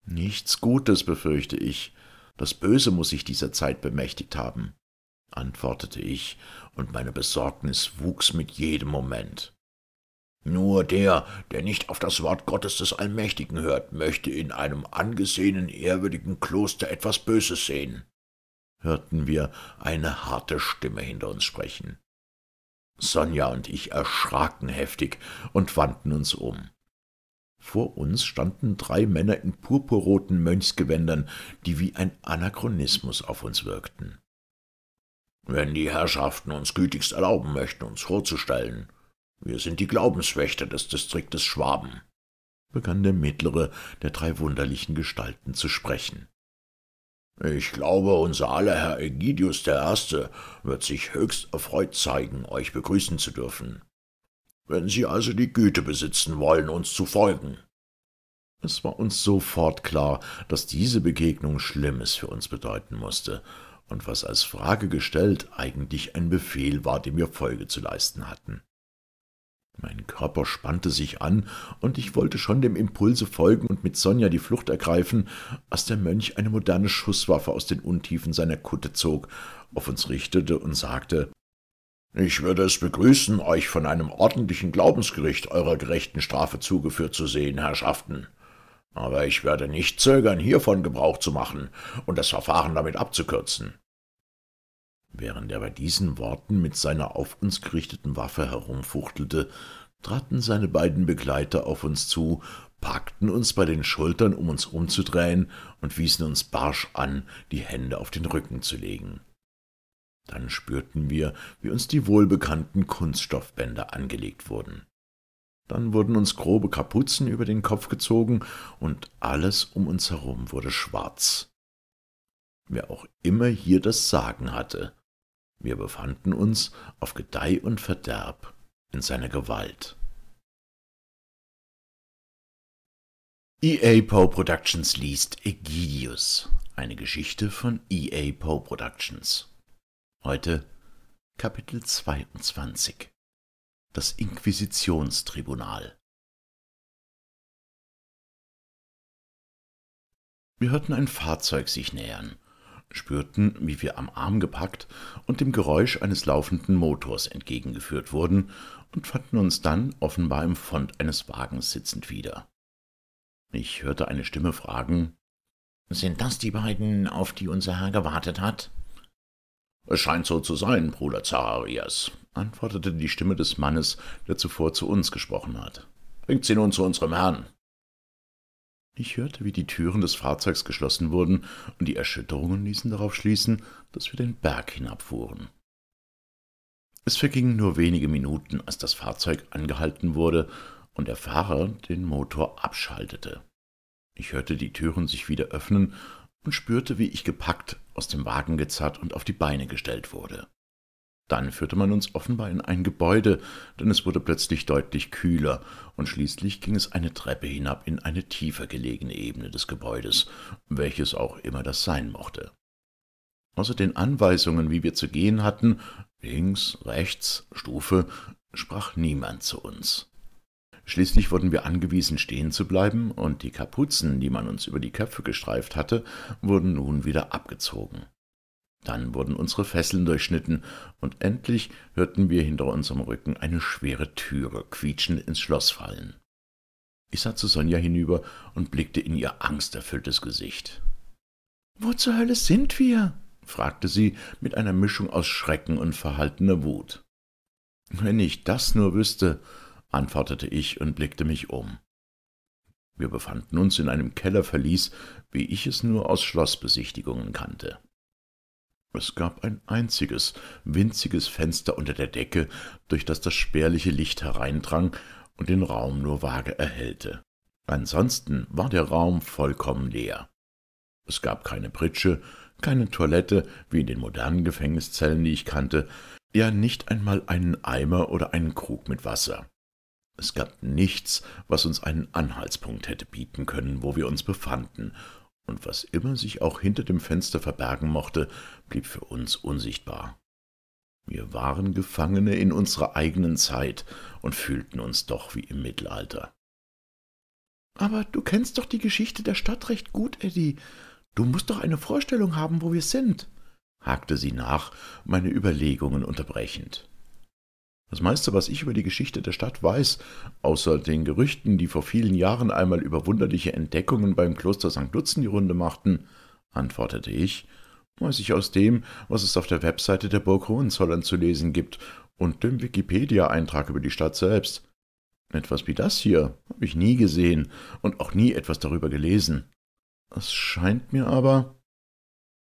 S2: Nichts Gutes, befürchte ich. Das Böse muß sich dieser Zeit bemächtigt haben antwortete ich, und meine Besorgnis wuchs mit jedem Moment. Nur der, der nicht auf das Wort Gottes des Allmächtigen hört, möchte in einem angesehenen, ehrwürdigen Kloster etwas Böses sehen, hörten wir eine harte Stimme hinter uns sprechen. Sonja und ich erschraken heftig und wandten uns um. Vor uns standen drei Männer in purpurroten Mönchsgewändern, die wie ein Anachronismus auf uns wirkten. Wenn die Herrschaften uns gütigst erlauben möchten, uns vorzustellen, wir sind die Glaubenswächter des Distriktes Schwaben, begann der mittlere der drei wunderlichen Gestalten zu sprechen. Ich glaube, unser aller Herr Ägidius der Erste wird sich höchst erfreut zeigen, euch begrüßen zu dürfen. Wenn Sie also die Güte besitzen wollen, uns zu folgen. Es war uns sofort klar, dass diese Begegnung Schlimmes für uns bedeuten mußte, und was als Frage gestellt eigentlich ein Befehl war, dem wir Folge zu leisten hatten. Mein Körper spannte sich an, und ich wollte schon dem Impulse folgen und mit Sonja die Flucht ergreifen, als der Mönch eine moderne Schusswaffe aus den Untiefen seiner Kutte zog, auf uns richtete und sagte Ich würde es begrüßen, euch von einem ordentlichen Glaubensgericht eurer gerechten Strafe zugeführt zu sehen, Herrschaften. Aber ich werde nicht zögern, hiervon Gebrauch zu machen und das Verfahren damit abzukürzen. Während er bei diesen Worten mit seiner auf uns gerichteten Waffe herumfuchtelte, traten seine beiden Begleiter auf uns zu, packten uns bei den Schultern, um uns umzudrehen, und wiesen uns barsch an, die Hände auf den Rücken zu legen. Dann spürten wir, wie uns die wohlbekannten Kunststoffbänder angelegt wurden. Dann wurden uns grobe Kapuzen über den Kopf gezogen und alles um uns herum wurde schwarz. Wer auch immer hier das Sagen
S3: hatte, wir befanden uns auf Gedeih und Verderb in seiner Gewalt. EA Poe Productions liest Egidius, eine Geschichte von EA Poe Productions. Heute Kapitel 22 das Inquisitionstribunal. Wir hörten ein Fahrzeug sich nähern, spürten, wie wir am Arm
S2: gepackt und dem Geräusch eines laufenden Motors entgegengeführt wurden und fanden uns dann offenbar im Fond eines Wagens sitzend wieder. Ich hörte eine Stimme fragen, »Sind das die beiden, auf die unser Herr gewartet hat?« »Es scheint so zu sein, Bruder Zacharias«, antwortete die Stimme des Mannes, der zuvor zu uns gesprochen hat. »Bringt sie nun zu unserem Herrn.« Ich hörte, wie die Türen des Fahrzeugs geschlossen wurden, und die Erschütterungen ließen darauf schließen, dass wir den Berg hinabfuhren. Es vergingen nur wenige Minuten, als das Fahrzeug angehalten wurde und der Fahrer den Motor abschaltete. Ich hörte die Türen sich wieder öffnen und spürte, wie ich gepackt, aus dem Wagen gezerrt und auf die Beine gestellt wurde. Dann führte man uns offenbar in ein Gebäude, denn es wurde plötzlich deutlich kühler, und schließlich ging es eine Treppe hinab in eine tiefer gelegene Ebene des Gebäudes, welches auch immer das sein mochte. Außer den Anweisungen, wie wir zu gehen hatten, links, rechts, Stufe, sprach niemand zu uns. Schließlich wurden wir angewiesen, stehen zu bleiben, und die Kapuzen, die man uns über die Köpfe gestreift hatte, wurden nun wieder abgezogen. Dann wurden unsere Fesseln durchschnitten, und endlich hörten wir hinter unserem Rücken eine schwere Türe quietschend ins Schloss fallen. Ich sah zu Sonja hinüber und blickte in ihr angsterfülltes Gesicht. »Wo zur Hölle sind wir?« fragte sie mit einer Mischung aus Schrecken und verhaltener Wut. »Wenn ich das nur wüsste«, antwortete ich und blickte mich um. Wir befanden uns in einem Kellerverlies, wie ich es nur aus Schlossbesichtigungen kannte. Es gab ein einziges, winziges Fenster unter der Decke, durch das das spärliche Licht hereindrang und den Raum nur vage erhellte. Ansonsten war der Raum vollkommen leer. Es gab keine Pritsche, keine Toilette, wie in den modernen Gefängniszellen, die ich kannte, ja nicht einmal einen Eimer oder einen Krug mit Wasser. Es gab nichts, was uns einen Anhaltspunkt hätte bieten können, wo wir uns befanden, und was immer sich auch hinter dem Fenster verbergen mochte, blieb für uns unsichtbar. Wir waren Gefangene in unserer eigenen Zeit und fühlten uns doch wie im Mittelalter. Aber du kennst doch die Geschichte der Stadt recht gut, Eddie. Du musst doch eine Vorstellung haben, wo wir sind, hakte sie nach, meine Überlegungen unterbrechend. Das meiste, was ich über die Geschichte der Stadt weiß, außer den Gerüchten, die vor vielen Jahren einmal über wunderliche Entdeckungen beim Kloster St. Dutzen die Runde machten, antwortete ich, weiß ich aus dem, was es auf der Webseite der Burg Hohenzollern zu lesen gibt und dem Wikipedia-Eintrag über die Stadt selbst. Etwas wie das hier habe ich nie gesehen und auch nie etwas darüber gelesen. Es scheint mir aber.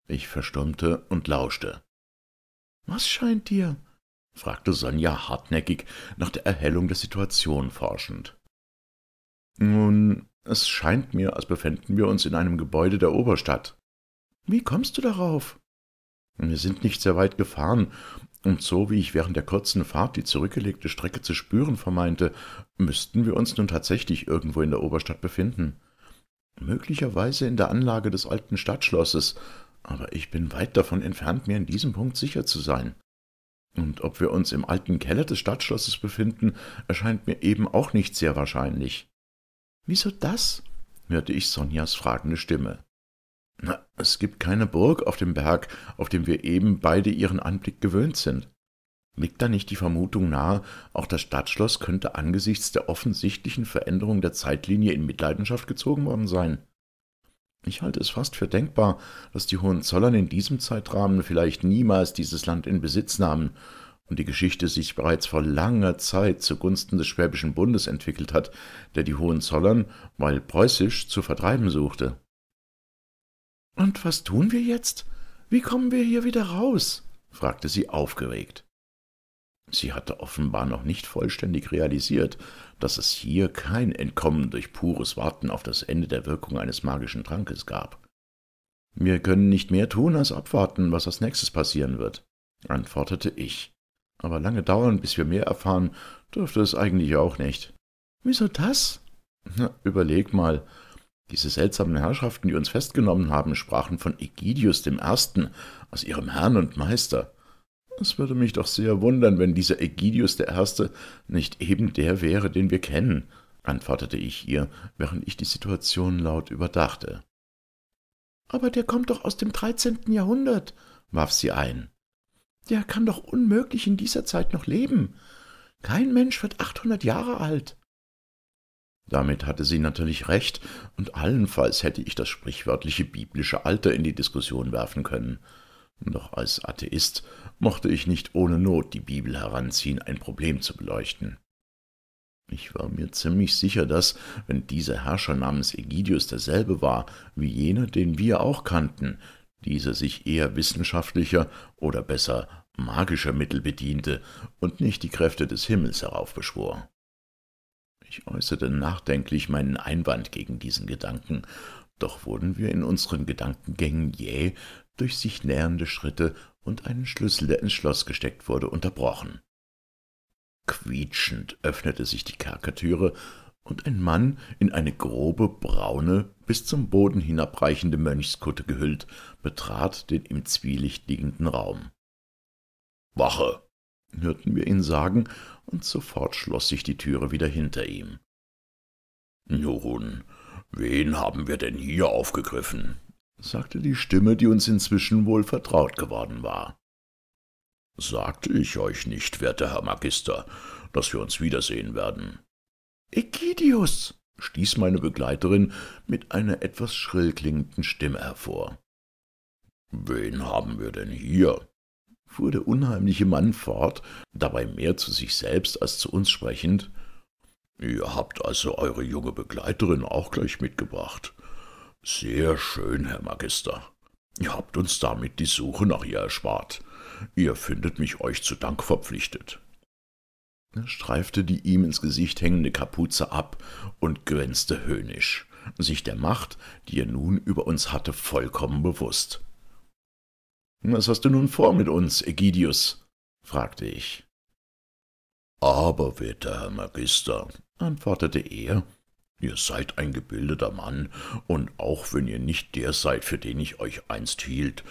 S2: Ich verstummte und lauschte. Was scheint dir? fragte Sonja hartnäckig nach der Erhellung der Situation forschend. Nun, es scheint mir, als befänden wir uns in einem Gebäude der Oberstadt. Wie kommst du darauf? Wir sind nicht sehr weit gefahren, und so wie ich während der kurzen Fahrt die zurückgelegte Strecke zu spüren vermeinte, müssten wir uns nun tatsächlich irgendwo in der Oberstadt befinden. Möglicherweise in der Anlage des alten Stadtschlosses, aber ich bin weit davon entfernt, mir in diesem Punkt sicher zu sein. Und ob wir uns im alten Keller des Stadtschlosses befinden, erscheint mir eben auch nicht sehr wahrscheinlich. Wieso das? hörte ich Sonjas fragende Stimme. Na, es gibt keine Burg auf dem Berg, auf dem wir eben beide ihren Anblick gewöhnt sind. Liegt da nicht die Vermutung nahe, auch das Stadtschloss könnte angesichts der offensichtlichen Veränderung der Zeitlinie in Mitleidenschaft gezogen worden sein? Ich halte es fast für denkbar, dass die Hohenzollern in diesem Zeitrahmen vielleicht niemals dieses Land in Besitz nahmen und die Geschichte sich bereits vor langer Zeit zugunsten des Schwäbischen Bundes entwickelt hat, der die Hohenzollern, weil preußisch, zu vertreiben suchte. »Und was tun wir jetzt? Wie kommen wir hier wieder raus?« fragte sie aufgeregt. Sie hatte offenbar noch nicht vollständig realisiert, dass es hier kein Entkommen durch pures Warten auf das Ende der Wirkung eines magischen Trankes gab. Wir können nicht mehr tun, als abwarten, was als nächstes passieren wird, antwortete ich. Aber lange dauern, bis wir mehr erfahren, dürfte es eigentlich auch nicht. Wieso das? Na, überleg mal. Diese seltsamen Herrschaften, die uns festgenommen haben, sprachen von Egidius I. aus ihrem Herrn und Meister. Es würde mich doch sehr wundern, wenn dieser Ägidius der Erste nicht eben der wäre, den wir kennen, antwortete ich ihr, während ich die Situation laut überdachte. Aber der kommt doch aus dem dreizehnten Jahrhundert, warf sie ein. Der kann doch unmöglich in dieser Zeit noch leben. Kein Mensch wird achthundert Jahre alt. Damit hatte sie natürlich recht, und allenfalls hätte ich das sprichwörtliche biblische Alter in die Diskussion werfen können. Doch als Atheist mochte ich nicht ohne Not die Bibel heranziehen, ein Problem zu beleuchten. Ich war mir ziemlich sicher, dass, wenn dieser Herrscher namens Egidius derselbe war wie jener, den wir auch kannten, dieser sich eher wissenschaftlicher oder besser magischer Mittel bediente und nicht die Kräfte des Himmels heraufbeschwor. Ich äußerte nachdenklich meinen Einwand gegen diesen Gedanken, doch wurden wir in unseren Gedankengängen jäh durch sich nähernde Schritte und einen Schlüssel, der ins Schloss gesteckt wurde, unterbrochen. Quietschend öffnete sich die Kerkertüre, und ein Mann in eine grobe, braune, bis zum Boden hinabreichende Mönchskutte gehüllt, betrat den im Zwielicht liegenden Raum. Wache, hörten wir ihn sagen, und sofort schloss sich die Türe wieder hinter ihm. Nun, wen haben wir denn hier aufgegriffen? sagte die Stimme, die uns inzwischen wohl vertraut geworden war. Sagte ich euch nicht, werter Herr Magister, dass wir uns wiedersehen werden? Egidius! stieß meine Begleiterin mit einer etwas schrill klingenden Stimme hervor. Wen haben wir denn hier? fuhr der unheimliche Mann fort, dabei mehr zu sich selbst als zu uns sprechend. Ihr habt also eure junge Begleiterin auch gleich mitgebracht. Sehr schön, Herr Magister. Ihr habt uns damit die Suche nach ihr erspart. Ihr findet mich euch zu Dank verpflichtet. Er streifte die ihm ins Gesicht hängende Kapuze ab und grinste höhnisch, sich der Macht, die er nun über uns hatte, vollkommen bewusst. »Was hast du nun vor mit uns, Egidius?« fragte ich. »Aber, werter Herr Magister«, antwortete er Ihr seid ein gebildeter Mann, und auch wenn ihr nicht der seid, für den ich euch einst hielt,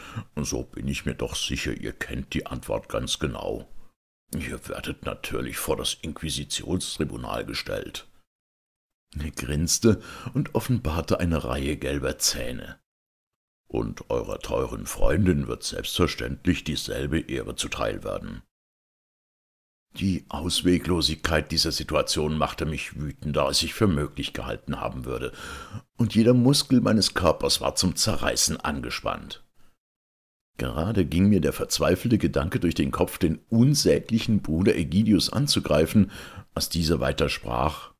S2: so bin ich mir doch sicher, ihr kennt die Antwort ganz genau. Ihr werdet natürlich vor das Inquisitionstribunal gestellt. Er grinste und offenbarte eine Reihe gelber Zähne. Und eurer teuren Freundin wird selbstverständlich dieselbe Ehre zuteil werden. Die Ausweglosigkeit dieser Situation machte mich wütender, als ich für möglich gehalten haben würde, und jeder Muskel meines Körpers war zum Zerreißen angespannt. Gerade ging mir der verzweifelte Gedanke durch den Kopf, den unsäglichen Bruder Egidius anzugreifen, als dieser weitersprach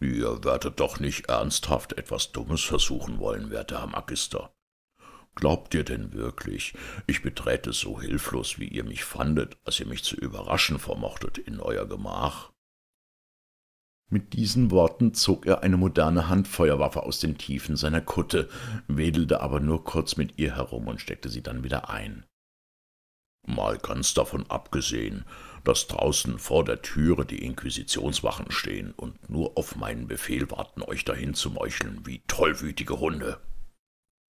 S2: »Ihr werdet doch nicht ernsthaft etwas Dummes versuchen wollen, werter Herr Magister. Glaubt ihr denn wirklich, ich beträte so hilflos, wie ihr mich fandet, als ihr mich zu überraschen vermochtet in euer Gemach? Mit diesen Worten zog er eine moderne Handfeuerwaffe aus den Tiefen seiner Kutte, wedelte aber nur kurz mit ihr herum und steckte sie dann wieder ein. Mal ganz davon abgesehen, dass draußen vor der Türe die Inquisitionswachen stehen und nur auf meinen Befehl warten, euch dahin zu meucheln wie tollwütige Hunde.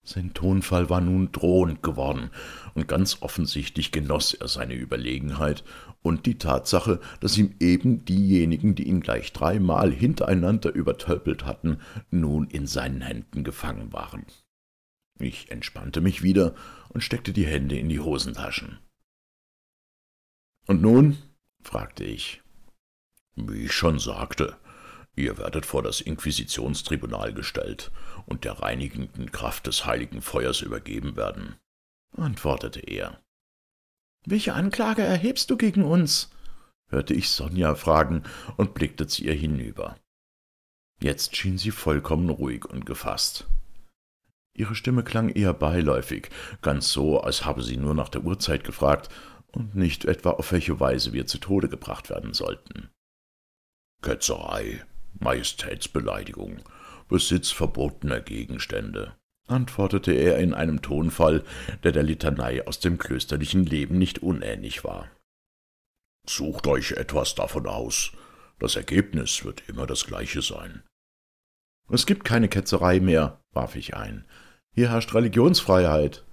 S2: Sein Tonfall war nun drohend geworden, und ganz offensichtlich genoss er seine Überlegenheit und die Tatsache, dass ihm eben diejenigen, die ihn gleich dreimal hintereinander übertölpelt hatten, nun in seinen Händen gefangen waren. Ich entspannte mich wieder und steckte die Hände in die Hosentaschen. Und nun? fragte ich. Wie ich schon sagte, Ihr werdet vor das Inquisitionstribunal gestellt und der reinigenden Kraft des heiligen Feuers übergeben werden, antwortete er. Welche Anklage erhebst du gegen uns? hörte ich Sonja fragen und blickte zu ihr hinüber. Jetzt schien sie vollkommen ruhig und gefasst. Ihre Stimme klang eher beiläufig, ganz so, als habe sie nur nach der Uhrzeit gefragt und nicht etwa auf welche Weise wir zu Tode gebracht werden sollten. Ketzerei, Majestätsbeleidigung, Besitz verbotener Gegenstände, antwortete er in einem Tonfall, der der Litanei aus dem klösterlichen Leben nicht unähnlich war. Sucht euch etwas davon aus, das Ergebnis wird immer das gleiche sein. Es gibt keine Ketzerei mehr, warf ich ein. Hier herrscht Religionsfreiheit.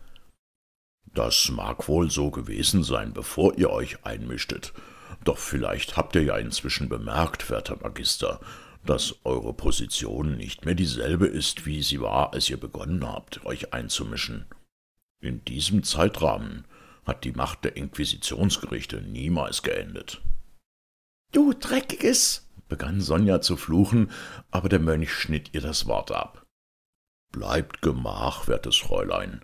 S2: Das mag wohl so gewesen sein, bevor ihr euch einmischtet. Doch vielleicht habt ihr ja inzwischen bemerkt, werter Magister, dass eure Position nicht mehr dieselbe ist, wie sie war, als ihr begonnen habt, euch einzumischen. In diesem Zeitrahmen hat die Macht der Inquisitionsgerichte niemals geendet. Du Dreckiges! begann Sonja zu fluchen, aber der Mönch schnitt ihr das Wort ab. Bleibt gemach, wertes Fräulein.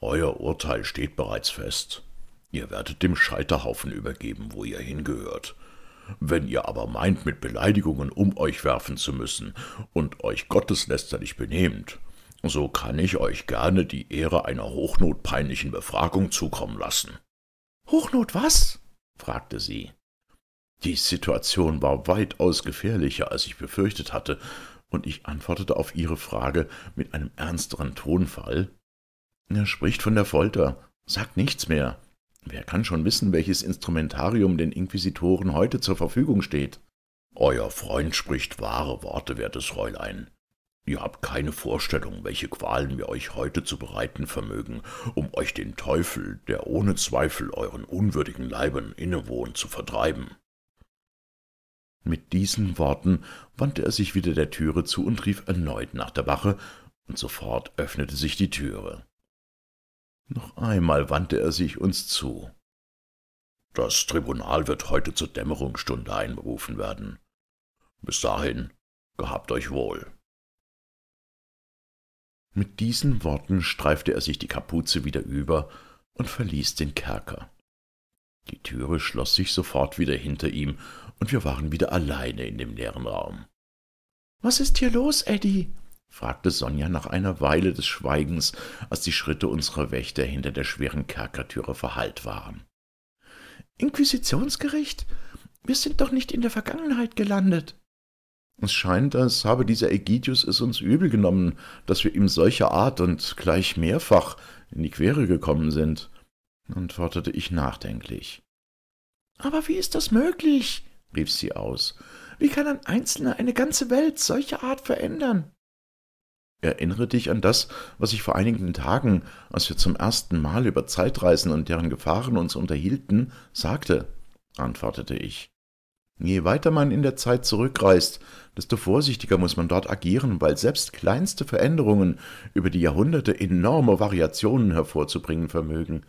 S2: Euer Urteil steht bereits fest. Ihr werdet dem Scheiterhaufen übergeben, wo ihr hingehört, wenn ihr aber meint, mit Beleidigungen um euch werfen zu müssen und euch gotteslästerlich benehmt, so kann ich euch gerne die Ehre einer hochnotpeinlichen Befragung zukommen lassen. Hochnot was? fragte sie. Die Situation war weitaus gefährlicher, als ich befürchtet hatte, und ich antwortete auf ihre Frage mit einem ernsteren Tonfall. Er spricht von der Folter, sagt nichts mehr. Wer kann schon wissen, welches Instrumentarium den Inquisitoren heute zur Verfügung steht? Euer Freund spricht wahre Worte, wertes Fräulein. Ihr habt keine Vorstellung, welche Qualen wir euch heute zu bereiten vermögen, um euch den Teufel, der ohne Zweifel euren unwürdigen Leiben innewohnt, zu vertreiben. Mit diesen Worten wandte er sich wieder der Türe zu und rief erneut nach der Wache, und sofort öffnete sich die Türe. Noch einmal wandte er sich uns zu.
S3: Das Tribunal wird heute zur Dämmerungsstunde einberufen werden. Bis dahin, gehabt euch wohl.
S2: Mit diesen Worten streifte er sich die Kapuze wieder über und verließ den Kerker. Die Türe schloss sich sofort wieder hinter ihm, und wir waren wieder alleine in dem leeren Raum. Was ist hier los, Eddie? fragte Sonja nach einer Weile des Schweigens, als die Schritte unserer Wächter hinter der schweren Kerkertüre verhallt waren. Inquisitionsgericht? Wir sind doch nicht in der Vergangenheit gelandet. Es scheint, als habe dieser Ägidius es uns übel genommen, dass wir ihm solcher Art und gleich mehrfach in die Quere gekommen sind, antwortete ich nachdenklich. Aber wie ist das möglich? rief sie aus. Wie kann ein Einzelner eine ganze Welt solcher Art verändern? Erinnere dich an das, was ich vor einigen Tagen, als wir zum ersten Mal über Zeitreisen und deren Gefahren uns unterhielten, sagte, antwortete ich. Je weiter man in der Zeit zurückreist, desto vorsichtiger muss man dort agieren, weil selbst kleinste Veränderungen über die Jahrhunderte enorme Variationen hervorzubringen vermögen.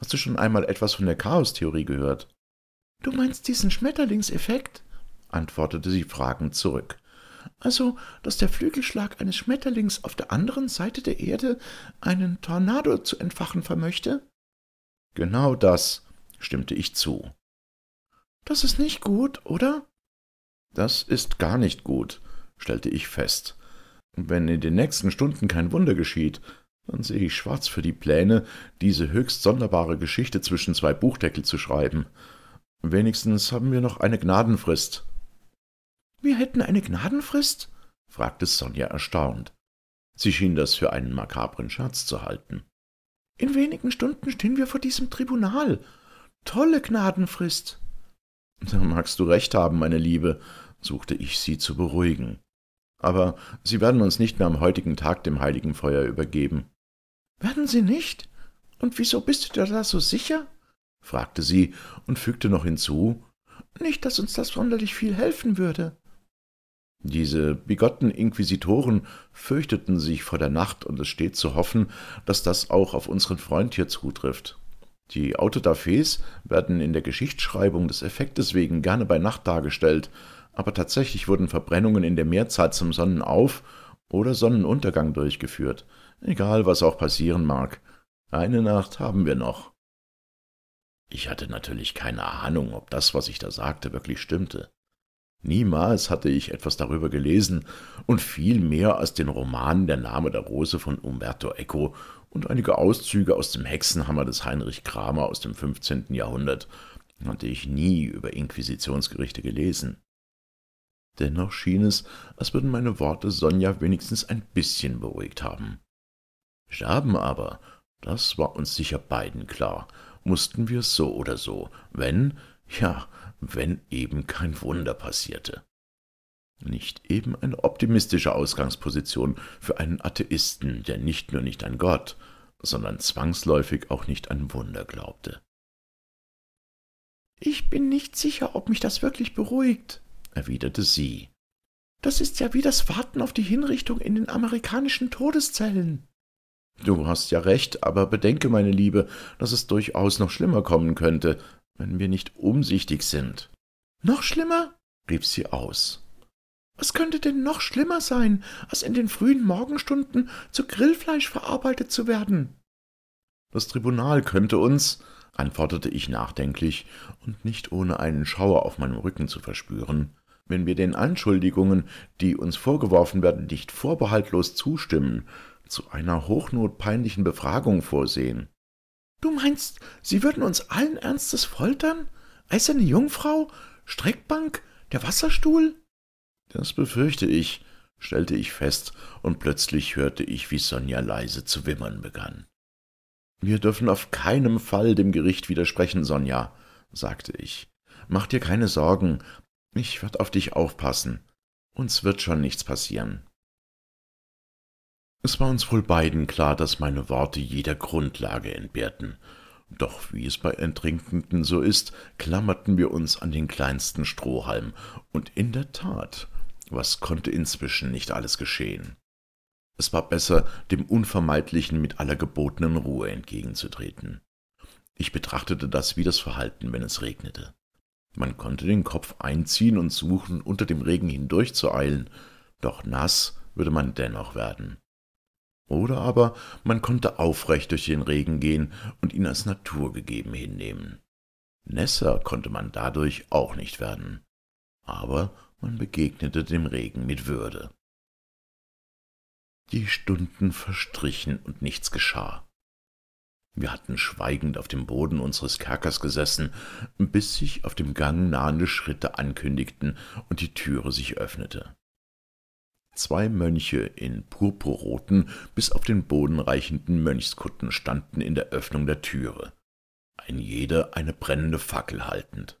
S2: Hast du schon einmal etwas von der Chaostheorie gehört? Du meinst diesen Schmetterlingseffekt? antwortete sie fragend zurück also dass der Flügelschlag eines Schmetterlings auf der anderen Seite der Erde einen Tornado zu entfachen vermöchte? Genau das, stimmte ich zu. Das ist nicht gut, oder? Das ist gar nicht gut, stellte ich fest. Wenn in den nächsten Stunden kein Wunder geschieht, dann sehe ich schwarz für die Pläne, diese höchst sonderbare Geschichte zwischen zwei Buchdeckel zu schreiben. Wenigstens haben wir noch eine Gnadenfrist. Wir hätten eine Gnadenfrist? fragte Sonja erstaunt. Sie schien das für einen makabren Scherz zu halten. In wenigen Stunden stehen wir vor diesem Tribunal. Tolle Gnadenfrist. Da magst du recht haben, meine Liebe, suchte ich sie zu beruhigen. Aber Sie werden uns nicht mehr am heutigen Tag dem heiligen Feuer übergeben. Werden Sie nicht? Und wieso bist du dir da so sicher? fragte sie und fügte noch hinzu Nicht, dass uns das sonderlich viel helfen würde. Diese bigotten Inquisitoren fürchteten sich vor der Nacht und es steht zu hoffen, dass das auch auf unseren Freund hier zutrifft. Die Autodafés werden in der Geschichtsschreibung des Effektes wegen gerne bei Nacht dargestellt, aber tatsächlich wurden Verbrennungen in der Mehrzahl zum Sonnenauf- oder Sonnenuntergang durchgeführt, egal was auch passieren mag. Eine Nacht haben wir noch. Ich hatte natürlich keine Ahnung, ob das, was ich da sagte, wirklich stimmte. Niemals hatte ich etwas darüber gelesen und viel mehr als den Roman Der Name der Rose von Umberto Eco und einige Auszüge aus dem Hexenhammer des Heinrich Kramer aus dem 15. Jahrhundert hatte ich nie über Inquisitionsgerichte gelesen. Dennoch schien es, als würden meine Worte Sonja wenigstens ein bisschen beruhigt haben. Sterben aber, das war uns sicher beiden klar, mussten wir so oder so, wenn, ja, wenn eben kein Wunder passierte. Nicht eben eine optimistische Ausgangsposition für einen Atheisten, der nicht nur nicht an Gott, sondern zwangsläufig auch nicht an Wunder glaubte. Ich bin nicht sicher, ob mich das wirklich beruhigt, erwiderte sie. Das ist ja wie das Warten auf die Hinrichtung in den amerikanischen Todeszellen. Du hast ja recht, aber bedenke, meine Liebe, dass es durchaus noch schlimmer kommen könnte, wenn wir nicht umsichtig sind. Noch schlimmer? rief sie aus. Was könnte denn noch schlimmer sein, als in den frühen Morgenstunden zu Grillfleisch verarbeitet zu werden? Das Tribunal könnte uns, antwortete ich nachdenklich und nicht ohne einen Schauer auf meinem Rücken zu verspüren, wenn wir den Anschuldigungen, die uns vorgeworfen werden, nicht vorbehaltlos zustimmen, zu einer hochnotpeinlichen Befragung vorsehen. Du meinst, sie würden uns allen Ernstes foltern? Eiserne Jungfrau? Streckbank? Der Wasserstuhl? Das befürchte ich, stellte ich fest, und plötzlich hörte ich, wie Sonja leise zu wimmern begann. Wir dürfen auf keinen Fall dem Gericht widersprechen, Sonja, sagte ich. Mach dir keine Sorgen, ich werde auf dich aufpassen. Uns wird schon nichts passieren. Es war uns wohl beiden klar, dass meine Worte jeder Grundlage entbehrten. Doch wie es bei Ertrinkenden so ist, klammerten wir uns an den kleinsten Strohhalm, und in der Tat, was konnte inzwischen nicht alles geschehen? Es war besser, dem Unvermeidlichen mit aller gebotenen Ruhe entgegenzutreten. Ich betrachtete das wie das Verhalten, wenn es regnete. Man konnte den Kopf einziehen und suchen, unter dem Regen hindurchzueilen, doch nass würde man dennoch werden. Oder aber man konnte aufrecht durch den Regen gehen und ihn als naturgegeben hinnehmen. Nässer konnte man dadurch auch nicht werden. Aber man begegnete dem Regen mit Würde. Die Stunden verstrichen und nichts geschah. Wir hatten schweigend auf dem Boden unseres Kerkers gesessen, bis sich auf dem Gang nahende Schritte ankündigten und die Türe sich öffnete. Zwei Mönche in purpurroten, bis auf den Boden reichenden Mönchskutten standen in der Öffnung der Türe, ein jeder eine brennende Fackel haltend.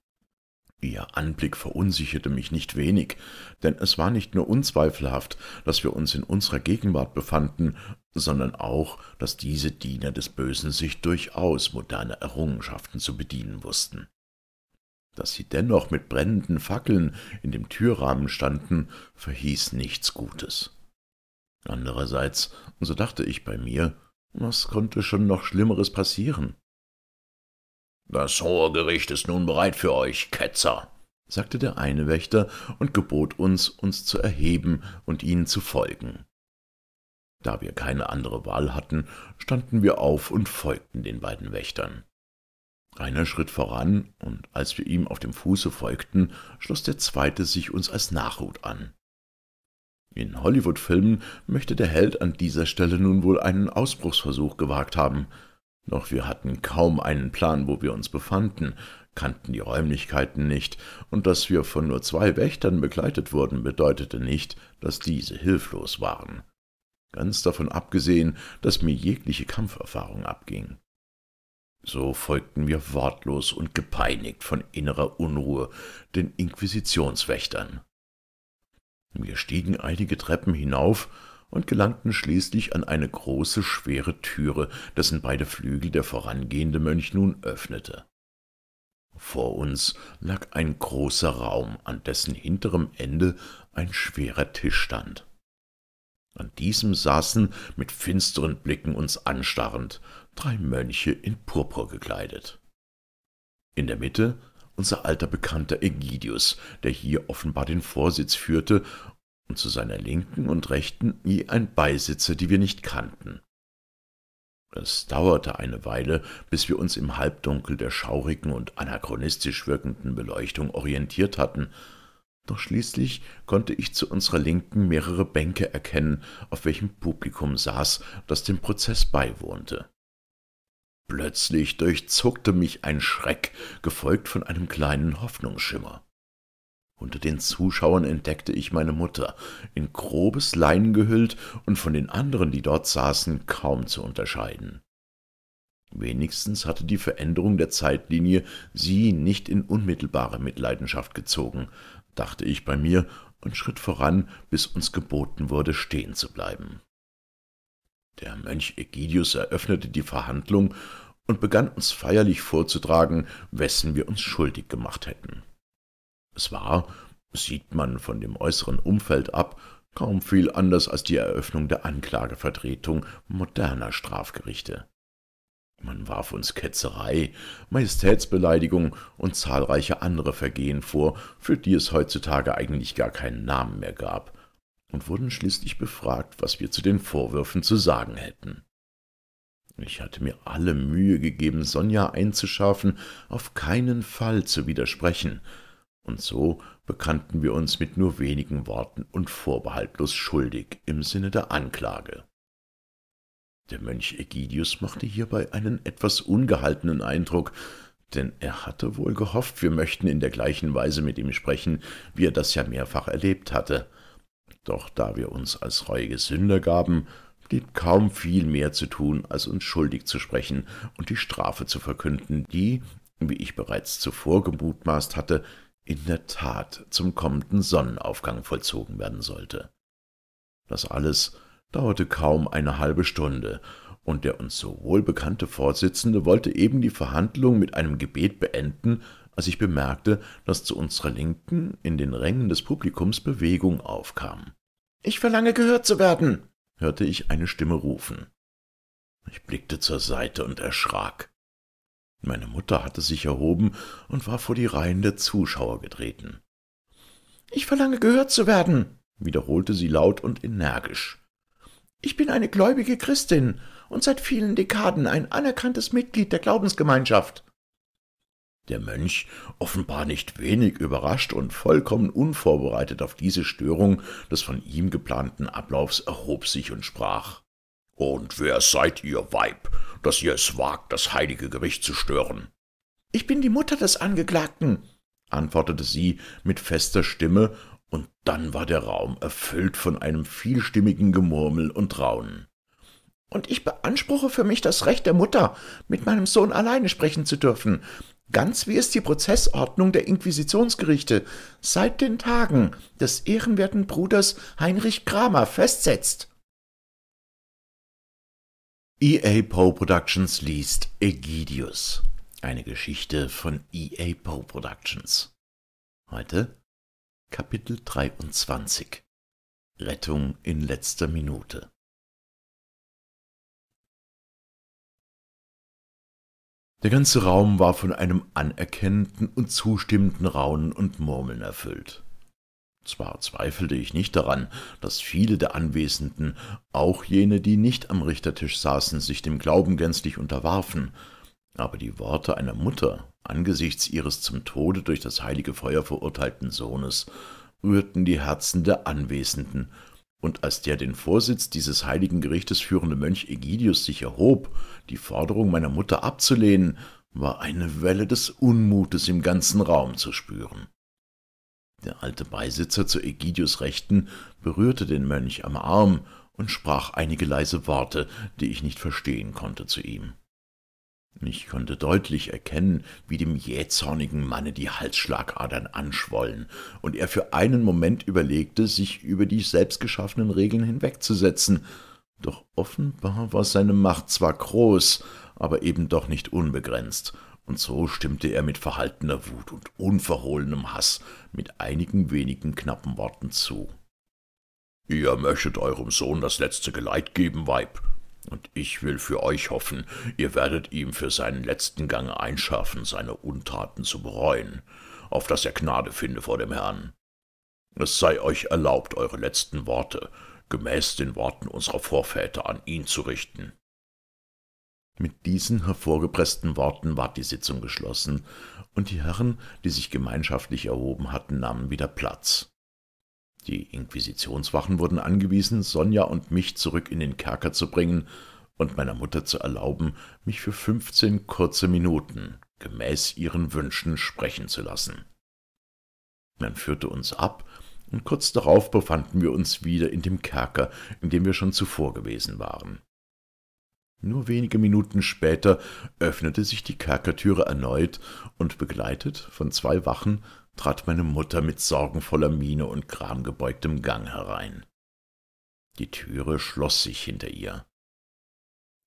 S2: Ihr Anblick verunsicherte mich nicht wenig, denn es war nicht nur unzweifelhaft, dass wir uns in unserer Gegenwart befanden, sondern auch, dass diese Diener des Bösen sich durchaus moderner Errungenschaften zu bedienen wussten dass sie dennoch mit brennenden Fackeln in dem Türrahmen standen, verhieß nichts Gutes. Andererseits, so dachte ich bei mir, was konnte schon noch Schlimmeres passieren? Das hohe Gericht ist nun bereit für euch, Ketzer, sagte der eine Wächter und gebot uns, uns zu erheben und ihnen zu folgen. Da wir keine andere Wahl hatten, standen wir auf und folgten den beiden Wächtern. Einer schritt voran, und als wir ihm auf dem Fuße folgten, schloss der zweite sich uns als Nachhut an. In Hollywood-Filmen möchte der Held an dieser Stelle nun wohl einen Ausbruchsversuch gewagt haben. Doch wir hatten kaum einen Plan, wo wir uns befanden, kannten die Räumlichkeiten nicht, und dass wir von nur zwei Wächtern begleitet wurden, bedeutete nicht, dass diese hilflos waren. Ganz davon abgesehen, dass mir jegliche Kampferfahrung abging. So folgten wir wortlos und gepeinigt von innerer Unruhe den Inquisitionswächtern. Wir stiegen einige Treppen hinauf und gelangten schließlich an eine große, schwere Türe, dessen beide Flügel der vorangehende Mönch nun öffnete. Vor uns lag ein großer Raum, an dessen hinterem Ende ein schwerer Tisch stand. An diesem saßen, mit finsteren Blicken uns anstarrend, drei Mönche in Purpur gekleidet. In der Mitte unser alter Bekannter Ägidius, der hier offenbar den Vorsitz führte, und zu seiner Linken und Rechten je ein Beisitzer, die wir nicht kannten. Es dauerte eine Weile, bis wir uns im Halbdunkel der schaurigen und anachronistisch wirkenden Beleuchtung orientiert hatten, doch schließlich konnte ich zu unserer Linken mehrere Bänke erkennen, auf welchem Publikum saß, das dem Prozess beiwohnte. Plötzlich durchzuckte mich ein Schreck, gefolgt von einem kleinen Hoffnungsschimmer. Unter den Zuschauern entdeckte ich meine Mutter, in grobes Leinen gehüllt und von den anderen, die dort saßen, kaum zu unterscheiden. Wenigstens hatte die Veränderung der Zeitlinie sie nicht in unmittelbare Mitleidenschaft gezogen, dachte ich bei mir und schritt voran, bis uns geboten wurde, stehen zu bleiben. Der Mönch Egidius eröffnete die Verhandlung und begann uns feierlich vorzutragen, wessen wir uns schuldig gemacht hätten. Es war, sieht man von dem äußeren Umfeld ab, kaum viel anders als die Eröffnung der Anklagevertretung moderner Strafgerichte. Man warf uns Ketzerei, Majestätsbeleidigung und zahlreiche andere Vergehen vor, für die es heutzutage eigentlich gar keinen Namen mehr gab, und wurden schließlich befragt, was wir zu den Vorwürfen zu sagen hätten. Ich hatte mir alle Mühe gegeben, Sonja einzuschärfen, auf keinen Fall zu widersprechen, und so bekannten wir uns mit nur wenigen Worten und vorbehaltlos schuldig im Sinne der Anklage. Der Mönch Ägidius machte hierbei einen etwas ungehaltenen Eindruck, denn er hatte wohl gehofft, wir möchten in der gleichen Weise mit ihm sprechen, wie er das ja mehrfach erlebt hatte. Doch da wir uns als reuige Sünder gaben, blieb kaum viel mehr zu tun, als uns schuldig zu sprechen und die Strafe zu verkünden, die, wie ich bereits zuvor gemutmaßt hatte, in der Tat zum kommenden Sonnenaufgang vollzogen werden sollte. Das alles dauerte kaum eine halbe Stunde, und der uns so wohlbekannte Vorsitzende wollte eben die Verhandlung mit einem Gebet beenden, als ich bemerkte, dass zu unserer Linken in den Rängen des Publikums Bewegung aufkam. Ich verlange gehört zu werden, hörte ich eine Stimme rufen. Ich blickte zur Seite und erschrak. Meine Mutter hatte sich erhoben und war vor die Reihen der Zuschauer getreten. Ich verlange gehört zu werden, wiederholte sie laut und energisch. Ich bin eine gläubige Christin und seit vielen Dekaden ein anerkanntes Mitglied der Glaubensgemeinschaft. Der Mönch, offenbar nicht wenig überrascht und vollkommen unvorbereitet auf diese Störung des von ihm geplanten Ablaufs, erhob sich und sprach Und wer seid ihr, Weib, dass ihr es wagt, das heilige Gericht zu stören? Ich bin die Mutter des Angeklagten, antwortete sie mit fester Stimme, und dann war der Raum erfüllt von einem vielstimmigen Gemurmel und Raunen. Und ich beanspruche für mich das Recht der Mutter, mit meinem Sohn alleine sprechen zu dürfen, ganz wie es die Prozessordnung der Inquisitionsgerichte seit den Tagen des ehrenwerten Bruders Heinrich Kramer festsetzt. EA Poe Productions liest Egidius, eine Geschichte
S3: von EA Poe Productions. Heute Kapitel 23 Rettung in letzter Minute. Der ganze Raum war von einem anerkennenden und zustimmenden Raunen und Murmeln erfüllt. Zwar
S2: zweifelte ich nicht daran, dass viele der Anwesenden, auch jene, die nicht am Richtertisch saßen, sich dem Glauben gänzlich unterwarfen, aber die Worte einer Mutter angesichts ihres zum Tode durch das heilige Feuer verurteilten Sohnes rührten die Herzen der Anwesenden und als der den Vorsitz dieses heiligen Gerichtes führende Mönch Egidius sich erhob, die Forderung meiner Mutter abzulehnen, war eine Welle des Unmutes im ganzen Raum zu spüren. Der alte Beisitzer zu Egidius Rechten berührte den Mönch am Arm und sprach einige leise Worte, die ich nicht verstehen konnte, zu ihm. Ich konnte deutlich erkennen, wie dem jähzornigen Manne die Halsschlagadern anschwollen und er für einen Moment überlegte, sich über die selbstgeschaffenen Regeln hinwegzusetzen. Doch offenbar war seine Macht zwar groß, aber eben doch nicht unbegrenzt, und so stimmte er mit verhaltener Wut und unverhohlenem Hass mit einigen wenigen knappen Worten zu. Ihr möchtet eurem Sohn das letzte Geleit geben, Weib, und ich will für euch hoffen, ihr werdet ihm für seinen letzten Gang einschärfen, seine Untaten zu bereuen, auf dass er Gnade finde vor dem Herrn. Es sei euch erlaubt, eure letzten Worte gemäß den Worten unserer Vorväter an ihn zu richten. Mit diesen hervorgepressten Worten ward die Sitzung geschlossen, und die Herren, die sich gemeinschaftlich erhoben hatten, nahmen wieder Platz. Die Inquisitionswachen wurden angewiesen, Sonja und mich zurück in den Kerker zu bringen und meiner Mutter zu erlauben, mich für fünfzehn kurze Minuten gemäß ihren Wünschen sprechen zu lassen. Man führte uns ab, und kurz darauf befanden wir uns wieder in dem Kerker, in dem wir schon zuvor gewesen waren. Nur wenige Minuten später öffnete sich die Kerkertüre erneut, und begleitet von zwei Wachen trat meine Mutter mit sorgenvoller Miene und gramgebeugtem Gang herein. Die Türe schloss sich hinter ihr.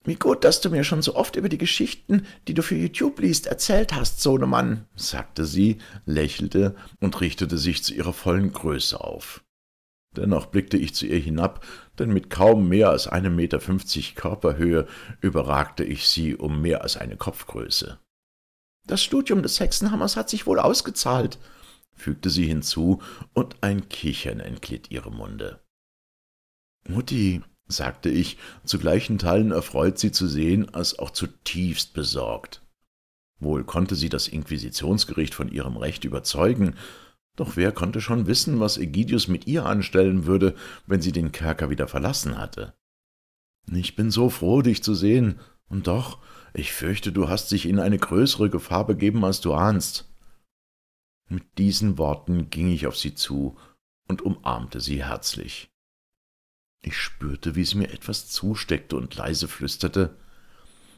S2: »Wie gut, dass du mir schon so oft über die Geschichten, die du für YouTube liest, erzählt hast, Sohnemann«, sagte sie, lächelte und richtete sich zu ihrer vollen Größe auf. Dennoch blickte ich zu ihr hinab, denn mit kaum mehr als einem Meter fünfzig Körperhöhe überragte ich sie um mehr als eine Kopfgröße. »Das Studium des Hexenhammers hat sich wohl ausgezahlt«, fügte sie hinzu, und ein Kichern entglitt ihrem Munde. Mutti, sagte ich, zu gleichen Teilen erfreut sie zu sehen, als auch zutiefst besorgt. Wohl konnte sie das Inquisitionsgericht von ihrem Recht überzeugen, doch wer konnte schon wissen, was Egidius mit ihr anstellen würde, wenn sie den Kerker wieder verlassen hatte? Ich bin so froh, dich zu sehen, und doch, ich fürchte, du hast dich in eine größere Gefahr begeben, als du ahnst. Mit diesen Worten ging ich auf sie zu und umarmte sie herzlich. Ich spürte, wie sie mir etwas zusteckte und leise flüsterte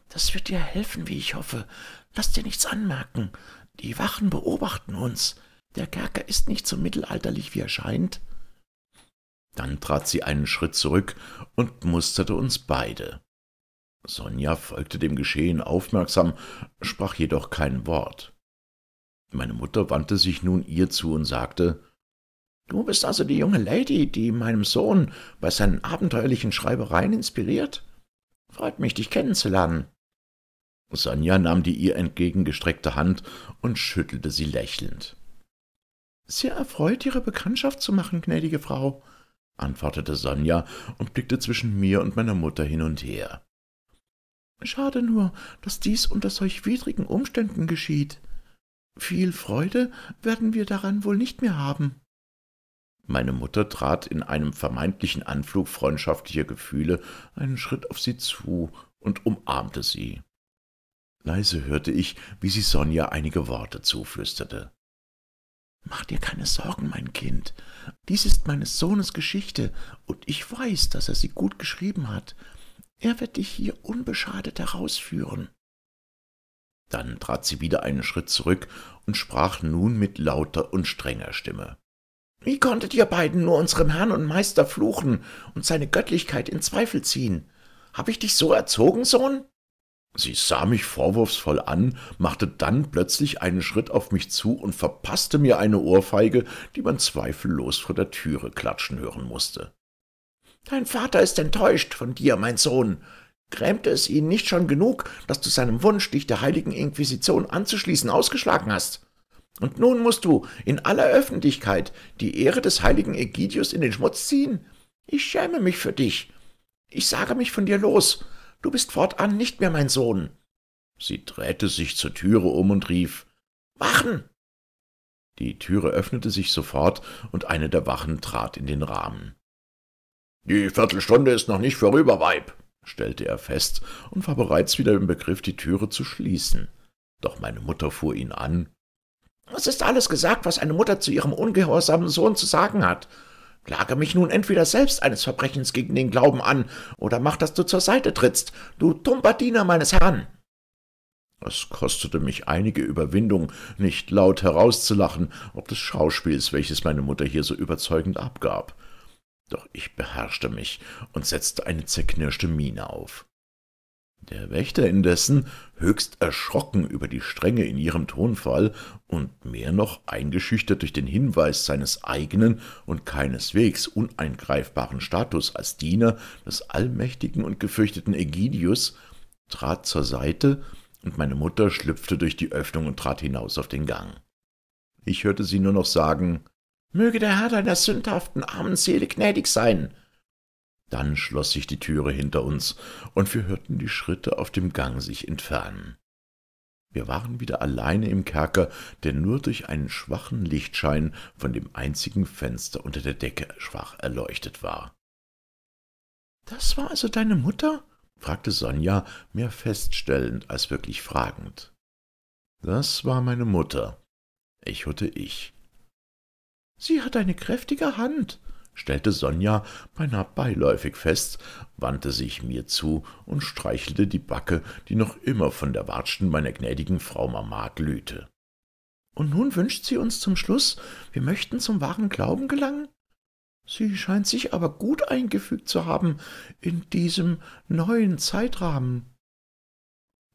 S2: Das wird dir helfen, wie ich hoffe. Lass dir nichts anmerken. Die Wachen beobachten uns. Der Kerker ist nicht so mittelalterlich, wie er scheint. Dann trat sie einen Schritt zurück und musterte uns beide. Sonja folgte dem Geschehen aufmerksam, sprach jedoch kein Wort. Meine Mutter wandte sich nun ihr zu und sagte, »Du bist also die junge Lady, die meinem Sohn bei seinen abenteuerlichen Schreibereien inspiriert? Freut mich, dich kennenzulernen.« Sonja nahm die ihr entgegengestreckte Hand und schüttelte sie lächelnd. »Sehr erfreut, Ihre Bekanntschaft zu machen, gnädige Frau«, antwortete Sonja und blickte zwischen mir und meiner Mutter hin und her. »Schade nur, dass dies unter solch widrigen Umständen geschieht«, viel Freude werden wir daran wohl nicht mehr haben. Meine Mutter trat in einem vermeintlichen Anflug freundschaftlicher Gefühle einen Schritt auf sie zu und umarmte sie. Leise hörte ich, wie sie Sonja einige Worte zuflüsterte. Mach dir keine Sorgen, mein Kind. Dies ist meines Sohnes Geschichte, und ich weiß, dass er sie gut geschrieben hat. Er wird dich hier unbeschadet herausführen. Dann trat sie wieder einen Schritt zurück und sprach nun mit lauter und strenger Stimme. Wie konntet ihr beiden nur unserem Herrn und Meister fluchen und seine Göttlichkeit in Zweifel ziehen? Hab ich dich so erzogen, Sohn? Sie sah mich vorwurfsvoll an, machte dann plötzlich einen Schritt auf mich zu und verpasste mir eine Ohrfeige, die man zweifellos vor der Türe klatschen hören mußte. Dein Vater ist enttäuscht von dir, mein Sohn. Grämte es ihn nicht schon genug, dass du seinem Wunsch, dich der heiligen Inquisition anzuschließen, ausgeschlagen hast? Und nun musst du in aller Öffentlichkeit die Ehre des heiligen Ägidius in den Schmutz ziehen? Ich schäme mich für dich. Ich sage mich von dir los. Du bist fortan nicht mehr mein Sohn. Sie drehte sich zur Türe um und rief Wachen. Die Türe öffnete sich sofort, und eine der Wachen trat in den Rahmen. Die Viertelstunde ist noch nicht vorüber, Weib, stellte er fest und war bereits wieder im Begriff, die Türe zu schließen. Doch meine Mutter fuhr ihn an. Es ist alles gesagt, was eine Mutter zu ihrem ungehorsamen Sohn zu sagen hat. Klage mich nun entweder selbst eines Verbrechens gegen den Glauben an, oder mach, dass du zur Seite trittst, du tumper Diener meines Herrn. Es kostete mich einige Überwindung, nicht laut herauszulachen, ob des Schauspiels, welches meine Mutter hier so überzeugend abgab. Doch ich beherrschte mich und setzte eine zerknirschte Miene auf. Der Wächter indessen, höchst erschrocken über die Strenge in ihrem Tonfall und mehr noch eingeschüchtert durch den Hinweis seines eigenen und keineswegs uneingreifbaren Status als Diener des allmächtigen und gefürchteten Ägidius, trat zur Seite, und meine Mutter schlüpfte durch die Öffnung und trat hinaus auf den Gang. Ich hörte sie nur noch sagen Möge der Herr deiner sündhaften armen Seele gnädig sein. Dann schloss sich die Türe hinter uns, und wir hörten die Schritte auf dem Gang sich entfernen. Wir waren wieder alleine im Kerker, der nur durch einen schwachen Lichtschein von dem einzigen Fenster unter der Decke schwach erleuchtet war. »Das war also deine Mutter?« fragte Sonja, mehr feststellend als wirklich fragend. »Das war meine Mutter«, echote ich. Sie hat eine kräftige Hand, stellte Sonja beinahe beiläufig fest, wandte sich mir zu und streichelte die Backe, die noch immer von der Watschen meiner gnädigen Frau Mama glühte. Und nun wünscht sie uns zum Schluss, wir möchten zum wahren Glauben gelangen? Sie scheint sich aber gut eingefügt zu haben in diesem neuen Zeitrahmen.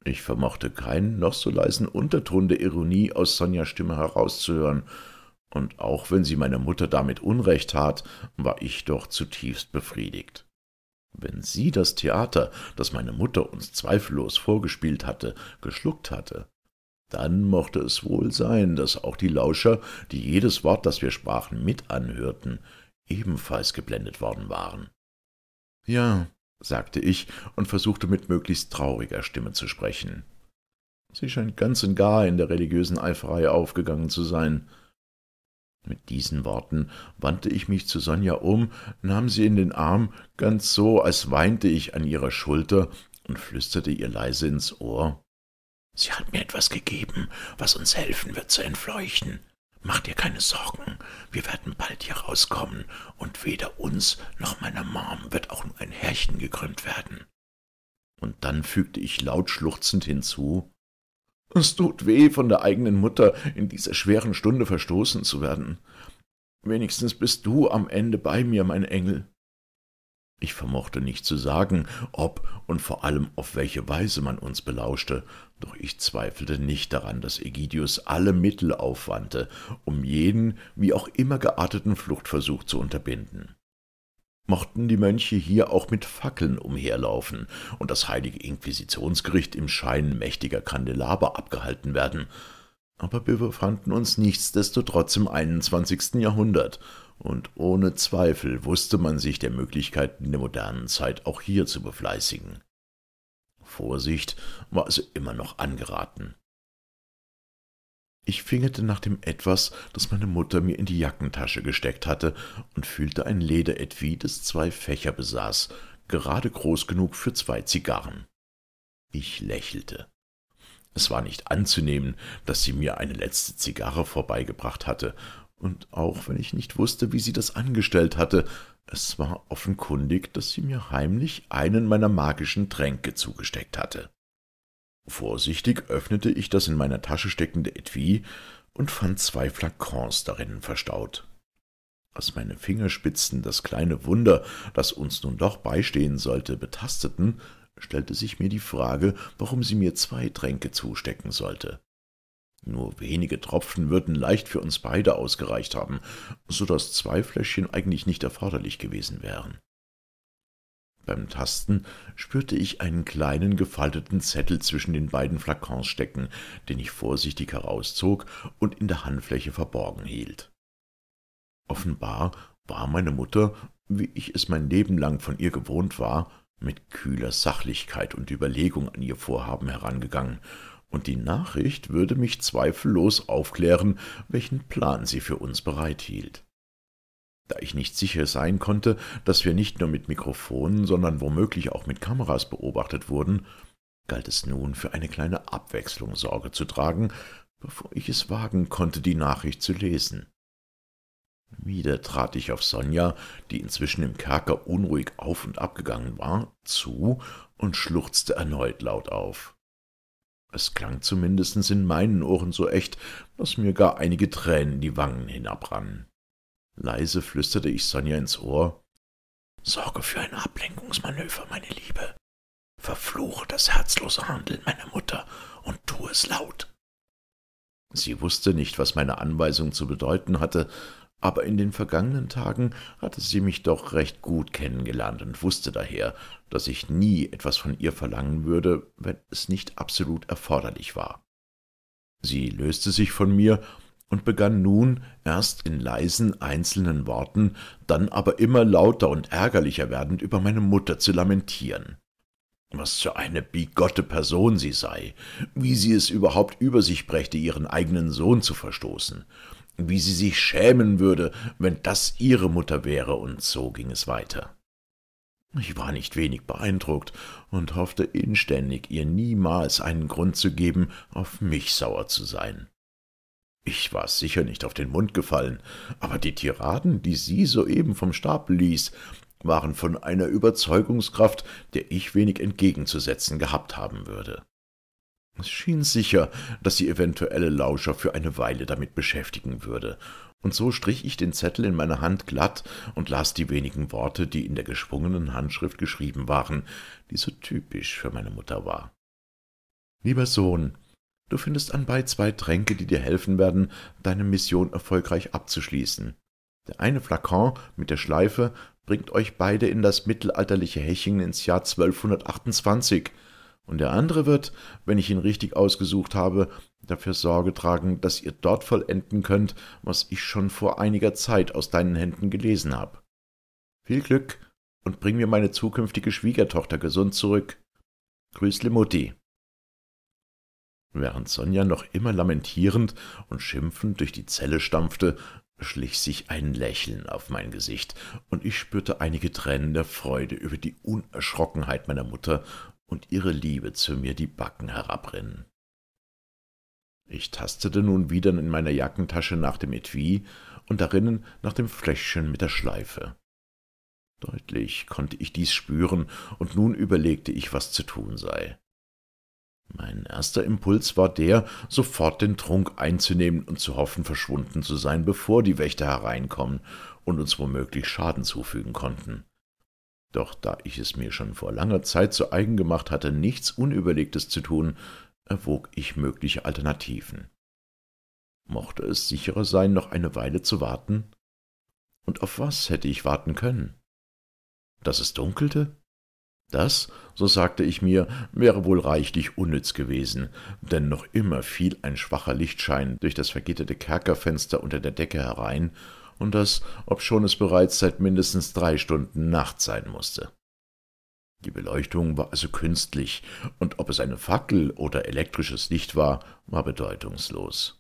S2: Ich vermochte keinen noch so leisen Unterton der Ironie aus Sonjas Stimme herauszuhören, und auch wenn sie meiner Mutter damit Unrecht tat, war ich doch zutiefst befriedigt. Wenn sie das Theater, das meine Mutter uns zweifellos vorgespielt hatte, geschluckt hatte, dann mochte es wohl sein, dass auch die Lauscher, die jedes Wort, das wir sprachen, mit anhörten, ebenfalls geblendet worden waren. Ja, sagte ich und versuchte mit möglichst trauriger Stimme zu sprechen. Sie scheint ganz und gar in der religiösen Eiferei aufgegangen zu sein. Mit diesen Worten wandte ich mich zu Sonja um, nahm sie in den Arm, ganz so, als weinte ich an ihrer Schulter und flüsterte ihr leise ins Ohr. Sie hat mir etwas gegeben, was uns helfen wird zu entfleuchten. Mach dir keine Sorgen, wir werden bald hier rauskommen, und weder uns noch meiner Mom wird auch nur ein Härchen gekrümmt werden. Und dann fügte ich laut schluchzend hinzu es tut weh, von der eigenen Mutter in dieser schweren Stunde verstoßen zu werden. Wenigstens bist du am Ende bei mir, mein Engel. Ich vermochte nicht zu sagen, ob und vor allem auf welche Weise man uns belauschte, doch ich zweifelte nicht daran, dass Egidius alle Mittel aufwandte, um jeden wie auch immer gearteten Fluchtversuch zu unterbinden mochten die Mönche hier auch mit Fackeln umherlaufen und das heilige Inquisitionsgericht im Schein mächtiger Kandelaber abgehalten werden. Aber wir befanden uns nichtsdestotrotz im 21. Jahrhundert, und ohne Zweifel wusste man sich der Möglichkeiten der modernen Zeit auch hier zu befleißigen. Vorsicht war also immer noch angeraten. Ich fingerte nach dem Etwas, das meine Mutter mir in die Jackentasche gesteckt hatte, und fühlte ein Lederetui, das zwei Fächer besaß, gerade groß genug für zwei Zigarren. Ich lächelte. Es war nicht anzunehmen, dass sie mir eine letzte Zigarre vorbeigebracht hatte, und auch wenn ich nicht wusste, wie sie das angestellt hatte, es war offenkundig, dass sie mir heimlich einen meiner magischen Tränke zugesteckt hatte. Vorsichtig öffnete ich das in meiner Tasche steckende Etui und fand zwei Flakons darin verstaut. Als meine Fingerspitzen das kleine Wunder, das uns nun doch beistehen sollte, betasteten, stellte sich mir die Frage, warum sie mir zwei Tränke zustecken sollte. Nur wenige Tropfen würden leicht für uns beide ausgereicht haben, so daß zwei Fläschchen eigentlich nicht erforderlich gewesen wären. Beim Tasten spürte ich einen kleinen gefalteten Zettel zwischen den beiden Flakons stecken, den ich vorsichtig herauszog und in der Handfläche verborgen hielt. Offenbar war meine Mutter, wie ich es mein Leben lang von ihr gewohnt war, mit kühler Sachlichkeit und Überlegung an ihr Vorhaben herangegangen, und die Nachricht würde mich zweifellos aufklären, welchen Plan sie für uns bereithielt da ich nicht sicher sein konnte, dass wir nicht nur mit Mikrofonen, sondern womöglich auch mit Kameras beobachtet wurden, galt es nun für eine kleine Abwechslung Sorge zu tragen, bevor ich es wagen konnte, die Nachricht zu lesen. Wieder trat ich auf Sonja, die inzwischen im Kerker unruhig auf und abgegangen war, zu und schluchzte erneut laut auf. Es klang zumindest in meinen Ohren so echt, dass mir gar einige Tränen die Wangen hinabrannen. Leise flüsterte ich Sonja ins Ohr.
S3: Sorge für ein Ablenkungsmanöver, meine Liebe. Verfluche das herzlose Handeln meiner Mutter und tu es laut.
S2: Sie wusste nicht, was meine Anweisung zu bedeuten hatte, aber in den vergangenen Tagen hatte sie mich doch recht gut kennengelernt und wusste daher, dass ich nie etwas von ihr verlangen würde, wenn es nicht absolut erforderlich war. Sie löste sich von mir und begann nun, erst in leisen, einzelnen Worten, dann aber immer lauter und ärgerlicher werdend, über meine Mutter zu lamentieren. Was für eine bigotte Person sie sei, wie sie es überhaupt über sich brächte, ihren eigenen Sohn zu verstoßen, wie sie sich schämen würde, wenn das ihre Mutter wäre, und so ging es weiter. Ich war nicht wenig beeindruckt und hoffte inständig, ihr niemals einen Grund zu geben, auf mich sauer zu sein. Ich war sicher nicht auf den Mund gefallen, aber die Tiraden, die sie soeben vom Stapel ließ, waren von einer Überzeugungskraft, der ich wenig entgegenzusetzen gehabt haben würde. Es schien sicher, dass sie eventuelle Lauscher für eine Weile damit beschäftigen würde, und so strich ich den Zettel in meiner Hand glatt und las die wenigen Worte, die in der geschwungenen Handschrift geschrieben waren, die so typisch für meine Mutter war. Lieber Sohn, Du findest anbei zwei Tränke, die dir helfen werden, deine Mission erfolgreich abzuschließen. Der eine Flakon mit der Schleife bringt euch beide in das mittelalterliche Hechingen ins Jahr 1228 und der andere wird, wenn ich ihn richtig ausgesucht habe, dafür Sorge tragen, dass ihr dort vollenden könnt, was ich schon vor einiger Zeit aus deinen Händen gelesen habe. Viel Glück und bring mir meine zukünftige Schwiegertochter gesund zurück. Grüßle Mutti. Während Sonja noch immer lamentierend und schimpfend durch die Zelle stampfte, schlich sich ein Lächeln auf mein Gesicht, und ich spürte einige Tränen der Freude über die Unerschrockenheit meiner Mutter und ihre Liebe zu mir die Backen herabrinnen. Ich tastete nun wieder in meiner Jackentasche nach dem Etui und darinnen nach dem Fläschchen mit der Schleife. Deutlich konnte ich dies spüren, und nun überlegte ich, was zu tun sei. Mein erster Impuls war der, sofort den Trunk einzunehmen und zu hoffen, verschwunden zu sein, bevor die Wächter hereinkommen und uns womöglich Schaden zufügen konnten. Doch da ich es mir schon vor langer Zeit zu eigen gemacht hatte, nichts Unüberlegtes zu tun, erwog ich mögliche Alternativen. Mochte es sicherer sein, noch eine Weile zu warten? Und auf was hätte ich warten können? Dass es dunkelte? Das, so sagte ich mir, wäre wohl reichlich unnütz gewesen, denn noch immer fiel ein schwacher Lichtschein durch das vergitterte Kerkerfenster unter der Decke herein, und das, obschon es bereits seit mindestens drei Stunden Nacht sein mußte. Die Beleuchtung war also künstlich, und ob es eine Fackel oder elektrisches Licht war, war bedeutungslos.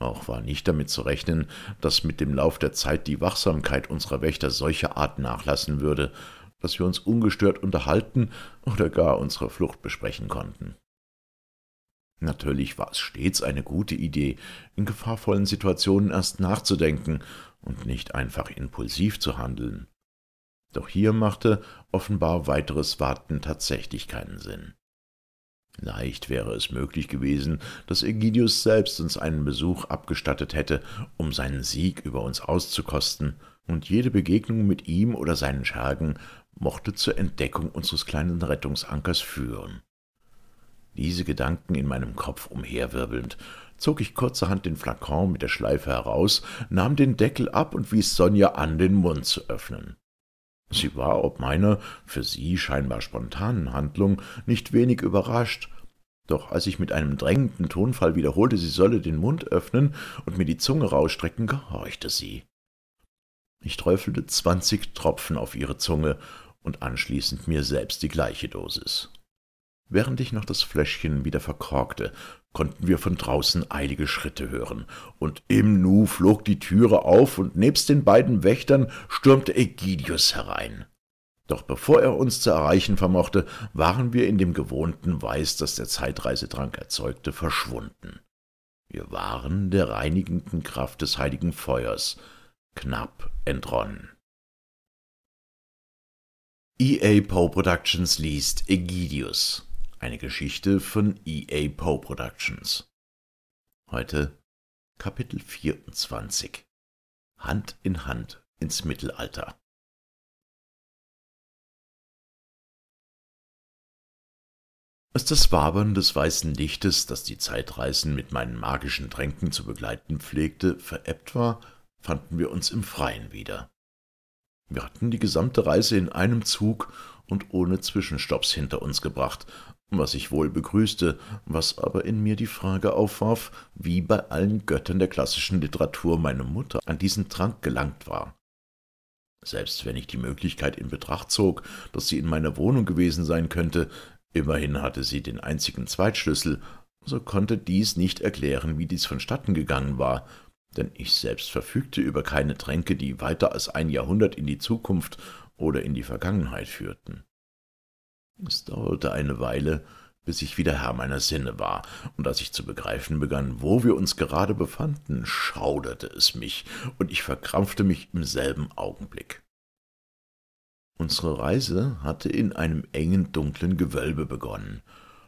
S2: Auch war nicht damit zu rechnen, dass mit dem Lauf der Zeit die Wachsamkeit unserer Wächter solcher Art nachlassen würde, dass wir uns ungestört unterhalten oder gar unsere Flucht besprechen konnten. Natürlich war es stets eine gute Idee, in gefahrvollen Situationen erst nachzudenken und nicht einfach impulsiv zu handeln. Doch hier machte offenbar weiteres Warten tatsächlich keinen Sinn. Leicht wäre es möglich gewesen, dass Egidius selbst uns einen Besuch abgestattet hätte, um seinen Sieg über uns auszukosten, und jede Begegnung mit ihm oder seinen Schergen mochte zur Entdeckung unseres kleinen Rettungsankers führen. Diese Gedanken in meinem Kopf umherwirbelnd, zog ich kurzerhand den Flakon mit der Schleife heraus, nahm den Deckel ab und wies Sonja an, den Mund zu öffnen. Sie war ob meiner, für sie scheinbar spontanen Handlung, nicht wenig überrascht, doch als ich mit einem drängenden Tonfall wiederholte, sie solle den Mund öffnen und mir die Zunge rausstrecken, gehorchte sie. Ich träufelte zwanzig Tropfen auf ihre Zunge und anschließend mir selbst die gleiche Dosis. Während ich noch das Fläschchen wieder verkorkte, konnten wir von draußen eilige Schritte hören, und im Nu flog die Türe auf, und nebst den beiden Wächtern stürmte Ägidius herein. Doch bevor er uns zu erreichen vermochte, waren wir in dem gewohnten Weiß, das der Zeitreisetrank erzeugte, verschwunden. Wir waren der reinigenden Kraft des heiligen Feuers knapp entronnen. EA Poe Productions liest Egidius, eine Geschichte von EA Poe Productions.
S3: Heute Kapitel 24 Hand in Hand ins Mittelalter. Als das Wabern des weißen Lichtes, das die Zeitreisen mit meinen magischen
S2: Tränken zu begleiten pflegte, verebbt war, fanden wir uns im Freien wieder. Wir hatten die gesamte Reise in einem Zug und ohne Zwischenstopps hinter uns gebracht, was ich wohl begrüßte, was aber in mir die Frage aufwarf, wie bei allen Göttern der klassischen Literatur meine Mutter an diesen Trank gelangt war. Selbst wenn ich die Möglichkeit in Betracht zog, dass sie in meiner Wohnung gewesen sein könnte, immerhin hatte sie den einzigen Zweitschlüssel, so konnte dies nicht erklären, wie dies vonstatten gegangen war, denn ich selbst verfügte über keine Tränke, die weiter als ein Jahrhundert in die Zukunft oder in die Vergangenheit führten. Es dauerte eine Weile, bis ich wieder Herr meiner Sinne war, und als ich zu begreifen begann, wo wir uns gerade befanden, schauderte es mich, und ich verkrampfte mich im selben Augenblick. Unsere Reise hatte in einem engen, dunklen Gewölbe begonnen,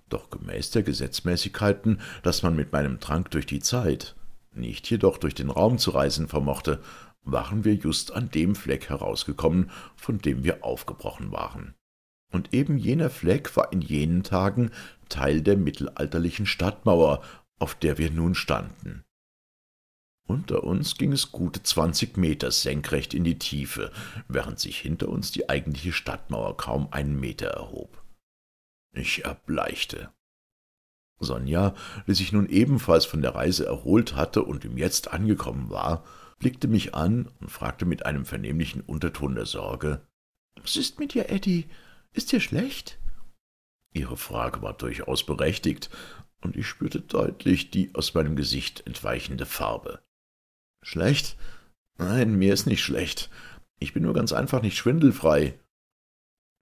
S2: doch gemäß der Gesetzmäßigkeiten, dass man mit meinem Trank durch die Zeit, nicht jedoch durch den Raum zu reisen vermochte, waren wir just an dem Fleck herausgekommen, von dem wir aufgebrochen waren. Und eben jener Fleck war in jenen Tagen Teil der mittelalterlichen Stadtmauer, auf der wir nun standen. Unter uns ging es gute zwanzig Meter senkrecht in die Tiefe, während sich hinter uns die eigentliche Stadtmauer kaum einen Meter erhob. Ich erbleichte. Sonja, die sich nun ebenfalls von der Reise erholt hatte und im Jetzt angekommen war, blickte mich an und fragte mit einem vernehmlichen Unterton der Sorge Was ist mit dir, Eddie? Ist dir schlecht? Ihre Frage war durchaus berechtigt, und ich spürte deutlich die aus meinem Gesicht entweichende Farbe. Schlecht? Nein, mir ist nicht schlecht. Ich bin nur ganz einfach nicht schwindelfrei,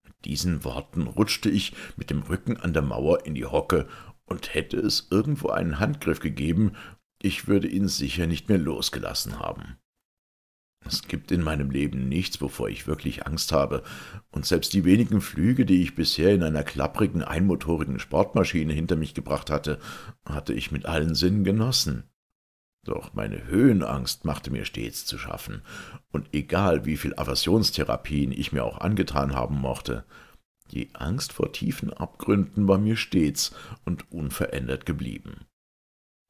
S2: Mit diesen Worten rutschte ich mit dem Rücken an der Mauer in die Hocke und hätte es irgendwo einen Handgriff gegeben, ich würde ihn sicher nicht mehr losgelassen haben. Es gibt in meinem Leben nichts, wovor ich wirklich Angst habe, und selbst die wenigen Flüge, die ich bisher in einer klapprigen, einmotorigen Sportmaschine hinter mich gebracht hatte, hatte ich mit allen Sinnen genossen. Doch meine Höhenangst machte mir stets zu schaffen, und egal wie viel Aversionstherapien ich mir auch angetan haben mochte, die Angst vor tiefen Abgründen war mir stets und unverändert geblieben.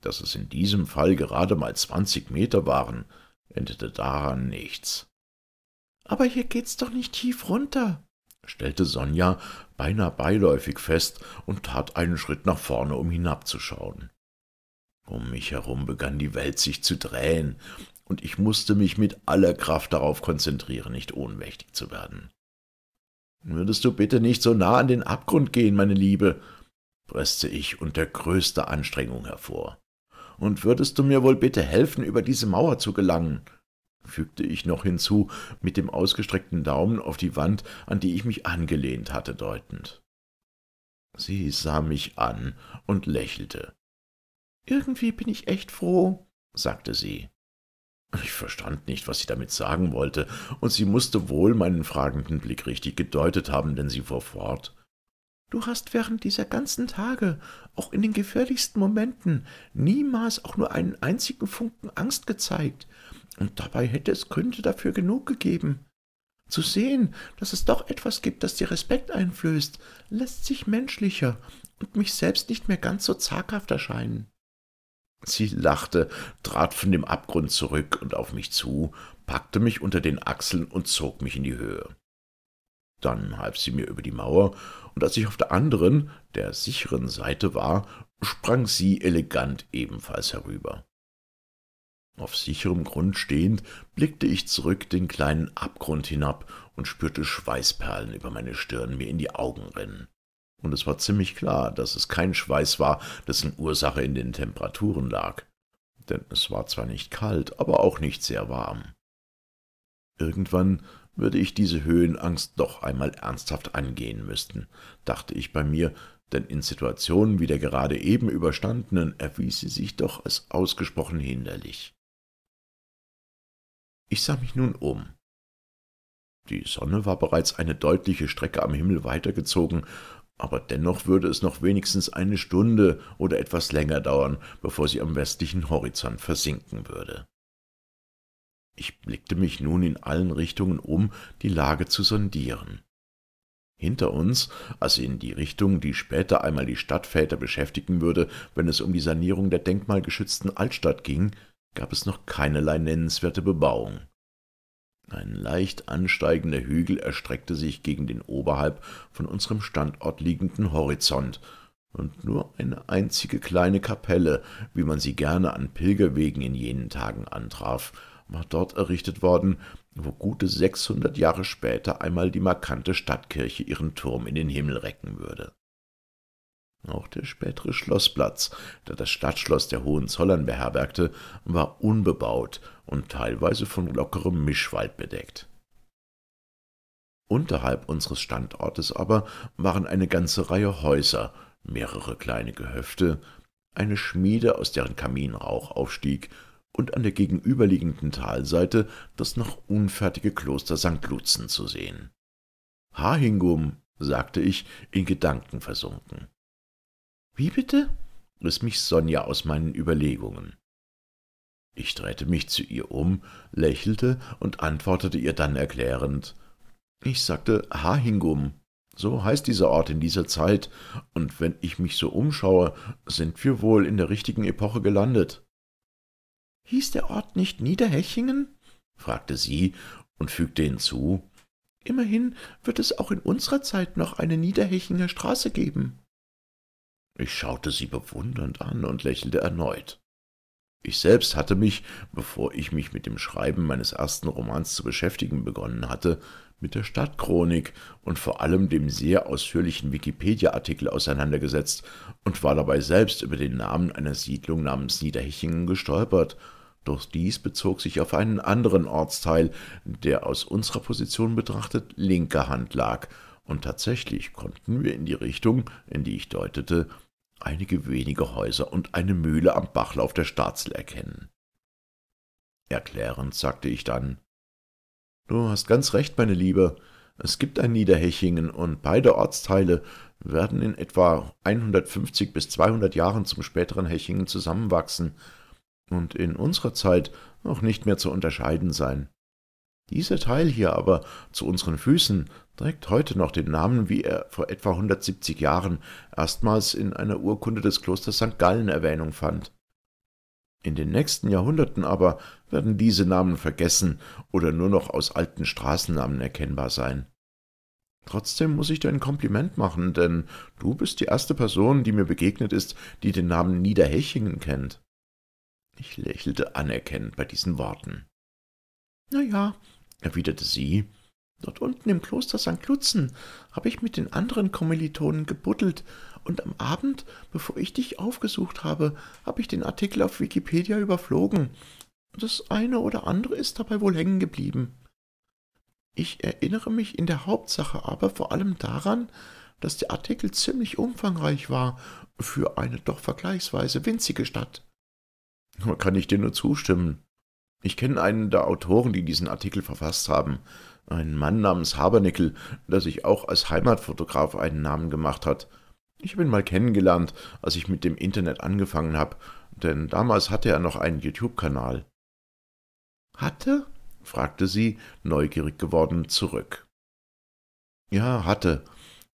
S2: Dass es in diesem Fall gerade mal zwanzig Meter waren, endete daran nichts. »Aber hier geht's doch nicht tief runter«, stellte Sonja beinahe beiläufig fest und tat einen Schritt nach vorne, um hinabzuschauen. Um mich herum begann die Welt sich zu drehen, und ich musste mich mit aller Kraft darauf konzentrieren, nicht ohnmächtig zu werden. Würdest du bitte nicht so nah an den Abgrund gehen, meine Liebe, presste ich unter größter Anstrengung hervor. Und würdest du mir wohl bitte helfen, über diese Mauer zu gelangen? fügte ich noch hinzu, mit dem ausgestreckten Daumen auf die Wand, an die ich mich angelehnt hatte, deutend. Sie sah mich an und lächelte. Irgendwie bin ich echt froh, sagte sie. Ich verstand nicht, was sie damit sagen wollte, und sie mußte wohl meinen fragenden Blick richtig gedeutet haben, denn sie fuhr fort. Du hast während dieser ganzen Tage, auch in den gefährlichsten Momenten, niemals auch nur einen einzigen Funken Angst gezeigt, und dabei hätte es Gründe dafür genug gegeben. Zu sehen, dass es doch etwas gibt, das dir Respekt einflößt, lässt sich menschlicher und mich selbst nicht mehr ganz so zaghaft erscheinen. Sie lachte, trat von dem Abgrund zurück und auf mich zu, packte mich unter den Achseln und zog mich in die Höhe. Dann half sie mir über die Mauer, und als ich auf der anderen, der sicheren Seite war, sprang sie elegant ebenfalls herüber. Auf sicherem Grund stehend, blickte ich zurück den kleinen Abgrund hinab und spürte Schweißperlen über meine Stirn mir in die Augen rennen und es war ziemlich klar, dass es kein Schweiß war, dessen Ursache in den Temperaturen lag, denn es war zwar nicht kalt, aber auch nicht sehr warm. Irgendwann würde ich diese Höhenangst doch einmal ernsthaft angehen müssen, dachte ich bei mir, denn in Situationen wie der gerade eben überstandenen erwies sie sich doch als ausgesprochen hinderlich. Ich sah mich nun um. Die Sonne war bereits eine deutliche Strecke am Himmel weitergezogen, aber dennoch würde es noch wenigstens eine Stunde oder etwas länger dauern, bevor sie am westlichen Horizont versinken würde. Ich blickte mich nun in allen Richtungen um, die Lage zu sondieren. Hinter uns, also in die Richtung, die später einmal die Stadtväter beschäftigen würde, wenn es um die Sanierung der denkmalgeschützten Altstadt ging, gab es noch keinerlei nennenswerte Bebauung. Ein leicht ansteigender Hügel erstreckte sich gegen den oberhalb von unserem Standort liegenden Horizont, und nur eine einzige kleine Kapelle, wie man sie gerne an Pilgerwegen in jenen Tagen antraf, war dort errichtet worden, wo gute sechshundert Jahre später einmal die markante Stadtkirche ihren Turm in den Himmel recken würde. Auch der spätere Schlossplatz, der das Stadtschloss der Hohenzollern beherbergte, war unbebaut und teilweise von lockerem Mischwald bedeckt. Unterhalb unseres Standortes aber waren eine ganze Reihe Häuser, mehrere kleine Gehöfte, eine Schmiede, aus deren Kamin Rauch aufstieg, und an der gegenüberliegenden Talseite das noch unfertige Kloster St. Luzen zu sehen. Hahingum, sagte ich, in Gedanken versunken. Wie bitte? riss mich Sonja aus meinen Überlegungen. Ich drehte mich zu ihr um, lächelte und antwortete ihr dann erklärend. Ich sagte Hahingum. So heißt dieser Ort in dieser Zeit, und wenn ich mich so umschaue, sind wir wohl in der richtigen Epoche gelandet. Hieß der Ort nicht Niederhechingen? fragte sie und fügte hinzu. Immerhin wird es auch in unserer Zeit noch eine Niederhechinger Straße geben. Ich schaute sie bewundernd an und lächelte erneut. Ich selbst hatte mich, bevor ich mich mit dem Schreiben meines ersten Romans zu beschäftigen begonnen hatte, mit der Stadtchronik und vor allem dem sehr ausführlichen Wikipedia-Artikel auseinandergesetzt und war dabei selbst über den Namen einer Siedlung namens Niederhechingen gestolpert. Doch dies bezog sich auf einen anderen Ortsteil, der aus unserer Position betrachtet linker Hand lag, und tatsächlich konnten wir in die Richtung, in die ich deutete, einige wenige Häuser und eine Mühle am Bachlauf der Staatzel erkennen. Erklärend sagte ich dann, »Du hast ganz recht, meine Liebe, es gibt ein Niederhechingen und beide Ortsteile werden in etwa 150 bis 200 Jahren zum späteren Hechingen zusammenwachsen und in unserer Zeit auch nicht mehr zu unterscheiden sein. Dieser Teil hier aber zu unseren Füßen trägt heute noch den Namen, wie er vor etwa 170 Jahren erstmals in einer Urkunde des Klosters St. Gallen Erwähnung fand. In den nächsten Jahrhunderten aber werden diese Namen vergessen oder nur noch aus alten Straßennamen erkennbar sein. Trotzdem muss ich dir ein Kompliment machen, denn du bist die erste Person, die mir begegnet ist, die den Namen Niederhechingen kennt. Ich lächelte anerkennend bei diesen Worten. Na ja, erwiderte sie, Dort unten im Kloster St. Lutzen habe ich mit den anderen Kommilitonen gebuddelt und am Abend, bevor ich dich aufgesucht habe, habe ich den Artikel auf Wikipedia überflogen. Das eine oder andere ist dabei wohl hängen geblieben. Ich erinnere mich in der Hauptsache aber vor allem daran, dass der Artikel ziemlich umfangreich war für eine doch vergleichsweise winzige Stadt. Kann ich dir nur zustimmen. Ich kenne einen der Autoren, die diesen Artikel verfasst haben ein Mann namens Habernickel, der sich auch als Heimatfotograf einen Namen gemacht hat. Ich habe ihn mal kennengelernt, als ich mit dem Internet angefangen habe, denn damals hatte er noch einen YouTube-Kanal. Hatte? fragte sie, neugierig geworden, zurück. Ja, hatte.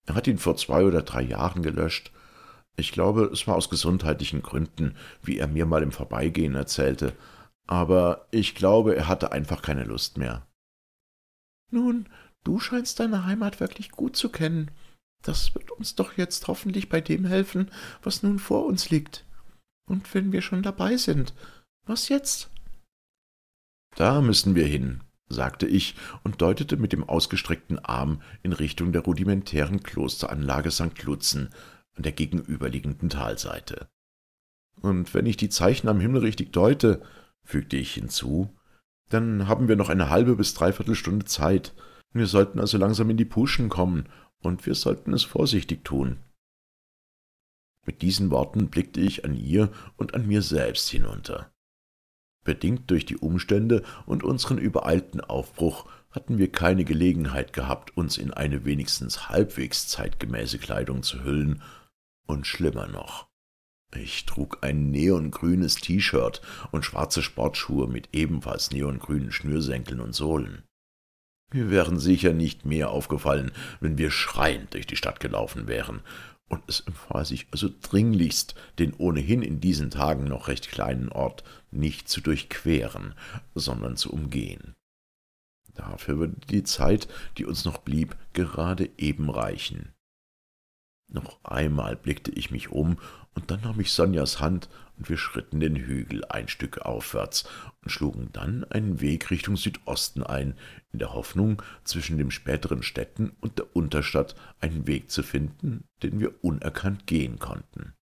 S2: Er hat ihn vor zwei oder drei Jahren gelöscht. Ich glaube, es war aus gesundheitlichen Gründen, wie er mir mal im Vorbeigehen erzählte. Aber ich glaube, er hatte einfach keine Lust mehr. Nun, du scheinst deine Heimat wirklich gut zu kennen. Das wird uns doch jetzt hoffentlich bei dem helfen, was nun vor uns liegt. Und wenn wir schon dabei sind, was jetzt? Da müssen wir hin, sagte ich und deutete mit dem ausgestreckten Arm in Richtung der rudimentären Klosteranlage St. Lutzen an der gegenüberliegenden Talseite. Und wenn ich die Zeichen am Himmel richtig deute, fügte ich hinzu, dann haben wir noch eine halbe bis dreiviertel Stunde Zeit. Wir sollten also langsam in die Puschen kommen, und wir sollten es vorsichtig tun. Mit diesen Worten blickte ich an ihr und an mir selbst hinunter. Bedingt durch die Umstände und unseren übereilten Aufbruch hatten wir keine Gelegenheit gehabt, uns in eine wenigstens halbwegs zeitgemäße Kleidung zu hüllen, und schlimmer noch. Ich trug ein neongrünes T-Shirt und schwarze Sportschuhe mit ebenfalls neongrünen Schnürsenkeln und Sohlen. Wir wären sicher nicht mehr aufgefallen, wenn wir schreiend durch die Stadt gelaufen wären, und es empfahl sich also dringlichst, den ohnehin in diesen Tagen noch recht kleinen Ort nicht zu durchqueren, sondern zu umgehen. Dafür würde die Zeit, die uns noch blieb, gerade eben reichen. Noch einmal blickte ich mich um und dann nahm ich Sonjas Hand und wir schritten den Hügel ein Stück aufwärts und schlugen dann einen Weg Richtung Südosten ein, in der Hoffnung, zwischen dem späteren Städten und der Unterstadt einen Weg zu finden, den wir unerkannt gehen konnten.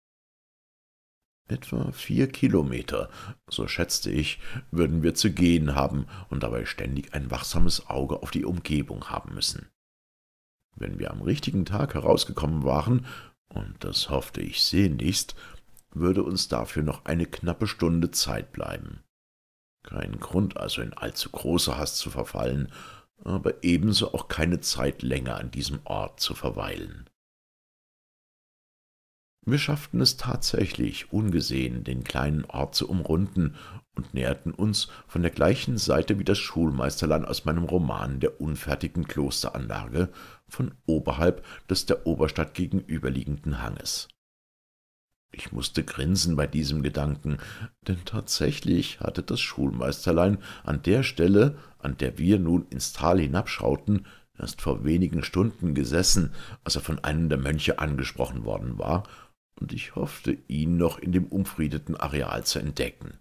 S2: Etwa vier Kilometer, so schätzte ich, würden wir zu gehen haben und dabei ständig ein wachsames Auge auf die Umgebung haben müssen. Wenn wir am richtigen Tag herausgekommen waren, und das hoffte ich sehnlichst, würde uns dafür noch eine knappe Stunde Zeit bleiben. Kein Grund, also in allzu große Hast zu verfallen, aber ebenso auch keine Zeit länger an diesem Ort zu verweilen. Wir schafften es tatsächlich, ungesehen den kleinen Ort zu umrunden und näherten uns von der gleichen Seite wie das Schulmeisterlein aus meinem Roman der unfertigen Klosteranlage, von oberhalb des der Oberstadt gegenüberliegenden Hanges. Ich mußte grinsen bei diesem Gedanken, denn tatsächlich hatte das Schulmeisterlein an der Stelle, an der wir nun ins Tal hinabschauten, erst vor wenigen Stunden gesessen, als er von einem der Mönche angesprochen worden war, und ich hoffte, ihn noch in dem umfriedeten Areal zu entdecken.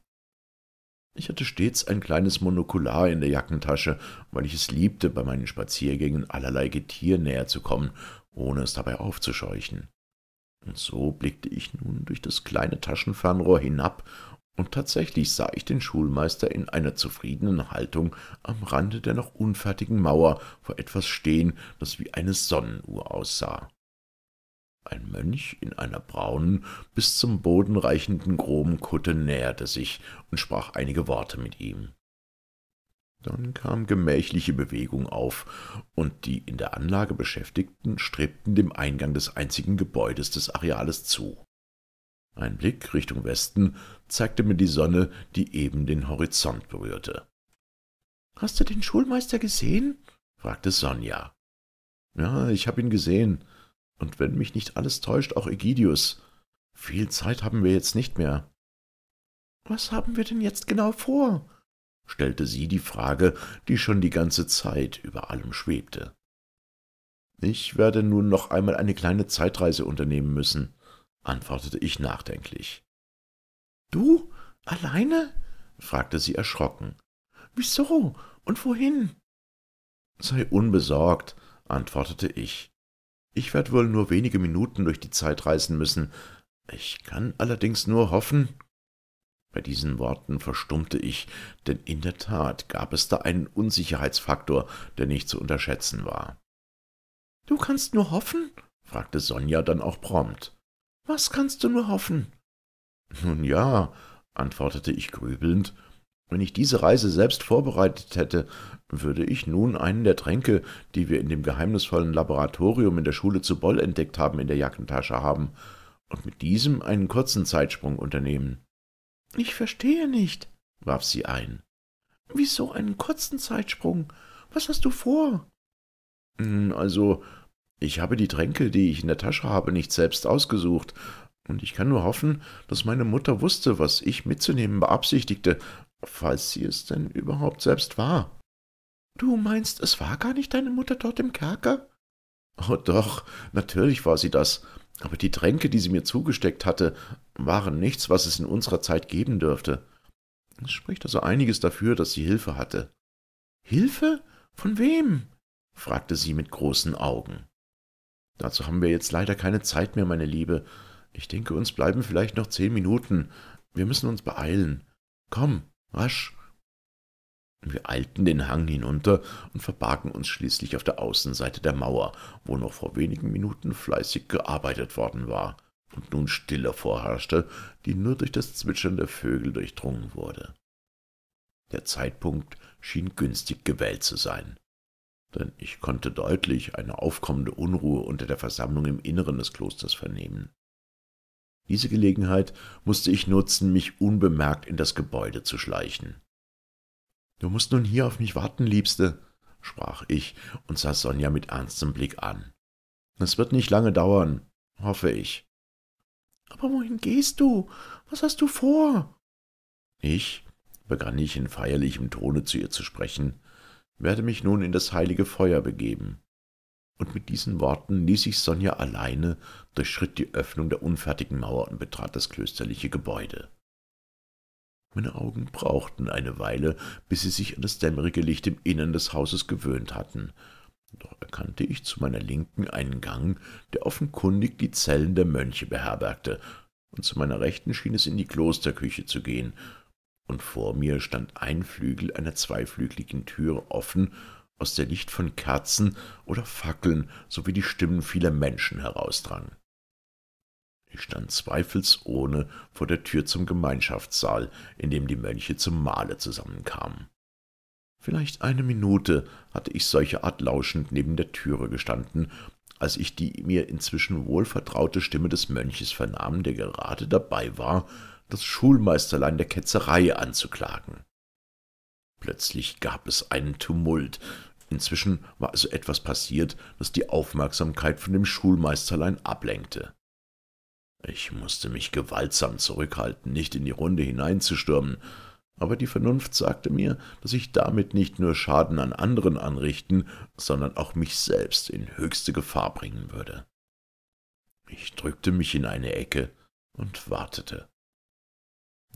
S2: Ich hatte stets ein kleines Monokular in der Jackentasche, weil ich es liebte, bei meinen Spaziergängen allerlei Getier näher zu kommen, ohne es dabei aufzuscheuchen. Und so blickte ich nun durch das kleine Taschenfernrohr hinab, und tatsächlich sah ich den Schulmeister in einer zufriedenen Haltung am Rande der noch unfertigen Mauer vor etwas stehen, das wie eine Sonnenuhr aussah. Ein Mönch in einer braunen, bis zum Boden reichenden groben Kutte näherte sich und sprach einige Worte mit ihm. Dann kam gemächliche Bewegung auf, und die in der Anlage Beschäftigten strebten dem Eingang des einzigen Gebäudes des Areales zu. Ein Blick Richtung Westen zeigte mir die Sonne, die eben den Horizont berührte. »Hast du den Schulmeister gesehen?« fragte Sonja. »Ja, ich habe ihn gesehen. Und wenn mich nicht alles täuscht, auch Egidius. Viel Zeit haben wir jetzt nicht mehr. Was haben wir denn jetzt genau vor? stellte sie die Frage, die schon die ganze Zeit über allem schwebte. Ich werde nun noch einmal eine kleine Zeitreise unternehmen müssen, antwortete ich nachdenklich. Du? Alleine? fragte sie erschrocken. Wieso? Und wohin? Sei unbesorgt, antwortete ich. Ich werde wohl nur wenige Minuten durch die Zeit reisen müssen. Ich kann allerdings nur hoffen. Bei diesen Worten verstummte ich, denn in der Tat gab es da einen Unsicherheitsfaktor, der nicht zu unterschätzen war. Du kannst nur hoffen? fragte Sonja dann auch prompt. Was kannst du nur hoffen? Nun ja, antwortete ich grübelnd wenn ich diese Reise selbst vorbereitet hätte, würde ich nun einen der Tränke, die wir in dem geheimnisvollen Laboratorium in der Schule zu Boll entdeckt haben, in der Jackentasche haben und mit diesem einen kurzen Zeitsprung unternehmen. Ich verstehe nicht, warf sie ein. Wieso einen kurzen Zeitsprung? Was hast du vor? Hm, also, ich habe die Tränke, die ich in der Tasche habe, nicht selbst ausgesucht, und ich kann nur hoffen, dass meine Mutter wusste, was ich mitzunehmen beabsichtigte, falls sie es denn überhaupt selbst war. Du meinst, es war gar nicht deine Mutter dort im Kerker? Oh doch, natürlich war sie das, aber die Tränke, die sie mir zugesteckt hatte, waren nichts, was es in unserer Zeit geben dürfte. Es spricht also einiges dafür, dass sie Hilfe hatte. Hilfe? Von wem? fragte sie mit großen Augen. Dazu haben wir jetzt leider keine Zeit mehr, meine Liebe. Ich denke, uns bleiben vielleicht noch zehn Minuten. Wir müssen uns beeilen. Komm, Rasch! Wir eilten den Hang hinunter und verbargen uns schließlich auf der Außenseite der Mauer, wo noch vor wenigen Minuten fleißig gearbeitet worden war und nun Stille vorherrschte, die nur durch das Zwitschern der Vögel durchdrungen wurde. Der Zeitpunkt schien günstig gewählt zu sein, denn ich konnte deutlich eine aufkommende Unruhe unter der Versammlung im Inneren des Klosters vernehmen. Diese Gelegenheit musste ich nutzen, mich unbemerkt in das Gebäude zu schleichen. Du musst nun hier auf mich warten, Liebste, sprach ich und sah Sonja mit ernstem Blick an. Es wird nicht lange dauern, hoffe ich. Aber wohin gehst du? Was hast du vor? Ich, begann ich in feierlichem Tone zu ihr zu sprechen, werde mich nun in das heilige Feuer begeben und mit diesen Worten ließ sich Sonja alleine, durchschritt die Öffnung der unfertigen Mauer und betrat das klösterliche Gebäude. Meine Augen brauchten eine Weile, bis sie sich an das dämmerige Licht im Innern des Hauses gewöhnt hatten. Doch erkannte ich zu meiner Linken einen Gang, der offenkundig die Zellen der Mönche beherbergte, und zu meiner Rechten schien es in die Klosterküche zu gehen, und vor mir stand ein Flügel einer zweiflügeligen Tür offen aus der Licht von Kerzen oder Fackeln sowie die Stimmen vieler Menschen herausdrang. Ich stand zweifelsohne vor der Tür zum Gemeinschaftssaal, in dem die Mönche zum Mahle zusammenkamen. Vielleicht eine Minute hatte ich solche Art lauschend neben der Türe gestanden, als ich die mir inzwischen wohlvertraute Stimme des Mönches vernahm, der gerade dabei war, das Schulmeisterlein der Ketzerei anzuklagen. Plötzlich gab es einen Tumult, Inzwischen war also etwas passiert, das die Aufmerksamkeit von dem Schulmeisterlein ablenkte. Ich musste mich gewaltsam zurückhalten, nicht in die Runde hineinzustürmen, aber die Vernunft sagte mir, dass ich damit nicht nur Schaden an anderen anrichten, sondern auch mich selbst in höchste Gefahr bringen würde. Ich drückte mich in eine Ecke und wartete.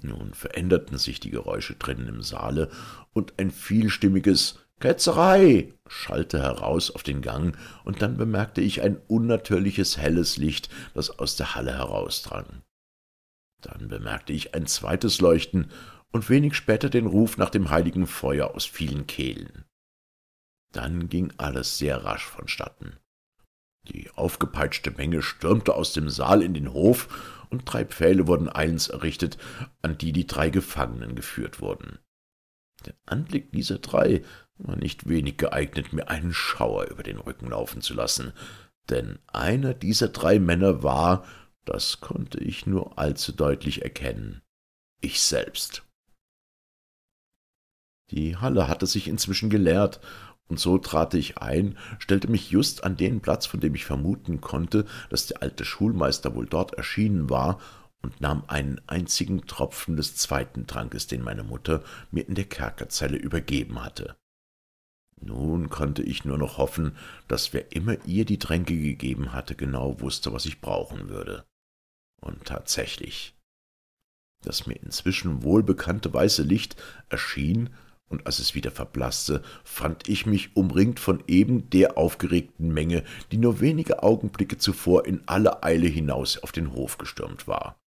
S2: Nun veränderten sich die Geräusche drinnen im Saale, und ein vielstimmiges »Ketzerei!« schallte heraus auf den Gang, und dann bemerkte ich ein unnatürliches helles Licht, das aus der Halle herausdrang. Dann bemerkte ich ein zweites Leuchten und wenig später den Ruf nach dem heiligen Feuer aus vielen Kehlen. Dann ging alles sehr rasch vonstatten. Die aufgepeitschte Menge stürmte aus dem Saal in den Hof, und drei Pfähle wurden eins errichtet, an die die drei Gefangenen geführt wurden. Der Anblick dieser drei war nicht wenig geeignet, mir einen Schauer über den Rücken laufen zu lassen, denn einer dieser drei Männer war, das konnte ich nur allzu deutlich erkennen, ich selbst. Die Halle hatte sich inzwischen geleert, und so trat ich ein, stellte mich just an den Platz, von dem ich vermuten konnte, dass der alte Schulmeister wohl dort erschienen war, und nahm einen einzigen Tropfen des zweiten Trankes, den meine Mutter mir in der Kerkerzelle übergeben hatte. Nun konnte ich nur noch hoffen, dass wer immer ihr die Tränke gegeben hatte, genau wusste, was ich brauchen würde. Und tatsächlich. Das mir inzwischen wohlbekannte weiße Licht erschien, und als es wieder verblasste, fand ich mich umringt von eben der aufgeregten Menge, die nur wenige Augenblicke zuvor in aller Eile hinaus auf den Hof gestürmt war.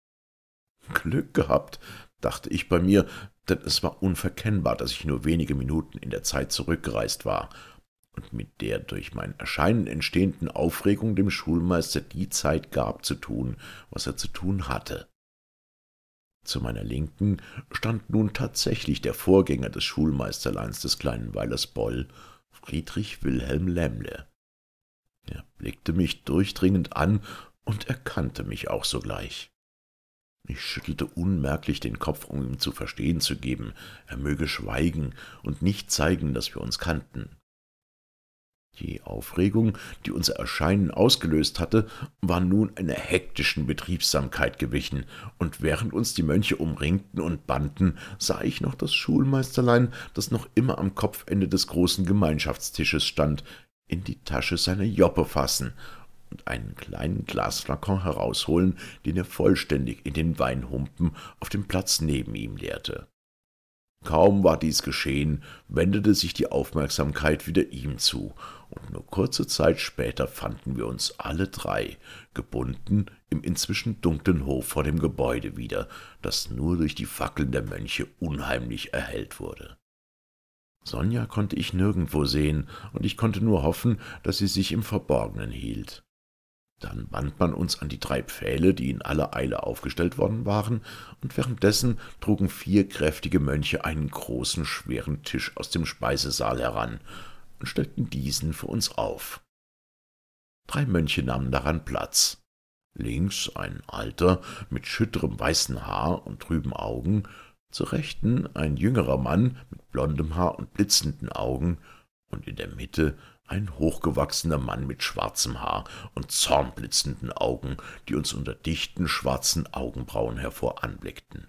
S2: Glück gehabt, dachte ich bei mir, denn es war unverkennbar, dass ich nur wenige Minuten in der Zeit zurückgereist war und mit der durch mein Erscheinen entstehenden Aufregung dem Schulmeister die Zeit gab, zu tun, was er zu tun hatte. Zu meiner Linken stand nun tatsächlich der Vorgänger des Schulmeisterleins des kleinen Weilers Boll, Friedrich Wilhelm Lämmle. Er blickte mich durchdringend an und erkannte mich auch sogleich. Ich schüttelte unmerklich den Kopf, um ihm zu verstehen zu geben, er möge schweigen und nicht zeigen, dass wir uns kannten. Die Aufregung, die unser Erscheinen ausgelöst hatte, war nun einer hektischen Betriebsamkeit gewichen, und während uns die Mönche umringten und banden, sah ich noch das Schulmeisterlein, das noch immer am Kopfende des großen Gemeinschaftstisches stand, in die Tasche seiner Joppe fassen und einen kleinen Glasflakon herausholen, den er vollständig in den Weinhumpen auf dem Platz neben ihm leerte. Kaum war dies geschehen, wendete sich die Aufmerksamkeit wieder ihm zu, und nur kurze Zeit später fanden wir uns alle drei, gebunden, im inzwischen dunklen Hof vor dem Gebäude wieder, das nur durch die Fackeln der Mönche unheimlich erhellt wurde. Sonja konnte ich nirgendwo sehen, und ich konnte nur hoffen, dass sie sich im Verborgenen hielt. Dann band man uns an die drei Pfähle, die in aller Eile aufgestellt worden waren, und währenddessen trugen vier kräftige Mönche einen großen, schweren Tisch aus dem Speisesaal heran und stellten diesen für uns auf. Drei Mönche nahmen daran Platz. Links ein alter, mit schütterem weißen Haar und trüben Augen, zur rechten ein jüngerer Mann mit blondem Haar und blitzenden Augen, und in der Mitte ein hochgewachsener Mann mit schwarzem Haar und zornblitzenden Augen, die uns unter dichten schwarzen Augenbrauen hervor anblickten.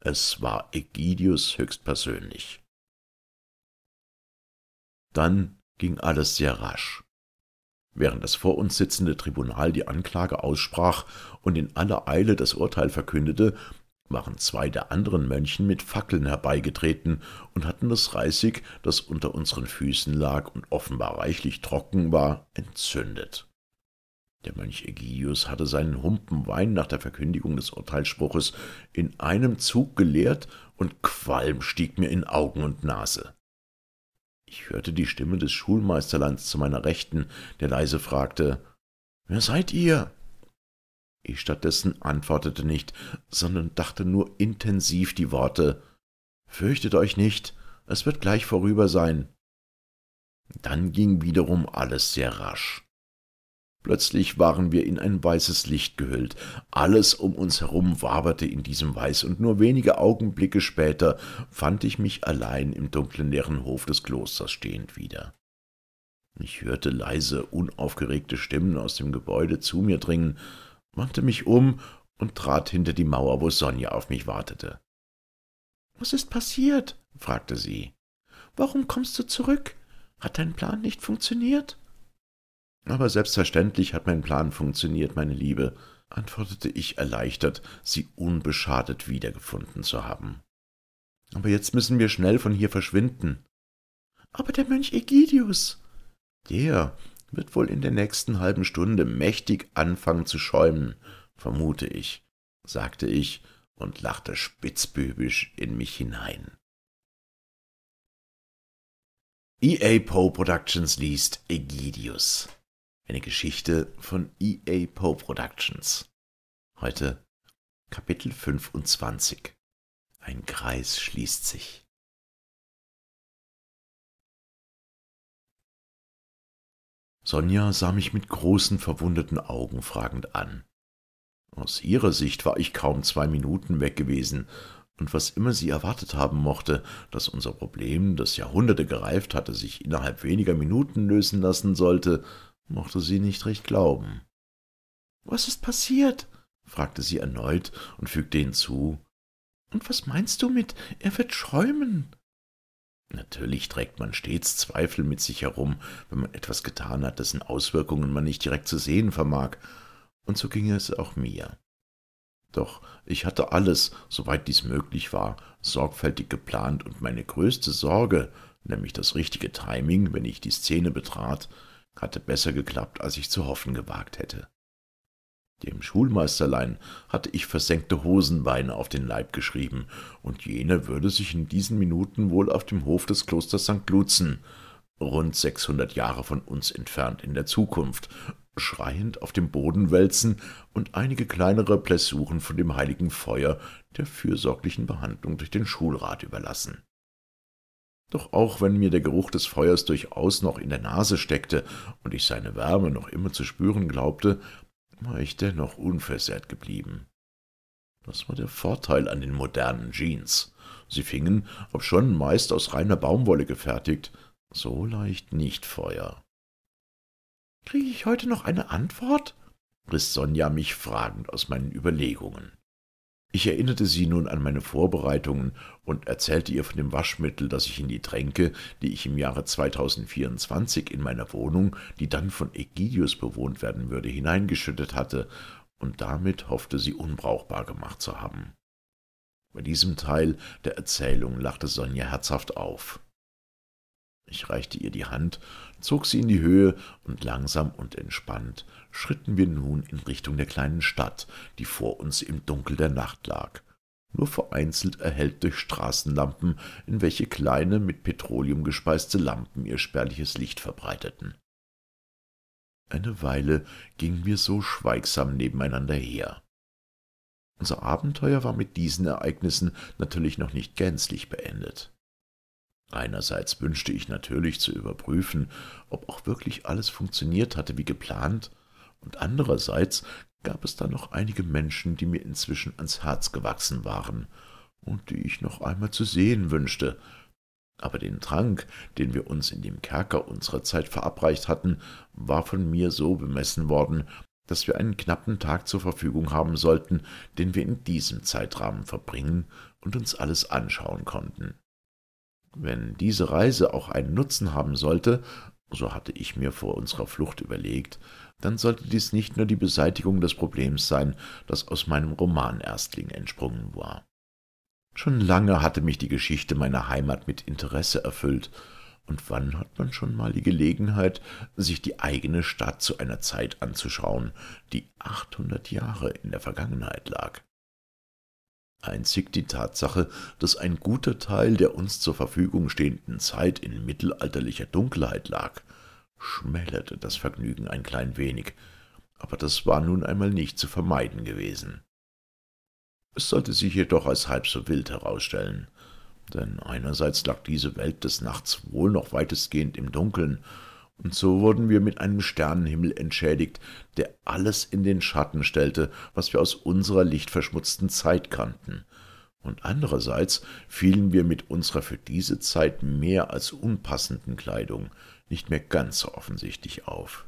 S2: Es war Ägidius höchstpersönlich. Dann ging alles sehr rasch. Während das vor uns sitzende Tribunal die Anklage aussprach und in aller Eile das Urteil verkündete, waren zwei der anderen Mönchen mit Fackeln herbeigetreten und hatten das Reisig, das unter unseren Füßen lag und offenbar reichlich trocken war, entzündet. Der Mönch Ägidius hatte seinen Humpen Wein nach der Verkündigung des Urteilsspruches in einem Zug geleert, und Qualm stieg mir in Augen und Nase. Ich hörte die Stimme des Schulmeisterlands zu meiner Rechten, der leise fragte Wer seid ihr? Ich stattdessen antwortete nicht, sondern dachte nur intensiv die Worte Fürchtet euch nicht, es wird gleich vorüber sein. Dann ging wiederum alles sehr rasch. Plötzlich waren wir in ein weißes Licht gehüllt. Alles um uns herum waberte in diesem Weiß, und nur wenige Augenblicke später fand ich mich allein im dunklen leeren Hof des Klosters stehend wieder. Ich hörte leise, unaufgeregte Stimmen aus dem Gebäude zu mir dringen, wandte mich um und trat hinter die Mauer, wo Sonja auf mich wartete. Was ist passiert? fragte sie. Warum kommst du zurück? Hat dein Plan nicht funktioniert? Aber selbstverständlich hat mein Plan funktioniert, meine Liebe, antwortete ich erleichtert, sie unbeschadet wiedergefunden zu haben. Aber jetzt müssen wir schnell von hier verschwinden. Aber der Mönch Egidius. Der wird wohl in der nächsten halben Stunde mächtig anfangen zu schäumen,
S3: vermute ich, sagte ich und lachte spitzbübisch in mich hinein. E.A. Poe Productions liest
S2: Egidius. Eine Geschichte von E.A. Poe Productions.
S3: Heute Kapitel 25. Ein Kreis schließt sich. Sonja sah mich mit großen, verwunderten Augen fragend an.
S2: Aus ihrer Sicht war ich kaum zwei Minuten weg gewesen, und was immer sie erwartet haben mochte, dass unser Problem, das Jahrhunderte gereift hatte, sich innerhalb weniger Minuten lösen lassen sollte, mochte sie nicht recht glauben. Was ist passiert? fragte sie erneut und fügte hinzu. Und was meinst du mit, er wird schäumen? Natürlich trägt man stets Zweifel mit sich herum, wenn man etwas getan hat, dessen Auswirkungen man nicht direkt zu sehen vermag, und so ging es auch mir. Doch ich hatte alles, soweit dies möglich war, sorgfältig geplant, und meine größte Sorge, nämlich das richtige Timing, wenn ich die Szene betrat, hatte besser geklappt, als ich zu hoffen gewagt hätte. Dem Schulmeisterlein hatte ich versenkte Hosenbeine auf den Leib geschrieben, und jener würde sich in diesen Minuten wohl auf dem Hof des Klosters St. Luzen, rund 600 Jahre von uns entfernt in der Zukunft, schreiend auf dem Boden wälzen und einige kleinere Blessuren von dem heiligen Feuer der fürsorglichen Behandlung durch den Schulrat überlassen. Doch auch wenn mir der Geruch des Feuers durchaus noch in der Nase steckte und ich seine Wärme noch immer zu spüren glaubte, war ich dennoch unversehrt geblieben. Das war der Vorteil an den modernen Jeans. Sie fingen, obschon meist aus reiner Baumwolle gefertigt, so leicht nicht Feuer. Kriege ich heute noch eine Antwort? riss Sonja mich fragend aus meinen Überlegungen. Ich erinnerte sie nun an meine Vorbereitungen und erzählte ihr von dem Waschmittel, das ich in die Tränke, die ich im Jahre 2024 in meiner Wohnung, die dann von Egidius bewohnt werden würde, hineingeschüttet hatte und damit hoffte, sie unbrauchbar gemacht zu haben. Bei diesem Teil der Erzählung lachte Sonja herzhaft auf. Ich reichte ihr die Hand, zog sie in die Höhe, und langsam und entspannt schritten wir nun in Richtung der kleinen Stadt, die vor uns im Dunkel der Nacht lag nur vereinzelt erhellt durch Straßenlampen, in welche kleine, mit Petroleum gespeiste Lampen ihr spärliches Licht verbreiteten. Eine Weile gingen wir so schweigsam nebeneinander her. Unser Abenteuer war mit diesen Ereignissen natürlich noch nicht gänzlich beendet. Einerseits wünschte ich natürlich zu überprüfen, ob auch wirklich alles funktioniert hatte wie geplant, und andererseits gab es da noch einige Menschen, die mir inzwischen ans Herz gewachsen waren und die ich noch einmal zu sehen wünschte. Aber den Trank, den wir uns in dem Kerker unserer Zeit verabreicht hatten, war von mir so bemessen worden, dass wir einen knappen Tag zur Verfügung haben sollten, den wir in diesem Zeitrahmen verbringen und uns alles anschauen konnten. Wenn diese Reise auch einen Nutzen haben sollte, so hatte ich mir vor unserer Flucht überlegt, dann sollte dies nicht nur die Beseitigung des Problems sein, das aus meinem Roman Erstling entsprungen war. Schon lange hatte mich die Geschichte meiner Heimat mit Interesse erfüllt, und wann hat man schon mal die Gelegenheit, sich die eigene Stadt zu einer Zeit anzuschauen, die 800 Jahre in der Vergangenheit lag? Einzig die Tatsache, dass ein guter Teil der uns zur Verfügung stehenden Zeit in mittelalterlicher Dunkelheit lag, schmälerte das Vergnügen ein klein wenig, aber das war nun einmal nicht zu vermeiden gewesen. Es sollte sich jedoch als halb so wild herausstellen, denn einerseits lag diese Welt des Nachts wohl noch weitestgehend im Dunkeln, und so wurden wir mit einem Sternenhimmel entschädigt, der alles in den Schatten stellte, was wir aus unserer lichtverschmutzten Zeit kannten. Und andererseits fielen wir mit unserer für diese Zeit mehr als unpassenden Kleidung nicht mehr ganz so offensichtlich auf.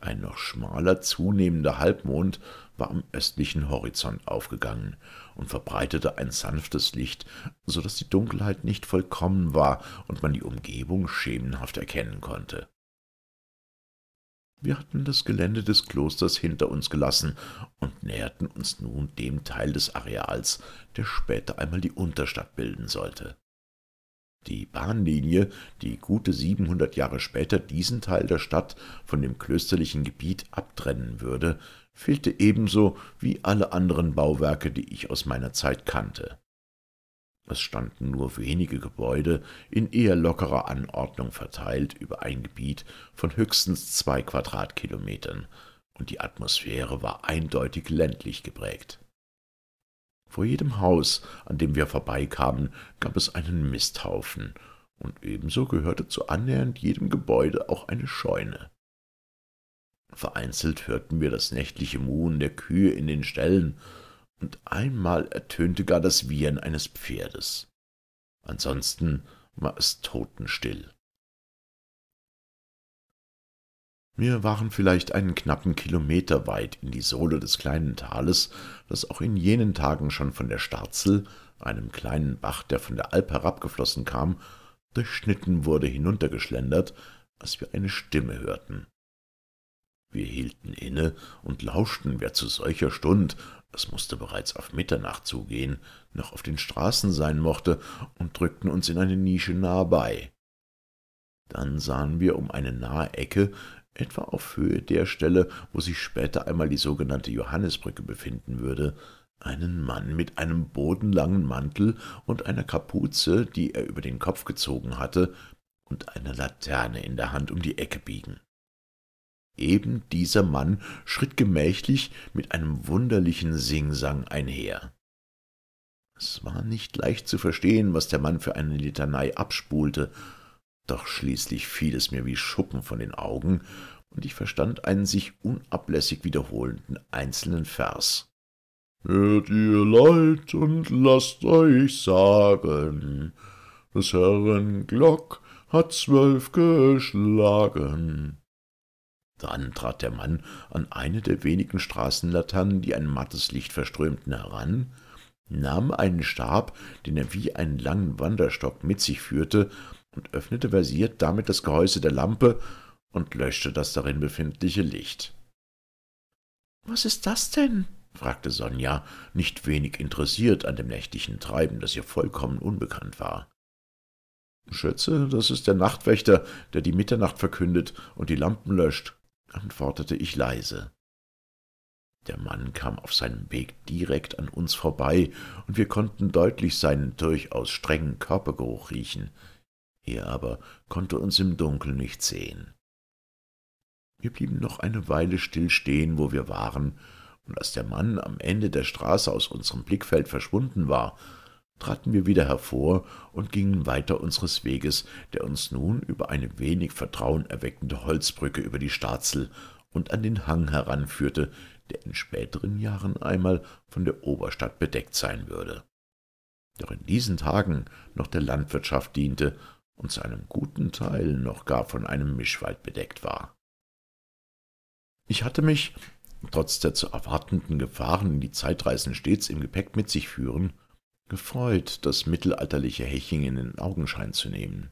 S2: Ein noch schmaler, zunehmender Halbmond war am östlichen Horizont aufgegangen, und verbreitete ein sanftes Licht, so daß die Dunkelheit nicht vollkommen war und man die Umgebung schemenhaft erkennen konnte. Wir hatten das Gelände des Klosters hinter uns gelassen
S1: und näherten
S2: uns nun dem Teil des Areals, der später einmal die Unterstadt bilden sollte. Die Bahnlinie, die gute siebenhundert Jahre später diesen Teil der Stadt von dem klösterlichen Gebiet abtrennen würde, fehlte ebenso wie alle anderen Bauwerke, die ich aus meiner Zeit kannte. Es standen nur wenige Gebäude in eher lockerer Anordnung verteilt über ein Gebiet von höchstens zwei Quadratkilometern, und die Atmosphäre war eindeutig ländlich geprägt. Vor jedem Haus, an dem wir vorbeikamen, gab es einen Misthaufen, und ebenso gehörte zu annähernd jedem Gebäude auch eine Scheune. Vereinzelt hörten wir das nächtliche Muhen der Kühe in den Ställen, und einmal ertönte gar das Wiehern eines Pferdes. Ansonsten war es totenstill. Wir waren vielleicht einen knappen Kilometer weit in die Sohle des kleinen Tales, das auch in jenen Tagen schon von der Starzel, einem kleinen Bach, der von der Alp herabgeflossen kam, durchschnitten wurde, hinuntergeschlendert, als wir eine Stimme hörten. Wir hielten inne und lauschten, wer zu solcher Stund es mußte bereits auf Mitternacht zugehen, noch auf den Straßen sein mochte, und drückten uns in eine Nische nahe bei. Dann sahen wir um eine nahe Ecke, etwa auf Höhe der Stelle, wo sich später einmal die sogenannte Johannesbrücke befinden würde, einen Mann mit einem bodenlangen Mantel und einer Kapuze, die er über den Kopf gezogen hatte, und einer Laterne in der Hand um die
S3: Ecke biegen.
S2: Eben dieser Mann schritt gemächlich mit einem wunderlichen Singsang einher. Es war nicht leicht zu verstehen, was der Mann für eine Litanei abspulte, doch schließlich fiel es mir wie Schuppen von den Augen, und ich verstand einen sich unablässig wiederholenden einzelnen Vers. Hört ihr Leid und lasst euch sagen, des Herren Glock hat zwölf geschlagen. Dann trat der Mann an eine der wenigen Straßenlaternen, die ein mattes Licht verströmten, heran, nahm einen Stab, den er wie einen langen Wanderstock mit sich führte, und öffnete versiert damit das Gehäuse der Lampe und löschte das darin befindliche Licht. Was ist das denn? fragte Sonja, nicht wenig interessiert an dem nächtlichen Treiben, das ihr vollkommen unbekannt war. Schätze, das ist der Nachtwächter, der die Mitternacht verkündet und die Lampen löscht, antwortete ich leise. Der Mann kam auf seinem Weg direkt an uns vorbei, und wir konnten deutlich seinen durchaus strengen Körpergeruch riechen. Er aber konnte uns im Dunkeln nicht sehen. Wir blieben noch eine Weile still stehen, wo wir waren, und als der Mann am Ende der Straße aus unserem Blickfeld verschwunden war, traten wir wieder hervor und gingen weiter unseres Weges, der uns nun über eine wenig vertrauenerweckende Holzbrücke über die Starzel und an den Hang heranführte, der in späteren Jahren einmal von der Oberstadt bedeckt sein würde. Doch in diesen Tagen noch der Landwirtschaft diente und zu einem guten Teil noch gar von einem Mischwald bedeckt war. Ich hatte mich, trotz der zu erwartenden Gefahren, die Zeitreisen stets im Gepäck mit sich führen, gefreut, das mittelalterliche Hechingen in Augenschein zu nehmen.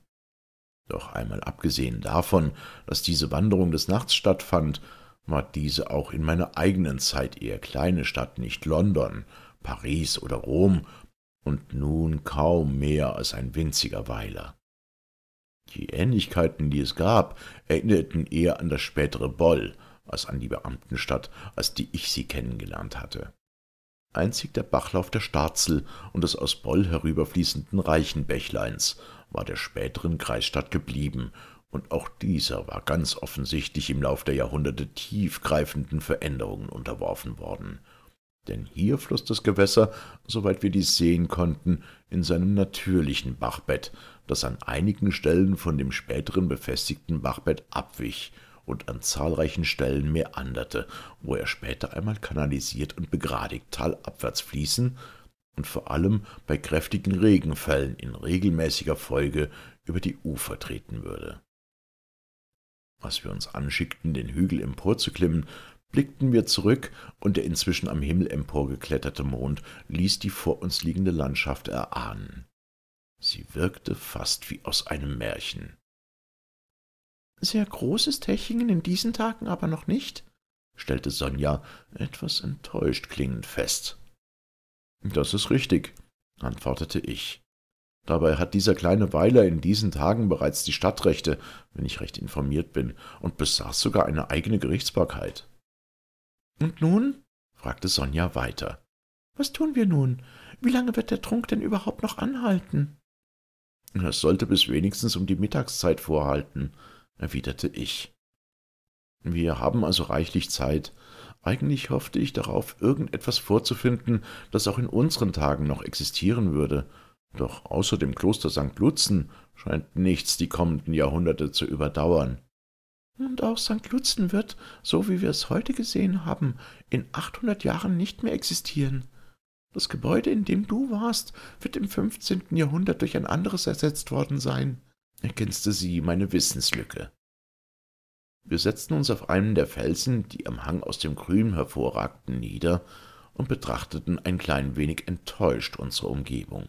S2: Doch einmal abgesehen davon, dass diese Wanderung des Nachts stattfand, war diese auch in meiner eigenen Zeit eher kleine Stadt, nicht London, Paris oder Rom, und nun kaum mehr als ein winziger Weiler. Die Ähnlichkeiten, die es gab, erinnerten eher an das spätere Boll als an die Beamtenstadt, als die ich sie kennengelernt hatte. Einzig der Bachlauf der Starzel und des aus Boll herüberfließenden Reichenbächleins war der späteren Kreisstadt geblieben, und auch dieser war ganz offensichtlich im Lauf der Jahrhunderte tiefgreifenden Veränderungen unterworfen worden. Denn hier floss das Gewässer, soweit wir dies sehen konnten, in seinem natürlichen Bachbett, das an einigen Stellen von dem späteren befestigten Bachbett abwich – und an zahlreichen Stellen meanderte, wo er später einmal kanalisiert und begradigt talabwärts fließen und vor allem bei kräftigen Regenfällen in regelmäßiger Folge über die Ufer treten würde. Als wir uns anschickten, den Hügel emporzuklimmen, blickten wir zurück, und der inzwischen am Himmel emporgekletterte Mond ließ die vor uns liegende Landschaft erahnen. Sie wirkte fast wie aus einem Märchen. Sehr großes Techingen in diesen Tagen aber noch nicht, stellte Sonja etwas enttäuscht klingend fest. Das ist richtig, antwortete ich. Dabei hat dieser kleine Weiler in diesen Tagen bereits die Stadtrechte, wenn ich recht informiert bin, und besaß sogar eine eigene Gerichtsbarkeit. Und nun? fragte Sonja weiter. Was tun wir nun? Wie lange wird der Trunk denn überhaupt noch anhalten? Es sollte bis wenigstens um die Mittagszeit vorhalten, erwiderte ich. Wir haben also reichlich Zeit. Eigentlich hoffte ich darauf, irgendetwas vorzufinden, das auch in unseren Tagen noch existieren würde. Doch außer dem Kloster St. Lutzen scheint nichts die kommenden Jahrhunderte zu überdauern. Und auch St. Lutzen wird, so wie wir es heute gesehen haben, in 800 Jahren nicht mehr existieren. Das Gebäude, in dem du warst, wird im 15. Jahrhundert durch ein anderes ersetzt worden sein ergänzte sie meine Wissenslücke. Wir setzten uns auf einen der Felsen, die am Hang aus dem Grün hervorragten, nieder und betrachteten ein klein wenig enttäuscht unsere Umgebung.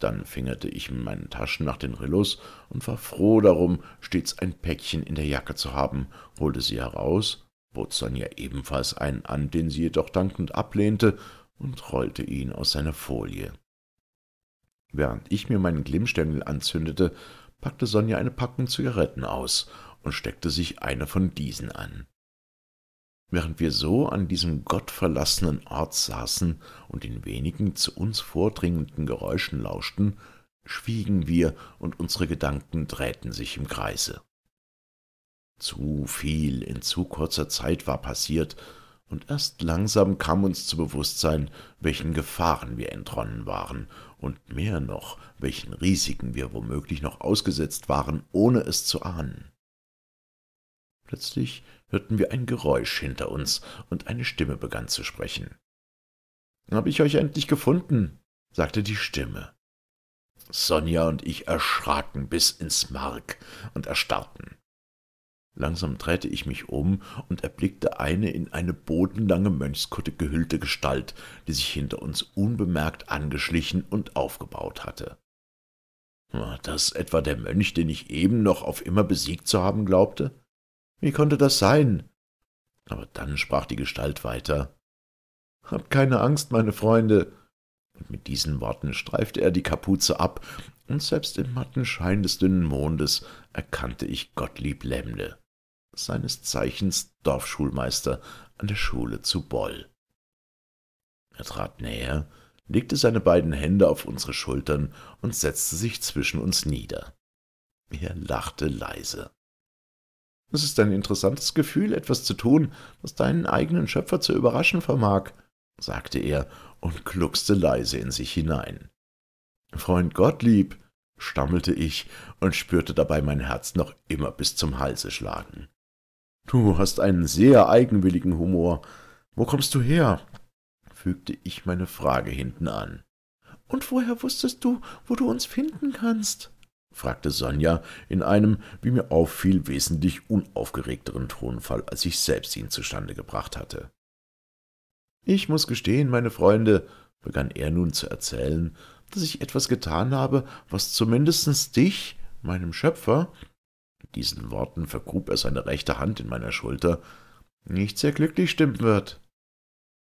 S2: Dann fingerte ich in meinen Taschen nach den Rillus und war froh darum, stets ein Päckchen in der Jacke zu haben, holte sie heraus, bot Sonja ebenfalls einen an, den sie jedoch dankend ablehnte, und rollte ihn aus seiner Folie. Während ich mir meinen Glimmstängel anzündete, packte Sonja eine Packung Zigaretten aus und steckte sich eine von diesen an. Während wir so an diesem gottverlassenen Ort saßen und den wenigen zu uns vordringenden Geräuschen lauschten, schwiegen wir und unsere Gedanken drehten sich im Kreise. Zu viel in zu kurzer Zeit war passiert, und erst langsam kam uns zu Bewusstsein, welchen Gefahren wir entronnen waren und mehr noch, welchen Risiken wir womöglich noch ausgesetzt waren, ohne es zu ahnen. Plötzlich hörten wir ein Geräusch hinter uns, und eine Stimme begann zu sprechen. »Hab ich euch endlich gefunden«, sagte die Stimme. Sonja und ich erschraken bis ins Mark und erstarrten. Langsam drehte ich mich um und erblickte eine in eine bodenlange Mönchskutte gehüllte Gestalt, die sich hinter uns unbemerkt angeschlichen und aufgebaut hatte. War das etwa der Mönch, den ich eben noch auf immer besiegt zu haben glaubte? Wie konnte das sein? Aber dann sprach die Gestalt weiter. Habt keine Angst, meine Freunde! Und mit diesen Worten streifte er die Kapuze ab, und selbst im matten Schein des dünnen Mondes erkannte ich Gottlieb Lemne seines Zeichens Dorfschulmeister an der Schule zu Boll. Er trat näher, legte seine beiden Hände auf unsere Schultern und setzte sich zwischen uns nieder. Er lachte leise. Es ist ein interessantes Gefühl, etwas zu tun, das deinen eigenen Schöpfer zu überraschen vermag, sagte er und gluckste leise in sich hinein. Freund Gottlieb, stammelte ich und spürte dabei mein Herz noch immer bis zum Halse schlagen. Du hast einen sehr eigenwilligen Humor. Wo kommst du her? fügte ich meine Frage hinten an. Und woher wusstest du, wo du uns finden kannst? fragte Sonja in einem, wie mir auffiel, wesentlich unaufgeregteren Tonfall, als ich selbst ihn zustande gebracht hatte. Ich muss gestehen, meine Freunde, begann er nun zu erzählen, dass ich etwas getan habe, was zumindestens dich, meinem Schöpfer, mit diesen Worten vergrub er seine rechte Hand in meiner Schulter. »Nicht sehr glücklich stimmen wird.«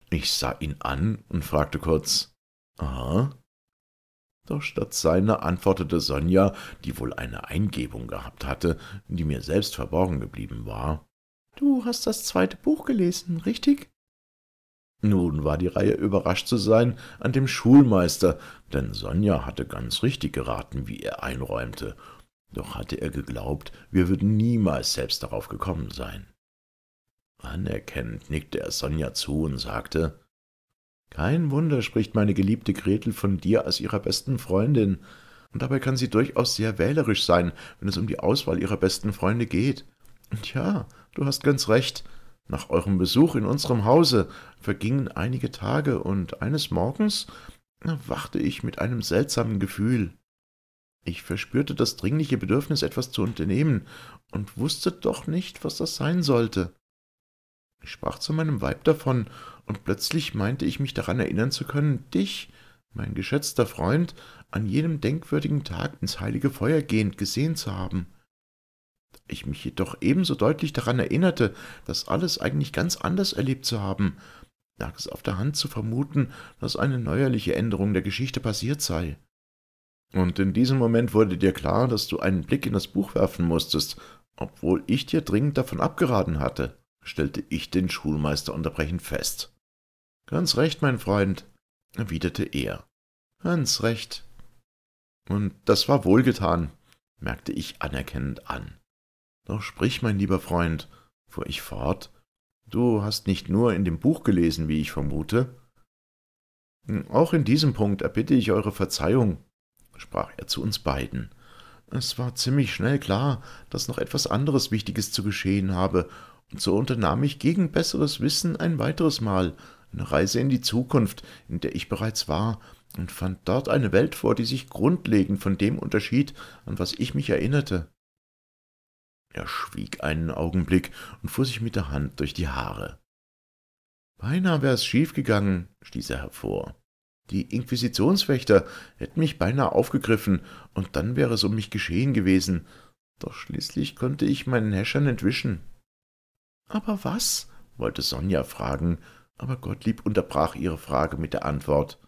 S2: Ich sah ihn an und fragte kurz, »Aha?« Doch statt seiner antwortete Sonja, die wohl eine Eingebung gehabt hatte, die mir selbst verborgen geblieben war, »Du hast das zweite Buch gelesen, richtig?« nun war die Reihe überrascht zu sein an dem Schulmeister, denn Sonja hatte ganz richtig geraten, wie er einräumte, doch hatte er geglaubt, wir würden niemals selbst darauf gekommen sein. Anerkennend nickte er Sonja zu und sagte, »Kein Wunder spricht meine geliebte Gretel von dir als ihrer besten Freundin, und dabei kann sie durchaus sehr wählerisch sein, wenn es um die Auswahl ihrer besten Freunde geht. Und ja, du hast ganz recht. Nach eurem Besuch in unserem Hause vergingen einige Tage, und eines Morgens erwachte ich mit einem seltsamen Gefühl.« ich verspürte das dringliche Bedürfnis, etwas zu unternehmen, und wusste doch nicht, was das sein sollte. Ich sprach zu meinem Weib davon, und plötzlich meinte ich mich daran erinnern zu können, dich, mein geschätzter Freund, an jenem denkwürdigen Tag ins heilige Feuer gehend gesehen zu haben. Da ich mich jedoch ebenso deutlich daran erinnerte, das alles eigentlich ganz anders erlebt zu haben, lag es auf der Hand zu vermuten, dass eine neuerliche Änderung der Geschichte passiert sei. Und in diesem Moment wurde dir klar, dass du einen Blick in das Buch werfen musstest, obwohl ich dir dringend davon abgeraten hatte, stellte ich den Schulmeister unterbrechend fest. Ganz recht, mein Freund, erwiderte er. Ganz recht. Und das war wohlgetan, merkte ich anerkennend an. Doch sprich, mein lieber Freund, fuhr ich fort, du hast nicht nur in dem Buch gelesen, wie ich vermute. Auch in diesem Punkt erbitte ich eure Verzeihung, sprach er zu uns beiden. Es war ziemlich schnell klar, dass noch etwas anderes Wichtiges zu geschehen habe, und so unternahm ich gegen besseres Wissen ein weiteres Mal eine Reise in die Zukunft, in der ich bereits war, und fand dort eine Welt vor, die sich grundlegend von dem unterschied, an was ich mich erinnerte. Er schwieg einen Augenblick und fuhr sich mit der Hand durch die Haare. Beinahe wär's schiefgegangen, stieß er hervor. Die Inquisitionswächter hätten mich beinahe aufgegriffen, und dann wäre es um mich geschehen gewesen. Doch schließlich konnte ich meinen Häschern entwischen. Aber was? wollte Sonja fragen, aber Gottlieb unterbrach ihre Frage mit der Antwort.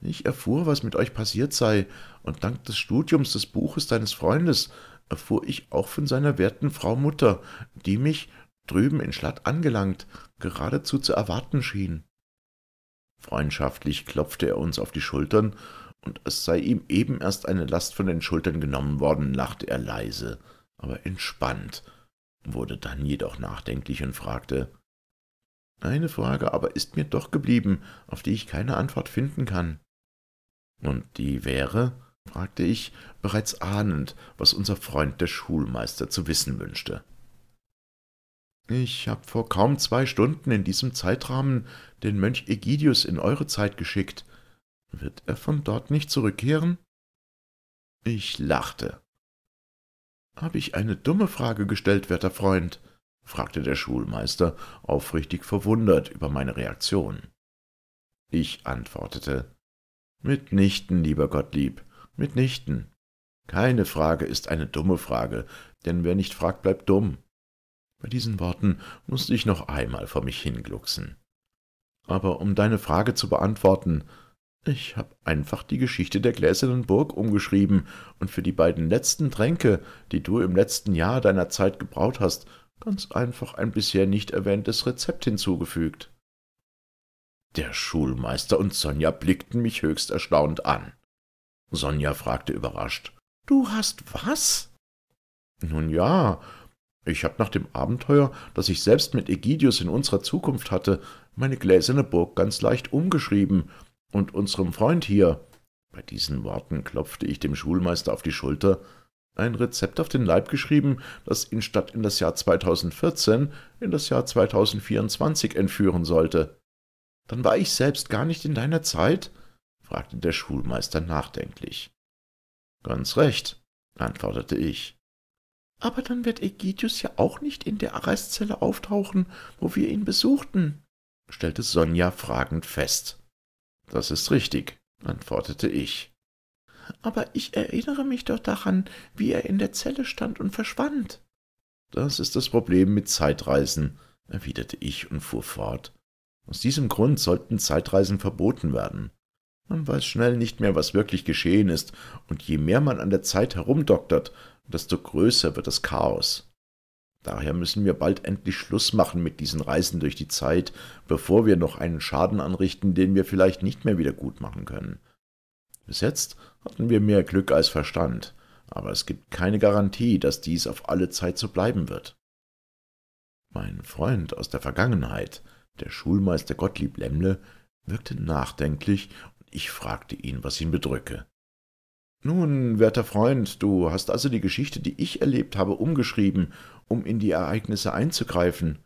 S2: Ich erfuhr, was mit euch passiert sei, und dank des Studiums des Buches deines Freundes erfuhr ich auch von seiner werten Frau Mutter, die mich, drüben in Schlatt angelangt, geradezu zu erwarten schien. Freundschaftlich klopfte er uns auf die Schultern, und es sei ihm eben erst eine Last von den Schultern genommen worden, lachte er leise, aber entspannt, wurde dann jedoch nachdenklich und fragte Eine Frage aber ist mir doch geblieben, auf die ich keine Antwort finden kann. Und die wäre? fragte ich, bereits ahnend, was unser Freund der Schulmeister zu wissen wünschte. Ich habe vor kaum zwei Stunden in diesem Zeitrahmen den Mönch Egidius in eure Zeit geschickt. Wird er von dort nicht zurückkehren? Ich lachte. Habe ich eine dumme Frage gestellt, werter Freund? fragte der Schulmeister, aufrichtig verwundert über meine Reaktion. Ich antwortete Mitnichten, lieber Gottlieb, mitnichten. Keine Frage ist eine dumme Frage, denn wer nicht fragt, bleibt dumm. Bei diesen Worten musste ich noch einmal vor mich hinglucksen. Aber um deine Frage zu beantworten, ich habe einfach die Geschichte der gläsernen Burg umgeschrieben und für die beiden letzten Tränke, die du im letzten Jahr deiner Zeit gebraut hast, ganz einfach ein bisher nicht erwähntes Rezept hinzugefügt. Der Schulmeister und Sonja blickten mich höchst erstaunt an. Sonja fragte überrascht, Du hast was? Nun ja, ich habe nach dem Abenteuer, das ich selbst mit Egidius in unserer Zukunft hatte, meine gläserne Burg ganz leicht umgeschrieben und unserem Freund hier. Bei diesen Worten klopfte ich dem Schulmeister auf die Schulter, ein Rezept auf den Leib geschrieben, das ihn statt in das Jahr 2014 in das Jahr 2024 entführen sollte. Dann war ich selbst gar nicht in deiner Zeit? fragte der Schulmeister nachdenklich. Ganz recht, antwortete ich. Aber dann wird Egidius ja auch nicht in der Arrestzelle auftauchen, wo wir ihn besuchten, stellte Sonja fragend fest. Das ist richtig, antwortete ich. Aber ich erinnere mich doch daran, wie er in der Zelle stand und verschwand. Das ist das Problem mit Zeitreisen, erwiderte ich und fuhr fort. Aus diesem Grund sollten Zeitreisen verboten werden. Man weiß schnell nicht mehr, was wirklich geschehen ist, und je mehr man an der Zeit herumdoktert, desto größer wird das Chaos. Daher müssen wir bald endlich Schluss machen mit diesen Reisen durch die Zeit, bevor wir noch einen Schaden anrichten, den wir vielleicht nicht mehr wieder gut machen können. Bis jetzt hatten wir mehr Glück als Verstand, aber es gibt keine Garantie, dass dies auf alle Zeit so bleiben wird. Mein Freund aus der Vergangenheit, der Schulmeister Gottlieb Lemmle, wirkte nachdenklich, und ich fragte ihn, was ihn bedrücke. Nun, werter Freund, du hast also die Geschichte, die ich erlebt habe, umgeschrieben, um in die Ereignisse einzugreifen.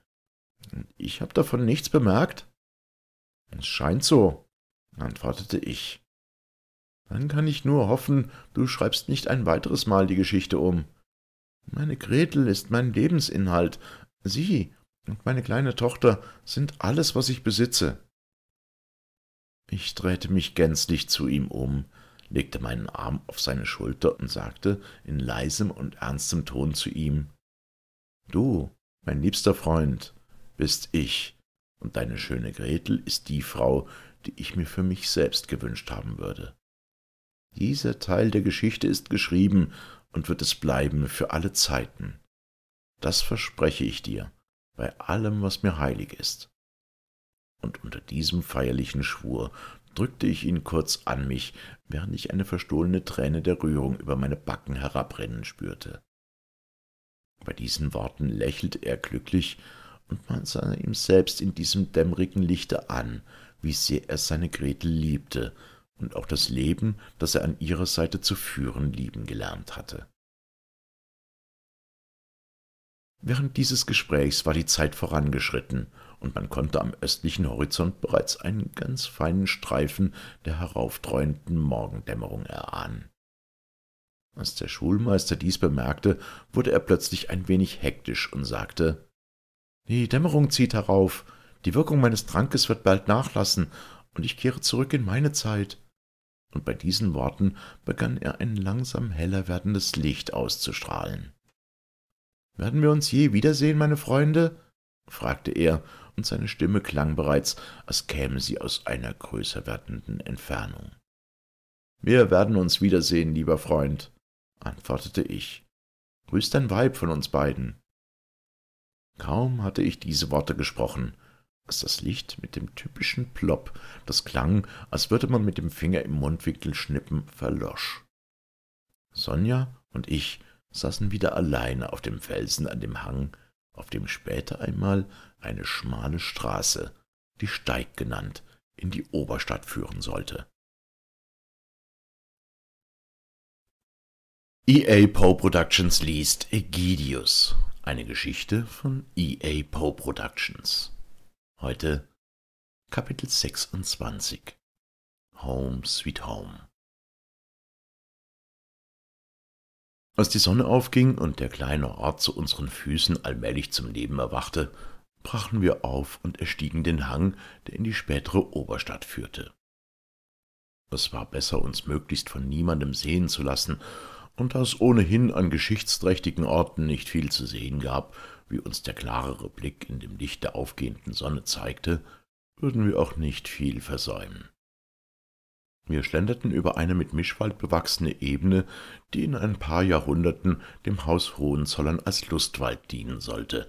S2: Ich habe davon nichts bemerkt. Es scheint so, antwortete ich. Dann kann ich nur hoffen, du schreibst nicht ein weiteres Mal die Geschichte um. Meine Gretel ist mein Lebensinhalt. Sie und meine kleine Tochter sind alles, was ich besitze. Ich drehte mich gänzlich zu ihm um legte meinen Arm auf seine Schulter und sagte in leisem und ernstem Ton zu ihm Du, mein liebster Freund, bist ich, und deine schöne Gretel ist die Frau, die ich mir für mich selbst gewünscht haben würde. Dieser Teil der Geschichte ist geschrieben und wird es bleiben für alle Zeiten. Das verspreche ich dir, bei allem, was mir heilig ist. Und unter diesem feierlichen Schwur drückte ich ihn kurz an mich, während ich eine verstohlene Träne der Rührung über meine Backen herabrennen spürte. Bei diesen Worten lächelte er glücklich, und man sah ihm selbst in diesem dämmerigen Lichte an, wie sehr er seine Gretel liebte und auch das Leben, das er an ihrer Seite zu führen lieben gelernt hatte. Während dieses Gesprächs war die Zeit vorangeschritten, und man konnte am östlichen Horizont bereits einen ganz feinen Streifen der heraufdräuenden Morgendämmerung erahnen. Als der Schulmeister dies bemerkte, wurde er plötzlich ein wenig hektisch und sagte Die Dämmerung zieht herauf, die Wirkung meines Trankes wird bald nachlassen, und ich kehre zurück in meine Zeit. Und bei diesen Worten begann er ein langsam heller werdendes Licht auszustrahlen. Werden wir uns je wiedersehen, meine Freunde? fragte er und seine Stimme klang bereits, als käme sie aus einer größer werdenden Entfernung. Wir werden uns wiedersehen, lieber Freund, antwortete ich. Grüß dein Weib von uns beiden. Kaum hatte ich diese Worte gesprochen, als das Licht mit dem typischen Plopp, das klang, als würde man mit dem Finger im Mundwinkel schnippen, verlosch. Sonja und ich saßen wieder alleine auf dem Felsen an dem Hang, auf dem später einmal eine schmale Straße, die Steig
S3: genannt, in die Oberstadt führen sollte. EA Poe Productions liest Egidius,
S2: eine Geschichte von EA Poe Productions. Heute
S3: Kapitel 26 Home Sweet Home. Als die Sonne aufging und der kleine Ort zu unseren
S2: Füßen allmählich zum Leben erwachte, brachen wir auf und erstiegen den Hang, der in die spätere Oberstadt führte. Es war besser, uns möglichst von niemandem sehen zu lassen, und da es ohnehin an geschichtsträchtigen Orten nicht viel zu sehen gab, wie uns der klarere Blick in dem Licht der aufgehenden Sonne zeigte, würden wir auch nicht viel versäumen. Wir schlenderten über eine mit Mischwald bewachsene Ebene, die in ein paar Jahrhunderten dem Haus Hohenzollern als Lustwald dienen sollte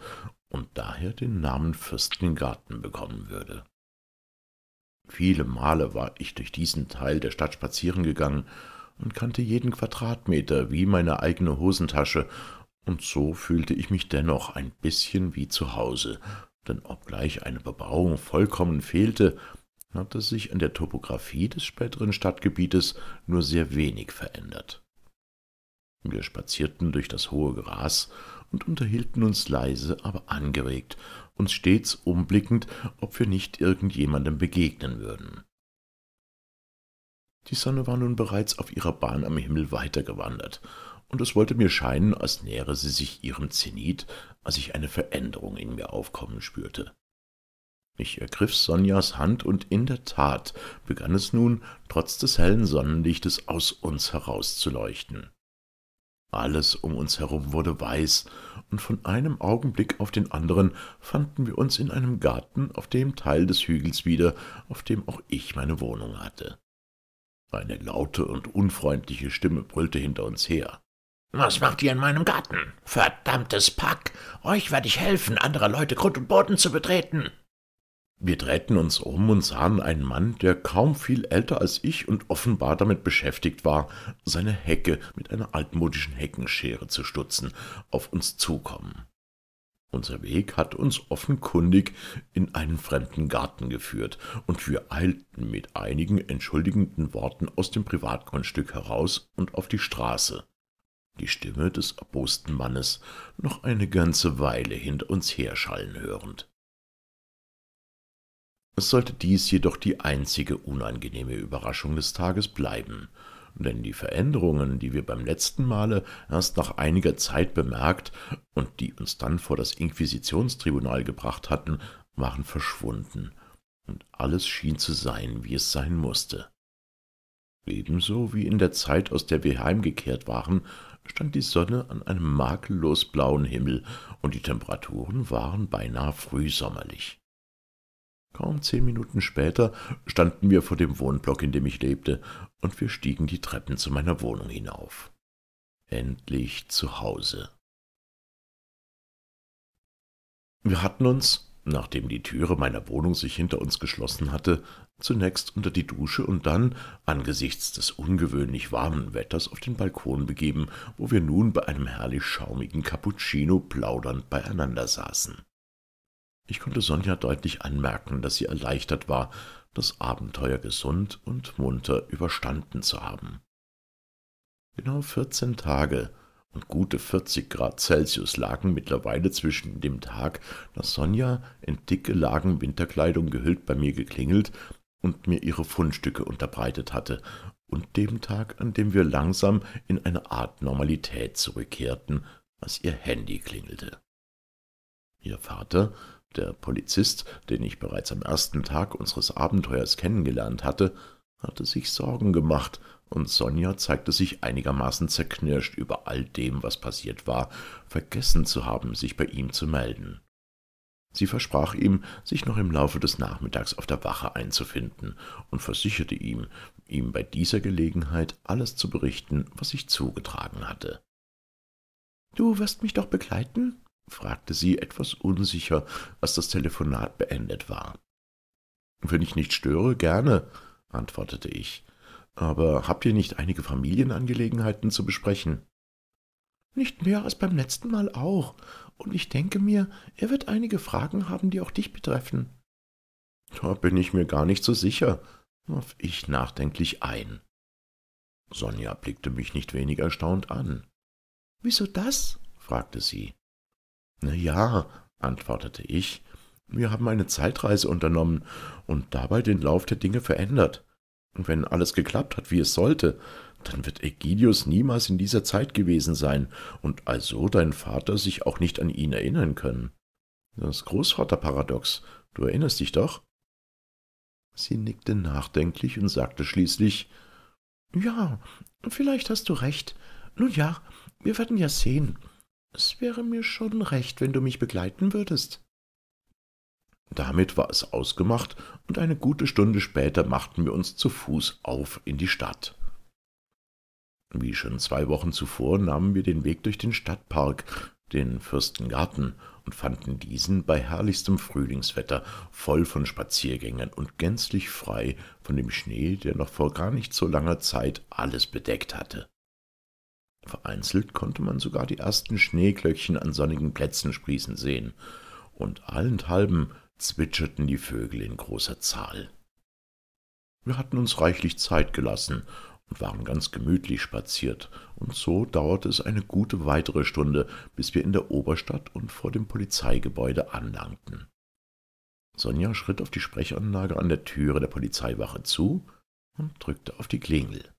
S2: und daher den Namen Fürstengarten bekommen würde. Viele Male war ich durch diesen Teil der Stadt spazieren gegangen und kannte jeden Quadratmeter wie meine eigene Hosentasche, und so fühlte ich mich dennoch ein bisschen wie zu Hause, denn obgleich eine Bebauung vollkommen fehlte, hatte sich an der Topographie des späteren Stadtgebietes nur sehr wenig verändert. Wir spazierten durch das hohe Gras und unterhielten uns leise, aber angeregt, uns stets umblickend, ob wir nicht irgendjemandem begegnen würden. Die Sonne war nun bereits auf ihrer Bahn am Himmel weitergewandert, und es wollte mir scheinen, als nähere sie sich ihrem Zenit, als ich eine Veränderung in mir aufkommen spürte. Ich ergriff Sonjas Hand und in der Tat begann es nun, trotz des hellen Sonnenlichtes aus uns herauszuleuchten. Alles um uns herum wurde weiß, und von einem Augenblick auf den anderen fanden wir uns in einem Garten auf dem Teil des Hügels wieder, auf dem auch ich meine Wohnung hatte. Eine laute und unfreundliche Stimme brüllte hinter uns her. Was macht ihr in meinem Garten? Verdammtes Pack! Euch werde ich helfen, anderer Leute Grund und Boden zu betreten! Wir drehten uns um und sahen einen Mann, der kaum viel älter als ich und offenbar damit beschäftigt war, seine Hecke mit einer altmodischen Heckenschere zu stutzen, auf uns zukommen. Unser Weg hat uns offenkundig in einen fremden Garten geführt, und wir eilten mit einigen entschuldigenden Worten aus dem Privatgrundstück heraus und auf die Straße. Die Stimme des erbosten Mannes noch eine ganze Weile hinter uns herschallen hörend. Es sollte dies jedoch die einzige unangenehme Überraschung des Tages bleiben, denn die Veränderungen, die wir beim letzten Male erst nach einiger Zeit bemerkt und die uns dann vor das Inquisitionstribunal gebracht hatten, waren verschwunden, und alles schien zu sein, wie es sein musste. Ebenso wie in der Zeit, aus der wir heimgekehrt waren, stand die Sonne an einem makellos blauen Himmel, und die Temperaturen waren beinahe frühsommerlich. Kaum zehn Minuten später standen wir vor dem Wohnblock, in dem ich lebte, und wir stiegen die Treppen zu meiner
S3: Wohnung hinauf. Endlich zu Hause. Wir hatten uns, nachdem die Türe meiner Wohnung sich hinter uns geschlossen
S2: hatte, zunächst unter die Dusche und dann, angesichts des ungewöhnlich warmen Wetters, auf den Balkon begeben, wo wir nun bei einem herrlich schaumigen Cappuccino plaudernd beieinander saßen. Ich konnte Sonja deutlich anmerken, dass sie erleichtert war, das Abenteuer gesund und munter überstanden zu haben. Genau vierzehn Tage und gute 40 Grad Celsius lagen mittlerweile zwischen dem Tag, dass Sonja in dicke Lagen Winterkleidung gehüllt bei mir geklingelt und mir ihre Fundstücke unterbreitet hatte, und dem Tag, an dem wir langsam in eine Art Normalität zurückkehrten, als ihr Handy klingelte. Ihr Vater der Polizist, den ich bereits am ersten Tag unseres Abenteuers kennengelernt hatte, hatte sich Sorgen gemacht, und Sonja zeigte sich einigermaßen zerknirscht über all dem, was passiert war, vergessen zu haben, sich bei ihm zu melden. Sie versprach ihm, sich noch im Laufe des Nachmittags auf der Wache einzufinden und versicherte ihm, ihm bei dieser Gelegenheit alles zu berichten, was sich zugetragen hatte. Du wirst mich doch begleiten? fragte sie, etwas unsicher, als das Telefonat beendet war. Wenn ich nicht störe, gerne, antwortete ich. Aber habt ihr nicht einige Familienangelegenheiten zu besprechen? Nicht mehr als beim letzten Mal auch, und ich denke mir, er wird einige Fragen haben, die auch dich betreffen. Da bin ich mir gar nicht so sicher, warf ich nachdenklich ein. Sonja blickte mich nicht wenig erstaunt an. Wieso das? fragte sie. Na ja, antwortete ich, wir haben eine Zeitreise unternommen und dabei den Lauf der Dinge verändert. Und wenn alles geklappt hat, wie es sollte, dann wird Ägidius niemals in dieser Zeit gewesen sein und also dein Vater sich auch nicht an ihn erinnern können. Das Großvaterparadox, du erinnerst dich doch? Sie nickte nachdenklich und sagte schließlich Ja, vielleicht hast du recht. Nun ja, wir werden ja sehen. Es wäre mir schon recht, wenn du mich begleiten würdest. Damit war es ausgemacht, und eine gute Stunde später machten wir uns zu Fuß auf in die Stadt. Wie schon zwei Wochen zuvor nahmen wir den Weg durch den Stadtpark, den Fürstengarten, und fanden diesen bei herrlichstem Frühlingswetter voll von Spaziergängern und gänzlich frei von dem Schnee, der noch vor gar nicht so langer Zeit alles bedeckt hatte. Vereinzelt konnte man sogar die ersten Schneeglöckchen an sonnigen Plätzen sprießen sehen, und allenthalben zwitscherten die Vögel in großer Zahl. Wir hatten uns reichlich Zeit gelassen und waren ganz gemütlich spaziert, und so dauerte es eine gute weitere Stunde, bis wir in der Oberstadt und vor dem Polizeigebäude anlangten. Sonja schritt auf die Sprechanlage an der Türe der Polizeiwache zu und drückte auf die Klingel.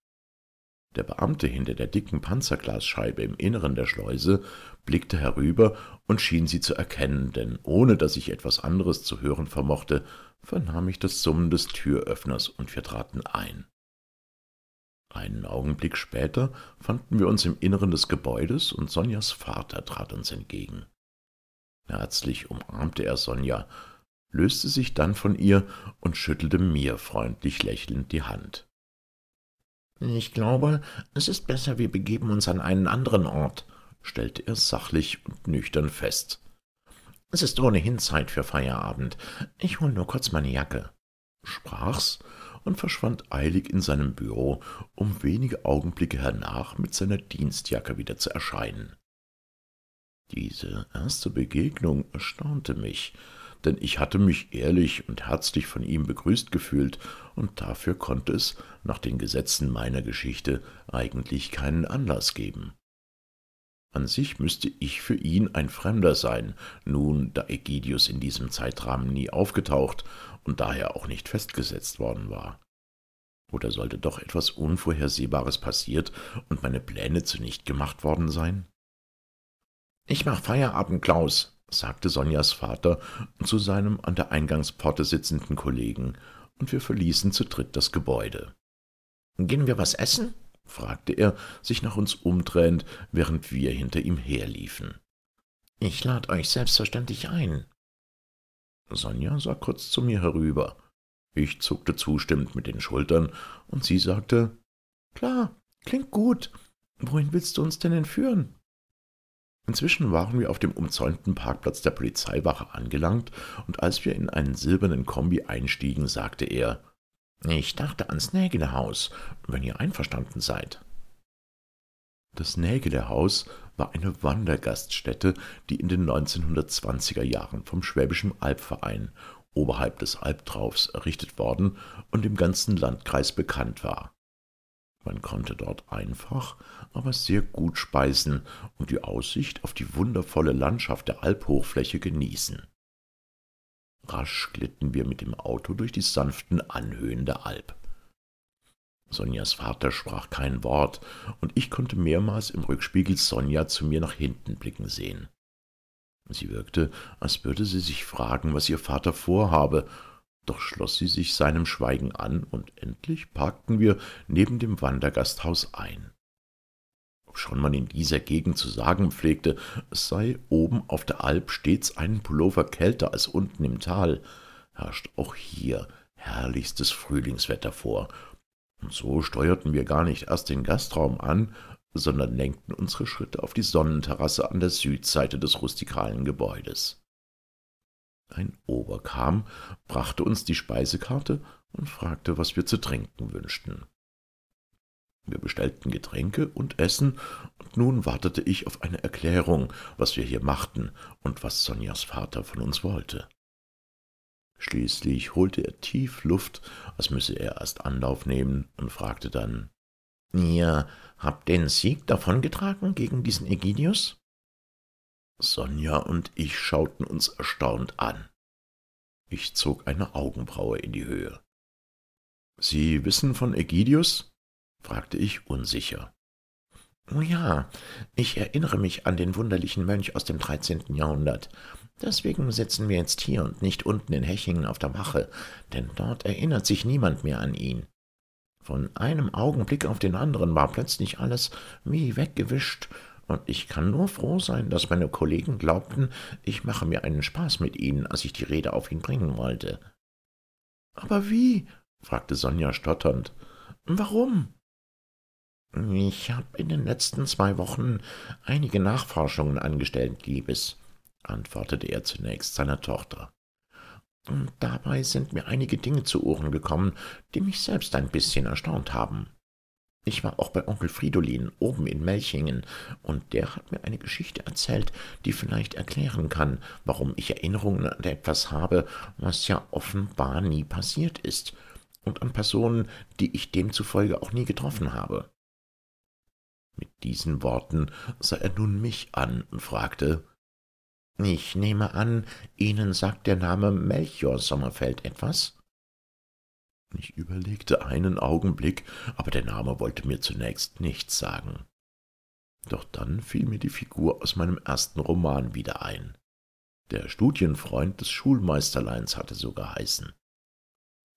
S2: Der Beamte hinter der dicken Panzerglasscheibe im Inneren der Schleuse blickte herüber und schien sie zu erkennen, denn ohne dass ich etwas anderes zu hören vermochte, vernahm ich das Summen des Türöffners und wir traten ein. Einen Augenblick später fanden wir uns im Inneren des Gebäudes und Sonjas Vater trat uns entgegen. Herzlich umarmte er Sonja, löste sich dann von ihr und schüttelte mir freundlich lächelnd die Hand. Ich glaube, es ist besser, wir begeben uns an einen anderen Ort, stellte er sachlich und nüchtern fest. Es ist ohnehin Zeit für Feierabend. Ich hol nur kurz meine Jacke, sprach's und verschwand eilig in seinem Büro, um wenige Augenblicke hernach mit seiner Dienstjacke wieder zu erscheinen. Diese erste Begegnung erstaunte mich denn ich hatte mich ehrlich und herzlich von ihm begrüßt gefühlt, und dafür konnte es, nach den Gesetzen meiner Geschichte, eigentlich keinen Anlass geben. An sich müsste ich für ihn ein Fremder sein, nun da Ägidius in diesem Zeitrahmen nie aufgetaucht und daher auch nicht festgesetzt worden war. Oder sollte doch etwas Unvorhersehbares passiert und meine Pläne zunicht gemacht worden sein? Ich mach Feierabend, Klaus, sagte Sonjas Vater zu seinem an der Eingangsporte sitzenden Kollegen, und wir verließen zu dritt das Gebäude. »Gehen wir was essen?« fragte er, sich nach uns umdrehend, während wir hinter ihm herliefen. »Ich lad euch selbstverständlich ein.« Sonja sah kurz zu mir herüber. Ich zuckte zustimmend mit den Schultern, und sie sagte, »Klar, klingt gut. Wohin willst du uns denn entführen?« Inzwischen waren wir auf dem umzäunten Parkplatz der Polizeiwache angelangt, und als wir in einen silbernen Kombi einstiegen, sagte er Ich dachte ans Nägelehaus, wenn ihr einverstanden seid. Das Nägelehaus war eine Wandergaststätte, die in den 1920er Jahren vom Schwäbischen Albverein oberhalb des Albtraufs errichtet worden und im ganzen Landkreis bekannt war. Man konnte dort einfach, aber sehr gut speisen und die Aussicht auf die wundervolle Landschaft der Alphochfläche genießen. Rasch glitten wir mit dem Auto durch die sanften Anhöhen der Alp. Sonjas Vater sprach kein Wort, und ich konnte mehrmals im Rückspiegel Sonja zu mir nach hinten blicken sehen. Sie wirkte, als würde sie sich fragen, was ihr Vater vorhabe, doch schloss sie sich seinem Schweigen an, und endlich parkten wir neben dem Wandergasthaus ein. Obschon man in dieser Gegend zu sagen pflegte, es sei oben auf der Alp stets einen Pullover kälter als unten im Tal, herrscht auch hier herrlichstes Frühlingswetter vor. Und so steuerten wir gar nicht erst den Gastraum an, sondern lenkten unsere Schritte auf die Sonnenterrasse an der Südseite des rustikalen Gebäudes. Ein Ober kam, brachte uns die Speisekarte und fragte, was wir zu trinken wünschten. Wir bestellten Getränke und Essen, und nun wartete ich auf eine Erklärung, was wir hier machten und was Sonjas Vater von uns wollte. Schließlich holte er tief Luft, als müsse er erst Anlauf nehmen, und fragte dann Ihr habt den Sieg davongetragen gegen diesen Egidius? Sonja und ich schauten uns erstaunt an. Ich zog eine Augenbraue in die Höhe. Sie wissen von Ägidius? fragte ich unsicher. Oh ja, ich erinnere mich an den wunderlichen Mönch aus dem dreizehnten Jahrhundert. Deswegen sitzen wir jetzt hier und nicht unten in Hechingen auf der Wache, denn dort erinnert sich niemand mehr an ihn. Von einem Augenblick auf den anderen war plötzlich alles wie weggewischt, und ich kann nur froh sein, dass meine Kollegen glaubten, ich mache mir einen Spaß mit ihnen, als ich die Rede auf ihn bringen wollte. Aber wie? fragte Sonja stotternd. Warum? Ich habe in den letzten zwei Wochen einige Nachforschungen angestellt, Liebes, antwortete er zunächst seiner Tochter. Und dabei sind mir einige Dinge zu Ohren gekommen, die mich selbst ein bisschen erstaunt haben. Ich war auch bei Onkel Fridolin oben in Melchingen, und der hat mir eine Geschichte erzählt, die vielleicht erklären kann, warum ich Erinnerungen an etwas habe, was ja offenbar nie passiert ist, und an Personen, die ich demzufolge auch nie getroffen habe. Mit diesen Worten sah er nun mich an und fragte, »Ich nehme an, Ihnen sagt der Name Melchior Sommerfeld etwas?« ich überlegte einen Augenblick, aber der Name wollte mir zunächst nichts sagen. Doch dann fiel mir die Figur aus meinem ersten Roman wieder ein. Der Studienfreund des Schulmeisterleins hatte so geheißen.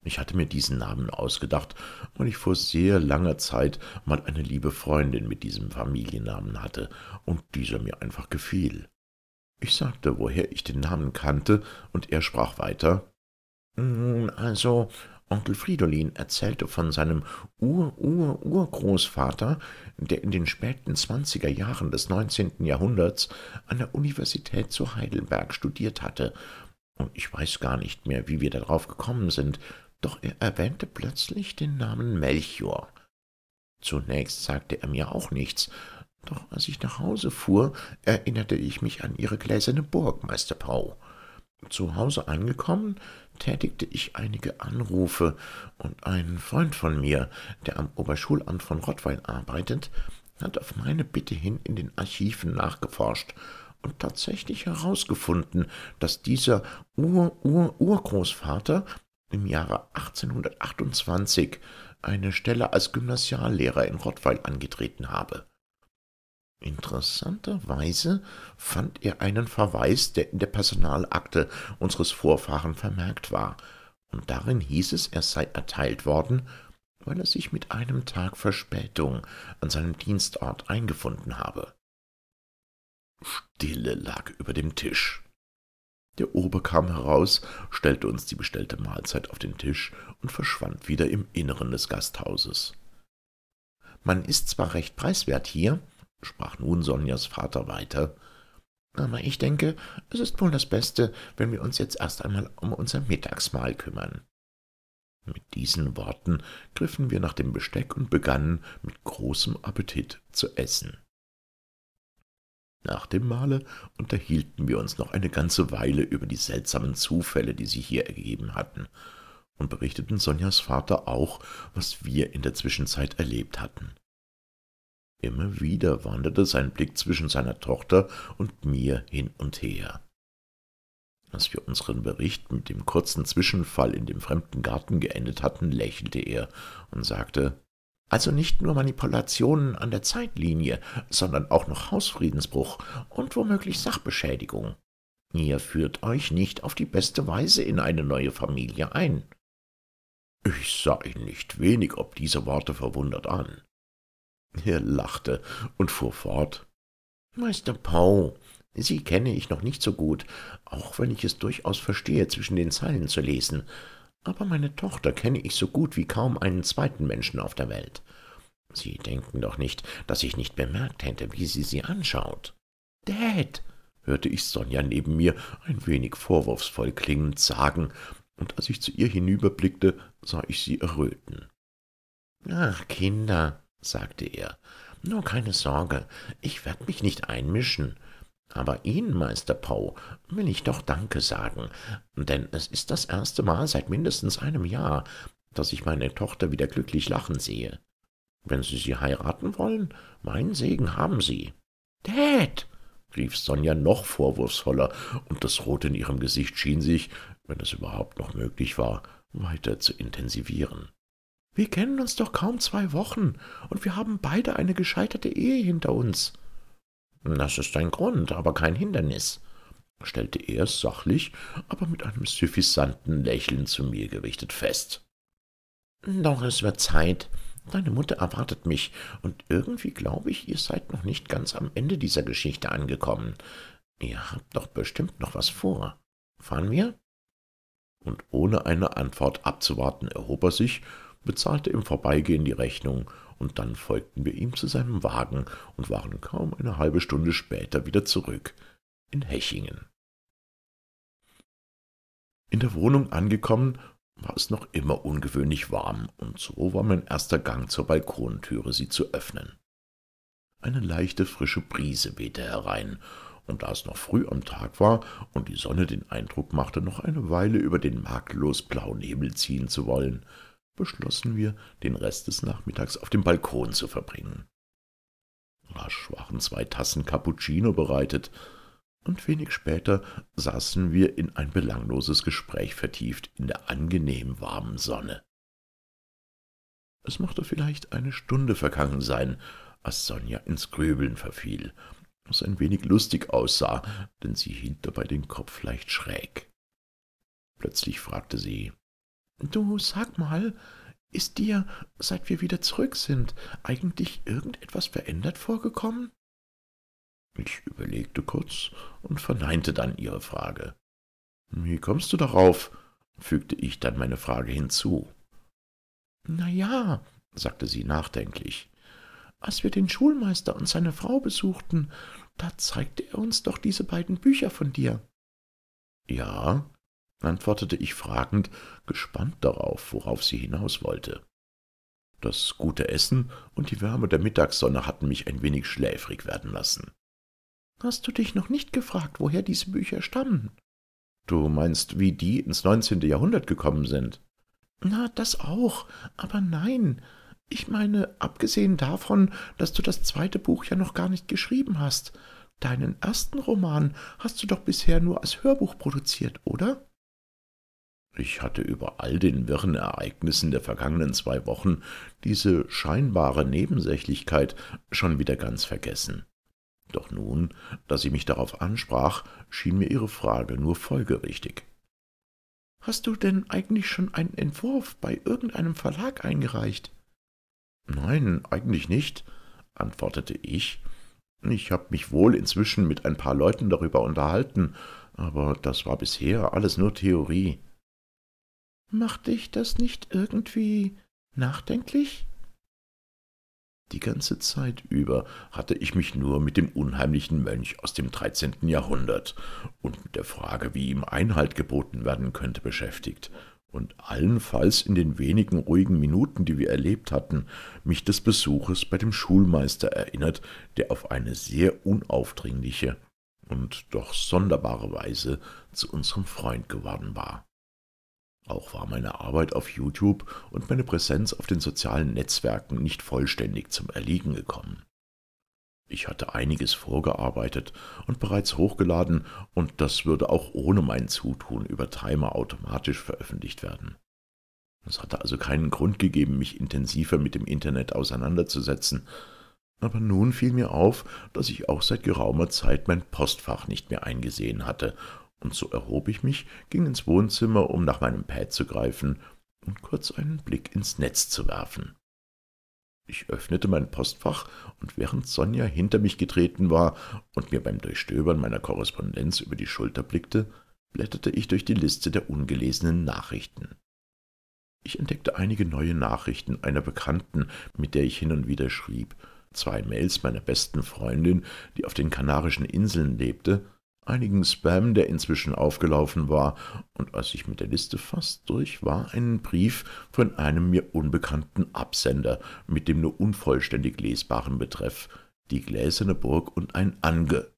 S2: Ich hatte mir diesen Namen ausgedacht, weil ich vor sehr langer Zeit mal eine liebe Freundin mit diesem Familiennamen hatte und dieser mir einfach gefiel. Ich sagte, woher ich den Namen kannte, und er sprach weiter. Also, Onkel Fridolin erzählte von seinem Ur-Ur-Urgroßvater, der in den späten zwanziger Jahren des neunzehnten Jahrhunderts an der Universität zu Heidelberg studiert hatte, und ich weiß gar nicht mehr, wie wir darauf gekommen sind, doch er erwähnte plötzlich den Namen Melchior. Zunächst sagte er mir auch nichts, doch als ich nach Hause fuhr, erinnerte ich mich an ihre gläserne Burg, Meister Pau. Zu Hause angekommen, tätigte ich einige Anrufe, und ein Freund von mir, der am Oberschulamt von Rottweil arbeitet, hat auf meine Bitte hin in den Archiven nachgeforscht und tatsächlich herausgefunden, dass dieser Ur-Ur-Urgroßvater im Jahre 1828 eine Stelle als Gymnasiallehrer in Rottweil angetreten habe. Interessanterweise fand er einen Verweis, der in der Personalakte unseres Vorfahren vermerkt war, und darin hieß es, er sei erteilt worden, weil er sich mit einem Tag Verspätung an seinem Dienstort eingefunden habe. Stille lag über dem Tisch. Der Ober kam heraus, stellte uns die bestellte Mahlzeit auf den Tisch und verschwand wieder im Inneren des Gasthauses. Man ist zwar recht preiswert hier, sprach nun Sonjas Vater weiter, aber ich denke, es ist wohl das Beste, wenn wir uns jetzt erst einmal um unser Mittagsmahl kümmern. Mit diesen Worten griffen wir nach dem Besteck und begannen mit großem Appetit zu essen. Nach dem Mahle unterhielten wir uns noch eine ganze Weile über die seltsamen Zufälle, die sich hier ergeben hatten, und berichteten Sonjas Vater auch, was wir in der Zwischenzeit erlebt hatten. Immer wieder wanderte sein Blick zwischen seiner Tochter und mir hin und her. Als wir unseren Bericht mit dem kurzen Zwischenfall in dem fremden Garten geendet hatten, lächelte er und sagte, also nicht nur Manipulationen an der Zeitlinie, sondern auch noch Hausfriedensbruch und womöglich Sachbeschädigung. Ihr führt euch nicht auf die beste Weise in eine neue Familie ein. Ich sah ihn nicht wenig ob diese Worte verwundert an. Er lachte und fuhr fort. Meister Pau, Sie kenne ich noch nicht so gut, auch wenn ich es durchaus verstehe, zwischen den Zeilen zu lesen. Aber meine Tochter kenne ich so gut wie kaum einen zweiten Menschen auf der Welt. Sie denken doch nicht, dass ich nicht bemerkt hätte, wie sie sie anschaut. Dad, hörte ich Sonja neben mir ein wenig vorwurfsvoll klingend sagen, und als ich zu ihr hinüberblickte, sah ich sie erröten. Ach, Kinder, sagte er. Nur keine Sorge, ich werde mich nicht einmischen. Aber Ihnen, Meister Poe, will ich doch Danke sagen, denn es ist das erste Mal seit mindestens einem Jahr, dass ich meine Tochter wieder glücklich lachen sehe. Wenn Sie sie heiraten wollen, meinen Segen haben Sie. Dad! rief Sonja noch vorwurfsvoller, und das Rot in ihrem Gesicht schien sich, wenn es überhaupt noch möglich war, weiter zu intensivieren. Wir kennen uns doch kaum zwei Wochen, und wir haben beide eine gescheiterte Ehe hinter uns. Das ist ein Grund, aber kein Hindernis, stellte er sachlich, aber mit einem suffisanten Lächeln zu mir gerichtet fest. Doch es wird Zeit. Deine Mutter erwartet mich, und irgendwie glaube ich, ihr seid noch nicht ganz am Ende dieser Geschichte angekommen. Ihr habt doch bestimmt noch was vor. Fahren wir? Und ohne eine Antwort abzuwarten, erhob er sich bezahlte im Vorbeigehen die Rechnung, und dann folgten wir ihm zu seinem Wagen und waren kaum eine halbe Stunde später wieder zurück in Hechingen. In der Wohnung angekommen, war es noch immer ungewöhnlich warm, und so war mein erster Gang zur Balkontüre, sie zu öffnen. Eine leichte frische Brise wehte herein, und da es noch früh am Tag war und die Sonne den Eindruck machte, noch eine Weile über den makellos blauen Himmel ziehen zu wollen, beschlossen wir, den Rest des Nachmittags auf dem Balkon zu verbringen. Rasch waren zwei Tassen Cappuccino bereitet, und wenig später saßen wir in ein belangloses Gespräch vertieft in der angenehm warmen Sonne. Es mochte vielleicht eine Stunde vergangen sein, als Sonja ins Grübeln verfiel, was ein wenig lustig aussah, denn sie hielt dabei den Kopf leicht schräg. Plötzlich fragte sie Du sag mal, ist dir, seit wir wieder zurück sind, eigentlich irgendetwas verändert vorgekommen? Ich überlegte kurz und verneinte dann ihre Frage. Wie kommst du darauf? fügte ich dann meine Frage hinzu. Na ja, sagte sie nachdenklich, als wir den Schulmeister und seine Frau besuchten, da zeigte er uns doch diese beiden Bücher von dir. Ja, antwortete ich fragend, gespannt darauf, worauf sie hinaus wollte. Das gute Essen und die Wärme der Mittagssonne hatten mich ein wenig schläfrig werden lassen. Hast du dich noch nicht gefragt, woher diese Bücher stammen? Du meinst, wie die ins neunzehnte Jahrhundert gekommen sind? Na, das auch, aber nein. Ich meine, abgesehen davon, dass du das zweite Buch ja noch gar nicht geschrieben hast. Deinen ersten Roman hast du doch bisher nur als Hörbuch produziert, oder? Ich hatte über all den wirren Ereignissen der vergangenen zwei Wochen diese scheinbare Nebensächlichkeit schon wieder ganz vergessen. Doch nun, da sie mich darauf ansprach, schien mir ihre Frage nur folgerichtig. Hast du denn eigentlich schon einen Entwurf bei irgendeinem Verlag eingereicht? Nein, eigentlich nicht, antwortete ich. Ich habe mich wohl inzwischen mit ein paar Leuten darüber unterhalten, aber das war bisher alles nur Theorie. Macht dich das nicht irgendwie nachdenklich? Die ganze Zeit über hatte ich mich nur mit dem unheimlichen Mönch aus dem 13. Jahrhundert und mit der Frage, wie ihm Einhalt geboten werden könnte, beschäftigt und allenfalls in den wenigen ruhigen Minuten, die wir erlebt hatten, mich des Besuches bei dem Schulmeister erinnert, der auf eine sehr unaufdringliche und doch sonderbare Weise zu unserem Freund geworden war. Auch war meine Arbeit auf YouTube und meine Präsenz auf den sozialen Netzwerken nicht vollständig zum Erliegen gekommen. Ich hatte einiges vorgearbeitet und bereits hochgeladen, und das würde auch ohne mein Zutun über Timer automatisch veröffentlicht werden. Es hatte also keinen Grund gegeben, mich intensiver mit dem Internet auseinanderzusetzen, aber nun fiel mir auf, dass ich auch seit geraumer Zeit mein Postfach nicht mehr eingesehen hatte und so erhob ich mich, ging ins Wohnzimmer, um nach meinem Pad zu greifen und kurz einen Blick ins Netz zu werfen. Ich öffnete mein Postfach, und während Sonja hinter mich getreten war und mir beim Durchstöbern meiner Korrespondenz über die Schulter blickte, blätterte ich durch die Liste der ungelesenen Nachrichten. Ich entdeckte einige neue Nachrichten einer Bekannten, mit der ich hin und wieder schrieb, zwei Mails meiner besten Freundin, die auf den Kanarischen Inseln lebte, einigen Spam, der inzwischen aufgelaufen war, und als ich mit der Liste fast durch war, einen Brief von einem mir unbekannten Absender mit dem nur unvollständig lesbaren Betreff Die gläserne Burg und ein Ange.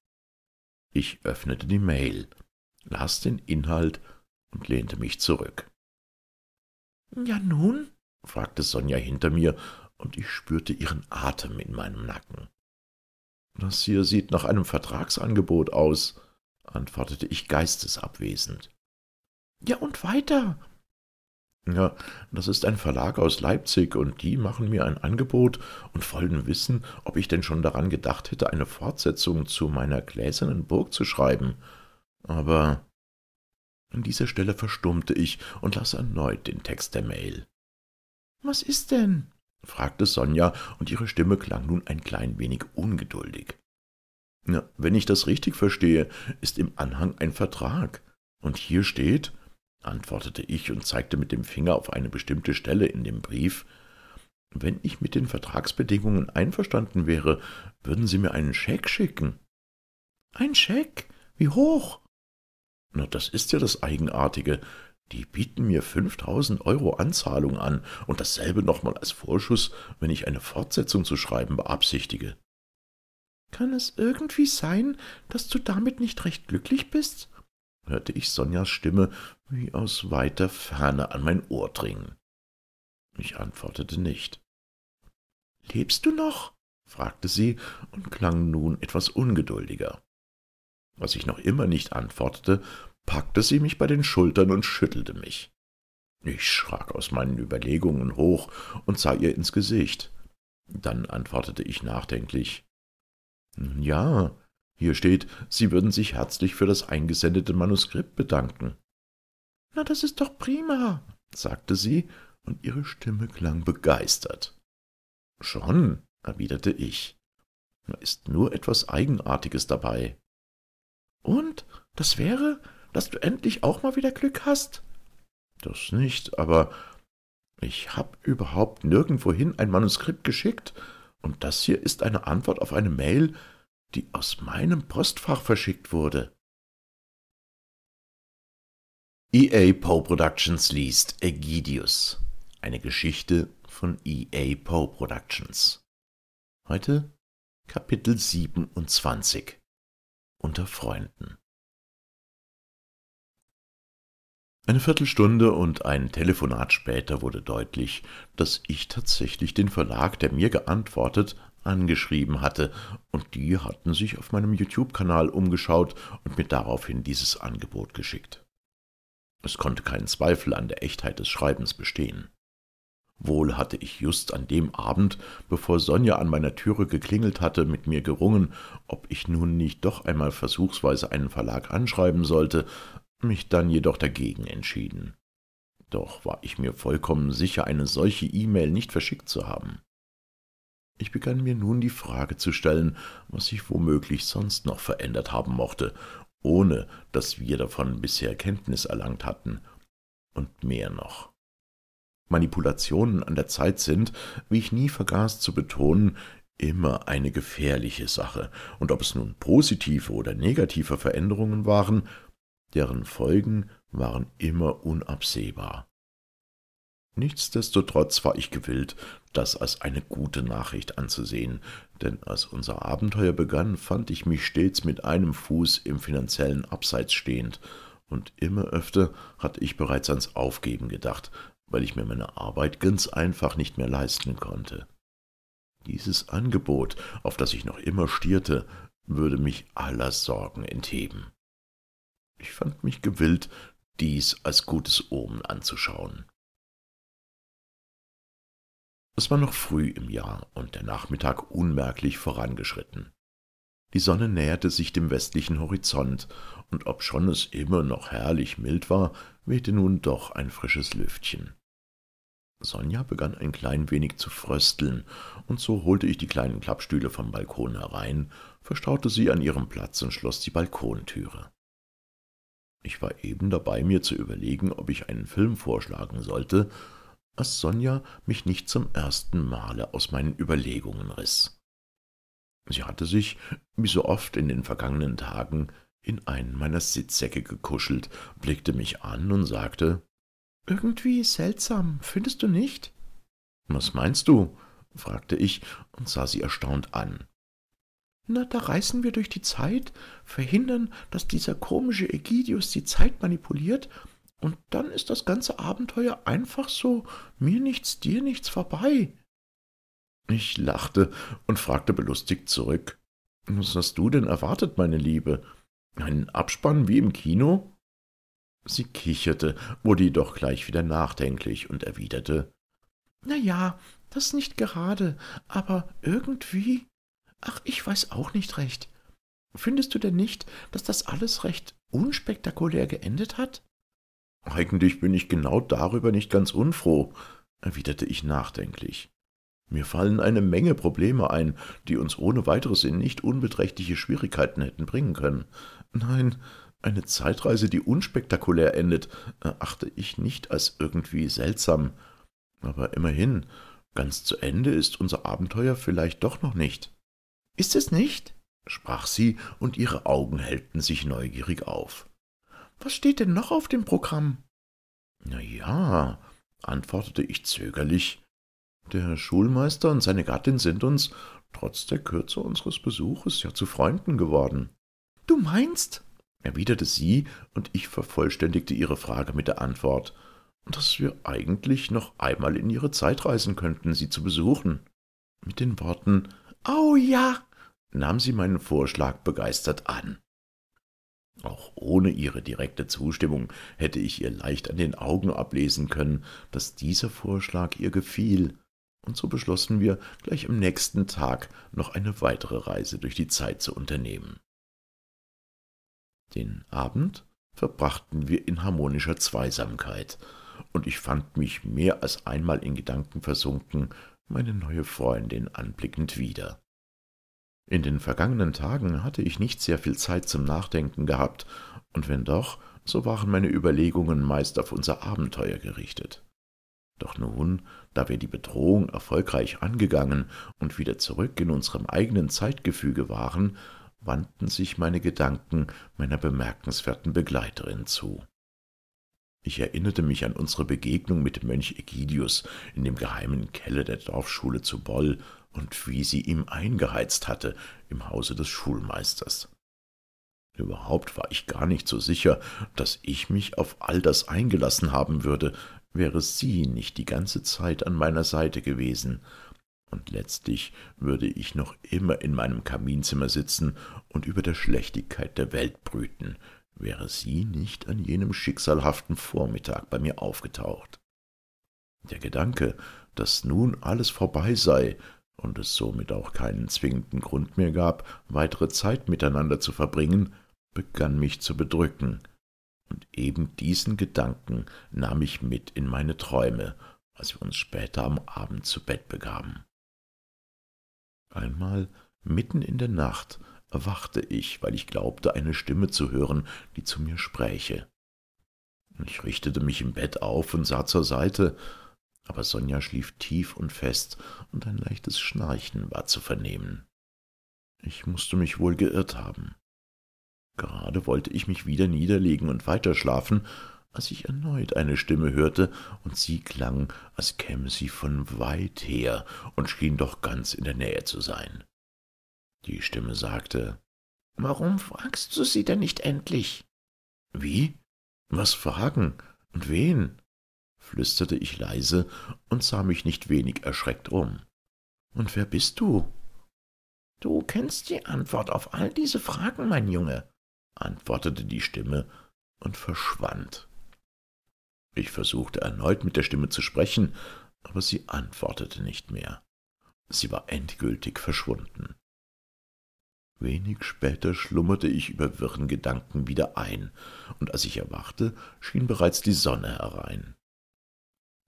S2: Ich öffnete die Mail, las den Inhalt und lehnte mich zurück.
S1: Ja nun?
S2: fragte Sonja hinter mir, und ich spürte ihren Atem in meinem Nacken. Das hier sieht nach einem Vertragsangebot aus antwortete ich geistesabwesend. Ja, und weiter? Ja, das ist ein Verlag aus Leipzig, und die machen mir ein Angebot und wollen wissen, ob ich denn schon daran gedacht hätte, eine Fortsetzung zu meiner gläsernen Burg zu schreiben. Aber an dieser Stelle verstummte ich und las erneut den Text der Mail. Was ist denn? fragte Sonja, und ihre Stimme klang nun ein klein wenig ungeduldig. Ja, wenn ich das richtig verstehe, ist im Anhang ein Vertrag. Und hier steht, antwortete ich und zeigte mit dem Finger auf eine bestimmte Stelle in dem Brief, wenn ich mit den Vertragsbedingungen einverstanden wäre, würden Sie mir einen Scheck schicken. Ein Scheck? Wie hoch? Na, das ist ja das Eigenartige. Die bieten mir 5000 Euro Anzahlung an und dasselbe nochmal als Vorschuss, wenn ich eine Fortsetzung zu schreiben beabsichtige. Kann es irgendwie sein, dass du damit nicht recht glücklich bist? hörte ich Sonjas Stimme wie aus weiter Ferne an mein Ohr dringen. Ich antwortete nicht. Lebst du noch? fragte sie und klang nun etwas ungeduldiger. Was ich noch immer nicht antwortete, packte sie mich bei den Schultern und schüttelte mich. Ich schrak aus meinen Überlegungen hoch und sah ihr ins Gesicht. Dann antwortete ich nachdenklich ja, hier steht, Sie würden sich herzlich für das eingesendete Manuskript bedanken. Na, das ist doch prima, sagte sie, und ihre Stimme klang begeistert. Schon, erwiderte ich. Da ist nur etwas Eigenartiges dabei. Und das wäre, dass du endlich auch mal wieder Glück hast? Das nicht, aber ich hab überhaupt nirgendwohin ein Manuskript geschickt, und das hier ist eine Antwort auf eine Mail, die aus meinem Postfach verschickt wurde. EA Poe Productions liest Egidius. Eine Geschichte von EA Poe Productions. Heute
S3: Kapitel 27 Unter Freunden. Eine Viertelstunde und ein Telefonat später wurde
S2: deutlich, dass ich tatsächlich den Verlag, der mir geantwortet, angeschrieben hatte, und die hatten sich auf meinem YouTube-Kanal umgeschaut und mir daraufhin dieses Angebot geschickt. Es konnte kein Zweifel an der Echtheit des Schreibens bestehen. Wohl hatte ich just an dem Abend, bevor Sonja an meiner Türe geklingelt hatte, mit mir gerungen, ob ich nun nicht doch einmal versuchsweise einen Verlag anschreiben sollte, mich dann jedoch dagegen entschieden. Doch war ich mir vollkommen sicher, eine solche E-Mail nicht verschickt zu haben. Ich begann mir nun die Frage zu stellen, was sich womöglich sonst noch verändert haben mochte, ohne dass wir davon bisher Kenntnis erlangt hatten. Und mehr noch. Manipulationen an der Zeit sind, wie ich nie vergaß zu betonen, immer eine gefährliche Sache, und ob es nun positive oder negative Veränderungen waren, deren Folgen waren immer unabsehbar. Nichtsdestotrotz war ich gewillt, das als eine gute Nachricht anzusehen, denn als unser Abenteuer begann, fand ich mich stets mit einem Fuß im finanziellen Abseits stehend, und immer öfter hatte ich bereits ans Aufgeben gedacht, weil ich mir meine Arbeit ganz einfach nicht mehr leisten konnte. Dieses Angebot, auf das ich noch immer stierte, würde mich aller Sorgen entheben. Ich fand mich gewillt, dies als gutes Omen anzuschauen. Es war noch früh im Jahr und der Nachmittag unmerklich vorangeschritten. Die Sonne näherte sich dem westlichen Horizont, und obschon es immer noch herrlich mild war, wehte nun doch ein frisches Lüftchen. Sonja begann ein klein wenig zu frösteln, und so holte ich die kleinen Klappstühle vom Balkon herein, verstaute sie an ihrem Platz und schloss die Balkontüre. Ich war eben dabei, mir zu überlegen, ob ich einen Film vorschlagen sollte, als Sonja mich nicht zum ersten Male aus meinen Überlegungen riss. Sie hatte sich, wie so oft in den vergangenen Tagen, in einen meiner Sitzsäcke gekuschelt, blickte mich an und sagte Irgendwie seltsam, findest du nicht? Was meinst du? fragte ich und sah sie erstaunt an. Na, da reißen wir durch die Zeit, verhindern, dass dieser komische Egidius die Zeit manipuliert, und dann ist das ganze Abenteuer einfach so mir nichts, dir nichts vorbei. Ich lachte und fragte belustigt zurück. Was hast du denn erwartet, meine Liebe? Einen Abspann wie im Kino? Sie kicherte, wurde jedoch gleich wieder nachdenklich und erwiderte Na ja, das nicht gerade, aber irgendwie Ach, ich weiß auch nicht recht. Findest du denn nicht, dass das alles recht unspektakulär geendet hat? Eigentlich bin ich genau darüber nicht ganz unfroh, erwiderte ich nachdenklich. Mir fallen eine Menge Probleme ein, die uns ohne weiteres in nicht unbeträchtliche Schwierigkeiten hätten bringen können. Nein, eine Zeitreise, die unspektakulär endet, erachte ich nicht als irgendwie seltsam. Aber immerhin, ganz zu Ende ist unser Abenteuer vielleicht doch noch nicht. Ist es nicht? sprach sie, und ihre Augen hellten sich neugierig auf. Was steht denn noch auf dem Programm? Na ja, antwortete ich zögerlich. Der Schulmeister und seine Gattin sind uns, trotz der Kürze unseres Besuches, ja zu Freunden geworden. Du meinst? erwiderte sie, und ich vervollständigte ihre Frage mit der Antwort, dass wir eigentlich noch einmal in ihre Zeit reisen könnten, sie zu besuchen. Mit den Worten Oh ja, nahm sie meinen Vorschlag begeistert an. Auch ohne ihre direkte Zustimmung hätte ich ihr leicht an den Augen ablesen können, dass dieser Vorschlag ihr gefiel, und so beschlossen wir, gleich am nächsten Tag noch eine weitere Reise durch die Zeit zu unternehmen. Den Abend verbrachten wir in harmonischer Zweisamkeit, und ich fand mich mehr als einmal in Gedanken versunken, meine neue Freundin anblickend wieder. In den vergangenen Tagen hatte ich nicht sehr viel Zeit zum Nachdenken gehabt, und wenn doch, so waren meine Überlegungen meist auf unser Abenteuer gerichtet. Doch nun, da wir die Bedrohung erfolgreich angegangen und wieder zurück in unserem eigenen Zeitgefüge waren, wandten sich meine Gedanken meiner bemerkenswerten Begleiterin zu. Ich erinnerte mich an unsere Begegnung mit Mönch Egidius in dem geheimen Keller der Dorfschule zu Boll und wie sie ihm eingeheizt hatte im Hause des Schulmeisters. Überhaupt war ich gar nicht so sicher, dass ich mich auf all das eingelassen haben würde, wäre sie nicht die ganze Zeit an meiner Seite gewesen, und letztlich würde ich noch immer in meinem Kaminzimmer sitzen und über der Schlechtigkeit der Welt brüten, wäre sie nicht an jenem schicksalhaften Vormittag bei mir aufgetaucht. Der Gedanke, dass nun alles vorbei sei und es somit auch keinen zwingenden Grund mehr gab, weitere Zeit miteinander zu verbringen, begann mich zu bedrücken, und eben diesen Gedanken nahm ich mit in meine Träume, als wir uns später am Abend zu Bett begaben. Einmal mitten in der Nacht erwachte ich, weil ich glaubte, eine Stimme zu hören, die zu mir spräche. Ich richtete mich im Bett auf und sah zur Seite, aber Sonja schlief tief und fest, und ein leichtes Schnarchen war zu vernehmen. Ich mußte mich wohl geirrt haben. Gerade wollte ich mich wieder niederlegen und weiterschlafen, als ich erneut eine Stimme hörte, und sie klang, als käme sie von weit her und schien doch ganz in der Nähe zu sein. Die Stimme sagte, Warum fragst du sie denn nicht endlich? Wie? Was fragen? Und wen? flüsterte ich leise und sah mich nicht wenig erschreckt um. Und wer bist du? Du kennst die Antwort auf all diese Fragen, mein Junge, antwortete die Stimme und verschwand. Ich versuchte erneut mit der Stimme zu sprechen, aber sie antwortete nicht mehr. Sie war endgültig verschwunden. Wenig später schlummerte ich über wirren Gedanken wieder ein, und als ich erwachte, schien bereits die Sonne herein.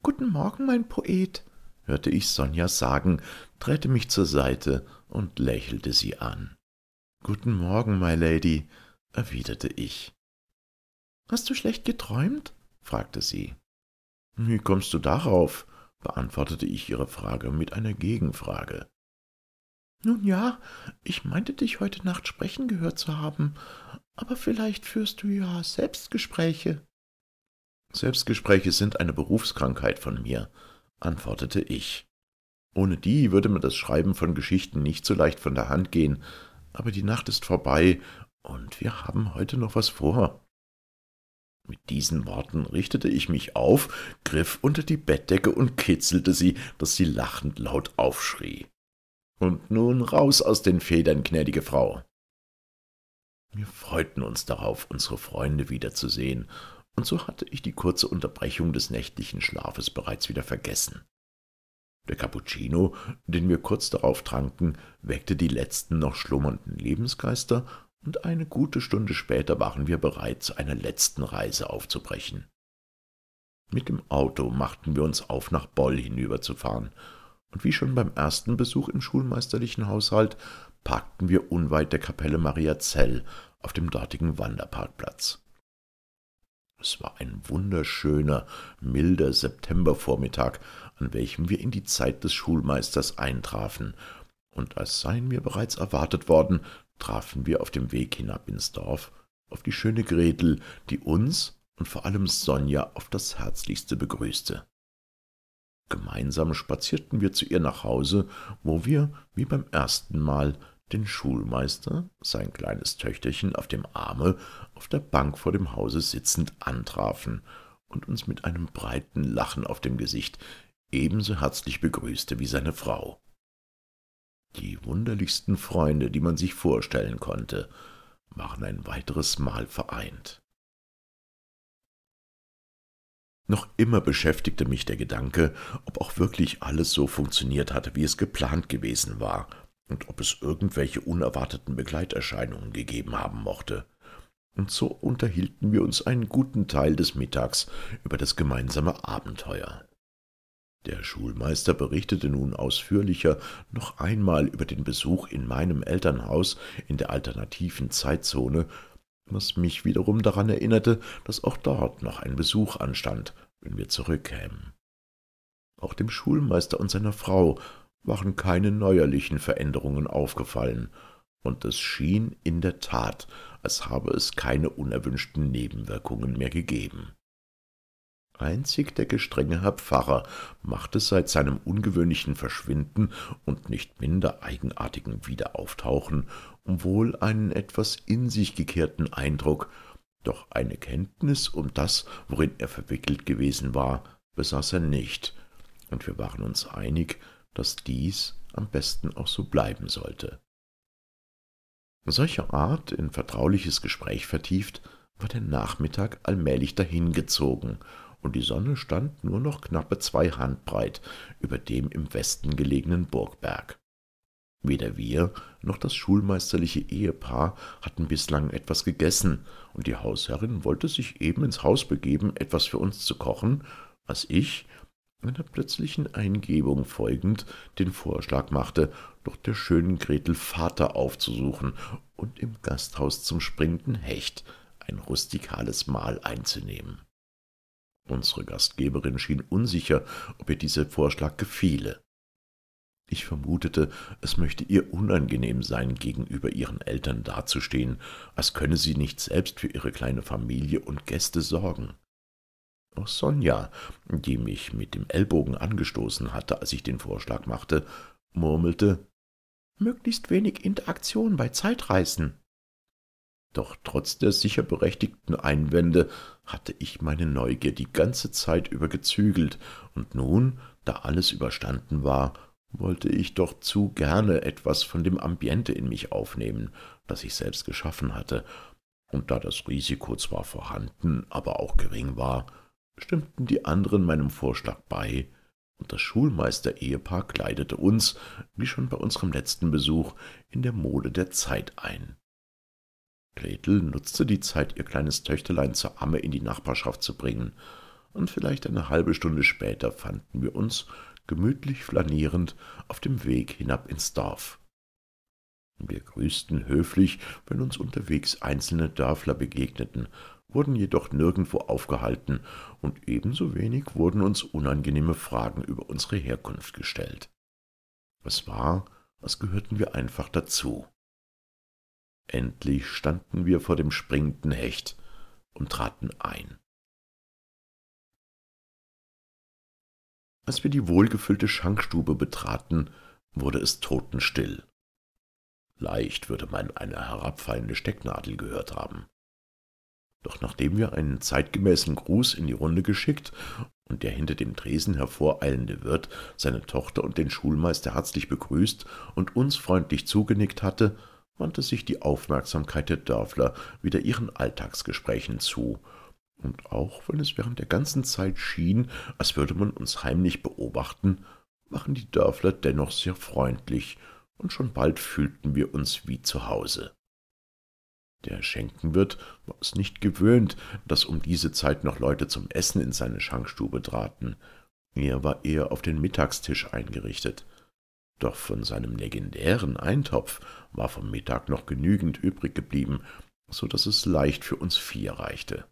S2: Guten Morgen, mein Poet, hörte ich Sonja sagen, drehte mich zur Seite und lächelte sie an. Guten Morgen, my Lady, erwiderte ich. Hast du schlecht geträumt? fragte sie. Wie kommst du darauf? beantwortete ich ihre Frage mit einer Gegenfrage. Nun ja, ich meinte dich heute Nacht sprechen gehört zu haben, aber vielleicht führst du ja Selbstgespräche. Selbstgespräche sind eine Berufskrankheit von mir, antwortete ich. Ohne die würde mir das Schreiben von Geschichten nicht so leicht von der Hand gehen, aber die Nacht ist vorbei und wir haben heute noch was vor. Mit diesen Worten richtete ich mich auf, griff unter die Bettdecke und kitzelte sie, daß sie lachend laut aufschrie. Und nun raus aus den Federn, gnädige Frau. Wir freuten uns darauf, unsere Freunde wiederzusehen, und so hatte ich die kurze Unterbrechung des nächtlichen Schlafes bereits wieder vergessen. Der Cappuccino, den wir kurz darauf tranken, weckte die letzten noch schlummernden Lebensgeister, und eine gute Stunde später waren wir bereit, zu einer letzten Reise aufzubrechen. Mit dem Auto machten wir uns auf, nach Boll hinüberzufahren, und wie schon beim ersten Besuch im schulmeisterlichen Haushalt parkten wir unweit der Kapelle Maria Zell auf dem dortigen Wanderparkplatz. Es war ein wunderschöner, milder Septembervormittag, an welchem wir in die Zeit des Schulmeisters eintrafen, und als seien wir bereits erwartet worden, trafen wir auf dem Weg hinab ins Dorf auf die schöne Gretel, die uns und vor allem Sonja auf das Herzlichste begrüßte. Gemeinsam spazierten wir zu ihr nach Hause, wo wir, wie beim ersten Mal, den Schulmeister, sein kleines Töchterchen auf dem Arme, auf der Bank vor dem Hause sitzend antrafen und uns mit einem breiten Lachen auf dem Gesicht ebenso herzlich begrüßte wie seine Frau. Die wunderlichsten Freunde, die man sich vorstellen konnte, waren ein weiteres Mal vereint. Noch immer beschäftigte mich der Gedanke, ob auch wirklich alles so funktioniert hatte, wie es geplant gewesen war, und ob es irgendwelche unerwarteten Begleiterscheinungen gegeben haben mochte. Und so unterhielten wir uns einen guten Teil des Mittags über das gemeinsame Abenteuer. Der Schulmeister berichtete nun ausführlicher noch einmal über den Besuch in meinem Elternhaus in der alternativen Zeitzone was mich wiederum daran erinnerte, dass auch dort noch ein Besuch anstand, wenn wir zurückkämen. Auch dem Schulmeister und seiner Frau waren keine neuerlichen Veränderungen aufgefallen, und es schien in der Tat, als habe es keine unerwünschten Nebenwirkungen mehr gegeben. Einzig der gestrenge Herr Pfarrer machte seit seinem ungewöhnlichen Verschwinden und nicht minder eigenartigen Wiederauftauchen wohl einen etwas in sich gekehrten Eindruck, doch eine Kenntnis um das, worin er verwickelt gewesen war, besaß er nicht, und wir waren uns einig, dass dies am besten auch so bleiben sollte. Solcher Art in vertrauliches Gespräch vertieft, war der Nachmittag allmählich dahingezogen, und die Sonne stand nur noch knappe zwei Handbreit über dem im Westen gelegenen Burgberg. Weder wir noch das schulmeisterliche Ehepaar hatten bislang etwas gegessen, und die Hausherrin wollte sich eben ins Haus begeben, etwas für uns zu kochen, als ich, einer plötzlichen Eingebung folgend, den Vorschlag machte, doch der schönen Gretel Vater aufzusuchen und im Gasthaus zum springenden Hecht ein rustikales Mahl einzunehmen. Unsere Gastgeberin schien unsicher, ob ihr dieser Vorschlag gefiele. Ich vermutete, es möchte ihr unangenehm sein, gegenüber ihren Eltern dazustehen, als könne sie nicht selbst für ihre kleine Familie und Gäste sorgen. Auch oh, Sonja, die mich mit dem Ellbogen angestoßen hatte, als ich den Vorschlag machte, murmelte Möglichst wenig Interaktion bei Zeitreisen. Doch trotz der sicher berechtigten Einwände hatte ich meine Neugier die ganze Zeit über gezügelt, und nun, da alles überstanden war, wollte ich doch zu gerne etwas von dem Ambiente in mich aufnehmen, das ich selbst geschaffen hatte, und da das Risiko zwar vorhanden, aber auch gering war, stimmten die anderen meinem Vorschlag bei, und das Schulmeister-Ehepaar kleidete uns, wie schon bei unserem letzten Besuch, in der Mode der Zeit ein. Gretel nutzte die Zeit, ihr kleines Töchterlein zur Amme in die Nachbarschaft zu bringen, und vielleicht eine halbe Stunde später fanden wir uns, gemütlich flanierend, auf dem Weg hinab ins Dorf. Wir grüßten höflich, wenn uns unterwegs einzelne Dörfler begegneten, wurden jedoch nirgendwo aufgehalten, und ebenso wenig wurden uns unangenehme Fragen über unsere Herkunft gestellt. Es war, als gehörten wir einfach dazu.
S3: Endlich standen wir vor dem springenden Hecht und traten ein. Als wir die wohlgefüllte Schankstube betraten, wurde es totenstill. Leicht
S2: würde man eine herabfallende Stecknadel gehört haben. Doch nachdem wir einen zeitgemäßen Gruß in die Runde geschickt und der hinter dem Tresen hervoreilende Wirt seine Tochter und den Schulmeister herzlich begrüßt und uns freundlich zugenickt hatte, wandte sich die Aufmerksamkeit der Dörfler wieder ihren Alltagsgesprächen zu, und auch wenn es während der ganzen Zeit schien, als würde man uns heimlich beobachten, waren die Dörfler dennoch sehr freundlich, und schon bald fühlten wir uns wie zu Hause. Der Schenkenwirt war es nicht gewöhnt, dass um diese Zeit noch Leute zum Essen in seine Schankstube traten. Er war eher auf den Mittagstisch eingerichtet. Doch von seinem legendären Eintopf war vom Mittag noch genügend übrig geblieben, so daß es leicht für uns vier reichte.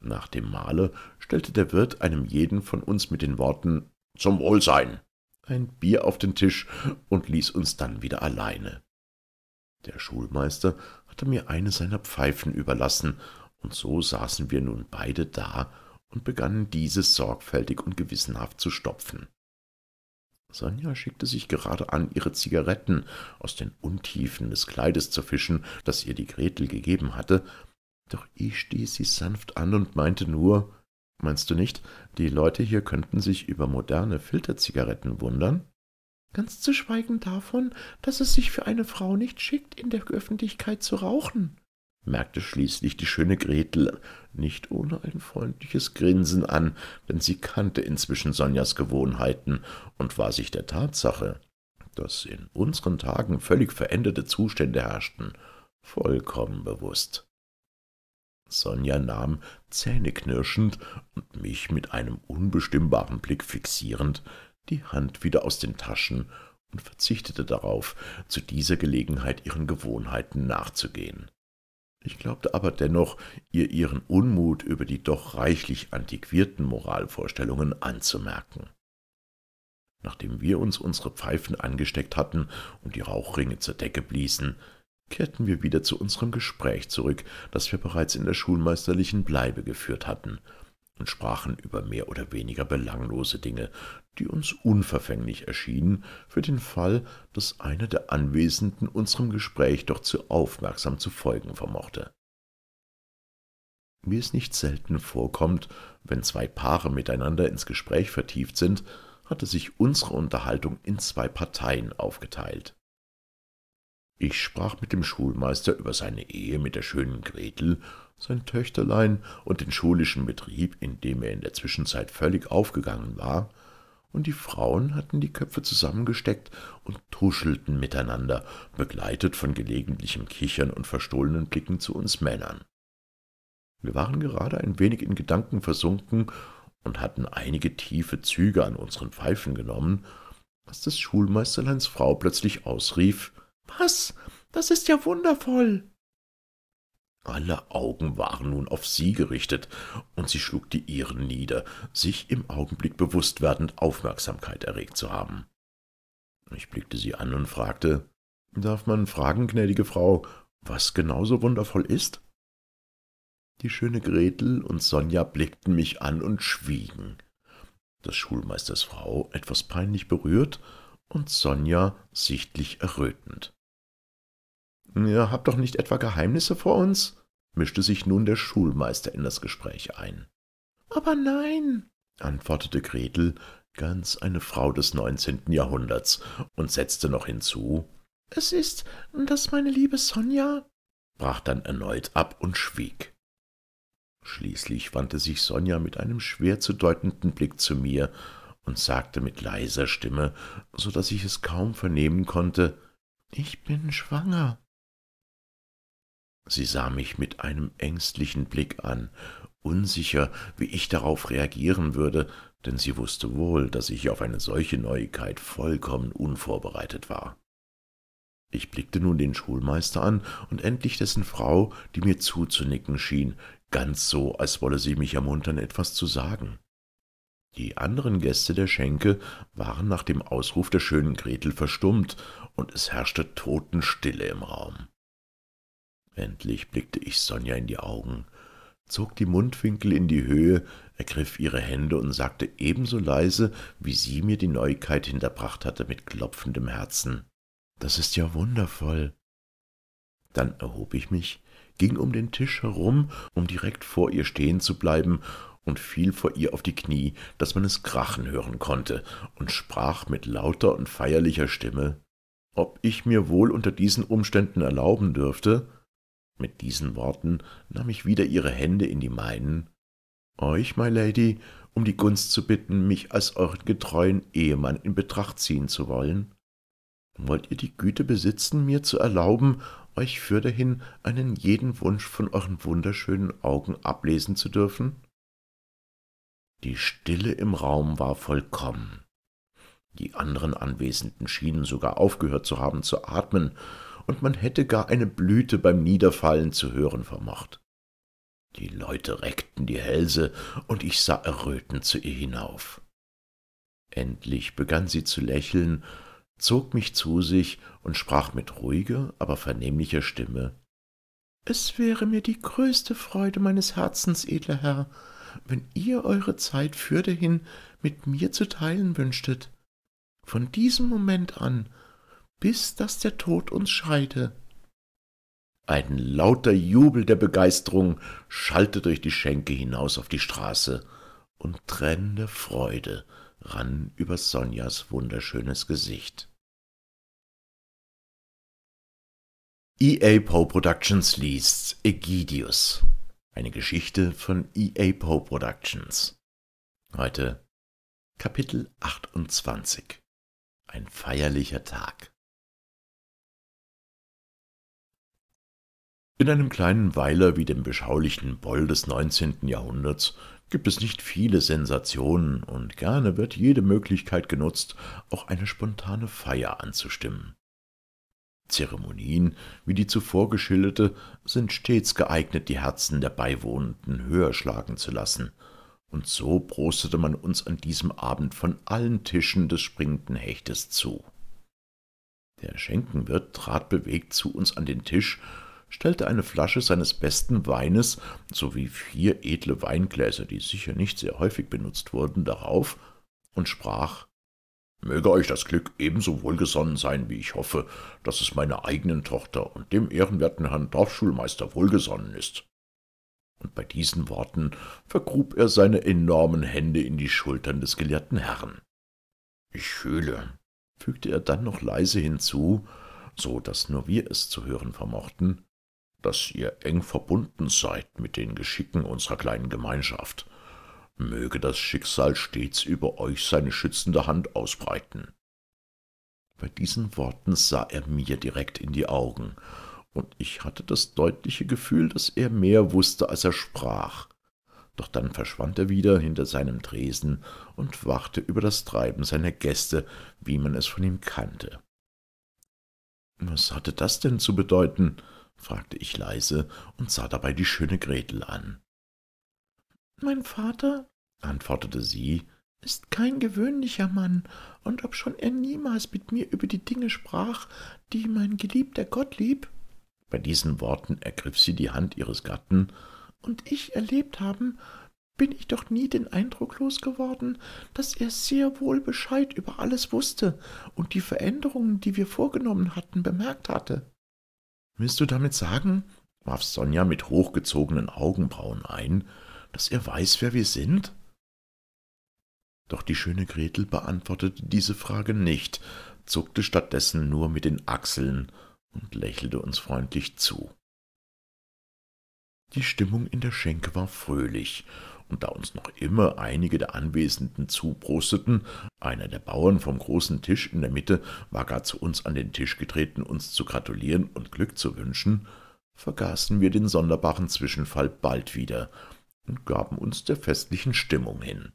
S2: Nach dem Mahle stellte der Wirt einem jeden von uns mit den Worten »Zum Wohlsein« ein Bier auf den Tisch und ließ uns dann wieder alleine. Der Schulmeister hatte mir eine seiner Pfeifen überlassen, und so saßen wir nun beide da und begannen dieses sorgfältig und gewissenhaft zu stopfen. Sonja schickte sich gerade an, ihre Zigaretten aus den Untiefen des Kleides zu fischen, das ihr die Gretel gegeben hatte, doch ich stieß sie sanft an und meinte nur, meinst du nicht, die Leute hier könnten sich über moderne Filterzigaretten wundern? Ganz zu schweigen davon, dass es sich für eine Frau nicht schickt, in der Öffentlichkeit zu rauchen merkte schließlich die schöne Gretel nicht ohne ein freundliches Grinsen an, denn sie kannte inzwischen Sonjas Gewohnheiten und war sich der Tatsache, dass in unseren Tagen völlig veränderte Zustände herrschten, vollkommen bewusst. Sonja nahm, zähneknirschend und mich mit einem unbestimmbaren Blick fixierend, die Hand wieder aus den Taschen und verzichtete darauf, zu dieser Gelegenheit ihren Gewohnheiten nachzugehen. Ich glaubte aber dennoch, ihr ihren Unmut über die doch reichlich antiquierten Moralvorstellungen anzumerken. Nachdem wir uns unsere Pfeifen angesteckt hatten und die Rauchringe zur Decke bliesen, kehrten wir wieder zu unserem Gespräch zurück, das wir bereits in der schulmeisterlichen Bleibe geführt hatten, und sprachen über mehr oder weniger belanglose Dinge, die uns unverfänglich erschienen, für den Fall, dass einer der Anwesenden unserem Gespräch doch zu aufmerksam zu folgen vermochte. Wie es nicht selten vorkommt, wenn zwei Paare miteinander ins Gespräch vertieft sind, hatte sich unsere Unterhaltung in zwei Parteien aufgeteilt. Ich sprach mit dem Schulmeister über seine Ehe mit der schönen Gretel sein Töchterlein und den schulischen Betrieb, in dem er in der Zwischenzeit völlig aufgegangen war, und die Frauen hatten die Köpfe zusammengesteckt und tuschelten miteinander, begleitet von gelegentlichem Kichern und verstohlenen Blicken zu uns Männern. Wir waren gerade ein wenig in Gedanken versunken und hatten einige tiefe Züge an unseren Pfeifen genommen, als des Schulmeisterleins Frau plötzlich ausrief Was? Das ist ja wundervoll. Alle Augen waren nun auf sie gerichtet, und sie schlug die ihren nieder, sich im Augenblick bewusst werdend, Aufmerksamkeit erregt zu haben. Ich blickte sie an und fragte, »Darf man fragen, gnädige Frau, was genau so wundervoll ist?« Die schöne Gretel und Sonja blickten mich an und schwiegen. Des Schulmeisters Frau etwas peinlich berührt und Sonja sichtlich errötend. Ihr habt doch nicht etwa Geheimnisse vor uns? mischte sich nun der Schulmeister in das Gespräch ein. Aber nein, antwortete Gretel, ganz eine Frau des neunzehnten Jahrhunderts, und setzte noch hinzu Es ist, dass meine liebe Sonja brach dann erneut ab und schwieg. Schließlich wandte sich Sonja mit einem schwer zu deutenden Blick zu mir und sagte mit leiser Stimme, so daß ich es kaum vernehmen konnte Ich bin schwanger. Sie sah mich mit einem ängstlichen Blick an, unsicher, wie ich darauf reagieren würde, denn sie wusste wohl, dass ich auf eine solche Neuigkeit vollkommen unvorbereitet war. Ich blickte nun den Schulmeister an und endlich dessen Frau, die mir zuzunicken schien, ganz so, als wolle sie mich ermuntern, etwas zu sagen. Die anderen Gäste der Schenke waren nach dem Ausruf der schönen Gretel verstummt, und es herrschte Totenstille im Raum. Endlich blickte ich Sonja in die Augen, zog die Mundwinkel in die Höhe, ergriff ihre Hände und sagte ebenso leise, wie sie mir die Neuigkeit hinterbracht hatte, mit klopfendem Herzen Das ist ja wundervoll. Dann erhob ich mich, ging um den Tisch herum, um direkt vor ihr stehen zu bleiben, und fiel vor ihr auf die Knie, daß man es krachen hören konnte, und sprach mit lauter und feierlicher Stimme ob ich mir wohl unter diesen Umständen erlauben dürfte, mit diesen Worten nahm ich wieder ihre Hände in die meinen. Euch, my Lady, um die Gunst zu bitten, mich als euren getreuen Ehemann in Betracht ziehen zu wollen. Wollt ihr die Güte besitzen, mir zu erlauben, euch fürderhin einen jeden Wunsch von euren wunderschönen Augen ablesen zu dürfen? Die Stille im Raum war vollkommen. Die anderen Anwesenden schienen sogar aufgehört zu haben zu atmen, und man hätte gar eine Blüte beim Niederfallen zu hören vermocht. Die Leute reckten die Hälse, und ich sah errötend zu ihr hinauf. Endlich begann sie zu lächeln, zog mich zu sich und sprach mit ruhiger, aber vernehmlicher Stimme Es wäre mir die größte Freude meines Herzens, edler Herr, wenn ihr eure Zeit fürderhin mit mir zu teilen wünschtet. Von diesem Moment an bis dass der Tod uns scheide. Ein lauter Jubel der Begeisterung schallte durch die Schenke hinaus auf die Straße, und trennende Freude rann über
S3: Sonjas wunderschönes Gesicht. E.A. Poe Productions liest Egidius, eine Geschichte von E.A. Poe Productions. Heute Kapitel 28 Ein feierlicher Tag In einem kleinen Weiler wie dem beschaulichen Boll des
S2: 19. Jahrhunderts gibt es nicht viele Sensationen und gerne wird jede Möglichkeit genutzt, auch eine spontane Feier anzustimmen. Zeremonien, wie die zuvor geschilderte, sind stets geeignet, die Herzen der Beiwohnenden höher schlagen zu lassen, und so prostete man uns an diesem Abend von allen Tischen des springenden Hechtes zu. Der Schenkenwirt trat bewegt zu uns an den Tisch stellte eine Flasche seines besten Weines sowie vier edle Weingläser, die sicher nicht sehr häufig benutzt wurden, darauf und sprach Möge euch das Glück ebenso wohlgesonnen sein, wie ich hoffe, dass es meiner eigenen Tochter und dem ehrenwerten Herrn Dorfschulmeister wohlgesonnen ist. Und bei diesen Worten vergrub er seine enormen Hände in die Schultern des gelehrten Herrn. Ich fühle, fügte er dann noch leise hinzu, so daß nur wir es zu hören vermochten, dass ihr eng verbunden seid mit den Geschicken unserer kleinen Gemeinschaft. Möge das Schicksal stets über euch seine schützende Hand ausbreiten. Bei diesen Worten sah er mir direkt in die Augen, und ich hatte das deutliche Gefühl, dass er mehr wusste, als er sprach. Doch dann verschwand er wieder hinter seinem Tresen und wachte über das Treiben seiner Gäste, wie man es von ihm kannte. Was hatte das denn zu bedeuten? fragte ich leise und sah dabei die schöne Gretel an. Mein Vater, antwortete sie, ist kein gewöhnlicher Mann, und obschon er niemals mit mir über die Dinge sprach, die mein geliebter Gottlieb bei diesen Worten ergriff sie die Hand ihres Gatten, und ich erlebt haben, bin ich doch nie den Eindruck losgeworden, daß er sehr wohl Bescheid über alles wußte und die Veränderungen, die wir vorgenommen hatten, bemerkt hatte. Willst du damit sagen, warf Sonja mit hochgezogenen Augenbrauen ein, dass er weiß, wer wir sind? Doch die schöne Gretel beantwortete diese Frage nicht, zuckte stattdessen nur mit den Achseln und lächelte uns freundlich zu. Die Stimmung in der Schenke war fröhlich, und da uns noch immer einige der Anwesenden zuprosteten, einer der Bauern vom großen Tisch in der Mitte war gar zu uns an den Tisch getreten, uns zu gratulieren und Glück zu wünschen, vergaßen wir den sonderbaren Zwischenfall bald wieder und gaben uns der festlichen Stimmung hin.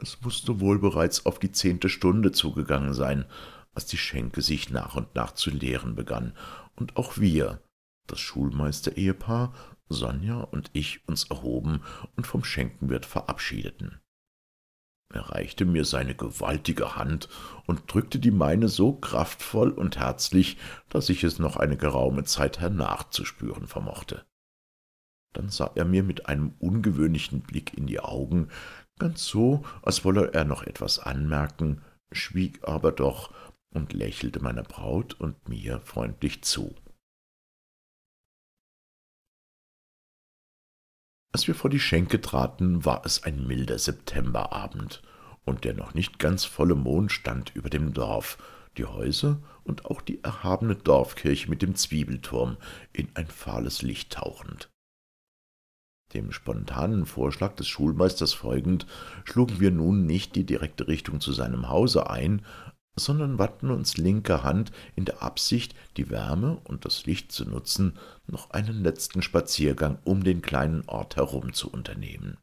S2: Es mußte wohl bereits auf die zehnte Stunde zugegangen sein, als die Schenke sich nach und nach zu leeren begann, und auch wir, das Schulmeister-Ehepaar Sonja und ich uns erhoben und vom Schenkenwirt verabschiedeten. Er reichte mir seine gewaltige Hand und drückte die meine so kraftvoll und herzlich, dass ich es noch eine geraume Zeit hernach zu spüren vermochte. Dann sah er mir mit einem ungewöhnlichen Blick in die Augen, ganz so, als wolle er noch etwas anmerken,
S3: schwieg aber doch und lächelte meiner Braut und mir freundlich zu. Als wir vor die Schenke traten, war es ein milder Septemberabend, und der noch nicht ganz
S2: volle Mond stand über dem Dorf, die Häuser und auch die erhabene Dorfkirche mit dem Zwiebelturm in ein fahles Licht tauchend. Dem spontanen Vorschlag des Schulmeisters folgend, schlugen wir nun nicht die direkte Richtung zu seinem Hause ein, sondern wandten uns linker Hand in der Absicht, die Wärme und das Licht zu nutzen, noch einen letzten Spaziergang um den kleinen Ort herum zu unternehmen.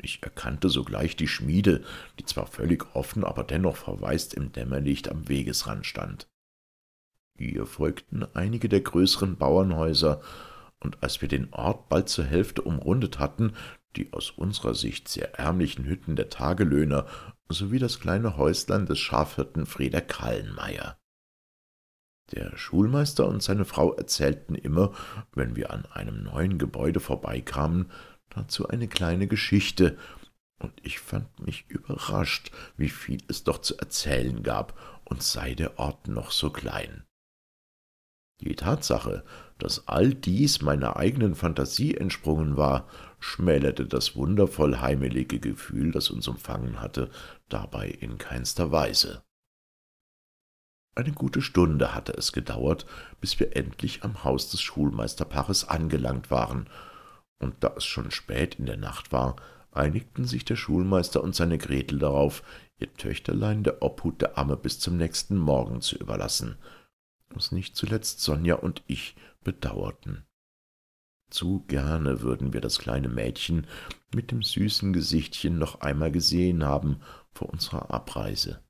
S2: Ich erkannte sogleich die Schmiede, die zwar völlig offen, aber dennoch verwaist im Dämmerlicht am Wegesrand stand. Hier folgten einige der größeren Bauernhäuser, und als wir den Ort bald zur Hälfte umrundet hatten, die aus unserer Sicht sehr ärmlichen Hütten der Tagelöhner sowie das kleine Häuslein des Schafhirten Frieder Kallenmeier. Der Schulmeister und seine Frau erzählten immer, wenn wir an einem neuen Gebäude vorbeikamen, dazu eine kleine Geschichte, und ich fand mich überrascht, wie viel es doch zu erzählen gab, und sei der Ort noch so klein. Die Tatsache, dass all dies meiner eigenen Fantasie entsprungen war, schmälerte das wundervoll heimelige Gefühl, das uns umfangen hatte, dabei in keinster Weise. Eine gute Stunde hatte es gedauert, bis wir endlich am Haus des Schulmeisterpaares angelangt waren, und da es schon spät in der Nacht war, einigten sich der Schulmeister und seine Gretel darauf, ihr Töchterlein der Obhut der Amme bis zum nächsten Morgen zu überlassen, was nicht zuletzt Sonja und ich bedauerten. Zu gerne würden wir das kleine Mädchen mit dem süßen Gesichtchen noch einmal gesehen haben vor unserer Abreise.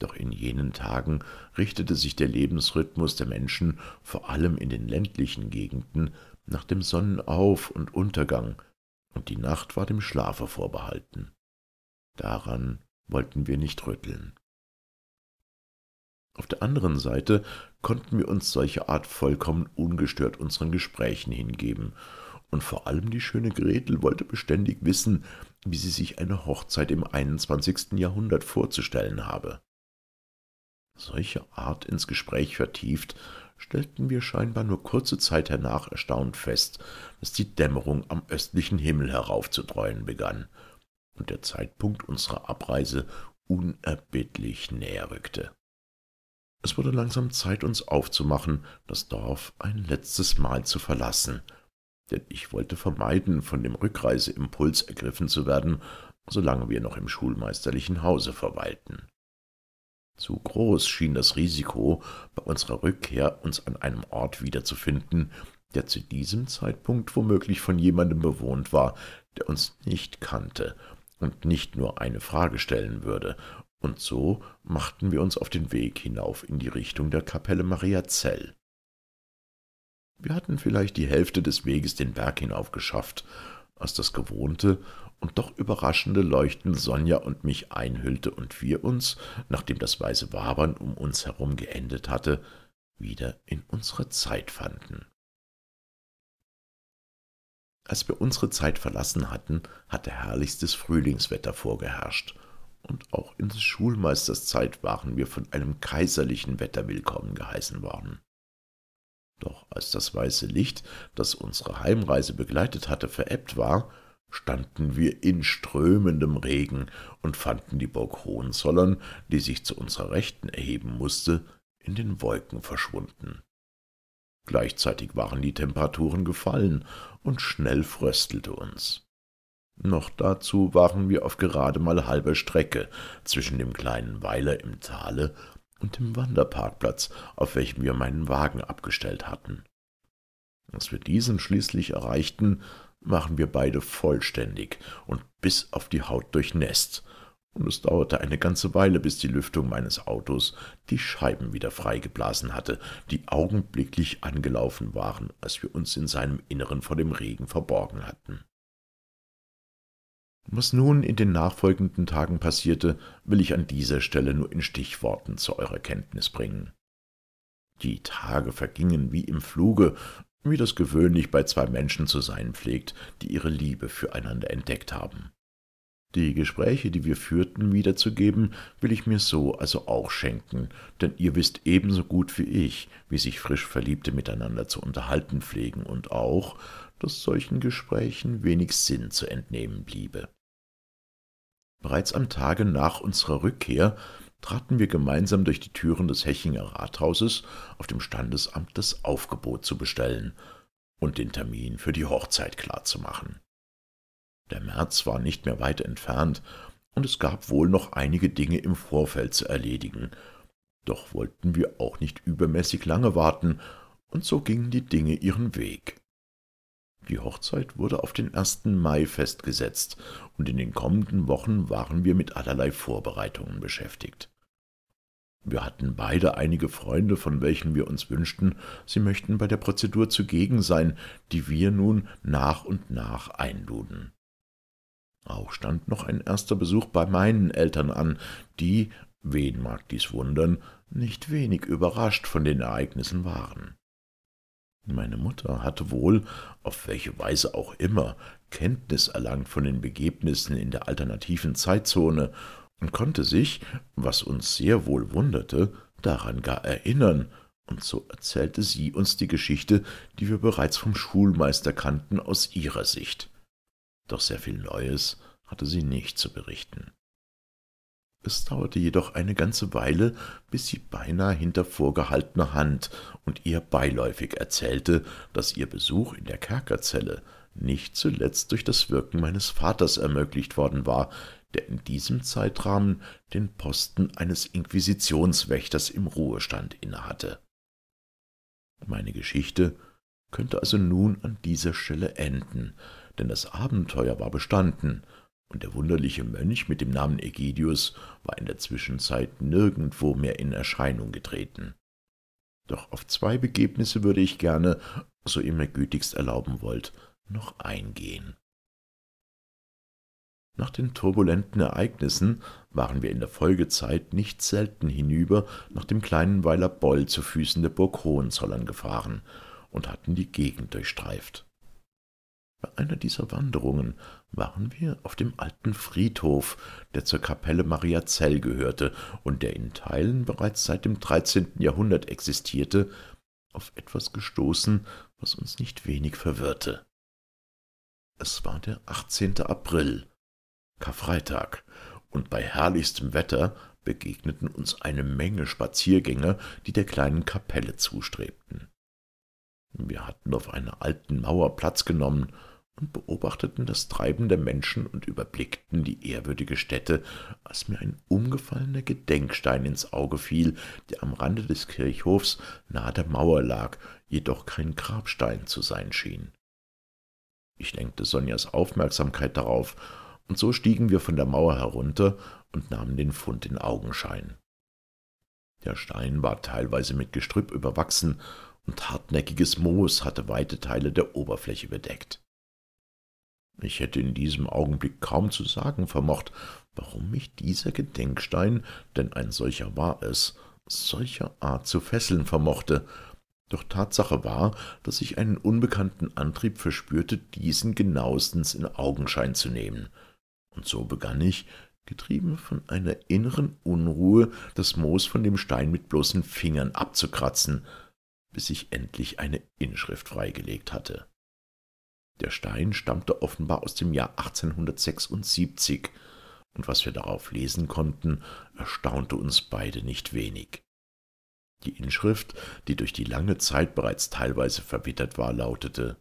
S2: Doch in jenen Tagen richtete sich der Lebensrhythmus der Menschen, vor allem in den ländlichen Gegenden, nach dem Sonnenauf- und Untergang, und die Nacht war dem Schlafe vorbehalten. Daran wollten wir nicht rütteln. Auf der anderen Seite konnten wir uns solcher Art vollkommen ungestört unseren Gesprächen hingeben, und vor allem die schöne Gretel wollte beständig wissen, wie sie sich eine Hochzeit im 21. Jahrhundert vorzustellen habe. Solcher Art ins Gespräch vertieft, stellten wir scheinbar nur kurze Zeit hernach erstaunt fest, dass die Dämmerung am östlichen Himmel heraufzudreuen begann und der Zeitpunkt unserer Abreise unerbittlich näher rückte. Es wurde langsam Zeit, uns aufzumachen, das Dorf ein letztes Mal zu verlassen, denn ich wollte vermeiden, von dem Rückreiseimpuls ergriffen zu werden, solange wir noch im schulmeisterlichen Hause verweilten. Zu groß schien das Risiko, bei unserer Rückkehr uns an einem Ort wiederzufinden, der zu diesem Zeitpunkt womöglich von jemandem bewohnt war, der uns nicht kannte und nicht nur eine Frage stellen würde, und so machten wir uns auf den Weg hinauf in die Richtung der Kapelle Mariazell. Wir hatten vielleicht die Hälfte des Weges den Berg hinauf geschafft, als das gewohnte und doch überraschende Leuchten Sonja und mich einhüllte und wir uns, nachdem das weiße Wabern um uns herum geendet hatte,
S3: wieder in unsere Zeit fanden.
S2: Als wir unsere Zeit verlassen hatten, hatte herrlichstes Frühlingswetter vorgeherrscht, und auch in des Schulmeisters Zeit waren wir von einem kaiserlichen Wetter willkommen geheißen worden. Doch als das weiße Licht, das unsere Heimreise begleitet hatte, verebbt war, standen wir in strömendem Regen und fanden die Burg Hohenzollern, die sich zu unserer Rechten erheben musste, in den Wolken verschwunden. Gleichzeitig waren die Temperaturen gefallen und schnell fröstelte uns. Noch dazu waren wir auf gerade mal halber Strecke zwischen dem kleinen Weiler im Tale und dem Wanderparkplatz, auf welchem wir meinen Wagen abgestellt hatten. Als wir diesen schließlich erreichten, waren wir beide vollständig und bis auf die Haut durchnässt, und es dauerte eine ganze Weile, bis die Lüftung meines Autos die Scheiben wieder freigeblasen hatte, die augenblicklich angelaufen waren, als wir uns in seinem Inneren vor dem Regen verborgen hatten. Was nun in den nachfolgenden Tagen passierte, will ich an dieser Stelle nur in Stichworten zu eurer Kenntnis bringen. Die Tage vergingen wie im Fluge, wie das gewöhnlich bei zwei Menschen zu sein pflegt, die ihre Liebe füreinander entdeckt haben. Die Gespräche, die wir führten, wiederzugeben, will ich mir so also auch schenken, denn ihr wisst ebenso gut wie ich, wie sich frisch Verliebte miteinander zu unterhalten pflegen und auch, dass solchen Gesprächen wenig Sinn zu entnehmen bliebe. Bereits am Tage nach unserer Rückkehr traten wir gemeinsam durch die Türen des Hechinger Rathauses auf dem Standesamt das Aufgebot zu bestellen und den Termin für die Hochzeit klarzumachen. Der März war nicht mehr weit entfernt, und es gab wohl noch einige Dinge im Vorfeld zu erledigen, doch wollten wir auch nicht übermäßig lange warten, und so gingen die Dinge ihren Weg. Die Hochzeit wurde auf den 1. Mai festgesetzt, und in den kommenden Wochen waren wir mit allerlei Vorbereitungen beschäftigt. Wir hatten beide einige Freunde, von welchen wir uns wünschten, sie möchten bei der Prozedur zugegen sein, die wir nun nach und nach einluden. Auch stand noch ein erster Besuch bei meinen Eltern an, die, wen mag dies wundern, nicht wenig überrascht von den Ereignissen waren. Meine Mutter hatte wohl, auf welche Weise auch immer, Kenntnis erlangt von den Begebnissen in der alternativen Zeitzone und konnte sich, was uns sehr wohl wunderte, daran gar erinnern, und so erzählte sie uns die Geschichte, die wir bereits vom Schulmeister kannten, aus ihrer Sicht. Doch sehr viel Neues hatte sie nicht zu berichten. Es dauerte jedoch eine ganze Weile, bis sie beinahe hinter vorgehaltener Hand und ihr beiläufig erzählte, dass ihr Besuch in der Kerkerzelle nicht zuletzt durch das Wirken meines Vaters ermöglicht worden war, der in diesem Zeitrahmen den Posten eines Inquisitionswächters im Ruhestand innehatte. Meine Geschichte könnte also nun an dieser Stelle enden, denn das Abenteuer war bestanden, und der wunderliche Mönch mit dem Namen Egidius war in der Zwischenzeit nirgendwo mehr in Erscheinung getreten. Doch auf zwei Begebnisse würde ich gerne, so ihr mir gütigst erlauben wollt, noch eingehen. Nach den turbulenten Ereignissen waren wir in der Folgezeit nicht selten hinüber nach dem kleinen Weiler Boll zu Füßen der Burg Hohenzollern gefahren und hatten die Gegend durchstreift. Bei einer dieser Wanderungen waren wir auf dem alten Friedhof, der zur Kapelle Mariazell gehörte und der in Teilen bereits seit dem 13. Jahrhundert existierte, auf etwas gestoßen, was uns nicht wenig verwirrte. Es war der 18. April, Karfreitag, und bei herrlichstem Wetter begegneten uns eine Menge Spaziergänger, die der kleinen Kapelle zustrebten. Wir hatten auf einer alten Mauer Platz genommen, und beobachteten das Treiben der Menschen und überblickten die ehrwürdige Stätte, als mir ein umgefallener Gedenkstein ins Auge fiel, der am Rande des Kirchhofs nahe der Mauer lag, jedoch kein Grabstein zu sein schien. Ich lenkte Sonjas Aufmerksamkeit darauf, und so stiegen wir von der Mauer herunter und nahmen den Fund in Augenschein. Der Stein war teilweise mit Gestrüpp überwachsen, und hartnäckiges Moos hatte weite Teile der Oberfläche bedeckt. Ich hätte in diesem Augenblick kaum zu sagen vermocht, warum mich dieser Gedenkstein, denn ein solcher war es, solcher Art zu fesseln vermochte. Doch Tatsache war, dass ich einen unbekannten Antrieb verspürte, diesen genauestens in Augenschein zu nehmen. Und so begann ich, getrieben von einer inneren Unruhe, das Moos von dem Stein mit bloßen Fingern abzukratzen, bis ich endlich eine Inschrift freigelegt hatte. Der Stein stammte offenbar aus dem Jahr 1876, und was wir darauf lesen konnten, erstaunte uns beide nicht wenig. Die Inschrift, die durch die lange Zeit bereits teilweise verwittert war, lautete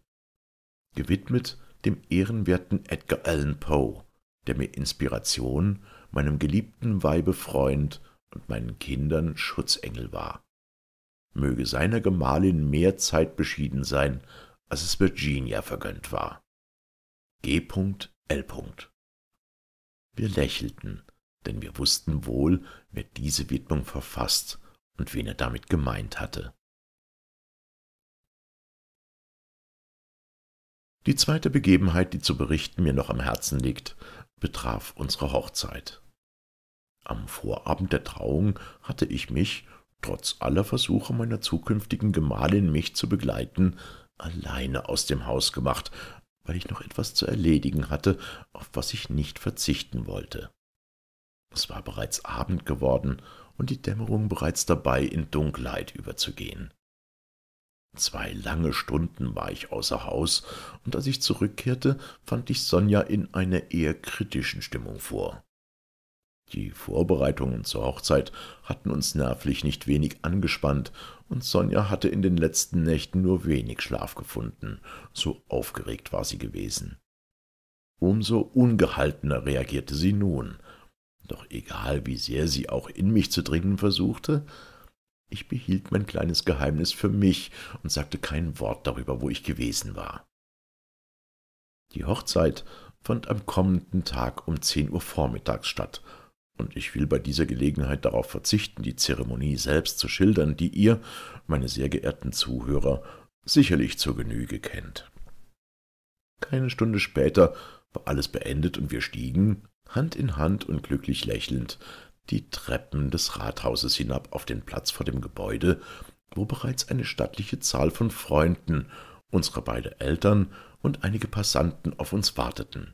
S2: Gewidmet dem ehrenwerten Edgar Allan Poe, der mir Inspiration, meinem geliebten Weibe Freund und meinen Kindern Schutzengel war. Möge seiner Gemahlin mehr Zeit beschieden sein, als es Virginia vergönnt war. G. L. Wir lächelten, denn wir wussten
S3: wohl, wer diese Widmung verfasst und wen er damit gemeint hatte. Die zweite Begebenheit, die zu berichten mir noch am Herzen liegt, betraf unsere Hochzeit.
S2: Am Vorabend der Trauung hatte ich mich, trotz aller Versuche meiner zukünftigen Gemahlin mich zu begleiten, alleine aus dem Haus gemacht, weil ich noch etwas zu erledigen hatte, auf was ich nicht verzichten wollte. Es war bereits Abend geworden und die Dämmerung bereits dabei, in Dunkelheit überzugehen. Zwei lange Stunden war ich außer Haus, und als ich zurückkehrte, fand ich Sonja in einer eher kritischen Stimmung vor. Die Vorbereitungen zur Hochzeit hatten uns nervlich nicht wenig angespannt, und Sonja hatte in den letzten Nächten nur wenig Schlaf gefunden, so aufgeregt war sie gewesen. Umso ungehaltener reagierte sie nun. Doch egal, wie sehr sie auch in mich zu dringen versuchte, ich behielt mein kleines Geheimnis für mich und sagte kein Wort darüber, wo ich gewesen war. Die Hochzeit fand am kommenden Tag um zehn Uhr vormittags statt, und ich will bei dieser Gelegenheit darauf verzichten, die Zeremonie selbst zu schildern, die ihr, meine sehr geehrten Zuhörer, sicherlich zur Genüge kennt. Keine Stunde später war alles beendet und wir stiegen, Hand in Hand und glücklich lächelnd, die Treppen des Rathauses hinab auf den Platz vor dem Gebäude, wo bereits eine stattliche Zahl von Freunden, unsere beiden Eltern und einige Passanten auf uns warteten.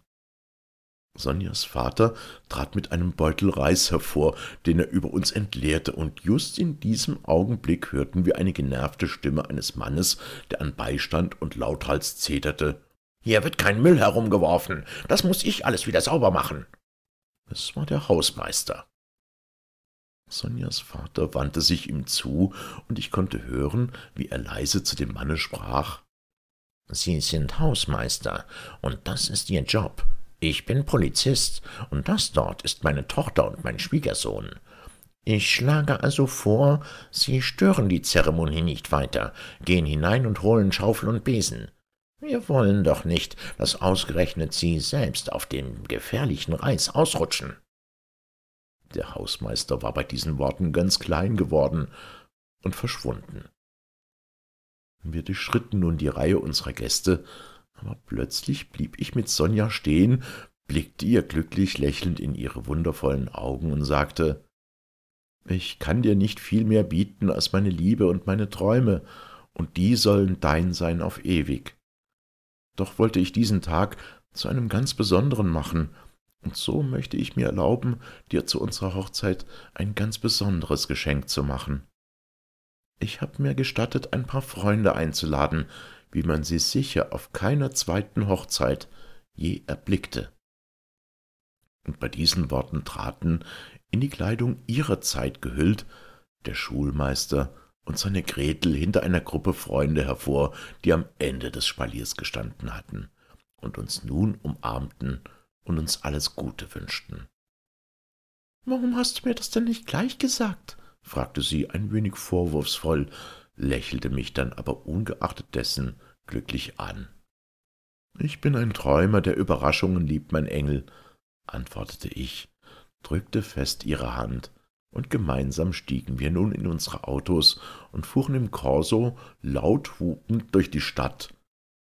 S2: Sonjas Vater trat mit einem Beutel Reis hervor, den er über uns entleerte, und just in diesem Augenblick hörten wir eine genervte Stimme eines Mannes, der an Beistand und lauthals zeterte. »Hier wird kein Müll herumgeworfen. Das muß ich alles wieder sauber machen.« Es war der Hausmeister. Sonjas Vater wandte sich ihm zu, und ich konnte hören, wie er leise zu dem Manne sprach. »Sie sind Hausmeister, und das ist Ihr Job.« ich bin Polizist, und das dort ist meine Tochter und mein Schwiegersohn. Ich schlage also vor, Sie stören die Zeremonie nicht weiter, gehen hinein und holen Schaufel und Besen. Wir wollen doch nicht, dass ausgerechnet Sie selbst auf dem gefährlichen Reis ausrutschen. Der Hausmeister war bei diesen Worten ganz klein geworden und verschwunden. Wir durchschritten nun die Reihe unserer Gäste aber plötzlich blieb ich mit Sonja stehen, blickte ihr glücklich lächelnd in ihre wundervollen Augen und sagte Ich kann dir nicht viel mehr bieten als meine Liebe und meine Träume, und die sollen dein sein auf ewig. Doch wollte ich diesen Tag zu einem ganz besonderen machen, und so möchte ich mir erlauben, dir zu unserer Hochzeit ein ganz besonderes Geschenk zu machen. Ich habe mir gestattet, ein paar Freunde einzuladen, wie man sie sicher auf keiner zweiten Hochzeit je erblickte. Und bei diesen Worten traten, in die Kleidung ihrer Zeit gehüllt, der Schulmeister und seine Gretel hinter einer Gruppe Freunde hervor, die am Ende des Spaliers gestanden hatten und uns nun umarmten und uns alles Gute wünschten. Warum hast du mir das denn nicht gleich gesagt? fragte sie ein wenig vorwurfsvoll, lächelte mich dann aber ungeachtet dessen glücklich an. Ich bin ein Träumer, der Überraschungen liebt, mein Engel, antwortete ich, drückte fest ihre Hand, und gemeinsam stiegen wir nun in unsere Autos und fuhren im Korso laut hupend durch die Stadt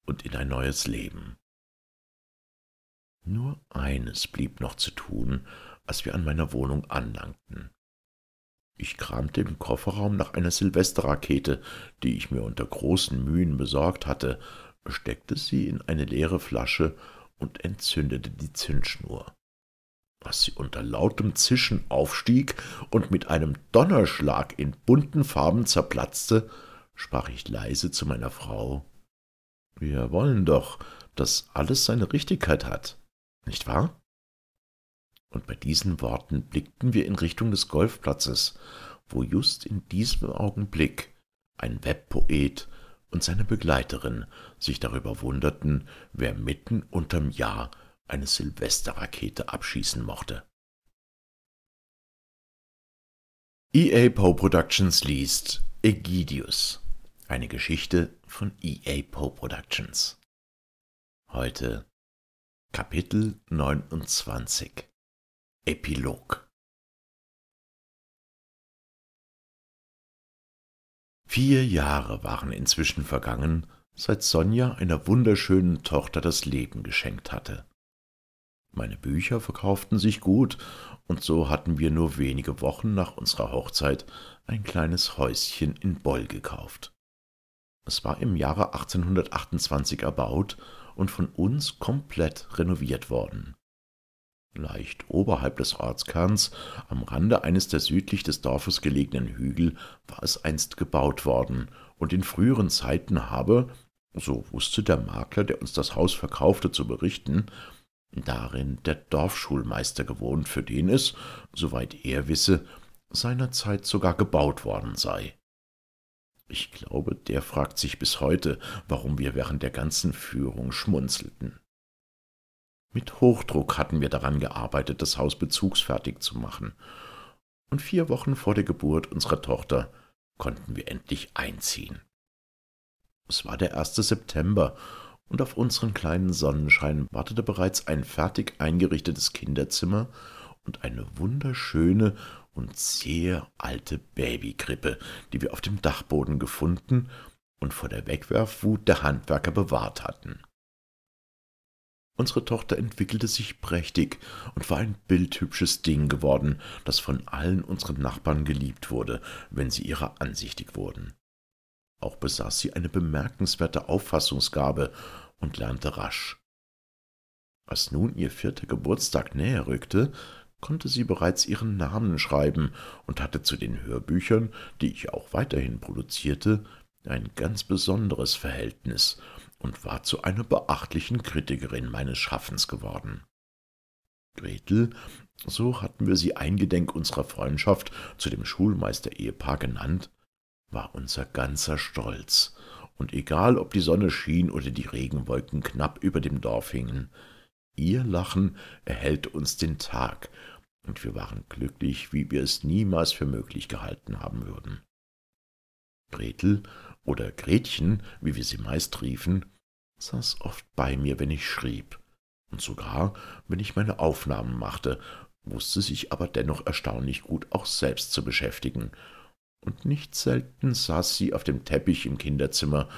S2: und in ein neues Leben. Nur eines blieb noch zu tun, als wir an meiner Wohnung anlangten. Ich kramte im Kofferraum nach einer Silvesterrakete, die ich mir unter großen Mühen besorgt hatte, steckte sie in eine leere Flasche und entzündete die Zündschnur. Als sie unter lautem Zischen aufstieg und mit einem Donnerschlag in bunten Farben zerplatzte, sprach ich leise zu meiner Frau Wir wollen doch, dass alles seine Richtigkeit hat, nicht wahr? Und bei diesen Worten blickten wir in Richtung des Golfplatzes, wo just in diesem Augenblick ein Webpoet und seine Begleiterin sich darüber wunderten, wer mitten unterm
S3: Jahr eine Silvesterrakete abschießen mochte. EA Poe Productions liest Egidius, eine Geschichte von EA Poe Productions. Heute Kapitel 29 Epilog Vier Jahre
S2: waren inzwischen vergangen, seit Sonja einer wunderschönen Tochter das Leben geschenkt hatte. Meine Bücher verkauften sich gut, und so hatten wir nur wenige Wochen nach unserer Hochzeit ein kleines Häuschen in Boll gekauft. Es war im Jahre 1828 erbaut und von uns komplett renoviert worden. Leicht oberhalb des Ortskerns, am Rande eines der südlich des Dorfes gelegenen Hügel, war es einst gebaut worden, und in früheren Zeiten habe, so wusste der Makler, der uns das Haus verkaufte, zu berichten, darin der Dorfschulmeister gewohnt, für den es, soweit er wisse, seinerzeit sogar gebaut worden sei. Ich glaube, der fragt sich bis heute, warum wir während der ganzen Führung schmunzelten. Mit Hochdruck hatten wir daran gearbeitet, das Haus bezugsfertig zu machen. Und vier Wochen vor der Geburt unserer Tochter konnten wir endlich einziehen. Es war der 1. September und auf unseren kleinen Sonnenschein wartete bereits ein fertig eingerichtetes Kinderzimmer und eine wunderschöne und sehr alte Babykrippe, die wir auf dem Dachboden gefunden und vor der Wegwerfwut der Handwerker bewahrt hatten. Unsere Tochter entwickelte sich prächtig und war ein bildhübsches Ding geworden, das von allen unseren Nachbarn geliebt wurde, wenn sie ihrer ansichtig wurden. Auch besaß sie eine bemerkenswerte Auffassungsgabe und lernte rasch. Als nun ihr vierter Geburtstag näher rückte, konnte sie bereits ihren Namen schreiben und hatte zu den Hörbüchern, die ich auch weiterhin produzierte, ein ganz besonderes Verhältnis und war zu einer beachtlichen Kritikerin meines Schaffens geworden. Gretel, so hatten wir sie eingedenk unserer Freundschaft zu dem Schulmeister-Ehepaar genannt, war unser ganzer Stolz, und egal ob die Sonne schien oder die Regenwolken knapp über dem Dorf hingen, ihr Lachen erhellte uns den Tag, und wir waren glücklich, wie wir es niemals für möglich gehalten haben würden. Gretel oder Gretchen, wie wir sie meist riefen, saß oft bei mir, wenn ich schrieb, und sogar, wenn ich meine Aufnahmen machte, wußte sich aber dennoch erstaunlich gut auch selbst zu beschäftigen, und nicht selten saß sie auf dem Teppich im Kinderzimmer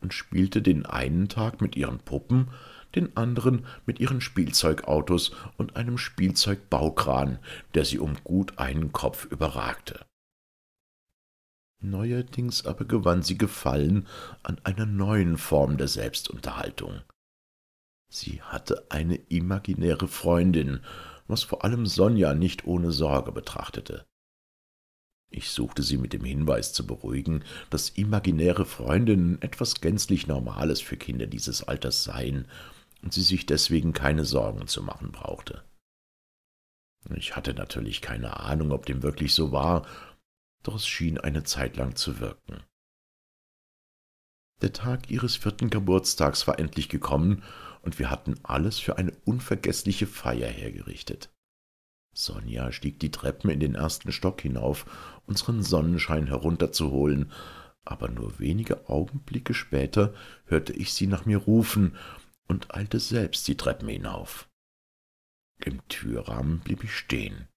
S2: und spielte den einen Tag mit ihren Puppen, den anderen mit ihren Spielzeugautos und einem Spielzeugbaukran, der sie um gut einen
S3: Kopf überragte.
S2: Neuerdings aber gewann sie Gefallen an einer neuen Form der Selbstunterhaltung. Sie hatte eine imaginäre Freundin, was vor allem Sonja nicht ohne Sorge betrachtete. Ich suchte sie mit dem Hinweis zu beruhigen, dass imaginäre Freundinnen etwas gänzlich Normales für Kinder dieses Alters seien und sie sich deswegen keine Sorgen zu machen brauchte. Ich hatte natürlich keine Ahnung, ob dem wirklich so war, doch es schien eine Zeit lang zu wirken. Der Tag ihres vierten Geburtstags war endlich gekommen, und wir hatten alles für eine unvergessliche Feier hergerichtet. Sonja stieg die Treppen in den ersten Stock hinauf, unseren Sonnenschein herunterzuholen, aber nur wenige Augenblicke später hörte ich sie nach mir rufen und eilte selbst die Treppen hinauf. Im Türrahmen blieb ich stehen.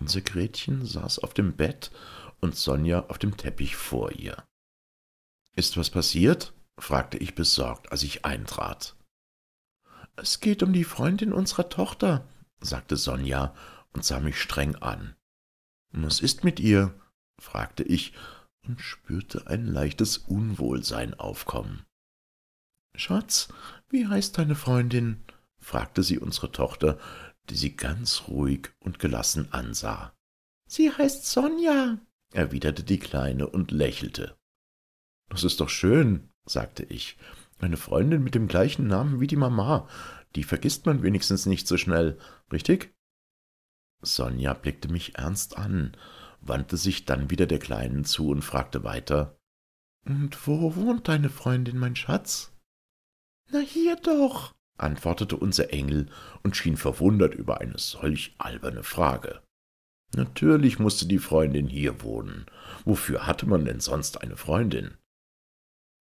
S2: Unser Gretchen saß auf dem Bett und Sonja auf dem Teppich vor ihr. Ist was passiert? fragte ich besorgt, als ich eintrat. Es geht um die Freundin unserer Tochter, sagte Sonja und sah mich streng an. Was ist mit ihr? fragte ich und spürte ein leichtes Unwohlsein aufkommen. Schatz, wie heißt deine Freundin? fragte sie unsere Tochter, die sie ganz ruhig und gelassen ansah. Sie heißt Sonja, erwiderte die Kleine und lächelte. Das ist doch schön, sagte ich. Eine Freundin mit dem gleichen Namen wie die Mama. Die vergisst man wenigstens nicht so schnell, richtig? Sonja blickte mich ernst an, wandte sich dann wieder der Kleinen zu und fragte weiter Und wo wohnt deine Freundin, mein Schatz?
S1: Na hier doch,
S2: antwortete unser Engel und schien verwundert über eine solch alberne Frage. Natürlich musste die Freundin hier wohnen. Wofür hatte man denn sonst eine Freundin?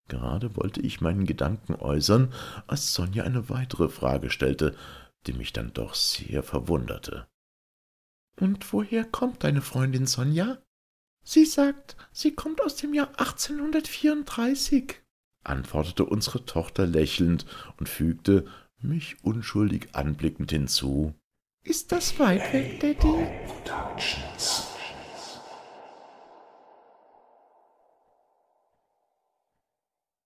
S2: Gerade wollte ich meinen Gedanken äußern, als Sonja eine weitere Frage stellte, die mich dann doch sehr verwunderte. Und woher kommt deine Freundin Sonja? Sie sagt, sie kommt aus dem Jahr 1834 antwortete unsere Tochter lächelnd und fügte, mich unschuldig anblickend hinzu.
S1: Ist das weit weg, Daddy? Oh,